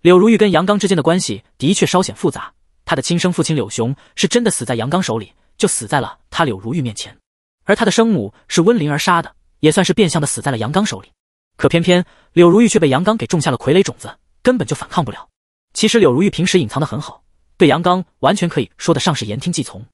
S1: 柳如玉跟杨刚之间的关系的确稍显复杂。她的亲生父亲柳雄是真的死在杨刚手里，就死在了她柳如玉面前。而她的生母是温灵儿杀的，也算是变相的死在了杨刚手里。可偏偏柳如玉却被杨刚给种下了傀儡种子，根本就反抗不了。其实柳如玉平时隐藏的很好，对杨刚完全可以说得上是言听计从。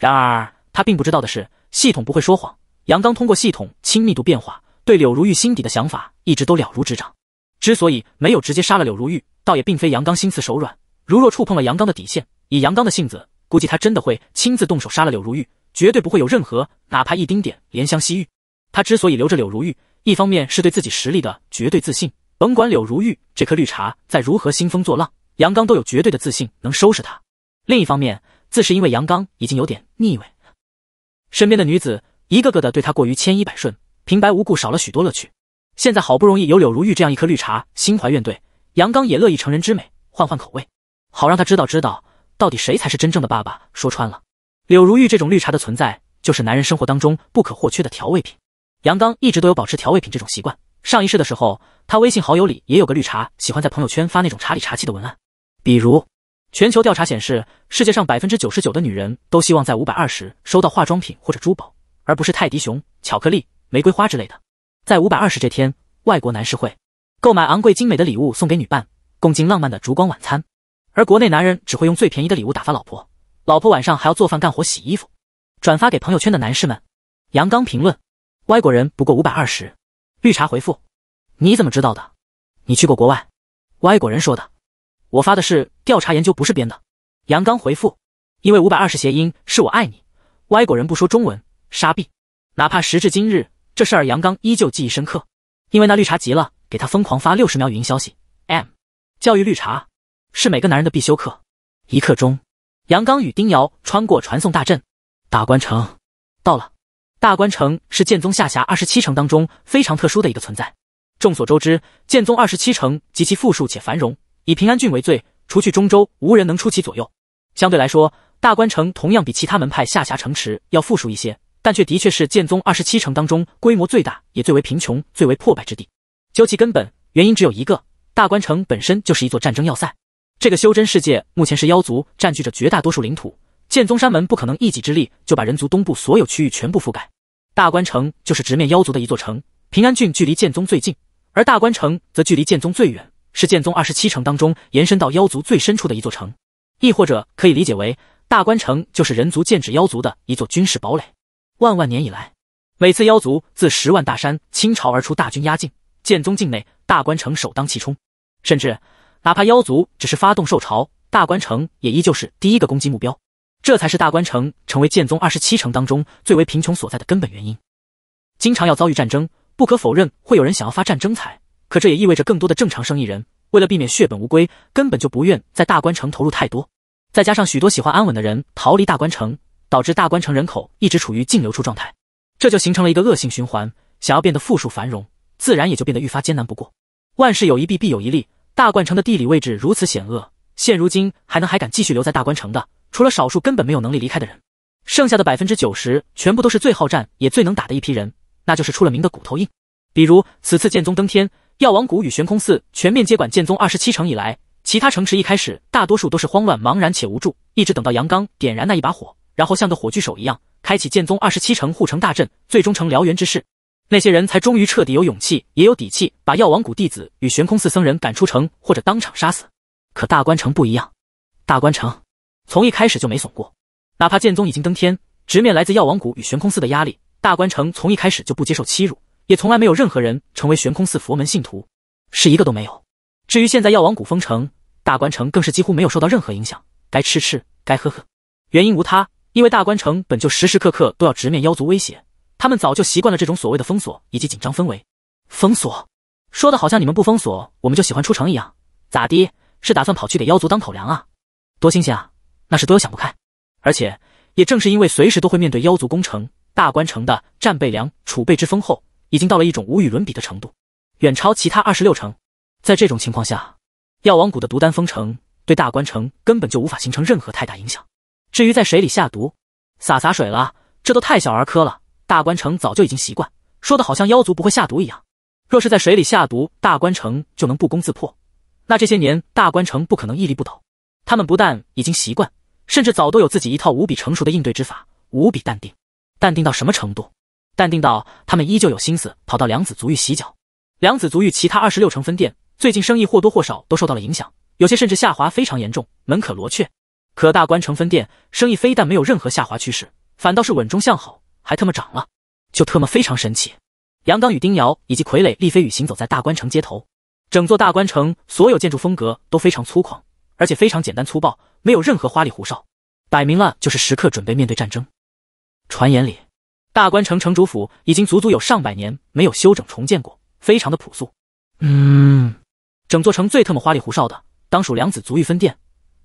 S1: 然而她并不知道的是，系统不会说谎。杨刚通过系统亲密度变化。对柳如玉心底的想法一直都了如指掌，之所以没有直接杀了柳如玉，倒也并非杨刚心慈手软。如若触碰了杨刚的底线，以杨刚的性子，估计他真的会亲自动手杀了柳如玉，绝对不会有任何哪怕一丁点怜香惜玉。他之所以留着柳如玉，一方面是对自己实力的绝对自信，甭管柳如玉这颗绿茶再如何兴风作浪，杨刚都有绝对的自信能收拾他。另一方面，自是因为杨刚已经有点腻味，身边的女子一个个的对他过于千依百顺。平白无故少了许多乐趣，现在好不容易有柳如玉这样一颗绿茶，心怀怨怼，杨刚也乐意成人之美，换换口味，好让他知道知道到底谁才是真正的爸爸。说穿了，柳如玉这种绿茶的存在，就是男人生活当中不可或缺的调味品。杨刚一直都有保持调味品这种习惯。上一世的时候，他微信好友里也有个绿茶，喜欢在朋友圈发那种茶里茶气的文案，比如：全球调查显示，世界上百分之九十九的女人都希望在五百二十收到化妆品或者珠宝，而不是泰迪熊、巧克力。玫瑰花之类的，在五百二十这天，外国男士会购买昂贵精美的礼物送给女伴，共进浪漫的烛光晚餐；而国内男人只会用最便宜的礼物打发老婆，老婆晚上还要做饭、干活、洗衣服。转发给朋友圈的男士们，杨刚评论：歪国人不过五百二十。绿茶回复：你怎么知道的？你去过国外？歪国人说的。我发的是调查研究，不是编的。杨刚回复：因为五百二十谐音是我爱你。歪国人不说中文，傻逼。哪怕时至今日。这事儿杨刚依旧记忆深刻，因为那绿茶急了，给他疯狂发六十秒语音消息。M，教育绿茶是每个男人的必修课。一刻钟，杨刚与丁瑶穿过传送大阵，大关城到了。大关城是剑宗下辖二十七城当中非常特殊的一个存在。众所周知，剑宗二十七城极其富庶且繁荣，以平安郡为最，除去中州，无人能出其左右。相对来说，大关城同样比其他门派下辖城池要富庶一些。但却的确是剑宗二十七城当中规模最大也最为贫穷最为破败之地。究其根本原因只有一个：大关城本身就是一座战争要塞。这个修真世界目前是妖族占据着绝大多数领土，剑宗山门不可能一己之力就把人族东部所有区域全部覆盖。大关城就是直面妖族的一座城。平安郡距离剑宗最近，而大关城则距离剑宗最远，是剑宗二十七城当中延伸到妖族最深处的一座城。亦或者可以理解为，大关城就是人族剑指妖族的一座军事堡垒。万万年以来，每次妖族自十万大山倾巢而出，大军压境，剑宗境内大关城首当其冲。甚至哪怕妖族只是发动受潮，大关城也依旧是第一个攻击目标。这才是大关城成为剑宗二十七城当中最为贫穷所在的根本原因。经常要遭遇战争，不可否认会有人想要发战争财，可这也意味着更多的正常生意人为了避免血本无归，根本就不愿在大关城投入太多。再加上许多喜欢安稳的人逃离大关城。导致大关城人口一直处于净流出状态，这就形成了一个恶性循环。想要变得富庶繁荣，自然也就变得愈发艰难。不过，万事有一弊必有一利，大关城的地理位置如此险恶，现如今还能还敢继续留在大关城的，除了少数根本没有能力离开的人，剩下的百分之九十全部都是最好战也最能打的一批人，那就是出了名的骨头硬。比如此次剑宗登天，药王谷与悬空寺全面接管剑宗二十七城以来，其他城池一开始大多数都是慌乱、茫然且无助，一直等到杨刚点燃那一把火。然后像个火炬手一样，开启剑宗二十七城护城大阵，最终成燎原之势。那些人才终于彻底有勇气，也有底气，把药王谷弟子与悬空寺僧人赶出城，或者当场杀死。可大关城不一样，大关城从一开始就没怂过，哪怕剑宗已经登天，直面来自药王谷与悬空寺的压力，大关城从一开始就不接受欺辱，也从来没有任何人成为悬空寺佛门信徒，是一个都没有。至于现在药王谷封城，大关城更是几乎没有受到任何影响，该吃吃，该喝喝，原因无他。因为大关城本就时时刻刻都要直面妖族威胁，他们早就习惯了这种所谓的封锁以及紧张氛围。封锁，说的好像你们不封锁，我们就喜欢出城一样，咋的？是打算跑去给妖族当口粮啊？多新鲜啊！那是多有想不开。而且也正是因为随时都会面对妖族攻城，大关城的战备粮储备之丰厚，已经到了一种无与伦比的程度，远超其他二十六城。在这种情况下，药王谷的毒丹封城，对大关城根本就无法形成任何太大影响。至于在水里下毒，洒洒水了，这都太小儿科了。大关城早就已经习惯，说的好像妖族不会下毒一样。若是在水里下毒，大关城就能不攻自破，那这些年大关城不可能屹立不倒。他们不但已经习惯，甚至早都有自己一套无比成熟的应对之法，无比淡定，淡定到什么程度？淡定到他们依旧有心思跑到梁子足浴洗脚。梁子足浴其他二十六城分店最近生意或多或少都受到了影响，有些甚至下滑非常严重，门可罗雀。可大关城分店生意非但没有任何下滑趋势，反倒是稳中向好，还特么涨了，就特么非常神奇。杨刚与丁瑶以及傀儡厉飞宇行走在大关城街头，整座大关城所有建筑风格都非常粗犷，而且非常简单粗暴，没有任何花里胡哨，摆明了就是时刻准备面对战争。传言里，大关城城主府已经足足有上百年没有修整重建过，非常的朴素。
S2: 嗯，
S1: 整座城最特么花里胡哨的，当属梁子足浴分店。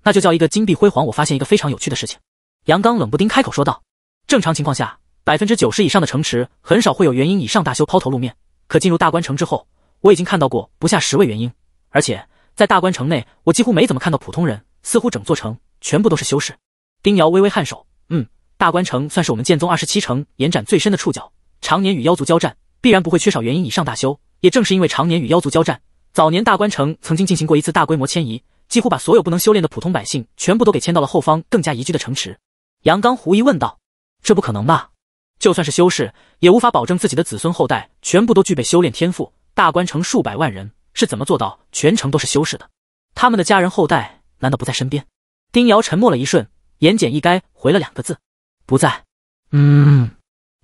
S1: 那就叫一个金碧辉煌。我发现一个非常有趣的事情，杨刚冷不丁开口说道：“正常情况下，百分之九十以上的城池很少会有元婴以上大修抛头露面。可进入大关城之后，我已经看到过不下十位元婴，而且在大关城内，我几乎没怎么看到普通人，似乎整座城全部都是修士。”丁瑶微微颔首：“嗯，大关城算是我们剑宗二十七城延展最深的触角，常年与妖族交战，必然不会缺少元婴以上大修。也正是因为常年与妖族交战，早年大关城曾经进行过一次大规模迁移。”几乎把所有不能修炼的普通百姓全部都给迁到了后方更加宜居的城池。杨刚狐疑问道：“这不可能吧？就算是修士，也无法保证自己的子孙后代全部都具备修炼天赋。大关城数百万人是怎么做到全城都是修士的？他们的家人后代难道不在身边？”丁瑶沉默了一瞬，言简意赅回了两个字：“不在。”
S2: 嗯。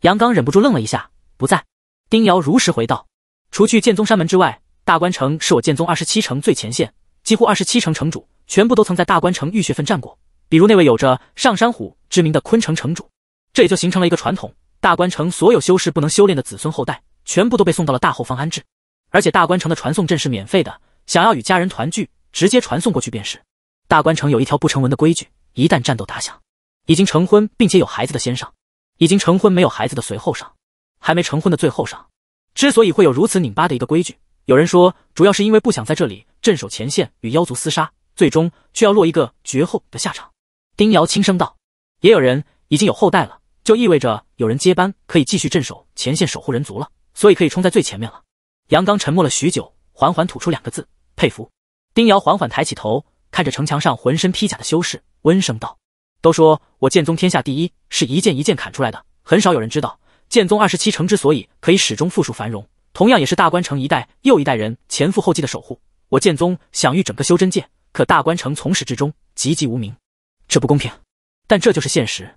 S1: 杨刚忍不住愣了一下：“不在？”丁瑶如实回道：“除去剑宗山门之外，大关城是我剑宗二十七城最前线。”几乎二十七城城主全部都曾在大关城浴血奋战过，比如那位有着上山虎之名的昆城城主，这也就形成了一个传统：大关城所有修士不能修炼的子孙后代，全部都被送到了大后方安置。而且大关城的传送阵是免费的，想要与家人团聚，直接传送过去便是。大关城有一条不成文的规矩：一旦战斗打响，已经成婚并且有孩子的先上，已经成婚没有孩子的随后上，还没成婚的最后上。之所以会有如此拧巴的一个规矩。有人说，主要是因为不想在这里镇守前线，与妖族厮杀，最终却要落一个绝后的下场。丁瑶轻声道。也有人已经有后代了，就意味着有人接班，可以继续镇守前线，守护人族了，所以可以冲在最前面了。杨刚沉默了许久，缓缓吐出两个字：佩服。丁瑶缓缓抬起头，看着城墙上浑身披甲的修士，温声道：“都说我剑宗天下第一，是一剑一剑砍出来的。很少有人知道，剑宗二十七城之所以可以始终富庶繁荣。”同样也是大关城一代又一代人前赴后继的守护。我剑宗享誉整个修真界，可大关城从始至终籍籍无名，这不公平。但这就是现实。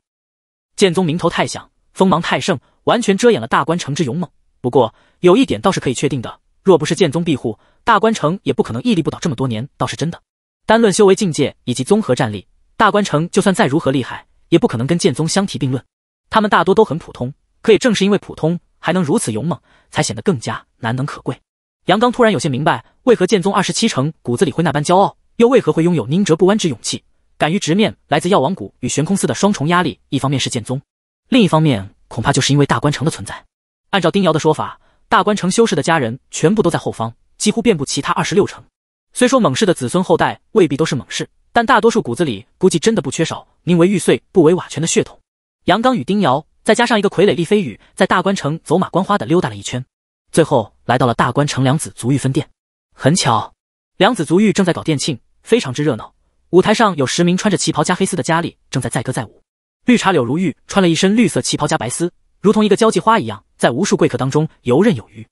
S1: 剑宗名头太响，锋芒太盛，完全遮掩了大关城之勇猛。不过有一点倒是可以确定的：若不是剑宗庇护，大关城也不可能屹立不倒这么多年。倒是真的。单论修为境界以及综合战力，大关城就算再如何厉害，也不可能跟剑宗相提并论。他们大多都很普通，可也正是因为普通。还能如此勇猛，才显得更加难能可贵。杨刚突然有些明白，为何剑宗二十七城骨子里会那般骄傲，又为何会拥有宁折不弯之勇气，敢于直面来自药王谷与悬空寺的双重压力。一方面是剑宗，另一方面恐怕就是因为大关城的存在。按照丁瑶的说法，大关城修士的家人全部都在后方，几乎遍布其他二十六城。虽说猛士的子孙后代未必都是猛士，但大多数骨子里估计真的不缺少宁为玉碎不为瓦全的血统。杨刚与丁瑶。再加上一个傀儡丽飞羽，在大关城走马观花的溜达了一圈，最后来到了大关城良子足浴分店。很巧，良子足浴正在搞店庆，非常之热闹。舞台上有十名穿着旗袍加黑丝的佳丽正在载歌载舞。绿茶柳如玉穿了一身绿色旗袍加白丝，如同一个交际花一样，在无数贵客当中游刃有余。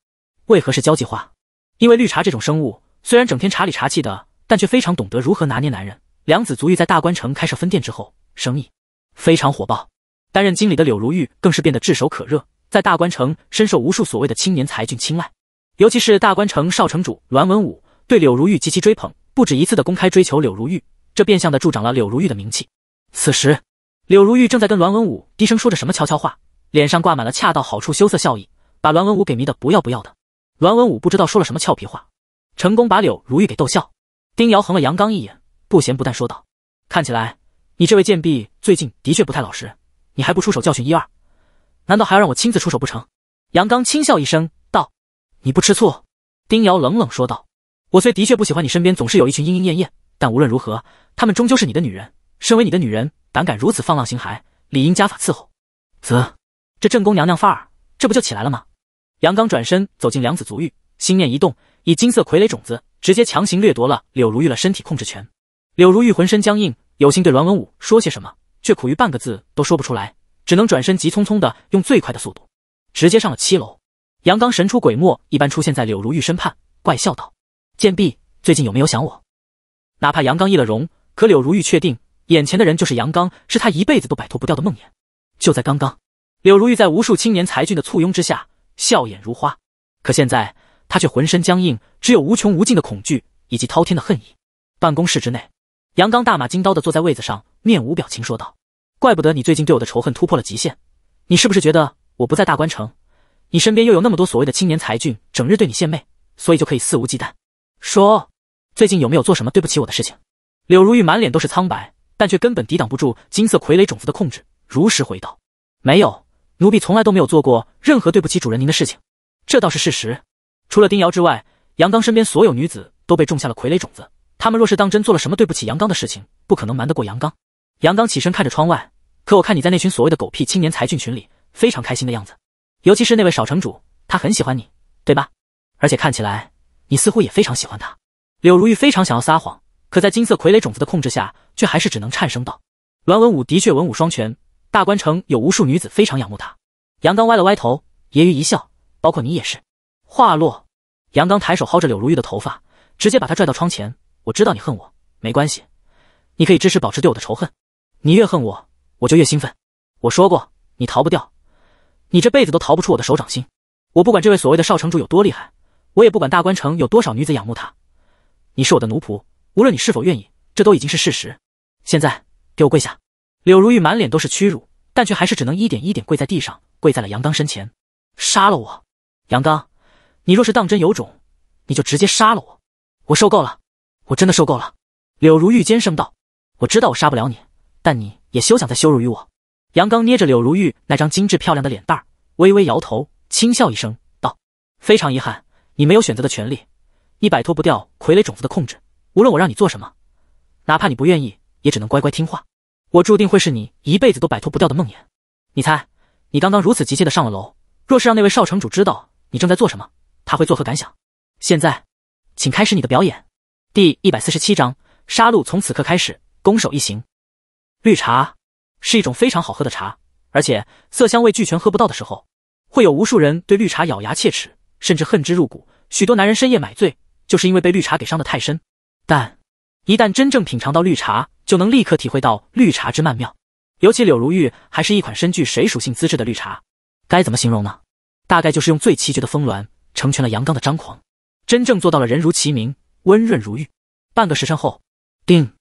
S1: 为何是交际花？因为绿茶这种生物虽然整天茶里茶气的，但却非常懂得如何拿捏男人。良子足浴在大关城开设分店之后，生意非常火爆。担任经理的柳如玉更是变得炙手可热，在大关城深受无数所谓的青年才俊青睐。尤其是大关城少城主栾文武对柳如玉极其追捧，不止一次的公开追求柳如玉，这变相的助长了柳如玉的名气。此时，柳如玉正在跟栾文武低声说着什么悄悄话，脸上挂满了恰到好处羞涩笑意，把栾文武给迷得不要不要的。栾文武不知道说了什么俏皮话，成功把柳如玉给逗笑。丁瑶横了杨刚一眼，不咸不淡说道：“看起来你这位贱婢最近的确不太老实。”你还不出手教训一二，难道还要让我亲自出手不成？杨刚轻笑一声道：“你不吃醋？”丁瑶冷冷说道：“我虽的确不喜欢你身边总是有一群莺莺燕燕，但无论如何，她们终究是你的女人。身为你的女人，胆敢如此放浪形骸，理应家法伺候。”啧，这正宫娘娘范儿，这不就起来了吗？杨刚转身走进梁子足浴，心念一动，以金色傀儡种子直接强行掠夺了柳如玉的身体控制权。柳如玉浑身僵硬，有心对栾文武说些什么。却苦于半个字都说不出来，只能转身急匆匆的用最快的速度直接上了七楼。杨刚神出鬼没一般出现在柳如玉身畔，怪笑道：“贱婢最近有没有想我？”哪怕杨刚易了容，可柳如玉确定眼前的人就是杨刚，是他一辈子都摆脱不掉的梦魇。就在刚刚，柳如玉在无数青年才俊的簇拥之下笑眼如花，可现在她却浑身僵硬，只有无穷无尽的恐惧以及滔天的恨意。办公室之内，杨刚大马金刀的坐在位子上。面无表情说道：“怪不得你最近对我的仇恨突破了极限，你是不是觉得我不在大关城，你身边又有那么多所谓的青年才俊，整日对你献媚，所以就可以肆无忌惮？说最近有没有做什么对不起我的事情？”柳如玉满脸都是苍白，但却根本抵挡不住金色傀儡种子的控制，如实回道：“没有，奴婢从来都没有做过任何对不起主人您的事情，这倒是事实。除了丁瑶之外，杨刚身边所有女子都被种下了傀儡种子，他们若是当真做了什么对不起杨刚的事情，不可能瞒得过杨刚。”杨刚起身看着窗外，可我看你在那群所谓的狗屁青年才俊群里非常开心的样子，尤其是那位少城主，他很喜欢你，对吧？而且看起来你似乎也非常喜欢他。柳如玉非常想要撒谎，可在金色傀儡种子的控制下，却还是只能颤声道：“栾文武的确文武双全，大关城有无数女子非常仰慕他。”杨刚歪了歪头，揶揄一笑：“包括你也是。”话落，杨刚抬手薅着柳如玉的头发，直接把她拽到窗前。我知道你恨我，没关系，你可以支持保持对我的仇恨。你越恨我，我就越兴奋。我说过，你逃不掉，你这辈子都逃不出我的手掌心。我不管这位所谓的少城主有多厉害，我也不管大关城有多少女子仰慕他。你是我的奴仆，无论你是否愿意，这都已经是事实。现在，给我跪下！柳如玉满脸都是屈辱，但却还是只能一点一点跪在地上，跪在了杨刚身前。杀了我，杨刚！你若是当真有种，你就直接杀了我！我受够了，我真的受够了！柳如玉尖声道：“我知道，我杀不了你。”但你也休想再羞辱于我！杨刚捏着柳如玉那张精致漂亮的脸蛋儿，微微摇头，轻笑一声，道：“非常遗憾，你没有选择的权利。你摆脱不掉傀儡种子的控制，无论我让你做什么，哪怕你不愿意，也只能乖乖听话。我注定会是你一辈子都摆脱不掉的梦魇。你猜，你刚刚如此急切的上了楼，若是让那位少城主知道你正在做什么，他会作何感想？现在，请开始你的表演。”第一百四十七章：杀戮从此刻开始，攻守一行。绿茶是一种非常好喝的茶，而且色香味俱全。喝不到的时候，会有无数人对绿茶咬牙切齿，甚至恨之入骨。许多男人深夜买醉，就是因为被绿茶给伤得太深。但一旦真正品尝到绿茶，就能立刻体会到绿茶之曼妙。尤其柳如玉还是一款身具水属性资质的绿茶，该怎么形容呢？大概就是用最奇绝的峰峦，成全了阳刚的张狂，真正做到了人如其名，温润如玉。半个时辰后，定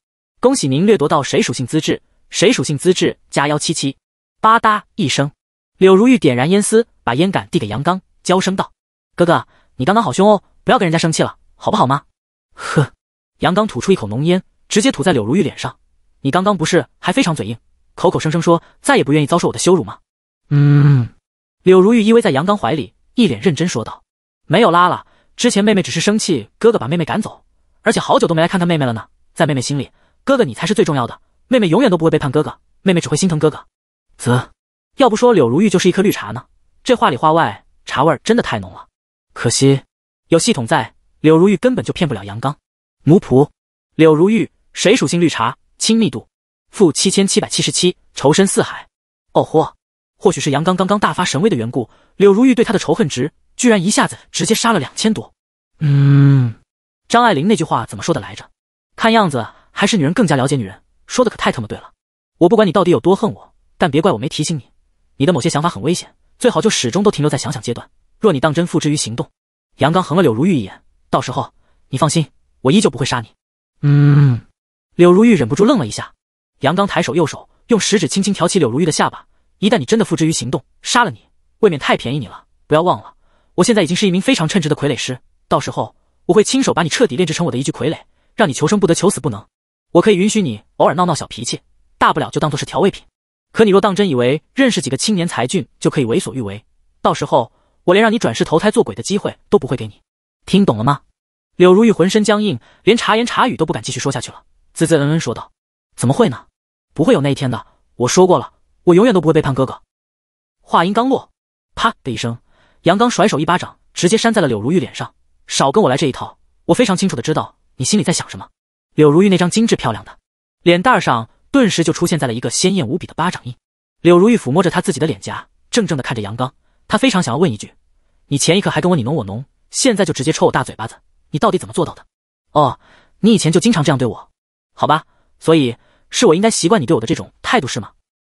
S1: 恭喜您掠夺到水属性资质。谁属性资质加幺七七，吧嗒一声，柳如玉点燃烟丝，把烟杆递给杨刚，娇声道：“哥哥，你刚刚好凶哦，不要跟人家生气了，好不好吗？”呵，杨刚吐出一口浓烟，直接吐在柳如玉脸上。你刚刚不是还非常嘴硬，口口声声说再也不愿意遭受我的羞辱吗？嗯，柳如玉依偎在杨刚怀里，一脸认真说道：“没有啦啦，之前妹妹只是生气，哥哥把妹妹赶走，而且好久都没来看看妹妹了呢。在妹妹心里，哥哥你才是最重要的。”妹妹永远都不会背叛哥哥，妹妹只会心疼哥哥。则，要不说柳如玉就是一颗绿茶呢？这话里话外，茶味儿真的太浓了。可惜有系统在，柳如玉根本就骗不了杨刚。奴仆，柳如玉，水属性绿茶，亲密度负七千七百七十七，仇深似海。哦豁，或许是杨刚刚刚大发神威的缘故，柳如玉对他的仇恨值居然一下子直接杀了两千多。
S2: 嗯，
S1: 张爱玲那句话怎么说的来着？看样子还是女人更加了解女人。说的可太他妈对了！我不管你到底有多恨我，但别怪我没提醒你，你的某些想法很危险，最好就始终都停留在想想阶段。若你当真付之于行动，杨刚横了柳如玉一眼，到时候你放心，我依旧不会杀你。
S2: 嗯。
S1: 柳如玉忍不住愣了一下，杨刚抬手右手用食指轻轻挑起柳如玉的下巴，一旦你真的付之于行动，杀了你未免太便宜你了。不要忘了，我现在已经是一名非常称职的傀儡师，到时候我会亲手把你彻底炼制成我的一具傀儡，让你求生不得，求死不能。我可以允许你偶尔闹闹小脾气，大不了就当做是调味品。可你若当真以为认识几个青年才俊就可以为所欲为，到时候我连让你转世投胎做鬼的机会都不会给你。听懂了吗？柳如玉浑身僵硬，连茶言茶语都不敢继续说下去了，啧啧嗯嗯说道：“怎么会呢？不会有那一天的。我说过了，我永远都不会背叛哥哥。”话音刚落，啪的一声，杨刚甩手一巴掌，直接扇在了柳如玉脸上。少跟我来这一套，我非常清楚的知道你心里在想什么。柳如玉那张精致漂亮的脸蛋上，顿时就出现在了一个鲜艳无比的巴掌印。柳如玉抚摸着她自己的脸颊，怔怔的看着杨刚，她非常想要问一句：“你前一刻还跟我你侬我侬，现在就直接抽我大嘴巴子，你到底怎么做到的？”哦，你以前就经常这样对我，好吧？所以是我应该习惯你对我的这种态度是吗？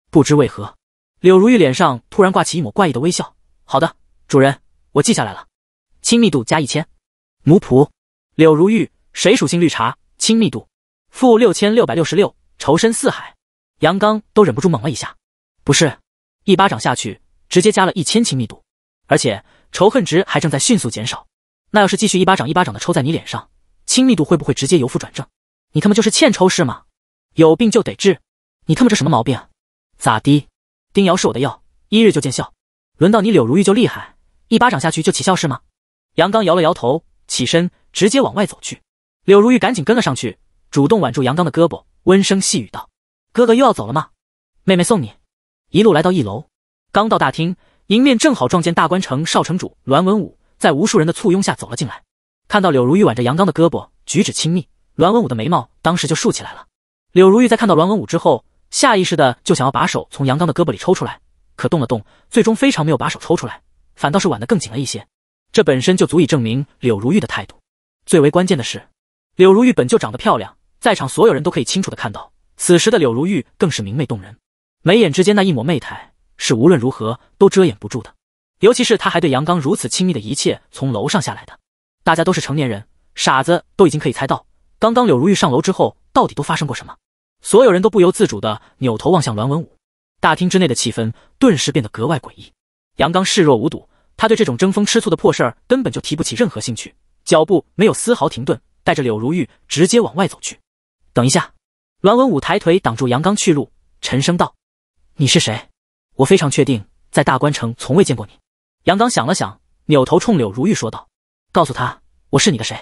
S1: 不知为何，柳如玉脸上突然挂起一抹怪异的微笑。好的，主人，我记下来了，亲密度加一千。奴仆柳如玉，谁属性绿茶。亲密度负六千六百六十六，仇深似海，杨刚都忍不住猛了一下。不是，一巴掌下去直接加了一千亲密度，而且仇恨值还正在迅速减少。那要是继续一巴掌一巴掌的抽在你脸上，亲密度会不会直接由负转正？你他妈就是欠抽是吗？有病就得治，你他妈这什么毛病？咋的？丁瑶是我的药，一日就见效。轮到你柳如玉就厉害，一巴掌下去就起效是吗？杨刚摇了摇头，起身直接往外走去。柳如玉赶紧跟了上去，主动挽住杨刚的胳膊，温声细语道：“哥哥又要走了吗？妹妹送你。”一路来到一楼，刚到大厅，迎面正好撞见大关城少城主栾文武在无数人的簇拥下走了进来。看到柳如玉挽着杨刚的胳膊，举止亲密，栾文武的眉毛当时就竖起来了。柳如玉在看到栾文武之后，下意识的就想要把手从杨刚的胳膊里抽出来，可动了动，最终非常没有把手抽出来，反倒是挽得更紧了一些。这本身就足以证明柳如玉的态度。最为关键的是。柳如玉本就长得漂亮，在场所有人都可以清楚的看到，此时的柳如玉更是明媚动人，眉眼之间那一抹媚态是无论如何都遮掩不住的。尤其是她还对杨刚如此亲密的一切，从楼上下来的，大家都是成年人，傻子都已经可以猜到，刚刚柳如玉上楼之后到底都发生过什么。所有人都不由自主的扭头望向栾文武，大厅之内的气氛顿时变得格外诡异。杨刚视若无睹，他对这种争风吃醋的破事儿根本就提不起任何兴趣，脚步没有丝毫停顿。带着柳如玉直接往外走去。等一下，栾文武抬腿挡住杨刚去路，沉声道：“你是谁？我非常确定，在大关城从未见过你。”杨刚想了想，扭头冲柳如玉说道：“告诉他，我是你的谁？”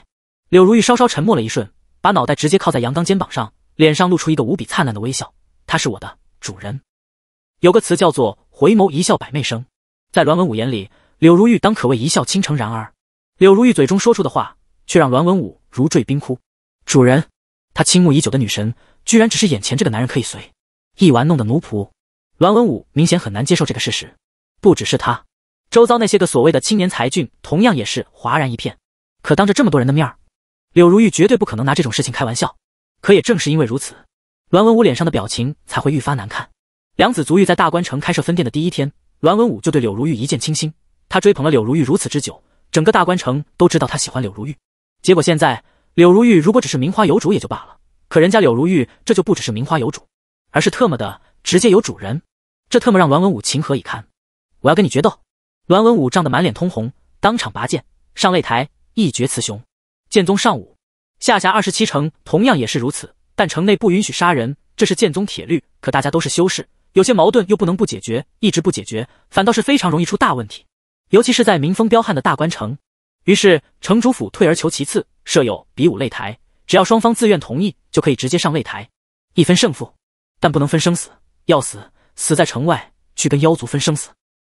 S1: 柳如玉稍稍沉默了一瞬，把脑袋直接靠在杨刚肩膀上，脸上露出一个无比灿烂的微笑：“他是我的主人。有个词叫做‘回眸一笑百媚生’。在栾文武眼里，柳如玉当可谓一笑倾城。然而，柳如玉嘴中说出的话，却让栾文武。”如坠冰窟，主人，他倾慕已久的女神，居然只是眼前这个男人可以随意玩弄的奴仆。栾文武明显很难接受这个事实，不只是他，周遭那些个所谓的青年才俊，同样也是哗然一片。可当着这么多人的面儿，柳如玉绝对不可能拿这种事情开玩笑。可也正是因为如此，栾文武脸上的表情才会愈发难看。梁子足玉在大关城开设分店的第一天，栾文武就对柳如玉一见倾心。他追捧了柳如玉如此之久，整个大关城都知道他喜欢柳如玉。结果现在，柳如玉如果只是名花有主也就罢了，可人家柳如玉这就不只是名花有主，而是特么的直接有主人，这特么让栾文武情何以堪？我要跟你决斗！栾文武涨得满脸通红，当场拔剑上擂台一决雌雄。剑宗上武下辖二十七城，同样也是如此，但城内不允许杀人，这是剑宗铁律。可大家都是修士，有些矛盾又不能不解决，一直不解决，反倒是非常容易出大问题，尤其是在民风彪悍的大关城。于是，城主府退而求其次，设有比武擂台，只要双方自愿同意，就可以直接上擂台，一分胜负，但不能分生死，要死死在城外，去跟妖族分生死。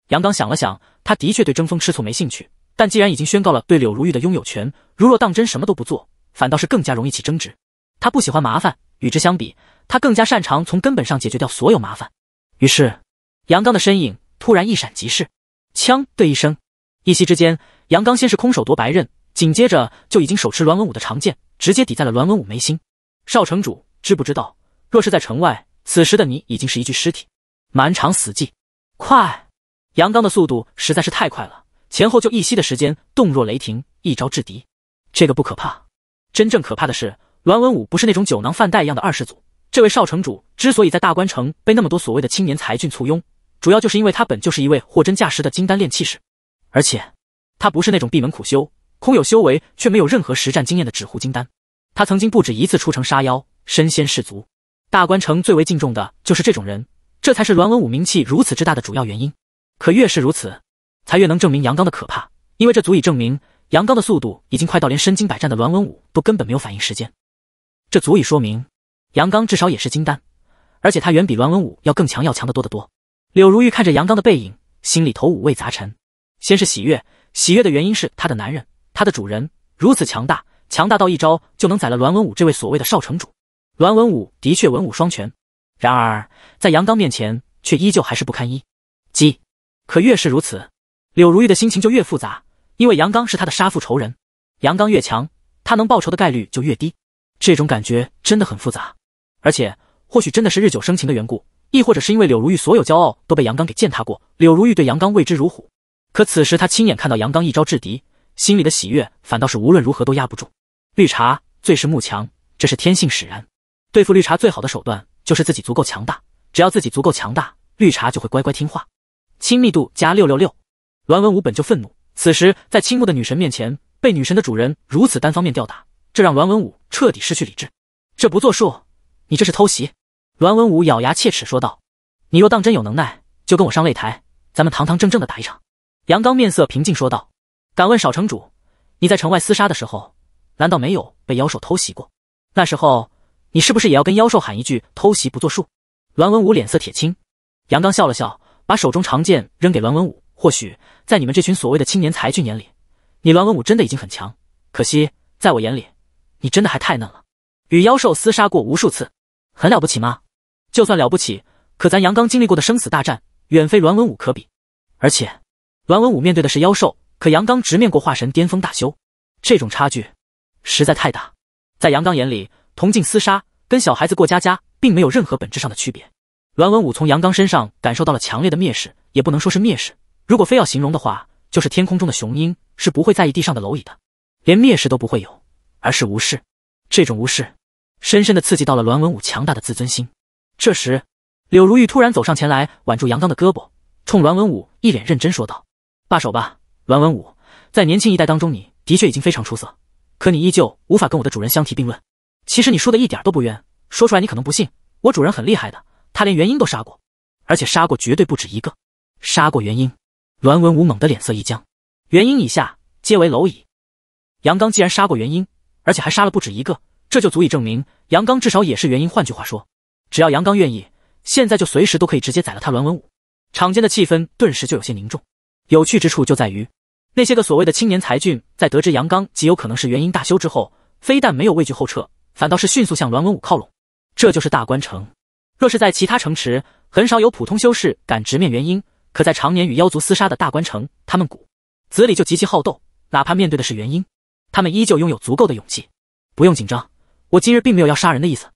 S1: 杨刚想了想，他的确对争风吃醋没兴趣，但既然已经宣告了对柳如玉的拥有权，如若当真什么都不做，反倒是更加容易起争执。他不喜欢麻烦，与之相比，他更加擅长从根本上解决掉所有麻烦。于是，杨刚的身影突然一闪即逝，枪的一声，一息之间。杨刚先是空手夺白刃，紧接着就已经手持栾文武的长剑，直接抵在了栾文武眉心。少城主，知不知道？若是在城外，此时的你已经是一具尸体。满场死寂。快！杨刚的速度实在是太快了，前后就一息的时间，动若雷霆，一招制敌。这个不可怕，真正可怕的是栾文武不是那种酒囊饭袋一样的二世祖。这位少城主之所以在大关城被那么多所谓的青年才俊簇拥，主要就是因为他本就是一位货真价实的金丹炼气士，而且。他不是那种闭门苦修、空有修为却没有任何实战经验的纸糊金丹。他曾经不止一次出城杀妖，身先士卒。大关城最为敬重的就是这种人，这才是栾文武名气如此之大的主要原因。可越是如此，才越能证明杨刚的可怕，因为这足以证明杨刚的速度已经快到连身经百战的栾文武都根本没有反应时间。这足以说明杨刚至少也是金丹，而且他远比栾文武要更强，要强得多得多。柳如玉看着杨刚的背影，心里头五味杂陈，先是喜悦。喜悦的原因是他的男人，他的主人如此强大，强大到一招就能宰了栾文武这位所谓的少城主。栾文武的确文武双全，然而在杨刚面前却依旧还是不堪一击。可越是如此，柳如玉的心情就越复杂，因为杨刚是他的杀父仇人。杨刚越强，他能报仇的概率就越低。这种感觉真的很复杂，而且或许真的是日久生情的缘故，亦或者是因为柳如玉所有骄傲都被杨刚给践踏过，柳如玉对杨刚畏之如虎。可此时他亲眼看到杨刚一招制敌，心里的喜悦反倒是无论如何都压不住。绿茶最是慕强，这是天性使然。对付绿茶最好的手段就是自己足够强大，只要自己足够强大，绿茶就会乖乖听话。亲密度加六六六。栾文武本就愤怒，此时在青木的女神面前被女神的主人如此单方面吊打，这让栾文武彻底失去理智。这不作数，你这是偷袭！栾文武咬牙切齿说道：“你若当真有能耐，就跟我上擂台，咱们堂堂正正的打一场。”杨刚面色平静说道：“敢问少城主，你在城外厮杀的时候，难道没有被妖兽偷袭过？那时候，你是不是也要跟妖兽喊一句‘偷袭不作数’？”栾文武脸色铁青。杨刚笑了笑，把手中长剑扔给栾文武。或许在你们这群所谓的青年才俊眼里，你栾文武真的已经很强。可惜，在我眼里，你真的还太嫩了。与妖兽厮杀过无数次，很了不起吗？就算了不起，可咱杨刚经历过的生死大战，远非栾文武可比。而且。栾文武面对的是妖兽，可杨刚直面过化神巅峰大修，这种差距实在太大。在杨刚眼里，同境厮杀跟小孩子过家家并没有任何本质上的区别。栾文武从杨刚身上感受到了强烈的蔑视，也不能说是蔑视，如果非要形容的话，就是天空中的雄鹰是不会在意地上的蝼蚁的，连蔑视都不会有，而是无视。这种无视深深的刺激到了栾文武强大的自尊心。这时，柳如玉突然走上前来，挽住杨刚的胳膊，冲栾文武一脸认真说道。罢手吧，栾文武，在年轻一代当中，你的确已经非常出色，可你依旧无法跟我的主人相提并论。其实你说的一点都不冤，说出来你可能不信，我主人很厉害的，他连元婴都杀过，而且杀过绝对不止一个。杀过元婴，栾文武猛地脸色一僵，元婴以下皆为蝼蚁。杨刚既然杀过元婴，而且还杀了不止一个，这就足以证明杨刚至少也是元婴。换句话说，只要杨刚愿意，现在就随时都可以直接宰了他。栾文武场间的气氛顿时就有些凝重。有趣之处就在于，那些个所谓的青年才俊，在得知杨刚极有可能是元婴大修之后，非但没有畏惧后撤，反倒是迅速向栾文武靠拢。这就是大关城。若是在其他城池，很少有普通修士敢直面元婴；可在常年与妖族厮杀的大关城，他们骨子里就极其好斗，哪怕面对的是元婴，他们依旧拥有足够的勇气。不用紧张，我今日并没有要杀人的意思。”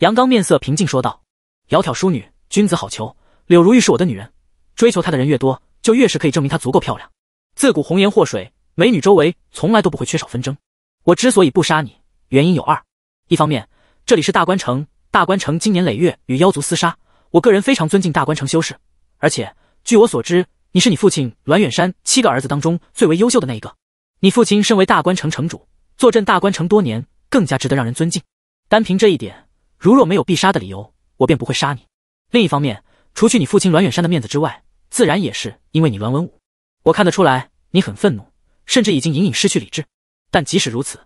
S1: 杨刚面色平静说道，“窈窕淑女，君子好逑。柳如玉是我的女人，追求她的人越多。”就越是可以证明她足够漂亮。自古红颜祸水，美女周围从来都不会缺少纷争。我之所以不杀你，原因有二：一方面，这里是大关城，大关城经年累月与妖族厮杀，我个人非常尊敬大关城修士；而且，据我所知，你是你父亲栾远山七个儿子当中最为优秀的那一个。你父亲身为大关城城主，坐镇大关城多年，更加值得让人尊敬。单凭这一点，如若没有必杀的理由，我便不会杀你。另一方面，除去你父亲栾远山的面子之外。自然也是因为你栾文武，我看得出来你很愤怒，甚至已经隐隐失去理智。但即使如此，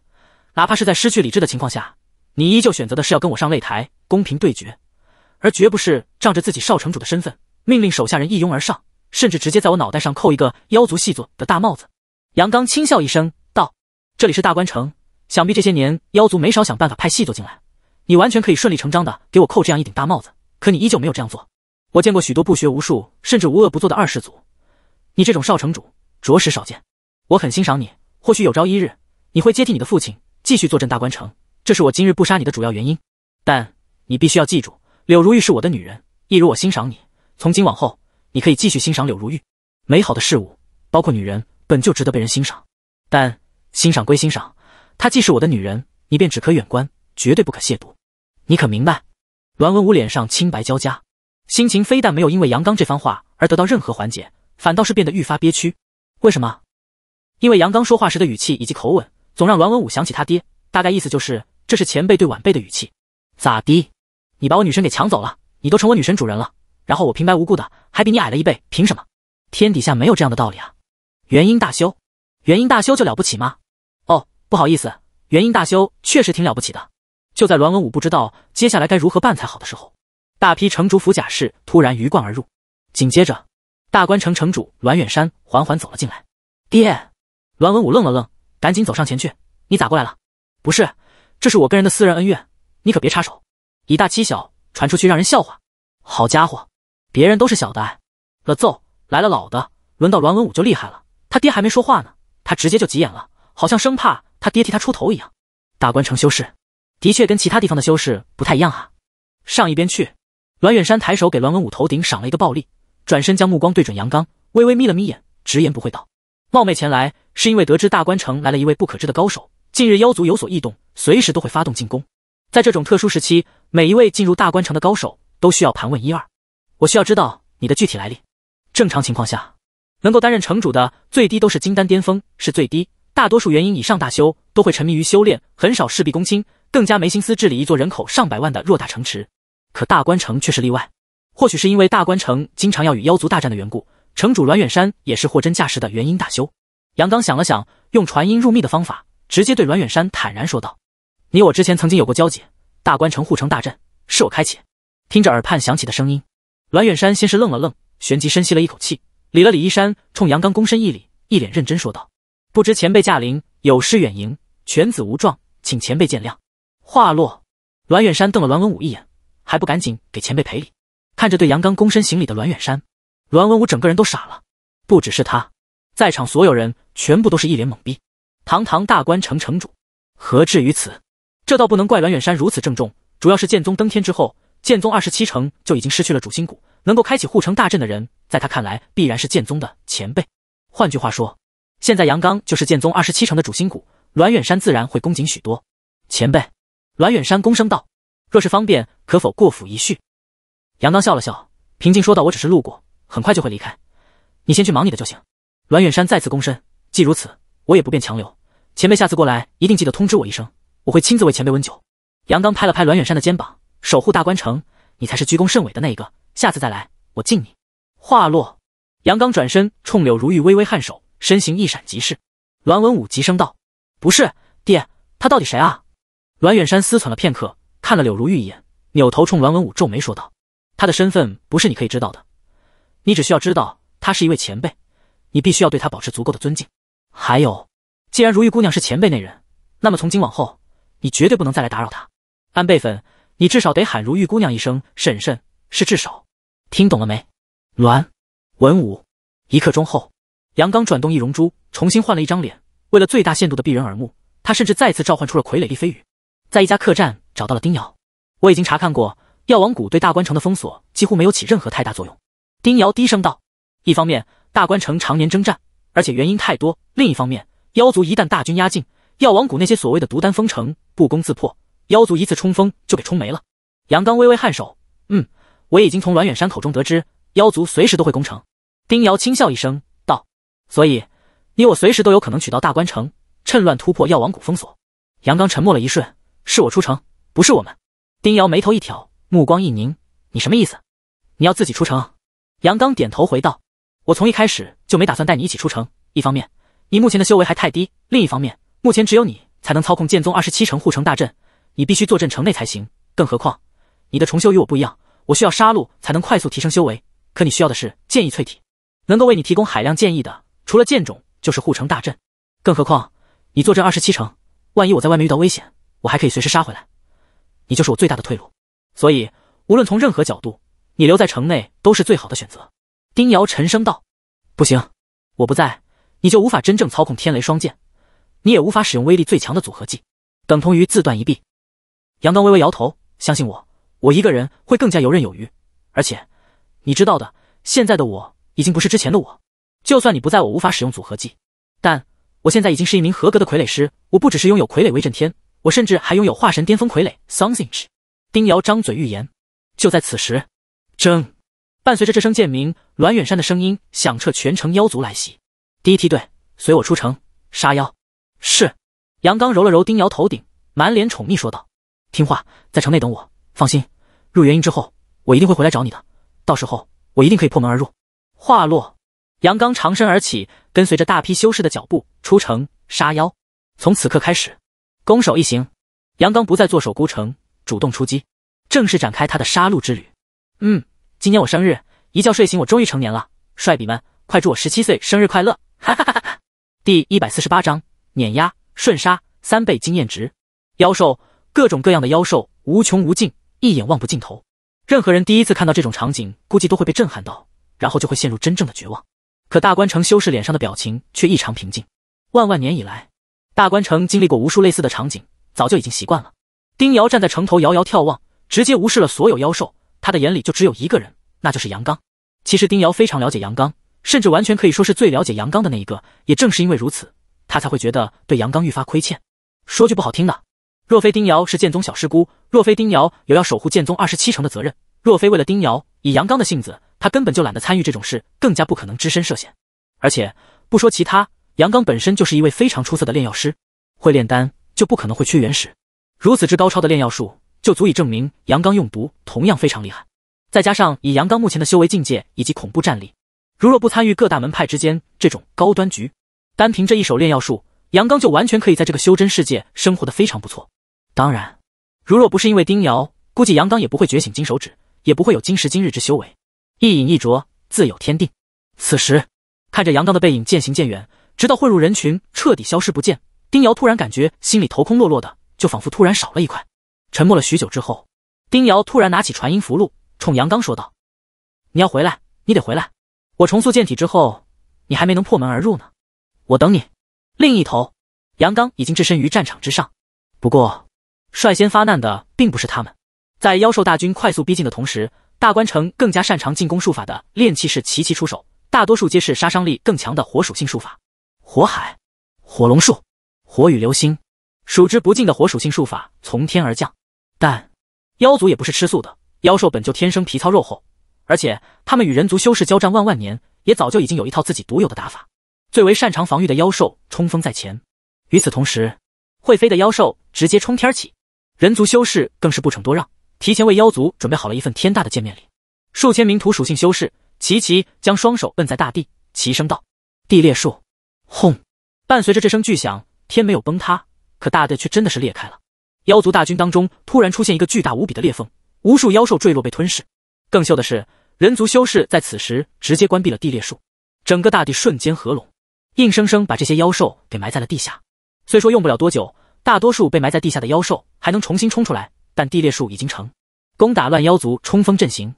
S1: 哪怕是在失去理智的情况下，你依旧选择的是要跟我上擂台公平对决，而绝不是仗着自己少城主的身份命令手下人一拥而上，甚至直接在我脑袋上扣一个妖族细作的大帽子。杨刚轻笑一声道：“这里是大关城，想必这些年妖族没少想办法派细作进来，你完全可以顺理成章的给我扣这样一顶大帽子，可你依旧没有这样做。”我见过许多不学无术，甚至无恶不作的二世祖，你这种少城主着实少见。我很欣赏你，或许有朝一日你会接替你的父亲，继续坐镇大关城。这是我今日不杀你的主要原因。但你必须要记住，柳如玉是我的女人。一如我欣赏你，从今往后你可以继续欣赏柳如玉。美好的事物，包括女人，本就值得被人欣赏。但欣赏归欣赏，她既是我的女人，你便只可远观，绝对不可亵渎。你可明白？栾文武脸上青白交加。心情非但没有因为杨刚这番话而得到任何缓解，反倒是变得愈发憋屈。为什么？因为杨刚说话时的语气以及口吻，总让栾文武想起他爹。大概意思就是，这是前辈对晚辈的语气。咋的？你把我女神给抢走了，你都成我女神主人了，然后我平白无故的还比你矮了一辈，凭什么？天底下没有这样的道理啊！元婴大修，元婴大修就了不起吗？哦，不好意思，元婴大修确实挺了不起的。就在栾文武不知道接下来该如何办才好的时候。大批城主府甲士突然鱼贯而入，紧接着，大关城城主栾远山缓缓走了进来。爹，栾文武愣了愣，赶紧走上前去：“你咋过来了？不是，这是我跟人的私人恩怨，你可别插手，以大欺小，传出去让人笑话。好家伙，别人都是小的，了揍来了老的，轮到栾文武就厉害了。他爹还没说话呢，他直接就急眼了，好像生怕他爹替他出头一样。大关城修士的确跟其他地方的修士不太一样啊，上一边去。”栾远山抬手给栾文武头顶赏了一个暴力，转身将目光对准杨刚，微微眯了眯眼，直言不讳道：“冒昧前来，是因为得知大关城来了一位不可知的高手。近日妖族有所异动，随时都会发动进攻。在这种特殊时期，每一位进入大关城的高手都需要盘问一二。我需要知道你的具体来历。正常情况下，能够担任城主的最低都是金丹巅峰，是最低。大多数元婴以上大修都会沉迷于修炼，很少事必躬亲，更加没心思治理一座人口上百万的偌大城池。”可大关城却是例外，或许是因为大关城经常要与妖族大战的缘故，城主栾远山也是货真价实的元婴大修。杨刚想了想，用传音入密的方法，直接对栾远山坦然说道：“你我之前曾经有过交集，大关城护城大阵是我开启。”听着耳畔响起的声音，栾远山先是愣了愣，旋即深吸了一口气，理了理衣衫，冲杨刚躬身一礼，一脸认真说道：“不知前辈驾临，有失远迎，犬子无状，请前辈见谅。”话落，栾远山瞪了栾文武一眼。还不赶紧给前辈赔礼！看着对杨刚躬身行礼的栾远山，栾文武整个人都傻了。不只是他，在场所有人全部都是一脸懵逼。堂堂大关城城主，何至于此？这倒不能怪栾远山如此郑重，主要是剑宗登天之后，剑宗二十七城就已经失去了主心骨。能够开启护城大阵的人，在他看来必然是剑宗的前辈。换句话说，现在杨刚就是剑宗二十七城的主心骨，栾远山自然会恭谨许多。前辈，栾远山躬声道。若是方便，可否过府一叙？杨刚笑了笑，平静说道：“我只是路过，很快就会离开，你先去忙你的就行。”栾远山再次躬身：“既如此，我也不便强留。前辈下次过来，一定记得通知我一声，我会亲自为前辈温酒。”杨刚拍了拍栾远山的肩膀：“守护大关城，你才是鞠躬甚伟的那一个。下次再来，我敬你。”话落，杨刚转身冲柳如玉微微颔首，身形一闪即逝。栾文武急声道：“不是，爹，他到底谁啊？”栾远山思忖了片刻。看了柳如玉一眼，扭头冲栾文武皱眉说道：“他的身份不是你可以知道的，你只需要知道他是一位前辈，你必须要对他保持足够的尊敬。还有，既然如玉姑娘是前辈那人，那么从今往后，你绝对不能再来打扰她。按辈分，你至少得喊如玉姑娘一声婶婶，是至少。听懂了没？”栾文武。一刻钟后，杨刚转动易容珠，重新换了一张脸。为了最大限度的避人耳目，他甚至再次召唤出了傀儡厉飞羽，在一家客栈。找到了丁瑶，我已经查看过药王谷对大关城的封锁几乎没有起任何太大作用。丁瑶低声道：“一方面，大关城常年征战，而且原因太多；另一方面，妖族一旦大军压境，药王谷那些所谓的毒丹封城不攻自破，妖族一次冲锋就给冲没了。”杨刚微微颔首，嗯，我已经从栾远山口中得知，妖族随时都会攻城。丁瑶轻笑一声道：“所以，你我随时都有可能取到大关城，趁乱突破药王谷封锁。”杨刚沉默了一瞬，是我出城。不是我们，丁瑶眉头一挑，目光一凝：“你什么意思？你要自己出城？”杨刚点头回道：“我从一开始就没打算带你一起出城。一方面，你目前的修为还太低；另一方面，目前只有你才能操控剑宗二十七城护城大阵，你必须坐镇城内才行。更何况，你的重修与我不一样，我需要杀戮才能快速提升修为，可你需要的是剑意淬体，能够为你提供海量剑意的，除了剑种就是护城大阵。更何况，你坐镇二十七城，万一我在外面遇到危险，我还可以随时杀回来。”你就是我最大的退路，所以无论从任何角度，你留在城内都是最好的选择。丁瑶沉声道：“不行，我不在，你就无法真正操控天雷双剑，你也无法使用威力最强的组合技，等同于自断一臂。”杨刚微微摇头：“相信我，我一个人会更加游刃有余。而且你知道的，现在的我已经不是之前的我。就算你不在我无法使用组合技，但我现在已经是一名合格的傀儡师。我不只是拥有傀儡威震天。”我甚至还拥有化神巅峰傀儡。Something。丁瑶张嘴欲言，就在此时，铮！伴随着这声剑鸣，栾远山的声音响彻全城：“妖族来袭，第一梯队，随我出城杀妖！”是。杨刚揉了揉丁瑶头顶，满脸宠溺说道：“听话，在城内等我。放心，入元婴之后，我一定会回来找你的。到时候，我一定可以破门而入。”话落，杨刚长身而起，跟随着大批修士的脚步出城杀妖。从此刻开始。攻守一行，杨刚不再坐守孤城，主动出击，正式展开他的杀戮之旅。嗯，今天我生日，一觉睡醒，我终于成年了。帅比们，快祝我十七岁生日快乐！哈哈哈哈！第一百四十八章碾压、瞬杀、三倍经验值，妖兽，各种各样的妖兽，无穷无尽，一眼望不尽头。任何人第一次看到这种场景，估计都会被震撼到，然后就会陷入真正的绝望。可大关城修士脸上的表情却异常平静，万万年以来。大关城经历过无数类似的场景，早就已经习惯了。丁瑶站在城头遥遥眺望，直接无视了所有妖兽，他的眼里就只有一个人，那就是杨刚。其实丁瑶非常了解杨刚，甚至完全可以说是最了解杨刚的那一个。也正是因为如此，他才会觉得对杨刚愈发亏欠。说句不好听的，若非丁瑶是剑宗小师姑，若非丁瑶有要守护剑宗二十七城的责任，若非为了丁瑶，以杨刚的性子，他根本就懒得参与这种事，更加不可能只身涉险。而且不说其他。杨刚本身就是一位非常出色的炼药师，会炼丹就不可能会缺原石。如此之高超的炼药术，就足以证明杨刚用毒同样非常厉害。再加上以杨刚目前的修为境界以及恐怖战力，如若不参与各大门派之间这种高端局，单凭这一手炼药术，杨刚就完全可以在这个修真世界生活的非常不错。当然，如若不是因为丁瑶，估计杨刚也不会觉醒金手指，也不会有今时今日之修为。一饮一啄，自有天定。此时看着杨刚的背影渐行渐远。直到混入人群，彻底消失不见，丁瑶突然感觉心里头空落落的，就仿佛突然少了一块。沉默了许久之后，丁瑶突然拿起传音符箓，冲杨刚说道：“你要回来，你得回来。我重塑剑体之后，你还没能破门而入呢，我等你。”另一头，杨刚已经置身于战场之上，不过，率先发难的并不是他们，在妖兽大军快速逼近的同时，大关城更加擅长进攻术法的炼气士齐齐出手，大多数皆是杀伤力更强的火属性术法。火海，火龙术，火雨流星，数之不尽的火属性术法从天而降。但妖族也不是吃素的，妖兽本就天生皮糙肉厚，而且他们与人族修士交战万万年，也早就已经有一套自己独有的打法。最为擅长防御的妖兽冲锋在前，与此同时，会飞的妖兽直接冲天起。人族修士更是不逞多让，提前为妖族准备好了一份天大的见面礼。数千名土属性修士齐齐将双手摁在大地，齐声道：“地裂术。”轰！伴随着这声巨响，天没有崩塌，可大地却真的是裂开了。妖族大军当中突然出现一个巨大无比的裂缝，无数妖兽坠落被吞噬。更秀的是，人族修士在此时直接关闭了地裂术，整个大地瞬间合拢，硬生生把这些妖兽给埋在了地下。虽说用不了多久，大多数被埋在地下的妖兽还能重新冲出来，但地裂术已经成，攻打乱妖族冲锋阵型。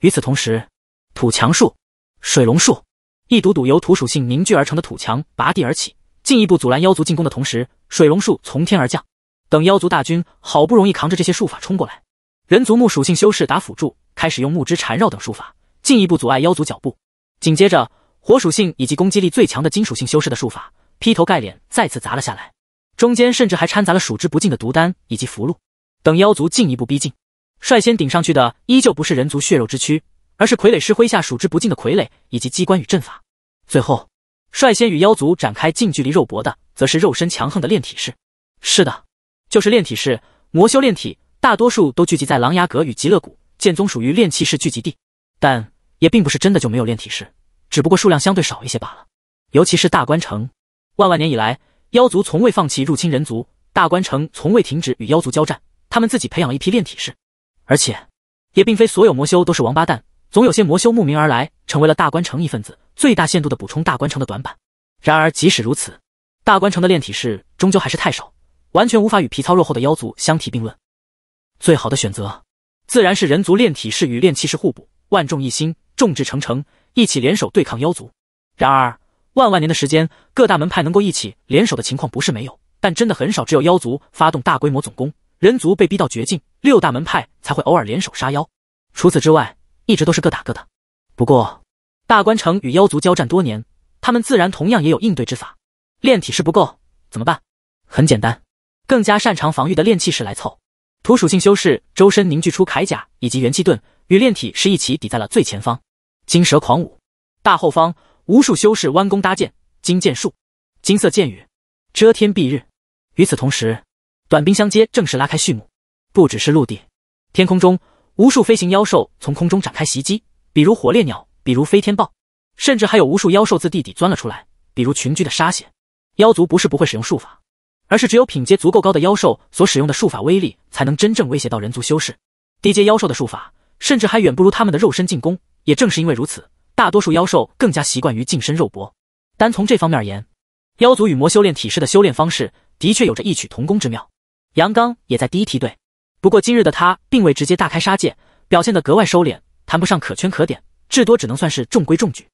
S1: 与此同时，土墙术、水龙术。一堵堵由土属性凝聚而成的土墙拔地而起，进一步阻拦妖族进攻的同时，水龙术从天而降。等妖族大军好不容易扛着这些术法冲过来，人族木属性修士打辅助，开始用木枝缠绕等术法，进一步阻碍妖族脚步。紧接着，火属性以及攻击力最强的金属性修士的术法劈头盖脸再次砸了下来，中间甚至还掺杂了数之不尽的毒丹以及符箓。等妖族进一步逼近，率先顶上去的依旧不是人族血肉之躯。而是傀儡师麾下数之不尽的傀儡以及机关与阵法。最后，率先与妖族展开近距离肉搏的，则是肉身强横的炼体士。是的，就是炼体士。魔修炼体，大多数都聚集在琅琊阁与极乐谷。剑宗属于炼气士聚集地，但也并不是真的就没有炼体士，只不过数量相对少一些罢了。尤其是大关城，万万年以来，妖族从未放弃入侵人族，大关城从未停止与妖族交战。他们自己培养了一批炼体士，而且也并非所有魔修都是王八蛋。总有些魔修慕名而来，成为了大关城一份子，最大限度的补充大关城的短板。然而，即使如此，大关城的炼体士终究还是太少，完全无法与皮糙肉厚的妖族相提并论。最好的选择自然是人族炼体士与炼气士互补，万众一心，众志成城，一起联手对抗妖族。然而，万万年的时间，各大门派能够一起联手的情况不是没有，但真的很少。只有妖族发动大规模总攻，人族被逼到绝境，六大门派才会偶尔联手杀妖。除此之外，一直都是各打各的，不过大关城与妖族交战多年，他们自然同样也有应对之法。炼体是不够，怎么办？很简单，更加擅长防御的炼气士来凑。土属性修士周身凝聚出铠甲以及元气盾，与炼体士一起抵在了最前方。金蛇狂舞，大后方无数修士弯弓搭箭，金箭术，金色箭雨遮天蔽日。与此同时，短兵相接正式拉开序幕。不只是陆地，天空中。无数飞行妖兽从空中展开袭击，比如火烈鸟，比如飞天豹，甚至还有无数妖兽自地底钻了出来，比如群居的沙蟹。妖族不是不会使用术法，而是只有品阶足够高的妖兽所使用的术法威力才能真正威胁到人族修士。低阶妖兽的术法，甚至还远不如他们的肉身进攻。也正是因为如此，大多数妖兽更加习惯于近身肉搏。单从这方面而言，妖族与魔修炼体式的修炼方式的确有着异曲同工之妙。杨刚也在第一梯队。不过今日的他并未直接大开杀戒，表现得格外收敛，谈不上可圈可点，至多只能算是中规中矩。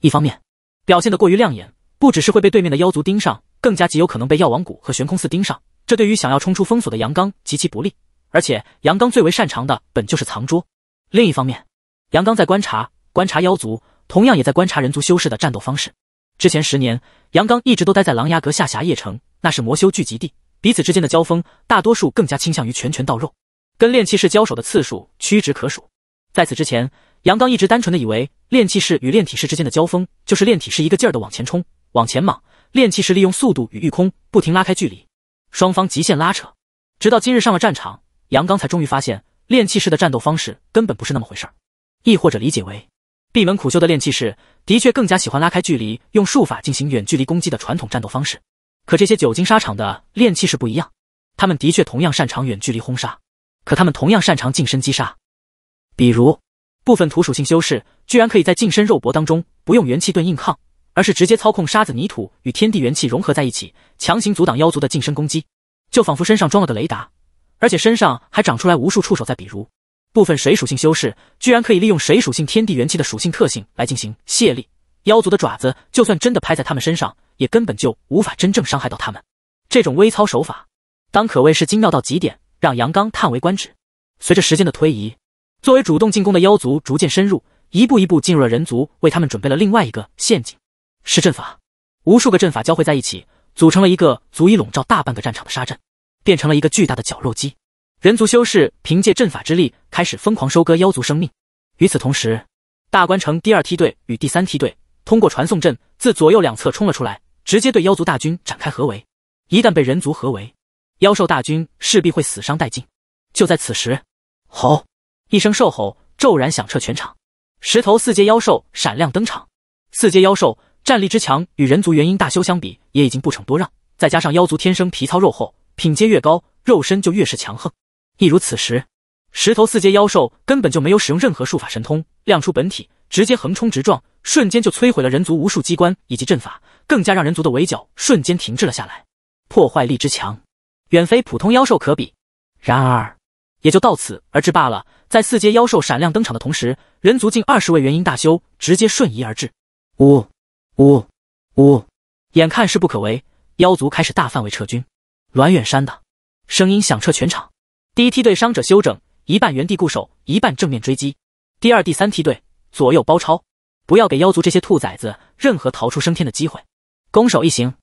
S1: 一方面，表现得过于亮眼，不只是会被对面的妖族盯上，更加极有可能被药王谷和悬空寺盯上，这对于想要冲出封锁的杨刚极其不利。而且杨刚最为擅长的本就是藏拙。另一方面，杨刚在观察，观察妖族，同样也在观察人族修士的战斗方式。之前十年，杨刚一直都待在琅琊阁下辖邺城，那是魔修聚集地。彼此之间的交锋，大多数更加倾向于拳拳到肉，跟练气士交手的次数屈指可数。在此之前，杨刚一直单纯的以为练气士与练体士之间的交锋就是练体士一个劲儿的往前冲，往前莽，练气士利用速度与御空不停拉开距离，双方极限拉扯，直到今日上了战场，杨刚才终于发现练气士的战斗方式根本不是那么回事儿，亦或者理解为闭门苦修的练气士的确更加喜欢拉开距离，用术法进行远距离攻击的传统战斗方式。可这些久经沙场的炼气士不一样，他们的确同样擅长远距离轰杀，可他们同样擅长近身击杀。比如，部分土属性修士居然可以在近身肉搏当中不用元气盾硬抗，而是直接操控沙子泥土与天地元气融合在一起，强行阻挡妖族的近身攻击，就仿佛身上装了个雷达，而且身上还长出来无数触手。再比如，部分水属性修士居然可以利用水属性天地元气的属性特性来进行泄力。妖族的爪子，就算真的拍在他们身上，也根本就无法真正伤害到他们。这种微操手法，当可谓是精妙到极点，让杨刚叹为观止。随着时间的推移，作为主动进攻的妖族逐渐深入，一步一步进入了人族为他们准备了另外一个陷阱，是阵法。无数个阵法交汇在一起，组成了一个足以笼罩大半个战场的杀阵，变成了一个巨大的绞肉机。人族修士凭借阵法之力，开始疯狂收割妖族生命。与此同时，大关城第二梯队与第三梯队。通过传送阵，自左右两侧冲了出来，直接对妖族大军展开合围。一旦被人族合围，妖兽大军势必会死伤殆尽。就在此时，吼一声兽吼骤然响彻全场，十头四阶妖兽闪亮登场。四阶妖兽战力之强，与人族元婴大修相比，也已经不逞多让。再加上妖族天生皮糙肉厚，品阶越高，肉身就越是强横。亦如此时。十头四阶妖兽根本就没有使用任何术法神通，亮出本体，直接横冲直撞，瞬间就摧毁了人族无数机关以及阵法，更加让人族的围剿瞬间停滞了下来。破坏力之强，远非普通妖兽可比。然而，也就到此而至罢了。在四阶妖兽闪亮登场的同时，人族近二十位元婴大修直接瞬移而至。呜呜呜！眼看势不可为，妖族开始大范围撤军。栾远山的声音响彻全场，第一梯队伤者休整。一半原地固守，一半正面追击。第二、第三梯队左右包抄，不要给妖族这些兔崽子任何逃出升天的机会。攻守一行，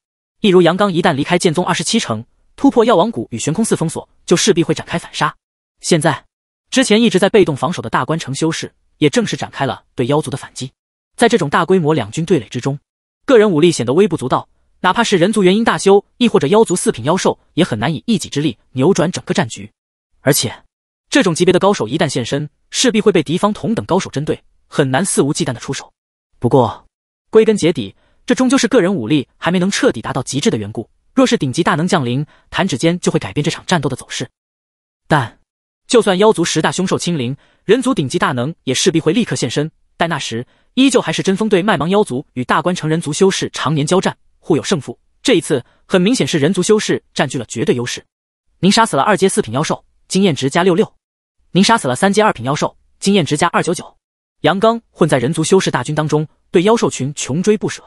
S1: 一如阳刚一旦离开剑宗二十七城，突破药王谷与悬空寺封锁，就势必会展开反杀。现在，之前一直在被动防守的大关城修士，也正式展开了对妖族的反击。在这种大规模两军对垒之中，个人武力显得微不足道，哪怕是人族元婴大修，亦或者妖族四品妖兽，也很难以一己之力扭转整个战局。而且。这种级别的高手一旦现身，势必会被敌方同等高手针对，很难肆无忌惮的出手。不过，归根结底，这终究是个人武力还没能彻底达到极致的缘故。若是顶级大能降临，弹指间就会改变这场战斗的走势。但，就算妖族十大凶兽清零，人族顶级大能也势必会立刻现身。但那时，依旧还是针锋对麦芒。妖族与大关城人族修士常年交战，互有胜负。这一次，很明显是人族修士占据了绝对优势。您杀死了二阶四品妖兽，经验值加六六。您杀死了三阶二品妖兽，经验值加二九九。杨刚混在人族修士大军当中，对妖兽群穷追不舍。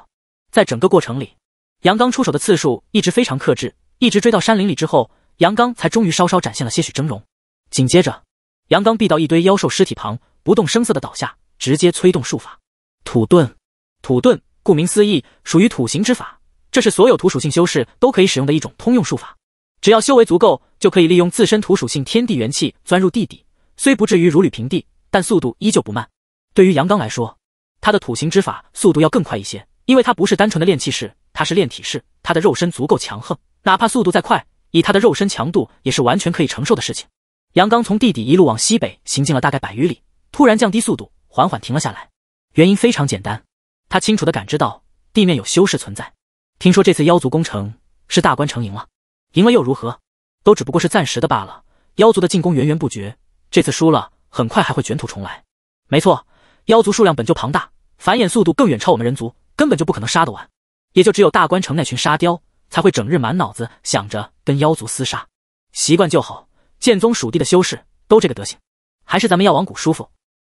S1: 在整个过程里，杨刚出手的次数一直非常克制。一直追到山林里之后，杨刚才终于稍稍展现了些许峥嵘。紧接着，杨刚避到一堆妖兽尸体旁，不动声色的倒下，直接催动术法土遁。土遁，顾名思义，属于土行之法。这是所有土属性修士都可以使用的一种通用术法。只要修为足够，就可以利用自身土属性天地元气钻入地底。虽不至于如履平地，但速度依旧不慢。对于杨刚来说，他的土行之法速度要更快一些，因为他不是单纯的练气士，他是练体士。他的肉身足够强横，哪怕速度再快，以他的肉身强度也是完全可以承受的事情。杨刚从地底一路往西北行进了大概百余里，突然降低速度，缓缓停了下来。原因非常简单，他清楚的感知到地面有修士存在。听说这次妖族攻城是大关城赢了，赢了又如何？都只不过是暂时的罢了。妖族的进攻源源不绝。这次输了，很快还会卷土重来。没错，妖族数量本就庞大，繁衍速度更远超我们人族，根本就不可能杀得完。也就只有大关城那群沙雕，才会整日满脑子想着跟妖族厮杀。习惯就好，剑宗属地的修士都这个德行，还是咱们药王谷舒服。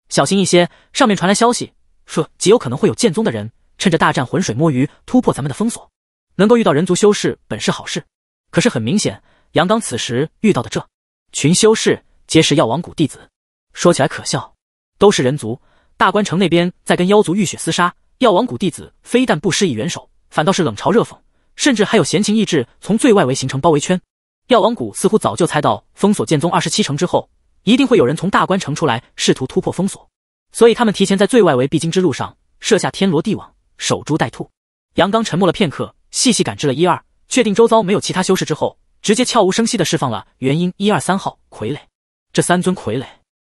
S1: 小心一些，上面传来消息说，极有可能会有剑宗的人趁着大战浑水摸鱼突破咱们的封锁。能够遇到人族修士本是好事，可是很明显，杨刚此时遇到的这群修士。皆是药王谷弟子。说起来可笑，都是人族。大关城那边在跟妖族浴血厮杀，药王谷弟子非但不施以援手，反倒是冷嘲热讽，甚至还有闲情逸致从最外围形成包围圈。药王谷似乎早就猜到封锁剑宗二十七城之后，一定会有人从大关城出来试图突破封锁，所以他们提前在最外围必经之路上设下天罗地网，守株待兔。杨刚沉默了片刻，细细感知了一二，确定周遭没有其他修士之后，直接悄无声息地释放了元婴一二三号傀儡。这三尊傀儡，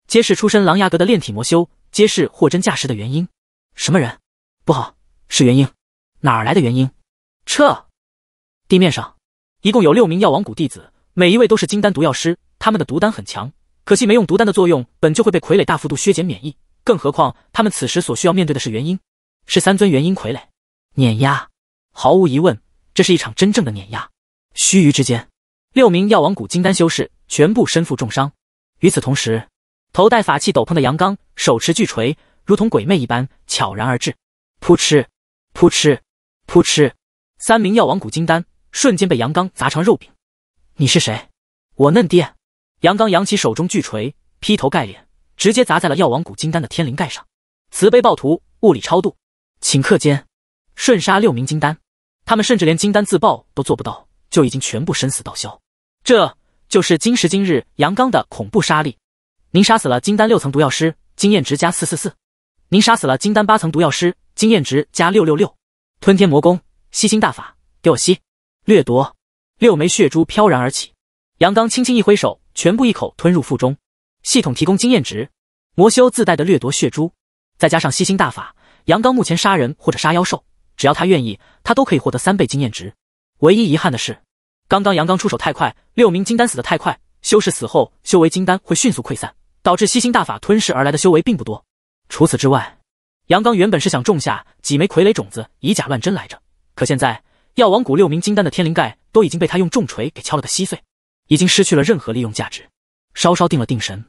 S1: 皆是出身琅琊阁的炼体魔修，皆是货真价实的元婴。什么人？不好，是元婴！哪儿来的元婴？撤！地面上一共有六名药王谷弟子，每一位都是金丹毒药师，他们的毒丹很强。可惜没用毒丹的作用，本就会被傀儡大幅度削减免疫，更何况他们此时所需要面对的是元婴，是三尊元婴傀儡，碾压！毫无疑问，这是一场真正的碾压。须臾之间，六名药王谷金丹修士全部身负重伤。与此同时，头戴法器斗篷的杨刚手持巨锤，如同鬼魅一般悄然而至。扑哧，扑哧，扑哧，三名药王谷金丹瞬间被杨刚砸成肉饼。你是谁？我嫩爹！杨刚扬起手中巨锤，劈头盖脸，直接砸在了药王谷金丹的天灵盖上。慈悲暴徒，物理超度，顷刻间，瞬杀六名金丹。他们甚至连金丹自爆都做不到，就已经全部生死道消。这……就是今时今日，杨刚的恐怖杀力。您杀死了金丹六层毒药师，经验值加四四四。您杀死了金丹八层毒药师，经验值加六六六。吞天魔功，吸星大法，给我吸！掠夺，六枚血珠飘然而起。杨刚轻轻一挥手，全部一口吞入腹中。系统提供经验值，魔修自带的掠夺血珠，再加上吸星大法，杨刚目前杀人或者杀妖兽，只要他愿意，他都可以获得三倍经验值。唯一遗憾的是。刚刚杨刚出手太快，六名金丹死的太快，修士死后修为金丹会迅速溃散，导致吸星大法吞噬而来的修为并不多。除此之外，杨刚原本是想种下几枚傀儡种子，以假乱真来着。可现在，药王谷六名金丹的天灵盖都已经被他用重锤给敲了个稀碎，已经失去了任何利用价值。稍稍定了定神，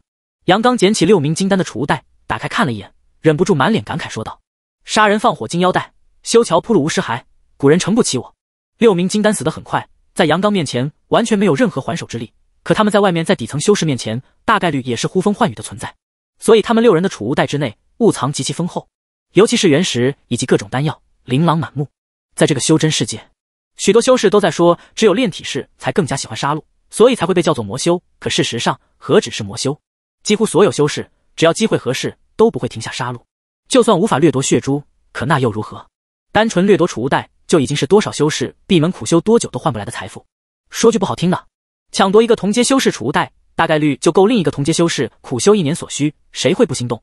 S1: 杨刚捡起六名金丹的储物袋，打开看了一眼，忍不住满脸感慨说道：“杀人放火金腰带，修桥铺路无尸骸，古人诚不起我。”六名金丹死得很快。在阳刚面前完全没有任何还手之力，可他们在外面在底层修士面前大概率也是呼风唤雨的存在，所以他们六人的储物袋之内物藏极其丰厚，尤其是原石以及各种丹药，琳琅满目。在这个修真世界，许多修士都在说，只有炼体士才更加喜欢杀戮，所以才会被叫做魔修。可事实上，何止是魔修，几乎所有修士只要机会合适都不会停下杀戮。就算无法掠夺血珠，可那又如何？单纯掠夺储物袋。就已经是多少修士闭门苦修多久都换不来的财富。说句不好听的，抢夺一个同阶修士储物袋，大概率就够另一个同阶修士苦修一年所需，谁会不心动？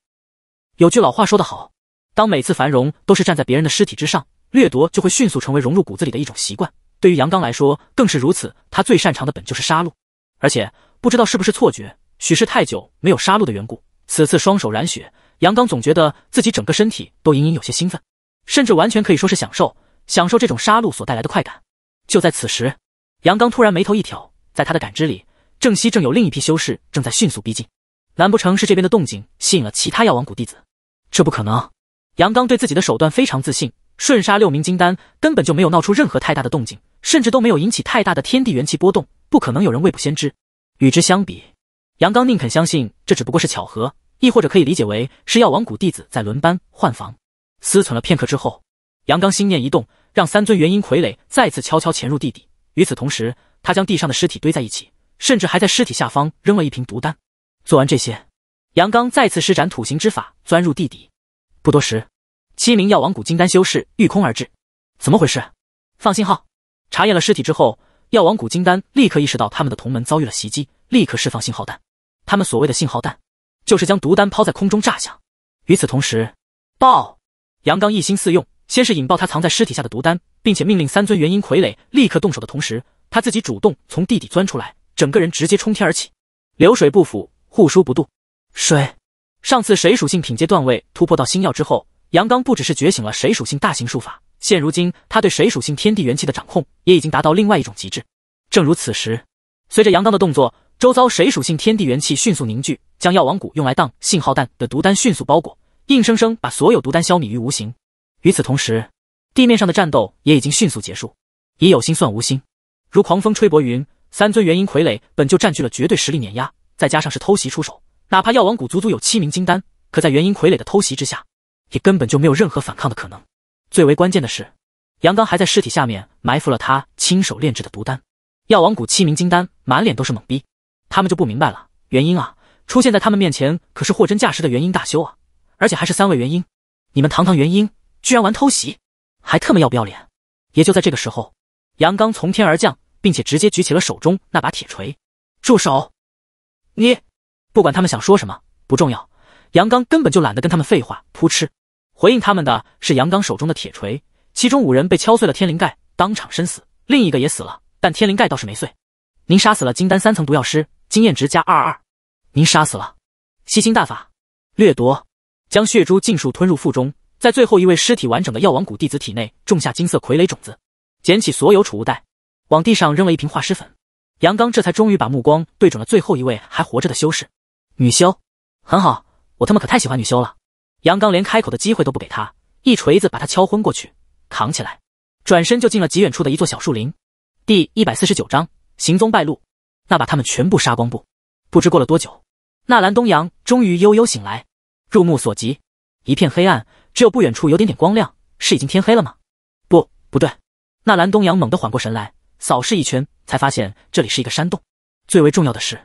S1: 有句老话说得好，当每次繁荣都是站在别人的尸体之上，掠夺就会迅速成为融入骨子里的一种习惯。对于杨刚来说更是如此，他最擅长的本就是杀戮。而且不知道是不是错觉，许是太久没有杀戮的缘故，此次双手染血，杨刚总觉得自己整个身体都隐隐有些兴奋，甚至完全可以说是享受。享受这种杀戮所带来的快感。就在此时，杨刚突然眉头一挑，在他的感知里，正西正有另一批修士正在迅速逼近。难不成是这边的动静吸引了其他药王谷弟子？这不可能！杨刚对自己的手段非常自信，瞬杀六名金丹，根本就没有闹出任何太大的动静，甚至都没有引起太大的天地元气波动。不可能有人未卜先知。与之相比，杨刚宁肯相信这只不过是巧合，亦或者可以理解为是药王谷弟子在轮班换房。思忖了片刻之后。杨刚心念一动，让三尊元婴傀儡再次悄悄潜入地底。与此同时，他将地上的尸体堆在一起，甚至还在尸体下方扔了一瓶毒丹。做完这些，杨刚再次施展土行之法，钻入地底。不多时，七名药王谷金丹修士御空而至。怎么回事？放信号！查验了尸体之后，药王谷金丹立刻意识到他们的同门遭遇了袭击，立刻释放信号弹。他们所谓的信号弹，就是将毒丹抛在空中炸响。与此同时，爆！杨刚一心四用。先是引爆他藏在尸体下的毒丹，并且命令三尊元婴傀儡立刻动手的同时，他自己主动从地底钻出来，整个人直接冲天而起。流水不腐，护书不渡。水，上次水属性品阶段位突破到星耀之后，杨刚不只是觉醒了水属性大型术法，现如今他对水属性天地元气的掌控也已经达到另外一种极致。正如此时，随着杨刚的动作，周遭水属性天地元气迅速凝聚，将药王谷用来当信号弹的毒丹迅速包裹，硬生生把所有毒丹消弭于无形。与此同时，地面上的战斗也已经迅速结束。以有心算无心，如狂风吹薄云。三尊元婴傀儡本就占据了绝对实力碾压，再加上是偷袭出手，哪怕药王谷足足有七名金丹，可在元婴傀儡的偷袭之下，也根本就没有任何反抗的可能。最为关键的是，杨刚还在尸体下面埋伏了他亲手炼制的毒丹。药王谷七名金丹满脸都是懵逼，他们就不明白了，元婴啊，出现在他们面前可是货真价实的元婴大修啊，而且还是三位元婴，你们堂堂元婴。居然玩偷袭，还特么要不要脸？也就在这个时候，杨刚从天而降，并且直接举起了手中那把铁锤。住手！你不管他们想说什么不重要，杨刚根本就懒得跟他们废话。扑哧！回应他们的是杨刚手中的铁锤，其中五人被敲碎了天灵盖，当场身死；另一个也死了，但天灵盖倒是没碎。您杀死了金丹三层毒药师，经验值加二二。您杀死了吸星大法，掠夺，将血珠尽数吞入腹中。在最后一位尸体完整的药王谷弟子体内种下金色傀儡种子，捡起所有储物袋，往地上扔了一瓶化尸粉。杨刚这才终于把目光对准了最后一位还活着的修士，女修，很好，我他妈可太喜欢女修了。杨刚连开口的机会都不给他，一锤子把他敲昏过去，扛起来，转身就进了极远处的一座小树林。第一百四十九章行踪败露，那把他们全部杀光不？不知过了多久，纳兰东阳终于悠悠醒来，入目所及，一片黑暗。只有不远处有点点光亮，是已经天黑了吗？不，不对，那蓝东阳猛地缓过神来，扫视一圈，才发现这里是一个山洞。最为重要的是，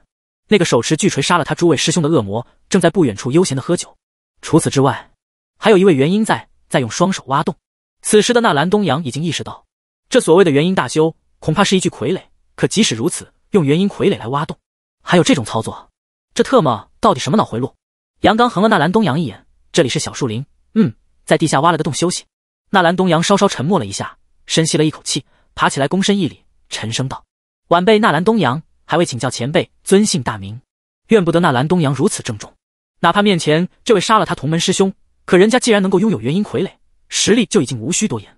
S1: 那个手持巨锤杀了他诸位师兄的恶魔，正在不远处悠闲的喝酒。除此之外，还有一位元婴在在用双手挖洞。此时的那蓝东阳已经意识到，这所谓的元婴大修，恐怕是一具傀儡。可即使如此，用元婴傀儡来挖洞，还有这种操作？这特么到底什么脑回路？杨刚横了那蓝东阳一眼，这里是小树林。嗯，在地下挖了个洞休息。纳兰东阳稍稍沉默了一下，深吸了一口气，爬起来躬身一礼，沉声道：“晚辈纳兰东阳，还未请教前辈尊姓大名。”怨不得纳兰东阳如此郑重，哪怕面前这位杀了他同门师兄，可人家既然能够拥有元婴傀儡，实力就已经无需多言。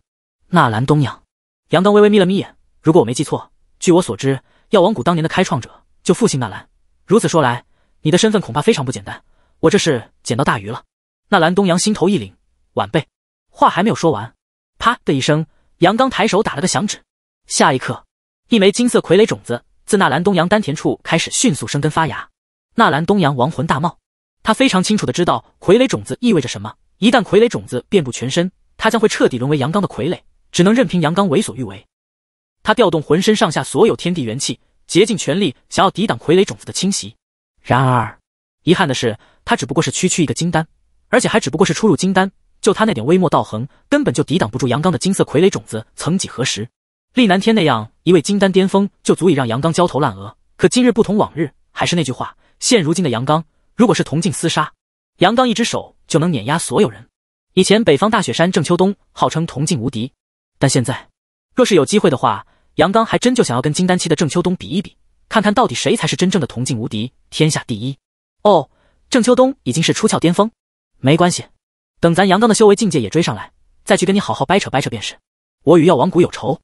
S1: 纳兰东阳，杨刚微微眯了眯眼。如果我没记错，据我所知，药王谷当年的开创者就复姓纳兰。如此说来，你的身份恐怕非常不简单。我这是捡到大鱼了。纳兰东阳心头一凛，晚辈话还没有说完，啪的一声，杨刚抬手打了个响指，下一刻，一枚金色傀儡种子自纳兰东阳丹田处开始迅速生根发芽。纳兰东阳亡魂大冒，他非常清楚的知道傀儡种子意味着什么，一旦傀儡种子遍布全身，他将会彻底沦为杨刚的傀儡，只能任凭杨刚为所欲为。他调动浑身上下所有天地元气，竭尽全力想要抵挡傀儡种子的侵袭，然而遗憾的是，他只不过是区区一个金丹。而且还只不过是初入金丹，就他那点微末道行，根本就抵挡不住杨刚的金色傀儡种子。曾几何时，厉南天那样一位金丹巅峰，就足以让杨刚焦头烂额。可今日不同往日，还是那句话，现如今的杨刚，如果是铜镜厮杀，杨刚一只手就能碾压所有人。以前北方大雪山郑秋冬号称铜镜无敌，但现在若是有机会的话，杨刚还真就想要跟金丹期的郑秋冬比一比，看看到底谁才是真正的铜镜无敌，天下第一。哦，郑秋冬已经是出窍巅峰。没关系，等咱杨刚的修为境界也追上来，再去跟你好好掰扯掰扯便是。我与药王谷有仇，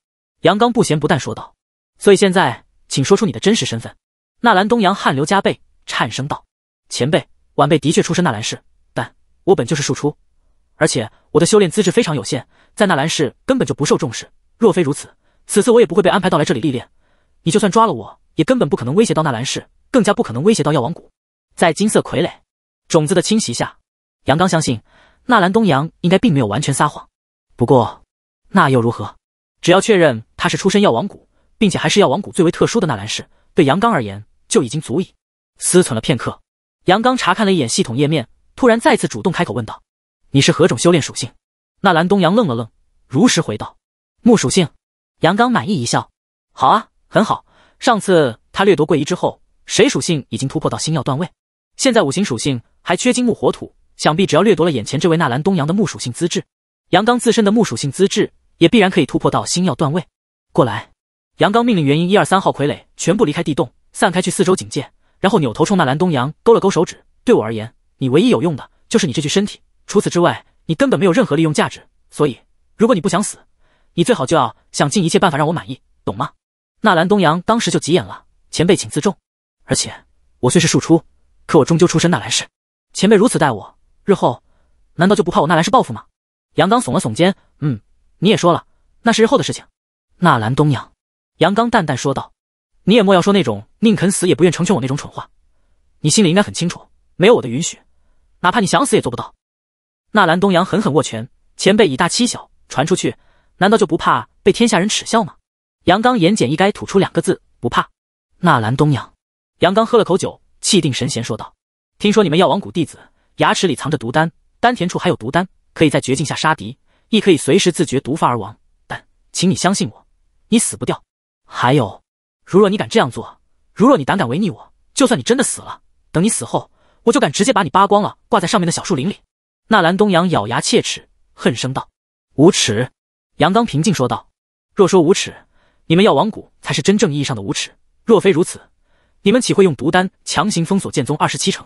S1: 杨刚不咸不淡说道。所以现在，请说出你的真实身份。纳兰东阳汗流浃背，颤声道：“前辈，晚辈的确出身纳兰氏，但我本就是庶出，而且我的修炼资质非常有限，在纳兰氏根本就不受重视。若非如此，此次我也不会被安排到来这里历练。你就算抓了我，也根本不可能威胁到纳兰氏，更加不可能威胁到药王谷。在金色傀儡种子的侵袭下。”杨刚相信，纳兰东阳应该并没有完全撒谎。不过，那又如何？只要确认他是出身药王谷，并且还是药王谷最为特殊的纳兰氏，对杨刚而言就已经足矣。思忖了片刻，杨刚查看了一眼系统页面，突然再次主动开口问道：“你是何种修炼属性？”纳兰东阳愣了愣，如实回道：“木属性。”杨刚满意一笑：“好啊，很好。上次他掠夺桂仪之后，水属性已经突破到星耀段位？现在五行属性还缺金、木、火、土。”想必只要掠夺了眼前这位纳兰东阳的木属性资质，杨刚自身的木属性资质也必然可以突破到星耀段位。过来，杨刚命令元婴一二三号傀儡全部离开地洞，散开去四周警戒，然后扭头冲纳兰东阳勾了勾手指：“对我而言，你唯一有用的，就是你这具身体，除此之外，你根本没有任何利用价值。所以，如果你不想死，你最好就要想尽一切办法让我满意，懂吗？”纳兰东阳当时就急眼了：“前辈请自重，而且我虽是庶出，可我终究出身纳兰氏，前辈如此待我。”日后，难道就不怕我纳兰氏报复吗？杨刚耸了耸肩，嗯，你也说了，那是日后的事情。纳兰东阳，杨刚淡淡说道：“你也莫要说那种宁肯死也不愿成全我那种蠢话。你心里应该很清楚，没有我的允许，哪怕你想死也做不到。”纳兰东阳狠狠握拳，前辈以大欺小，传出去，难道就不怕被天下人耻笑吗？杨刚言简意赅吐出两个字：“不怕。”纳兰东阳，杨刚喝了口酒，气定神闲说道：“听说你们药王谷弟子……”牙齿里藏着毒丹，丹田处还有毒丹，可以在绝境下杀敌，亦可以随时自觉毒发而亡。但请你相信我，你死不掉。还有，如若你敢这样做，如若你胆敢违逆我，就算你真的死了，等你死后，我就敢直接把你扒光了，挂在上面的小树林里。纳兰东阳咬牙切齿，恨声道：“无耻！”杨刚平静说道：“若说无耻，你们药王谷才是真正意义上的无耻。若非如此，你们岂会用毒丹强行封锁剑宗二十七城？”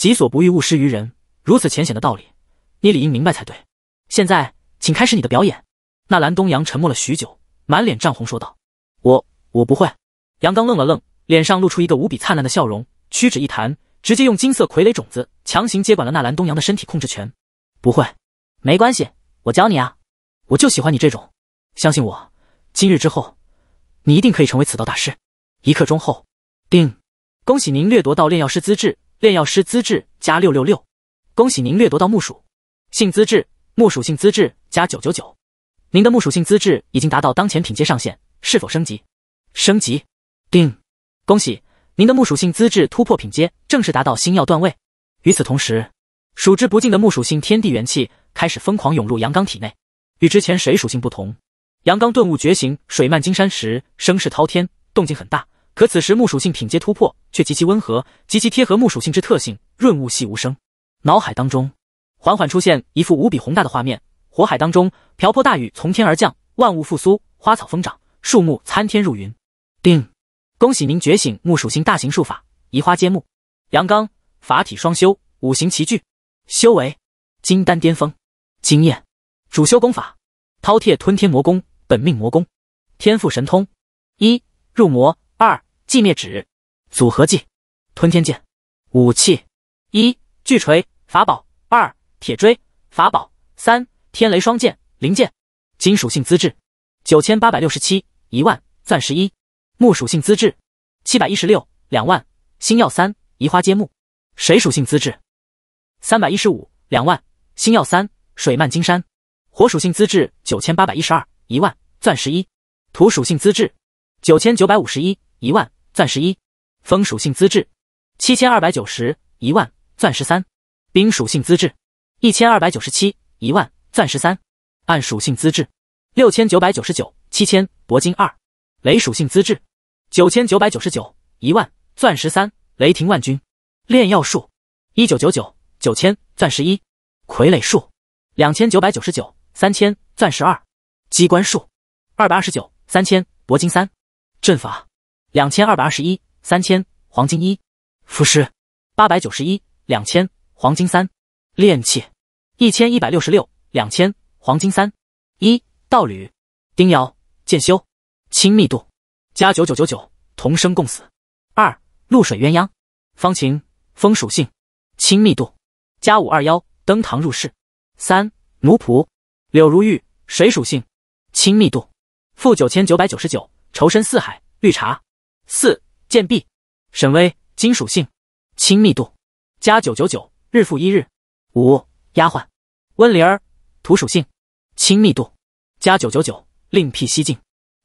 S1: 己所不欲，勿施于人。如此浅显的道理，你理应明白才对。现在，请开始你的表演。纳兰东阳沉默了许久，满脸涨红，说道：“我我不会。”杨刚愣了愣，脸上露出一个无比灿烂的笑容，屈指一弹，直接用金色傀儡种子强行接管了纳兰东阳的身体控制权。不会？没关系，我教你啊！我就喜欢你这种。相信我，今日之后，你一定可以成为此道大师。一刻钟后，定。恭喜您掠夺到炼药师资质。炼药师资质加六六六，恭喜您掠夺到木属性资质，木属性资质加九九九。您的木属性资质已经达到当前品阶上限，是否升级？升级定。恭喜您的木属性资质突破品阶，正式达到星耀段位。与此同时，数之不尽的木属性天地元气开始疯狂涌入阳刚体内。与之前水属性不同，阳刚顿悟觉醒水漫金山时，声势滔天，动静很大。可此时木属性品阶突破却极其温和，极其贴合木属性之特性，润物细无声。脑海当中缓缓出现一幅无比宏大的画面：火海当中瓢泼大雨从天而降，万物复苏，花草疯长，树木参天入云。定，恭喜您觉醒木属性大型术法移花接木，阳刚法体双修，五行齐聚，修为金丹巅峰，经验主修功法饕餮吞天魔功、本命魔功，天赋神通一入魔。二寂灭指组合技吞天剑武器一巨锤法宝二铁锥法宝三天雷双剑零件金属性资质九千八百六十七一万钻石一木属性资质七百一十六两万星耀三移花接木水属性资质三百一十五两万星耀三水漫金山火属性资质九千八百一十二一万钻石一土属性资质九千九百五十一一万钻石一风属性资质七千二百九十一万钻石三冰属性资质一千二百九十七一万钻石三暗属性资质六千九百九十九七千铂金二雷属性资质九千九百九十九一万钻石三雷霆万钧炼药术一九九九九千钻石一傀儡术两千九百九十九三千钻石二机关术二百二十九三千铂金三阵法。两千二百二十一，三千黄金一，符师八百九十一，两千黄金三，炼气一千一百六十六，两千黄金三，一道侣丁瑶剑修，亲密度加九九九九，同生共死。二露水鸳鸯方晴风属性，亲密度加五二幺，登堂入室。三奴仆柳如玉水属性，亲密度负九千九百九十九，仇深似海，绿茶。四剑臂，沈巍金属性亲密度加九九九日复一日。五丫鬟温灵儿土属性亲密度加九九九另辟蹊径。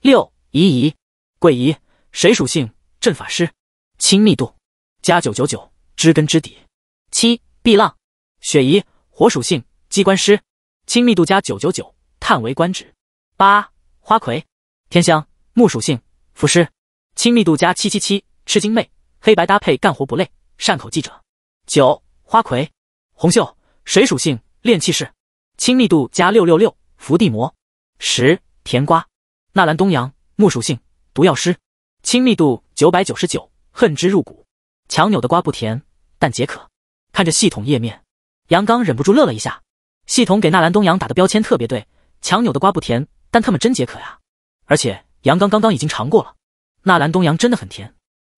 S1: 六怡怡桂怡水属性阵法师亲密度加九九九知根知底。七碧浪雪怡火属性机关师亲密度加九九九叹为观止。八花魁天香木属性符师。亲密度加七七七，吃惊妹，黑白搭配干活不累，善口记者九花魁红袖水属性炼气士，亲密度加六六六，伏地魔十甜瓜纳兰东阳木属性毒药师，亲密度九百九十九，恨之入骨。强扭的瓜不甜，但解渴。看着系统页面，杨刚忍不住乐了一下。系统给纳兰东阳打的标签特别对，强扭的瓜不甜，但他们真解渴呀。而且杨刚刚刚已经尝过了。纳兰东阳真的很甜，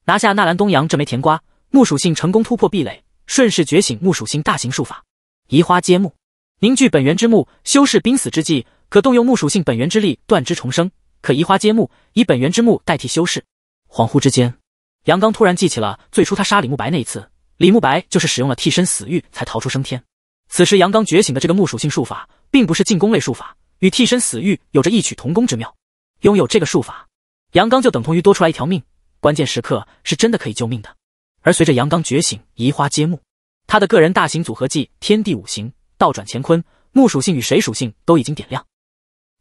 S1: 拿下纳兰东阳这枚甜瓜，木属性成功突破壁垒，顺势觉醒木属性大型术法移花接木，凝聚本源之木。修士濒死之际，可动用木属性本源之力断肢重生，可移花接木，以本源之木代替修士。恍惚之间，杨刚突然记起了最初他杀李慕白那一次，李慕白就是使用了替身死域才逃出升天。此时杨刚觉醒的这个木属性术法，并不是进攻类术法，与替身死域有着异曲同工之妙。拥有这个术法。阳刚就等同于多出来一条命，关键时刻是真的可以救命的。而随着阳刚觉醒，移花接木，他的个人大型组合技天地五行、倒转乾坤、木属性与水属性都已经点亮。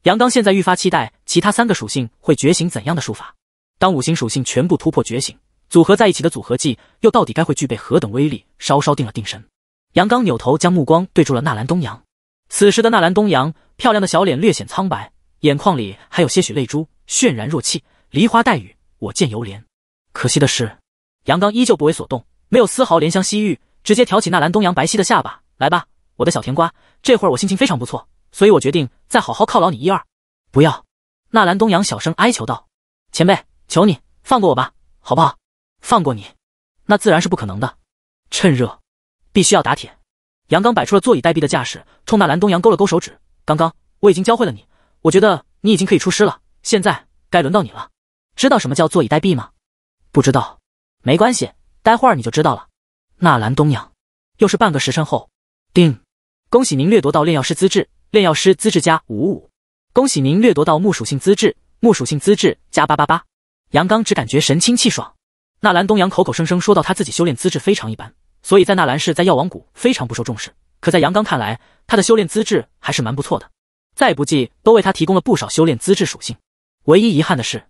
S1: 阳刚现在愈发期待其他三个属性会觉醒怎样的术法。当五行属性全部突破觉醒，组合在一起的组合技又到底该会具备何等威力？稍稍定了定神，阳刚扭头将目光对住了纳兰东阳。此时的纳兰东阳，漂亮的小脸略显苍白，眼眶里还有些许泪珠，渲然若泣。梨花带雨，我见犹怜。可惜的是，杨刚依旧不为所动，没有丝毫怜香惜玉，直接挑起纳兰东阳白皙的下巴来吧，我的小甜瓜。这会儿我心情非常不错，所以我决定再好好犒劳你一二。不要！纳兰东阳小声哀求道：“前辈，求你放过我吧，好不好？放过你，那自然是不可能的。趁热，必须要打铁。”杨刚摆出了坐以待毙的架势，冲纳兰东阳勾了勾手指：“刚刚我已经教会了你，我觉得你已经可以出师了。现在该轮到你了。”知道什么叫坐以待毙吗？不知道，没关系，待会儿你就知道了。纳兰东阳，又是半个时辰后，定。恭喜您掠夺到炼药师资质，炼药师资质加五五五。恭喜您掠夺到木属性资质，木属性资质加八八八。杨刚只感觉神清气爽。纳兰东阳口口声声说到他自己修炼资质非常一般，所以在纳兰氏在药王谷非常不受重视。可在杨刚看来，他的修炼资质还是蛮不错的，再不济都为他提供了不少修炼资质属性。唯一遗憾的是。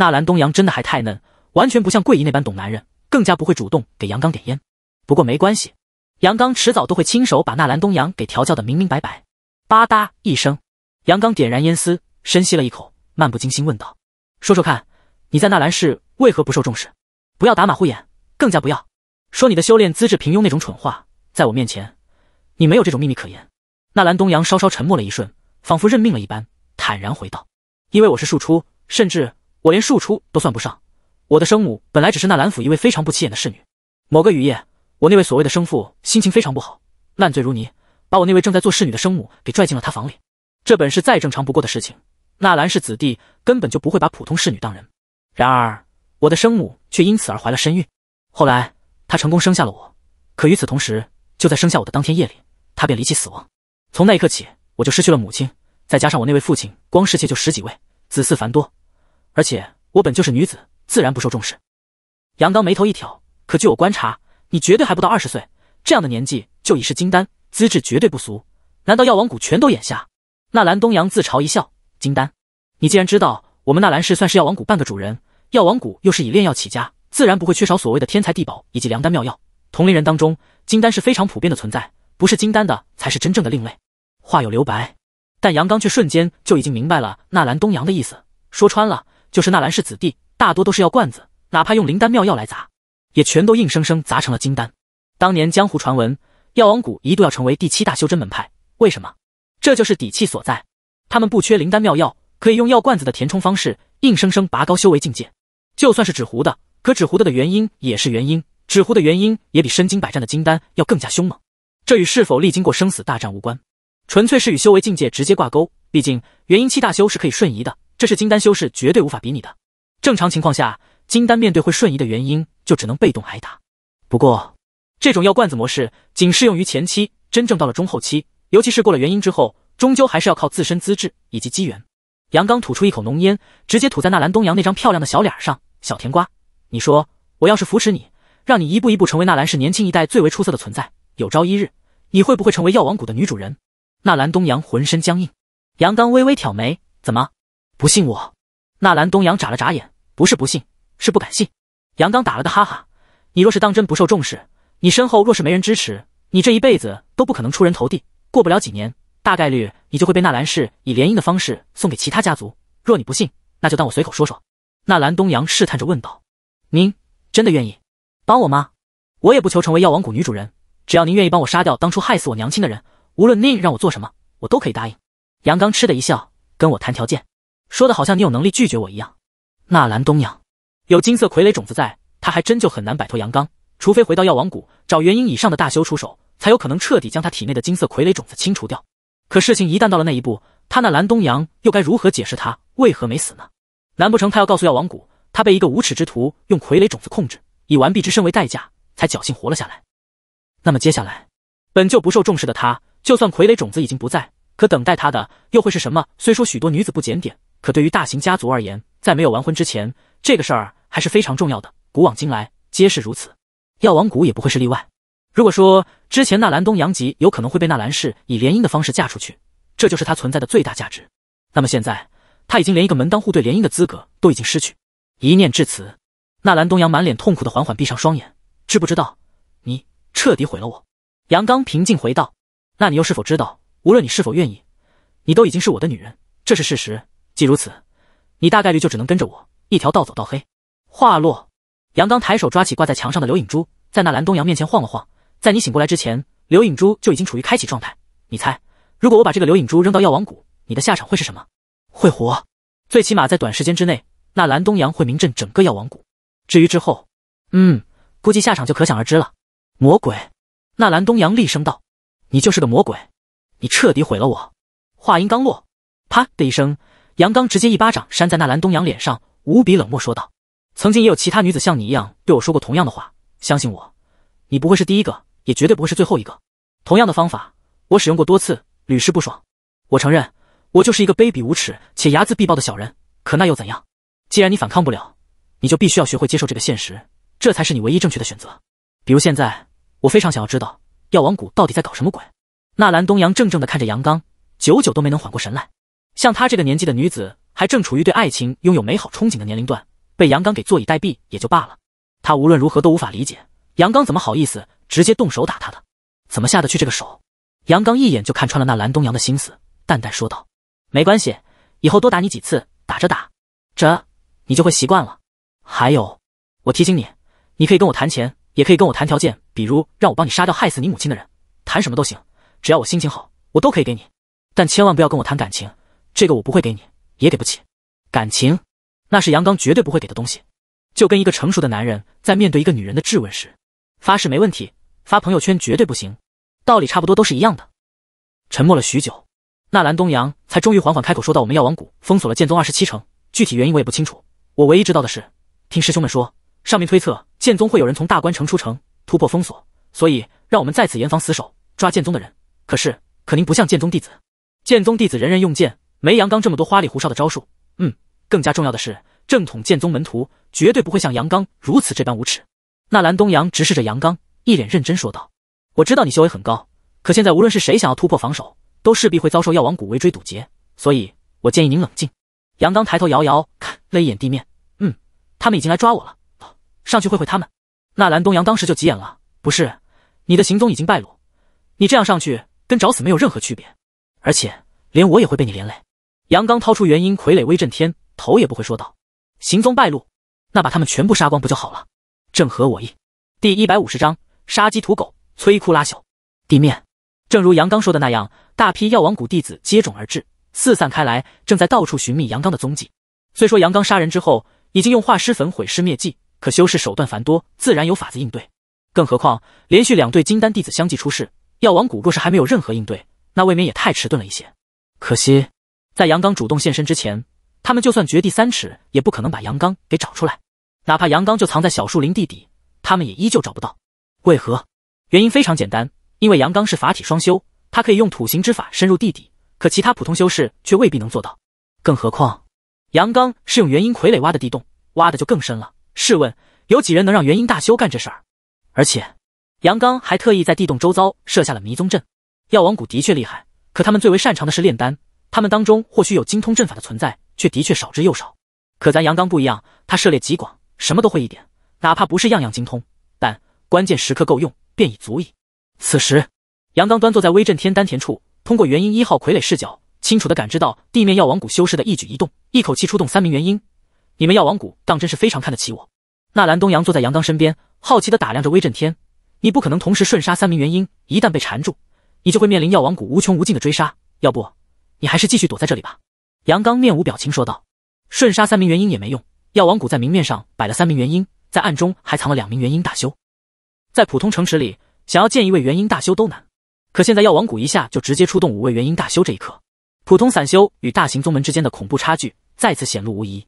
S1: 纳兰东阳真的还太嫩，完全不像桂姨那般懂男人，更加不会主动给杨刚点烟。不过没关系，杨刚迟早都会亲手把纳兰东阳给调教的明明白白。吧嗒一声，杨刚点燃烟丝，深吸了一口，漫不经心问道：“说说看，你在纳兰氏为何不受重视？不要打马虎眼，更加不要说你的修炼资质平庸那种蠢话，在我面前，你没有这种秘密可言。”纳兰东阳稍稍沉默了一瞬，仿佛认命了一般，坦然回道：“因为我是庶出，甚至……”我连庶出都算不上，我的生母本来只是那兰府一位非常不起眼的侍女。某个雨夜，我那位所谓的生父心情非常不好，烂醉如泥，把我那位正在做侍女的生母给拽进了他房里。这本是再正常不过的事情，纳兰氏子弟根本就不会把普通侍女当人。然而，我的生母却因此而怀了身孕。后来，她成功生下了我，可与此同时，就在生下我的当天夜里，她便离奇死亡。从那一刻起，我就失去了母亲。再加上我那位父亲，光世妾就十几位，子嗣繁多。而且我本就是女子，自然不受重视。杨刚眉头一挑，可据我观察，你绝对还不到二十岁，这样的年纪就已是金丹，资质绝对不俗。难道药王谷全都眼瞎？纳兰东阳自嘲一笑：“金丹，你既然知道我们纳兰氏算是药王谷半个主人，药王谷又是以炼药起家，自然不会缺少所谓的天才地宝以及良丹妙药。同龄人当中，金丹是非常普遍的存在，不是金丹的才是真正的另类。”话有留白，但杨刚却瞬间就已经明白了纳兰东阳的意思。说穿了。就是纳兰氏子弟大多都是药罐子，哪怕用灵丹妙药来砸，也全都硬生生砸成了金丹。当年江湖传闻，药王谷一度要成为第七大修真门派，为什么？这就是底气所在。他们不缺灵丹妙药，可以用药罐子的填充方式，硬生生拔高修为境界。就算是纸糊的，可纸糊的的原因也是原因，纸糊的原因也比身经百战的金丹要更加凶猛。这与是否历经过生死大战无关，纯粹是与修为境界直接挂钩。毕竟元婴期大修是可以瞬移的。这是金丹修士绝对无法比拟的。正常情况下，金丹面对会瞬移的原因，就只能被动挨打。不过，这种药罐子模式仅适用于前期，真正到了中后期，尤其是过了元婴之后，终究还是要靠自身资质以及机缘。杨刚吐出一口浓烟，直接吐在纳兰东阳那张漂亮的小脸上。小甜瓜，你说我要是扶持你，让你一步一步成为纳兰氏年轻一代最为出色的存在，有朝一日，你会不会成为药王谷的女主人？纳兰东阳浑身僵硬，杨刚微微挑眉，怎么？不信我，纳兰东阳眨了眨眼，不是不信，是不敢信。杨刚打了个哈哈，你若是当真不受重视，你身后若是没人支持，你这一辈子都不可能出人头地。过不了几年，大概率你就会被纳兰氏以联姻的方式送给其他家族。若你不信，那就当我随口说说。纳兰东阳试探着问道：“您真的愿意帮我吗？我也不求成为药王谷女主人，只要您愿意帮我杀掉当初害死我娘亲的人，无论您让我做什么，我都可以答应。”杨刚嗤的一笑，跟我谈条件。说的，好像你有能力拒绝我一样。纳兰东阳有金色傀儡种子在，他还真就很难摆脱阳刚，除非回到药王谷找元婴以上的大修出手，才有可能彻底将他体内的金色傀儡种子清除掉。可事情一旦到了那一步，他纳兰东阳又该如何解释他为何没死呢？难不成他要告诉药王谷，他被一个无耻之徒用傀儡种子控制，以完璧之身为代价才侥幸活了下来？那么接下来，本就不受重视的他，就算傀儡种子已经不在，可等待他的又会是什么？虽说许多女子不检点。可对于大型家族而言，在没有完婚之前，这个事儿还是非常重要的。古往今来皆是如此，药王谷也不会是例外。如果说之前纳兰东阳吉有可能会被纳兰氏以联姻的方式嫁出去，这就是他存在的最大价值。那么现在，他已经连一个门当户对联姻的资格都已经失去。一念至此，纳兰东阳满脸痛苦的缓缓闭上双眼。知不知道，你彻底毁了我？杨刚平静回道：“那你又是否知道，无论你是否愿意，你都已经是我的女人，这是事实。”既如此，你大概率就只能跟着我一条道走到黑。话落，杨刚抬手抓起挂在墙上的刘影珠，在那蓝东阳面前晃了晃。在你醒过来之前，刘影珠就已经处于开启状态。你猜，如果我把这个刘影珠扔到药王谷，你的下场会是什么？会活，最起码在短时间之内，那蓝东阳会名震整个药王谷。至于之后，嗯，估计下场就可想而知了。魔鬼！那蓝东阳厉声道：“你就是个魔鬼，你彻底毁了我。”话音刚落，啪的一声。杨刚直接一巴掌扇在纳兰东阳脸上，无比冷漠说道：“曾经也有其他女子像你一样对我说过同样的话，相信我，你不会是第一个，也绝对不会是最后一个。同样的方法，我使用过多次，屡试不爽。我承认，我就是一个卑鄙无耻且睚眦必报的小人，可那又怎样？既然你反抗不了，你就必须要学会接受这个现实，这才是你唯一正确的选择。比如现在，我非常想要知道，药王谷到底在搞什么鬼。”纳兰东阳怔怔地看着杨刚，久久都没能缓过神来。像她这个年纪的女子，还正处于对爱情拥有美好憧憬的年龄段，被杨刚给坐以待毙也就罢了。她无论如何都无法理解，杨刚怎么好意思直接动手打她的，怎么下得去这个手？杨刚一眼就看穿了那蓝东阳的心思，淡淡说道：“没关系，以后多打你几次，打着打着，你就会习惯了。还有，我提醒你，你可以跟我谈钱，也可以跟我谈条件，比如让我帮你杀掉害死你母亲的人，谈什么都行，只要我心情好，我都可以给你。但千万不要跟我谈感情。”这个我不会给你，也给不起。感情，那是杨刚绝对不会给的东西。就跟一个成熟的男人在面对一个女人的质问时，发誓没问题，发朋友圈绝对不行，道理差不多都是一样的。沉默了许久，纳兰东阳才终于缓缓开口说道：“我们药王谷封锁了剑宗二十七城，具体原因我也不清楚。我唯一知道的是，听师兄们说，上面推测剑宗会有人从大关城出城突破封锁，所以让我们在此严防死守，抓剑宗的人。可是，可您不像剑宗弟子，剑宗弟子人人用剑。”没杨刚这么多花里胡哨的招数，嗯，更加重要的是，正统剑宗门徒绝对不会像杨刚如此这般无耻。纳兰东阳直视着杨刚，一脸认真说道：“我知道你修为很高，可现在无论是谁想要突破防守，都势必会遭受药王谷围追堵截，所以我建议您冷静。”杨刚抬头遥遥看了一眼地面，嗯，他们已经来抓我了，上去会会他们。纳兰东阳当时就急眼了：“不是，你的行踪已经败露，你这样上去跟找死没有任何区别，而且连我也会被你连累。”杨刚掏出元婴傀儡威震天，头也不回说道：“行踪败露，那把他们全部杀光不就好了？正合我意。”第一百五十章杀鸡屠狗，摧枯拉朽。地面正如杨刚说的那样，大批药王谷弟子接踵而至，四散开来，正在到处寻觅杨刚的踪迹。虽说杨刚杀人之后已经用化尸粉毁尸灭迹，可修士手段繁多，自然有法子应对。更何况连续两对金丹弟子相继出事，药王谷若是还没有任何应对，那未免也太迟钝了一些。可惜。在杨刚主动现身之前，他们就算掘地三尺，也不可能把杨刚给找出来。哪怕杨刚就藏在小树林地底，他们也依旧找不到。为何？原因非常简单，因为杨刚是法体双修，他可以用土行之法深入地底，可其他普通修士却未必能做到。更何况，杨刚是用元婴傀儡挖的地洞，挖的就更深了。试问，有几人能让元婴大修干这事儿？而且，杨刚还特意在地洞周遭设下了迷踪阵。药王谷的确厉害，可他们最为擅长的是炼丹。他们当中或许有精通阵法的存在，却的确少之又少。可咱杨刚不一样，他涉猎极广，什么都会一点，哪怕不是样样精通，但关键时刻够用便已足矣。此时，杨刚端坐在威震天丹田处，通过元婴一号傀儡视角，清楚的感知到地面药王谷修士的一举一动。一口气出动三名元婴，你们药王谷当真是非常看得起我。纳兰东阳坐在杨刚身边，好奇的打量着威震天：“你不可能同时瞬杀三名元婴，一旦被缠住，你就会面临药王谷无穷无尽的追杀。要不……”你还是继续躲在这里吧。”杨刚面无表情说道，“顺杀三名元婴也没用。药王谷在明面上摆了三名元婴，在暗中还藏了两名元婴大修。在普通城池里，想要见一位元婴大修都难，可现在药王谷一下就直接出动五位元婴大修，这一刻，普通散修与大型宗门之间的恐怖差距再次显露无疑。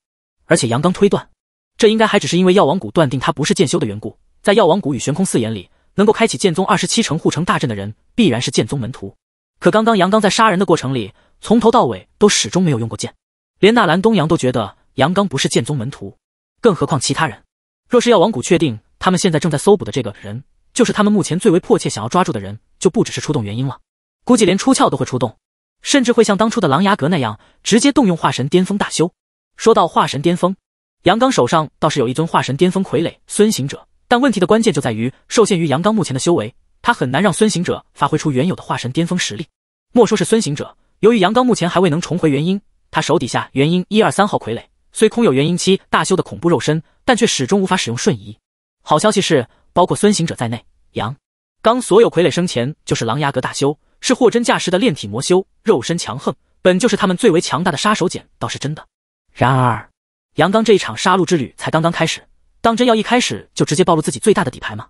S1: 而且杨刚推断，这应该还只是因为药王谷断定他不是剑修的缘故。在药王谷与悬空四眼里，能够开启剑宗二十七城护城大阵的人，必然是剑宗门徒。可刚刚杨刚在杀人的过程里。从头到尾都始终没有用过剑，连纳兰东阳都觉得杨刚不是剑宗门徒，更何况其他人。若是要王谷确定他们现在正在搜捕的这个人就是他们目前最为迫切想要抓住的人，就不只是出动元婴了，估计连出窍都会出动，甚至会像当初的狼牙阁那样直接动用化神巅峰大修。说到化神巅峰，杨刚手上倒是有一尊化神巅峰傀儡孙行者，但问题的关键就在于受限于杨刚目前的修为，他很难让孙行者发挥出原有的化神巅峰实力。莫说是孙行者。由于杨刚目前还未能重回元婴，他手底下元婴一二三号傀儡虽空有元婴期大修的恐怖肉身，但却始终无法使用瞬移。好消息是，包括孙行者在内，杨刚所有傀儡生前就是狼牙阁大修，是货真价实的炼体魔修，肉身强横，本就是他们最为强大的杀手锏，倒是真的。然而，杨刚这一场杀戮之旅才刚刚开始，当真要一开始就直接暴露自己最大的底牌吗？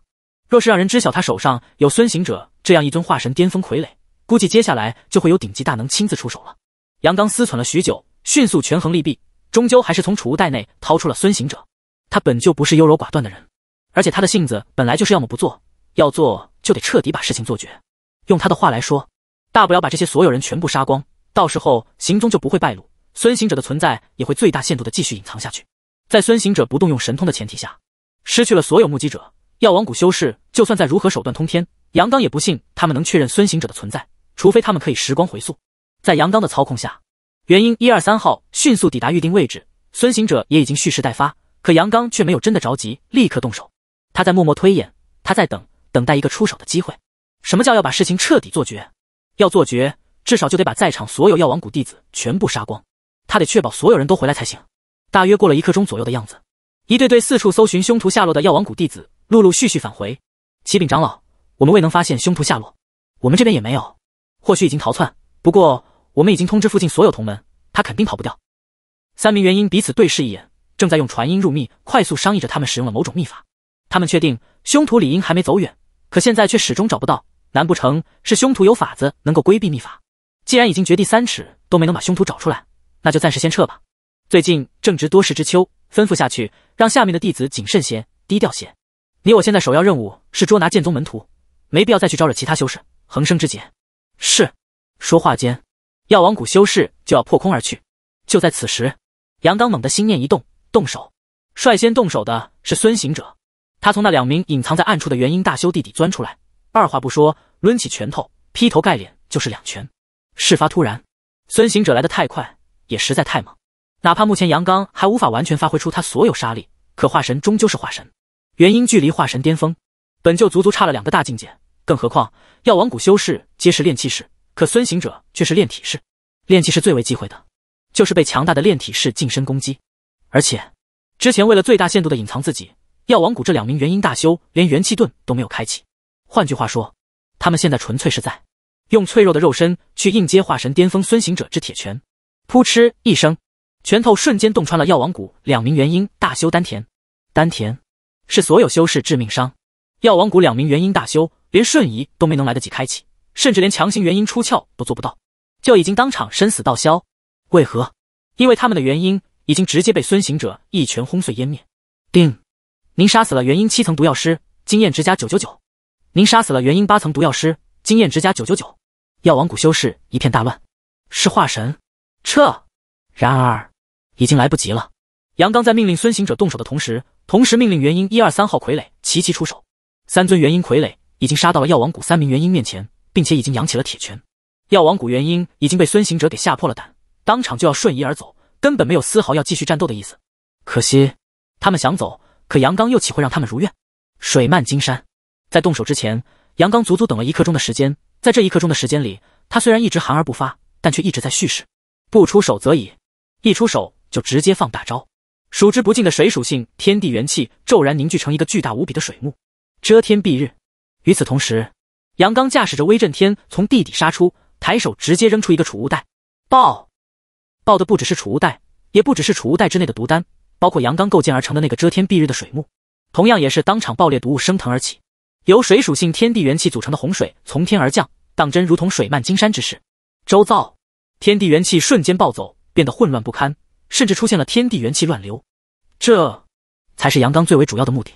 S1: 若是让人知晓他手上有孙行者这样一尊化神巅峰傀儡，估计接下来就会有顶级大能亲自出手了。杨刚思忖了许久，迅速权衡利弊，终究还是从储物袋内掏出了孙行者。他本就不是优柔寡断的人，而且他的性子本来就是要么不做，要做就得彻底把事情做绝。用他的话来说，大不了把这些所有人全部杀光，到时候行踪就不会败露，孙行者的存在也会最大限度的继续隐藏下去。在孙行者不动用神通的前提下，失去了所有目击者，药王谷修士就算再如何手段通天，杨刚也不信他们能确认孙行者的存在。除非他们可以时光回溯，在杨刚的操控下，元婴一二三号迅速抵达预定位置。孙行者也已经蓄势待发，可杨刚却没有真的着急，立刻动手。他在默默推演，他在等，等待一个出手的机会。什么叫要把事情彻底做绝？要做绝，至少就得把在场所有药王谷弟子全部杀光。他得确保所有人都回来才行。大约过了一刻钟左右的样子，一队队四处搜寻凶徒下落的药王谷弟子陆陆续续返回。启禀长老，我们未能发现凶徒下落，我们这边也没有。或许已经逃窜，不过我们已经通知附近所有同门，他肯定跑不掉。三名元婴彼此对视一眼，正在用传音入密快速商议着。他们使用了某种秘法，他们确定凶徒理应还没走远，可现在却始终找不到。难不成是凶徒有法子能够规避秘法？既然已经掘地三尺都没能把凶徒找出来，那就暂时先撤吧。最近正值多事之秋，吩咐下去，让下面的弟子谨慎些，低调些。你我现在首要任务是捉拿剑宗门徒，没必要再去招惹其他修士，横生之劫。是，说话间，药王谷修士就要破空而去。就在此时，杨刚猛地心念一动，动手。率先动手的是孙行者，他从那两名隐藏在暗处的元婴大修弟弟钻出来，二话不说，抡起拳头，劈头盖脸就是两拳。事发突然，孙行者来得太快，也实在太猛。哪怕目前杨刚还无法完全发挥出他所有杀力，可化神终究是化神，元婴距离化神巅峰，本就足足差了两个大境界。更何况，药王谷修士皆是炼气士，可孙行者却是炼体士。炼气士最为忌讳的，就是被强大的炼体士近身攻击。而且，之前为了最大限度的隐藏自己，药王谷这两名元婴大修连元气盾都没有开启。换句话说，他们现在纯粹是在用脆弱的肉身去应接化神巅峰孙行者之铁拳。扑哧一声，拳头瞬间洞穿了药王谷两名元婴大修丹田。丹田是所有修士致命伤。药王谷两名元婴大修。连瞬移都没能来得及开启，甚至连强行元婴出窍都做不到，就已经当场生死道消。为何？因为他们的元婴已经直接被孙行者一拳轰碎湮灭。定，您杀死了元婴七层毒药师，经验值加九九九。您杀死了元婴八层毒药师，经验值加九九九。药王谷修士一片大乱，是化神撤。然而，已经来不及了。杨刚在命令孙行者动手的同时，同时命令元婴一二三号傀儡齐齐出手，三尊元婴傀儡。已经杀到了药王谷三名元婴面前，并且已经扬起了铁拳。药王谷元婴已经被孙行者给吓破了胆，当场就要瞬移而走，根本没有丝毫要继续战斗的意思。可惜他们想走，可杨刚又岂会让他们如愿？水漫金山，在动手之前，杨刚足足等了一刻钟的时间。在这一刻钟的时间里，他虽然一直含而不发，但却一直在蓄势。不出手则已，一出手就直接放大招。数之不尽的水属性天地元气骤然凝聚成一个巨大无比的水幕，遮天蔽日。与此同时，杨刚驾驶着威震天从地底杀出，抬手直接扔出一个储物袋，爆！爆的不只是储物袋，也不只是储物袋之内的毒丹，包括杨刚构建而成的那个遮天蔽日的水幕，同样也是当场爆裂，毒雾升腾而起，由水属性天地元气组成的洪水从天而降，当真如同水漫金山之势。周遭天地元气瞬间暴走，变得混乱不堪，甚至出现了天地元气乱流。这，才是杨刚最为主要的目的。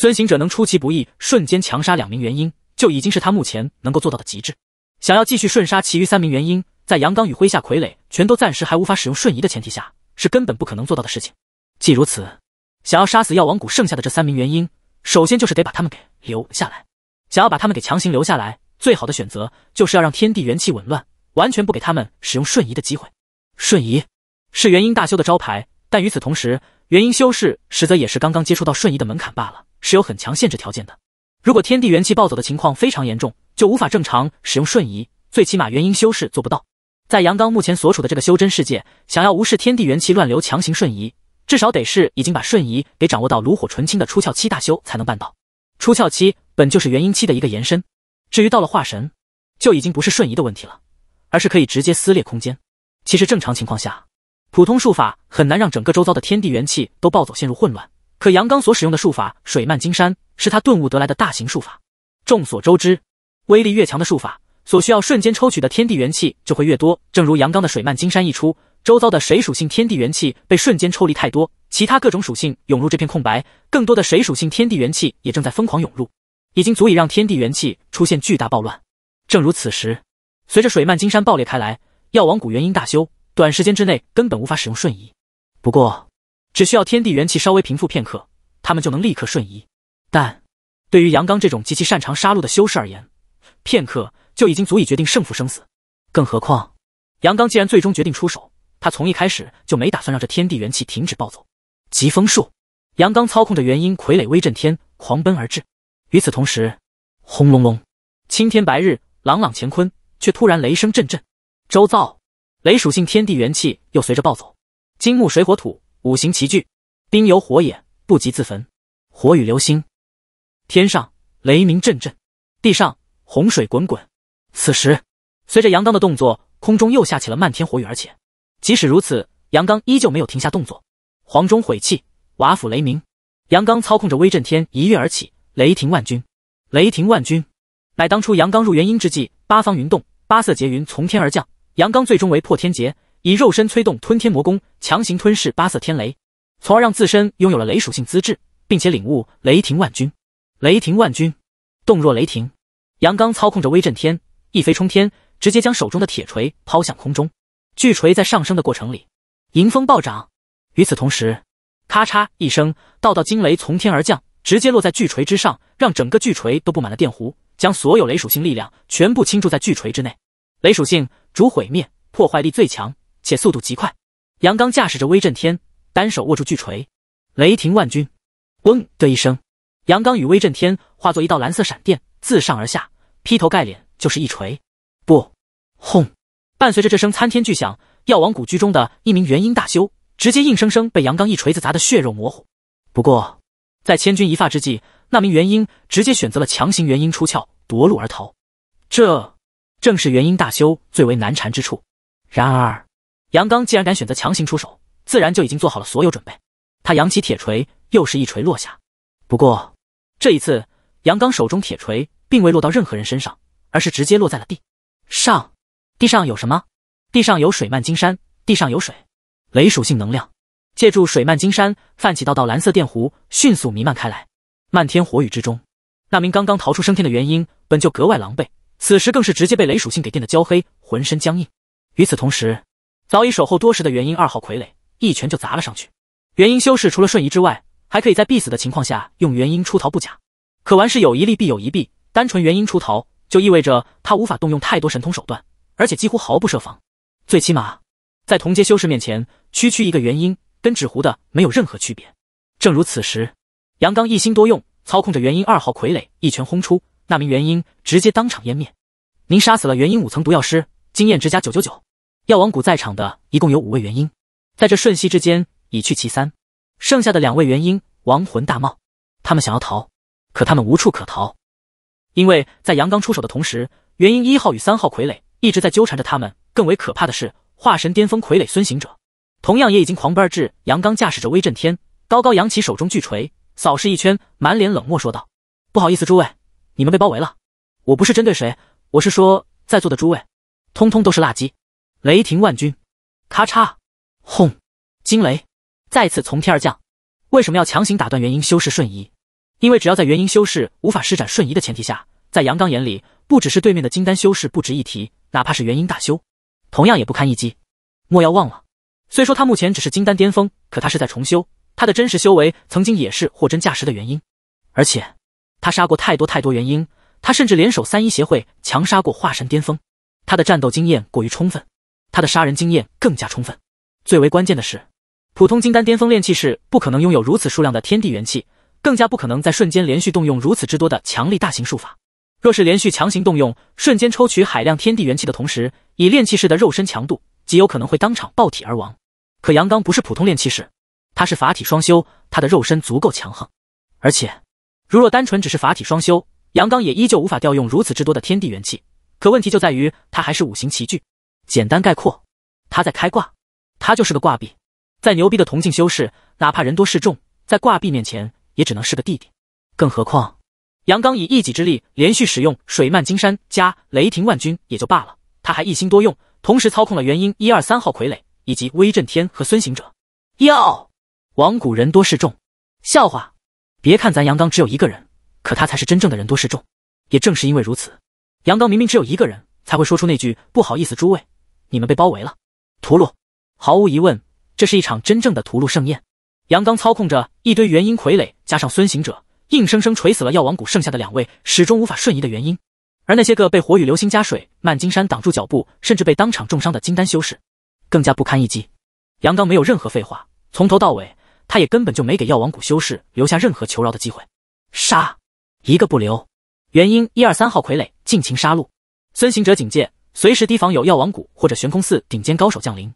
S1: 孙行者能出其不意，瞬间强杀两名元婴，就已经是他目前能够做到的极致。想要继续瞬杀其余三名元婴，在杨刚与麾下傀儡全都暂时还无法使用瞬移的前提下，是根本不可能做到的事情。既如此，想要杀死药王谷剩下的这三名元婴，首先就是得把他们给留下来。想要把他们给强行留下来，最好的选择就是要让天地元气紊乱，完全不给他们使用瞬移的机会。瞬移是元婴大修的招牌，但与此同时，元婴修士实则也是刚刚接触到瞬移的门槛罢了。是有很强限制条件的。如果天地元气暴走的情况非常严重，就无法正常使用瞬移，最起码元婴修士做不到。在杨刚目前所处的这个修真世界，想要无视天地元气乱流强行瞬移，至少得是已经把瞬移给掌握到炉火纯青的出窍期大修才能办到。出窍期本就是元婴期的一个延伸，至于到了化神，就已经不是瞬移的问题了，而是可以直接撕裂空间。其实正常情况下，普通术法很难让整个周遭的天地元气都暴走陷入混乱。可杨刚所使用的术法“水漫金山”是他顿悟得来的大型术法。众所周知，威力越强的术法，所需要瞬间抽取的天地元气就会越多。正如杨刚的“水漫金山”一出，周遭的水属性天地元气被瞬间抽离太多，其他各种属性涌入这片空白，更多的水属性天地元气也正在疯狂涌入，已经足以让天地元气出现巨大暴乱。正如此时，随着“水漫金山”爆裂开来，药王谷元婴大修，短时间之内根本无法使用瞬移。不过。只需要天地元气稍微平复片刻，他们就能立刻瞬移。但对于杨刚这种极其擅长杀戮的修士而言，片刻就已经足以决定胜负生死。更何况，杨刚既然最终决定出手，他从一开始就没打算让这天地元气停止暴走。疾风术，杨刚操控着元婴傀儡威震天狂奔而至。与此同时，轰隆隆，青天白日朗朗乾坤，却突然雷声阵阵，周遭雷属性天地元气又随着暴走，金木水火土。五行齐聚，冰由火也，不及自焚；火雨流星，天上雷鸣阵阵，地上洪水滚滚。此时，随着杨刚的动作，空中又下起了漫天火雨。而且，即使如此，杨刚依旧没有停下动作。黄钟毁弃，瓦釜雷鸣。杨刚操控着威震天一跃而起，雷霆万钧。雷霆万钧，乃当初杨刚入元婴之际，八方云动，八色劫云从天而降。杨刚最终为破天劫。以肉身催动吞天魔功，强行吞噬八色天雷，从而让自身拥有了雷属性资质，并且领悟雷霆万钧。雷霆万钧，动若雷霆。杨刚操控着威震天，一飞冲天，直接将手中的铁锤抛向空中。巨锤在上升的过程里，迎风暴涨。与此同时，咔嚓一声，道道惊雷从天而降，直接落在巨锤之上，让整个巨锤都布满了电弧，将所有雷属性力量全部倾注在巨锤之内。雷属性主毁灭，破坏力最强。且速度极快，杨刚驾驶着威震天，单手握住巨锤，雷霆万钧。嗡的一声，杨刚与威震天化作一道蓝色闪电，自上而下，劈头盖脸就是一锤。不，轰！伴随着这声参天巨响，药王古居中的一名元婴大修，直接硬生生被杨刚一锤子砸得血肉模糊。不过，在千钧一发之际，那名元婴直接选择了强行元婴出窍，夺路而逃。这正是元婴大修最为难缠之处。然而。杨刚既然敢选择强行出手，自然就已经做好了所有准备。他扬起铁锤，又是一锤落下。不过这一次，杨刚手中铁锤并未落到任何人身上，而是直接落在了地上。地上有什么？地上有水漫金山，地上有水雷属性能量。借助水漫金山，泛起道道蓝色电弧，迅速弥漫开来。漫天火雨之中，那名刚刚逃出升天的元婴本就格外狼狈，此时更是直接被雷属性给电的焦黑，浑身僵硬。与此同时，早已守候多时的元婴二号傀儡一拳就砸了上去。元婴修士除了瞬移之外，还可以在必死的情况下用元婴出逃不假，可玩事有一利必有一弊，单纯元婴出逃就意味着他无法动用太多神通手段，而且几乎毫不设防。最起码在同阶修士面前，区区一个元婴跟纸糊的没有任何区别。正如此时，杨刚一心多用，操控着元婴二号傀儡一拳轰出，那名元婴直接当场湮灭。您杀死了元婴五层毒药师，经验值加九九九。药王谷在场的一共有五位元婴，在这瞬息之间已去其三，剩下的两位元婴亡魂大冒。他们想要逃，可他们无处可逃，因为在杨刚出手的同时，元婴一号与三号傀儡一直在纠缠着他们。更为可怕的是，化神巅峰傀儡孙行者，同样也已经狂奔至。杨刚驾驶着威震天，高高扬起手中巨锤，扫视一圈，满脸冷漠说道：“不好意思，诸位，你们被包围了。我不是针对谁，我是说在座的诸位，通通都是垃圾。”雷霆万钧，咔嚓，轰，惊雷再次从天而降。为什么要强行打断元婴修士瞬移？因为只要在元婴修士无法施展瞬移的前提下，在杨刚眼里，不只是对面的金丹修士不值一提，哪怕是元婴大修，同样也不堪一击。莫要忘了，虽说他目前只是金丹巅峰，可他是在重修，他的真实修为曾经也是货真价实的元婴。而且他杀过太多太多元婴，他甚至联手三一协会强杀过化神巅峰，他的战斗经验过于充分。他的杀人经验更加充分，最为关键的是，普通金丹巅峰炼气士不可能拥有如此数量的天地元气，更加不可能在瞬间连续动用如此之多的强力大型术法。若是连续强行动用，瞬间抽取海量天地元气的同时，以炼气士的肉身强度，极有可能会当场爆体而亡。可杨刚不是普通炼气士，他是法体双修，他的肉身足够强横。而且，如若单纯只是法体双修，杨刚也依旧无法调用如此之多的天地元气。可问题就在于，他还是五行齐聚。简单概括，他在开挂，他就是个挂壁。再牛逼的铜镜修士，哪怕人多势众，在挂壁面前也只能是个弟弟。更何况，杨刚以一己之力连续使用水漫金山加雷霆万钧也就罢了，他还一心多用，同时操控了元婴一二三号傀儡以及威震天和孙行者。哟，王谷人多势众，笑话！别看咱杨刚只有一个人，可他才是真正的人多势众。也正是因为如此，杨刚明明只有一个人，才会说出那句不好意思，诸位。你们被包围了，屠戮！毫无疑问，这是一场真正的屠戮盛宴。杨刚操控着一堆元婴傀儡，加上孙行者，硬生生锤死了药王谷剩下的两位始终无法瞬移的元婴。而那些个被火雨流星加水漫金山挡住脚步，甚至被当场重伤的金丹修士，更加不堪一击。杨刚没有任何废话，从头到尾，他也根本就没给药王谷修士留下任何求饶的机会，杀，一个不留！元婴一二三号傀儡尽情杀戮，孙行者警戒。随时提防有药王谷或者悬空寺顶尖高手降临。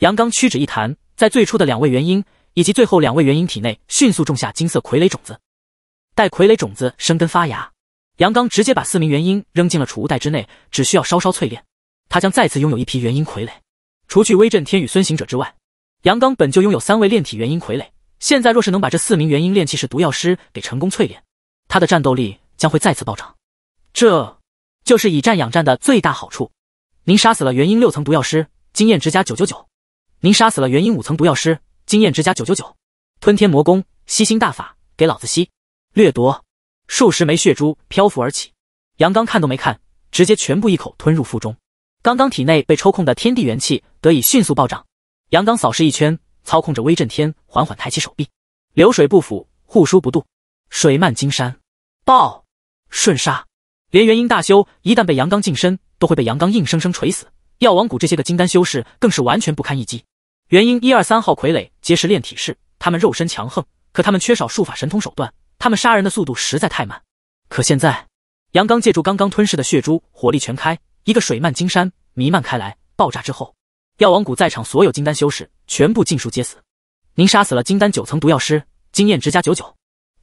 S1: 杨刚屈指一弹，在最初的两位元婴以及最后两位元婴体内迅速种下金色傀儡种子。待傀儡种子生根发芽，杨刚直接把四名元婴扔进了储物袋之内，只需要稍稍淬炼，他将再次拥有一批元婴傀儡。除去威震天与孙行者之外，杨刚本就拥有三位炼体元婴傀儡，现在若是能把这四名元婴炼气士毒药师给成功淬炼，他的战斗力将会再次暴涨。这就是以战养战的最大好处。您杀死了元婴六层毒药师，经验值加九九九。您杀死了元婴五层毒药师，经验值加九九九。吞天魔功，吸星大法，给老子吸！掠夺，数十枚血珠漂浮而起。杨刚看都没看，直接全部一口吞入腹中。刚刚体内被抽空的天地元气得以迅速暴涨。杨刚扫视一圈，操控着威震天缓缓抬起手臂。流水不腐，护书不渡，水漫金山，爆，瞬杀！连元婴大修一旦被杨刚近身。都会被杨刚硬生生锤死，药王谷这些个金丹修士更是完全不堪一击。原因一二三号傀儡皆是炼体士，他们肉身强横，可他们缺少术法神通手段，他们杀人的速度实在太慢。可现在，杨刚借助刚刚吞噬的血珠，火力全开，一个水漫金山弥漫开来，爆炸之后，药王谷在场所有金丹修士全部尽数皆死。您杀死了金丹九层毒药师，经验值加九九。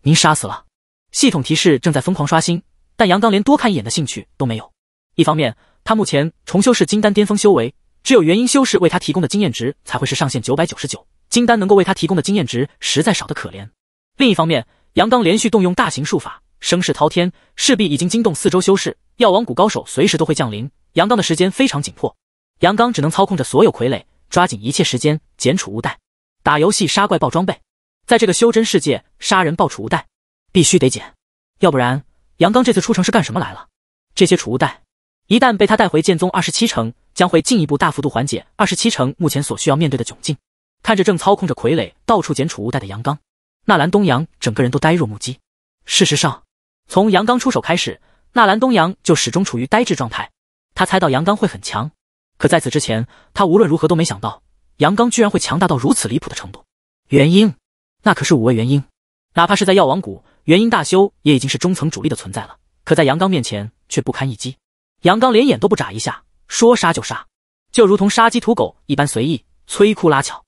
S1: 您杀死了。系统提示正在疯狂刷新，但杨刚连多看一眼的兴趣都没有。一方面，他目前重修是金丹巅峰修为，只有元婴修士为他提供的经验值才会是上限九百九十九。金丹能够为他提供的经验值实在少得可怜。另一方面，杨刚连续动用大型术法，声势滔天，势必已经惊动四周修士。药王谷高手随时都会降临，杨刚的时间非常紧迫。杨刚只能操控着所有傀儡，抓紧一切时间捡储物袋、打游戏、杀怪爆装备。在这个修真世界，杀人爆储物袋必须得捡，要不然杨刚这次出城是干什么来了？这些储物袋。一旦被他带回剑宗二十七城，将会进一步大幅度缓解二十七城目前所需要面对的窘境。看着正操控着傀儡到处捡储物袋的杨刚，纳兰东阳整个人都呆若木鸡。事实上，从杨刚出手开始，纳兰东阳就始终处于呆滞状态。他猜到杨刚会很强，可在此之前，他无论如何都没想到杨刚居然会强大到如此离谱的程度。元婴，那可是五位元婴，哪怕是在药王谷，元婴大修也已经是中层主力的存在了，可在杨刚面前却不堪一击。杨刚连眼都不眨一下，说杀就杀，就如同杀鸡屠狗一般随意，摧枯拉朽。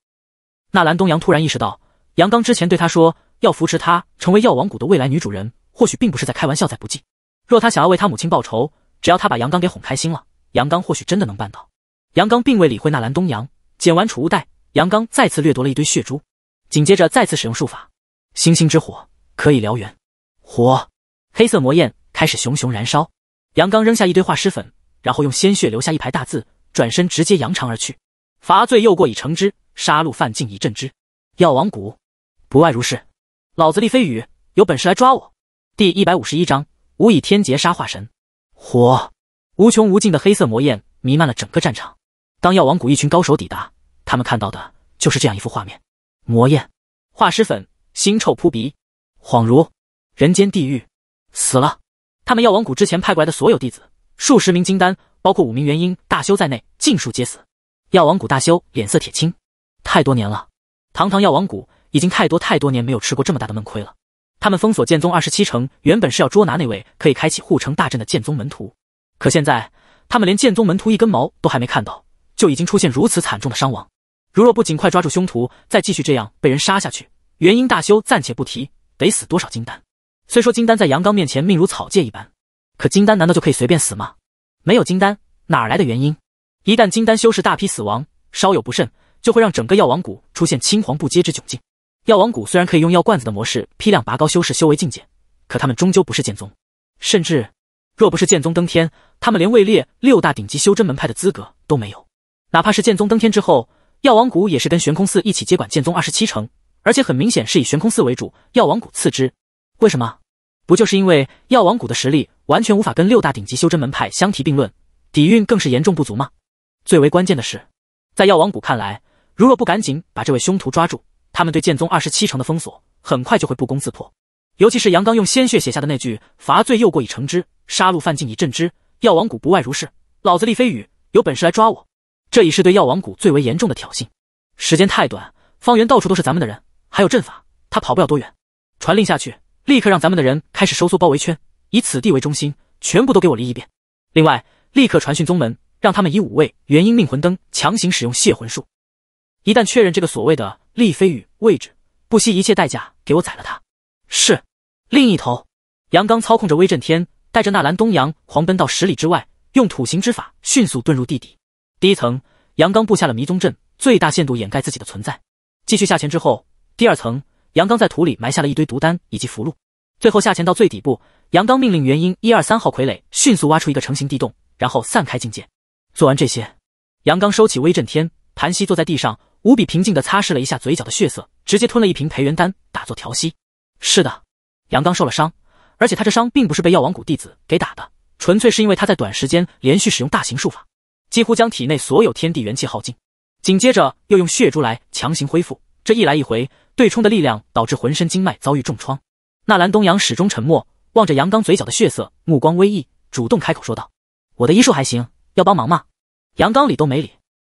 S1: 纳兰东阳突然意识到，杨刚之前对他说要扶持他成为药王谷的未来女主人，或许并不是在开玩笑。在不济，若他想要为他母亲报仇，只要他把杨刚给哄开心了，杨刚或许真的能办到。杨刚并未理会纳兰东阳，捡完储物袋，杨刚再次掠夺了一堆血珠，紧接着再次使用术法，星星之火可以燎原，火，黑色魔焰开始熊熊燃烧。杨刚扔下一堆化尸粉，然后用鲜血留下一排大字，转身直接扬长而去。罚罪又过已成之，杀戮犯禁已镇之。药王谷，不外如是。老子厉飞羽，有本事来抓我！第一百五十一章，无以天劫杀化神。火，无穷无尽的黑色魔焰弥漫了整个战场。当药王谷一群高手抵达，他们看到的就是这样一幅画面：魔焰、化尸粉，腥臭扑鼻，恍如人间地狱。死了。他们药王谷之前派过来的所有弟子，数十名金丹，包括五名元婴大修在内，尽数皆死。药王谷大修脸色铁青，太多年了，堂堂药王谷已经太多太多年没有吃过这么大的闷亏了。他们封锁剑宗二十七城，原本是要捉拿那位可以开启护城大阵的剑宗门徒，可现在他们连剑宗门徒一根毛都还没看到，就已经出现如此惨重的伤亡。如若不尽快抓住凶徒，再继续这样被人杀下去，元婴大修暂且不提，得死多少金丹？虽说金丹在阳刚面前命如草芥一般，可金丹难道就可以随便死吗？没有金丹，哪来的原因？一旦金丹修士大批死亡，稍有不慎，就会让整个药王谷出现青黄不接之窘境。药王谷虽然可以用药罐子的模式批量拔高修士修为境界，可他们终究不是剑宗，甚至若不是剑宗登天，他们连位列六大顶级修真门派的资格都没有。哪怕是剑宗登天之后，药王谷也是跟悬空寺一起接管剑宗二十七城，而且很明显是以悬空寺为主，药王谷次之。为什么？不就是因为药王谷的实力完全无法跟六大顶级修真门派相提并论，底蕴更是严重不足吗？最为关键的是，在药王谷看来，如若不赶紧把这位凶徒抓住，他们对剑宗二十七城的封锁很快就会不攻自破。尤其是杨刚用鲜血写下的那句“罚罪又过以惩之，杀戮犯禁以镇之”，药王谷不外如是。老子厉飞羽有本事来抓我，这已是对药王谷最为严重的挑衅。时间太短，方圆到处都是咱们的人，还有阵法，他跑不了多远。传令下去。立刻让咱们的人开始收缩包围圈，以此地为中心，全部都给我离一遍。另外，立刻传讯宗门，让他们以五位元婴命魂灯强行使用卸魂术。一旦确认这个所谓的厉飞羽位置，不惜一切代价给我宰了他。是。另一头，杨刚操控着威震天，带着纳兰东阳狂奔到十里之外，用土行之法迅速遁入地底。第一层，杨刚布下了迷踪阵，最大限度掩盖自己的存在。继续下潜之后，第二层。杨刚在土里埋下了一堆毒丹以及符箓，最后下潜到最底部。杨刚命令元婴一二三号傀儡迅速挖出一个成型地洞，然后散开境界。做完这些，杨刚收起威震天，盘膝坐在地上，无比平静地擦拭了一下嘴角的血色，直接吞了一瓶培元丹，打坐调息。是的，杨刚受了伤，而且他这伤并不是被药王谷弟子给打的，纯粹是因为他在短时间连续使用大型术法，几乎将体内所有天地元气耗尽，紧接着又用血珠来强行恢复，这一来一回。对冲的力量导致浑身经脉遭遇重创，纳兰东阳始终沉默，望着杨刚嘴角的血色，目光微异，主动开口说道：“我的医术还行，要帮忙吗？”杨刚理都没理，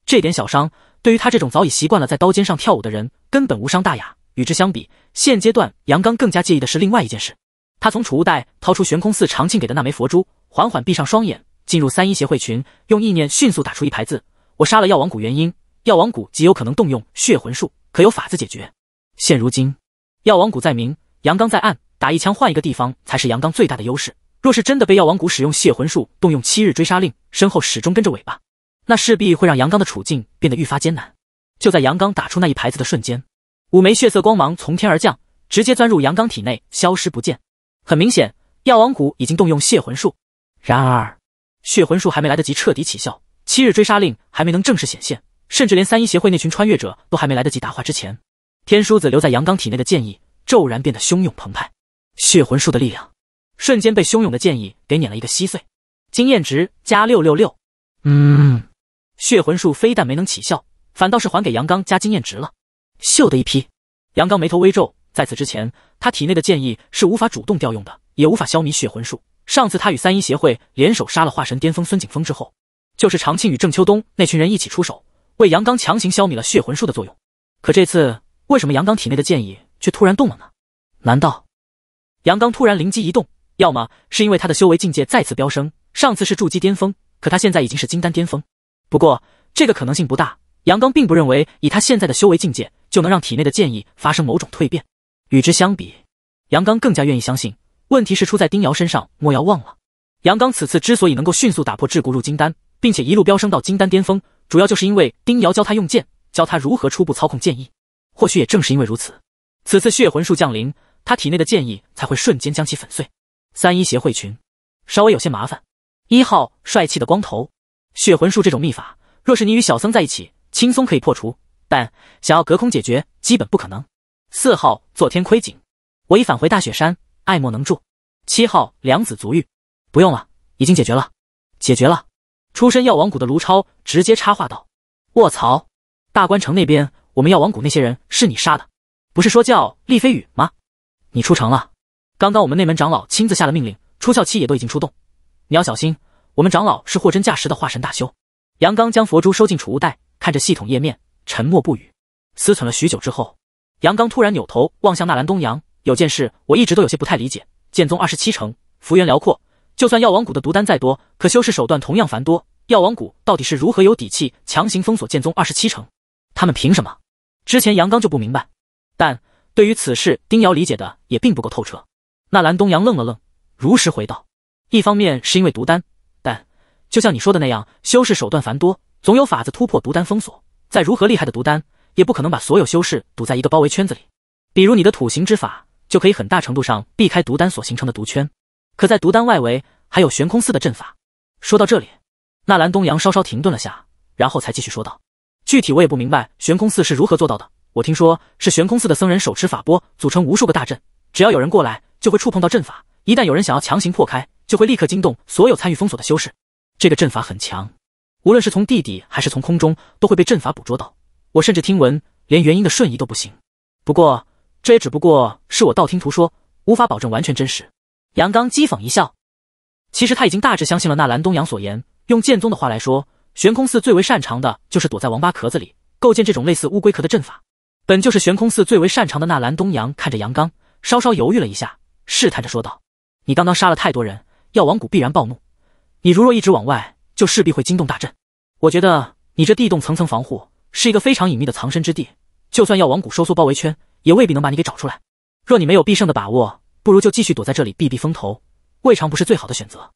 S1: 这点小伤对于他这种早已习惯了在刀尖上跳舞的人根本无伤大雅。与之相比，现阶段杨刚更加介意的是另外一件事。他从储物袋掏出悬空寺长庆给的那枚佛珠，缓缓闭上双眼，进入三一协会群，用意念迅速打出一排字：“我杀了药王谷元婴，药王谷极有可能动用血魂术，可有法子解决？”现如今，药王谷在明，阳刚在暗，打一枪换一个地方才是阳刚最大的优势。若是真的被药王谷使用血魂术，动用七日追杀令，身后始终跟着尾巴，那势必会让阳刚的处境变得愈发艰难。就在杨刚打出那一牌子的瞬间，五枚血色光芒从天而降，直接钻入杨刚体内，消失不见。很明显，药王谷已经动用血魂术。然而，血魂术还没来得及彻底起效，七日追杀令还没能正式显现，甚至连三一协会那群穿越者都还没来得及答话之前。天枢子留在杨刚体内的剑意骤然变得汹涌澎湃，血魂术的力量瞬间被汹涌的剑意给碾了一个稀碎。经验值加六六六，嗯，血魂术非但没能起效，反倒是还给杨刚加经验值了，秀的一批。杨刚眉头微皱，在此之前，他体内的剑意是无法主动调用的，也无法消弭血魂术。上次他与三一协会联手杀了化神巅峰孙景峰之后，就是长庆与郑秋冬那群人一起出手，为杨刚强行消弭了血魂术的作用。可这次。为什么杨刚体内的剑意却突然动了呢？难道杨刚突然灵机一动？要么是因为他的修为境界再次飙升，上次是筑基巅峰，可他现在已经是金丹巅峰。不过这个可能性不大，杨刚并不认为以他现在的修为境界就能让体内的剑意发生某种蜕变。与之相比，杨刚更加愿意相信，问题是出在丁瑶身上。莫要忘了，杨刚此次之所以能够迅速打破桎梏入金丹，并且一路飙升到金丹巅峰，主要就是因为丁瑶教他用剑，教他如何初步操控剑意。或许也正是因为如此，此次血魂术降临，他体内的剑意才会瞬间将其粉碎。三一协会群稍微有些麻烦。一号帅气的光头，血魂术这种秘法，若是你与小僧在一起，轻松可以破除；但想要隔空解决，基本不可能。四号坐天窥景，我已返回大雪山，爱莫能助。七号梁子足浴，不用了，已经解决了。解决了。出身药王谷的卢超直接插话道：“卧槽，大关城那边。”我们药王谷那些人是你杀的，不是说叫厉飞羽吗？你出城了。刚刚我们内门长老亲自下了命令，出窍期也都已经出动。你要小心，我们长老是货真价实的化神大修。杨刚将佛珠收进储物袋，看着系统页面，沉默不语。思忖了许久之后，杨刚突然扭头望向纳兰东阳，有件事我一直都有些不太理解。剑宗二十七城，幅员辽阔，就算药王谷的毒丹再多，可修饰手段同样繁多。药王谷到底是如何有底气强行封锁剑宗二十七城？他们凭什么？之前杨刚就不明白，但对于此事，丁瑶理解的也并不够透彻。纳兰东阳愣了愣，如实回道：“一方面是因为毒丹，但就像你说的那样，修士手段繁多，总有法子突破毒丹封锁。再如何厉害的毒丹，也不可能把所有修士堵在一个包围圈子里。比如你的土行之法，就可以很大程度上避开毒丹所形成的毒圈。可在毒丹外围，还有悬空寺的阵法。”说到这里，纳兰东阳稍稍停顿了下，然后才继续说道。具体我也不明白悬空寺是如何做到的。我听说是悬空寺的僧人手持法波，组成无数个大阵，只要有人过来，就会触碰到阵法。一旦有人想要强行破开，就会立刻惊动所有参与封锁的修士。这个阵法很强，无论是从地底还是从空中，都会被阵法捕捉到。我甚至听闻，连元婴的瞬移都不行。不过，这也只不过是我道听途说，无法保证完全真实。杨刚讥讽一笑，其实他已经大致相信了那蓝东阳所言。用剑宗的话来说。悬空寺最为擅长的就是躲在王八壳子里，构建这种类似乌龟壳的阵法，本就是悬空寺最为擅长的。那蓝东阳看着杨刚，稍稍犹豫了一下，试探着说道：“你刚刚杀了太多人，药王谷必然暴怒。你如若一直往外，就势必会惊动大阵。我觉得你这地洞层层防护，是一个非常隐秘的藏身之地。就算药王谷收缩包围圈，也未必能把你给找出来。若你没有必胜的把握，不如就继续躲在这里避避风头，未尝不是最好的选择。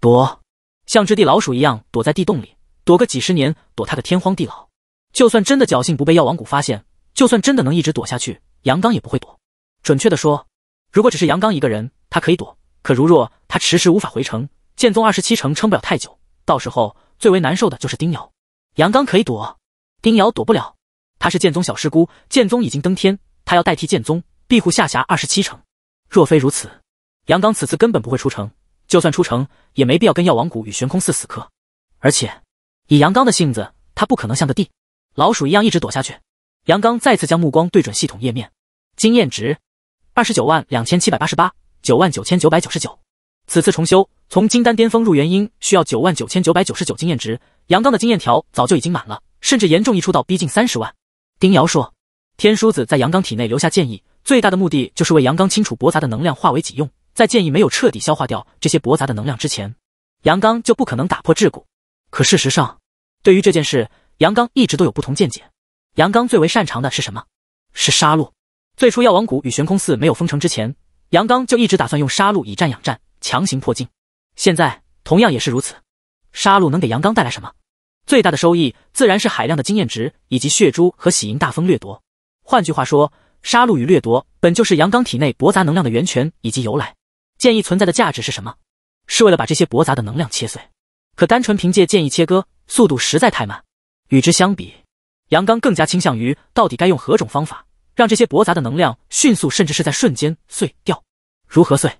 S1: 躲，像只地老鼠一样躲在地洞里。”躲个几十年，躲他个天荒地老。就算真的侥幸不被药王谷发现，就算真的能一直躲下去，杨刚也不会躲。准确的说，如果只是杨刚一个人，他可以躲。可如若他迟迟无法回城，剑宗二十七城撑不了太久，到时候最为难受的就是丁瑶。杨刚可以躲，丁瑶躲不了。他是剑宗小师姑，剑宗已经登天，他要代替剑宗庇护下辖二十七城。若非如此，杨刚此次根本不会出城。就算出城，也没必要跟药王谷与悬空寺死磕。而且。以杨刚的性子，他不可能像个地老鼠一样一直躲下去。杨刚再次将目光对准系统页面，经验值二十九万两千七百八十八，九万九千九百九十九。此次重修，从金丹巅峰入元婴需要九万九千九百九十九经验值。杨刚的经验条早就已经满了，甚至严重溢出到逼近三十万。丁瑶说，天书子在杨刚体内留下剑意，最大的目的就是为杨刚清除驳杂的能量，化为己用。在建议没有彻底消化掉这些驳杂的能量之前，杨刚就不可能打破桎梏。可事实上，对于这件事，杨刚一直都有不同见解。杨刚最为擅长的是什么？是杀戮。最初药王谷与悬空寺没有封城之前，杨刚就一直打算用杀戮以战养战，强行破境。现在同样也是如此。杀戮能给杨刚带来什么？最大的收益自然是海量的经验值，以及血珠和喜迎大风掠夺。换句话说，杀戮与掠夺本就是杨刚体内驳杂能量的源泉以及由来。建议存在的价值是什么？是为了把这些驳杂的能量切碎。可单纯凭借剑意切割，速度实在太慢。与之相比，杨刚更加倾向于到底该用何种方法，让这些驳杂的能量迅速，甚至是在瞬间碎掉。如何碎？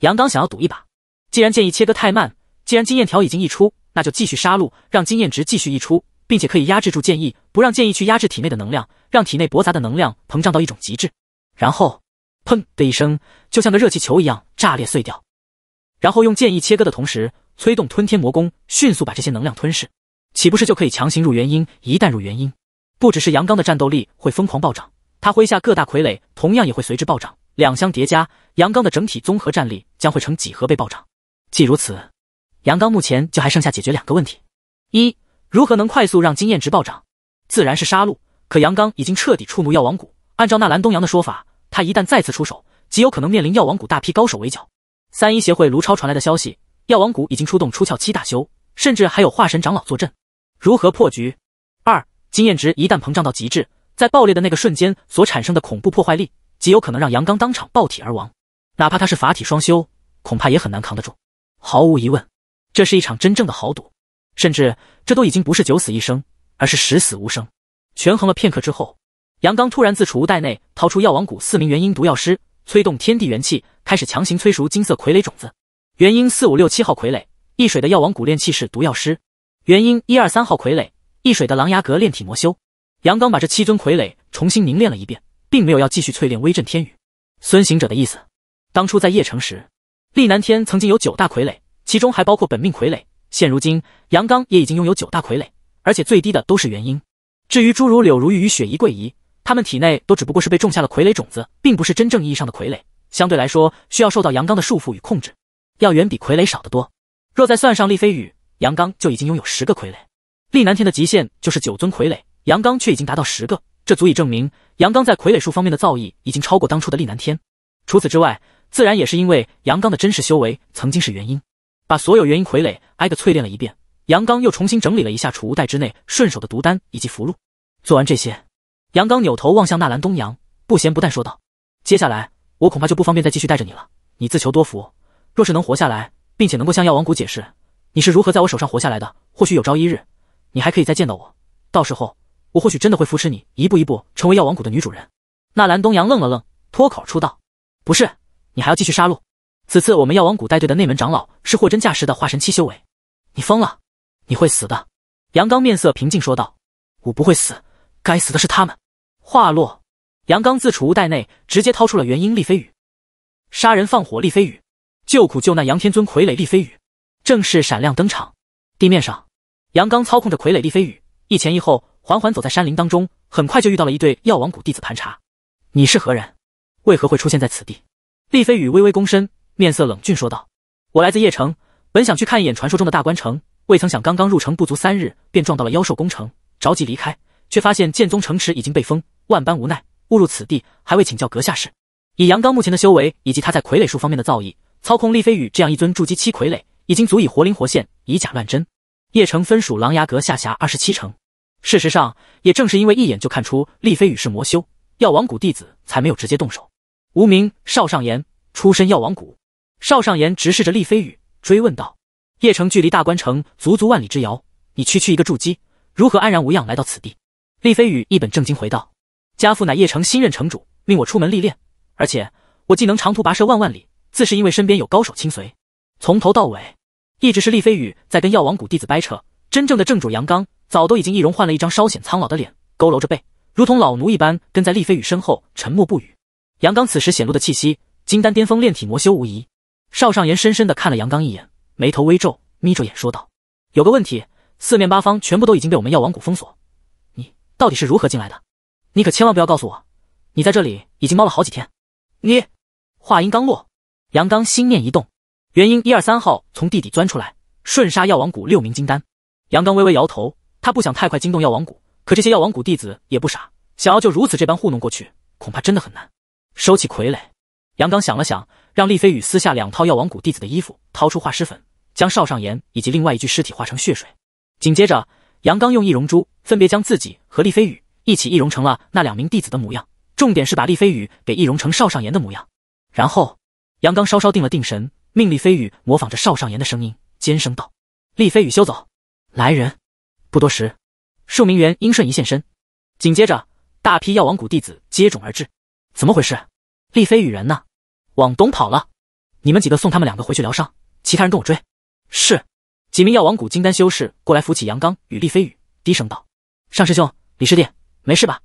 S1: 杨刚想要赌一把。既然剑意切割太慢，既然经验条已经溢出，那就继续杀戮，让经验值继续溢出，并且可以压制住剑意，不让剑意去压制体内的能量，让体内驳杂的能量膨胀到一种极致，然后砰的一声，就像个热气球一样炸裂碎掉。然后用剑意切割的同时，催动吞天魔功，迅速把这些能量吞噬，岂不是就可以强行入元婴？一旦入元婴，不只是杨刚的战斗力会疯狂暴涨，他麾下各大傀儡同样也会随之暴涨，两相叠加，杨刚的整体综合战力将会成几何倍暴涨。既如此，杨刚目前就还剩下解决两个问题：一，如何能快速让经验值暴涨？自然是杀戮。可杨刚已经彻底触怒药王谷，按照纳兰东阳的说法，他一旦再次出手，极有可能面临药王谷大批高手围剿。三一协会卢超传来的消息，药王谷已经出动出窍期大修，甚至还有化神长老坐镇。如何破局？二经验值一旦膨胀到极致，在爆裂的那个瞬间所产生的恐怖破坏力，极有可能让杨刚当场爆体而亡。哪怕他是法体双修，恐怕也很难扛得住。毫无疑问，这是一场真正的豪赌，甚至这都已经不是九死一生，而是十死无生。权衡了片刻之后，杨刚突然自储物袋内掏出药王谷四名元婴毒药师。催动天地元气，开始强行催熟金色傀儡种子。元婴四五六七号傀儡，易水的药王古炼气士毒药师。元婴一二三号傀儡，易水的狼牙阁炼体魔修。杨刚把这七尊傀儡重新凝练了一遍，并没有要继续淬炼威震天宇。孙行者的意思，当初在邺城时，厉南天曾经有九大傀儡，其中还包括本命傀儡。现如今，杨刚也已经拥有九大傀儡，而且最低的都是元婴。至于诸如柳如玉与雪姨桂姨。他们体内都只不过是被种下了傀儡种子，并不是真正意义上的傀儡。相对来说，需要受到阳刚的束缚与控制，要远比傀儡少得多。若再算上厉飞羽，阳刚就已经拥有十个傀儡。厉南天的极限就是九尊傀儡，阳刚却已经达到十个，这足以证明阳刚在傀儡术方面的造诣已经超过当初的厉南天。除此之外，自然也是因为阳刚的真实修为曾经是元婴，把所有元婴傀儡挨个淬炼了一遍。阳刚又重新整理了一下储物袋之内顺手的毒丹以及符箓，做完这些。杨刚扭头望向纳兰东阳，不咸不淡说道：“接下来我恐怕就不方便再继续带着你了，你自求多福。若是能活下来，并且能够向药王谷解释你是如何在我手上活下来的，或许有朝一日你还可以再见到我。到时候我或许真的会扶持你一步一步成为药王谷的女主人。”纳兰东阳愣了愣，脱口出道：“不是，你还要继续杀戮？此次我们药王谷带队的内门长老是货真价实的化神期修为，你疯了，你会死的。”杨刚面色平静说道：“我不会死。”该死的是他们！话落，杨刚自储物袋内直接掏出了元婴厉飞羽，杀人放火厉飞羽，救苦救难杨天尊傀儡厉飞羽，正式闪亮登场。地面上，杨刚操控着傀儡厉飞羽，一前一后缓缓走在山林当中。很快就遇到了一对药王谷弟子盘查：“你是何人？为何会出现在此地？”厉飞羽微微躬身，面色冷峻说道：“我来自叶城，本想去看一眼传说中的大关城，未曾想刚刚入城不足三日，便撞到了妖兽攻城，着急离开。”却发现剑宗城池已经被封，万般无奈，误入此地，还未请教阁下事。以杨刚目前的修为以及他在傀儡术方面的造诣，操控厉飞羽这样一尊筑基期傀儡，已经足以活灵活现，以假乱真。叶城分属琅琊阁下辖二十七城，事实上，也正是因为一眼就看出厉飞羽是魔修，药王谷弟子，才没有直接动手。无名，邵尚言，出身药王谷。邵尚言直视着厉飞羽，追问道：“叶城距离大关城足足万里之遥，你区区一个筑基，如何安然无恙来到此地？”厉飞雨一本正经回道：“家父乃叶城新任城主，命我出门历练。而且我既能长途跋涉万万里，自是因为身边有高手亲随。从头到尾，一直是厉飞宇在跟药王谷弟子掰扯。真正的正主杨刚早都已经易容换了一张稍显苍老的脸，佝偻着背，如同老奴一般跟在厉飞宇身后，沉默不语。杨刚此时显露的气息，金丹巅峰炼体魔修无疑。邵尚言深深的看了杨刚一眼，眉头微皱，眯着眼说道：‘有个问题，四面八方全部都已经被我们药王谷封锁。’”到底是如何进来的？你可千万不要告诉我，你在这里已经猫了好几天。你话音刚落，杨刚心念一动，元婴一二三号从地底钻出来，瞬杀药王谷六名金丹。杨刚微微摇头，他不想太快惊动药王谷，可这些药王谷弟子也不傻，想要就如此这般糊弄过去，恐怕真的很难。收起傀儡，杨刚想了想，让丽飞羽撕下两套药王谷弟子的衣服，掏出化尸粉，将邵尚言以及另外一具尸体化成血水，紧接着。杨刚用易容珠分别将自己和厉飞雨一起易容成了那两名弟子的模样，重点是把厉飞雨给易容成邵尚言的模样。然后杨刚稍稍定了定神，命厉飞羽模仿着邵尚言的声音，尖声道：“厉飞羽，休走！来人！”不多时，数名园英顺一现身，紧接着大批药王谷弟子接踵而至。怎么回事？厉飞羽人呢？往东跑了。你们几个送他们两个回去疗伤，其他人跟我追。是。几名药王谷金丹修士过来扶起杨刚与厉飞宇，低声道：“尚师兄，李师弟，没事吧？”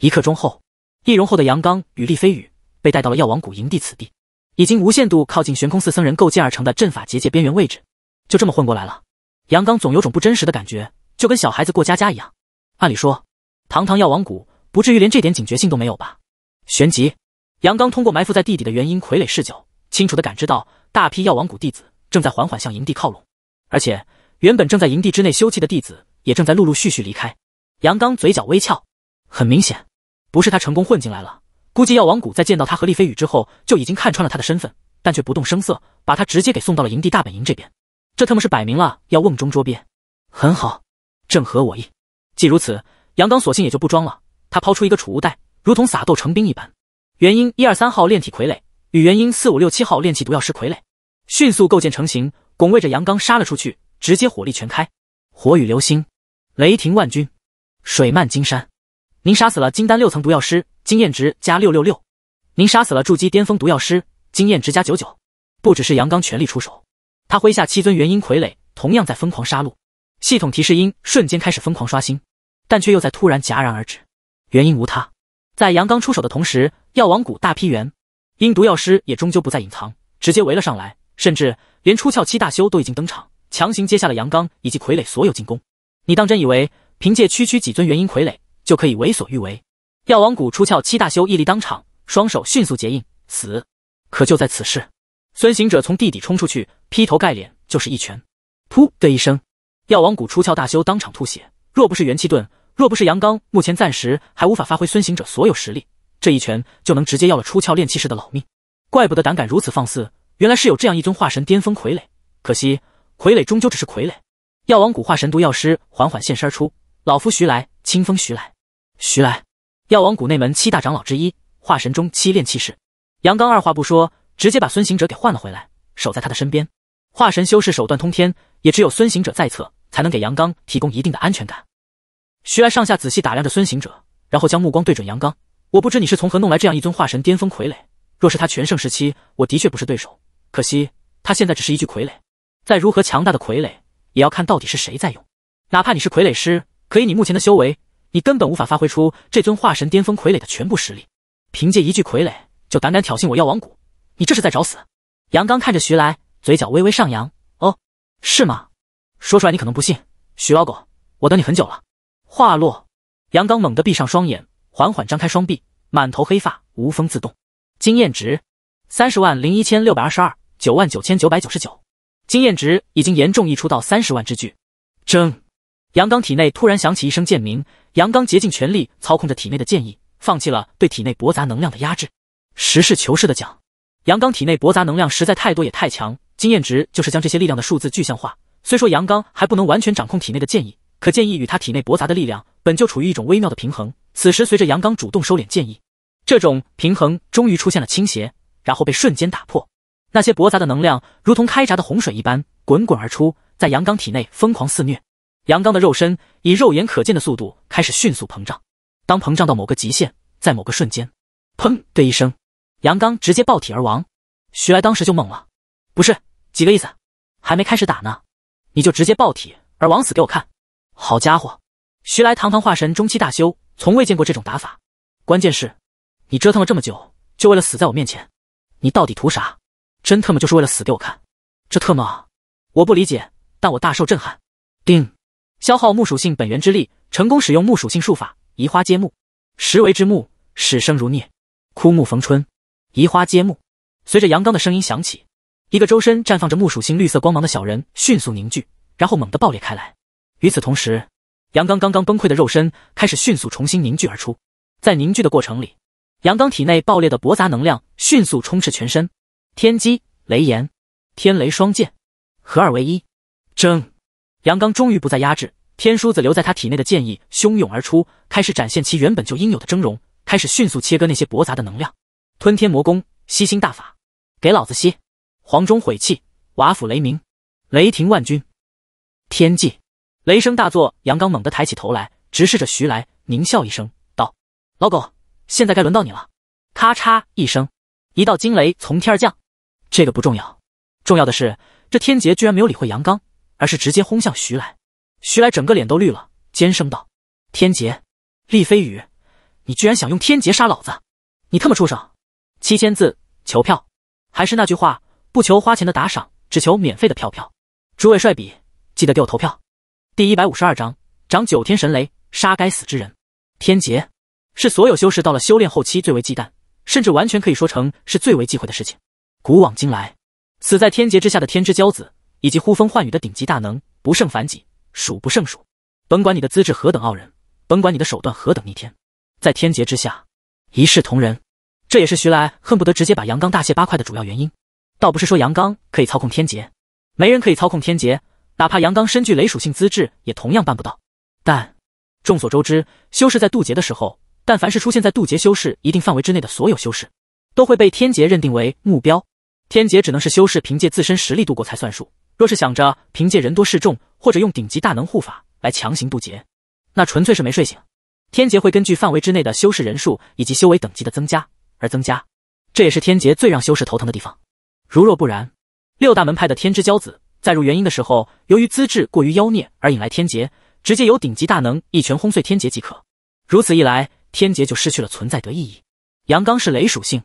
S1: 一刻钟后，易容后的杨刚与厉飞宇被带到了药王谷营地。此地已经无限度靠近悬空寺僧人构建而成的阵法结界边缘位置，就这么混过来了。杨刚总有种不真实的感觉，就跟小孩子过家家一样。按理说，堂堂药王谷不至于连这点警觉性都没有吧？旋即，杨刚通过埋伏在地底的元婴傀儡视角，清楚的感知到大批药王谷弟子正在缓缓向营地靠拢。而且，原本正在营地之内休憩的弟子也正在陆陆续续离开。杨刚嘴角微翘，很明显，不是他成功混进来了。估计药王谷在见到他和丽飞羽之后，就已经看穿了他的身份，但却不动声色，把他直接给送到了营地大本营这边。这他妈是摆明了要瓮中捉鳖。很好，正合我意。既如此，杨刚索性也就不装了。他抛出一个储物袋，如同撒豆成兵一般，元婴一二三号炼体傀儡与元婴四五六七号炼气毒药师傀儡迅速构建成型。拱卫着杨刚杀了出去，直接火力全开，火雨流星，雷霆万钧，水漫金山。您杀死了金丹六层毒药师，经验值加六六六。您杀死了筑基巅峰毒药师，经验值加九九。不只是杨刚全力出手，他麾下七尊元婴傀儡同样在疯狂杀戮。系统提示音瞬间开始疯狂刷新，但却又在突然戛然而止。原因无他，在杨刚出手的同时，药王谷大批元婴毒药师也终究不再隐藏，直接围了上来。甚至连出窍七大修都已经登场，强行接下了杨刚以及傀儡所有进攻。你当真以为凭借区区几尊元婴傀儡就可以为所欲为？药王谷出窍七大修屹立当场，双手迅速结印，死。可就在此时，孙行者从地底冲出去，劈头盖脸就是一拳，噗的一声，药王谷出窍大修当场吐血。若不是元气盾，若不是杨刚目前暂时还无法发挥孙行者所有实力，这一拳就能直接要了出窍炼气士的老命。怪不得胆敢如此放肆！原来是有这样一尊化神巅峰傀儡，可惜傀儡终究只是傀儡。药王谷化神毒药师缓缓现身出，老夫徐来，清风徐来，徐来。药王谷内门七大长老之一，化神中七炼气士。杨刚二话不说，直接把孙行者给换了回来，守在他的身边。化神修士手段通天，也只有孙行者在侧，才能给杨刚提供一定的安全感。徐来上下仔细打量着孙行者，然后将目光对准杨刚。我不知你是从何弄来这样一尊化神巅峰傀儡，若是他全盛时期，我的确不是对手。可惜，他现在只是一具傀儡。再如何强大的傀儡，也要看到底是谁在用。哪怕你是傀儡师，可以你目前的修为，你根本无法发挥出这尊化神巅峰傀儡的全部实力。凭借一具傀儡就胆敢挑衅我药王谷，你这是在找死！杨刚看着徐来，嘴角微微上扬：“哦，是吗？说出来你可能不信，徐老狗，我等你很久了。”话落，杨刚猛地闭上双眼，缓缓张开双臂，满头黑发无风自动。经验值：三十万零一千六百二十二。九万九千九百九十九，经验值已经严重溢出到三十万之巨。争，杨刚体内突然响起一声剑鸣。杨刚竭尽全力操控着体内的剑意，放弃了对体内驳杂能量的压制。实事求是的讲，杨刚体内驳杂能量实在太多也太强，经验值就是将这些力量的数字具象化。虽说杨刚还不能完全掌控体内的剑意，可剑意与他体内驳杂的力量本就处于一种微妙的平衡。此时随着杨刚主动收敛剑意，这种平衡终于出现了倾斜，然后被瞬间打破。那些驳杂的能量如同开闸的洪水一般滚滚而出，在杨刚体内疯狂肆虐。杨刚的肉身以肉眼可见的速度开始迅速膨胀。当膨胀到某个极限，在某个瞬间，砰的一声，杨刚直接爆体而亡。徐来当时就懵了：“不是几个意思？还没开始打呢，你就直接爆体而亡死给我看？好家伙！徐来堂堂化神中期大修，从未见过这种打法。关键是，你折腾了这么久，就为了死在我面前？你到底图啥？”真特么就是为了死给我看，这特么我不理解，但我大受震撼。叮，消耗木属性本源之力，成功使用木属性术法移花接木，死为之木，始生如孽，枯木逢春，移花接木。随着杨刚的声音响起，一个周身绽放着木属性绿色光芒的小人迅速凝聚，然后猛地爆裂开来。与此同时，杨刚刚刚崩溃的肉身开始迅速重新凝聚而出，在凝聚的过程里，杨刚体内爆裂的驳杂能量迅速充斥全身。天机雷炎，天雷双剑合二为一，争！杨刚终于不再压制，天枢子留在他体内的剑意汹涌而出，开始展现其原本就应有的峥嵘，开始迅速切割那些驳杂的能量。吞天魔功，吸星大法，给老子吸！黄忠悔气，瓦釜雷鸣，雷霆万钧。天际雷声大作，杨刚猛地抬起头来，直视着徐来，狞笑一声道：“老狗，现在该轮到你了。”咔嚓一声。一道惊雷从天而降，这个不重要，重要的是这天劫居然没有理会杨刚，而是直接轰向徐来。徐来整个脸都绿了，尖声道：“天劫，厉飞羽，你居然想用天劫杀老子！你他妈畜生！”七千字求票，还是那句话，不求花钱的打赏，只求免费的票票。诸位帅比，记得给我投票。第一百五十二章，掌九天神雷，杀该死之人。天劫是所有修士到了修炼后期最为忌惮。甚至完全可以说成是最为忌讳的事情。古往今来，死在天劫之下的天之骄子，以及呼风唤雨的顶级大能，不胜凡几，数不胜数。甭管你的资质何等傲人，甭管你的手段何等逆天，在天劫之下，一视同仁。这也是徐来恨不得直接把杨刚大卸八块的主要原因。倒不是说杨刚可以操控天劫，没人可以操控天劫，哪怕杨刚身具雷属性资质，也同样办不到。但众所周知，修士在渡劫的时候。但凡是出现在渡劫修士一定范围之内的所有修士，都会被天劫认定为目标。天劫只能是修士凭借自身实力渡过才算数。若是想着凭借人多势众，或者用顶级大能护法来强行渡劫，那纯粹是没睡醒。天劫会根据范围之内的修士人数以及修为等级的增加而增加，这也是天劫最让修士头疼的地方。如若不然，六大门派的天之骄子在入元婴的时候，由于资质过于妖孽而引来天劫，直接由顶级大能一拳轰碎天劫即可。如此一来，天劫就失去了存在的意义。阳刚是雷属性，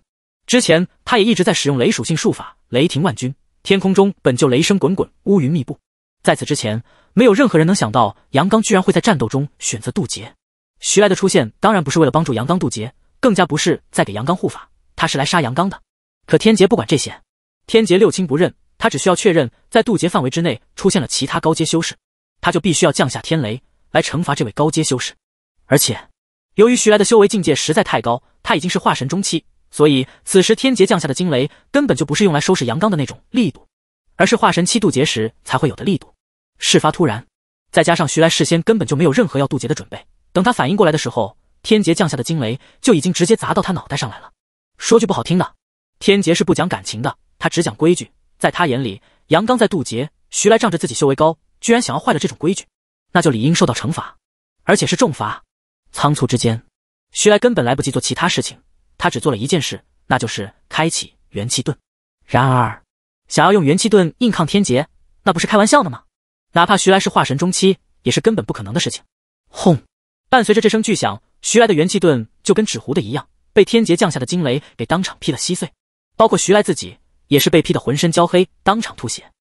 S1: 之前他也一直在使用雷属性术法，雷霆万钧。天空中本就雷声滚滚，乌云密布。在此之前，没有任何人能想到杨刚居然会在战斗中选择渡劫。徐来的出现当然不是为了帮助杨刚渡劫，更加不是在给杨刚护法，他是来杀杨刚的。可天劫不管这些，天劫六亲不认，他只需要确认在渡劫范围之内出现了其他高阶修士，他就必须要降下天雷来惩罚这位高阶修士，而且。由于徐来的修为境界实在太高，他已经是化神中期，所以此时天劫降下的惊雷根本就不是用来收拾阳刚的那种力度，而是化神期渡劫时才会有的力度。事发突然，再加上徐来事先根本就没有任何要渡劫的准备，等他反应过来的时候，天劫降下的惊雷就已经直接砸到他脑袋上来了。说句不好听的，天劫是不讲感情的，他只讲规矩。在他眼里，阳刚在渡劫，徐来仗着自己修为高，居然想要坏了这种规矩，那就理应受到惩罚，而且是重罚。仓促之间，徐来根本来不及做其他事情，他只做了一件事，那就是开启元气盾。然而，想要用元气盾硬抗天劫，那不是开玩笑的吗？哪怕徐来是化神中期，也是根本不可能的事情。轰！伴随着这声巨响，徐来的元气盾就跟纸糊的一样，被天劫降下的惊雷给当场劈了稀碎。包括徐来自己，也是被劈得浑身焦黑，当场吐血。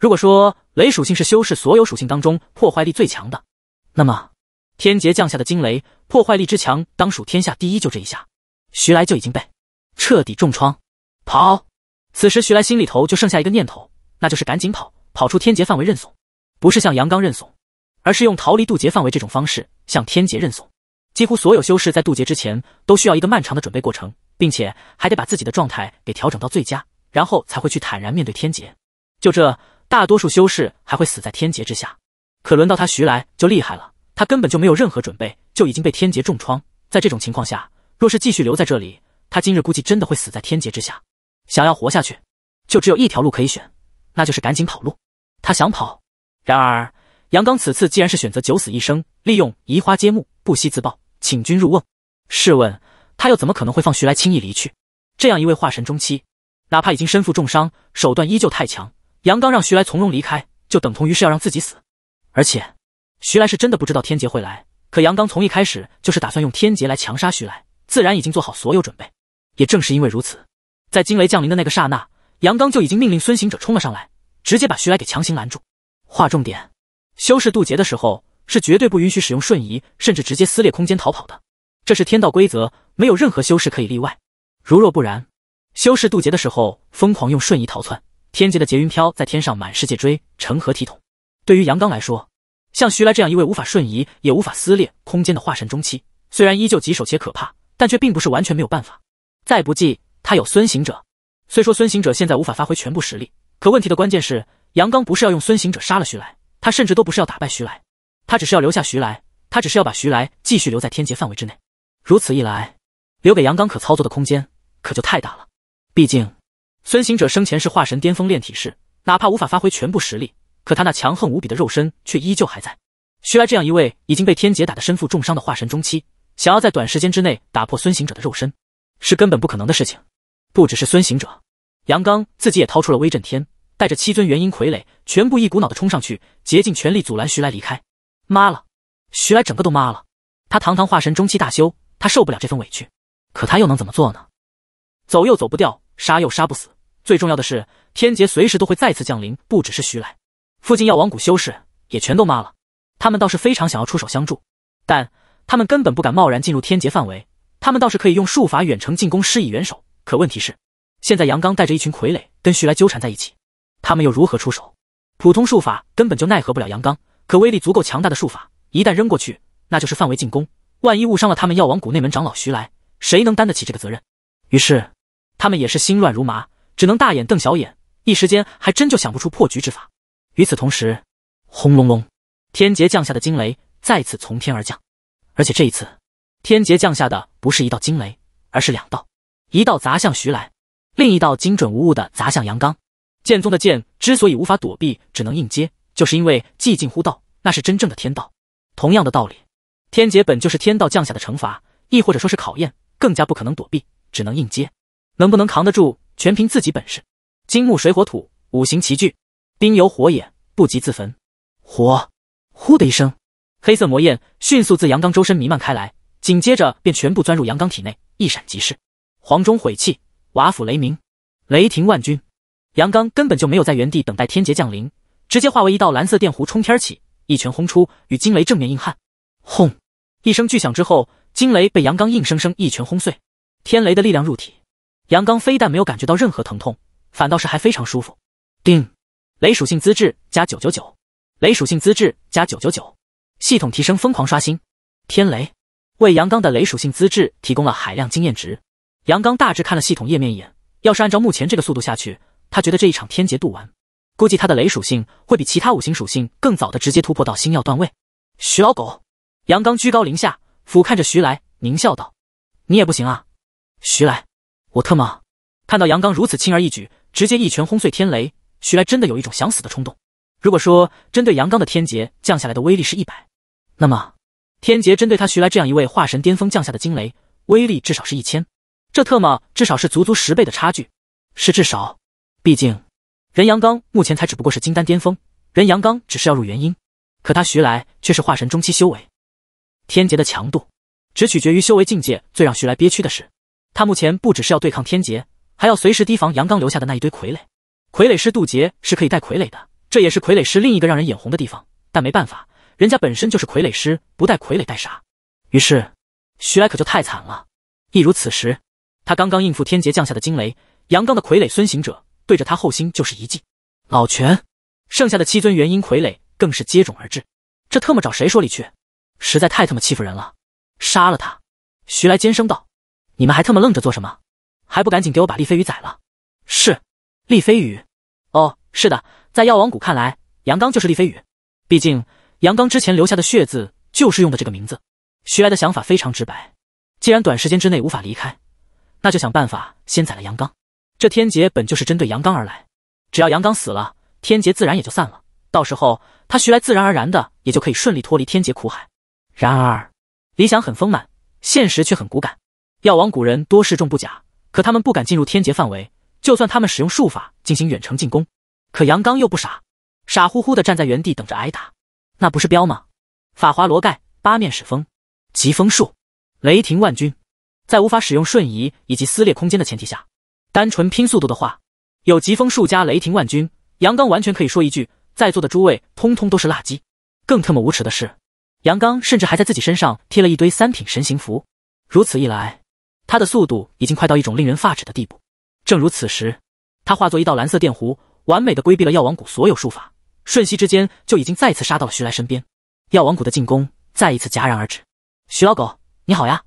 S1: 如果说雷属性是修士所有属性当中破坏力最强的，那么……天劫降下的惊雷，破坏力之强，当属天下第一。就这一下，徐来就已经被彻底重创，跑。此时，徐来心里头就剩下一个念头，那就是赶紧跑，跑出天劫范围认怂。不是向杨刚认怂，而是用逃离渡劫范围这种方式向天劫认怂。几乎所有修士在渡劫之前，都需要一个漫长的准备过程，并且还得把自己的状态给调整到最佳，然后才会去坦然面对天劫。就这，大多数修士还会死在天劫之下，可轮到他徐来就厉害了。他根本就没有任何准备，就已经被天劫重创。在这种情况下，若是继续留在这里，他今日估计真的会死在天劫之下。想要活下去，就只有一条路可以选，那就是赶紧跑路。他想跑，然而杨刚此次既然是选择九死一生，利用移花接木，不惜自爆，请君入瓮。试问他又怎么可能会放徐来轻易离去？这样一位化神中期，哪怕已经身负重伤，手段依旧太强。杨刚让徐来从容离开，就等同于是要让自己死，而且。徐来是真的不知道天劫会来，可杨刚从一开始就是打算用天劫来强杀徐来，自然已经做好所有准备。也正是因为如此，在惊雷降临的那个刹那，杨刚就已经命令孙行者冲了上来，直接把徐来给强行拦住。划重点：修士渡劫的时候，是绝对不允许使用瞬移，甚至直接撕裂空间逃跑的，这是天道规则，没有任何修士可以例外。如若不然，修士渡劫的时候疯狂用瞬移逃窜，天劫的劫云飘在天上满世界追，成何体统？对于杨刚来说。像徐来这样一位无法瞬移也无法撕裂空间的化神中期，虽然依旧棘手且可怕，但却并不是完全没有办法。再不济，他有孙行者。虽说孙行者现在无法发挥全部实力，可问题的关键是，杨刚不是要用孙行者杀了徐来，他甚至都不是要打败徐来，他只是要留下徐来，他只是要把徐来继续留在天劫范围之内。如此一来，留给杨刚可操作的空间可就太大了。毕竟，孙行者生前是化神巅峰炼体士，哪怕无法发挥全部实力。可他那强横无比的肉身却依旧还在。徐来这样一位已经被天劫打的身负重伤的化神中期，想要在短时间之内打破孙行者的肉身，是根本不可能的事情。不只是孙行者，杨刚自己也掏出了威震天，带着七尊元婴傀儡，全部一股脑的冲上去，竭尽全力阻拦徐来离开。妈了，徐来整个都妈了。他堂堂化神中期大修，他受不了这份委屈。可他又能怎么做呢？走又走不掉，杀又杀不死。最重要的是，天劫随时都会再次降临。不只是徐来。附近药王谷修士也全都麻了，他们倒是非常想要出手相助，但他们根本不敢贸然进入天劫范围。他们倒是可以用术法远程进攻，施以援手。可问题是，现在杨刚带着一群傀儡跟徐来纠缠在一起，他们又如何出手？普通术法根本就奈何不了杨刚，可威力足够强大的术法一旦扔过去，那就是范围进攻。万一误伤了他们药王谷内门长老徐来，谁能担得起这个责任？于是他们也是心乱如麻，只能大眼瞪小眼，一时间还真就想不出破局之法。与此同时，轰隆隆，天劫降下的惊雷再次从天而降，而且这一次，天劫降下的不是一道惊雷，而是两道，一道砸向徐来，另一道精准无误的砸向杨刚。剑宗的剑之所以无法躲避，只能硬接，就是因为寂静呼道，那是真正的天道。同样的道理，天劫本就是天道降下的惩罚，亦或者说是考验，更加不可能躲避，只能硬接。能不能扛得住，全凭自己本事。金木水火土五行齐聚。冰有火也，不及自焚。火，呼的一声，黑色魔焰迅速自杨刚周身弥漫开来，紧接着便全部钻入杨刚体内，一闪即逝。黄钟毁气，瓦釜雷鸣，雷霆万钧。杨刚根本就没有在原地等待天劫降临，直接化为一道蓝色电弧冲天起，一拳轰出，与惊雷正面硬撼。轰！一声巨响之后，惊雷被杨刚硬生生一拳轰碎。天雷的力量入体，杨刚非但没有感觉到任何疼痛，反倒是还非常舒服。定。雷属性资质加九九九，雷属性资质加九九九，系统提升疯狂刷新，天雷为阳刚的雷属性资质提供了海量经验值。阳刚大致看了系统页面一眼，要是按照目前这个速度下去，他觉得这一场天劫度完，估计他的雷属性会比其他五行属性更早的直接突破到星耀段位。徐老狗，阳刚居高临下俯瞰着徐来，狞笑道：“你也不行啊，徐来，我特么看到阳刚如此轻而易举，直接一拳轰碎天雷。”徐来真的有一种想死的冲动。如果说针对杨刚的天劫降下来的威力是一百，那么天劫针对他徐来这样一位化神巅峰降下的惊雷威力至少是一千，这特么至少是足足十倍的差距。是至少，毕竟任阳刚目前才只不过是金丹巅峰，任阳刚只是要入元婴，可他徐来却是化神中期修为。天劫的强度只取决于修为境界。最让徐来憋屈的是，他目前不只是要对抗天劫，还要随时提防杨刚留下的那一堆傀儡。傀儡师渡劫是可以带傀儡的，这也是傀儡师另一个让人眼红的地方。但没办法，人家本身就是傀儡师，不带傀儡带啥？于是徐来可就太惨了。一如此时，他刚刚应付天劫降下的惊雷，阳刚的傀儡孙行者对着他后心就是一记老拳，剩下的七尊元婴傀儡更是接踵而至。这特么找谁说理去？实在太他妈欺负人了！杀了他！徐来尖声道：“你们还特么愣着做什么？还不赶紧给我把丽飞鱼宰了！”是。厉飞雨，哦，是的，在药王谷看来，杨刚就是厉飞雨，毕竟杨刚之前留下的血字就是用的这个名字。徐来的想法非常直白，既然短时间之内无法离开，那就想办法先宰了杨刚。这天劫本就是针对杨刚而来，只要杨刚死了，天劫自然也就散了，到时候他徐来自然而然的也就可以顺利脱离天劫苦海。然而，理想很丰满，现实却很骨感。药王谷人多势众不假，可他们不敢进入天劫范围。就算他们使用术法进行远程进攻，可杨刚又不傻，傻乎乎的站在原地等着挨打，那不是彪吗？法华罗盖八面使风，疾风术，雷霆万钧。在无法使用瞬移以及撕裂空间的前提下，单纯拼速度的话，有疾风术加雷霆万钧，杨刚完全可以说一句：在座的诸位通通都是垃圾。更特么无耻的是，杨刚甚至还在自己身上贴了一堆三品神行符，如此一来，他的速度已经快到一种令人发指的地步。正如此时，他化作一道蓝色电弧，完美的规避了药王谷所有术法，瞬息之间就已经再次杀到了徐来身边。药王谷的进攻再一次戛然而止。徐老狗，你好呀！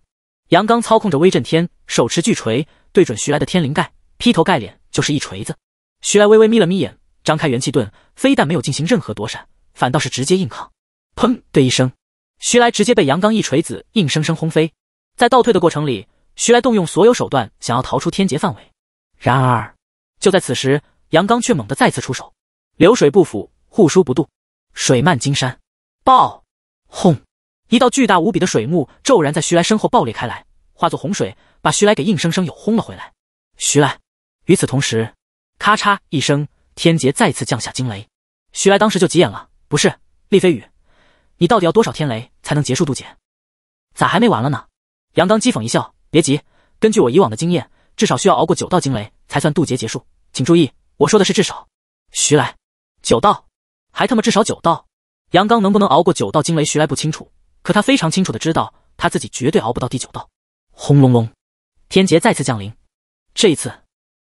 S1: 杨刚操控着威震天，手持巨锤，对准徐来的天灵盖，劈头盖脸就是一锤子。徐来微微眯了眯眼，张开元气盾，非但没有进行任何躲闪，反倒是直接硬抗。砰的一声，徐来直接被杨刚一锤子硬生生轰飞。在倒退的过程里，徐来动用所有手段想要逃出天劫范围。然而，就在此时，杨刚却猛地再次出手。流水不腐，护书不渡，水漫金山，爆轰！一道巨大无比的水幕骤然在徐来身后爆裂开来，化作洪水，把徐来给硬生生又轰了回来。徐来，与此同时，咔嚓一声，天劫再次降下惊雷。徐来当时就急眼了：“不是，厉飞宇，你到底要多少天雷才能结束渡劫？咋还没完了呢？”杨刚讥讽一笑：“别急，根据我以往的经验。”至少需要熬过九道惊雷才算渡劫结束，请注意，我说的是至少。徐来，九道，还他妈至少九道！杨刚能不能熬过九道惊雷，徐来不清楚，可他非常清楚的知道，他自己绝对熬不到第九道。轰隆隆，天劫再次降临，这一次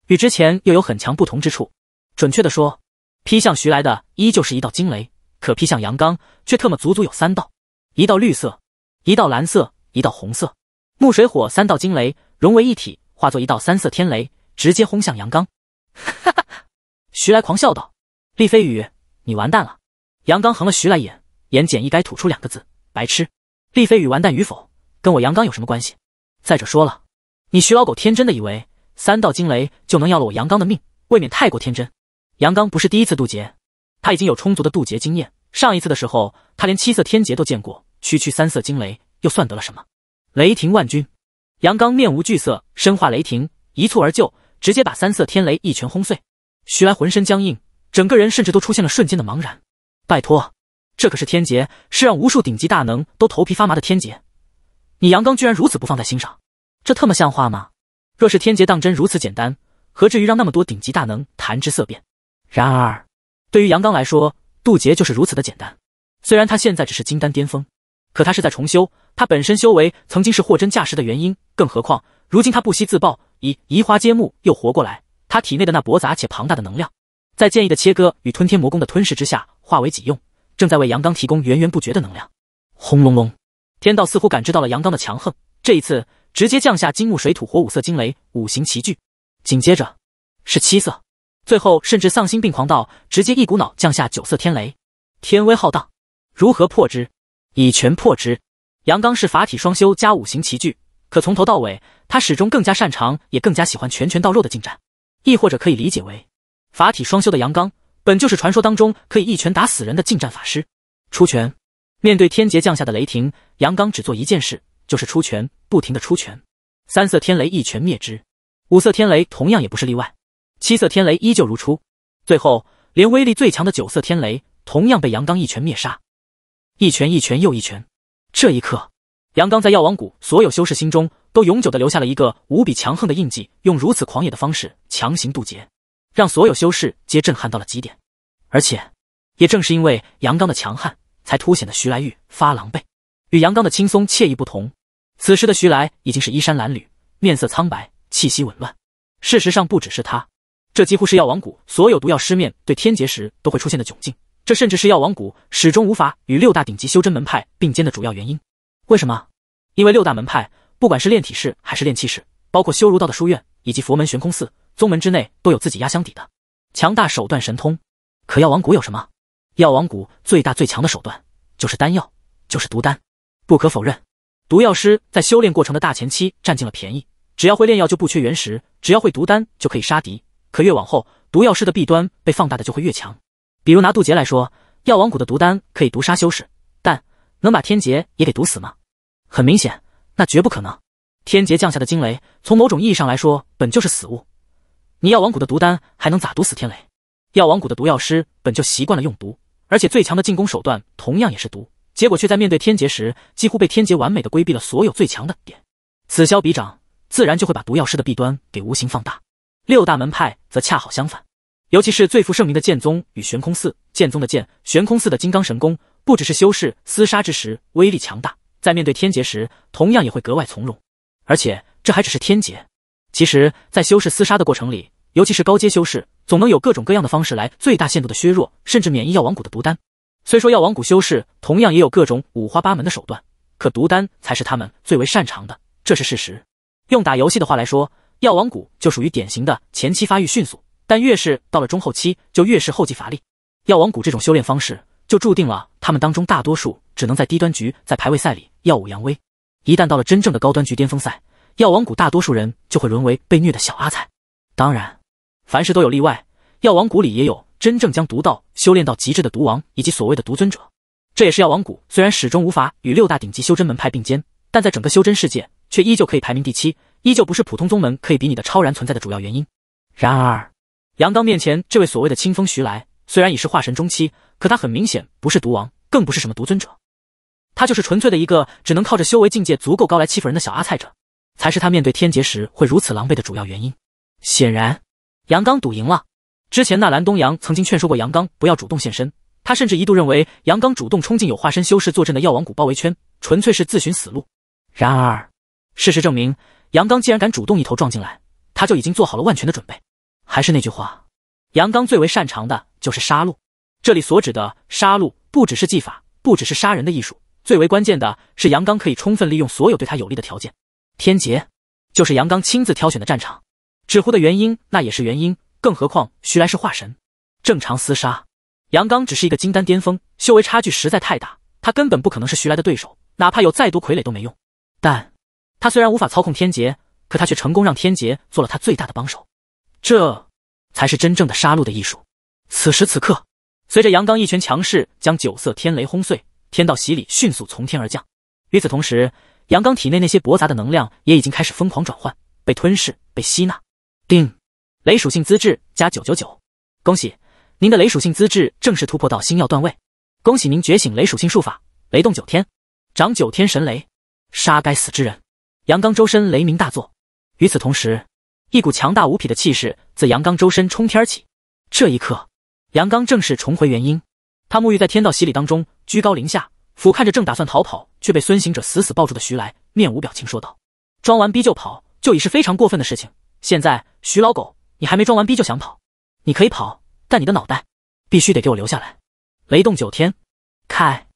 S1: 与之前又有很强不同之处。准确的说，劈向徐来的依旧是一道惊雷，可劈向杨刚却特么足足有三道，一道绿色，一道蓝色，一道红色，木水火三道惊雷融为一体。化作一道三色天雷，直接轰向杨刚。(laughs) 徐来狂笑道：“厉飞羽，你完蛋了！”杨刚横了徐来一眼，言简意赅吐出两个字：“白痴。”厉飞羽完蛋与否，跟我杨刚有什么关系？再者说了，你徐老狗天真的以为三道惊雷就能要了我杨刚的命，未免太过天真。杨刚不是第一次渡劫，他已经有充足的渡劫经验。上一次的时候，他连七色天劫都见过，区区三色惊雷又算得了什么？雷霆万钧。杨刚面无惧色，身化雷霆，一蹴而就，直接把三色天雷一拳轰碎。徐来浑身僵硬，整个人甚至都出现了瞬间的茫然。拜托，这可是天劫，是让无数顶级大能都头皮发麻的天劫。你杨刚居然如此不放在心上，这特么像话吗？若是天劫当真如此简单，何至于让那么多顶级大能谈之色变？然而，对于杨刚来说，渡劫就是如此的简单。虽然他现在只是金丹巅峰。可他是在重修，他本身修为曾经是货真价实的原因，更何况如今他不惜自爆，以移花接木又活过来，他体内的那驳杂且庞大的能量，在剑意的切割与吞天魔功的吞噬之下化为己用，正在为杨刚提供源源不绝的能量。轰隆隆，天道似乎感知到了杨刚的强横，这一次直接降下金木水土火五色惊雷，五行齐聚，紧接着是七色，最后甚至丧心病狂到直接一股脑降下九色天雷，天威浩荡，如何破之？以拳破之，杨刚是法体双修加五行齐聚，可从头到尾，他始终更加擅长，也更加喜欢拳拳到肉的近战。亦或者可以理解为，法体双修的杨刚本就是传说当中可以一拳打死人的近战法师。出拳！面对天劫降下的雷霆，杨刚只做一件事，就是出拳，不停的出拳。三色天雷一拳灭之，五色天雷同样也不是例外，七色天雷依旧如初，最后连威力最强的九色天雷同样被杨刚一拳灭杀。一拳一拳又一拳，这一刻，杨刚在药王谷所有修士心中都永久的留下了一个无比强横的印记。用如此狂野的方式强行渡劫，让所有修士皆震撼到了极点。而且，也正是因为杨刚的强悍，才凸显的徐来玉发狼狈。与杨刚的轻松惬意不同，此时的徐来已经是衣衫褴褛，面色苍白，气息紊乱。事实上，不只是他，这几乎是药王谷所有毒药师面对天劫时都会出现的窘境。这甚至是药王谷始终无法与六大顶级修真门派并肩的主要原因。为什么？因为六大门派，不管是炼体式还是炼气士，包括修儒道的书院以及佛门悬空寺宗门之内，都有自己压箱底的强大手段神通。可药王谷有什么？药王谷最大最强的手段就是丹药，就是毒丹。不可否认，毒药师在修炼过程的大前期占尽了便宜。只要会炼药，就不缺原石；只要会毒丹，就可以杀敌。可越往后，毒药师的弊端被放大的就会越强。比如拿渡劫来说，药王谷的毒丹可以毒杀修士，但能把天劫也给毒死吗？很明显，那绝不可能。天劫降下的惊雷，从某种意义上来说，本就是死物。你药王谷的毒丹还能咋毒死天雷？药王谷的毒药师本就习惯了用毒，而且最强的进攻手段同样也是毒，结果却在面对天劫时，几乎被天劫完美的规避了所有最强的点。此消彼长，自然就会把毒药师的弊端给无形放大。六大门派则恰好相反。尤其是最负盛名的剑宗与悬空寺，剑宗的剑，悬空寺的金刚神功，不只是修士厮杀之时威力强大，在面对天劫时，同样也会格外从容。而且这还只是天劫。其实，在修士厮杀的过程里，尤其是高阶修士，总能有各种各样的方式来最大限度的削弱甚至免疫药王谷的毒丹。虽说药王谷修士同样也有各种五花八门的手段，可毒丹才是他们最为擅长的，这是事实。用打游戏的话来说，药王谷就属于典型的前期发育迅速。但越是到了中后期，就越是后继乏力。药王谷这种修炼方式，就注定了他们当中大多数只能在低端局、在排位赛里耀武扬威。一旦到了真正的高端局、巅峰赛，药王谷大多数人就会沦为被虐的小阿菜。当然，凡事都有例外，药王谷里也有真正将毒道修炼到极致的毒王以及所谓的独尊者。这也是药王谷虽然始终无法与六大顶级修真门派并肩，但在整个修真世界却依旧可以排名第七，依旧不是普通宗门可以比拟的超然存在的主要原因。然而。杨刚面前这位所谓的清风徐来，虽然已是化神中期，可他很明显不是毒王，更不是什么毒尊者，他就是纯粹的一个只能靠着修为境界足够高来欺负人的小阿菜者，才是他面对天劫时会如此狼狈的主要原因。显然，杨刚赌赢了。之前那蓝东阳曾经劝说过杨刚不要主动现身，他甚至一度认为杨刚主动冲进有化身修士坐镇的药王谷包围圈，纯粹是自寻死路。然而，事实证明，杨刚既然敢主动一头撞进来，他就已经做好了万全的准备。还是那句话，杨刚最为擅长的就是杀戮。这里所指的杀戮，不只是技法，不只是杀人的艺术，最为关键的是杨刚可以充分利用所有对他有利的条件。天劫就是杨刚亲自挑选的战场，纸糊的原因那也是原因，更何况徐来是化神，正常厮杀，杨刚只是一个金丹巅峰，修为差距实在太大，他根本不可能是徐来的对手，哪怕有再多傀儡都没用。但他虽然无法操控天劫，可他却成功让天劫做了他最大的帮手。这，才是真正的杀戮的艺术。此时此刻，随着杨刚一拳强势将九色天雷轰碎，天道洗礼迅速从天而降。与此同时，杨刚体内那些驳杂的能量也已经开始疯狂转换，被吞噬，被吸纳。定，雷属性资质加九九九，恭喜您的雷属性资质正式突破到星耀段位，恭喜您觉醒雷属性术法，雷动九天，掌九天神雷，杀该死之人！杨刚周身雷鸣大作，与此同时。一股强大无匹的气势自杨刚周身冲天起，这一刻，杨刚正式重回元婴。他沐浴在天道洗礼当中，居高临下俯瞰着正打算逃跑却被孙行者死死抱住的徐来，面无表情说道：“装完逼就跑，就已是非常过分的事情。现在，徐老狗，你还没装完逼就想跑，你可以跑，但你的脑袋必须得给我留下来。”雷动九天，开！